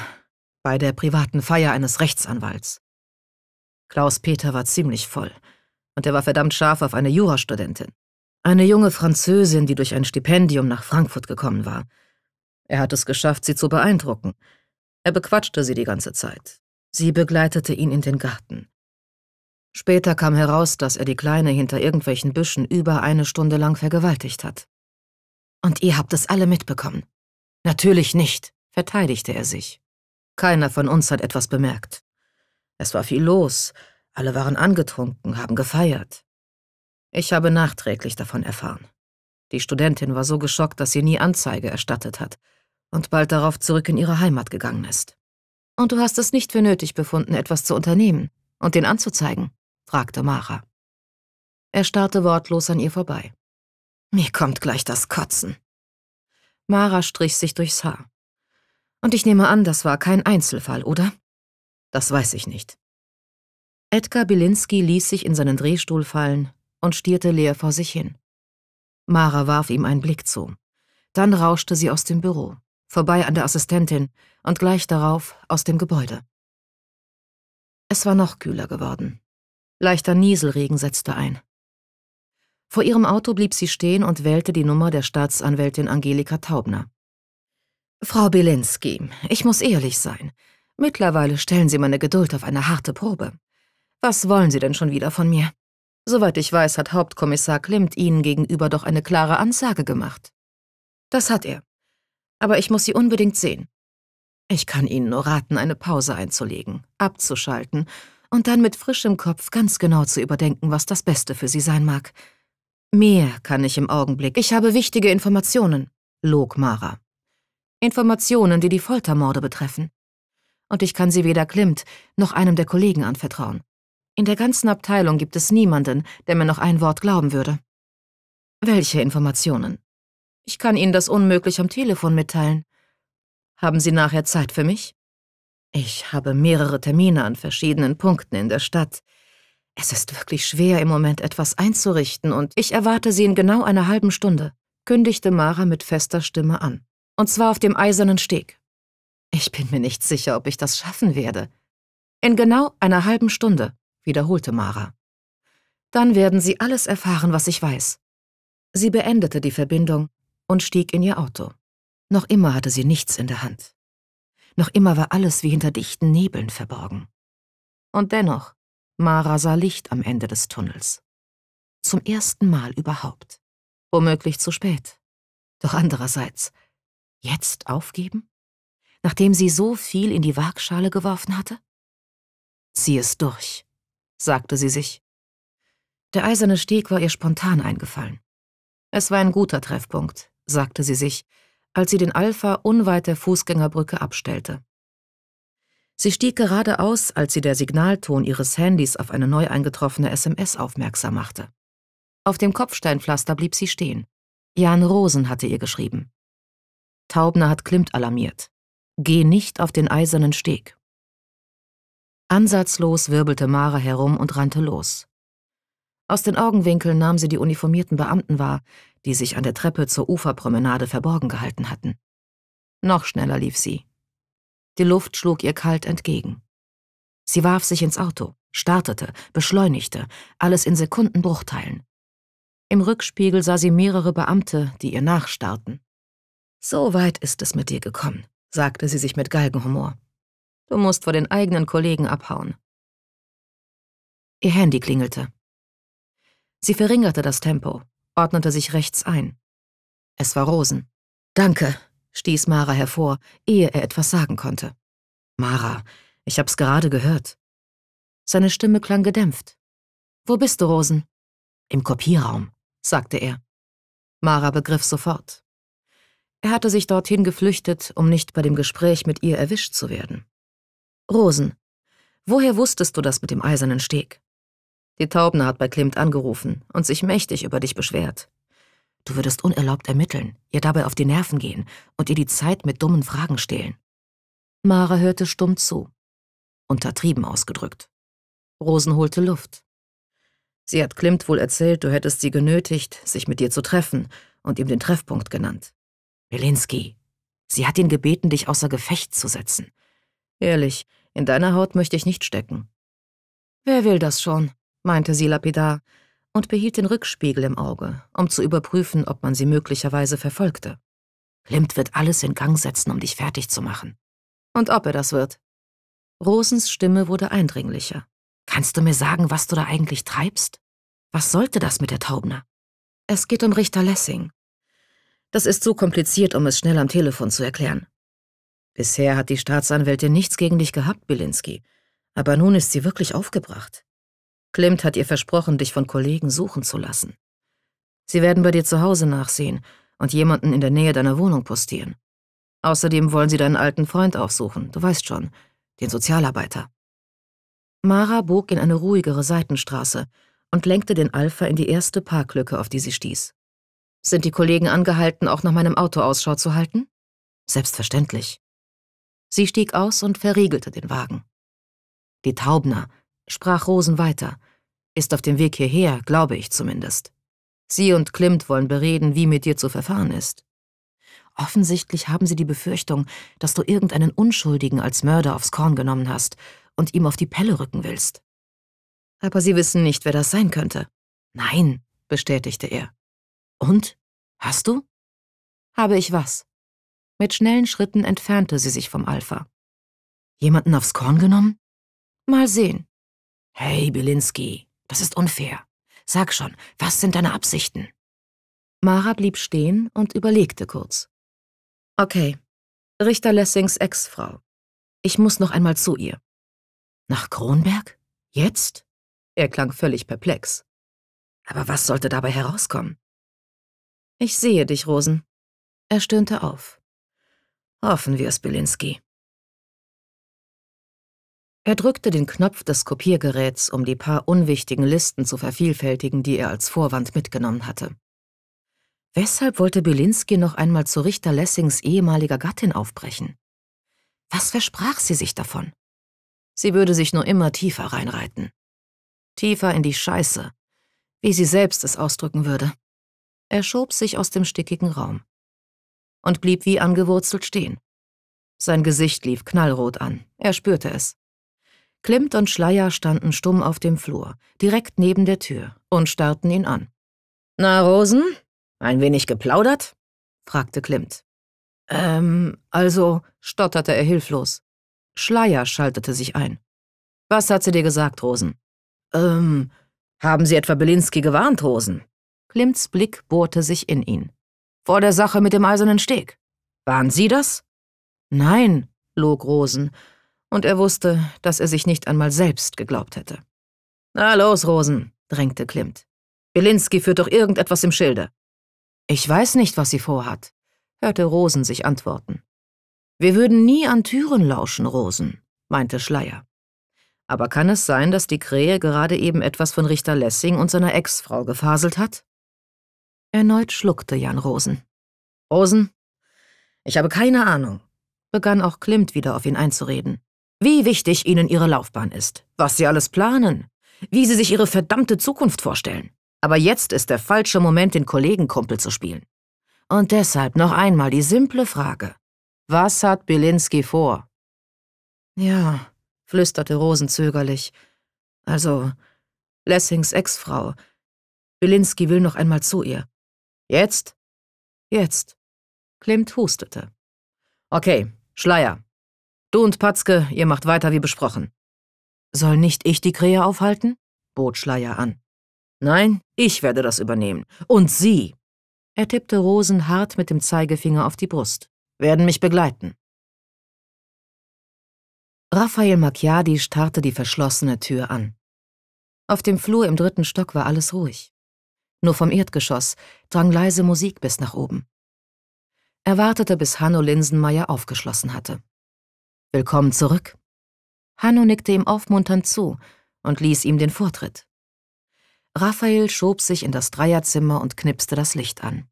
bei der privaten Feier eines Rechtsanwalts. Klaus-Peter war ziemlich voll und er war verdammt scharf auf eine Jurastudentin. Eine junge Französin, die durch ein Stipendium nach Frankfurt gekommen war. Er hat es geschafft, sie zu beeindrucken. Er bequatschte sie die ganze Zeit. Sie begleitete ihn in den Garten. Später kam heraus, dass er die Kleine hinter irgendwelchen Büschen über eine Stunde lang vergewaltigt hat. Und ihr habt es alle mitbekommen, Natürlich nicht, verteidigte er sich. Keiner von uns hat etwas bemerkt. Es war viel los, alle waren angetrunken, haben gefeiert. Ich habe nachträglich davon erfahren. Die Studentin war so geschockt, dass sie nie Anzeige erstattet hat und bald darauf zurück in ihre Heimat gegangen ist. Und du hast es nicht für nötig befunden, etwas zu unternehmen und den anzuzeigen? fragte Mara. Er starrte wortlos an ihr vorbei. Mir kommt gleich das Kotzen. Mara strich sich durchs Haar. Und ich nehme an, das war kein Einzelfall, oder? Das weiß ich nicht. Edgar Bilinski ließ sich in seinen Drehstuhl fallen und stierte leer vor sich hin. Mara warf ihm einen Blick zu. Dann rauschte sie aus dem Büro, vorbei an der Assistentin und gleich darauf aus dem Gebäude. Es war noch kühler geworden. Leichter Nieselregen setzte ein. Vor ihrem Auto blieb sie stehen und wählte die Nummer der Staatsanwältin Angelika Taubner. Frau Belinsky, ich muss ehrlich sein. Mittlerweile stellen Sie meine Geduld auf eine harte Probe. Was wollen Sie denn schon wieder von mir? Soweit ich weiß, hat Hauptkommissar Klimt Ihnen gegenüber doch eine klare Ansage gemacht. Das hat er. Aber ich muss Sie unbedingt sehen. Ich kann Ihnen nur raten, eine Pause einzulegen, abzuschalten und dann mit frischem Kopf ganz genau zu überdenken, was das Beste für Sie sein mag. Mehr kann ich im Augenblick. Ich habe wichtige Informationen, log Mara. Informationen, die die Foltermorde betreffen. Und ich kann sie weder Klimt noch einem der Kollegen anvertrauen. In der ganzen Abteilung gibt es niemanden, der mir noch ein Wort glauben würde. Welche Informationen? Ich kann Ihnen das unmöglich am Telefon mitteilen. Haben Sie nachher Zeit für mich? Ich habe mehrere Termine an verschiedenen Punkten in der Stadt. Es ist wirklich schwer, im Moment etwas einzurichten, und ich erwarte Sie in genau einer halben Stunde, kündigte Mara mit fester Stimme an. Und zwar auf dem eisernen Steg. Ich bin mir nicht sicher, ob ich das schaffen werde. In genau einer halben Stunde, wiederholte Mara. Dann werden Sie alles erfahren, was ich weiß. Sie beendete die Verbindung und stieg in ihr Auto. Noch immer hatte sie nichts in der Hand. Noch immer war alles wie hinter dichten Nebeln verborgen. Und dennoch, Mara sah Licht am Ende des Tunnels. Zum ersten Mal überhaupt. Womöglich zu spät. Doch andererseits, jetzt aufgeben? Nachdem sie so viel in die Waagschale geworfen hatte? Zieh es durch, sagte sie sich. Der eiserne Steg war ihr spontan eingefallen. Es war ein guter Treffpunkt, sagte sie sich, als sie den Alpha unweit der Fußgängerbrücke abstellte. Sie stieg geradeaus, als sie der Signalton ihres Handys auf eine neu eingetroffene SMS aufmerksam machte. Auf dem Kopfsteinpflaster blieb sie stehen. Jan Rosen hatte ihr geschrieben. Taubner hat Klimt alarmiert. Geh nicht auf den eisernen Steg. Ansatzlos wirbelte Mara herum und rannte los. Aus den Augenwinkeln nahm sie die uniformierten Beamten wahr, die sich an der Treppe zur Uferpromenade verborgen gehalten hatten. Noch schneller lief sie, die Luft schlug ihr kalt entgegen. Sie warf sich ins Auto, startete, beschleunigte, alles in Sekundenbruchteilen. Im Rückspiegel sah sie mehrere Beamte, die ihr nachstarrten. So weit ist es mit dir gekommen, sagte sie sich mit Galgenhumor. Du musst vor den eigenen Kollegen abhauen. Ihr Handy klingelte. Sie verringerte das Tempo, ordnete sich rechts ein. Es war Rosen. Danke, stieß Mara hervor, ehe er etwas sagen konnte. Mara, ich hab's gerade gehört. Seine Stimme klang gedämpft. Wo bist du, Rosen? Im Kopierraum, sagte er. Mara begriff sofort. Er hatte sich dorthin geflüchtet, um nicht bei dem Gespräch mit ihr erwischt zu werden. Rosen, woher wusstest du das mit dem eisernen Steg? Die Taubner hat bei Klimt angerufen und sich mächtig über dich beschwert. Du würdest unerlaubt ermitteln, ihr dabei auf die Nerven gehen und ihr die Zeit mit dummen Fragen stehlen. Mara hörte stumm zu. Untertrieben ausgedrückt. Rosen holte Luft. Sie hat Klimt wohl erzählt, du hättest sie genötigt, sich mit dir zu treffen und ihm den Treffpunkt genannt. Bielinski, sie hat ihn gebeten, dich außer Gefecht zu setzen. Ehrlich, in deiner Haut möchte ich nicht stecken. Wer will das schon? meinte sie lapidar und behielt den Rückspiegel im Auge, um zu überprüfen, ob man sie möglicherweise verfolgte. Klimt wird alles in Gang setzen, um dich fertig zu machen. Und ob er das wird. Rosens Stimme wurde eindringlicher. Kannst du mir sagen, was du da eigentlich treibst? Was sollte das mit der Taubner? Es geht um Richter Lessing. Das ist so kompliziert, um es schnell am Telefon zu erklären. Bisher hat die Staatsanwältin nichts gegen dich gehabt, Bilinski. Aber nun ist sie wirklich aufgebracht. Klimt hat ihr versprochen, dich von Kollegen suchen zu lassen. Sie werden bei dir zu Hause nachsehen und jemanden in der Nähe deiner Wohnung postieren. Außerdem wollen sie deinen alten Freund aufsuchen, du weißt schon, den Sozialarbeiter. Mara bog in eine ruhigere Seitenstraße und lenkte den Alpha in die erste Parklücke, auf die sie stieß. Sind die Kollegen angehalten, auch nach meinem Auto Ausschau zu halten? Selbstverständlich. Sie stieg aus und verriegelte den Wagen. Die Taubner, sprach Rosen weiter, ist auf dem Weg hierher, glaube ich zumindest. Sie und Klimt wollen bereden, wie mit dir zu verfahren ist. Offensichtlich haben sie die Befürchtung, dass du irgendeinen Unschuldigen als Mörder aufs Korn genommen hast und ihm auf die Pelle rücken willst. Aber sie wissen nicht, wer das sein könnte. Nein, bestätigte er. Und? Hast du? Habe ich was? Mit schnellen Schritten entfernte sie sich vom Alpha. Jemanden aufs Korn genommen? Mal sehen. Hey, Bilinski, das ist unfair. Sag schon, was sind deine Absichten? Mara blieb stehen und überlegte kurz. Okay, Richter Lessings Ex-Frau. Ich muss noch einmal zu ihr. Nach Kronberg? Jetzt? Er klang völlig perplex. Aber was sollte dabei herauskommen? Ich sehe dich, Rosen. Er stöhnte auf. Hoffen wir es, Bilinski. Er drückte den Knopf des Kopiergeräts, um die paar unwichtigen Listen zu vervielfältigen, die er als Vorwand mitgenommen hatte. Weshalb wollte Bielinski noch einmal zu Richter Lessings ehemaliger Gattin aufbrechen? Was versprach sie sich davon? Sie würde sich nur immer tiefer reinreiten. Tiefer in die Scheiße, wie sie selbst es ausdrücken würde. Er schob sich aus dem stickigen Raum und blieb wie angewurzelt stehen. Sein Gesicht lief knallrot an, er spürte es. Klimt und Schleier standen stumm auf dem Flur, direkt neben der Tür, und starrten ihn an. Na, Rosen, ein wenig geplaudert? fragte Klimt. Ähm, also, stotterte er hilflos. Schleier schaltete sich ein. Was hat sie dir gesagt, Rosen? Ähm, haben Sie etwa Belinsky gewarnt, Rosen? Klimts Blick bohrte sich in ihn. Vor der Sache mit dem eisernen Steg. Waren Sie das? Nein, log Rosen und er wusste, dass er sich nicht einmal selbst geglaubt hätte. Na los, Rosen, drängte Klimt. Bielinski führt doch irgendetwas im Schilde. Ich weiß nicht, was sie vorhat, hörte Rosen sich antworten. Wir würden nie an Türen lauschen, Rosen, meinte Schleier. Aber kann es sein, dass die Krähe gerade eben etwas von Richter Lessing und seiner Ex-Frau gefaselt hat? Erneut schluckte Jan Rosen. Rosen, ich habe keine Ahnung, begann auch Klimt wieder auf ihn einzureden wie wichtig ihnen ihre Laufbahn ist, was sie alles planen, wie sie sich ihre verdammte Zukunft vorstellen. Aber jetzt ist der falsche Moment, den Kollegenkumpel zu spielen. Und deshalb noch einmal die simple Frage. Was hat Bielinski vor? Ja, flüsterte Rosen zögerlich. Also, Lessings Ex-Frau. Bielinski will noch einmal zu ihr. Jetzt? Jetzt. Klimt hustete. Okay, Schleier, Du und Patzke, ihr macht weiter wie besprochen. Soll nicht ich die Krähe aufhalten? bot Schleier an. Nein, ich werde das übernehmen. Und Sie. Er tippte Rosen hart mit dem Zeigefinger auf die Brust. Werden mich begleiten. Raphael Macchiadi starrte die verschlossene Tür an. Auf dem Flur im dritten Stock war alles ruhig. Nur vom Erdgeschoss drang leise Musik bis nach oben. Er wartete, bis Hanno Linsenmeier aufgeschlossen hatte. Willkommen zurück. Hanno nickte ihm aufmunternd zu und ließ ihm den Vortritt. Raphael schob sich in das Dreierzimmer und knipste das Licht an.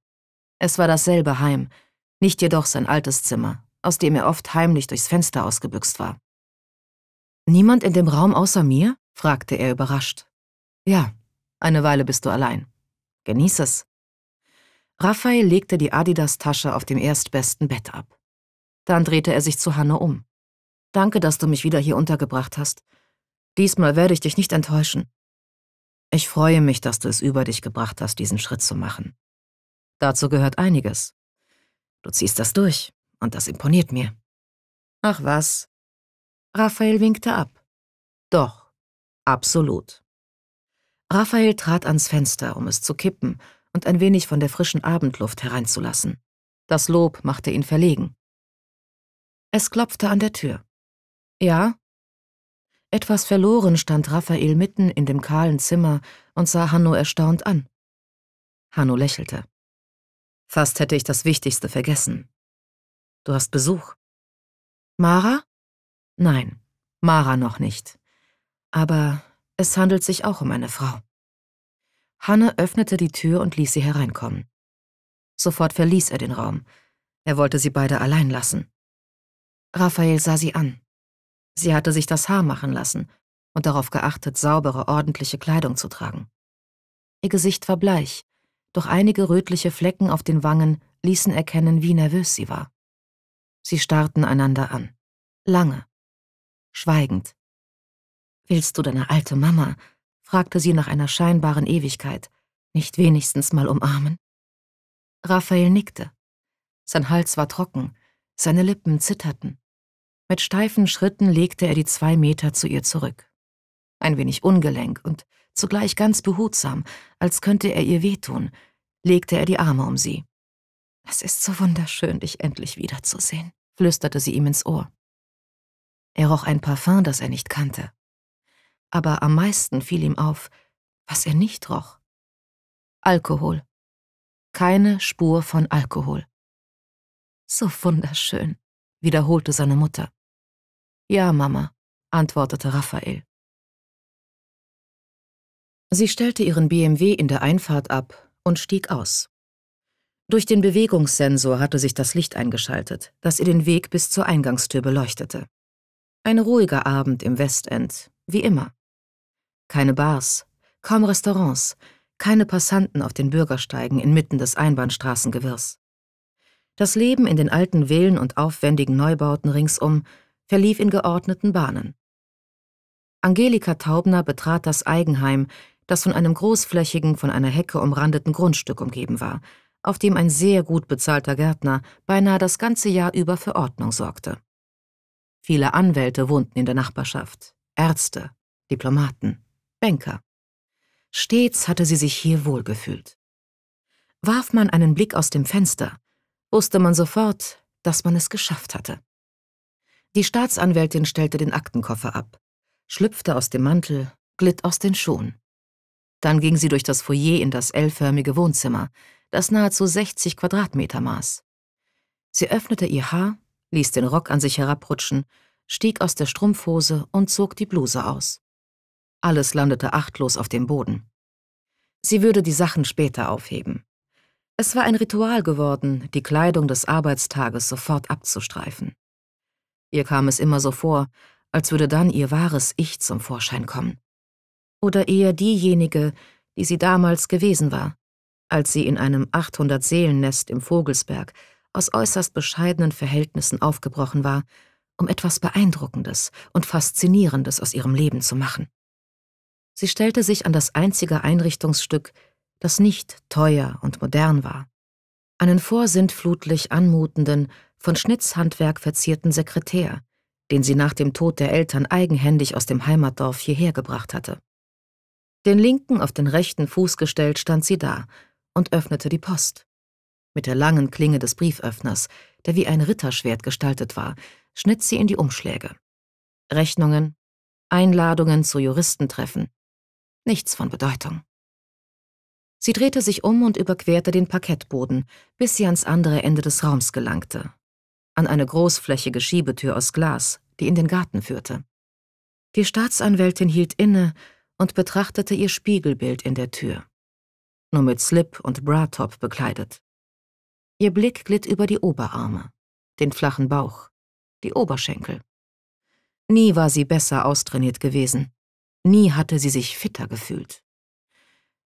Es war dasselbe Heim, nicht jedoch sein altes Zimmer, aus dem er oft heimlich durchs Fenster ausgebüxt war. Niemand in dem Raum außer mir? fragte er überrascht. Ja, eine Weile bist du allein. Genieß es. Raphael legte die Adidas-Tasche auf dem erstbesten Bett ab. Dann drehte er sich zu Hanno um. Danke, dass du mich wieder hier untergebracht hast. Diesmal werde ich dich nicht enttäuschen. Ich freue mich, dass du es über dich gebracht hast, diesen Schritt zu machen. Dazu gehört einiges. Du ziehst das durch, und das imponiert mir. Ach was. Raphael winkte ab. Doch, absolut. Raphael trat ans Fenster, um es zu kippen und ein wenig von der frischen Abendluft hereinzulassen. Das Lob machte ihn verlegen. Es klopfte an der Tür. Ja? Etwas verloren stand Raphael mitten in dem kahlen Zimmer und sah Hanno erstaunt an. Hanno lächelte. Fast hätte ich das Wichtigste vergessen. Du hast Besuch. Mara? Nein, Mara noch nicht. Aber es handelt sich auch um eine Frau. Hanne öffnete die Tür und ließ sie hereinkommen. Sofort verließ er den Raum. Er wollte sie beide allein lassen. Raphael sah sie an. Sie hatte sich das Haar machen lassen und darauf geachtet, saubere, ordentliche Kleidung zu tragen. Ihr Gesicht war bleich, doch einige rötliche Flecken auf den Wangen ließen erkennen, wie nervös sie war. Sie starrten einander an. Lange. Schweigend. Willst du deine alte Mama? fragte sie nach einer scheinbaren Ewigkeit. Nicht wenigstens mal umarmen? Raphael nickte. Sein Hals war trocken, seine Lippen zitterten. Mit steifen Schritten legte er die zwei Meter zu ihr zurück. Ein wenig ungelenk und zugleich ganz behutsam, als könnte er ihr wehtun, legte er die Arme um sie. Es ist so wunderschön, dich endlich wiederzusehen, flüsterte sie ihm ins Ohr. Er roch ein Parfum, das er nicht kannte. Aber am meisten fiel ihm auf, was er nicht roch. Alkohol. Keine Spur von Alkohol. So wunderschön, wiederholte seine Mutter. Ja, Mama, antwortete Raphael. Sie stellte ihren BMW in der Einfahrt ab und stieg aus. Durch den Bewegungssensor hatte sich das Licht eingeschaltet, das ihr den Weg bis zur Eingangstür beleuchtete. Ein ruhiger Abend im Westend, wie immer. Keine Bars, kaum Restaurants, keine Passanten auf den Bürgersteigen inmitten des Einbahnstraßengewirrs. Das Leben in den alten Villen und aufwendigen Neubauten ringsum verlief in geordneten Bahnen. Angelika Taubner betrat das Eigenheim, das von einem großflächigen, von einer Hecke umrandeten Grundstück umgeben war, auf dem ein sehr gut bezahlter Gärtner beinahe das ganze Jahr über für Ordnung sorgte. Viele Anwälte wohnten in der Nachbarschaft, Ärzte, Diplomaten, Banker. Stets hatte sie sich hier wohlgefühlt. Warf man einen Blick aus dem Fenster, wusste man sofort, dass man es geschafft hatte. Die Staatsanwältin stellte den Aktenkoffer ab, schlüpfte aus dem Mantel, glitt aus den Schuhen. Dann ging sie durch das Foyer in das L-förmige Wohnzimmer, das nahezu 60 Quadratmeter maß. Sie öffnete ihr Haar, ließ den Rock an sich herabrutschen, stieg aus der Strumpfhose und zog die Bluse aus. Alles landete achtlos auf dem Boden. Sie würde die Sachen später aufheben. Es war ein Ritual geworden, die Kleidung des Arbeitstages sofort abzustreifen. Ihr kam es immer so vor, als würde dann ihr wahres Ich zum Vorschein kommen. Oder eher diejenige, die sie damals gewesen war, als sie in einem 800-Seelennest im Vogelsberg aus äußerst bescheidenen Verhältnissen aufgebrochen war, um etwas Beeindruckendes und Faszinierendes aus ihrem Leben zu machen. Sie stellte sich an das einzige Einrichtungsstück, das nicht teuer und modern war. Einen vorsintflutlich anmutenden, von Schnitzhandwerk verzierten Sekretär, den sie nach dem Tod der Eltern eigenhändig aus dem Heimatdorf hierher gebracht hatte. Den linken auf den rechten Fuß gestellt stand sie da und öffnete die Post. Mit der langen Klinge des Brieföffners, der wie ein Ritterschwert gestaltet war, schnitt sie in die Umschläge. Rechnungen, Einladungen zu Juristentreffen. Nichts von Bedeutung. Sie drehte sich um und überquerte den Parkettboden, bis sie ans andere Ende des Raums gelangte, an eine großflächige Schiebetür aus Glas, die in den Garten führte. Die Staatsanwältin hielt inne und betrachtete ihr Spiegelbild in der Tür, nur mit Slip und Bratop bekleidet. Ihr Blick glitt über die Oberarme, den flachen Bauch, die Oberschenkel. Nie war sie besser austrainiert gewesen, nie hatte sie sich fitter gefühlt.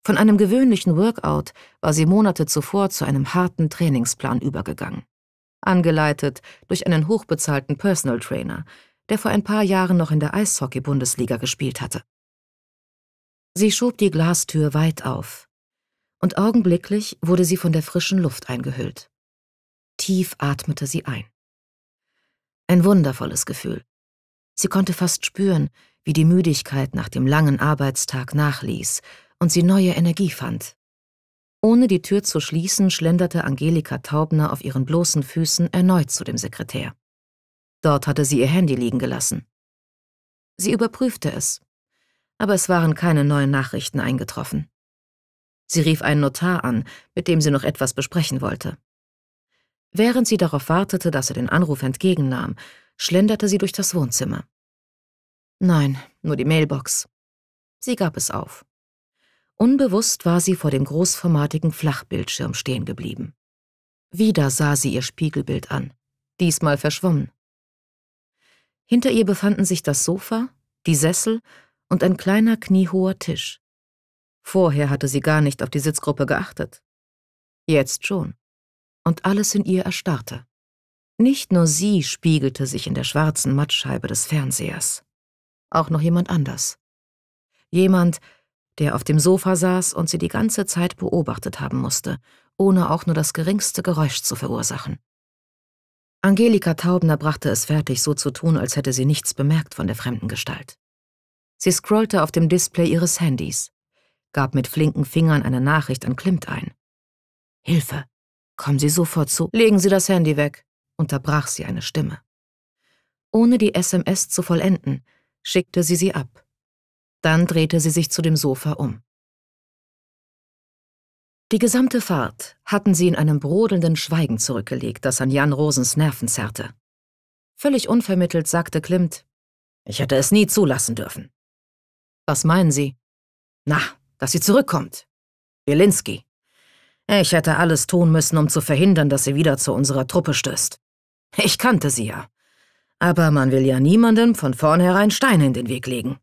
Von einem gewöhnlichen Workout war sie Monate zuvor zu einem harten Trainingsplan übergegangen angeleitet durch einen hochbezahlten Personal Trainer, der vor ein paar Jahren noch in der Eishockey-Bundesliga gespielt hatte. Sie schob die Glastür weit auf, und augenblicklich wurde sie von der frischen Luft eingehüllt. Tief atmete sie ein. Ein wundervolles Gefühl. Sie konnte fast spüren, wie die Müdigkeit nach dem langen Arbeitstag nachließ und sie neue Energie fand. Ohne die Tür zu schließen, schlenderte Angelika Taubner auf ihren bloßen Füßen erneut zu dem Sekretär. Dort hatte sie ihr Handy liegen gelassen. Sie überprüfte es, aber es waren keine neuen Nachrichten eingetroffen. Sie rief einen Notar an, mit dem sie noch etwas besprechen wollte. Während sie darauf wartete, dass er den Anruf entgegennahm, schlenderte sie durch das Wohnzimmer. Nein, nur die Mailbox. Sie gab es auf. Unbewusst war sie vor dem großformatigen Flachbildschirm stehen geblieben. Wieder sah sie ihr Spiegelbild an, diesmal verschwommen. Hinter ihr befanden sich das Sofa, die Sessel und ein kleiner kniehoher Tisch. Vorher hatte sie gar nicht auf die Sitzgruppe geachtet. Jetzt schon. Und alles in ihr erstarrte. Nicht nur sie spiegelte sich in der schwarzen Mattscheibe des Fernsehers. Auch noch jemand anders. Jemand, der der auf dem Sofa saß und sie die ganze Zeit beobachtet haben musste, ohne auch nur das geringste Geräusch zu verursachen. Angelika Taubner brachte es fertig, so zu tun, als hätte sie nichts bemerkt von der fremden Gestalt. Sie scrollte auf dem Display ihres Handys, gab mit flinken Fingern eine Nachricht an Klimt ein. Hilfe! Kommen Sie sofort zu. Legen Sie das Handy weg, unterbrach sie eine Stimme. Ohne die SMS zu vollenden, schickte sie sie ab dann drehte sie sich zu dem Sofa um. Die gesamte Fahrt hatten sie in einem brodelnden Schweigen zurückgelegt, das an Jan Rosens Nerven zerrte. Völlig unvermittelt sagte Klimt, ich hätte es nie zulassen dürfen. Was meinen Sie? Na, dass sie zurückkommt. Jelinski. Ich hätte alles tun müssen, um zu verhindern, dass sie wieder zu unserer Truppe stößt. Ich kannte sie ja. Aber man will ja niemandem von vornherein Steine in den Weg legen.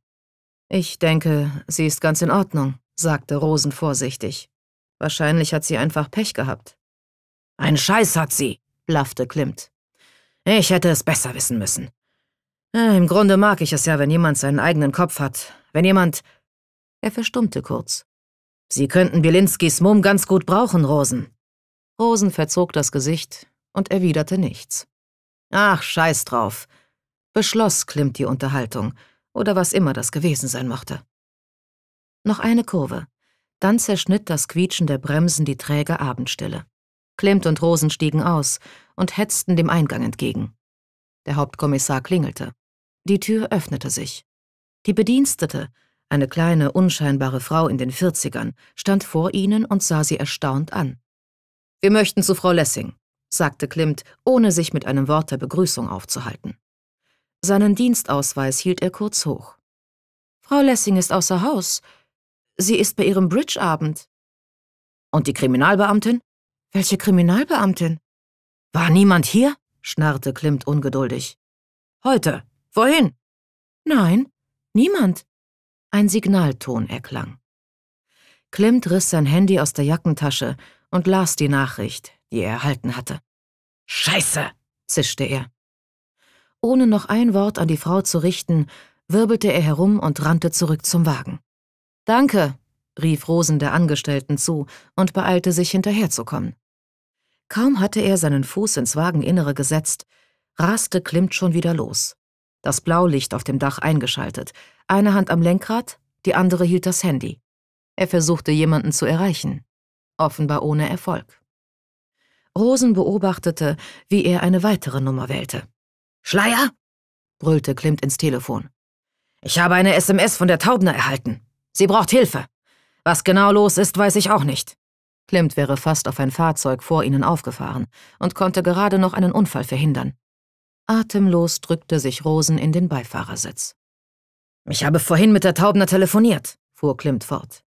Ich denke, sie ist ganz in Ordnung, sagte Rosen vorsichtig. Wahrscheinlich hat sie einfach Pech gehabt. Ein Scheiß hat sie, blaffte Klimt. Ich hätte es besser wissen müssen. Im Grunde mag ich es ja, wenn jemand seinen eigenen Kopf hat. Wenn jemand. Er verstummte kurz. Sie könnten Bielinskis Mumm ganz gut brauchen, Rosen. Rosen verzog das Gesicht und erwiderte nichts. Ach, scheiß drauf, beschloss Klimt die Unterhaltung oder was immer das gewesen sein mochte. Noch eine Kurve. Dann zerschnitt das Quietschen der Bremsen die träge Abendstille. Klimt und Rosen stiegen aus und hetzten dem Eingang entgegen. Der Hauptkommissar klingelte. Die Tür öffnete sich. Die Bedienstete, eine kleine, unscheinbare Frau in den Vierzigern, stand vor ihnen und sah sie erstaunt an. Wir möchten zu Frau Lessing, sagte Klimt, ohne sich mit einem Wort der Begrüßung aufzuhalten. Seinen Dienstausweis hielt er kurz hoch. Frau Lessing ist außer Haus. Sie ist bei ihrem Bridgeabend. Und die Kriminalbeamtin? Welche Kriminalbeamtin? War niemand hier? schnarrte Klimt ungeduldig. Heute. Wohin? Nein, niemand. Ein Signalton erklang. Klimt riss sein Handy aus der Jackentasche und las die Nachricht, die er erhalten hatte. Scheiße, zischte er. Ohne noch ein Wort an die Frau zu richten, wirbelte er herum und rannte zurück zum Wagen. Danke, rief Rosen der Angestellten zu und beeilte sich hinterherzukommen. Kaum hatte er seinen Fuß ins Wageninnere gesetzt, raste Klimt schon wieder los. Das Blaulicht auf dem Dach eingeschaltet, eine Hand am Lenkrad, die andere hielt das Handy. Er versuchte jemanden zu erreichen, offenbar ohne Erfolg. Rosen beobachtete, wie er eine weitere Nummer wählte. Schleier? brüllte Klimt ins Telefon. Ich habe eine SMS von der Taubner erhalten. Sie braucht Hilfe. Was genau los ist, weiß ich auch nicht. Klimt wäre fast auf ein Fahrzeug vor ihnen aufgefahren und konnte gerade noch einen Unfall verhindern. Atemlos drückte sich Rosen in den Beifahrersitz. Ich habe vorhin mit der Taubner telefoniert, fuhr Klimt fort.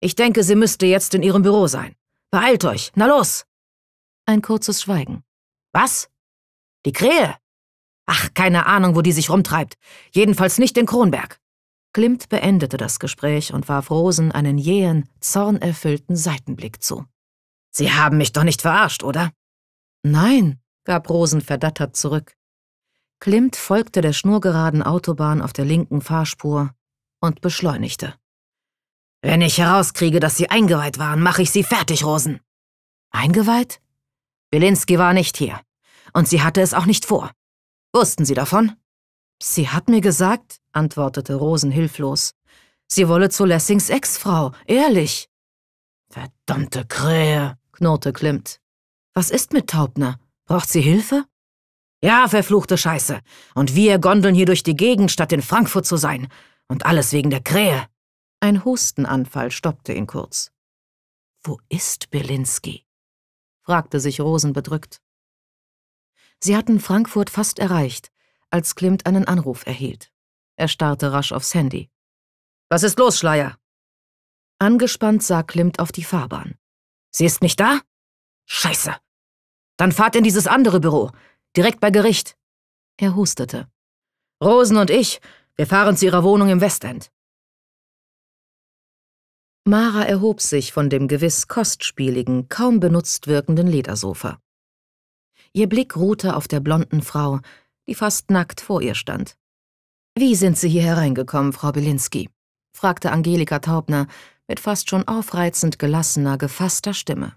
Ich denke, sie müsste jetzt in ihrem Büro sein. Beeilt euch, na los! Ein kurzes Schweigen. Was? Die Krähe? Ach, keine Ahnung, wo die sich rumtreibt. Jedenfalls nicht in Kronberg. Klimt beendete das Gespräch und warf Rosen einen jähen, zornerfüllten Seitenblick zu. Sie haben mich doch nicht verarscht, oder? Nein, gab Rosen verdattert zurück. Klimt folgte der schnurgeraden Autobahn auf der linken Fahrspur und beschleunigte. Wenn ich herauskriege, dass Sie eingeweiht waren, mache ich Sie fertig, Rosen. Eingeweiht? Wilinski war nicht hier. Und sie hatte es auch nicht vor. Wussten Sie davon? Sie hat mir gesagt, antwortete Rosen hilflos. Sie wolle zu Lessings Ex-Frau, ehrlich. Verdammte Krähe, knurrte Klimt. Was ist mit Taubner? Braucht sie Hilfe? Ja, verfluchte Scheiße. Und wir gondeln hier durch die Gegend, statt in Frankfurt zu sein. Und alles wegen der Krähe. Ein Hustenanfall stoppte ihn kurz. Wo ist Belinski? fragte sich Rosen bedrückt. Sie hatten Frankfurt fast erreicht, als Klimt einen Anruf erhielt. Er starrte rasch aufs Handy. Was ist los, Schleier? Angespannt sah Klimt auf die Fahrbahn. Sie ist nicht da? Scheiße. Dann fahrt in dieses andere Büro, direkt bei Gericht. Er hustete. Rosen und ich, wir fahren zu ihrer Wohnung im Westend. Mara erhob sich von dem gewiss kostspieligen, kaum benutzt wirkenden Ledersofa. Ihr Blick ruhte auf der blonden Frau, die fast nackt vor ihr stand. »Wie sind Sie hier hereingekommen, Frau Belinsky?« fragte Angelika Taubner mit fast schon aufreizend gelassener, gefasster Stimme.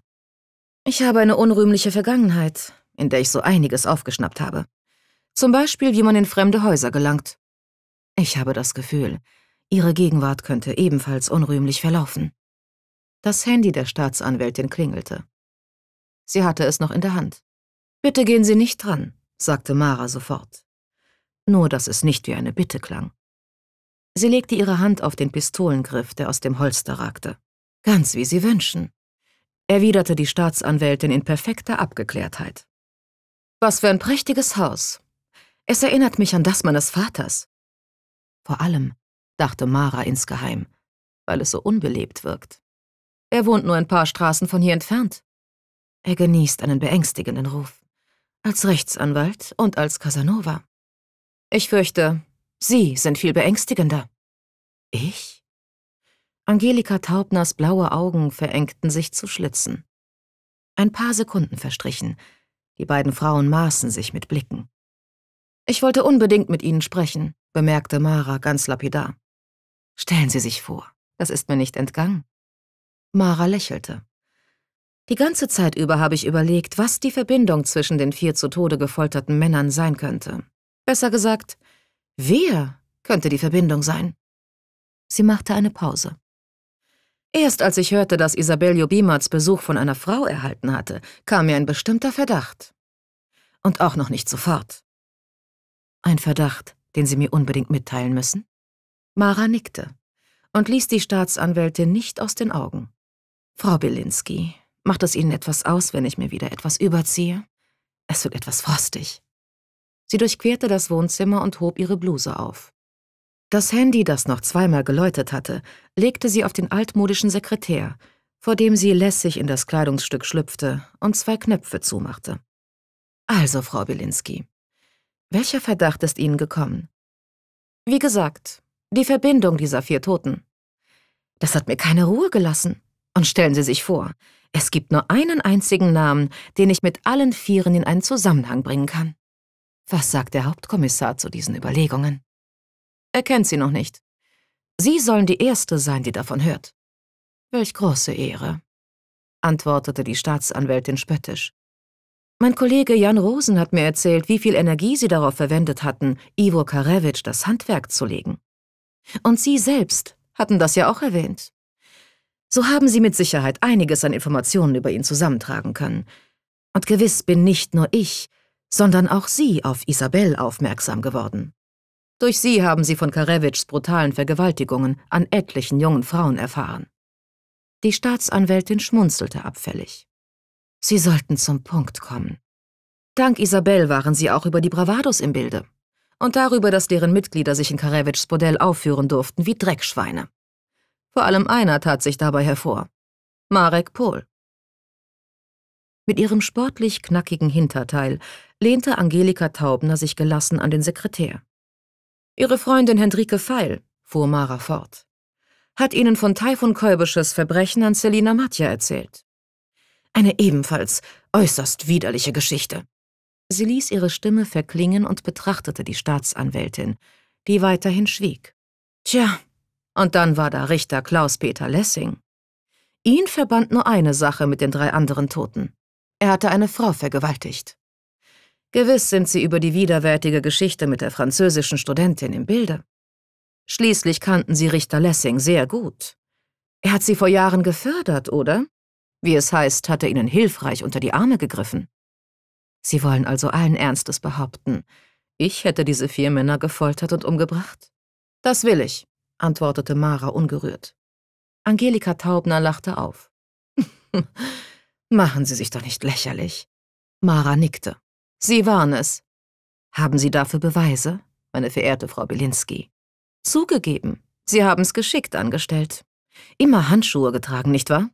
»Ich habe eine unrühmliche Vergangenheit, in der ich so einiges aufgeschnappt habe. Zum Beispiel, wie man in fremde Häuser gelangt. Ich habe das Gefühl, Ihre Gegenwart könnte ebenfalls unrühmlich verlaufen.« Das Handy der Staatsanwältin klingelte. Sie hatte es noch in der Hand. Bitte gehen Sie nicht dran, sagte Mara sofort. Nur, dass es nicht wie eine Bitte klang. Sie legte ihre Hand auf den Pistolengriff, der aus dem Holster ragte. Ganz wie Sie wünschen, erwiderte die Staatsanwältin in perfekter Abgeklärtheit. Was für ein prächtiges Haus. Es erinnert mich an das meines Vaters. Vor allem, dachte Mara insgeheim, weil es so unbelebt wirkt. Er wohnt nur ein paar Straßen von hier entfernt. Er genießt einen beängstigenden Ruf als Rechtsanwalt und als Casanova. Ich fürchte, Sie sind viel beängstigender. Ich? Angelika Taubners blaue Augen verengten sich zu Schlitzen. Ein paar Sekunden verstrichen. Die beiden Frauen maßen sich mit Blicken. Ich wollte unbedingt mit Ihnen sprechen, bemerkte Mara ganz lapidar. Stellen Sie sich vor, das ist mir nicht entgangen. Mara lächelte. Die ganze Zeit über habe ich überlegt, was die Verbindung zwischen den vier zu Tode gefolterten Männern sein könnte. Besser gesagt, wer könnte die Verbindung sein? Sie machte eine Pause. Erst als ich hörte, dass Isabel Jobimats Besuch von einer Frau erhalten hatte, kam mir ein bestimmter Verdacht. Und auch noch nicht sofort. Ein Verdacht, den Sie mir unbedingt mitteilen müssen? Mara nickte und ließ die Staatsanwältin nicht aus den Augen. Frau Bielinski, Macht es ihnen etwas aus, wenn ich mir wieder etwas überziehe? Es wird etwas frostig. Sie durchquerte das Wohnzimmer und hob ihre Bluse auf. Das Handy, das noch zweimal geläutet hatte, legte sie auf den altmodischen Sekretär, vor dem sie lässig in das Kleidungsstück schlüpfte und zwei Knöpfe zumachte. Also, Frau Bielinski, welcher Verdacht ist Ihnen gekommen? Wie gesagt, die Verbindung dieser vier Toten. Das hat mir keine Ruhe gelassen. Und stellen Sie sich vor, es gibt nur einen einzigen Namen, den ich mit allen Vieren in einen Zusammenhang bringen kann. Was sagt der Hauptkommissar zu diesen Überlegungen? Er kennt sie noch nicht. Sie sollen die Erste sein, die davon hört. Welch große Ehre, antwortete die Staatsanwältin spöttisch. Mein Kollege Jan Rosen hat mir erzählt, wie viel Energie Sie darauf verwendet hatten, Ivo Karewitsch das Handwerk zu legen. Und Sie selbst hatten das ja auch erwähnt. So haben Sie mit Sicherheit einiges an Informationen über ihn zusammentragen können. Und gewiss bin nicht nur ich, sondern auch Sie auf Isabel aufmerksam geworden. Durch Sie haben Sie von Karewitschs brutalen Vergewaltigungen an etlichen jungen Frauen erfahren. Die Staatsanwältin schmunzelte abfällig. Sie sollten zum Punkt kommen. Dank Isabel waren Sie auch über die Bravados im Bilde und darüber, dass deren Mitglieder sich in Karewitschs Bordell aufführen durften wie Dreckschweine. Vor allem einer tat sich dabei hervor. Marek Pohl. Mit ihrem sportlich knackigen Hinterteil lehnte Angelika Taubner sich gelassen an den Sekretär. Ihre Freundin Hendrike Feil, fuhr Mara fort, hat Ihnen von Taifun Kolbisches Verbrechen an Selina Matja erzählt. Eine ebenfalls äußerst widerliche Geschichte. Sie ließ ihre Stimme verklingen und betrachtete die Staatsanwältin, die weiterhin schwieg. Tja, und dann war da Richter Klaus-Peter Lessing. Ihn verband nur eine Sache mit den drei anderen Toten. Er hatte eine Frau vergewaltigt. Gewiss sind sie über die widerwärtige Geschichte mit der französischen Studentin im Bilde. Schließlich kannten sie Richter Lessing sehr gut. Er hat sie vor Jahren gefördert, oder? Wie es heißt, hat er ihnen hilfreich unter die Arme gegriffen. Sie wollen also allen Ernstes behaupten, ich hätte diese vier Männer gefoltert und umgebracht? Das will ich antwortete Mara ungerührt. Angelika Taubner lachte auf. *laughs* Machen Sie sich doch nicht lächerlich. Mara nickte. Sie waren es. Haben Sie dafür Beweise, meine verehrte Frau Belinsky? Zugegeben, Sie haben's geschickt angestellt. Immer Handschuhe getragen, nicht wahr?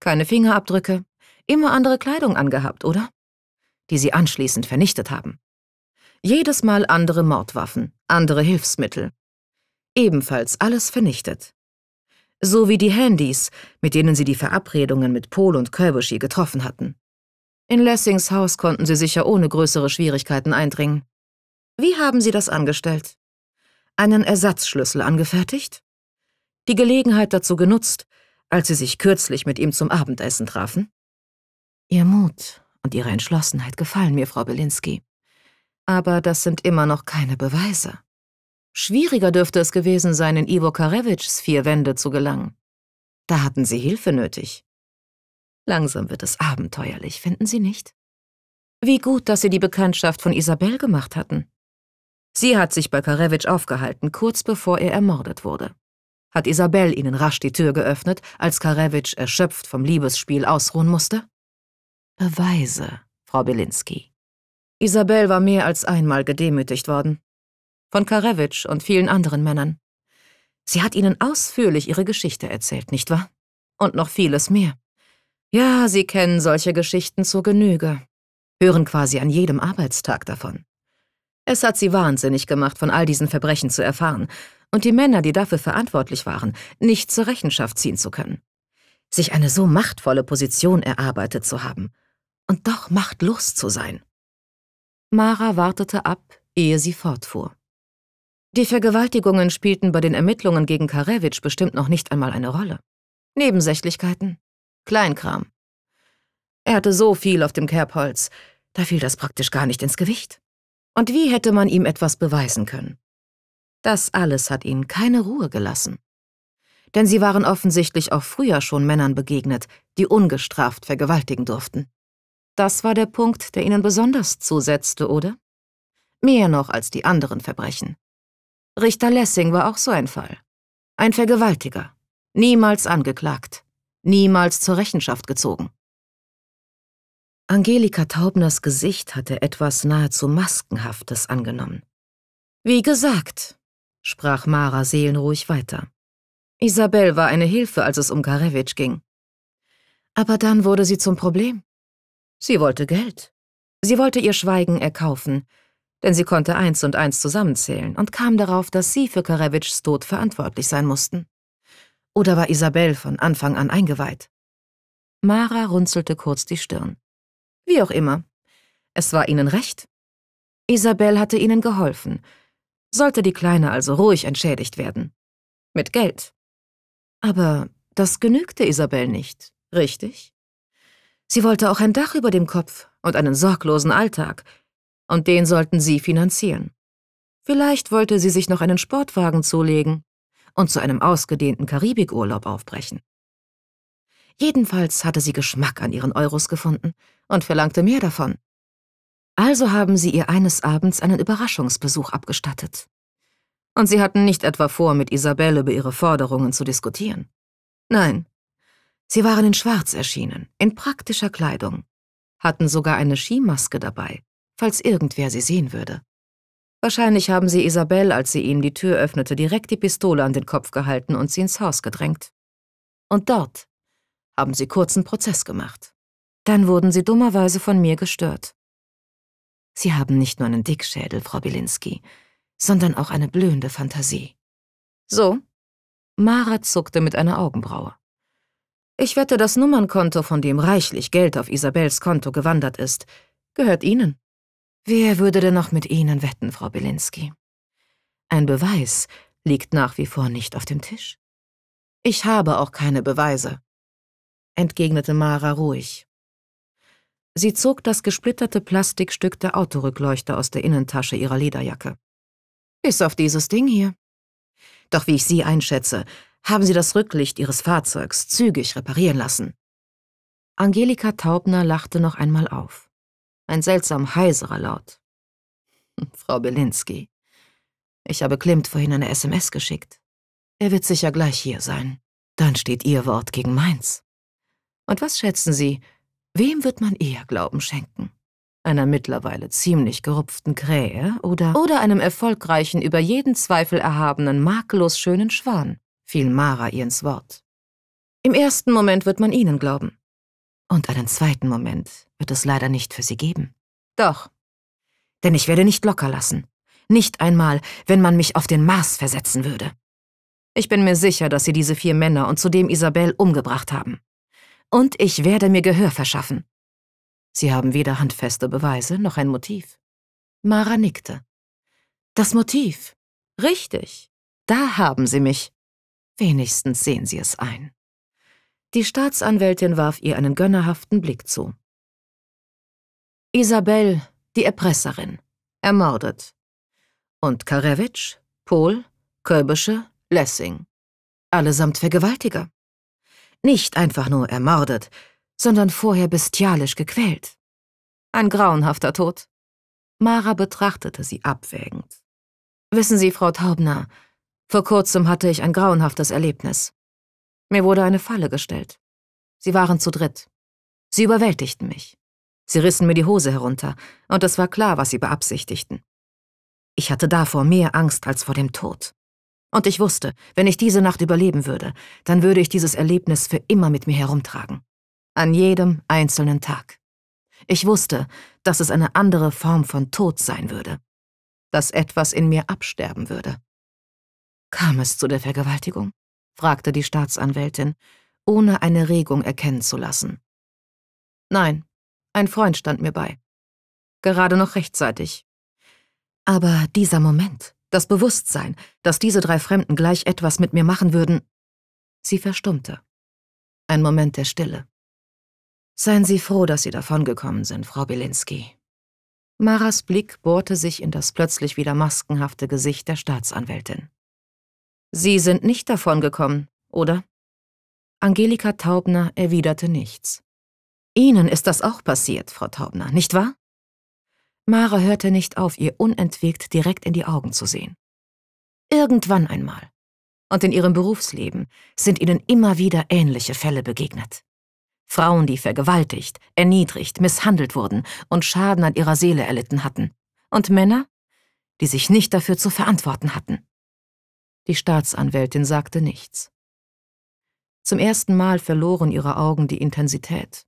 Keine Fingerabdrücke, immer andere Kleidung angehabt, oder? Die Sie anschließend vernichtet haben. Jedes Mal andere Mordwaffen, andere Hilfsmittel, ebenfalls alles vernichtet. So wie die Handys, mit denen sie die Verabredungen mit Pol und Kölbuschi getroffen hatten. In Lessings Haus konnten sie sicher ohne größere Schwierigkeiten eindringen. Wie haben Sie das angestellt? Einen Ersatzschlüssel angefertigt? Die Gelegenheit dazu genutzt, als Sie sich kürzlich mit ihm zum Abendessen trafen? Ihr Mut und Ihre Entschlossenheit gefallen mir, Frau Belinsky. Aber das sind immer noch keine Beweise. Schwieriger dürfte es gewesen sein, in Ivo Karevichs vier Wände zu gelangen. Da hatten sie Hilfe nötig. Langsam wird es abenteuerlich, finden Sie nicht? Wie gut, dass Sie die Bekanntschaft von Isabel gemacht hatten. Sie hat sich bei Karevich aufgehalten, kurz bevor er ermordet wurde. Hat Isabel Ihnen rasch die Tür geöffnet, als Karevich erschöpft vom Liebesspiel ausruhen musste? Beweise, Frau Belinsky. Isabel war mehr als einmal gedemütigt worden, von Karevich und vielen anderen Männern. Sie hat ihnen ausführlich ihre Geschichte erzählt, nicht wahr? Und noch vieles mehr. Ja, sie kennen solche Geschichten zur Genüge, hören quasi an jedem Arbeitstag davon. Es hat sie wahnsinnig gemacht, von all diesen Verbrechen zu erfahren und die Männer, die dafür verantwortlich waren, nicht zur Rechenschaft ziehen zu können. Sich eine so machtvolle Position erarbeitet zu haben und doch machtlos zu sein. Mara wartete ab, ehe sie fortfuhr. Die Vergewaltigungen spielten bei den Ermittlungen gegen Karewitsch bestimmt noch nicht einmal eine Rolle. Nebensächlichkeiten. Kleinkram. Er hatte so viel auf dem Kerbholz, da fiel das praktisch gar nicht ins Gewicht. Und wie hätte man ihm etwas beweisen können? Das alles hat ihn keine Ruhe gelassen. Denn sie waren offensichtlich auch früher schon Männern begegnet, die ungestraft vergewaltigen durften. Das war der Punkt, der ihnen besonders zusetzte, oder? Mehr noch als die anderen Verbrechen. Richter Lessing war auch so ein Fall. Ein Vergewaltiger. Niemals angeklagt. Niemals zur Rechenschaft gezogen. Angelika Taubners Gesicht hatte etwas nahezu Maskenhaftes angenommen. Wie gesagt, sprach Mara seelenruhig weiter. Isabel war eine Hilfe, als es um Karewitsch ging. Aber dann wurde sie zum Problem. Sie wollte Geld. Sie wollte ihr Schweigen erkaufen, denn sie konnte eins und eins zusammenzählen und kam darauf, dass sie für Karewitschs Tod verantwortlich sein mussten. Oder war Isabel von Anfang an eingeweiht? Mara runzelte kurz die Stirn. Wie auch immer. Es war ihnen recht. Isabel hatte ihnen geholfen. Sollte die Kleine also ruhig entschädigt werden. Mit Geld. Aber das genügte Isabel nicht, richtig? Sie wollte auch ein Dach über dem Kopf und einen sorglosen Alltag, und den sollten sie finanzieren. Vielleicht wollte sie sich noch einen Sportwagen zulegen und zu einem ausgedehnten Karibikurlaub aufbrechen. Jedenfalls hatte sie Geschmack an ihren Euros gefunden und verlangte mehr davon. Also haben sie ihr eines Abends einen Überraschungsbesuch abgestattet. Und sie hatten nicht etwa vor, mit Isabelle über ihre Forderungen zu diskutieren. Nein, sie waren in Schwarz erschienen, in praktischer Kleidung, hatten sogar eine Skimaske dabei falls irgendwer sie sehen würde. Wahrscheinlich haben sie Isabelle, als sie ihm die Tür öffnete, direkt die Pistole an den Kopf gehalten und sie ins Haus gedrängt. Und dort haben sie kurzen Prozess gemacht. Dann wurden sie dummerweise von mir gestört. Sie haben nicht nur einen Dickschädel, Frau Bilinski, sondern auch eine blühende Fantasie. So? Mara zuckte mit einer Augenbraue. Ich wette, das Nummernkonto, von dem reichlich Geld auf Isabels Konto gewandert ist, gehört Ihnen. Wer würde denn noch mit Ihnen wetten, Frau Belinsky? Ein Beweis liegt nach wie vor nicht auf dem Tisch. Ich habe auch keine Beweise, entgegnete Mara ruhig. Sie zog das gesplitterte Plastikstück der Autorückleuchter aus der Innentasche ihrer Lederjacke. Bis auf dieses Ding hier. Doch wie ich Sie einschätze, haben Sie das Rücklicht Ihres Fahrzeugs zügig reparieren lassen. Angelika Taubner lachte noch einmal auf ein seltsam heiserer Laut. *laughs* Frau Belinsky, ich habe Klimt vorhin eine SMS geschickt. Er wird sicher gleich hier sein. Dann steht Ihr Wort gegen meins. Und was schätzen Sie, wem wird man eher Glauben schenken? Einer mittlerweile ziemlich gerupften Krähe oder, oder einem erfolgreichen, über jeden Zweifel erhabenen, makellos schönen Schwan, fiel Mara ihr ins Wort. Im ersten Moment wird man Ihnen glauben. Und einen zweiten Moment wird es leider nicht für sie geben. Doch. Denn ich werde nicht locker lassen. Nicht einmal, wenn man mich auf den Mars versetzen würde. Ich bin mir sicher, dass sie diese vier Männer und zudem Isabel umgebracht haben. Und ich werde mir Gehör verschaffen. Sie haben weder handfeste Beweise noch ein Motiv. Mara nickte. Das Motiv. Richtig. Da haben sie mich. Wenigstens sehen sie es ein. Die Staatsanwältin warf ihr einen gönnerhaften Blick zu. Isabel, die Erpresserin, ermordet. Und Karewitsch, Pohl, Kölbische, Lessing. Allesamt Vergewaltiger. Nicht einfach nur ermordet, sondern vorher bestialisch gequält. Ein grauenhafter Tod. Mara betrachtete sie abwägend. Wissen Sie, Frau Taubner, vor kurzem hatte ich ein grauenhaftes Erlebnis. Mir wurde eine Falle gestellt. Sie waren zu dritt. Sie überwältigten mich. Sie rissen mir die Hose herunter, und es war klar, was sie beabsichtigten. Ich hatte davor mehr Angst als vor dem Tod. Und ich wusste, wenn ich diese Nacht überleben würde, dann würde ich dieses Erlebnis für immer mit mir herumtragen. An jedem einzelnen Tag. Ich wusste, dass es eine andere Form von Tod sein würde. Dass etwas in mir absterben würde. Kam es zu der Vergewaltigung? fragte die Staatsanwältin, ohne eine Regung erkennen zu lassen. Nein, ein Freund stand mir bei. Gerade noch rechtzeitig. Aber dieser Moment, das Bewusstsein, dass diese drei Fremden gleich etwas mit mir machen würden, sie verstummte. Ein Moment der Stille. Seien Sie froh, dass Sie davongekommen sind, Frau Belinsky. Maras Blick bohrte sich in das plötzlich wieder maskenhafte Gesicht der Staatsanwältin. Sie sind nicht davon gekommen, oder? Angelika Taubner erwiderte nichts. Ihnen ist das auch passiert, Frau Taubner, nicht wahr? Mara hörte nicht auf, ihr unentwegt direkt in die Augen zu sehen. Irgendwann einmal und in ihrem Berufsleben sind ihnen immer wieder ähnliche Fälle begegnet. Frauen, die vergewaltigt, erniedrigt, misshandelt wurden und Schaden an ihrer Seele erlitten hatten. Und Männer, die sich nicht dafür zu verantworten hatten. Die Staatsanwältin sagte nichts. Zum ersten Mal verloren ihre Augen die Intensität.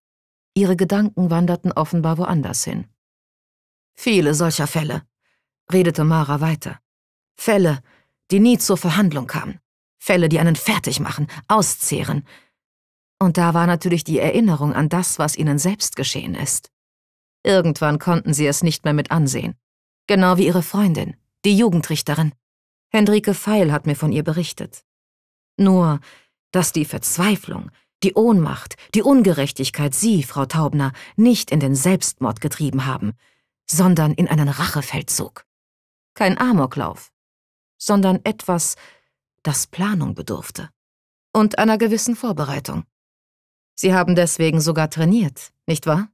Ihre Gedanken wanderten offenbar woanders hin. Viele solcher Fälle, redete Mara weiter. Fälle, die nie zur Verhandlung kamen. Fälle, die einen fertig machen, auszehren. Und da war natürlich die Erinnerung an das, was ihnen selbst geschehen ist. Irgendwann konnten sie es nicht mehr mit ansehen. Genau wie ihre Freundin, die Jugendrichterin. Hendrike Feil hat mir von ihr berichtet. Nur, dass die Verzweiflung, die Ohnmacht, die Ungerechtigkeit Sie, Frau Taubner, nicht in den Selbstmord getrieben haben, sondern in einen Rachefeldzug. Kein Amoklauf, sondern etwas, das Planung bedurfte und einer gewissen Vorbereitung. Sie haben deswegen sogar trainiert, nicht wahr?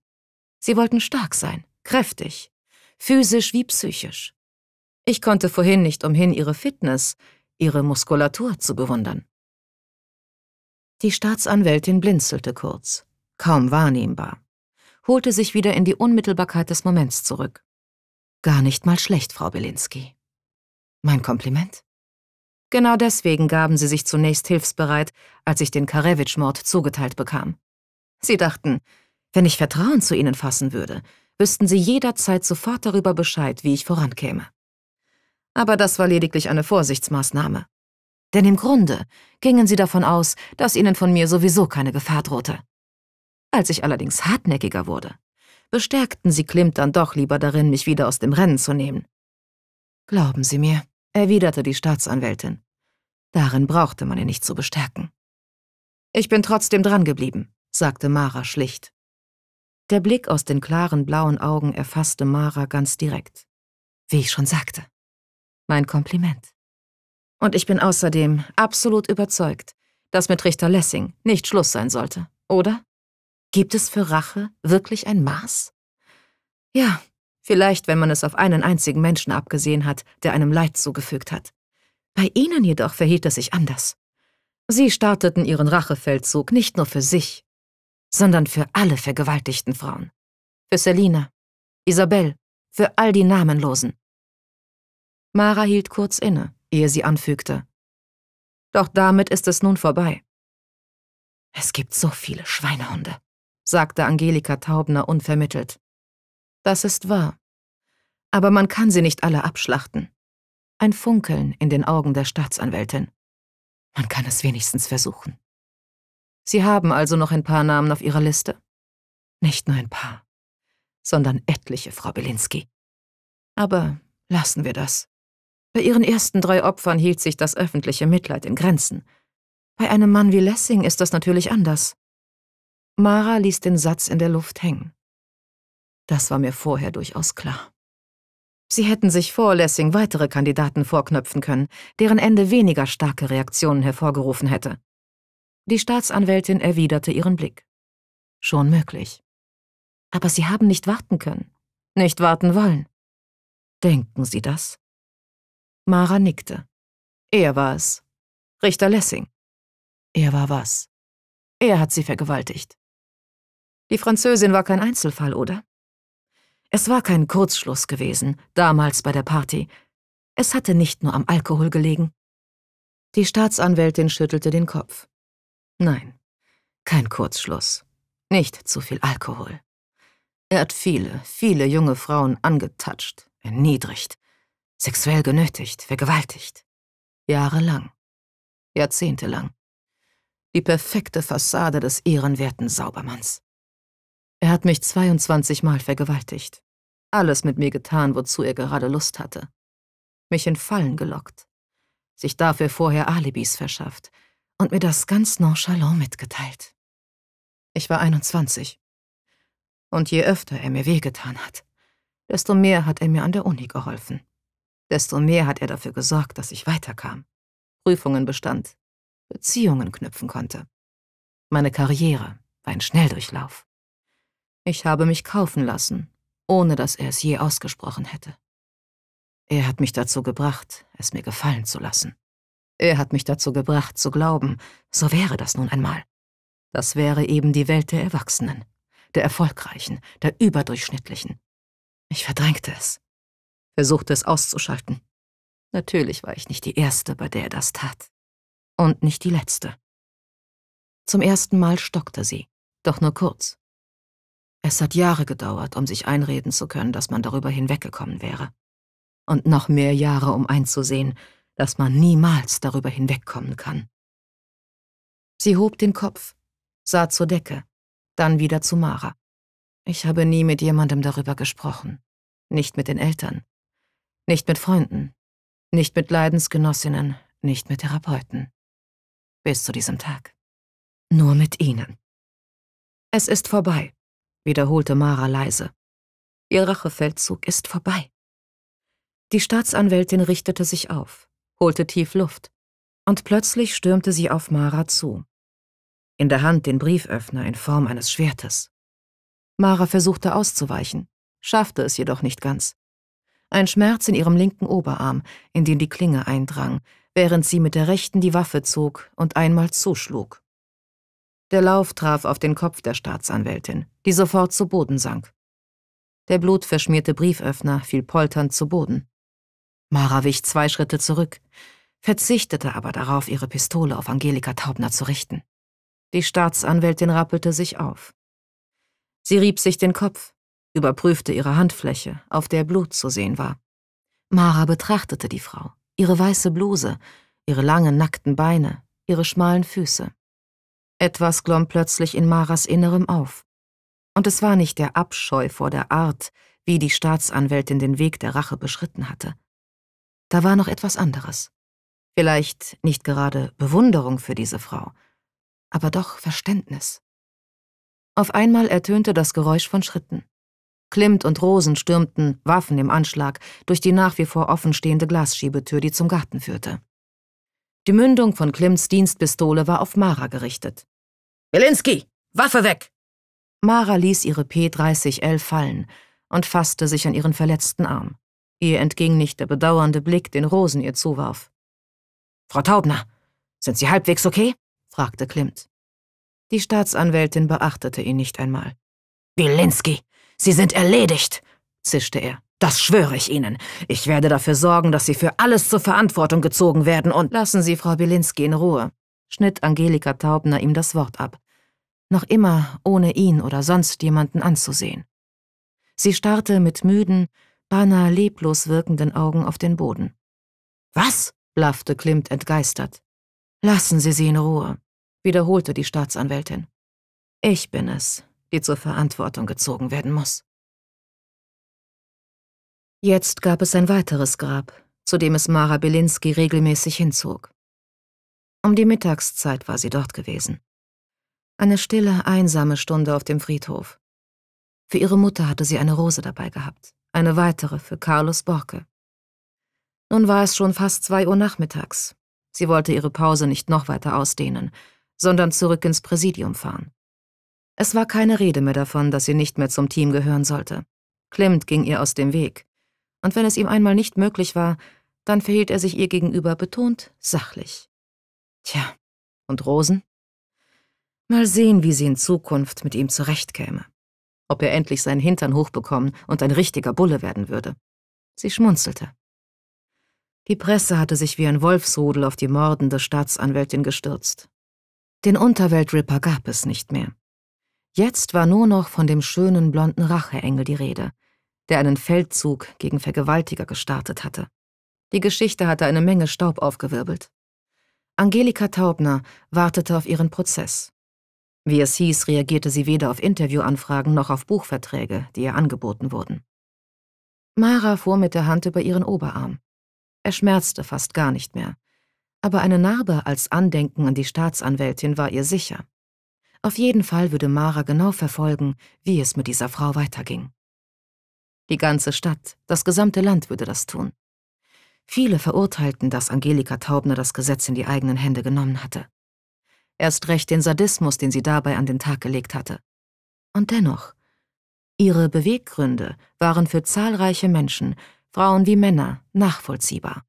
Sie wollten stark sein, kräftig, physisch wie psychisch. Ich konnte vorhin nicht umhin, ihre Fitness, ihre Muskulatur zu bewundern. Die Staatsanwältin blinzelte kurz, kaum wahrnehmbar, holte sich wieder in die Unmittelbarkeit des Moments zurück. Gar nicht mal schlecht, Frau Belinsky. Mein Kompliment? Genau deswegen gaben sie sich zunächst hilfsbereit, als ich den Karewitsch-Mord zugeteilt bekam. Sie dachten, wenn ich Vertrauen zu ihnen fassen würde, wüssten sie jederzeit sofort darüber Bescheid, wie ich vorankäme aber das war lediglich eine Vorsichtsmaßnahme. Denn im Grunde gingen sie davon aus, dass ihnen von mir sowieso keine Gefahr drohte. Als ich allerdings hartnäckiger wurde, bestärkten sie Klimt dann doch lieber darin, mich wieder aus dem Rennen zu nehmen. Glauben Sie mir, erwiderte die Staatsanwältin. Darin brauchte man ihn nicht zu bestärken. Ich bin trotzdem drangeblieben, sagte Mara schlicht. Der Blick aus den klaren blauen Augen erfasste Mara ganz direkt. Wie ich schon sagte, mein Kompliment. Und ich bin außerdem absolut überzeugt, dass mit Richter Lessing nicht Schluss sein sollte, oder? Gibt es für Rache wirklich ein Maß? Ja, vielleicht, wenn man es auf einen einzigen Menschen abgesehen hat, der einem Leid zugefügt hat. Bei ihnen jedoch verhielt es sich anders. Sie starteten ihren Rachefeldzug nicht nur für sich, sondern für alle vergewaltigten Frauen. Für Selina, Isabel, für all die Namenlosen, Mara hielt kurz inne, ehe sie anfügte. Doch damit ist es nun vorbei. Es gibt so viele Schweinehunde, sagte Angelika Taubner unvermittelt. Das ist wahr. Aber man kann sie nicht alle abschlachten. Ein Funkeln in den Augen der Staatsanwältin. Man kann es wenigstens versuchen. Sie haben also noch ein paar Namen auf Ihrer Liste? Nicht nur ein paar, sondern etliche, Frau Belinsky. Aber lassen wir das. Bei ihren ersten drei Opfern hielt sich das öffentliche Mitleid in Grenzen. Bei einem Mann wie Lessing ist das natürlich anders. Mara ließ den Satz in der Luft hängen. Das war mir vorher durchaus klar. Sie hätten sich vor Lessing weitere Kandidaten vorknöpfen können, deren Ende weniger starke Reaktionen hervorgerufen hätte. Die Staatsanwältin erwiderte ihren Blick. Schon möglich. Aber Sie haben nicht warten können, nicht warten wollen. Denken Sie das? Mara nickte. Er war es. Richter Lessing. Er war was? Er hat sie vergewaltigt. Die Französin war kein Einzelfall, oder? Es war kein Kurzschluss gewesen, damals bei der Party. Es hatte nicht nur am Alkohol gelegen. Die Staatsanwältin schüttelte den Kopf. Nein, kein Kurzschluss. Nicht zu viel Alkohol. Er hat viele, viele junge Frauen angetatscht, erniedrigt, sexuell genötigt, vergewaltigt. Jahrelang. Jahrzehntelang. Die perfekte Fassade des ehrenwerten Saubermanns. Er hat mich 22 Mal vergewaltigt. Alles mit mir getan, wozu er gerade Lust hatte. Mich in Fallen gelockt. Sich dafür vorher Alibis verschafft und mir das ganz nonchalant mitgeteilt. Ich war 21. Und je öfter er mir wehgetan hat, desto mehr hat er mir an der Uni geholfen. Desto mehr hat er dafür gesorgt, dass ich weiterkam, Prüfungen bestand, Beziehungen knüpfen konnte. Meine Karriere war ein Schnelldurchlauf. Ich habe mich kaufen lassen, ohne dass er es je ausgesprochen hätte. Er hat mich dazu gebracht, es mir gefallen zu lassen. Er hat mich dazu gebracht, zu glauben, so wäre das nun einmal. Das wäre eben die Welt der Erwachsenen, der Erfolgreichen, der Überdurchschnittlichen. Ich verdrängte es versuchte es auszuschalten. Natürlich war ich nicht die Erste, bei der er das tat. Und nicht die Letzte. Zum ersten Mal stockte sie, doch nur kurz. Es hat Jahre gedauert, um sich einreden zu können, dass man darüber hinweggekommen wäre. Und noch mehr Jahre, um einzusehen, dass man niemals darüber hinwegkommen kann. Sie hob den Kopf, sah zur Decke, dann wieder zu Mara. Ich habe nie mit jemandem darüber gesprochen, nicht mit den Eltern, nicht mit Freunden, nicht mit Leidensgenossinnen, nicht mit Therapeuten. Bis zu diesem Tag. Nur mit ihnen. Es ist vorbei, wiederholte Mara leise. Ihr Rachefeldzug ist vorbei. Die Staatsanwältin richtete sich auf, holte tief Luft, und plötzlich stürmte sie auf Mara zu. In der Hand den Brieföffner in Form eines Schwertes. Mara versuchte auszuweichen, schaffte es jedoch nicht ganz ein Schmerz in ihrem linken Oberarm, in den die Klinge eindrang, während sie mit der rechten die Waffe zog und einmal zuschlug. Der Lauf traf auf den Kopf der Staatsanwältin, die sofort zu Boden sank. Der blutverschmierte Brieföffner fiel polternd zu Boden. Mara wich zwei Schritte zurück, verzichtete aber darauf, ihre Pistole auf Angelika Taubner zu richten. Die Staatsanwältin rappelte sich auf. Sie rieb sich den Kopf, überprüfte ihre Handfläche, auf der Blut zu sehen war. Mara betrachtete die Frau, ihre weiße Bluse, ihre langen, nackten Beine, ihre schmalen Füße. Etwas glomm plötzlich in Maras Innerem auf. Und es war nicht der Abscheu vor der Art, wie die Staatsanwältin den Weg der Rache beschritten hatte. Da war noch etwas anderes. Vielleicht nicht gerade Bewunderung für diese Frau, aber doch Verständnis. Auf einmal ertönte das Geräusch von Schritten. Klimt und Rosen stürmten, Waffen im Anschlag, durch die nach wie vor offenstehende Glasschiebetür, die zum Garten führte. Die Mündung von Klimts Dienstpistole war auf Mara gerichtet. Wilinski, Waffe weg! Mara ließ ihre P30L fallen und fasste sich an ihren verletzten Arm. Ihr entging nicht der bedauernde Blick, den Rosen ihr zuwarf. Frau Taubner, sind Sie halbwegs okay? fragte Klimt. Die Staatsanwältin beachtete ihn nicht einmal. Wilinski, Sie sind erledigt, zischte er. Das schwöre ich Ihnen. Ich werde dafür sorgen, dass Sie für alles zur Verantwortung gezogen werden und lassen Sie Frau Bielinski in Ruhe, schnitt Angelika Taubner ihm das Wort ab. Noch immer ohne ihn oder sonst jemanden anzusehen. Sie starrte mit müden, beinahe leblos wirkenden Augen auf den Boden. Was? blaffte Klimt entgeistert. Lassen Sie sie in Ruhe, wiederholte die Staatsanwältin. Ich bin es, die zur Verantwortung gezogen werden muss. Jetzt gab es ein weiteres Grab, zu dem es Mara Belinsky regelmäßig hinzog. Um die Mittagszeit war sie dort gewesen. Eine stille, einsame Stunde auf dem Friedhof. Für ihre Mutter hatte sie eine Rose dabei gehabt, eine weitere für Carlos Borke. Nun war es schon fast zwei Uhr nachmittags. Sie wollte ihre Pause nicht noch weiter ausdehnen, sondern zurück ins Präsidium fahren. Es war keine Rede mehr davon, dass sie nicht mehr zum Team gehören sollte. Klimt ging ihr aus dem Weg. Und wenn es ihm einmal nicht möglich war, dann verhielt er sich ihr gegenüber betont sachlich. Tja, und Rosen? Mal sehen, wie sie in Zukunft mit ihm zurechtkäme. Ob er endlich seinen Hintern hochbekommen und ein richtiger Bulle werden würde. Sie schmunzelte. Die Presse hatte sich wie ein Wolfsrudel auf die mordende Staatsanwältin gestürzt. Den Unterweltripper gab es nicht mehr. Jetzt war nur noch von dem schönen blonden Racheengel die Rede, der einen Feldzug gegen Vergewaltiger gestartet hatte. Die Geschichte hatte eine Menge Staub aufgewirbelt. Angelika Taubner wartete auf ihren Prozess. Wie es hieß, reagierte sie weder auf Interviewanfragen noch auf Buchverträge, die ihr angeboten wurden. Mara fuhr mit der Hand über ihren Oberarm. Er schmerzte fast gar nicht mehr. Aber eine Narbe als Andenken an die Staatsanwältin war ihr sicher. Auf jeden Fall würde Mara genau verfolgen, wie es mit dieser Frau weiterging. Die ganze Stadt, das gesamte Land würde das tun. Viele verurteilten, dass Angelika Taubner das Gesetz in die eigenen Hände genommen hatte. Erst recht den Sadismus, den sie dabei an den Tag gelegt hatte. Und dennoch, ihre Beweggründe waren für zahlreiche Menschen, Frauen wie Männer, nachvollziehbar.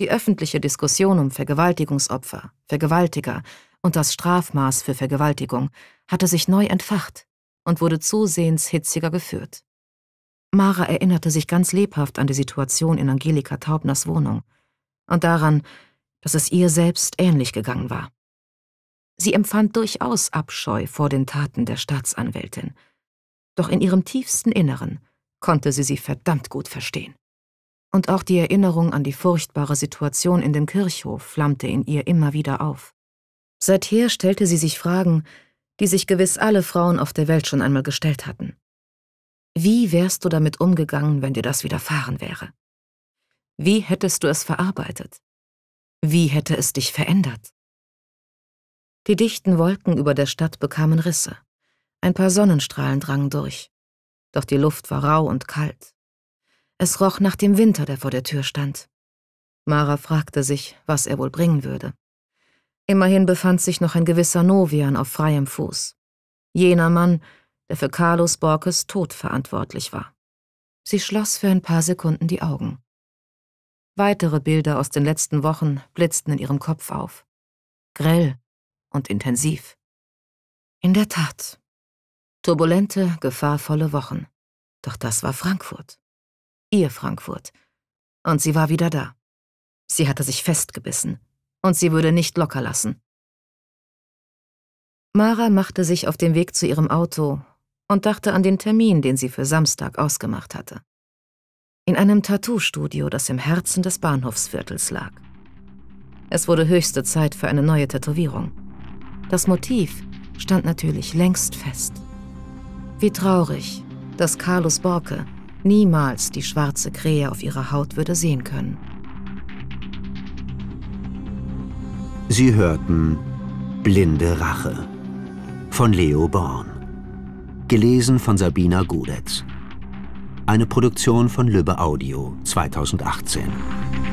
Die öffentliche Diskussion um Vergewaltigungsopfer, Vergewaltiger, und das Strafmaß für Vergewaltigung hatte sich neu entfacht und wurde zusehends hitziger geführt. Mara erinnerte sich ganz lebhaft an die Situation in Angelika Taubners Wohnung und daran, dass es ihr selbst ähnlich gegangen war. Sie empfand durchaus Abscheu vor den Taten der Staatsanwältin, doch in ihrem tiefsten Inneren konnte sie sie verdammt gut verstehen. Und auch die Erinnerung an die furchtbare Situation in dem Kirchhof flammte in ihr immer wieder auf. Seither stellte sie sich Fragen, die sich gewiss alle Frauen auf der Welt schon einmal gestellt hatten. Wie wärst du damit umgegangen, wenn dir das widerfahren wäre? Wie hättest du es verarbeitet? Wie hätte es dich verändert? Die dichten Wolken über der Stadt bekamen Risse. Ein paar Sonnenstrahlen drangen durch. Doch die Luft war rau und kalt. Es roch nach dem Winter, der vor der Tür stand. Mara fragte sich, was er wohl bringen würde. Immerhin befand sich noch ein gewisser Novian auf freiem Fuß. Jener Mann, der für Carlos Borkes Tod verantwortlich war. Sie schloss für ein paar Sekunden die Augen. Weitere Bilder aus den letzten Wochen blitzten in ihrem Kopf auf. Grell und intensiv. In der Tat. Turbulente, gefahrvolle Wochen. Doch das war Frankfurt. Ihr Frankfurt. Und sie war wieder da. Sie hatte sich festgebissen, und sie würde nicht locker lassen. Mara machte sich auf den Weg zu ihrem Auto und dachte an den Termin, den sie für Samstag ausgemacht hatte. In einem Tattoo-Studio, das im Herzen des Bahnhofsviertels lag. Es wurde höchste Zeit für eine neue Tätowierung. Das Motiv stand natürlich längst fest. Wie traurig, dass Carlos Borke niemals die schwarze Krähe auf ihrer Haut würde sehen können. Sie hörten Blinde Rache von Leo Born. Gelesen von Sabina Gudetz. Eine Produktion von Lübbe Audio 2018.